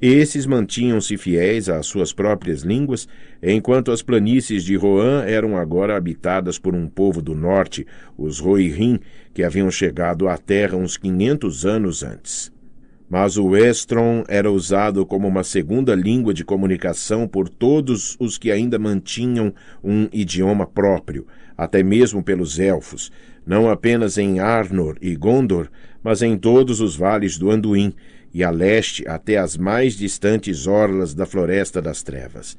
Esses mantinham-se fiéis às suas próprias línguas, enquanto as planícies de Rohan eram agora habitadas por um povo do norte, os Rohirrim, que haviam chegado à terra uns quinhentos anos antes mas o Estron era usado como uma segunda língua de comunicação por todos os que ainda mantinham um idioma próprio, até mesmo pelos elfos, não apenas em Arnor e Gondor, mas em todos os vales do Anduin e a leste até as mais distantes orlas da Floresta das Trevas.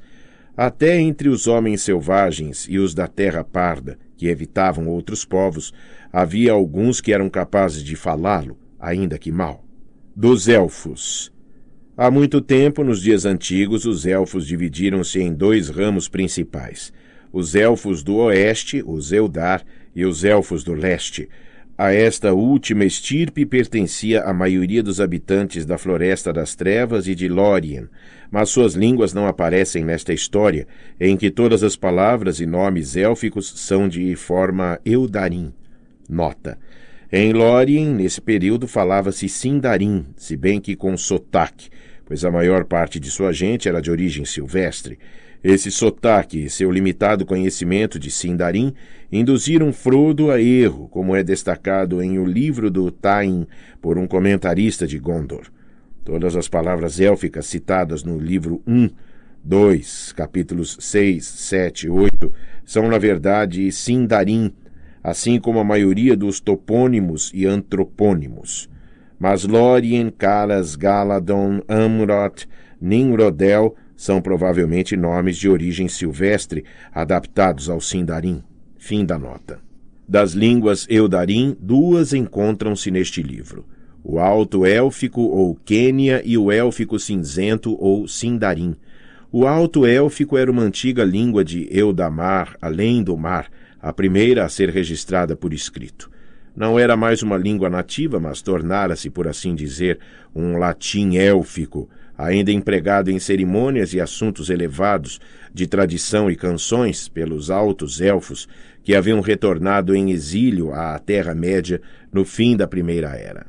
Até entre os homens selvagens e os da Terra Parda, que evitavam outros povos, havia alguns que eram capazes de falá-lo, ainda que mal dos elfos. Há muito tempo, nos dias antigos, os elfos dividiram-se em dois ramos principais: os elfos do oeste, os Eldar, e os elfos do leste. A esta última estirpe pertencia a maioria dos habitantes da Floresta das Trevas e de Lórien, mas suas línguas não aparecem nesta história, em que todas as palavras e nomes élficos são de forma Eldarim. Nota: em Lórien, nesse período, falava-se Sindarin, se bem que com sotaque, pois a maior parte de sua gente era de origem silvestre. Esse sotaque e seu limitado conhecimento de Sindarin induziram Frodo a erro, como é destacado em O Livro do Tain por um comentarista de Gondor. Todas as palavras élficas citadas no livro 1, 2, capítulos 6, 7 e 8 são, na verdade, Sindarin assim como a maioria dos topônimos e antropônimos. Mas Lórien, Caras, Galadon, Amrot, Nimrodel são provavelmente nomes de origem silvestre adaptados ao Sindarim. Fim da nota. Das línguas Eudarim, duas encontram-se neste livro. O Alto Élfico ou Quênia e o Élfico Cinzento ou Sindarim. O Alto Élfico era uma antiga língua de Eudamar, além do mar, a primeira a ser registrada por escrito. Não era mais uma língua nativa, mas tornara-se, por assim dizer, um latim élfico, ainda empregado em cerimônias e assuntos elevados de tradição e canções pelos altos elfos que haviam retornado em exílio à Terra-média no fim da Primeira Era.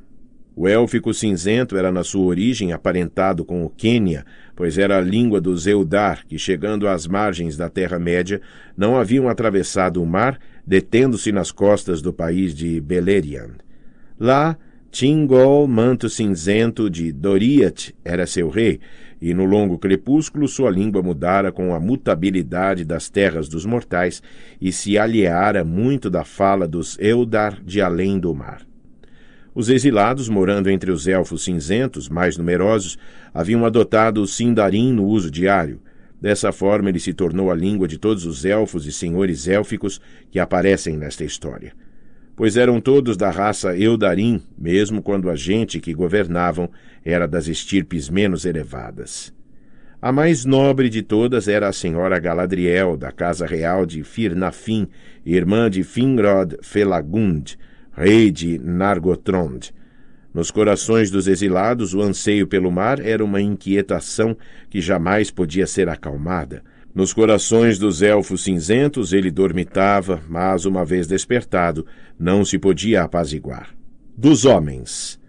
O élfico cinzento era na sua origem aparentado com o Quênia, pois era a língua dos Eldar, que chegando às margens da Terra-média, não haviam atravessado o mar, detendo-se nas costas do país de Beleriand. Lá, Tingol, manto cinzento de Doriath, era seu rei, e no longo crepúsculo sua língua mudara com a mutabilidade das terras dos mortais e se alheara muito da fala dos Eldar de além do mar. Os exilados, morando entre os elfos cinzentos, mais numerosos, haviam adotado o Sindarin no uso diário. Dessa forma, ele se tornou a língua de todos os elfos e senhores élficos que aparecem nesta história. Pois eram todos da raça Eldarim, mesmo quando a gente que governavam era das estirpes menos elevadas. A mais nobre de todas era a senhora Galadriel, da casa real de Firnafin, irmã de Finrod Felagund, rei de Nargothrond. Nos corações dos exilados, o anseio pelo mar era uma inquietação que jamais podia ser acalmada. Nos corações dos elfos cinzentos ele dormitava, mas uma vez despertado, não se podia apaziguar. Dos homens.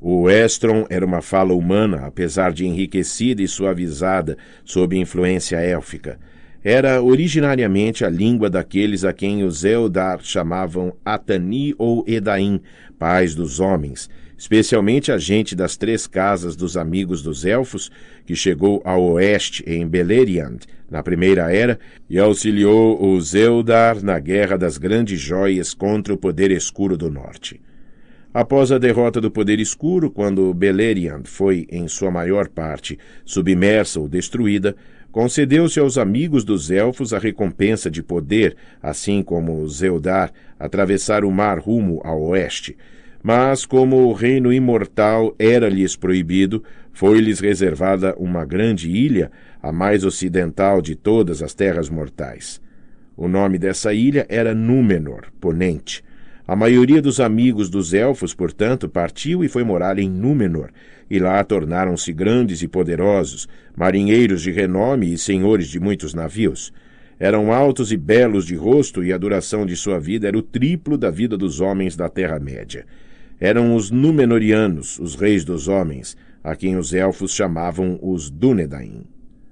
O Estron era uma fala humana, apesar de enriquecida e suavizada sob influência élfica era originariamente a língua daqueles a quem os Eldar chamavam Atani ou Edain, pais dos homens, especialmente a gente das três casas dos amigos dos elfos, que chegou ao oeste em Beleriand, na Primeira Era, e auxiliou os Eldar na Guerra das Grandes Joias contra o Poder Escuro do Norte. Após a derrota do poder escuro, quando Beleriand foi, em sua maior parte, submersa ou destruída, Concedeu-se aos amigos dos elfos a recompensa de poder, assim como Zeudar, atravessar o mar rumo ao oeste. Mas, como o reino imortal era-lhes proibido, foi-lhes reservada uma grande ilha, a mais ocidental de todas as terras mortais. O nome dessa ilha era Númenor, Ponente. A maioria dos amigos dos elfos, portanto, partiu e foi morar em Númenor, e lá tornaram-se grandes e poderosos, marinheiros de renome e senhores de muitos navios. Eram altos e belos de rosto, e a duração de sua vida era o triplo da vida dos homens da Terra-média. Eram os Númenorianos, os reis dos homens, a quem os elfos chamavam os Dúnedain.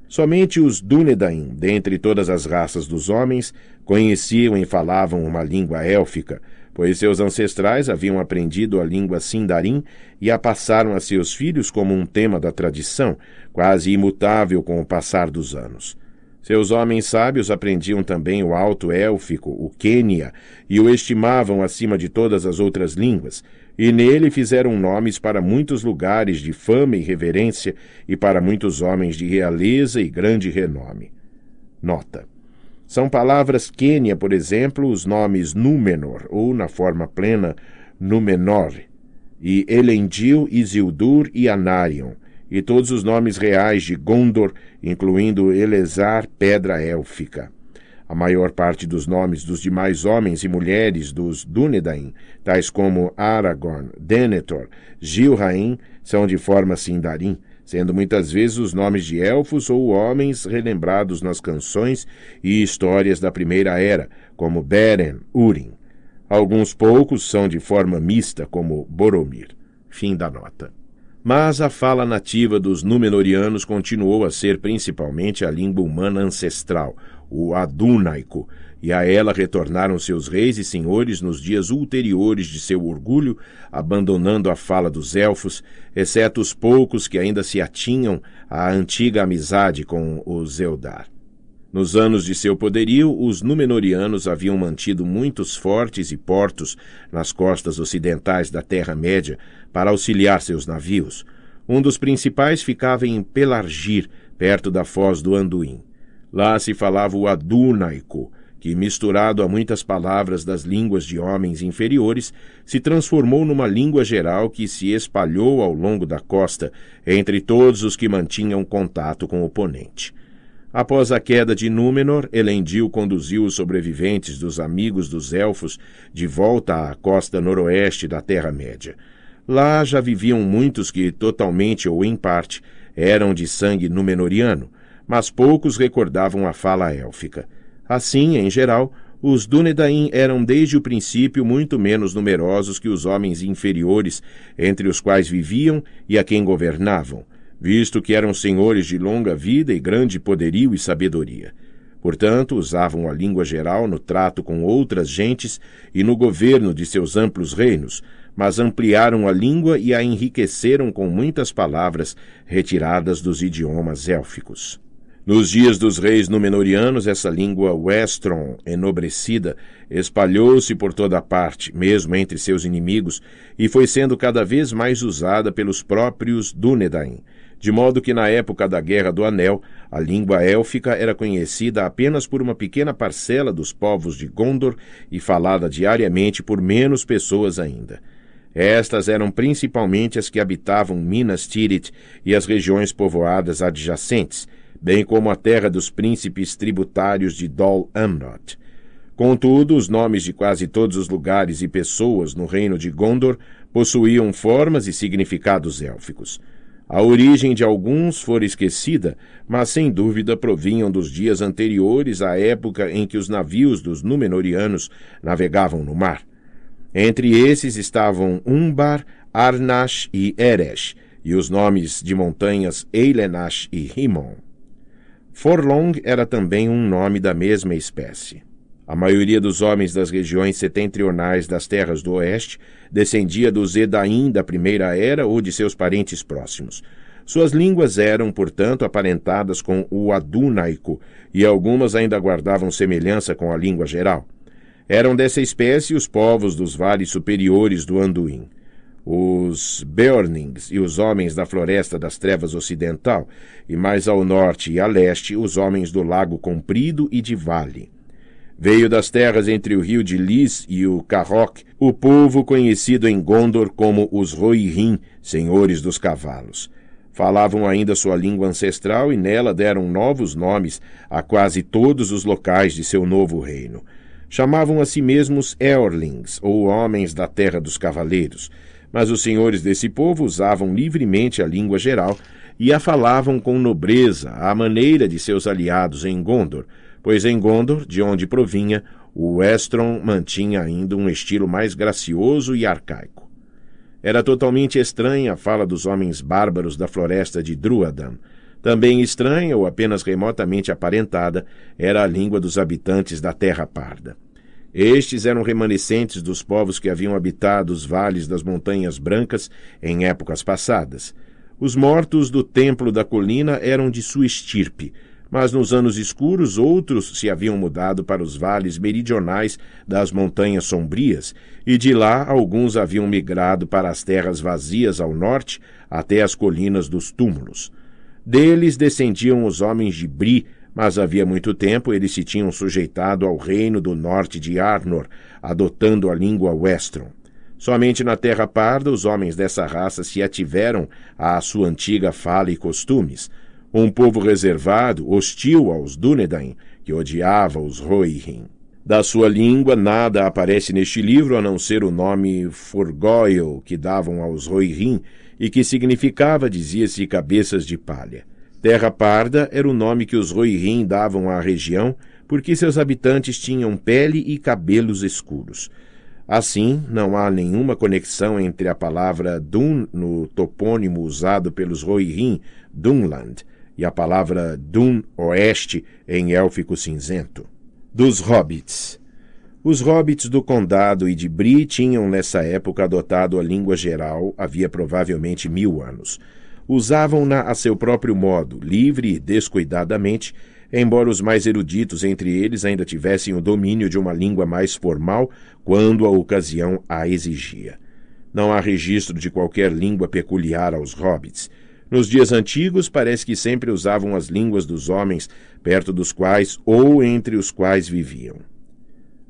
Somente os Dúnedain, dentre todas as raças dos homens, conheciam e falavam uma língua élfica, pois seus ancestrais haviam aprendido a língua sindarim e a passaram a seus filhos como um tema da tradição, quase imutável com o passar dos anos. Seus homens sábios aprendiam também o alto élfico, o Quênia, e o estimavam acima de todas as outras línguas, e nele fizeram nomes para muitos lugares de fama e reverência e para muitos homens de realeza e grande renome. Nota: são palavras Quênia, por exemplo, os nomes Númenor, ou na forma plena, Númenor, e Elendil, Isildur e Anarion, e todos os nomes reais de Gondor, incluindo Elezar, Pedra Élfica. A maior parte dos nomes dos demais homens e mulheres dos Dúnedain, tais como Aragorn, Denethor, Gilrain, são de forma sindarim, sendo muitas vezes os nomes de elfos ou homens relembrados nas canções e histórias da Primeira Era, como Beren, Urim. Alguns poucos são de forma mista, como Boromir. Fim da nota. Mas a fala nativa dos Númenóreanos continuou a ser principalmente a língua humana ancestral, o adúnaico, e a ela retornaram seus reis e senhores nos dias ulteriores de seu orgulho, abandonando a fala dos elfos, exceto os poucos que ainda se atinham à antiga amizade com os Eldar. Nos anos de seu poderio, os Númenóreanos haviam mantido muitos fortes e portos nas costas ocidentais da Terra-média para auxiliar seus navios. Um dos principais ficava em Pelargir, perto da foz do Anduin. Lá se falava o Adunaico, que, misturado a muitas palavras das línguas de homens inferiores, se transformou numa língua geral que se espalhou ao longo da costa, entre todos os que mantinham contato com o ponente. Após a queda de Númenor, Elendil conduziu os sobreviventes dos amigos dos elfos de volta à costa noroeste da Terra-média. Lá já viviam muitos que, totalmente ou em parte, eram de sangue númenoriano, mas poucos recordavam a fala élfica. Assim, em geral, os Dunedain eram desde o princípio muito menos numerosos que os homens inferiores, entre os quais viviam e a quem governavam, visto que eram senhores de longa vida e grande poderio e sabedoria. Portanto, usavam a língua geral no trato com outras gentes e no governo de seus amplos reinos, mas ampliaram a língua e a enriqueceram com muitas palavras retiradas dos idiomas élficos. Nos dias dos reis Númenóreanos, essa língua Westron, enobrecida, espalhou-se por toda a parte, mesmo entre seus inimigos, e foi sendo cada vez mais usada pelos próprios Dúnedain, de modo que na época da Guerra do Anel, a língua élfica era conhecida apenas por uma pequena parcela dos povos de Gondor e falada diariamente por menos pessoas ainda. Estas eram principalmente as que habitavam Minas Tirith e as regiões povoadas adjacentes, bem como a terra dos príncipes tributários de Dol Amnot. Contudo, os nomes de quase todos os lugares e pessoas no reino de Gondor possuíam formas e significados élficos. A origem de alguns fora esquecida, mas sem dúvida provinham dos dias anteriores à época em que os navios dos Númenóreanos navegavam no mar. Entre esses estavam Umbar, Arnash e Eresh, e os nomes de montanhas Eilenash e Rimon. Forlong era também um nome da mesma espécie. A maioria dos homens das regiões setentrionais das terras do oeste descendia dos edain da Primeira Era ou de seus parentes próximos. Suas línguas eram, portanto, aparentadas com o adunaico, e algumas ainda guardavam semelhança com a língua geral. Eram dessa espécie os povos dos vales superiores do Anduin os Beornings e os homens da Floresta das Trevas Ocidental, e mais ao norte e a leste os homens do Lago Comprido e de Vale. Veio das terras entre o rio de Lis e o Carroc o povo conhecido em Gondor como os Rohirrim, senhores dos cavalos. Falavam ainda sua língua ancestral e nela deram novos nomes a quase todos os locais de seu novo reino. Chamavam a si mesmos Eorlings, ou Homens da Terra dos Cavaleiros, mas os senhores desse povo usavam livremente a língua geral e a falavam com nobreza, à maneira de seus aliados em Gondor, pois em Gondor, de onde provinha, o Estron mantinha ainda um estilo mais gracioso e arcaico. Era totalmente estranha a fala dos homens bárbaros da floresta de Druadan. Também estranha, ou apenas remotamente aparentada, era a língua dos habitantes da Terra Parda. Estes eram remanescentes dos povos que haviam habitado os vales das Montanhas Brancas em épocas passadas. Os mortos do Templo da Colina eram de sua estirpe, mas nos anos escuros outros se haviam mudado para os vales meridionais das Montanhas Sombrias, e de lá alguns haviam migrado para as terras vazias ao norte, até as colinas dos túmulos. Deles descendiam os homens de Bri, mas havia muito tempo eles se tinham sujeitado ao reino do norte de Arnor, adotando a língua Westron. Somente na Terra Parda os homens dessa raça se ativeram à sua antiga fala e costumes. Um povo reservado, hostil aos Dúnedain, que odiava os Rohirrim. Da sua língua nada aparece neste livro a não ser o nome Furgoyle que davam aos Rohirrim e que significava, dizia-se, cabeças de palha. Terra Parda era o nome que os Rohirrim davam à região porque seus habitantes tinham pele e cabelos escuros. Assim, não há nenhuma conexão entre a palavra Dun no topônimo usado pelos Rohirrim, Dunland, e a palavra Dun Oeste em élfico cinzento. Dos Hobbits. Os hobbits do condado e de Bri tinham nessa época adotado a língua geral havia provavelmente mil anos usavam-na a seu próprio modo, livre e descuidadamente, embora os mais eruditos entre eles ainda tivessem o domínio de uma língua mais formal quando a ocasião a exigia. Não há registro de qualquer língua peculiar aos hobbits. Nos dias antigos, parece que sempre usavam as línguas dos homens perto dos quais ou entre os quais viviam.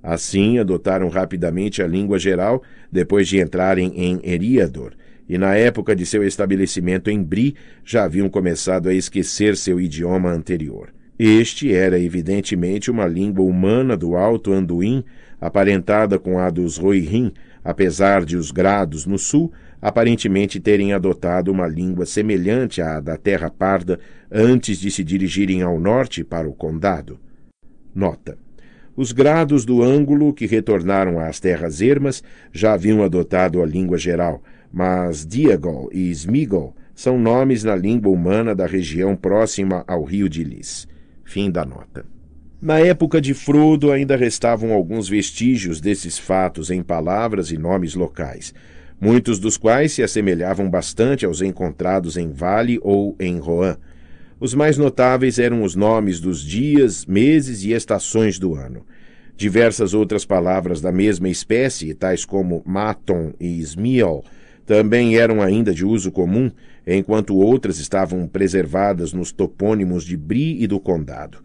Assim, adotaram rapidamente a língua geral depois de entrarem em Eriador, e na época de seu estabelecimento em Bri já haviam começado a esquecer seu idioma anterior. Este era evidentemente uma língua humana do Alto Anduin, aparentada com a dos Rohirrim, apesar de os grados no sul aparentemente terem adotado uma língua semelhante à da Terra Parda antes de se dirigirem ao norte para o condado. Nota: os grados do ângulo que retornaram às terras ermas já haviam adotado a língua geral mas Diagol e Smigol são nomes na língua humana da região próxima ao rio de Lis. Fim da nota. Na época de Frodo ainda restavam alguns vestígios desses fatos em palavras e nomes locais, muitos dos quais se assemelhavam bastante aos encontrados em Vale ou em Rohan. Os mais notáveis eram os nomes dos dias, meses e estações do ano. Diversas outras palavras da mesma espécie, tais como Maton e Smiol, também eram ainda de uso comum, enquanto outras estavam preservadas nos topônimos de Bri e do Condado.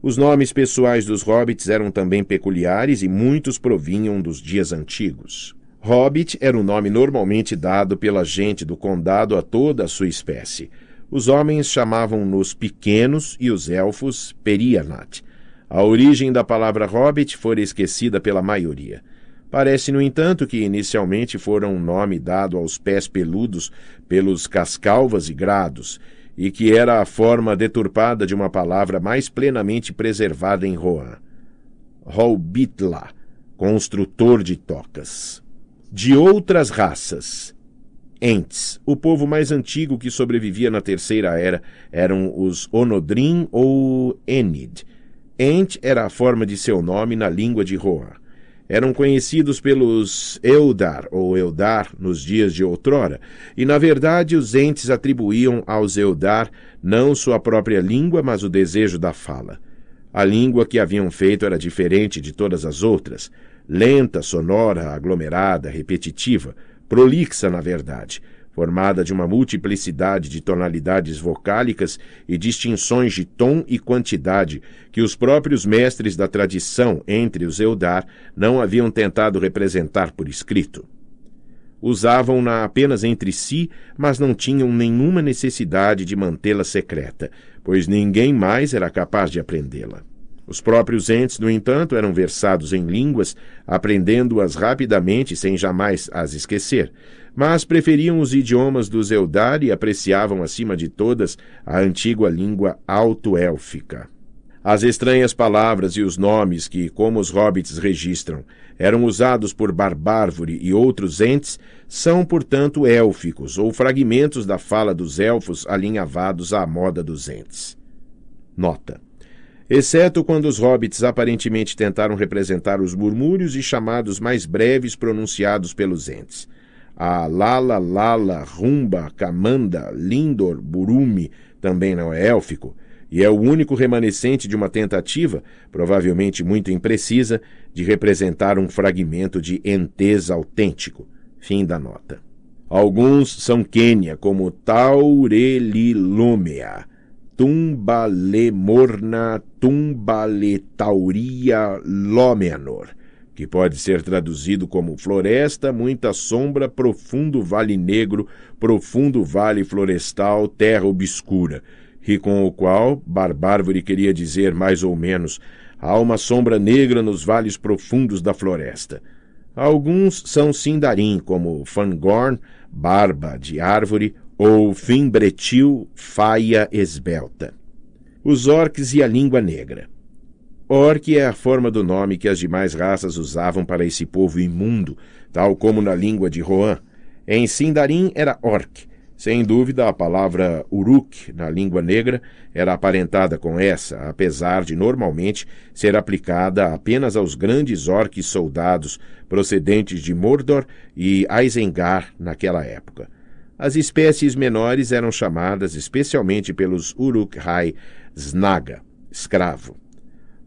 Os nomes pessoais dos hobbits eram também peculiares e muitos provinham dos dias antigos. Hobbit era o nome normalmente dado pela gente do condado a toda a sua espécie. Os homens chamavam-nos pequenos e os elfos perianat. A origem da palavra hobbit fora esquecida pela maioria. Parece, no entanto, que inicialmente foram um nome dado aos pés peludos pelos cascalvas e grados, e que era a forma deturpada de uma palavra mais plenamente preservada em Rohan. Holbitla, construtor de tocas. De outras raças. Ents, o povo mais antigo que sobrevivia na Terceira Era, eram os Onodrim ou Enid. Ent era a forma de seu nome na língua de Rohan eram conhecidos pelos Eldar ou Eldar nos dias de outrora, e na verdade os entes atribuíam aos Eldar não sua própria língua, mas o desejo da fala. A língua que haviam feito era diferente de todas as outras, lenta, sonora, aglomerada, repetitiva, prolixa na verdade formada de uma multiplicidade de tonalidades vocálicas e distinções de tom e quantidade que os próprios mestres da tradição entre os Eudar não haviam tentado representar por escrito. Usavam-na apenas entre si, mas não tinham nenhuma necessidade de mantê-la secreta, pois ninguém mais era capaz de aprendê-la. Os próprios entes, no entanto, eram versados em línguas, aprendendo-as rapidamente sem jamais as esquecer, mas preferiam os idiomas dos Eldar e apreciavam acima de todas a antiga língua alto-élfica. As estranhas palavras e os nomes que, como os hobbits registram, eram usados por Barbárvore e outros entes, são, portanto, élficos, ou fragmentos da fala dos elfos alinhavados à moda dos entes. Nota. Exceto quando os hobbits aparentemente tentaram representar os murmúrios e chamados mais breves pronunciados pelos entes a Lala Lala, Rumba, Camanda, Lindor, Burumi, também não é élfico, e é o único remanescente de uma tentativa, provavelmente muito imprecisa, de representar um fragmento de entes autêntico. Fim da nota. Alguns são Quênia, como Taurelilumea, Tumbalemorna, Tumbaletauria Lomenor, que pode ser traduzido como floresta, muita sombra, profundo vale negro, profundo vale florestal, terra obscura, e com o qual Barbárvore queria dizer mais ou menos: há uma sombra negra nos vales profundos da floresta. Alguns são sindarim, como fangorn, barba de árvore, ou fimbretil, faia esbelta. Os orques e a língua negra. Orc é a forma do nome que as demais raças usavam para esse povo imundo, tal como na língua de Rohan. Em Sindarin era orc. Sem dúvida, a palavra uruk, na língua negra, era aparentada com essa, apesar de normalmente ser aplicada apenas aos grandes orques soldados procedentes de Mordor e Isengard naquela época. As espécies menores eram chamadas especialmente pelos Uruk-hai Snaga, escravo.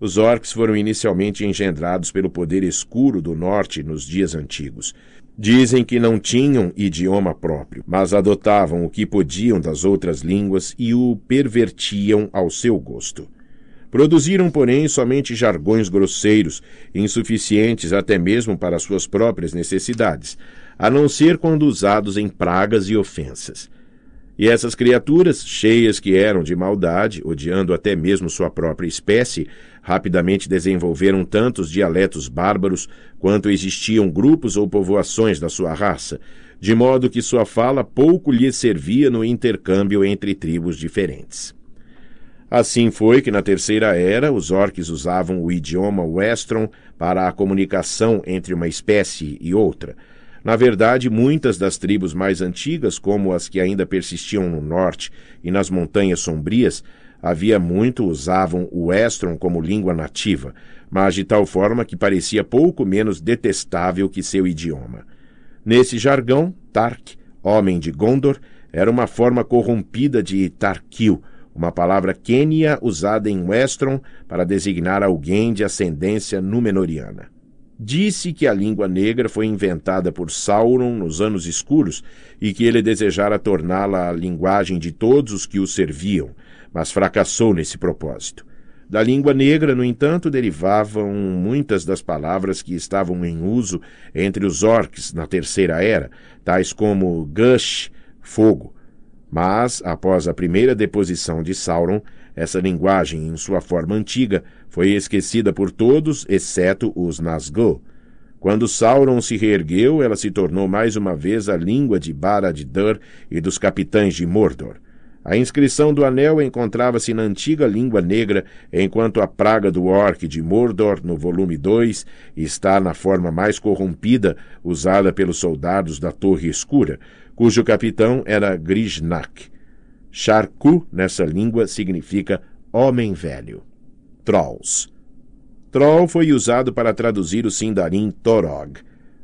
Os orcs foram inicialmente engendrados pelo poder escuro do norte nos dias antigos. Dizem que não tinham idioma próprio, mas adotavam o que podiam das outras línguas e o pervertiam ao seu gosto. Produziram, porém, somente jargões grosseiros, insuficientes até mesmo para suas próprias necessidades, a não ser quando usados em pragas e ofensas. E essas criaturas, cheias que eram de maldade, odiando até mesmo sua própria espécie, rapidamente desenvolveram tantos dialetos bárbaros quanto existiam grupos ou povoações da sua raça, de modo que sua fala pouco lhe servia no intercâmbio entre tribos diferentes. Assim foi que na Terceira Era os orques usavam o idioma Westron para a comunicação entre uma espécie e outra, na verdade, muitas das tribos mais antigas, como as que ainda persistiam no norte e nas montanhas sombrias, havia muito usavam o estron como língua nativa, mas de tal forma que parecia pouco menos detestável que seu idioma. Nesse jargão, Tark, homem de Gondor, era uma forma corrompida de Tarkil, uma palavra quênia usada em Westron para designar alguém de ascendência númenoriana disse que a língua negra foi inventada por Sauron nos anos escuros e que ele desejara torná-la a linguagem de todos os que o serviam, mas fracassou nesse propósito. Da língua negra, no entanto, derivavam muitas das palavras que estavam em uso entre os orcs na Terceira Era, tais como gush, fogo. Mas, após a primeira deposição de Sauron, essa linguagem, em sua forma antiga, foi esquecida por todos, exceto os Nazgûl. Quando Sauron se reergueu, ela se tornou mais uma vez a língua de Barad-dûr e dos capitães de Mordor. A inscrição do anel encontrava-se na antiga língua negra, enquanto a praga do orc de Mordor, no volume 2, está na forma mais corrompida, usada pelos soldados da Torre Escura, cujo capitão era Grishnak. Charcu, nessa língua, significa homem velho. Trolls. Troll foi usado para traduzir o sindarim Torog.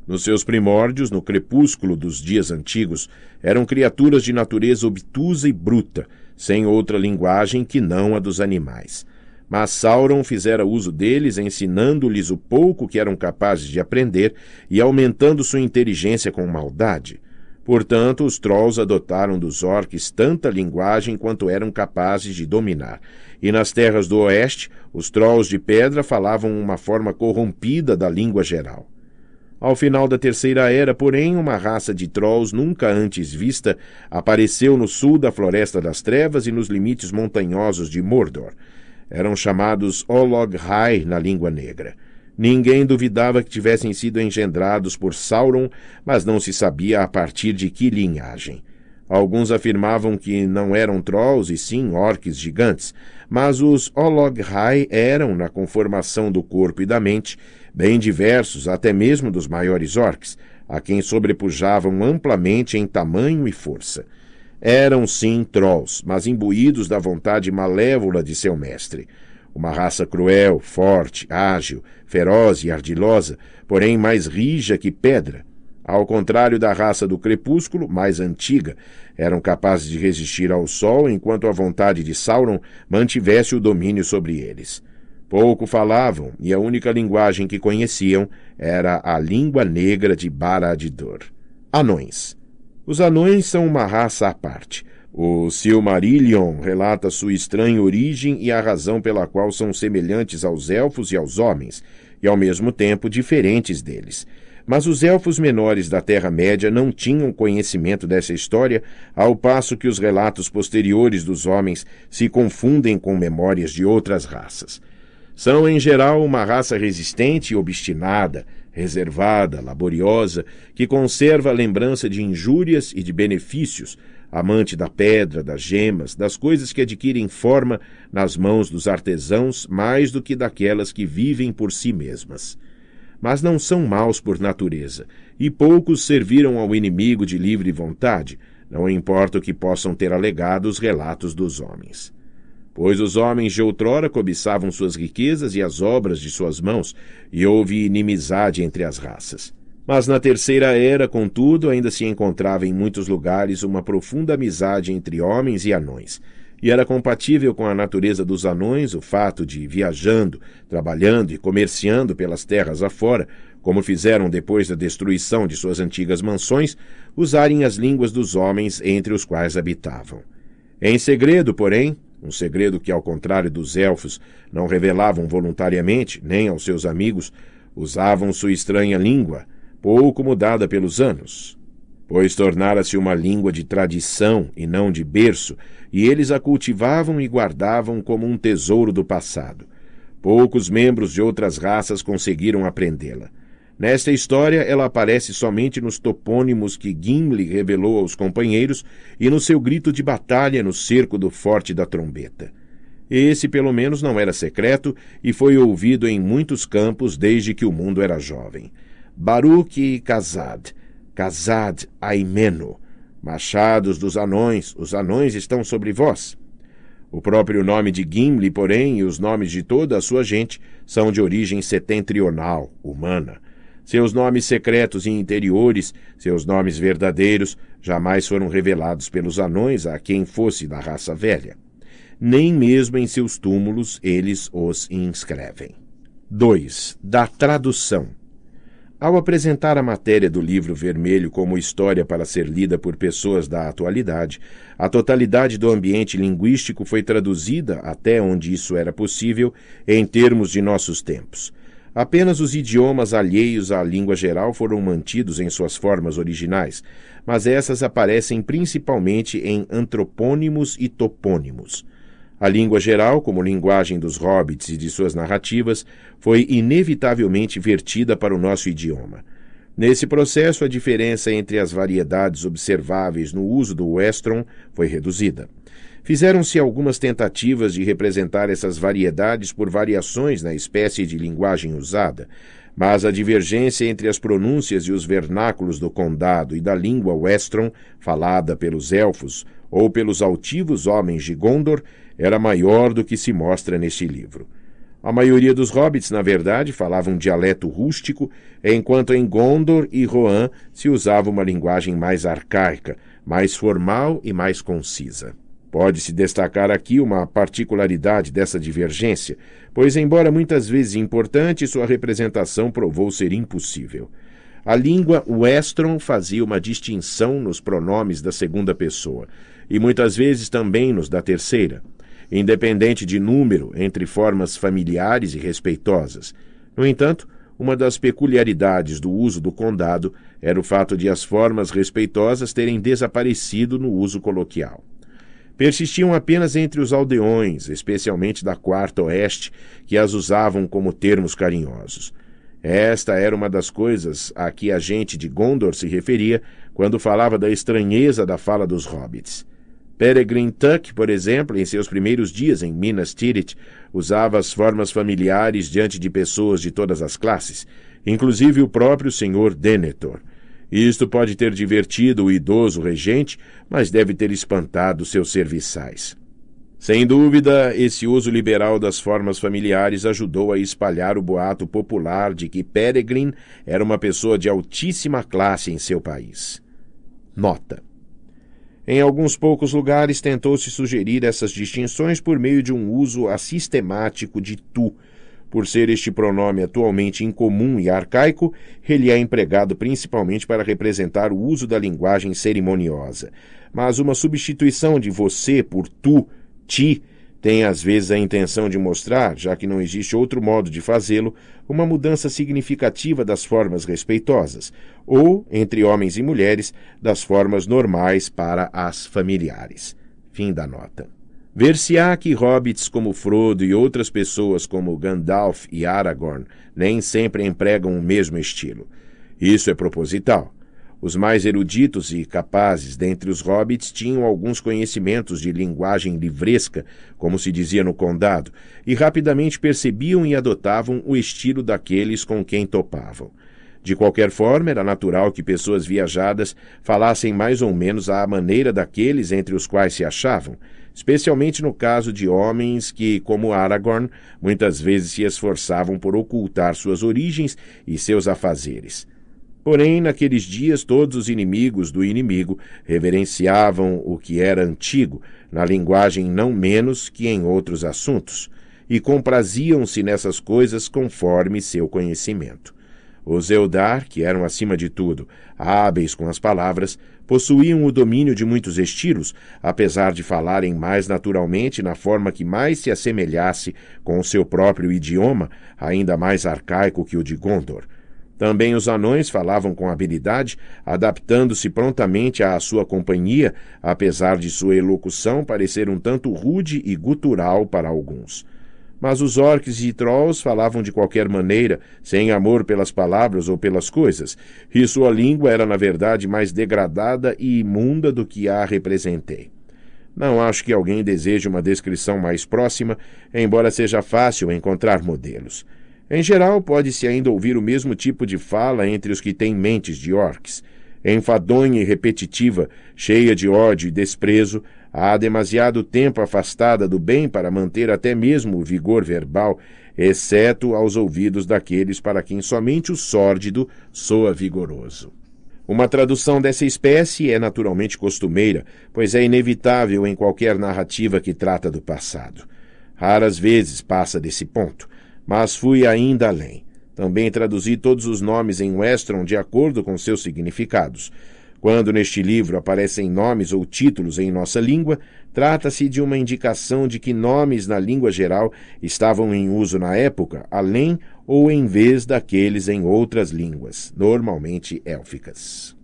Nos seus primórdios, no crepúsculo dos dias antigos, eram criaturas de natureza obtusa e bruta, sem outra linguagem que não a dos animais. Mas Sauron fizera uso deles, ensinando-lhes o pouco que eram capazes de aprender e aumentando sua inteligência com maldade. Portanto, os Trolls adotaram dos orques tanta linguagem quanto eram capazes de dominar. E nas terras do oeste, os Trolls de pedra falavam uma forma corrompida da língua geral. Ao final da Terceira Era, porém, uma raça de Trolls nunca antes vista apareceu no sul da Floresta das Trevas e nos limites montanhosos de Mordor. Eram chamados Olog-Hai na língua negra. Ninguém duvidava que tivessem sido engendrados por Sauron, mas não se sabia a partir de que linhagem. Alguns afirmavam que não eram trolls e sim orques gigantes, mas os Ologhai eram, na conformação do corpo e da mente, bem diversos até mesmo dos maiores orques, a quem sobrepujavam amplamente em tamanho e força. Eram sim trolls, mas imbuídos da vontade malévola de seu mestre. Uma raça cruel, forte, ágil, feroz e ardilosa, porém mais rija que pedra. Ao contrário da raça do crepúsculo, mais antiga, eram capazes de resistir ao sol enquanto a vontade de Sauron mantivesse o domínio sobre eles. Pouco falavam, e a única linguagem que conheciam era a língua negra de Barad-dûr. Anões. Os anões são uma raça à parte. O Silmarillion relata sua estranha origem e a razão pela qual são semelhantes aos elfos e aos homens, e ao mesmo tempo diferentes deles. Mas os elfos menores da Terra-média não tinham conhecimento dessa história, ao passo que os relatos posteriores dos homens se confundem com memórias de outras raças. São, em geral, uma raça resistente e obstinada, reservada, laboriosa, que conserva a lembrança de injúrias e de benefícios, amante da pedra, das gemas, das coisas que adquirem forma nas mãos dos artesãos mais do que daquelas que vivem por si mesmas. Mas não são maus por natureza, e poucos serviram ao inimigo de livre vontade, não importa o que possam ter alegado os relatos dos homens. Pois os homens de outrora cobiçavam suas riquezas e as obras de suas mãos, e houve inimizade entre as raças. Mas na terceira era, contudo, ainda se encontrava em muitos lugares uma profunda amizade entre homens e anões. E era compatível com a natureza dos anões o fato de, viajando, trabalhando e comerciando pelas terras afora, como fizeram depois da destruição de suas antigas mansões, usarem as línguas dos homens entre os quais habitavam. Em segredo, porém, um segredo que, ao contrário dos elfos, não revelavam voluntariamente nem aos seus amigos, usavam sua estranha língua pouco mudada pelos anos, pois tornara-se uma língua de tradição e não de berço, e eles a cultivavam e guardavam como um tesouro do passado. Poucos membros de outras raças conseguiram aprendê-la. Nesta história, ela aparece somente nos topônimos que Gimli revelou aos companheiros e no seu grito de batalha no cerco do Forte da Trombeta. Esse, pelo menos, não era secreto e foi ouvido em muitos campos desde que o mundo era jovem. Baruch e Kazad, Kazad Aimeno, machados dos anões, os anões estão sobre vós. O próprio nome de Gimli, porém, e os nomes de toda a sua gente são de origem setentrional, humana. Seus nomes secretos e interiores, seus nomes verdadeiros, jamais foram revelados pelos anões a quem fosse da raça velha. Nem mesmo em seus túmulos eles os inscrevem. 2. Da tradução. Ao apresentar a matéria do livro vermelho como história para ser lida por pessoas da atualidade, a totalidade do ambiente linguístico foi traduzida, até onde isso era possível, em termos de nossos tempos. Apenas os idiomas alheios à língua geral foram mantidos em suas formas originais, mas essas aparecem principalmente em antropônimos e topônimos. A língua geral, como linguagem dos hobbits e de suas narrativas, foi inevitavelmente vertida para o nosso idioma. Nesse processo, a diferença entre as variedades observáveis no uso do Westron foi reduzida. Fizeram-se algumas tentativas de representar essas variedades por variações na espécie de linguagem usada, mas a divergência entre as pronúncias e os vernáculos do condado e da língua Westron, falada pelos elfos ou pelos altivos homens de Gondor, era maior do que se mostra neste livro. A maioria dos hobbits, na verdade, falava um dialeto rústico, enquanto em Gondor e Rohan se usava uma linguagem mais arcaica, mais formal e mais concisa. Pode-se destacar aqui uma particularidade dessa divergência, pois, embora muitas vezes importante, sua representação provou ser impossível. A língua Westron fazia uma distinção nos pronomes da segunda pessoa, e muitas vezes também nos da terceira independente de número, entre formas familiares e respeitosas. No entanto, uma das peculiaridades do uso do condado era o fato de as formas respeitosas terem desaparecido no uso coloquial. Persistiam apenas entre os aldeões, especialmente da Quarta Oeste, que as usavam como termos carinhosos. Esta era uma das coisas a que a gente de Gondor se referia quando falava da estranheza da fala dos hobbits. Peregrine Tuck, por exemplo, em seus primeiros dias em Minas Tirith, usava as formas familiares diante de pessoas de todas as classes, inclusive o próprio senhor Denethor. Isto pode ter divertido o idoso regente, mas deve ter espantado seus serviçais. Sem dúvida, esse uso liberal das formas familiares ajudou a espalhar o boato popular de que Peregrine era uma pessoa de altíssima classe em seu país. Nota: em alguns poucos lugares tentou-se sugerir essas distinções por meio de um uso assistemático de tu. Por ser este pronome atualmente incomum e arcaico, ele é empregado principalmente para representar o uso da linguagem cerimoniosa. Mas uma substituição de você por tu, ti, tem às vezes a intenção de mostrar, já que não existe outro modo de fazê-lo, uma mudança significativa das formas respeitosas, ou, entre homens e mulheres, das formas normais para as familiares. Fim da nota. Ver-se-á que hobbits como Frodo e outras pessoas como Gandalf e Aragorn nem sempre empregam o mesmo estilo. Isso é proposital. Os mais eruditos e capazes dentre os hobbits tinham alguns conhecimentos de linguagem livresca, como se dizia no condado, e rapidamente percebiam e adotavam o estilo daqueles com quem topavam. De qualquer forma, era natural que pessoas viajadas falassem mais ou menos à maneira daqueles entre os quais se achavam, especialmente no caso de homens que, como Aragorn, muitas vezes se esforçavam por ocultar suas origens e seus afazeres. Porém, naqueles dias, todos os inimigos do inimigo reverenciavam o que era antigo, na linguagem não menos que em outros assuntos, e compraziam-se nessas coisas conforme seu conhecimento. Os Eldar, que eram acima de tudo hábeis com as palavras, possuíam o domínio de muitos estilos, apesar de falarem mais naturalmente na forma que mais se assemelhasse com o seu próprio idioma, ainda mais arcaico que o de Gondor também os anões falavam com habilidade, adaptando-se prontamente à sua companhia, apesar de sua elocução parecer um tanto rude e gutural para alguns. Mas os orques e trolls falavam de qualquer maneira, sem amor pelas palavras ou pelas coisas, e sua língua era, na verdade, mais degradada e imunda do que a representei. Não acho que alguém deseje uma descrição mais próxima, embora seja fácil encontrar modelos. Em geral, pode-se ainda ouvir o mesmo tipo de fala entre os que têm mentes de orques. Enfadonha e repetitiva, cheia de ódio e desprezo, há demasiado tempo afastada do bem para manter até mesmo o vigor verbal, exceto aos ouvidos daqueles para quem somente o sórdido soa vigoroso. Uma tradução dessa espécie é naturalmente costumeira, pois é inevitável em qualquer narrativa que trata do passado. Raras vezes passa desse ponto mas fui ainda além. Também traduzi todos os nomes em Westron de acordo com seus significados. Quando neste livro aparecem nomes ou títulos em nossa língua, trata-se de uma indicação de que nomes na língua geral estavam em uso na época, além ou em vez daqueles em outras línguas, normalmente élficas.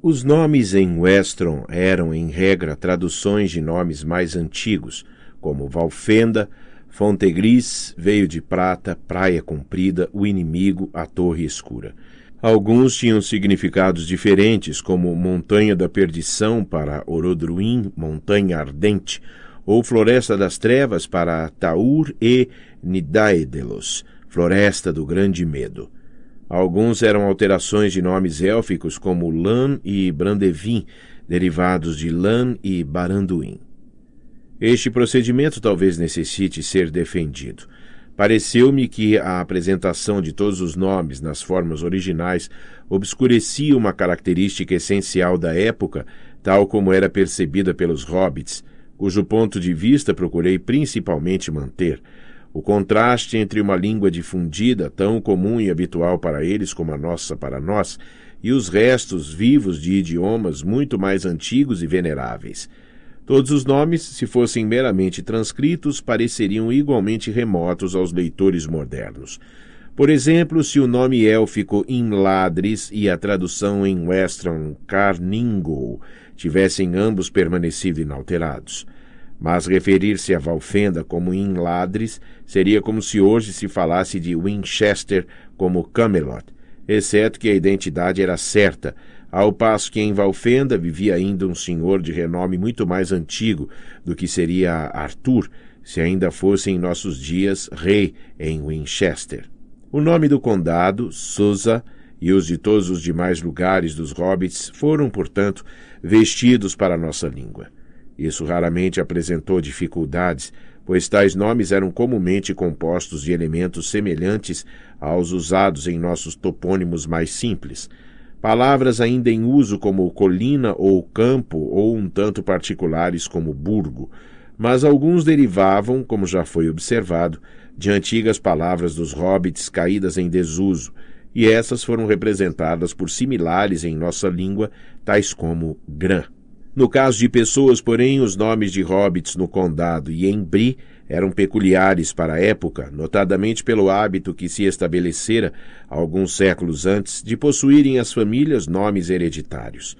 Os nomes em Westron eram, em regra, traduções de nomes mais antigos, como Valfenda, Fonte gris veio de prata, praia comprida, o inimigo, a torre escura. Alguns tinham significados diferentes, como Montanha da Perdição para Orodruin, Montanha Ardente, ou Floresta das Trevas para Taur e Nidaedelos, Floresta do Grande Medo. Alguns eram alterações de nomes élficos como Lan e Brandevin, derivados de Lan e Baranduin. Este procedimento talvez necessite ser defendido. Pareceu-me que a apresentação de todos os nomes nas formas originais obscurecia uma característica essencial da época, tal como era percebida pelos hobbits, cujo ponto de vista procurei principalmente manter. O contraste entre uma língua difundida, tão comum e habitual para eles como a nossa para nós, e os restos vivos de idiomas muito mais antigos e veneráveis. Todos os nomes, se fossem meramente transcritos, pareceriam igualmente remotos aos leitores modernos. Por exemplo, se o nome élfico Imladris e a tradução em Western Carningol tivessem ambos permanecido inalterados. Mas referir-se a Valfenda como Imladris seria como se hoje se falasse de Winchester como Camelot, exceto que a identidade era certa, ao passo que em Valfenda vivia ainda um senhor de renome muito mais antigo do que seria Arthur, se ainda fosse em nossos dias rei em Winchester. O nome do condado, Susa, e os de todos os demais lugares dos hobbits foram, portanto, vestidos para a nossa língua. Isso raramente apresentou dificuldades, pois tais nomes eram comumente compostos de elementos semelhantes aos usados em nossos topônimos mais simples, palavras ainda em uso como colina ou campo, ou um tanto particulares como burgo, mas alguns derivavam, como já foi observado, de antigas palavras dos hobbits caídas em desuso, e essas foram representadas por similares em nossa língua, tais como grã. No caso de pessoas, porém, os nomes de hobbits no condado e em Bri eram peculiares para a época, notadamente pelo hábito que se estabelecera, alguns séculos antes, de possuírem as famílias nomes hereditários.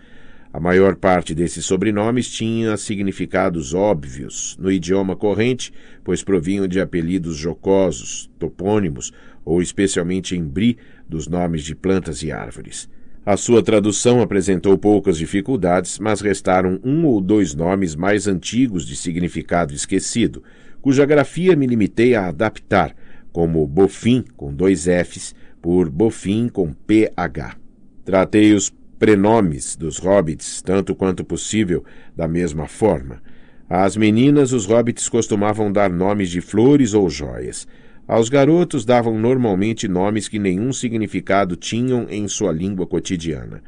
A maior parte desses sobrenomes tinha significados óbvios no idioma corrente, pois provinham de apelidos jocosos, topônimos ou especialmente em bri dos nomes de plantas e árvores. A sua tradução apresentou poucas dificuldades, mas restaram um ou dois nomes mais antigos de significado esquecido, cuja grafia me limitei a adaptar, como Bofim com dois Fs por Bofim com PH. Tratei os prenomes dos hobbits, tanto quanto possível, da mesma forma. Às meninas, os hobbits costumavam dar nomes de flores ou joias. Aos garotos davam normalmente nomes que nenhum significado tinham em sua língua cotidiana,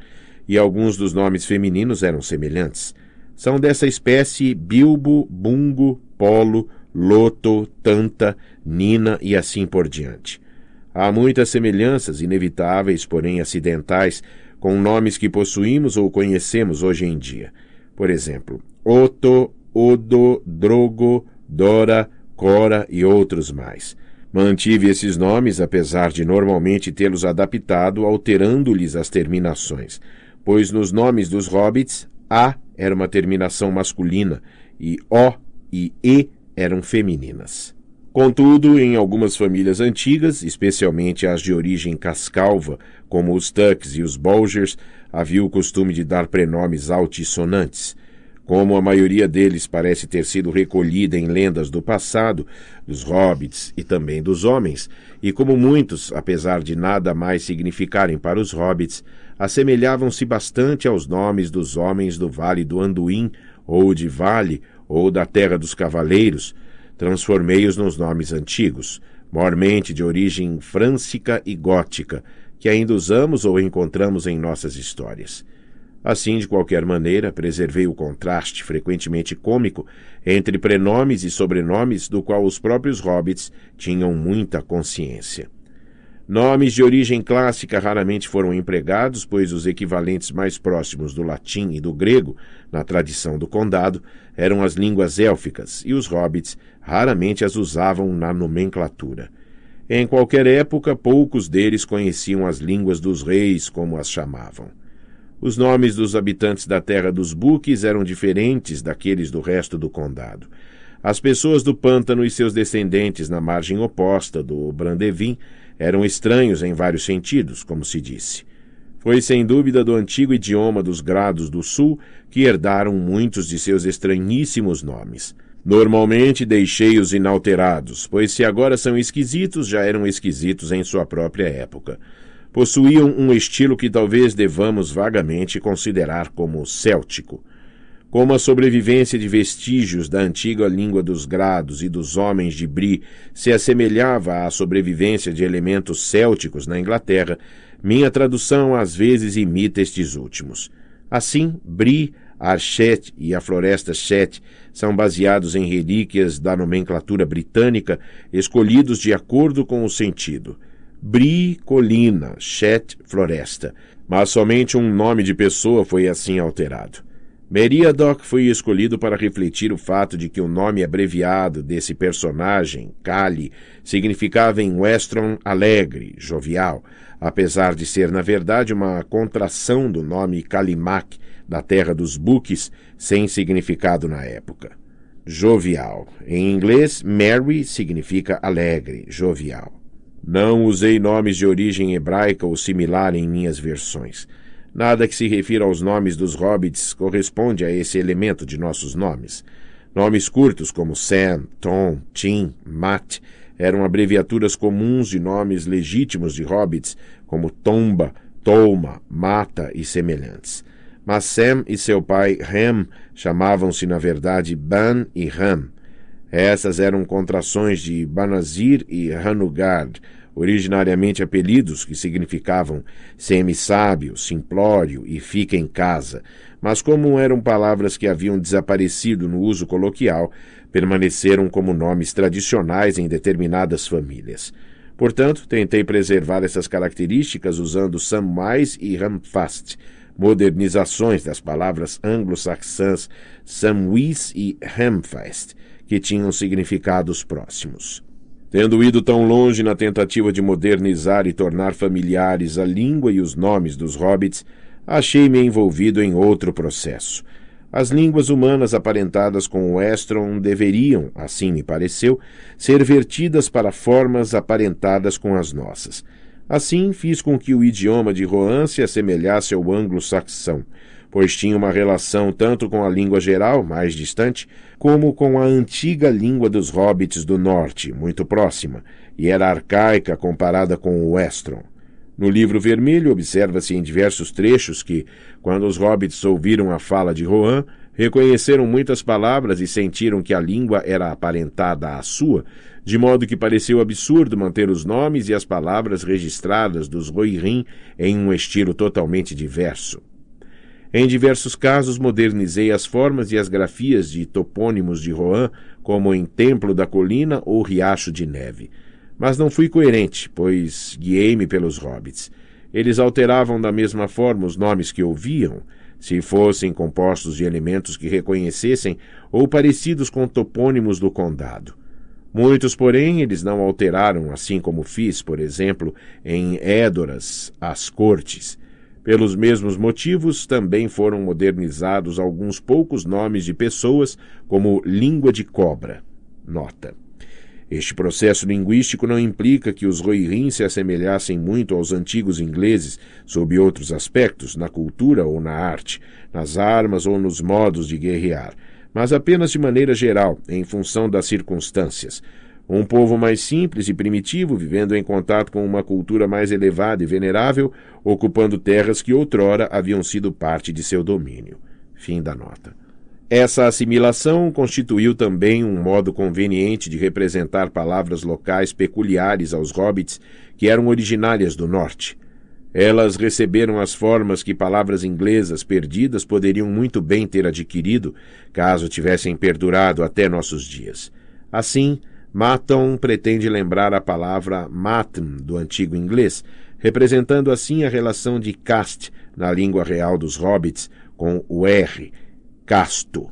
e alguns dos nomes femininos eram semelhantes. São dessa espécie Bilbo, Bungo, Polo, Loto, Tanta, Nina e assim por diante. Há muitas semelhanças, inevitáveis, porém acidentais, com nomes que possuímos ou conhecemos hoje em dia. Por exemplo, Otto, Odo, Drogo, Dora, Cora e outros mais. Mantive esses nomes, apesar de normalmente tê-los adaptado alterando-lhes as terminações, pois nos nomes dos hobbits, A era uma terminação masculina e O e E eram femininas. Contudo, em algumas famílias antigas, especialmente as de origem cascalva, como os Tucks e os Bolgers, havia o costume de dar prenomes altissonantes. Como a maioria deles parece ter sido recolhida em lendas do passado, dos hobbits e também dos homens, e como muitos, apesar de nada mais significarem para os hobbits, assemelhavam-se bastante aos nomes dos homens do Vale do Anduin ou de Vale ou da terra dos cavaleiros, transformei-os nos nomes antigos, mormente de origem frânsica e gótica, que ainda usamos ou encontramos em nossas histórias. Assim, de qualquer maneira, preservei o contraste frequentemente cômico entre prenomes e sobrenomes do qual os próprios hobbits tinham muita consciência. Nomes de origem clássica raramente foram empregados, pois os equivalentes mais próximos do latim e do grego, na tradição do condado, eram as línguas élficas e os hobbits raramente as usavam na nomenclatura. Em qualquer época, poucos deles conheciam as línguas dos reis, como as chamavam. Os nomes dos habitantes da terra dos buques eram diferentes daqueles do resto do condado. As pessoas do pântano e seus descendentes na margem oposta do Brandevin eram estranhos em vários sentidos, como se disse. Foi sem dúvida do antigo idioma dos grados do sul que herdaram muitos de seus estranhíssimos nomes. Normalmente deixei-os inalterados, pois se agora são esquisitos, já eram esquisitos em sua própria época. Possuíam um estilo que talvez devamos vagamente considerar como céltico. Como a sobrevivência de vestígios da antiga língua dos grados e dos homens de Bri se assemelhava à sobrevivência de elementos célticos na Inglaterra, minha tradução às vezes imita estes últimos. Assim, Bri, Archet e a Floresta Chet são baseados em relíquias da nomenclatura britânica, escolhidos de acordo com o sentido. Bri, colina, Chet, floresta. Mas somente um nome de pessoa foi assim alterado. Meriadoc foi escolhido para refletir o fato de que o nome abreviado desse personagem, Kali, significava em Westron alegre, jovial, Apesar de ser, na verdade, uma contração do nome Kalimak, da terra dos buques, sem significado na época. Jovial. Em inglês, merry significa alegre, jovial. Não usei nomes de origem hebraica ou similar em minhas versões. Nada que se refira aos nomes dos hobbits corresponde a esse elemento de nossos nomes. Nomes curtos como Sam, Tom, Tim, Matt eram abreviaturas comuns de nomes legítimos de hobbits, como Tomba, Toma, Mata e semelhantes. Mas Sam e seu pai Ham chamavam-se na verdade Ban e Ram. Essas eram contrações de Banazir e Hanugard, originariamente apelidos que significavam semi-sábio, simplório e fica em casa, mas como eram palavras que haviam desaparecido no uso coloquial, permaneceram como nomes tradicionais em determinadas famílias. Portanto, tentei preservar essas características usando Samwise e Ramfast, modernizações das palavras anglo-saxãs Samwise e Hamfast, que tinham significados próximos. Tendo ido tão longe na tentativa de modernizar e tornar familiares a língua e os nomes dos hobbits, achei-me envolvido em outro processo – as línguas humanas aparentadas com o estron deveriam, assim me pareceu, ser vertidas para formas aparentadas com as nossas. Assim, fiz com que o idioma de Rohan se assemelhasse ao anglo-saxão, pois tinha uma relação tanto com a língua geral, mais distante, como com a antiga língua dos hobbits do norte, muito próxima, e era arcaica comparada com o estron. No livro vermelho, observa-se em diversos trechos que, quando os hobbits ouviram a fala de Rohan, reconheceram muitas palavras e sentiram que a língua era aparentada à sua, de modo que pareceu absurdo manter os nomes e as palavras registradas dos Rohirrim em um estilo totalmente diverso. Em diversos casos, modernizei as formas e as grafias de topônimos de Rohan, como em Templo da Colina ou Riacho de Neve. Mas não fui coerente, pois guiei-me pelos hobbits. Eles alteravam da mesma forma os nomes que ouviam, se fossem compostos de elementos que reconhecessem ou parecidos com topônimos do condado. Muitos, porém, eles não alteraram, assim como fiz, por exemplo, em Édoras, as Cortes. Pelos mesmos motivos, também foram modernizados alguns poucos nomes de pessoas, como língua de cobra. Nota. Este processo linguístico não implica que os roirins se assemelhassem muito aos antigos ingleses sob outros aspectos, na cultura ou na arte, nas armas ou nos modos de guerrear, mas apenas de maneira geral, em função das circunstâncias. Um povo mais simples e primitivo, vivendo em contato com uma cultura mais elevada e venerável, ocupando terras que outrora haviam sido parte de seu domínio. Fim da nota. Essa assimilação constituiu também um modo conveniente de representar palavras locais peculiares aos hobbits que eram originárias do norte. Elas receberam as formas que palavras inglesas perdidas poderiam muito bem ter adquirido caso tivessem perdurado até nossos dias. Assim, Maton pretende lembrar a palavra matm do antigo inglês, representando assim a relação de caste na língua real dos hobbits com o R casto.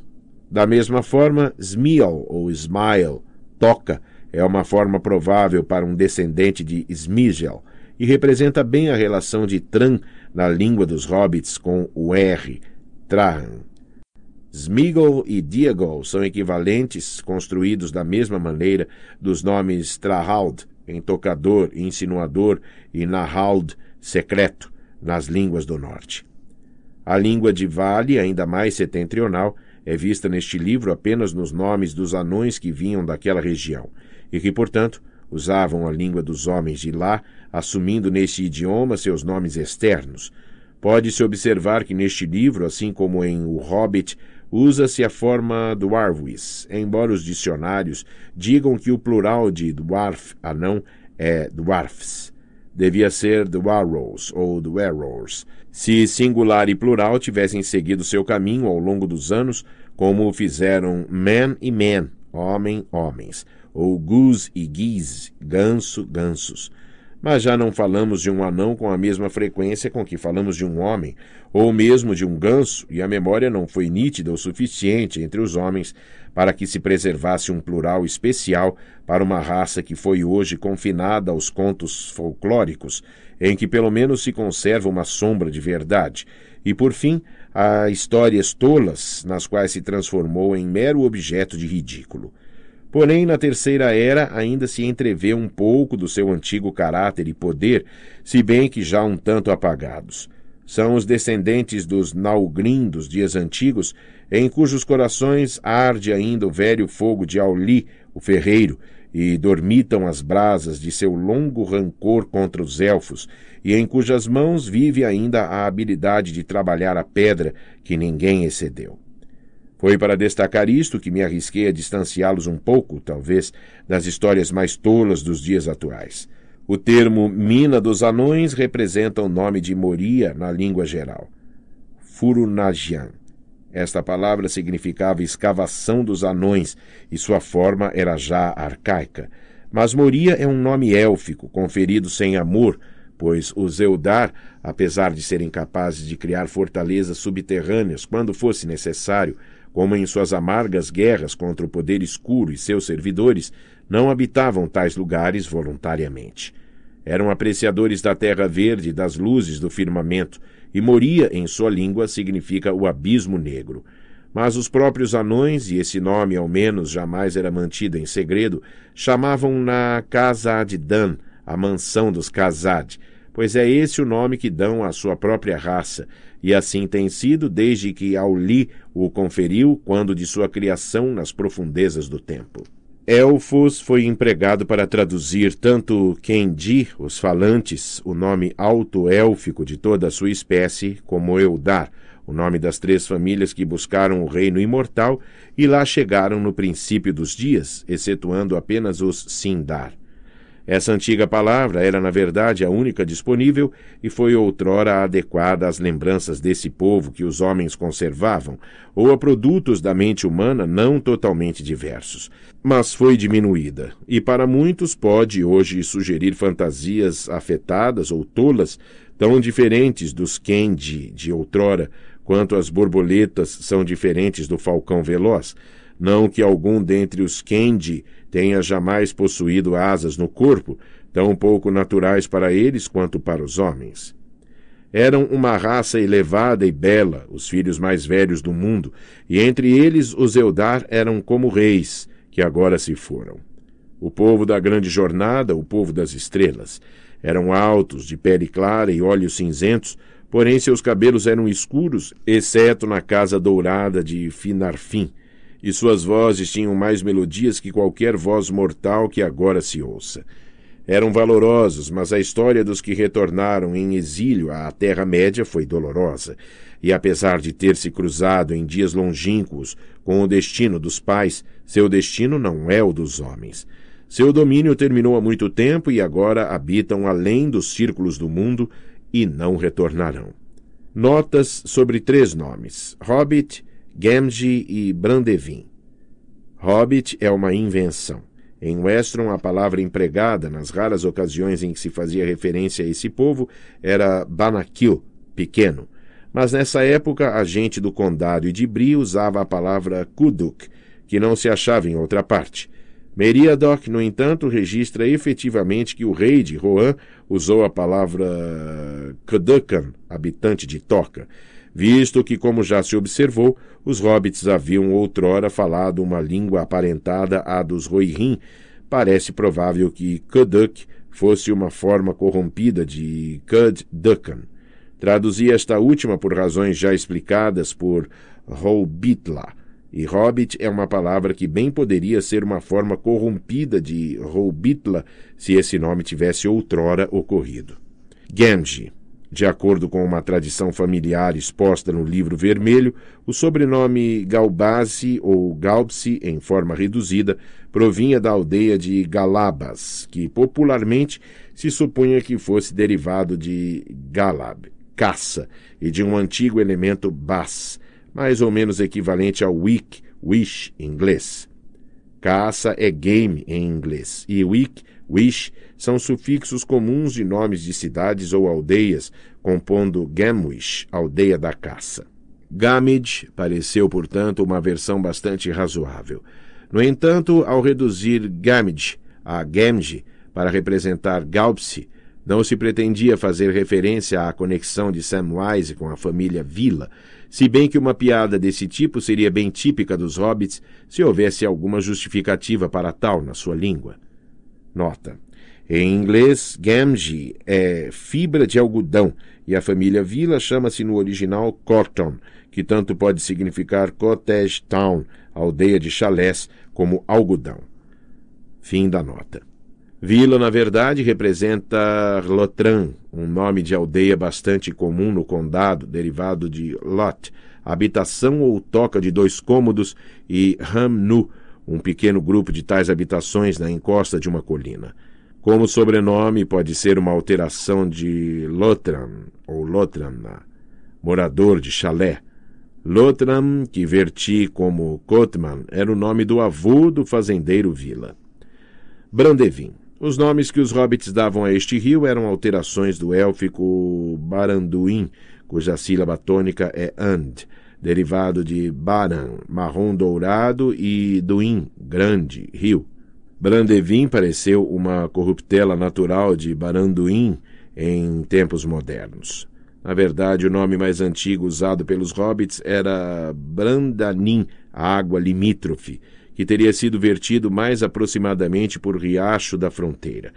Da mesma forma, Smiel ou Smile, toca, é uma forma provável para um descendente de Smigel e representa bem a relação de Tran na língua dos hobbits com o R, Trahan. Smigol e Diagol são equivalentes, construídos da mesma maneira, dos nomes Trahald, em tocador, insinuador, e Nahald, secreto, nas línguas do norte. A língua de Vale, ainda mais setentrional, é vista neste livro apenas nos nomes dos anões que vinham daquela região, e que, portanto, usavam a língua dos homens de lá, assumindo nesse idioma seus nomes externos. Pode-se observar que neste livro, assim como em O Hobbit, usa-se a forma dwarves, embora os dicionários digam que o plural de dwarf, anão, é dwarfs. Devia ser dwarrows ou dwarrows, se singular e plural tivessem seguido seu caminho ao longo dos anos, como fizeram man e man, homem, homens, ou goose e geese, ganso, gansos. Mas já não falamos de um anão com a mesma frequência com que falamos de um homem, ou mesmo de um ganso, e a memória não foi nítida o suficiente entre os homens para que se preservasse um plural especial para uma raça que foi hoje confinada aos contos folclóricos em que pelo menos se conserva uma sombra de verdade, e por fim, há histórias tolas nas quais se transformou em mero objeto de ridículo. Porém, na Terceira Era ainda se entrevê um pouco do seu antigo caráter e poder, se bem que já um tanto apagados. São os descendentes dos Naugrim dos dias antigos, em cujos corações arde ainda o velho fogo de Auli, o ferreiro, e dormitam as brasas de seu longo rancor contra os elfos, e em cujas mãos vive ainda a habilidade de trabalhar a pedra que ninguém excedeu. Foi para destacar isto que me arrisquei a distanciá-los um pouco, talvez, das histórias mais tolas dos dias atuais. O termo Mina dos Anões representa o nome de Moria na língua geral. Furunagian. Esta palavra significava escavação dos anões e sua forma era já arcaica. Mas Moria é um nome élfico, conferido sem amor, pois os Eldar, apesar de serem capazes de criar fortalezas subterrâneas quando fosse necessário, como em suas amargas guerras contra o poder escuro e seus servidores, não habitavam tais lugares voluntariamente. Eram apreciadores da terra verde e das luzes do firmamento, e Moria, em sua língua, significa o abismo negro. Mas os próprios anões, e esse nome ao menos jamais era mantido em segredo, chamavam-na de Dan, a mansão dos Khazad, pois é esse o nome que dão à sua própria raça, e assim tem sido desde que Auli o conferiu quando de sua criação nas profundezas do tempo. Elfos foi empregado para traduzir tanto Kendi, os falantes, o nome alto-élfico de toda a sua espécie, como Eldar, o nome das três famílias que buscaram o reino imortal e lá chegaram no princípio dos dias, excetuando apenas os Sindar. Essa antiga palavra era, na verdade, a única disponível e foi outrora adequada às lembranças desse povo que os homens conservavam, ou a produtos da mente humana não totalmente diversos. Mas foi diminuída, e para muitos pode hoje sugerir fantasias afetadas ou tolas, tão diferentes dos Kendi de outrora, quanto as borboletas são diferentes do falcão veloz. Não que algum dentre os Kendi tenha jamais possuído asas no corpo, tão pouco naturais para eles quanto para os homens. Eram uma raça elevada e bela, os filhos mais velhos do mundo, e entre eles os Eldar eram como reis, que agora se foram. O povo da grande jornada, o povo das estrelas. Eram altos, de pele clara e olhos cinzentos, porém seus cabelos eram escuros, exceto na casa dourada de Finarfin e suas vozes tinham mais melodias que qualquer voz mortal que agora se ouça. Eram valorosos, mas a história dos que retornaram em exílio à Terra-média foi dolorosa, e apesar de ter se cruzado em dias longínquos com o destino dos pais, seu destino não é o dos homens. Seu domínio terminou há muito tempo e agora habitam além dos círculos do mundo e não retornarão. Notas sobre três nomes: Hobbit, Gamgee e Brandevin. Hobbit é uma invenção. Em Westron, a palavra empregada, nas raras ocasiões em que se fazia referência a esse povo, era Banakil, pequeno. Mas nessa época, a gente do condado e de Bri usava a palavra Kuduk, que não se achava em outra parte. Meriadoc, no entanto, registra efetivamente que o rei de Rohan usou a palavra Kudukan, habitante de Toca, visto que, como já se observou, os hobbits haviam outrora falado uma língua aparentada à dos Rohirrim, parece provável que Kuduk fosse uma forma corrompida de Kud-Dukan. Traduzi esta última por razões já explicadas por Hobbitla, e hobbit é uma palavra que bem poderia ser uma forma corrompida de Hobbitla se esse nome tivesse outrora ocorrido. Gamgee de acordo com uma tradição familiar exposta no livro vermelho, o sobrenome Galbasi ou Galbsi, em forma reduzida, provinha da aldeia de Galabas, que popularmente se supunha que fosse derivado de Galab, caça, e de um antigo elemento bas, mais ou menos equivalente ao wick, wish, em inglês. Caça é game em inglês, e wick, wish, são sufixos comuns de nomes de cidades ou aldeias, compondo Gamwish, aldeia da caça. Gamid pareceu, portanto, uma versão bastante razoável. No entanto, ao reduzir Gamid a Gemji para representar Galpsi, não se pretendia fazer referência à conexão de Samwise com a família Vila, se bem que uma piada desse tipo seria bem típica dos hobbits se houvesse alguma justificativa para tal na sua língua. Nota: em inglês, Gamgee é fibra de algodão e a família Vila chama-se no original Corton, que tanto pode significar Cottage Town, aldeia de chalés, como algodão. Fim da nota. Vila, na verdade, representa Lotran, um nome de aldeia bastante comum no condado, derivado de Lot, habitação ou toca de dois cômodos, e Hamnu, um pequeno grupo de tais habitações na encosta de uma colina. Como sobrenome, pode ser uma alteração de Lotran ou Lotrana, morador de Chalé. Lotram, que verti como Cotman, era o nome do avô do fazendeiro Vila. Brandevin. Os nomes que os hobbits davam a este rio eram alterações do élfico Baranduin, cuja sílaba tônica é and, derivado de Baran, marrom dourado, e Duin, grande, rio. Brandevin pareceu uma corruptela natural de Baranduin em tempos modernos. Na verdade, o nome mais antigo usado pelos hobbits era Brandanin, água limítrofe, que teria sido vertido mais aproximadamente por riacho da fronteira.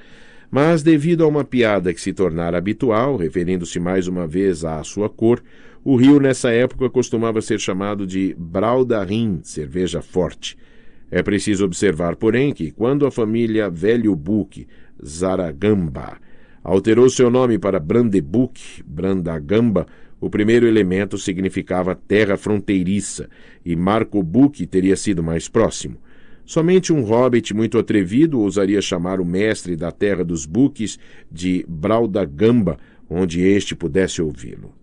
Mas, devido a uma piada que se tornara habitual, referindo-se mais uma vez à sua cor, o rio nessa época costumava ser chamado de Braudarin, cerveja forte. É preciso observar, porém, que quando a família Velho Buque, Zaragamba, alterou seu nome para Brandebuque, Brandagamba, o primeiro elemento significava terra fronteiriça e Marco Buque teria sido mais próximo. Somente um hobbit muito atrevido ousaria chamar o mestre da terra dos buques de Braudagamba, onde este pudesse ouvi-lo.